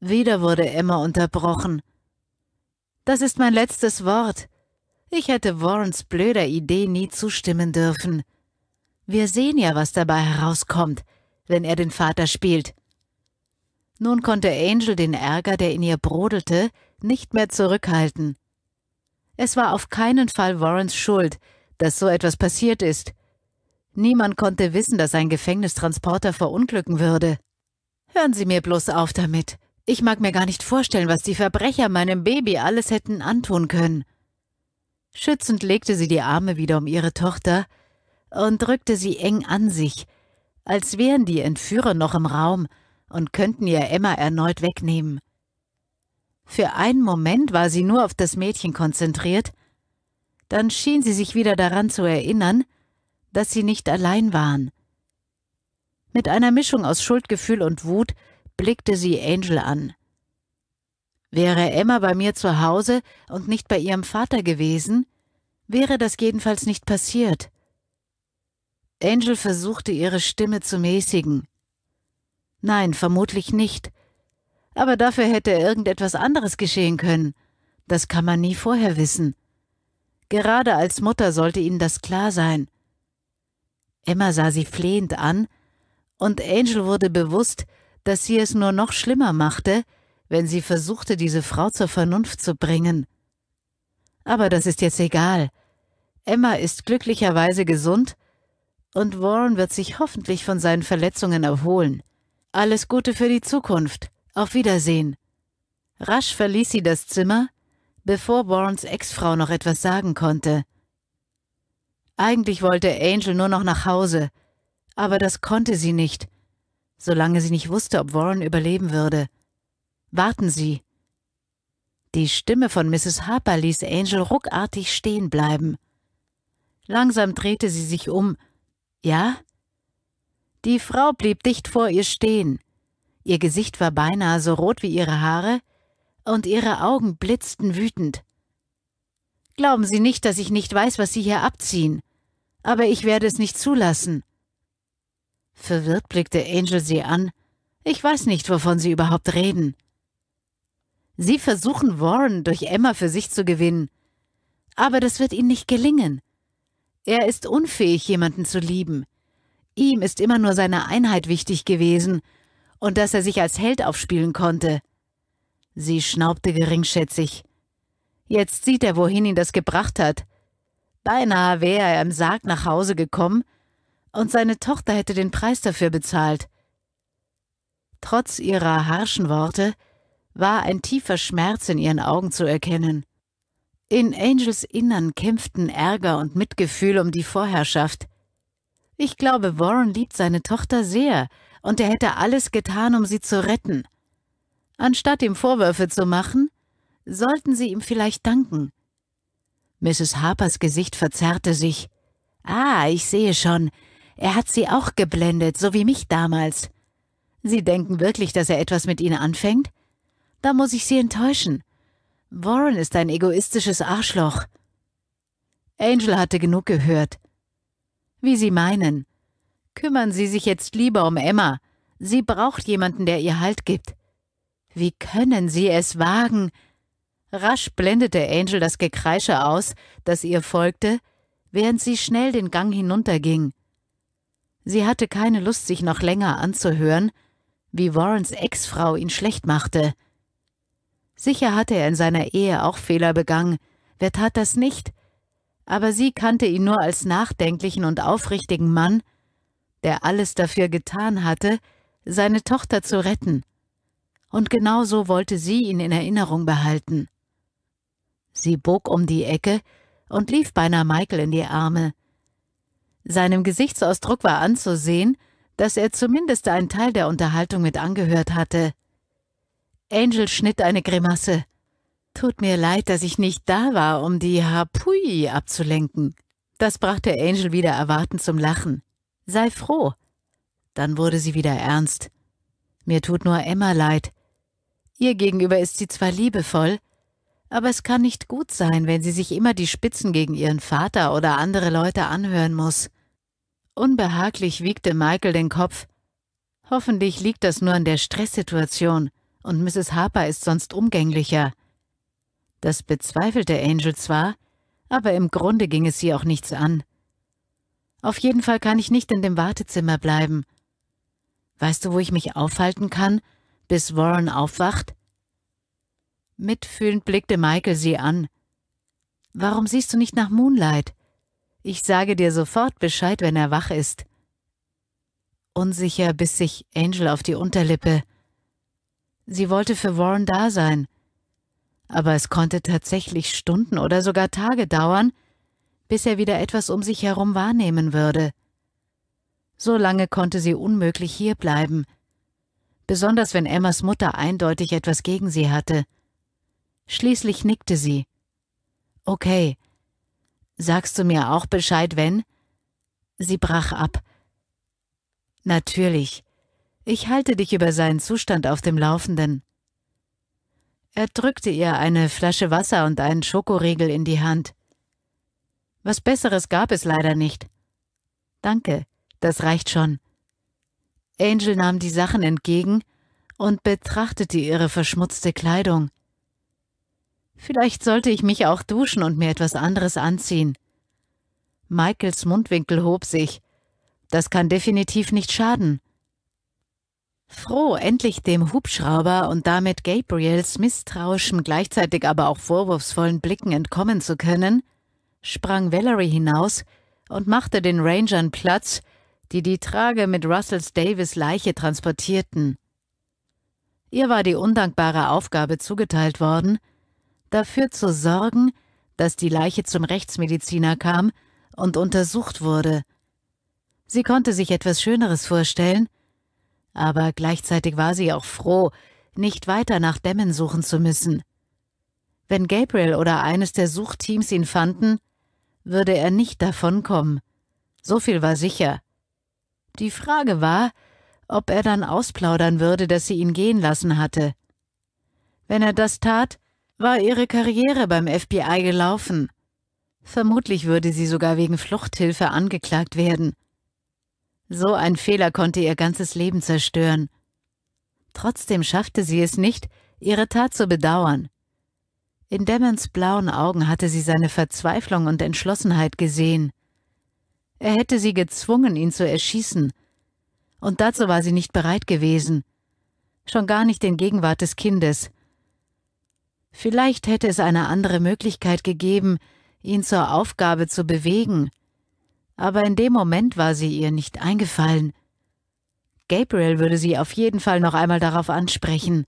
wieder wurde Emma unterbrochen. Das ist mein letztes Wort. Ich hätte Warrens blöder Idee nie zustimmen dürfen. Wir sehen ja, was dabei herauskommt, wenn er den Vater spielt. Nun konnte Angel den Ärger, der in ihr brodelte, nicht mehr zurückhalten. Es war auf keinen Fall Warrens Schuld, dass so etwas passiert ist. Niemand konnte wissen, dass ein Gefängnistransporter verunglücken würde. Hören Sie mir bloß auf damit, ich mag mir gar nicht vorstellen, was die Verbrecher meinem Baby alles hätten antun können. Schützend legte sie die Arme wieder um ihre Tochter und drückte sie eng an sich, als wären die Entführer noch im Raum und könnten ihr Emma erneut wegnehmen. Für einen Moment war sie nur auf das Mädchen konzentriert, dann schien sie sich wieder daran zu erinnern, dass sie nicht allein waren. Mit einer Mischung aus Schuldgefühl und Wut blickte sie Angel an. Wäre Emma bei mir zu Hause und nicht bei ihrem Vater gewesen, wäre das jedenfalls nicht passiert. Angel versuchte ihre Stimme zu mäßigen. Nein, vermutlich nicht. Aber dafür hätte irgendetwas anderes geschehen können. Das kann man nie vorher wissen. Gerade als Mutter sollte ihnen das klar sein. Emma sah sie flehend an, und Angel wurde bewusst, dass sie es nur noch schlimmer machte, wenn sie versuchte, diese Frau zur Vernunft zu bringen. Aber das ist jetzt egal. Emma ist glücklicherweise gesund und Warren wird sich hoffentlich von seinen Verletzungen erholen. Alles Gute für die Zukunft. Auf Wiedersehen. Rasch verließ sie das Zimmer, bevor Warrens Ex-Frau noch etwas sagen konnte. Eigentlich wollte Angel nur noch nach Hause, aber das konnte sie nicht – solange sie nicht wusste, ob Warren überleben würde. Warten Sie. Die Stimme von Mrs. Harper ließ Angel ruckartig stehen bleiben. Langsam drehte sie sich um. Ja? Die Frau blieb dicht vor ihr stehen. Ihr Gesicht war beinahe so rot wie ihre Haare, und ihre Augen blitzten wütend. Glauben Sie nicht, dass ich nicht weiß, was Sie hier abziehen, aber ich werde es nicht zulassen. Verwirrt blickte Angel sie an. Ich weiß nicht, wovon Sie überhaupt reden. Sie versuchen, Warren durch Emma für sich zu gewinnen. Aber das wird Ihnen nicht gelingen. Er ist unfähig, jemanden zu lieben. Ihm ist immer nur seine Einheit wichtig gewesen und dass er sich als Held aufspielen konnte. Sie schnaubte geringschätzig. Jetzt sieht er, wohin ihn das gebracht hat. Beinahe wäre er im Sarg nach Hause gekommen, und seine Tochter hätte den Preis dafür bezahlt. Trotz ihrer harschen Worte war ein tiefer Schmerz in ihren Augen zu erkennen. In Angels Innern kämpften Ärger und Mitgefühl um die Vorherrschaft. Ich glaube, Warren liebt seine Tochter sehr, und er hätte alles getan, um sie zu retten. Anstatt ihm Vorwürfe zu machen, sollten sie ihm vielleicht danken. Mrs. Harpers Gesicht verzerrte sich. Ah, ich sehe schon, er hat sie auch geblendet, so wie mich damals. Sie denken wirklich, dass er etwas mit ihnen anfängt? Da muss ich sie enttäuschen. Warren ist ein egoistisches Arschloch. Angel hatte genug gehört. Wie Sie meinen. Kümmern Sie sich jetzt lieber um Emma. Sie braucht jemanden, der ihr Halt gibt. Wie können Sie es wagen? Rasch blendete Angel das Gekreische aus, das ihr folgte, während sie schnell den Gang hinunterging. Sie hatte keine Lust, sich noch länger anzuhören, wie Warrens Ex-Frau ihn schlecht machte. Sicher hatte er in seiner Ehe auch Fehler begangen, wer tat das nicht? Aber sie kannte ihn nur als nachdenklichen und aufrichtigen Mann, der alles dafür getan hatte, seine Tochter zu retten. Und genau so wollte sie ihn in Erinnerung behalten. Sie bog um die Ecke und lief beinahe Michael in die Arme. Seinem Gesichtsausdruck war anzusehen, dass er zumindest einen Teil der Unterhaltung mit angehört hatte. Angel schnitt eine Grimasse. Tut mir leid, dass ich nicht da war, um die Hapui abzulenken. Das brachte Angel wieder erwartend zum Lachen. Sei froh. Dann wurde sie wieder ernst. Mir tut nur Emma leid. Ihr gegenüber ist sie zwar liebevoll, aber es kann nicht gut sein, wenn sie sich immer die Spitzen gegen ihren Vater oder andere Leute anhören muss. Unbehaglich wiegte Michael den Kopf. Hoffentlich liegt das nur an der Stresssituation und Mrs. Harper ist sonst umgänglicher. Das bezweifelte Angel zwar, aber im Grunde ging es sie auch nichts an. Auf jeden Fall kann ich nicht in dem Wartezimmer bleiben. Weißt du, wo ich mich aufhalten kann, bis Warren aufwacht? Mitfühlend blickte Michael sie an. Warum siehst du nicht nach Moonlight? Ich sage dir sofort Bescheid, wenn er wach ist. Unsicher biss sich Angel auf die Unterlippe. Sie wollte für Warren da sein. Aber es konnte tatsächlich Stunden oder sogar Tage dauern, bis er wieder etwas um sich herum wahrnehmen würde. So lange konnte sie unmöglich hierbleiben, besonders wenn Emmas Mutter eindeutig etwas gegen sie hatte. Schließlich nickte sie. Okay. Sagst du mir auch Bescheid, wenn? Sie brach ab. Natürlich. Ich halte dich über seinen Zustand auf dem Laufenden. Er drückte ihr eine Flasche Wasser und einen Schokoriegel in die Hand. Was Besseres gab es leider nicht. Danke, das reicht schon. Angel nahm die Sachen entgegen und betrachtete ihre verschmutzte Kleidung. Vielleicht sollte ich mich auch duschen und mir etwas anderes anziehen. Michaels Mundwinkel hob sich. Das kann definitiv nicht schaden. Froh, endlich dem Hubschrauber und damit Gabriels misstrauischen, gleichzeitig aber auch vorwurfsvollen Blicken entkommen zu können, sprang Valerie hinaus und machte den Rangern Platz, die die Trage mit Russells Davis Leiche transportierten. Ihr war die undankbare Aufgabe zugeteilt worden, dafür zu sorgen, dass die Leiche zum Rechtsmediziner kam und untersucht wurde. Sie konnte sich etwas Schöneres vorstellen, aber gleichzeitig war sie auch froh, nicht weiter nach Dämmen suchen zu müssen. Wenn Gabriel oder eines der Suchteams ihn fanden, würde er nicht davonkommen. So viel war sicher. Die Frage war, ob er dann ausplaudern würde, dass sie ihn gehen lassen hatte. Wenn er das tat, war ihre Karriere beim FBI gelaufen. Vermutlich würde sie sogar wegen Fluchthilfe angeklagt werden. So ein Fehler konnte ihr ganzes Leben zerstören. Trotzdem schaffte sie es nicht, ihre Tat zu bedauern. In Demmons blauen Augen hatte sie seine Verzweiflung und Entschlossenheit gesehen. Er hätte sie gezwungen, ihn zu erschießen. Und dazu war sie nicht bereit gewesen. Schon gar nicht in Gegenwart des Kindes, Vielleicht hätte es eine andere Möglichkeit gegeben, ihn zur Aufgabe zu bewegen, aber in dem Moment war sie ihr nicht eingefallen. Gabriel würde sie auf jeden Fall noch einmal darauf ansprechen.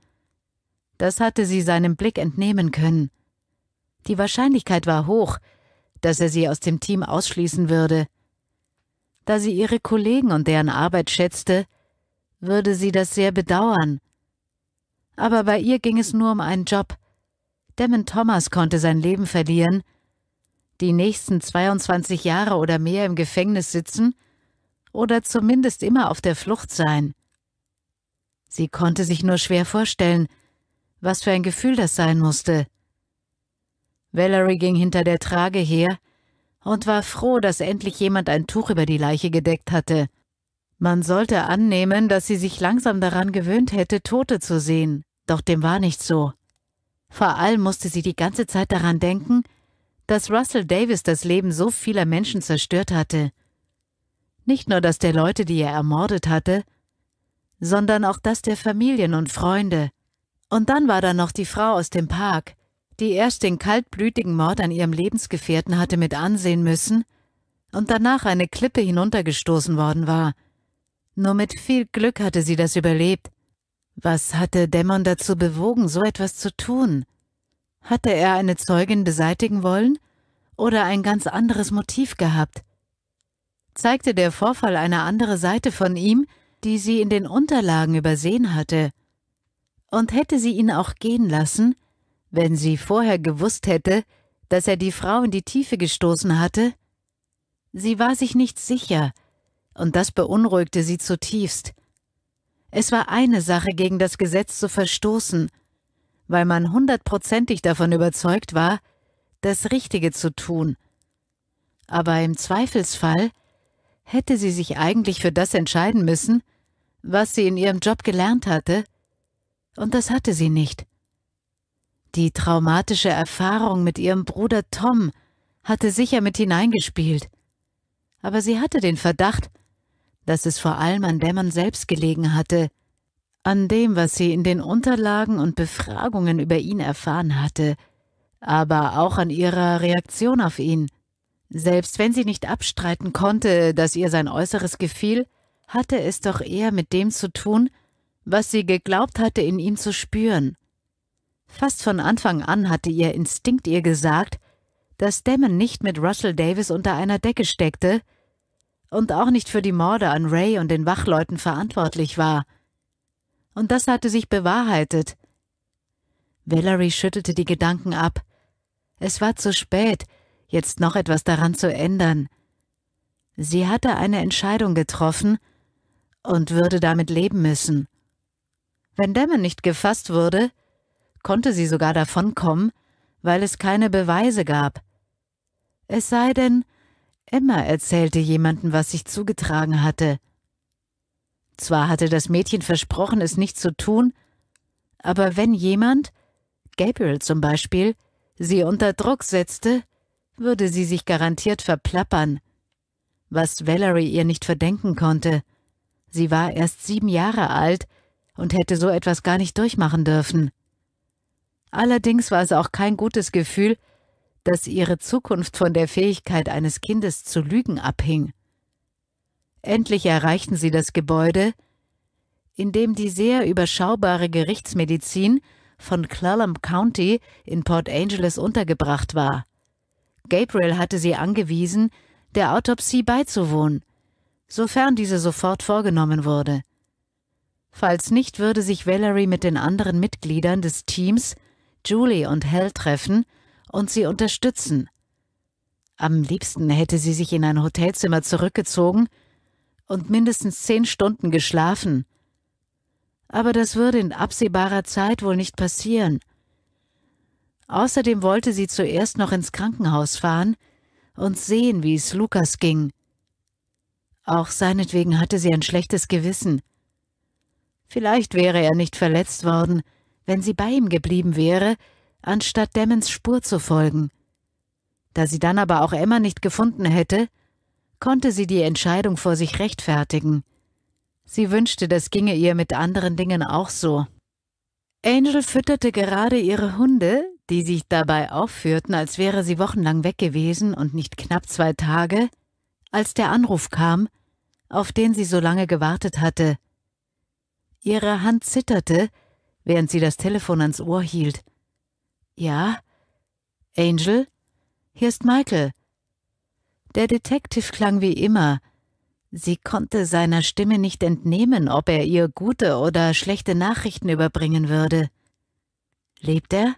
Das hatte sie seinem Blick entnehmen können. Die Wahrscheinlichkeit war hoch, dass er sie aus dem Team ausschließen würde. Da sie ihre Kollegen und deren Arbeit schätzte, würde sie das sehr bedauern. Aber bei ihr ging es nur um einen Job, Desmond Thomas konnte sein Leben verlieren, die nächsten 22 Jahre oder mehr im Gefängnis sitzen oder zumindest immer auf der Flucht sein. Sie konnte sich nur schwer vorstellen, was für ein Gefühl das sein musste. Valerie ging hinter der Trage her und war froh, dass endlich jemand ein Tuch über die Leiche gedeckt hatte. Man sollte annehmen, dass sie sich langsam daran gewöhnt hätte, Tote zu sehen, doch dem war nicht so. Vor allem musste sie die ganze Zeit daran denken, dass Russell Davis das Leben so vieler Menschen zerstört hatte. Nicht nur das der Leute, die er ermordet hatte, sondern auch das der Familien und Freunde. Und dann war da noch die Frau aus dem Park, die erst den kaltblütigen Mord an ihrem Lebensgefährten hatte mit ansehen müssen und danach eine Klippe hinuntergestoßen worden war. Nur mit viel Glück hatte sie das überlebt, was hatte Dämon dazu bewogen, so etwas zu tun? Hatte er eine Zeugin beseitigen wollen oder ein ganz anderes Motiv gehabt? Zeigte der Vorfall eine andere Seite von ihm, die sie in den Unterlagen übersehen hatte? Und hätte sie ihn auch gehen lassen, wenn sie vorher gewusst hätte, dass er die Frau in die Tiefe gestoßen hatte? Sie war sich nicht sicher, und das beunruhigte sie zutiefst. Es war eine Sache, gegen das Gesetz zu verstoßen, weil man hundertprozentig davon überzeugt war, das Richtige zu tun. Aber im Zweifelsfall hätte sie sich eigentlich für das entscheiden müssen, was sie in ihrem Job gelernt hatte, und das hatte sie nicht. Die traumatische Erfahrung mit ihrem Bruder Tom hatte sicher mit hineingespielt, aber sie hatte den Verdacht, dass es vor allem an Dämmern selbst gelegen hatte, an dem, was sie in den Unterlagen und Befragungen über ihn erfahren hatte, aber auch an ihrer Reaktion auf ihn. Selbst wenn sie nicht abstreiten konnte, dass ihr sein Äußeres gefiel, hatte es doch eher mit dem zu tun, was sie geglaubt hatte, in ihm zu spüren. Fast von Anfang an hatte ihr Instinkt ihr gesagt, dass Damon nicht mit Russell Davis unter einer Decke steckte, und auch nicht für die Morde an Ray und den Wachleuten verantwortlich war. Und das hatte sich bewahrheitet. Valerie schüttelte die Gedanken ab. Es war zu spät, jetzt noch etwas daran zu ändern. Sie hatte eine Entscheidung getroffen und würde damit leben müssen. Wenn Dämmen nicht gefasst wurde, konnte sie sogar davonkommen, weil es keine Beweise gab. Es sei denn, Emma erzählte jemandem, was sich zugetragen hatte. Zwar hatte das Mädchen versprochen, es nicht zu tun, aber wenn jemand, Gabriel zum Beispiel, sie unter Druck setzte, würde sie sich garantiert verplappern, was Valerie ihr nicht verdenken konnte. Sie war erst sieben Jahre alt und hätte so etwas gar nicht durchmachen dürfen. Allerdings war es auch kein gutes Gefühl, dass ihre Zukunft von der Fähigkeit eines Kindes zu lügen abhing. Endlich erreichten sie das Gebäude, in dem die sehr überschaubare Gerichtsmedizin von Clallam County in Port Angeles untergebracht war. Gabriel hatte sie angewiesen, der Autopsie beizuwohnen, sofern diese sofort vorgenommen wurde. Falls nicht, würde sich Valerie mit den anderen Mitgliedern des Teams, Julie und Hell treffen und sie unterstützen. Am liebsten hätte sie sich in ein Hotelzimmer zurückgezogen und mindestens zehn Stunden geschlafen. Aber das würde in absehbarer Zeit wohl nicht passieren. Außerdem wollte sie zuerst noch ins Krankenhaus fahren und sehen, wie es Lukas ging. Auch seinetwegen hatte sie ein schlechtes Gewissen. Vielleicht wäre er nicht verletzt worden, wenn sie bei ihm geblieben wäre, anstatt Demmens Spur zu folgen. Da sie dann aber auch Emma nicht gefunden hätte, konnte sie die Entscheidung vor sich rechtfertigen. Sie wünschte, das ginge ihr mit anderen Dingen auch so. Angel fütterte gerade ihre Hunde, die sich dabei aufführten, als wäre sie wochenlang weg gewesen und nicht knapp zwei Tage, als der Anruf kam, auf den sie so lange gewartet hatte. Ihre Hand zitterte, während sie das Telefon ans Ohr hielt. Ja? Angel? Hier ist Michael. Der Detective klang wie immer. Sie konnte seiner Stimme nicht entnehmen, ob er ihr gute oder schlechte Nachrichten überbringen würde. Lebt er?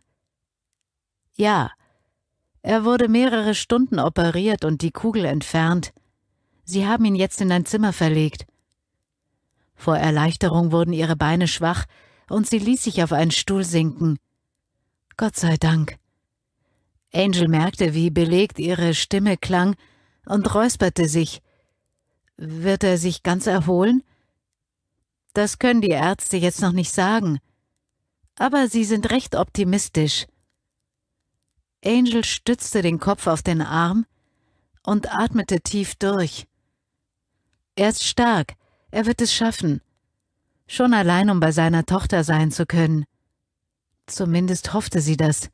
Ja. Er wurde mehrere Stunden operiert und die Kugel entfernt. Sie haben ihn jetzt in ein Zimmer verlegt. Vor Erleichterung wurden ihre Beine schwach, und sie ließ sich auf einen Stuhl sinken. Gott sei Dank. Angel merkte, wie belegt ihre Stimme klang und räusperte sich. Wird er sich ganz erholen? Das können die Ärzte jetzt noch nicht sagen. Aber sie sind recht optimistisch. Angel stützte den Kopf auf den Arm und atmete tief durch. Er ist stark, er wird es schaffen. Schon allein, um bei seiner Tochter sein zu können. Zumindest hoffte sie das.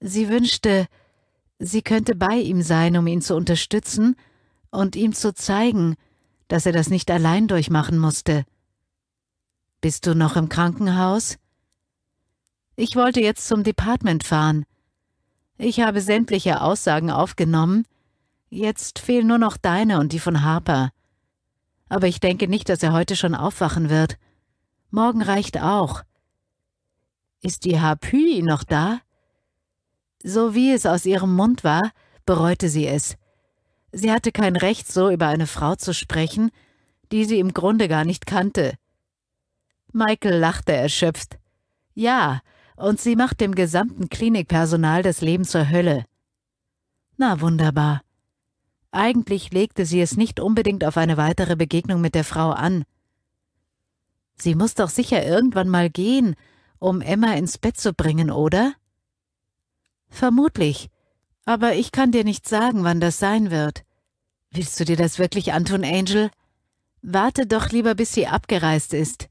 Sie wünschte, sie könnte bei ihm sein, um ihn zu unterstützen und ihm zu zeigen, dass er das nicht allein durchmachen musste. Bist du noch im Krankenhaus? Ich wollte jetzt zum Department fahren. Ich habe sämtliche Aussagen aufgenommen. Jetzt fehlen nur noch deine und die von Harper. Aber ich denke nicht, dass er heute schon aufwachen wird. Morgen reicht auch. Ist die Harpy noch da? So wie es aus ihrem Mund war, bereute sie es. Sie hatte kein Recht, so über eine Frau zu sprechen, die sie im Grunde gar nicht kannte. Michael lachte erschöpft. Ja, und sie macht dem gesamten Klinikpersonal das Leben zur Hölle. Na wunderbar. Eigentlich legte sie es nicht unbedingt auf eine weitere Begegnung mit der Frau an. Sie muss doch sicher irgendwann mal gehen, um Emma ins Bett zu bringen, oder? Vermutlich, aber ich kann dir nicht sagen, wann das sein wird. Willst du dir das wirklich antun, Angel? Warte doch lieber, bis sie abgereist ist.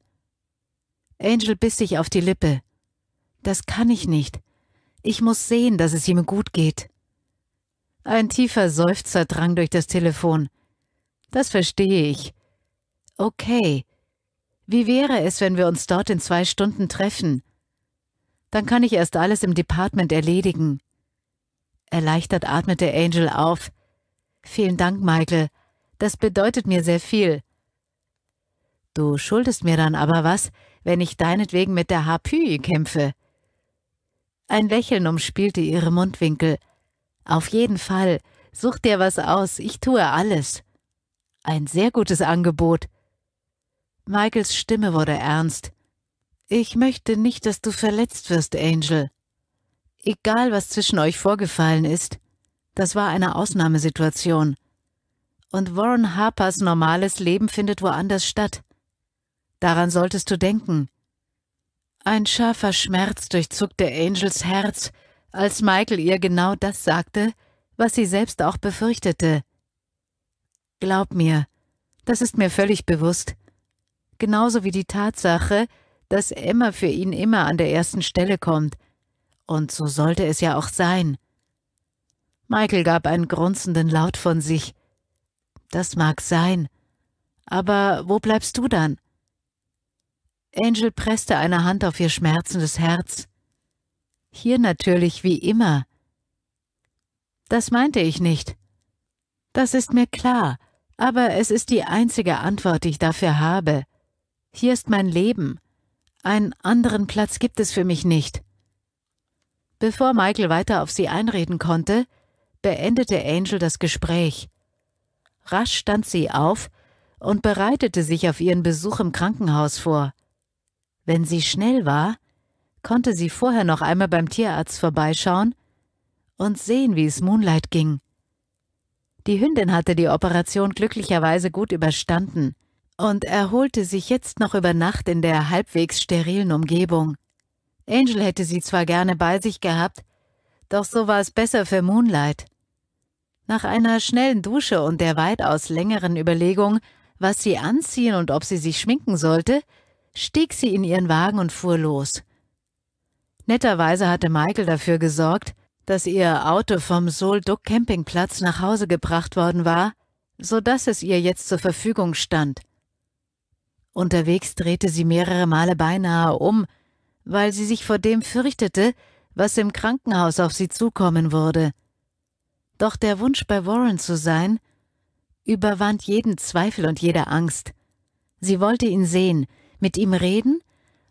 Angel biss sich auf die Lippe. Das kann ich nicht. Ich muss sehen, dass es ihm gut geht. Ein tiefer Seufzer drang durch das Telefon. Das verstehe ich. Okay, wie wäre es, wenn wir uns dort in zwei Stunden treffen? Dann kann ich erst alles im Department erledigen. Erleichtert atmete Angel auf. Vielen Dank, Michael. Das bedeutet mir sehr viel. Du schuldest mir dann aber was, wenn ich deinetwegen mit der Harpyie kämpfe. Ein Lächeln umspielte ihre Mundwinkel. Auf jeden Fall, such dir was aus, ich tue alles. Ein sehr gutes Angebot. Michaels Stimme wurde ernst. Ich möchte nicht, dass du verletzt wirst, Angel. Egal, was zwischen euch vorgefallen ist, das war eine Ausnahmesituation. Und Warren Harpers normales Leben findet woanders statt. Daran solltest du denken. Ein scharfer Schmerz durchzuckte Angels Herz, als Michael ihr genau das sagte, was sie selbst auch befürchtete. Glaub mir, das ist mir völlig bewusst, genauso wie die Tatsache, dass Emma für ihn immer an der ersten Stelle kommt. Und so sollte es ja auch sein. Michael gab einen grunzenden Laut von sich. Das mag sein. Aber wo bleibst du dann? Angel presste eine Hand auf ihr schmerzendes Herz. Hier natürlich wie immer. Das meinte ich nicht. Das ist mir klar, aber es ist die einzige Antwort, die ich dafür habe. Hier ist mein Leben. Einen anderen Platz gibt es für mich nicht. Bevor Michael weiter auf sie einreden konnte, beendete Angel das Gespräch. Rasch stand sie auf und bereitete sich auf ihren Besuch im Krankenhaus vor. Wenn sie schnell war, konnte sie vorher noch einmal beim Tierarzt vorbeischauen und sehen, wie es Moonlight ging. Die Hündin hatte die Operation glücklicherweise gut überstanden – und erholte sich jetzt noch über Nacht in der halbwegs sterilen Umgebung. Angel hätte sie zwar gerne bei sich gehabt, doch so war es besser für Moonlight. Nach einer schnellen Dusche und der weitaus längeren Überlegung, was sie anziehen und ob sie sich schminken sollte, stieg sie in ihren Wagen und fuhr los. Netterweise hatte Michael dafür gesorgt, dass ihr Auto vom Sol Duck Campingplatz nach Hause gebracht worden war, so dass es ihr jetzt zur Verfügung stand. Unterwegs drehte sie mehrere Male beinahe um, weil sie sich vor dem fürchtete, was im Krankenhaus auf sie zukommen würde. Doch der Wunsch, bei Warren zu sein, überwand jeden Zweifel und jede Angst. Sie wollte ihn sehen, mit ihm reden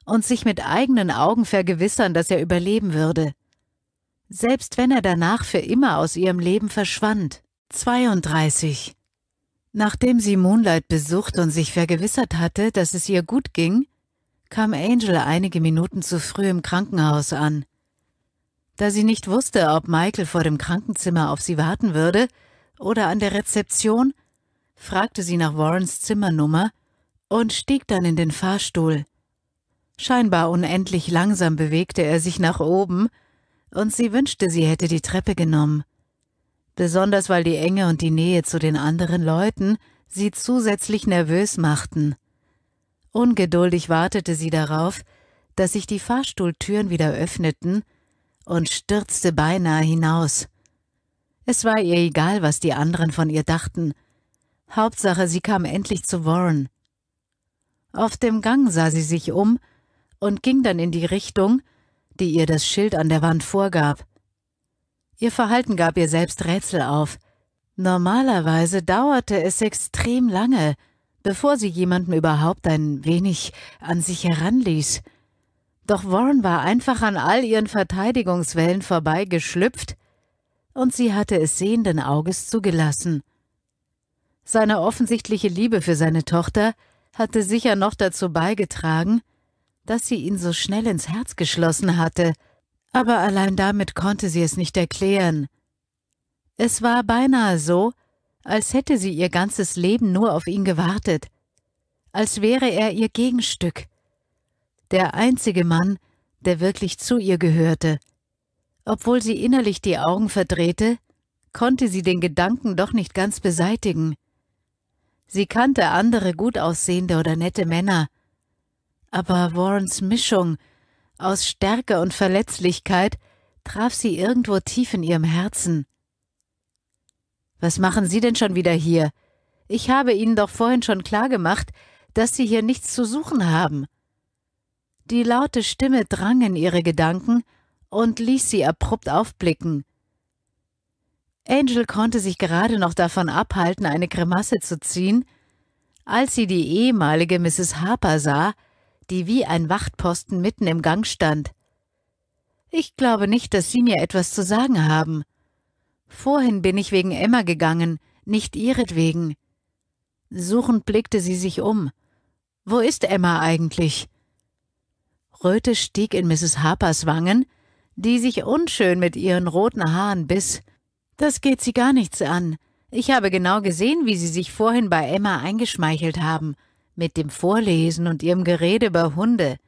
und sich mit eigenen Augen vergewissern, dass er überleben würde. Selbst wenn er danach für immer aus ihrem Leben verschwand. 32. Nachdem sie Moonlight besucht und sich vergewissert hatte, dass es ihr gut ging, kam Angel einige Minuten zu früh im Krankenhaus an. Da sie nicht wusste, ob Michael vor dem Krankenzimmer auf sie warten würde oder an der Rezeption, fragte sie nach Warrens Zimmernummer und stieg dann in den Fahrstuhl. Scheinbar unendlich langsam bewegte er sich nach oben, und sie wünschte, sie hätte die Treppe genommen besonders weil die Enge und die Nähe zu den anderen Leuten sie zusätzlich nervös machten. Ungeduldig wartete sie darauf, dass sich die Fahrstuhltüren wieder öffneten und stürzte beinahe hinaus. Es war ihr egal, was die anderen von ihr dachten. Hauptsache, sie kam endlich zu Warren. Auf dem Gang sah sie sich um und ging dann in die Richtung, die ihr das Schild an der Wand vorgab. Ihr Verhalten gab ihr selbst Rätsel auf. Normalerweise dauerte es extrem lange, bevor sie jemanden überhaupt ein wenig an sich heranließ. Doch Warren war einfach an all ihren Verteidigungswellen vorbeigeschlüpft, und sie hatte es sehenden Auges zugelassen. Seine offensichtliche Liebe für seine Tochter hatte sicher noch dazu beigetragen, dass sie ihn so schnell ins Herz geschlossen hatte – aber allein damit konnte sie es nicht erklären. Es war beinahe so, als hätte sie ihr ganzes Leben nur auf ihn gewartet, als wäre er ihr Gegenstück, der einzige Mann, der wirklich zu ihr gehörte. Obwohl sie innerlich die Augen verdrehte, konnte sie den Gedanken doch nicht ganz beseitigen. Sie kannte andere gut aussehende oder nette Männer, aber Warrens Mischung aus Stärke und Verletzlichkeit, traf sie irgendwo tief in ihrem Herzen. Was machen Sie denn schon wieder hier? Ich habe Ihnen doch vorhin schon klargemacht, dass Sie hier nichts zu suchen haben. Die laute Stimme drang in ihre Gedanken und ließ sie abrupt aufblicken. Angel konnte sich gerade noch davon abhalten, eine Grimasse zu ziehen, als sie die ehemalige Mrs. Harper sah, die wie ein Wachtposten mitten im Gang stand. Ich glaube nicht, dass Sie mir etwas zu sagen haben. Vorhin bin ich wegen Emma gegangen, nicht ihretwegen. Suchend blickte sie sich um. Wo ist Emma eigentlich? Röte stieg in Mrs. Harpers Wangen, die sich unschön mit ihren roten Haaren biss. Das geht sie gar nichts an. Ich habe genau gesehen, wie Sie sich vorhin bei Emma eingeschmeichelt haben. Mit dem Vorlesen und Ihrem Gerede über Hunde.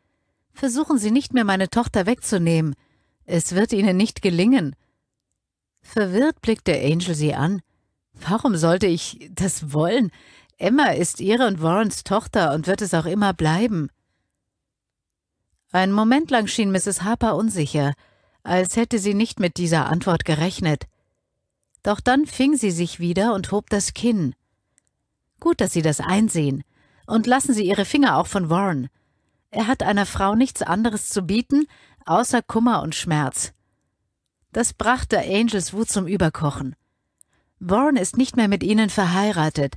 Versuchen Sie nicht mehr, meine Tochter wegzunehmen. Es wird Ihnen nicht gelingen. Verwirrt blickte Angel sie an. Warum sollte ich das wollen? Emma ist ihre und Warrens Tochter und wird es auch immer bleiben. Ein Moment lang schien Mrs. Harper unsicher, als hätte sie nicht mit dieser Antwort gerechnet. Doch dann fing sie sich wieder und hob das Kinn. Gut, dass Sie das einsehen. Und lassen Sie Ihre Finger auch von Warren. Er hat einer Frau nichts anderes zu bieten, außer Kummer und Schmerz. Das brachte Angels Wut zum Überkochen. Warren ist nicht mehr mit Ihnen verheiratet,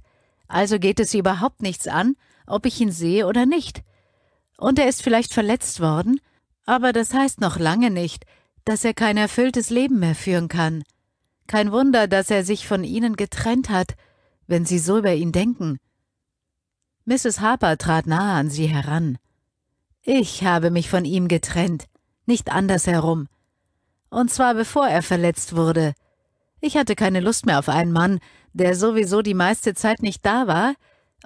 also geht es Sie überhaupt nichts an, ob ich ihn sehe oder nicht. Und er ist vielleicht verletzt worden, aber das heißt noch lange nicht, dass er kein erfülltes Leben mehr führen kann. Kein Wunder, dass er sich von Ihnen getrennt hat, wenn Sie so über ihn denken. Mrs. Harper trat nahe an sie heran. Ich habe mich von ihm getrennt, nicht andersherum. Und zwar bevor er verletzt wurde. Ich hatte keine Lust mehr auf einen Mann, der sowieso die meiste Zeit nicht da war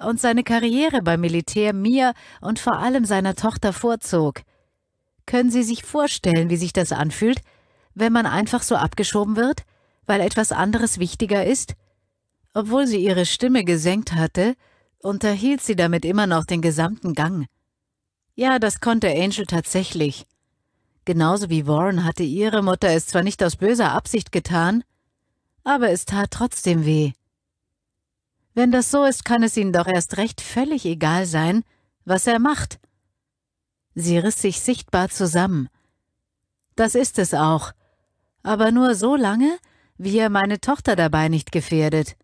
und seine Karriere beim Militär mir und vor allem seiner Tochter vorzog. Können Sie sich vorstellen, wie sich das anfühlt, wenn man einfach so abgeschoben wird, weil etwas anderes wichtiger ist? Obwohl sie ihre Stimme gesenkt hatte, unterhielt sie damit immer noch den gesamten Gang. Ja, das konnte Angel tatsächlich. Genauso wie Warren hatte ihre Mutter es zwar nicht aus böser Absicht getan, aber es tat trotzdem weh. Wenn das so ist, kann es ihnen doch erst recht völlig egal sein, was er macht. Sie riss sich sichtbar zusammen. Das ist es auch. Aber nur so lange, wie er meine Tochter dabei nicht gefährdet.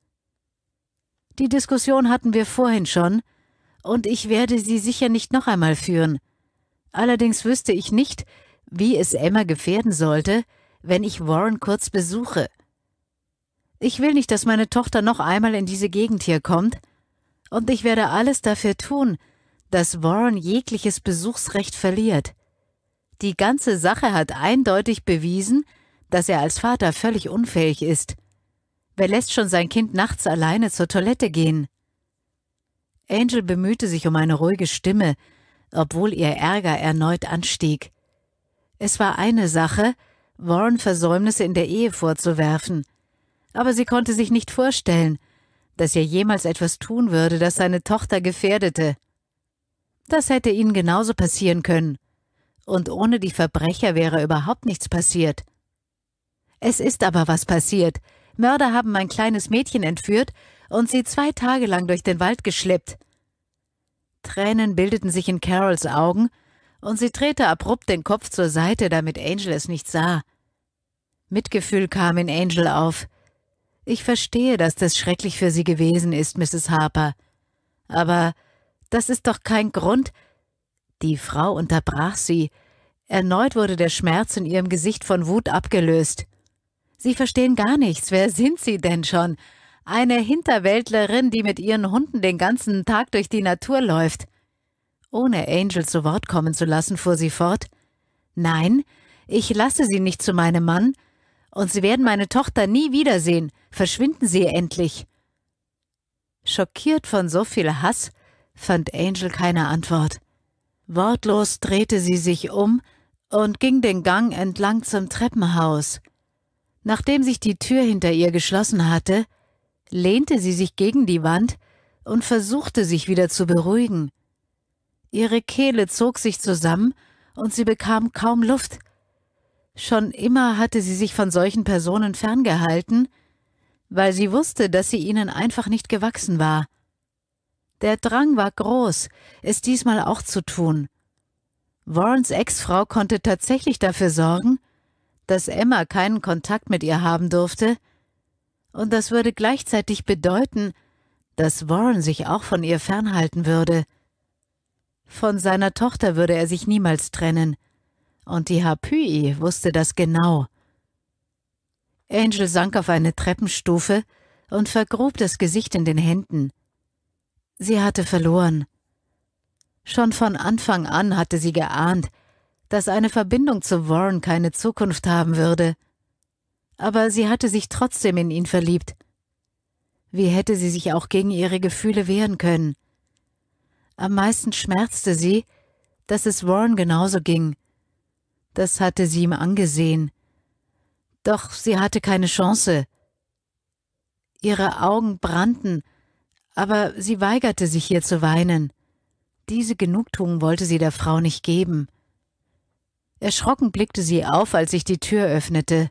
Die Diskussion hatten wir vorhin schon, und ich werde sie sicher nicht noch einmal führen. Allerdings wüsste ich nicht, wie es Emma gefährden sollte, wenn ich Warren kurz besuche. Ich will nicht, dass meine Tochter noch einmal in diese Gegend hier kommt, und ich werde alles dafür tun, dass Warren jegliches Besuchsrecht verliert. Die ganze Sache hat eindeutig bewiesen, dass er als Vater völlig unfähig ist. Wer lässt schon sein Kind nachts alleine zur Toilette gehen? Angel bemühte sich um eine ruhige Stimme, obwohl ihr Ärger erneut anstieg. Es war eine Sache, Warren Versäumnisse in der Ehe vorzuwerfen, aber sie konnte sich nicht vorstellen, dass er jemals etwas tun würde, das seine Tochter gefährdete. Das hätte ihnen genauso passieren können. Und ohne die Verbrecher wäre überhaupt nichts passiert. Es ist aber was passiert, Mörder haben ein kleines Mädchen entführt und sie zwei Tage lang durch den Wald geschleppt. Tränen bildeten sich in Carols Augen, und sie drehte abrupt den Kopf zur Seite, damit Angel es nicht sah. Mitgefühl kam in Angel auf. Ich verstehe, dass das schrecklich für Sie gewesen ist, Mrs. Harper. Aber das ist doch kein Grund. Die Frau unterbrach sie. Erneut wurde der Schmerz in ihrem Gesicht von Wut abgelöst. Sie verstehen gar nichts. Wer sind Sie denn schon? Eine Hinterwäldlerin, die mit ihren Hunden den ganzen Tag durch die Natur läuft. Ohne Angel zu Wort kommen zu lassen, fuhr sie fort. Nein, ich lasse Sie nicht zu meinem Mann. Und Sie werden meine Tochter nie wiedersehen. Verschwinden Sie endlich. Schockiert von so viel Hass, fand Angel keine Antwort. Wortlos drehte sie sich um und ging den Gang entlang zum Treppenhaus. Nachdem sich die Tür hinter ihr geschlossen hatte, lehnte sie sich gegen die Wand und versuchte sich wieder zu beruhigen. Ihre Kehle zog sich zusammen und sie bekam kaum Luft. Schon immer hatte sie sich von solchen Personen ferngehalten, weil sie wusste, dass sie ihnen einfach nicht gewachsen war. Der Drang war groß, es diesmal auch zu tun. Warrens Ex-Frau konnte tatsächlich dafür sorgen, dass Emma keinen Kontakt mit ihr haben durfte, und das würde gleichzeitig bedeuten, dass Warren sich auch von ihr fernhalten würde. Von seiner Tochter würde er sich niemals trennen, und die Hapui wusste das genau. Angel sank auf eine Treppenstufe und vergrub das Gesicht in den Händen. Sie hatte verloren. Schon von Anfang an hatte sie geahnt, dass eine Verbindung zu Warren keine Zukunft haben würde. Aber sie hatte sich trotzdem in ihn verliebt. Wie hätte sie sich auch gegen ihre Gefühle wehren können? Am meisten schmerzte sie, dass es Warren genauso ging. Das hatte sie ihm angesehen. Doch sie hatte keine Chance. Ihre Augen brannten, aber sie weigerte sich hier zu weinen. Diese Genugtuung wollte sie der Frau nicht geben. Erschrocken blickte sie auf, als ich die Tür öffnete.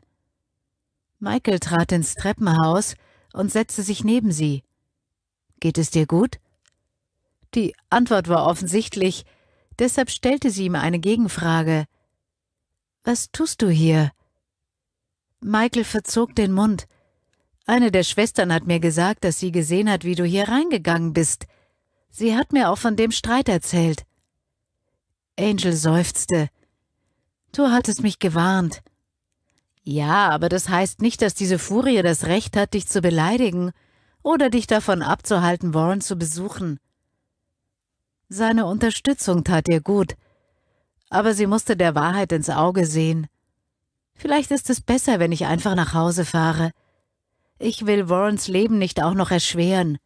Michael trat ins Treppenhaus und setzte sich neben sie. Geht es dir gut? Die Antwort war offensichtlich, deshalb stellte sie ihm eine Gegenfrage. Was tust du hier? Michael verzog den Mund. Eine der Schwestern hat mir gesagt, dass sie gesehen hat, wie du hier reingegangen bist. Sie hat mir auch von dem Streit erzählt. Angel seufzte. Du hattest mich gewarnt. Ja, aber das heißt nicht, dass diese Furie das Recht hat, dich zu beleidigen oder dich davon abzuhalten, Warren zu besuchen. Seine Unterstützung tat ihr gut, aber sie musste der Wahrheit ins Auge sehen. Vielleicht ist es besser, wenn ich einfach nach Hause fahre. Ich will Warrens Leben nicht auch noch erschweren.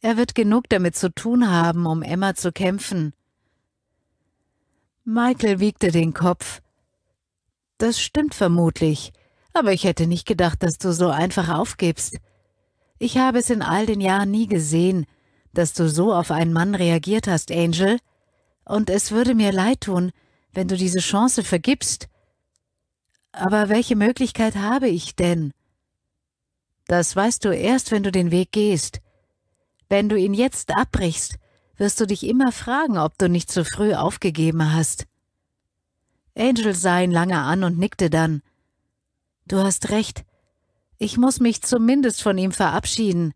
Er wird genug damit zu tun haben, um Emma zu kämpfen. Michael wiegte den Kopf. Das stimmt vermutlich, aber ich hätte nicht gedacht, dass du so einfach aufgibst. Ich habe es in all den Jahren nie gesehen, dass du so auf einen Mann reagiert hast, Angel, und es würde mir leid tun, wenn du diese Chance vergibst. Aber welche Möglichkeit habe ich denn? Das weißt du erst, wenn du den Weg gehst. Wenn du ihn jetzt abbrichst, wirst du dich immer fragen, ob du nicht zu früh aufgegeben hast. Angel sah ihn lange an und nickte dann. Du hast recht. Ich muss mich zumindest von ihm verabschieden.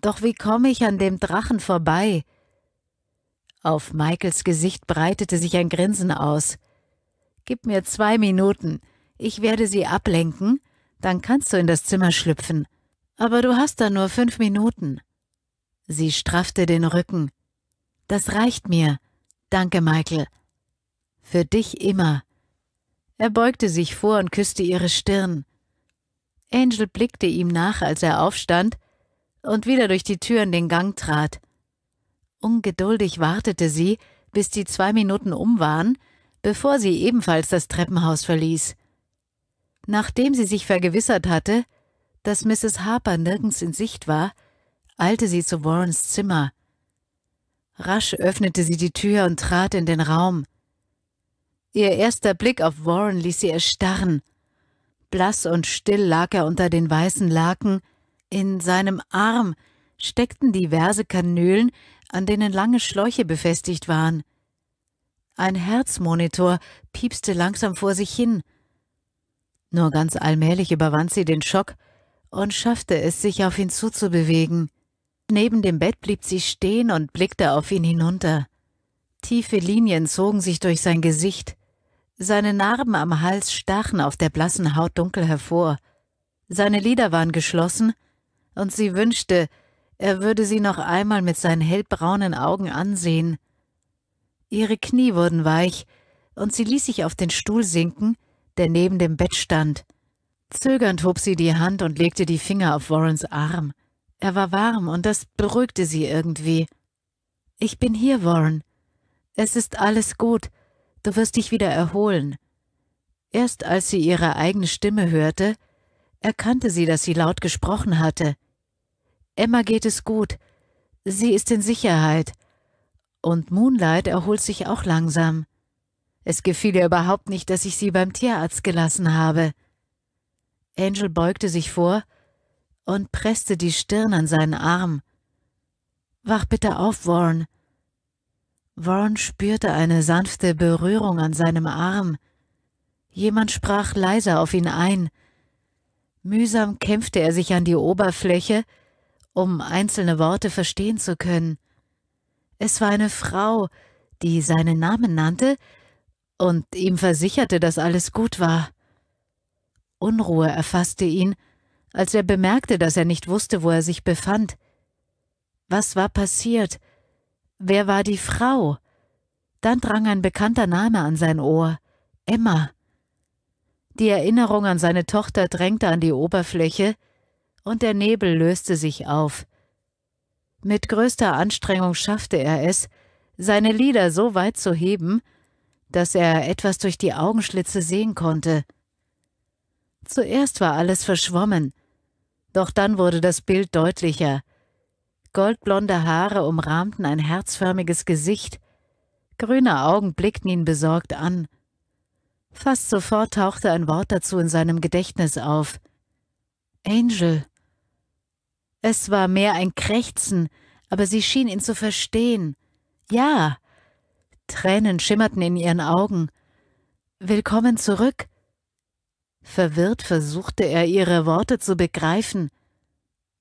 Doch wie komme ich an dem Drachen vorbei? Auf Michaels Gesicht breitete sich ein Grinsen aus. Gib mir zwei Minuten. Ich werde sie ablenken, dann kannst du in das Zimmer schlüpfen. Aber du hast da nur fünf Minuten. Sie straffte den Rücken. Das reicht mir. Danke, Michael. Für dich immer. Er beugte sich vor und küsste ihre Stirn. Angel blickte ihm nach, als er aufstand und wieder durch die Tür in den Gang trat. Ungeduldig wartete sie, bis die zwei Minuten um waren, bevor sie ebenfalls das Treppenhaus verließ. Nachdem sie sich vergewissert hatte, dass Mrs. Harper nirgends in Sicht war, eilte sie zu Warrens Zimmer. Rasch öffnete sie die Tür und trat in den Raum. Ihr erster Blick auf Warren ließ sie erstarren. Blass und still lag er unter den weißen Laken. In seinem Arm steckten diverse Kanülen, an denen lange Schläuche befestigt waren. Ein Herzmonitor piepste langsam vor sich hin. Nur ganz allmählich überwand sie den Schock und schaffte es, sich auf ihn zuzubewegen. Neben dem Bett blieb sie stehen und blickte auf ihn hinunter. Tiefe Linien zogen sich durch sein Gesicht. Seine Narben am Hals stachen auf der blassen Haut dunkel hervor. Seine Lider waren geschlossen, und sie wünschte, er würde sie noch einmal mit seinen hellbraunen Augen ansehen. Ihre Knie wurden weich, und sie ließ sich auf den Stuhl sinken, der neben dem Bett stand. Zögernd hob sie die Hand und legte die Finger auf Warrens Arm. Er war warm und das beruhigte sie irgendwie. Ich bin hier, Warren. Es ist alles gut. Du wirst dich wieder erholen. Erst als sie ihre eigene Stimme hörte, erkannte sie, dass sie laut gesprochen hatte. Emma geht es gut. Sie ist in Sicherheit. Und Moonlight erholt sich auch langsam. Es gefiel ihr überhaupt nicht, dass ich sie beim Tierarzt gelassen habe. Angel beugte sich vor und presste die Stirn an seinen Arm. Wach bitte auf, Warren. Warren spürte eine sanfte Berührung an seinem Arm. Jemand sprach leise auf ihn ein. Mühsam kämpfte er sich an die Oberfläche, um einzelne Worte verstehen zu können. Es war eine Frau, die seinen Namen nannte und ihm versicherte, dass alles gut war. Unruhe erfasste ihn, als er bemerkte, dass er nicht wusste, wo er sich befand. Was war passiert? Wer war die Frau? Dann drang ein bekannter Name an sein Ohr Emma. Die Erinnerung an seine Tochter drängte an die Oberfläche, und der Nebel löste sich auf. Mit größter Anstrengung schaffte er es, seine Lider so weit zu heben, dass er etwas durch die Augenschlitze sehen konnte. Zuerst war alles verschwommen, doch dann wurde das Bild deutlicher. Goldblonde Haare umrahmten ein herzförmiges Gesicht, grüne Augen blickten ihn besorgt an. Fast sofort tauchte ein Wort dazu in seinem Gedächtnis auf. Angel. Es war mehr ein Krächzen, aber sie schien ihn zu verstehen. Ja. Tränen schimmerten in ihren Augen. Willkommen zurück, Verwirrt versuchte er, ihre Worte zu begreifen.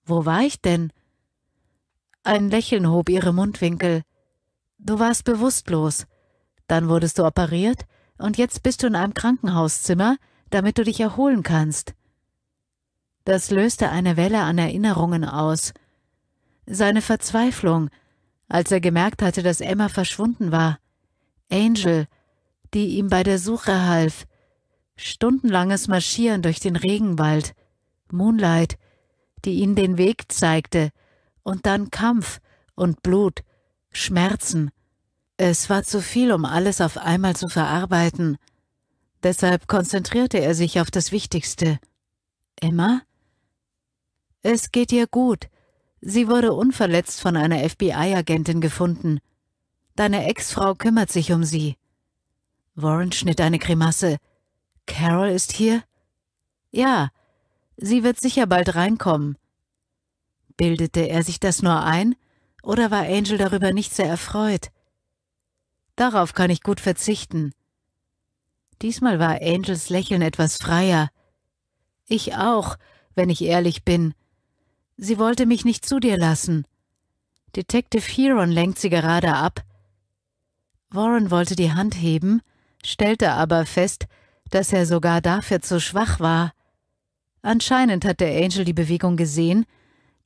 Wo war ich denn? Ein Lächeln hob ihre Mundwinkel. Du warst bewusstlos. Dann wurdest du operiert und jetzt bist du in einem Krankenhauszimmer, damit du dich erholen kannst. Das löste eine Welle an Erinnerungen aus. Seine Verzweiflung, als er gemerkt hatte, dass Emma verschwunden war. Angel, die ihm bei der Suche half, stundenlanges Marschieren durch den Regenwald, Moonlight, die ihnen den Weg zeigte, und dann Kampf und Blut, Schmerzen. Es war zu viel, um alles auf einmal zu verarbeiten. Deshalb konzentrierte er sich auf das Wichtigste. Emma? Es geht ihr gut. Sie wurde unverletzt von einer FBI-Agentin gefunden. Deine Ex-Frau kümmert sich um sie. Warren schnitt eine Grimasse. Carol ist hier? Ja, sie wird sicher bald reinkommen. Bildete er sich das nur ein, oder war Angel darüber nicht sehr erfreut? Darauf kann ich gut verzichten. Diesmal war Angels Lächeln etwas freier. Ich auch, wenn ich ehrlich bin. Sie wollte mich nicht zu dir lassen. Detective Huron lenkt sie gerade ab. Warren wollte die Hand heben, stellte aber fest, dass er sogar dafür zu schwach war. Anscheinend hat der Angel die Bewegung gesehen,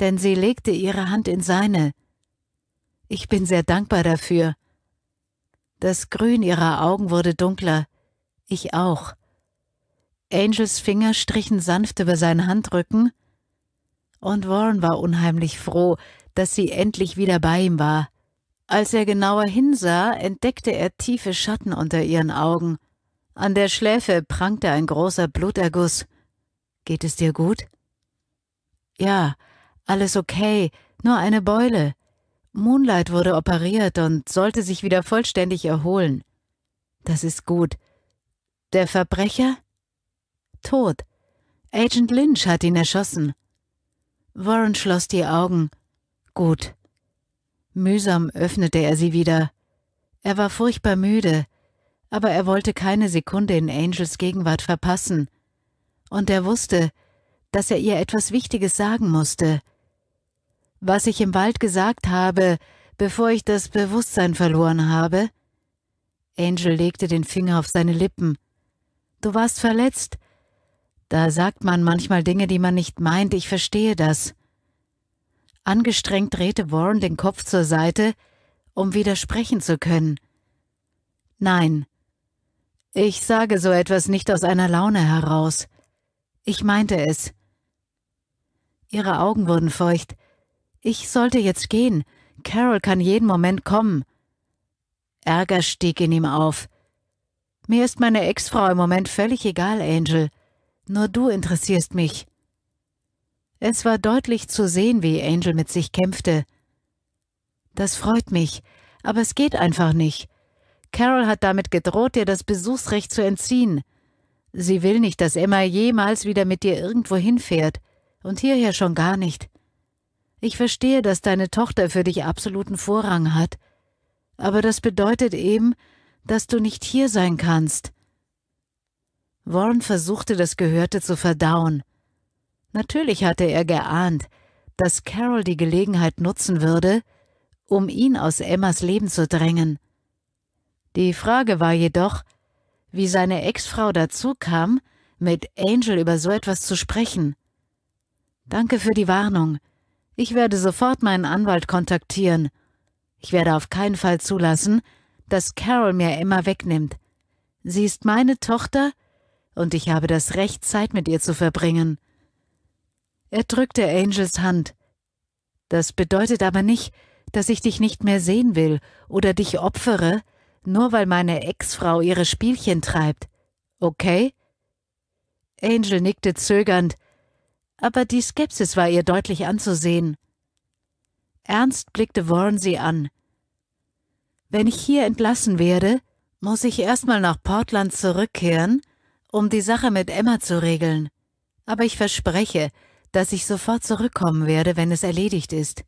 denn sie legte ihre Hand in seine. Ich bin sehr dankbar dafür. Das Grün ihrer Augen wurde dunkler. Ich auch. Angels Finger strichen sanft über seinen Handrücken, und Warren war unheimlich froh, dass sie endlich wieder bei ihm war. Als er genauer hinsah, entdeckte er tiefe Schatten unter ihren Augen. An der Schläfe prangte ein großer Bluterguss. Geht es dir gut? Ja, alles okay, nur eine Beule. Moonlight wurde operiert und sollte sich wieder vollständig erholen. Das ist gut. Der Verbrecher? Tot. Agent Lynch hat ihn erschossen. Warren schloss die Augen. Gut. Mühsam öffnete er sie wieder. Er war furchtbar müde aber er wollte keine Sekunde in Angels Gegenwart verpassen, und er wusste, dass er ihr etwas Wichtiges sagen musste. Was ich im Wald gesagt habe, bevor ich das Bewusstsein verloren habe? Angel legte den Finger auf seine Lippen. Du warst verletzt. Da sagt man manchmal Dinge, die man nicht meint, ich verstehe das. Angestrengt drehte Warren den Kopf zur Seite, um widersprechen zu können. Nein, ich sage so etwas nicht aus einer Laune heraus. Ich meinte es. Ihre Augen wurden feucht. Ich sollte jetzt gehen. Carol kann jeden Moment kommen. Ärger stieg in ihm auf. Mir ist meine Ex-Frau im Moment völlig egal, Angel. Nur du interessierst mich. Es war deutlich zu sehen, wie Angel mit sich kämpfte. Das freut mich, aber es geht einfach nicht. Carol hat damit gedroht, dir das Besuchsrecht zu entziehen. Sie will nicht, dass Emma jemals wieder mit dir irgendwo hinfährt. Und hierher schon gar nicht. Ich verstehe, dass deine Tochter für dich absoluten Vorrang hat. Aber das bedeutet eben, dass du nicht hier sein kannst. Warren versuchte, das Gehörte zu verdauen. Natürlich hatte er geahnt, dass Carol die Gelegenheit nutzen würde, um ihn aus Emmas Leben zu drängen. Die Frage war jedoch, wie seine Ex-Frau dazu kam, mit Angel über so etwas zu sprechen. Danke für die Warnung. Ich werde sofort meinen Anwalt kontaktieren. Ich werde auf keinen Fall zulassen, dass Carol mir Emma wegnimmt. Sie ist meine Tochter und ich habe das Recht, Zeit mit ihr zu verbringen. Er drückte Angels Hand. Das bedeutet aber nicht, dass ich dich nicht mehr sehen will oder dich opfere, nur weil meine Ex-Frau ihre Spielchen treibt. Okay? Angel nickte zögernd, aber die Skepsis war ihr deutlich anzusehen. Ernst blickte Warren sie an. Wenn ich hier entlassen werde, muss ich erstmal nach Portland zurückkehren, um die Sache mit Emma zu regeln. Aber ich verspreche, dass ich sofort zurückkommen werde, wenn es erledigt ist.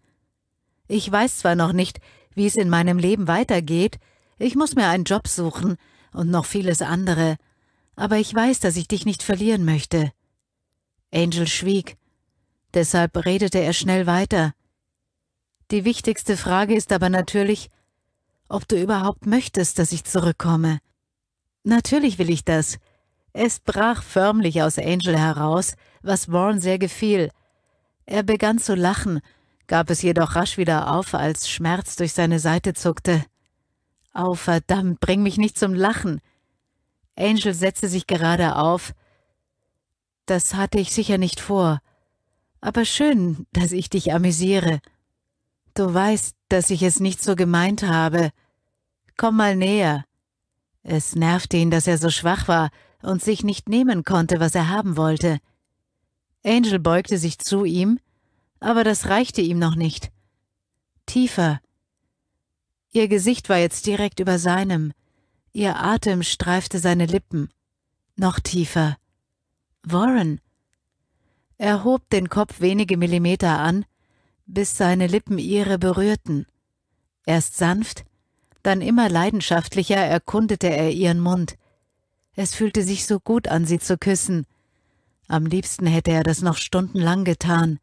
Ich weiß zwar noch nicht, wie es in meinem Leben weitergeht, ich muss mir einen Job suchen und noch vieles andere, aber ich weiß, dass ich dich nicht verlieren möchte. Angel schwieg. Deshalb redete er schnell weiter. Die wichtigste Frage ist aber natürlich, ob du überhaupt möchtest, dass ich zurückkomme. Natürlich will ich das. Es brach förmlich aus Angel heraus, was Warren sehr gefiel. Er begann zu lachen, gab es jedoch rasch wieder auf, als Schmerz durch seine Seite zuckte. Oh, verdammt, bring mich nicht zum Lachen. Angel setzte sich gerade auf. Das hatte ich sicher nicht vor. Aber schön, dass ich dich amüsiere. Du weißt, dass ich es nicht so gemeint habe. Komm mal näher. Es nervte ihn, dass er so schwach war und sich nicht nehmen konnte, was er haben wollte. Angel beugte sich zu ihm, aber das reichte ihm noch nicht. Tiefer, Ihr Gesicht war jetzt direkt über seinem, ihr Atem streifte seine Lippen. Noch tiefer. Warren. Er hob den Kopf wenige Millimeter an, bis seine Lippen ihre berührten. Erst sanft, dann immer leidenschaftlicher erkundete er ihren Mund. Es fühlte sich so gut an, sie zu küssen. Am liebsten hätte er das noch stundenlang getan.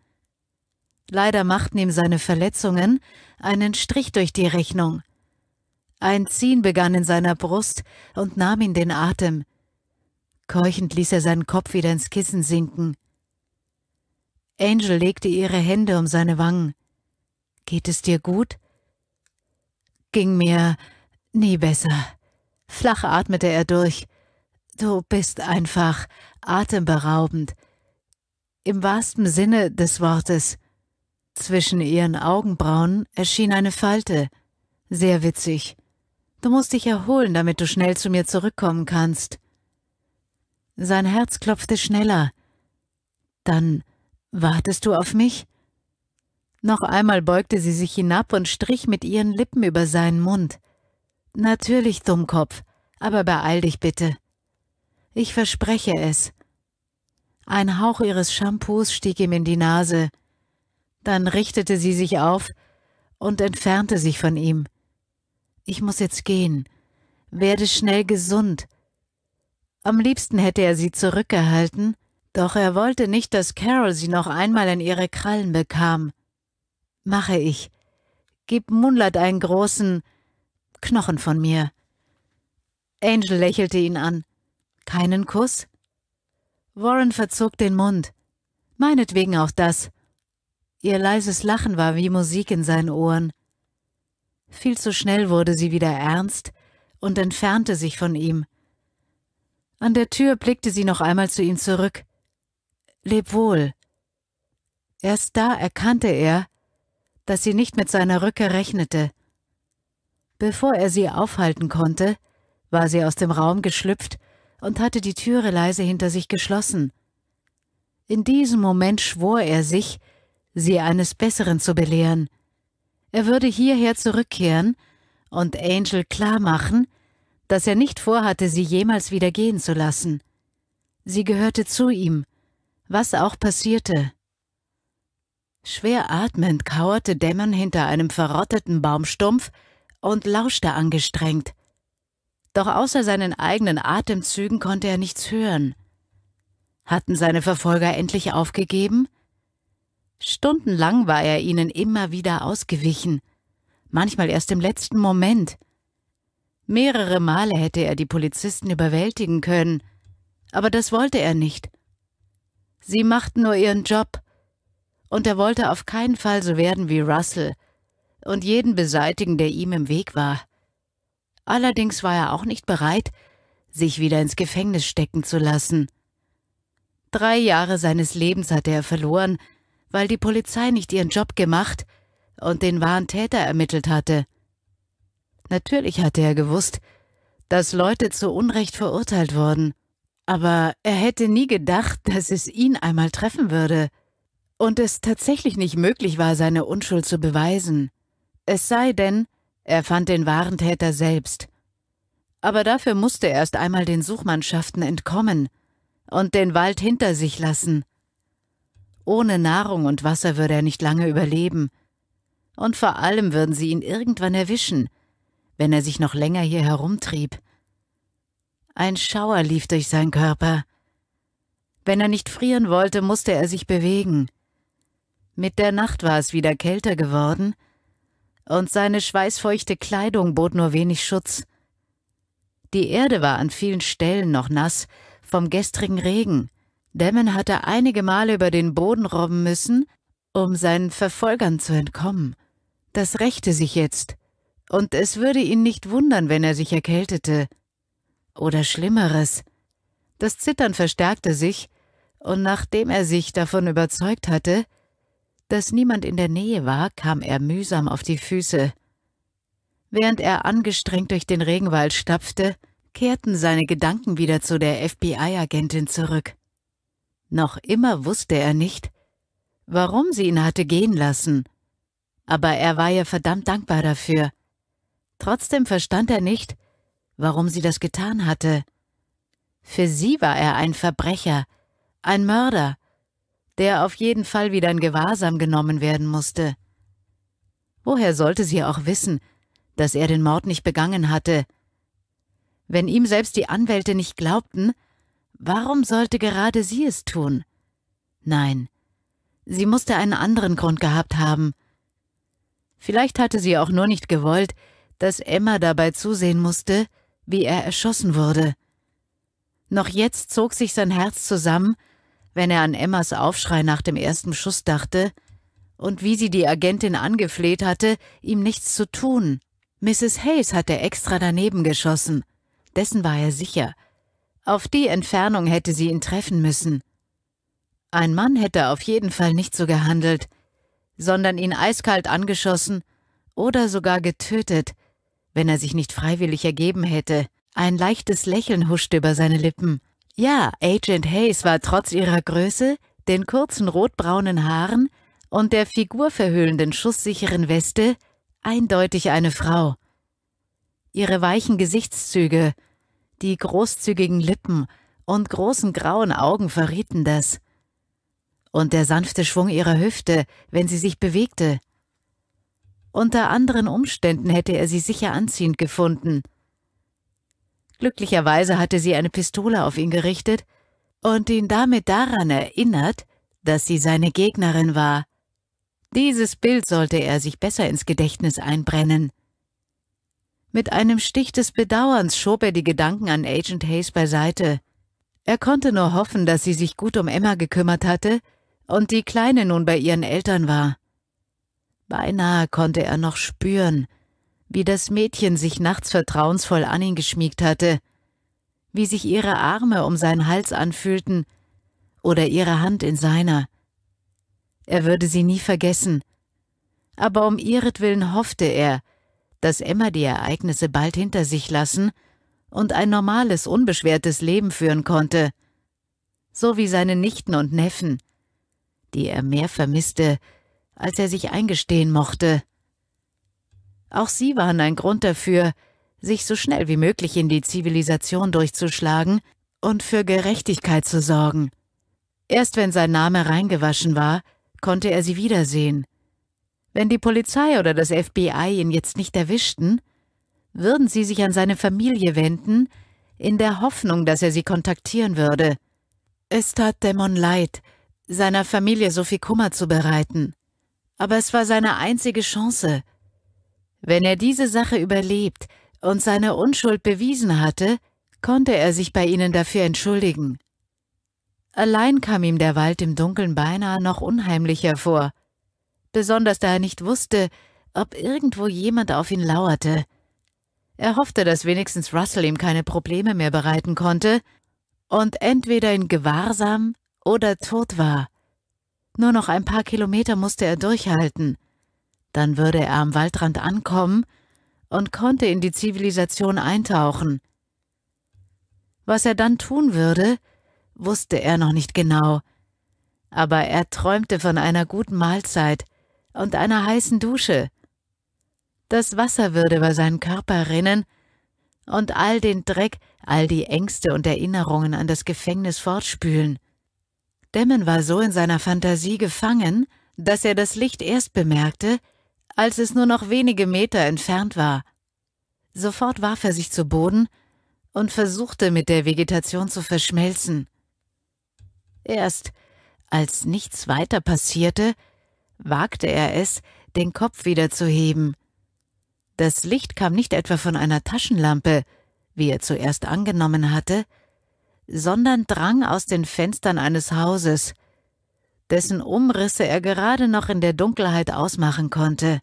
Leider machten ihm seine Verletzungen einen Strich durch die Rechnung. Ein Ziehen begann in seiner Brust und nahm ihn den Atem. Keuchend ließ er seinen Kopf wieder ins Kissen sinken. Angel legte ihre Hände um seine Wangen. Geht es dir gut? Ging mir nie besser. Flach atmete er durch. Du bist einfach atemberaubend. Im wahrsten Sinne des Wortes. Zwischen ihren Augenbrauen erschien eine Falte. Sehr witzig. Du musst dich erholen, damit du schnell zu mir zurückkommen kannst. Sein Herz klopfte schneller. Dann wartest du auf mich? Noch einmal beugte sie sich hinab und strich mit ihren Lippen über seinen Mund. Natürlich, Dummkopf, aber beeil dich bitte. Ich verspreche es. Ein Hauch ihres Shampoos stieg ihm in die Nase. Dann richtete sie sich auf und entfernte sich von ihm. Ich muss jetzt gehen. Werde schnell gesund. Am liebsten hätte er sie zurückgehalten, doch er wollte nicht, dass Carol sie noch einmal in ihre Krallen bekam. Mache ich. Gib Moonlight einen großen Knochen von mir. Angel lächelte ihn an. Keinen Kuss? Warren verzog den Mund. Meinetwegen auch das. Ihr leises Lachen war wie Musik in seinen Ohren. Viel zu schnell wurde sie wieder ernst und entfernte sich von ihm. An der Tür blickte sie noch einmal zu ihm zurück. Leb wohl. Erst da erkannte er, dass sie nicht mit seiner Rücke rechnete. Bevor er sie aufhalten konnte, war sie aus dem Raum geschlüpft und hatte die Türe leise hinter sich geschlossen. In diesem Moment schwor er sich, sie eines Besseren zu belehren. Er würde hierher zurückkehren und Angel klar machen, dass er nicht vorhatte, sie jemals wieder gehen zu lassen. Sie gehörte zu ihm, was auch passierte. Schwer atmend kauerte Dämmern hinter einem verrotteten Baumstumpf und lauschte angestrengt. Doch außer seinen eigenen Atemzügen konnte er nichts hören. Hatten seine Verfolger endlich aufgegeben – Stundenlang war er ihnen immer wieder ausgewichen, manchmal erst im letzten Moment. Mehrere Male hätte er die Polizisten überwältigen können, aber das wollte er nicht. Sie machten nur ihren Job, und er wollte auf keinen Fall so werden wie Russell und jeden beseitigen, der ihm im Weg war. Allerdings war er auch nicht bereit, sich wieder ins Gefängnis stecken zu lassen. Drei Jahre seines Lebens hatte er verloren, weil die Polizei nicht ihren Job gemacht und den wahren Täter ermittelt hatte. Natürlich hatte er gewusst, dass Leute zu Unrecht verurteilt wurden, aber er hätte nie gedacht, dass es ihn einmal treffen würde und es tatsächlich nicht möglich war, seine Unschuld zu beweisen. Es sei denn, er fand den wahren Täter selbst. Aber dafür musste er erst einmal den Suchmannschaften entkommen und den Wald hinter sich lassen. Ohne Nahrung und Wasser würde er nicht lange überleben. Und vor allem würden sie ihn irgendwann erwischen, wenn er sich noch länger hier herumtrieb. Ein Schauer lief durch seinen Körper. Wenn er nicht frieren wollte, musste er sich bewegen. Mit der Nacht war es wieder kälter geworden, und seine schweißfeuchte Kleidung bot nur wenig Schutz. Die Erde war an vielen Stellen noch nass vom gestrigen Regen, Damon hatte einige Male über den Boden robben müssen, um seinen Verfolgern zu entkommen. Das rächte sich jetzt, und es würde ihn nicht wundern, wenn er sich erkältete. Oder Schlimmeres. Das Zittern verstärkte sich, und nachdem er sich davon überzeugt hatte, dass niemand in der Nähe war, kam er mühsam auf die Füße. Während er angestrengt durch den Regenwald stapfte, kehrten seine Gedanken wieder zu der FBI-Agentin zurück. Noch immer wusste er nicht, warum sie ihn hatte gehen lassen. Aber er war ihr verdammt dankbar dafür. Trotzdem verstand er nicht, warum sie das getan hatte. Für sie war er ein Verbrecher, ein Mörder, der auf jeden Fall wieder in Gewahrsam genommen werden musste. Woher sollte sie auch wissen, dass er den Mord nicht begangen hatte? Wenn ihm selbst die Anwälte nicht glaubten, Warum sollte gerade sie es tun? Nein, sie musste einen anderen Grund gehabt haben. Vielleicht hatte sie auch nur nicht gewollt, dass Emma dabei zusehen musste, wie er erschossen wurde. Noch jetzt zog sich sein Herz zusammen, wenn er an Emmas Aufschrei nach dem ersten Schuss dachte und wie sie die Agentin angefleht hatte, ihm nichts zu tun. Mrs. Hayes hatte extra daneben geschossen, dessen war er sicher, auf die Entfernung hätte sie ihn treffen müssen. Ein Mann hätte auf jeden Fall nicht so gehandelt, sondern ihn eiskalt angeschossen oder sogar getötet, wenn er sich nicht freiwillig ergeben hätte. Ein leichtes Lächeln huschte über seine Lippen. Ja, Agent Hayes war trotz ihrer Größe, den kurzen rotbraunen Haaren und der figurverhüllenden schusssicheren Weste eindeutig eine Frau. Ihre weichen Gesichtszüge die großzügigen Lippen und großen grauen Augen verrieten das. Und der sanfte Schwung ihrer Hüfte, wenn sie sich bewegte. Unter anderen Umständen hätte er sie sicher anziehend gefunden. Glücklicherweise hatte sie eine Pistole auf ihn gerichtet und ihn damit daran erinnert, dass sie seine Gegnerin war. Dieses Bild sollte er sich besser ins Gedächtnis einbrennen. Mit einem Stich des Bedauerns schob er die Gedanken an Agent Hayes beiseite. Er konnte nur hoffen, dass sie sich gut um Emma gekümmert hatte und die Kleine nun bei ihren Eltern war. Beinahe konnte er noch spüren, wie das Mädchen sich nachts vertrauensvoll an ihn geschmiegt hatte, wie sich ihre Arme um seinen Hals anfühlten oder ihre Hand in seiner. Er würde sie nie vergessen, aber um ihretwillen hoffte er, dass Emma die Ereignisse bald hinter sich lassen und ein normales, unbeschwertes Leben führen konnte, so wie seine Nichten und Neffen, die er mehr vermisste, als er sich eingestehen mochte. Auch sie waren ein Grund dafür, sich so schnell wie möglich in die Zivilisation durchzuschlagen und für Gerechtigkeit zu sorgen. Erst wenn sein Name reingewaschen war, konnte er sie wiedersehen. Wenn die Polizei oder das FBI ihn jetzt nicht erwischten, würden sie sich an seine Familie wenden, in der Hoffnung, dass er sie kontaktieren würde. Es tat Dämon leid, seiner Familie so viel Kummer zu bereiten. Aber es war seine einzige Chance. Wenn er diese Sache überlebt und seine Unschuld bewiesen hatte, konnte er sich bei ihnen dafür entschuldigen. Allein kam ihm der Wald im Dunkeln beinahe noch unheimlicher vor – besonders da er nicht wusste, ob irgendwo jemand auf ihn lauerte. Er hoffte, dass wenigstens Russell ihm keine Probleme mehr bereiten konnte und entweder in Gewahrsam oder tot war. Nur noch ein paar Kilometer musste er durchhalten. Dann würde er am Waldrand ankommen und konnte in die Zivilisation eintauchen. Was er dann tun würde, wusste er noch nicht genau. Aber er träumte von einer guten Mahlzeit, und einer heißen Dusche. Das Wasser würde über seinen Körper rinnen und all den Dreck, all die Ängste und Erinnerungen an das Gefängnis fortspülen. Demon war so in seiner Fantasie gefangen, dass er das Licht erst bemerkte, als es nur noch wenige Meter entfernt war. Sofort warf er sich zu Boden und versuchte mit der Vegetation zu verschmelzen. Erst als nichts weiter passierte, wagte er es, den Kopf wieder zu heben. Das Licht kam nicht etwa von einer Taschenlampe, wie er zuerst angenommen hatte, sondern drang aus den Fenstern eines Hauses, dessen Umrisse er gerade noch in der Dunkelheit ausmachen konnte.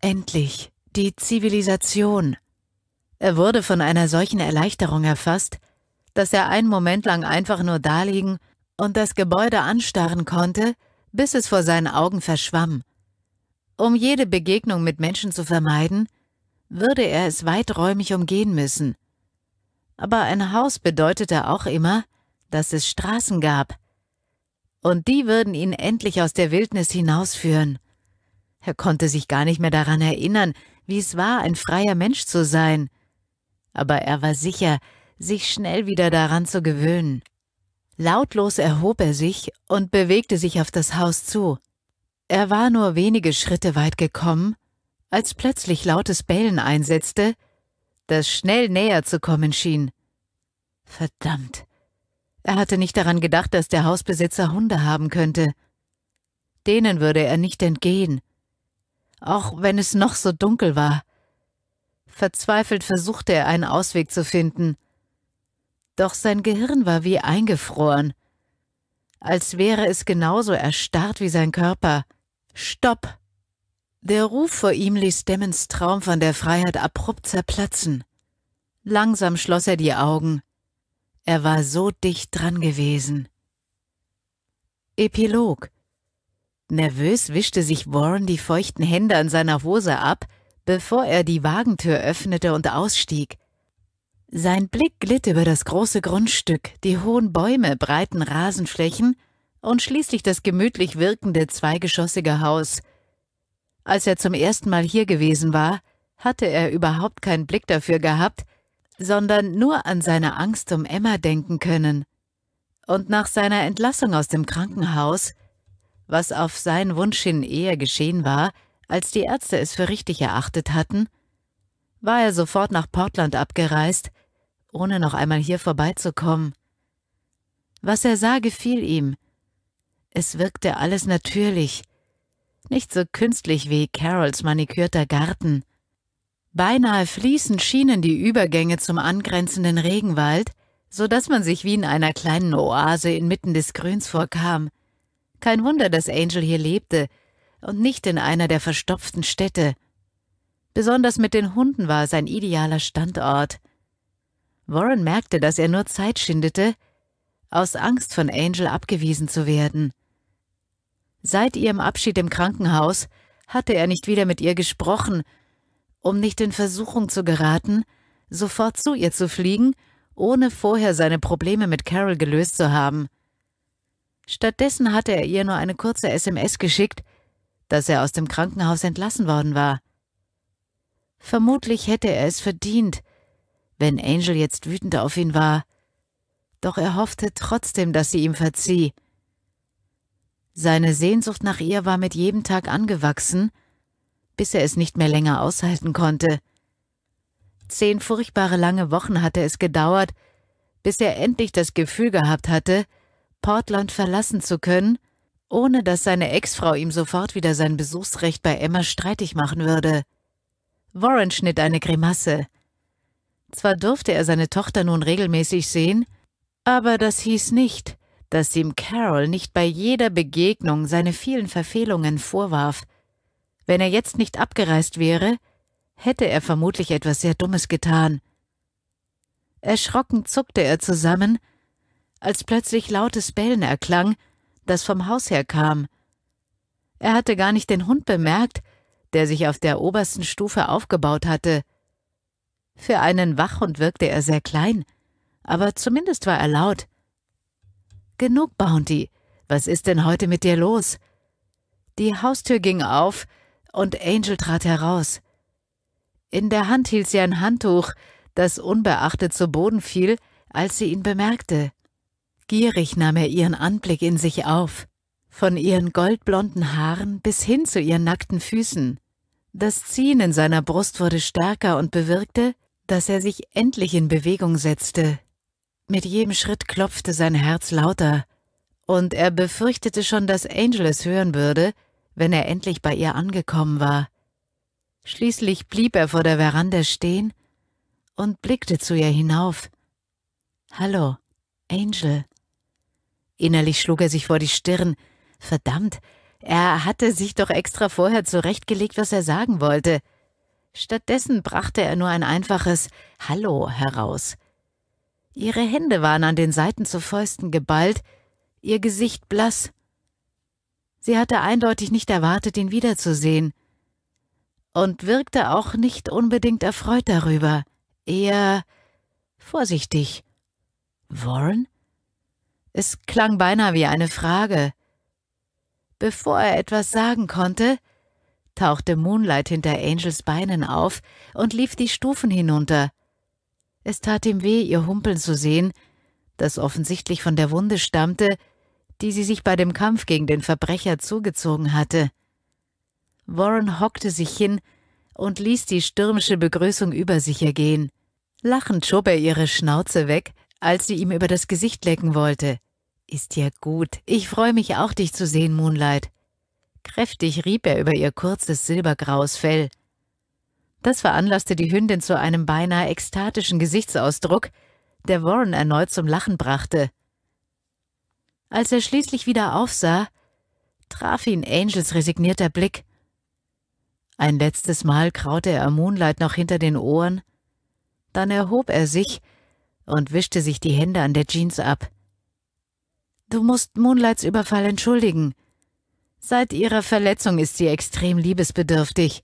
Endlich die Zivilisation. Er wurde von einer solchen Erleichterung erfasst, dass er einen Moment lang einfach nur daliegen und das Gebäude anstarren konnte, bis es vor seinen Augen verschwamm. Um jede Begegnung mit Menschen zu vermeiden, würde er es weiträumig umgehen müssen. Aber ein Haus bedeutete auch immer, dass es Straßen gab. Und die würden ihn endlich aus der Wildnis hinausführen. Er konnte sich gar nicht mehr daran erinnern, wie es war, ein freier Mensch zu sein. Aber er war sicher, sich schnell wieder daran zu gewöhnen. Lautlos erhob er sich und bewegte sich auf das Haus zu. Er war nur wenige Schritte weit gekommen, als plötzlich lautes Bellen einsetzte, das schnell näher zu kommen schien. Verdammt. Er hatte nicht daran gedacht, dass der Hausbesitzer Hunde haben könnte. Denen würde er nicht entgehen. Auch wenn es noch so dunkel war. Verzweifelt versuchte er einen Ausweg zu finden – doch sein Gehirn war wie eingefroren, als wäre es genauso erstarrt wie sein Körper. Stopp! Der Ruf vor ihm ließ Demmens Traum von der Freiheit abrupt zerplatzen. Langsam schloss er die Augen. Er war so dicht dran gewesen. Epilog Nervös wischte sich Warren die feuchten Hände an seiner Hose ab, bevor er die Wagentür öffnete und ausstieg. Sein Blick glitt über das große Grundstück, die hohen Bäume, breiten Rasenflächen und schließlich das gemütlich wirkende zweigeschossige Haus. Als er zum ersten Mal hier gewesen war, hatte er überhaupt keinen Blick dafür gehabt, sondern nur an seine Angst um Emma denken können. Und nach seiner Entlassung aus dem Krankenhaus, was auf seinen Wunsch hin eher geschehen war, als die Ärzte es für richtig erachtet hatten, war er sofort nach Portland abgereist, ohne noch einmal hier vorbeizukommen. Was er sah, gefiel ihm. Es wirkte alles natürlich, nicht so künstlich wie Carols manikürter Garten. Beinahe fließend schienen die Übergänge zum angrenzenden Regenwald, so dass man sich wie in einer kleinen Oase inmitten des Grüns vorkam. Kein Wunder, dass Angel hier lebte und nicht in einer der verstopften Städte. Besonders mit den Hunden war es ein idealer Standort. Warren merkte, dass er nur Zeit schindete, aus Angst von Angel abgewiesen zu werden. Seit ihrem Abschied im Krankenhaus hatte er nicht wieder mit ihr gesprochen, um nicht in Versuchung zu geraten, sofort zu ihr zu fliegen, ohne vorher seine Probleme mit Carol gelöst zu haben. Stattdessen hatte er ihr nur eine kurze SMS geschickt, dass er aus dem Krankenhaus entlassen worden war. Vermutlich hätte er es verdient, wenn Angel jetzt wütend auf ihn war, doch er hoffte trotzdem, dass sie ihm verzieh. Seine Sehnsucht nach ihr war mit jedem Tag angewachsen, bis er es nicht mehr länger aushalten konnte. Zehn furchtbare lange Wochen hatte es gedauert, bis er endlich das Gefühl gehabt hatte, Portland verlassen zu können, ohne dass seine Ex-Frau ihm sofort wieder sein Besuchsrecht bei Emma streitig machen würde. Warren schnitt eine Grimasse. Zwar durfte er seine Tochter nun regelmäßig sehen, aber das hieß nicht, dass ihm Carol nicht bei jeder Begegnung seine vielen Verfehlungen vorwarf. Wenn er jetzt nicht abgereist wäre, hätte er vermutlich etwas sehr Dummes getan. Erschrocken zuckte er zusammen, als plötzlich lautes Bellen erklang, das vom Haus her kam. Er hatte gar nicht den Hund bemerkt, der sich auf der obersten Stufe aufgebaut hatte – für einen Wachhund wirkte er sehr klein, aber zumindest war er laut. Genug, Bounty. Was ist denn heute mit dir los? Die Haustür ging auf und Angel trat heraus. In der Hand hielt sie ein Handtuch, das unbeachtet zu Boden fiel, als sie ihn bemerkte. Gierig nahm er ihren Anblick in sich auf, von ihren goldblonden Haaren bis hin zu ihren nackten Füßen. Das Ziehen in seiner Brust wurde stärker und bewirkte, dass er sich endlich in Bewegung setzte. Mit jedem Schritt klopfte sein Herz lauter, und er befürchtete schon, dass Angel es hören würde, wenn er endlich bei ihr angekommen war. Schließlich blieb er vor der Veranda stehen und blickte zu ihr hinauf. Hallo, Angel. Innerlich schlug er sich vor die Stirn. Verdammt, er hatte sich doch extra vorher zurechtgelegt, was er sagen wollte. Stattdessen brachte er nur ein einfaches Hallo heraus. Ihre Hände waren an den Seiten zu Fäusten geballt, ihr Gesicht blass. Sie hatte eindeutig nicht erwartet, ihn wiederzusehen. Und wirkte auch nicht unbedingt erfreut darüber, eher vorsichtig. Warren? Es klang beinahe wie eine Frage. Bevor er etwas sagen konnte, tauchte Moonlight hinter Angels Beinen auf und lief die Stufen hinunter. Es tat ihm weh, ihr Humpeln zu sehen, das offensichtlich von der Wunde stammte, die sie sich bei dem Kampf gegen den Verbrecher zugezogen hatte. Warren hockte sich hin und ließ die stürmische Begrüßung über sich ergehen. Lachend schob er ihre Schnauze weg, als sie ihm über das Gesicht lecken wollte. Ist ja gut, ich freue mich auch, dich zu sehen, Moonlight. Kräftig rieb er über ihr kurzes silbergraues Fell. Das veranlasste die Hündin zu einem beinahe ekstatischen Gesichtsausdruck, der Warren erneut zum Lachen brachte. Als er schließlich wieder aufsah, traf ihn Angels resignierter Blick. Ein letztes Mal kraute er Moonlight noch hinter den Ohren, dann erhob er sich und wischte sich die Hände an der Jeans ab. Du musst Moonlights Überfall entschuldigen, Seit ihrer Verletzung ist sie extrem liebesbedürftig.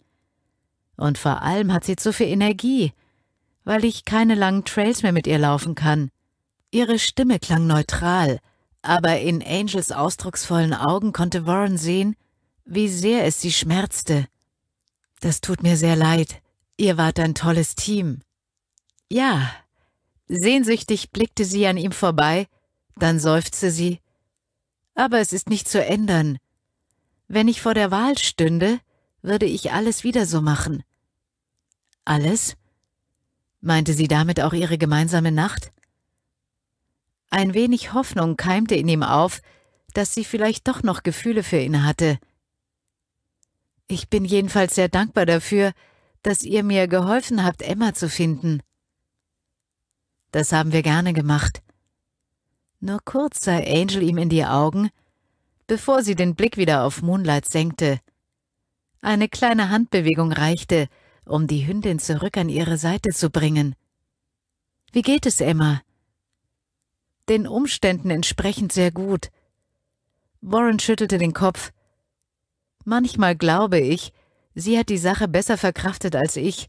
Und vor allem hat sie zu viel Energie, weil ich keine langen Trails mehr mit ihr laufen kann. Ihre Stimme klang neutral, aber in Angels ausdrucksvollen Augen konnte Warren sehen, wie sehr es sie schmerzte. Das tut mir sehr leid. Ihr wart ein tolles Team. Ja. Sehnsüchtig blickte sie an ihm vorbei, dann seufzte sie. Aber es ist nicht zu ändern. Wenn ich vor der Wahl stünde, würde ich alles wieder so machen. Alles? Meinte sie damit auch ihre gemeinsame Nacht? Ein wenig Hoffnung keimte in ihm auf, dass sie vielleicht doch noch Gefühle für ihn hatte. Ich bin jedenfalls sehr dankbar dafür, dass ihr mir geholfen habt, Emma zu finden. Das haben wir gerne gemacht. Nur kurz sah Angel ihm in die Augen, bevor sie den Blick wieder auf Moonlight senkte. Eine kleine Handbewegung reichte, um die Hündin zurück an ihre Seite zu bringen. Wie geht es, Emma? Den Umständen entsprechend sehr gut. Warren schüttelte den Kopf. Manchmal glaube ich, sie hat die Sache besser verkraftet als ich.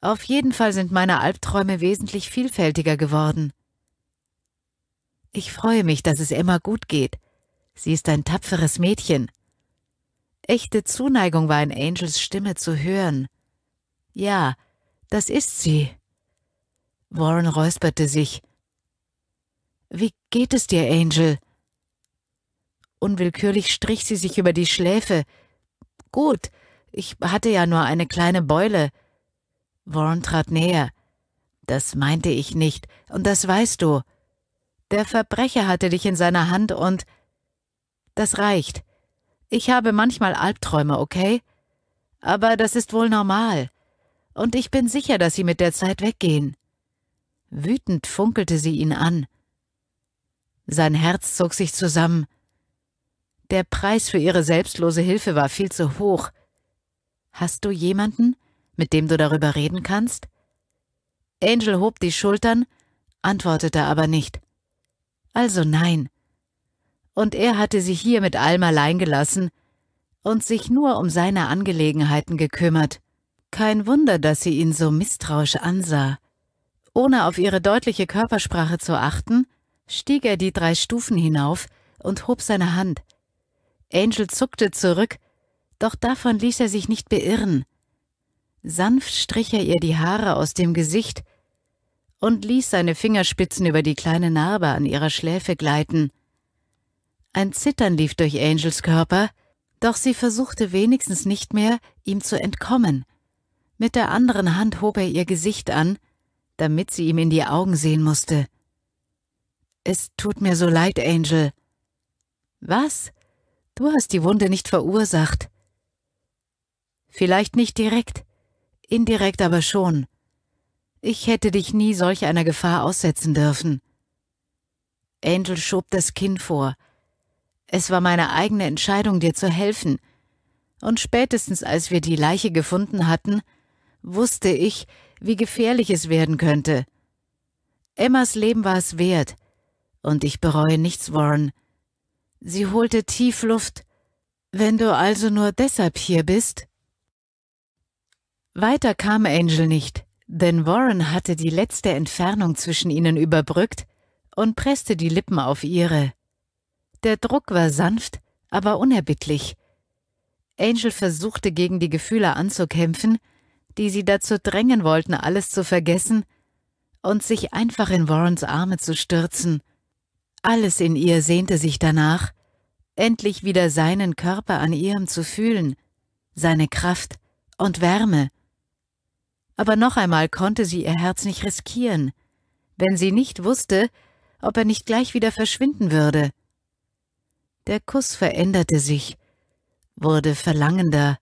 Auf jeden Fall sind meine Albträume wesentlich vielfältiger geworden. Ich freue mich, dass es Emma gut geht, Sie ist ein tapferes Mädchen. Echte Zuneigung war in Angels Stimme zu hören. Ja, das ist sie. Warren räusperte sich. Wie geht es dir, Angel? Unwillkürlich strich sie sich über die Schläfe. Gut, ich hatte ja nur eine kleine Beule. Warren trat näher. Das meinte ich nicht, und das weißt du. Der Verbrecher hatte dich in seiner Hand und das reicht. Ich habe manchmal Albträume, okay? Aber das ist wohl normal. Und ich bin sicher, dass sie mit der Zeit weggehen. Wütend funkelte sie ihn an. Sein Herz zog sich zusammen. Der Preis für ihre selbstlose Hilfe war viel zu hoch. Hast du jemanden, mit dem du darüber reden kannst? Angel hob die Schultern, antwortete aber nicht. Also nein und er hatte sie hier mit Alm allein gelassen und sich nur um seine Angelegenheiten gekümmert. Kein Wunder, dass sie ihn so misstrauisch ansah. Ohne auf ihre deutliche Körpersprache zu achten, stieg er die drei Stufen hinauf und hob seine Hand. Angel zuckte zurück, doch davon ließ er sich nicht beirren. Sanft strich er ihr die Haare aus dem Gesicht und ließ seine Fingerspitzen über die kleine Narbe an ihrer Schläfe gleiten. Ein Zittern lief durch Angels Körper, doch sie versuchte wenigstens nicht mehr, ihm zu entkommen. Mit der anderen Hand hob er ihr Gesicht an, damit sie ihm in die Augen sehen musste. Es tut mir so leid, Angel. Was? Du hast die Wunde nicht verursacht. Vielleicht nicht direkt, indirekt aber schon. Ich hätte dich nie solch einer Gefahr aussetzen dürfen. Angel schob das Kinn vor. Es war meine eigene Entscheidung, dir zu helfen. Und spätestens als wir die Leiche gefunden hatten, wusste ich, wie gefährlich es werden könnte. Emmas Leben war es wert, und ich bereue nichts, Warren. Sie holte tief Luft. Wenn du also nur deshalb hier bist? Weiter kam Angel nicht, denn Warren hatte die letzte Entfernung zwischen ihnen überbrückt und presste die Lippen auf ihre. Der Druck war sanft, aber unerbittlich. Angel versuchte gegen die Gefühle anzukämpfen, die sie dazu drängen wollten, alles zu vergessen und sich einfach in Warrens Arme zu stürzen. Alles in ihr sehnte sich danach, endlich wieder seinen Körper an ihrem zu fühlen, seine Kraft und Wärme. Aber noch einmal konnte sie ihr Herz nicht riskieren, wenn sie nicht wusste, ob er nicht gleich wieder verschwinden würde. Der Kuss veränderte sich, wurde verlangender.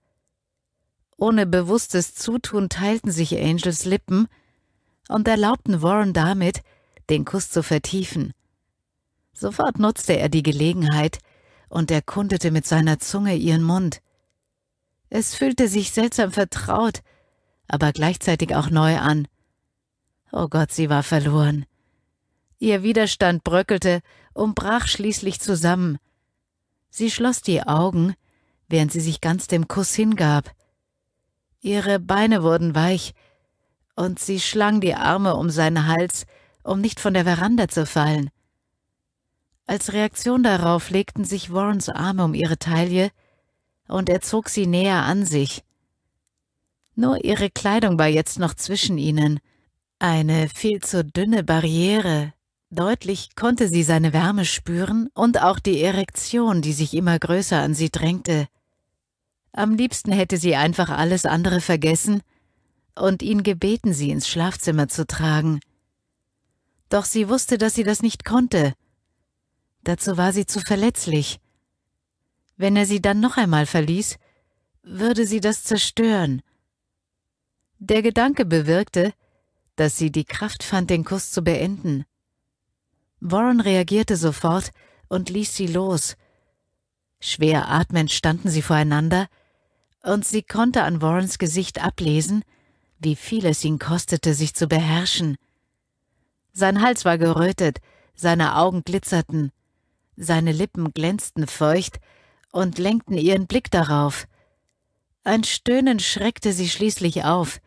Ohne bewusstes Zutun teilten sich Angels Lippen und erlaubten Warren damit, den Kuss zu vertiefen. Sofort nutzte er die Gelegenheit und erkundete mit seiner Zunge ihren Mund. Es fühlte sich seltsam vertraut, aber gleichzeitig auch neu an. Oh Gott, sie war verloren. Ihr Widerstand bröckelte und brach schließlich zusammen – Sie schloss die Augen, während sie sich ganz dem Kuss hingab. Ihre Beine wurden weich, und sie schlang die Arme um seinen Hals, um nicht von der Veranda zu fallen. Als Reaktion darauf legten sich Warrens Arme um ihre Taille, und er zog sie näher an sich. Nur ihre Kleidung war jetzt noch zwischen ihnen, eine viel zu dünne Barriere, Deutlich konnte sie seine Wärme spüren und auch die Erektion, die sich immer größer an sie drängte. Am liebsten hätte sie einfach alles andere vergessen und ihn gebeten, sie ins Schlafzimmer zu tragen. Doch sie wusste, dass sie das nicht konnte. Dazu war sie zu verletzlich. Wenn er sie dann noch einmal verließ, würde sie das zerstören. Der Gedanke bewirkte, dass sie die Kraft fand, den Kuss zu beenden. Warren reagierte sofort und ließ sie los. Schwer atmend standen sie voreinander, und sie konnte an Warrens Gesicht ablesen, wie viel es ihn kostete, sich zu beherrschen. Sein Hals war gerötet, seine Augen glitzerten, seine Lippen glänzten feucht und lenkten ihren Blick darauf. Ein Stöhnen schreckte sie schließlich auf.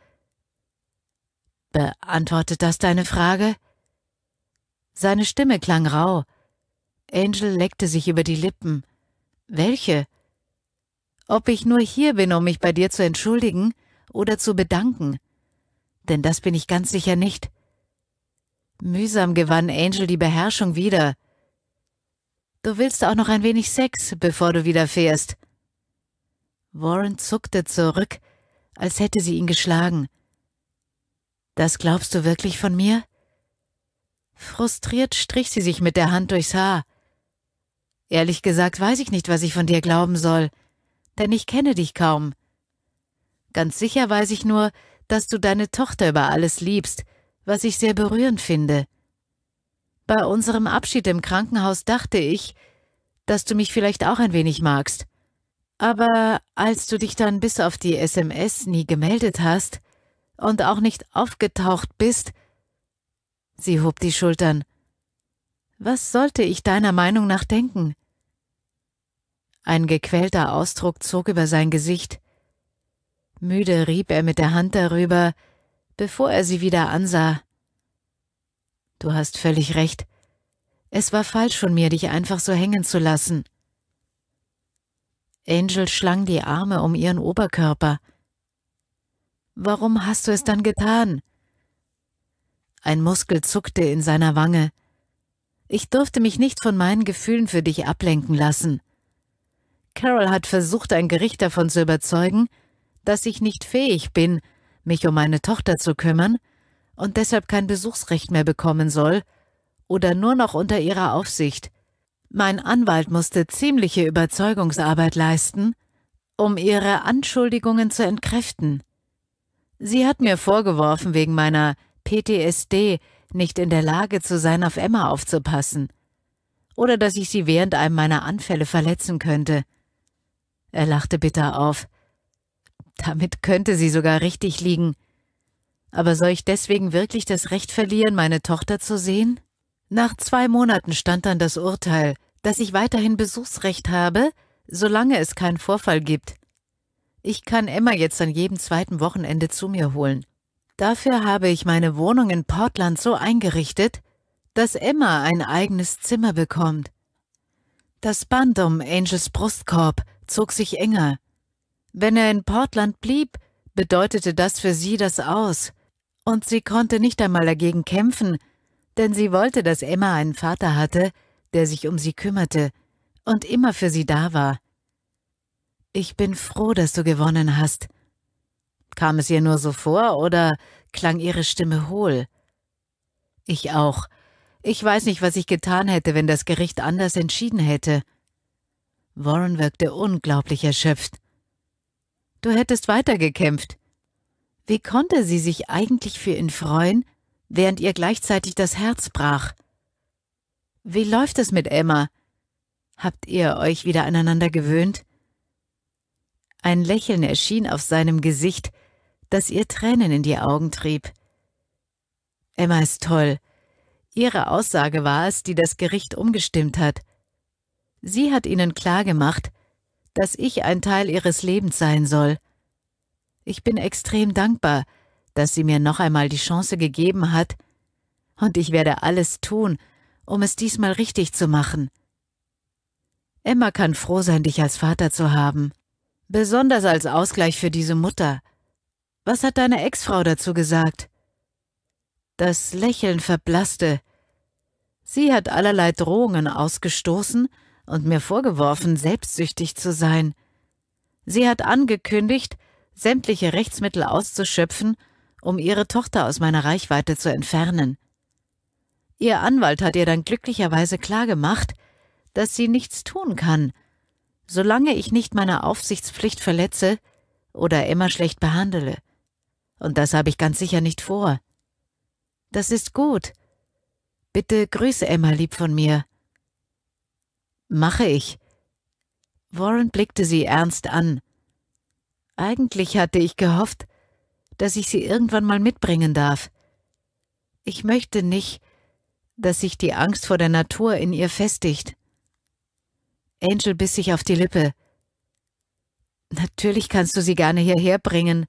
Beantwortet das deine Frage? Seine Stimme klang rau. Angel leckte sich über die Lippen. Welche? Ob ich nur hier bin, um mich bei dir zu entschuldigen oder zu bedanken. Denn das bin ich ganz sicher nicht. Mühsam gewann Angel die Beherrschung wieder. Du willst auch noch ein wenig Sex, bevor du wieder fährst. Warren zuckte zurück, als hätte sie ihn geschlagen. Das glaubst du wirklich von mir? Frustriert strich sie sich mit der Hand durchs Haar. Ehrlich gesagt weiß ich nicht, was ich von dir glauben soll, denn ich kenne dich kaum. Ganz sicher weiß ich nur, dass du deine Tochter über alles liebst, was ich sehr berührend finde. Bei unserem Abschied im Krankenhaus dachte ich, dass du mich vielleicht auch ein wenig magst. Aber als du dich dann bis auf die SMS nie gemeldet hast und auch nicht aufgetaucht bist, Sie hob die Schultern. Was sollte ich deiner Meinung nach denken? Ein gequälter Ausdruck zog über sein Gesicht. Müde rieb er mit der Hand darüber, bevor er sie wieder ansah. Du hast völlig recht. Es war falsch von mir, dich einfach so hängen zu lassen. Angel schlang die Arme um ihren Oberkörper. Warum hast du es dann getan? Ein Muskel zuckte in seiner Wange. Ich durfte mich nicht von meinen Gefühlen für dich ablenken lassen. Carol hat versucht, ein Gericht davon zu überzeugen, dass ich nicht fähig bin, mich um meine Tochter zu kümmern und deshalb kein Besuchsrecht mehr bekommen soll oder nur noch unter ihrer Aufsicht. Mein Anwalt musste ziemliche Überzeugungsarbeit leisten, um ihre Anschuldigungen zu entkräften. Sie hat mir vorgeworfen, wegen meiner PTSD, nicht in der Lage zu sein, auf Emma aufzupassen. Oder dass ich sie während einem meiner Anfälle verletzen könnte. Er lachte bitter auf. Damit könnte sie sogar richtig liegen. Aber soll ich deswegen wirklich das Recht verlieren, meine Tochter zu sehen? Nach zwei Monaten stand dann das Urteil, dass ich weiterhin Besuchsrecht habe, solange es keinen Vorfall gibt. Ich kann Emma jetzt an jedem zweiten Wochenende zu mir holen. Dafür habe ich meine Wohnung in Portland so eingerichtet, dass Emma ein eigenes Zimmer bekommt. Das Band um Angels Brustkorb zog sich enger. Wenn er in Portland blieb, bedeutete das für sie das Aus, und sie konnte nicht einmal dagegen kämpfen, denn sie wollte, dass Emma einen Vater hatte, der sich um sie kümmerte und immer für sie da war. Ich bin froh, dass du gewonnen hast, Kam es ihr nur so vor oder klang ihre Stimme hohl? Ich auch. Ich weiß nicht, was ich getan hätte, wenn das Gericht anders entschieden hätte. Warren wirkte unglaublich erschöpft. Du hättest weitergekämpft. Wie konnte sie sich eigentlich für ihn freuen, während ihr gleichzeitig das Herz brach? Wie läuft es mit Emma? Habt ihr euch wieder aneinander gewöhnt? Ein Lächeln erschien auf seinem Gesicht, das ihr Tränen in die Augen trieb. Emma ist toll. Ihre Aussage war es, die das Gericht umgestimmt hat. Sie hat ihnen klargemacht, dass ich ein Teil ihres Lebens sein soll. Ich bin extrem dankbar, dass sie mir noch einmal die Chance gegeben hat, und ich werde alles tun, um es diesmal richtig zu machen. Emma kann froh sein, dich als Vater zu haben, besonders als Ausgleich für diese Mutter. Was hat deine Ex-Frau dazu gesagt? Das Lächeln verblasste. Sie hat allerlei Drohungen ausgestoßen und mir vorgeworfen, selbstsüchtig zu sein. Sie hat angekündigt, sämtliche Rechtsmittel auszuschöpfen, um ihre Tochter aus meiner Reichweite zu entfernen. Ihr Anwalt hat ihr dann glücklicherweise klargemacht, dass sie nichts tun kann, solange ich nicht meine Aufsichtspflicht verletze oder immer schlecht behandle und das habe ich ganz sicher nicht vor. Das ist gut. Bitte grüße Emma lieb von mir. Mache ich. Warren blickte sie ernst an. Eigentlich hatte ich gehofft, dass ich sie irgendwann mal mitbringen darf. Ich möchte nicht, dass sich die Angst vor der Natur in ihr festigt. Angel biss sich auf die Lippe. Natürlich kannst du sie gerne hierher bringen,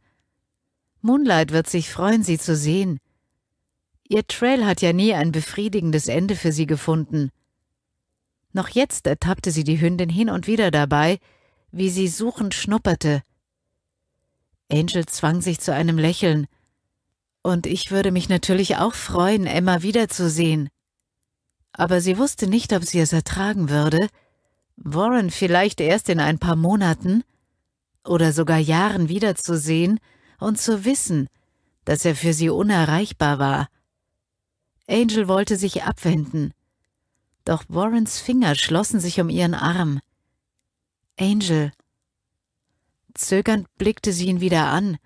Moonlight wird sich freuen, Sie zu sehen. Ihr Trail hat ja nie ein befriedigendes Ende für Sie gefunden. Noch jetzt ertappte sie die Hündin hin und wieder dabei, wie sie suchend schnupperte. Angel zwang sich zu einem Lächeln. Und ich würde mich natürlich auch freuen, Emma wiederzusehen. Aber sie wusste nicht, ob sie es ertragen würde. Warren vielleicht erst in ein paar Monaten oder sogar Jahren wiederzusehen und zu wissen, dass er für sie unerreichbar war. Angel wollte sich abwenden, doch Warrens Finger schlossen sich um ihren Arm. Angel. Zögernd blickte sie ihn wieder an.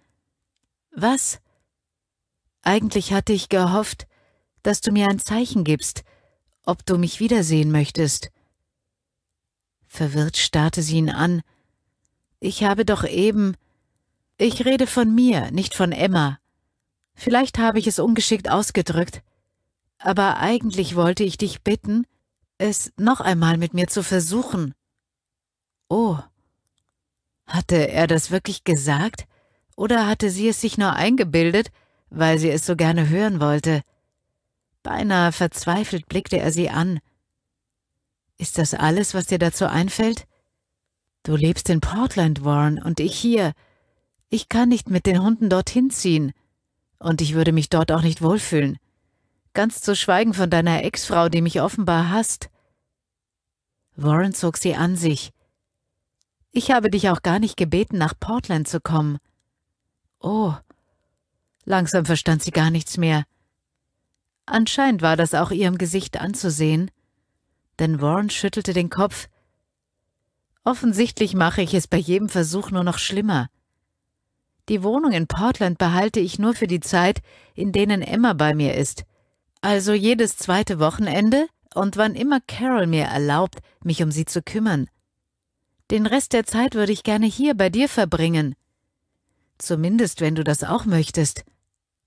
Was? Eigentlich hatte ich gehofft, dass du mir ein Zeichen gibst, ob du mich wiedersehen möchtest. Verwirrt starrte sie ihn an. Ich habe doch eben. Ich rede von mir, nicht von Emma. Vielleicht habe ich es ungeschickt ausgedrückt, aber eigentlich wollte ich dich bitten, es noch einmal mit mir zu versuchen. Oh. Hatte er das wirklich gesagt? Oder hatte sie es sich nur eingebildet, weil sie es so gerne hören wollte? Beinahe verzweifelt blickte er sie an. Ist das alles, was dir dazu einfällt? Du lebst in Portland, Warren, und ich hier. Ich kann nicht mit den Hunden dorthin ziehen. Und ich würde mich dort auch nicht wohlfühlen. Ganz zu schweigen von deiner Ex-Frau, die mich offenbar hasst. Warren zog sie an sich. Ich habe dich auch gar nicht gebeten, nach Portland zu kommen. Oh. Langsam verstand sie gar nichts mehr. Anscheinend war das auch ihrem Gesicht anzusehen, denn Warren schüttelte den Kopf. Offensichtlich mache ich es bei jedem Versuch nur noch schlimmer. Die Wohnung in Portland behalte ich nur für die Zeit, in denen Emma bei mir ist. Also jedes zweite Wochenende und wann immer Carol mir erlaubt, mich um sie zu kümmern. Den Rest der Zeit würde ich gerne hier bei dir verbringen. Zumindest, wenn du das auch möchtest.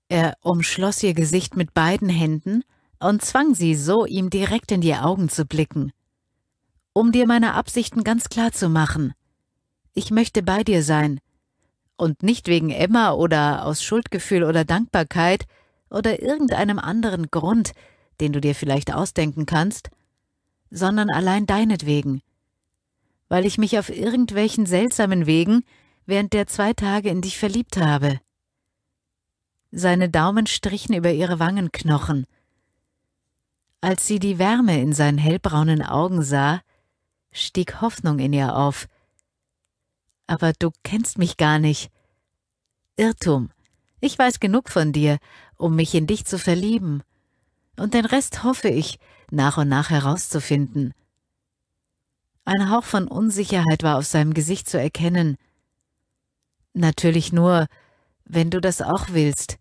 Er umschloss ihr Gesicht mit beiden Händen und zwang sie so, ihm direkt in die Augen zu blicken. Um dir meine Absichten ganz klar zu machen. Ich möchte bei dir sein, und nicht wegen Emma oder aus Schuldgefühl oder Dankbarkeit oder irgendeinem anderen Grund, den du dir vielleicht ausdenken kannst, sondern allein deinetwegen, weil ich mich auf irgendwelchen seltsamen Wegen während der zwei Tage in dich verliebt habe. Seine Daumen strichen über ihre Wangenknochen. Als sie die Wärme in seinen hellbraunen Augen sah, stieg Hoffnung in ihr auf. Aber du kennst mich gar nicht, Irrtum. Ich weiß genug von dir, um mich in dich zu verlieben. Und den Rest hoffe ich, nach und nach herauszufinden. Ein Hauch von Unsicherheit war auf seinem Gesicht zu erkennen. Natürlich nur, wenn du das auch willst.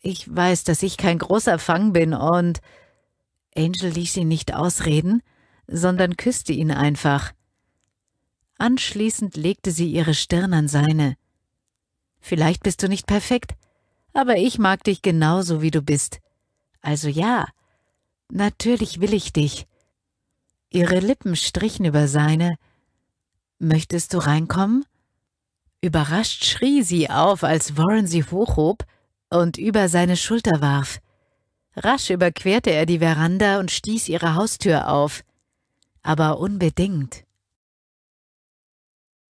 Ich weiß, dass ich kein großer Fang bin und... Angel ließ ihn nicht ausreden, sondern küsste ihn einfach. Anschließend legte sie ihre Stirn an seine. Vielleicht bist du nicht perfekt, aber ich mag dich genauso, wie du bist. Also ja, natürlich will ich dich. Ihre Lippen strichen über seine. Möchtest du reinkommen? Überrascht schrie sie auf, als Warren sie hochhob und über seine Schulter warf. Rasch überquerte er die Veranda und stieß ihre Haustür auf. Aber unbedingt.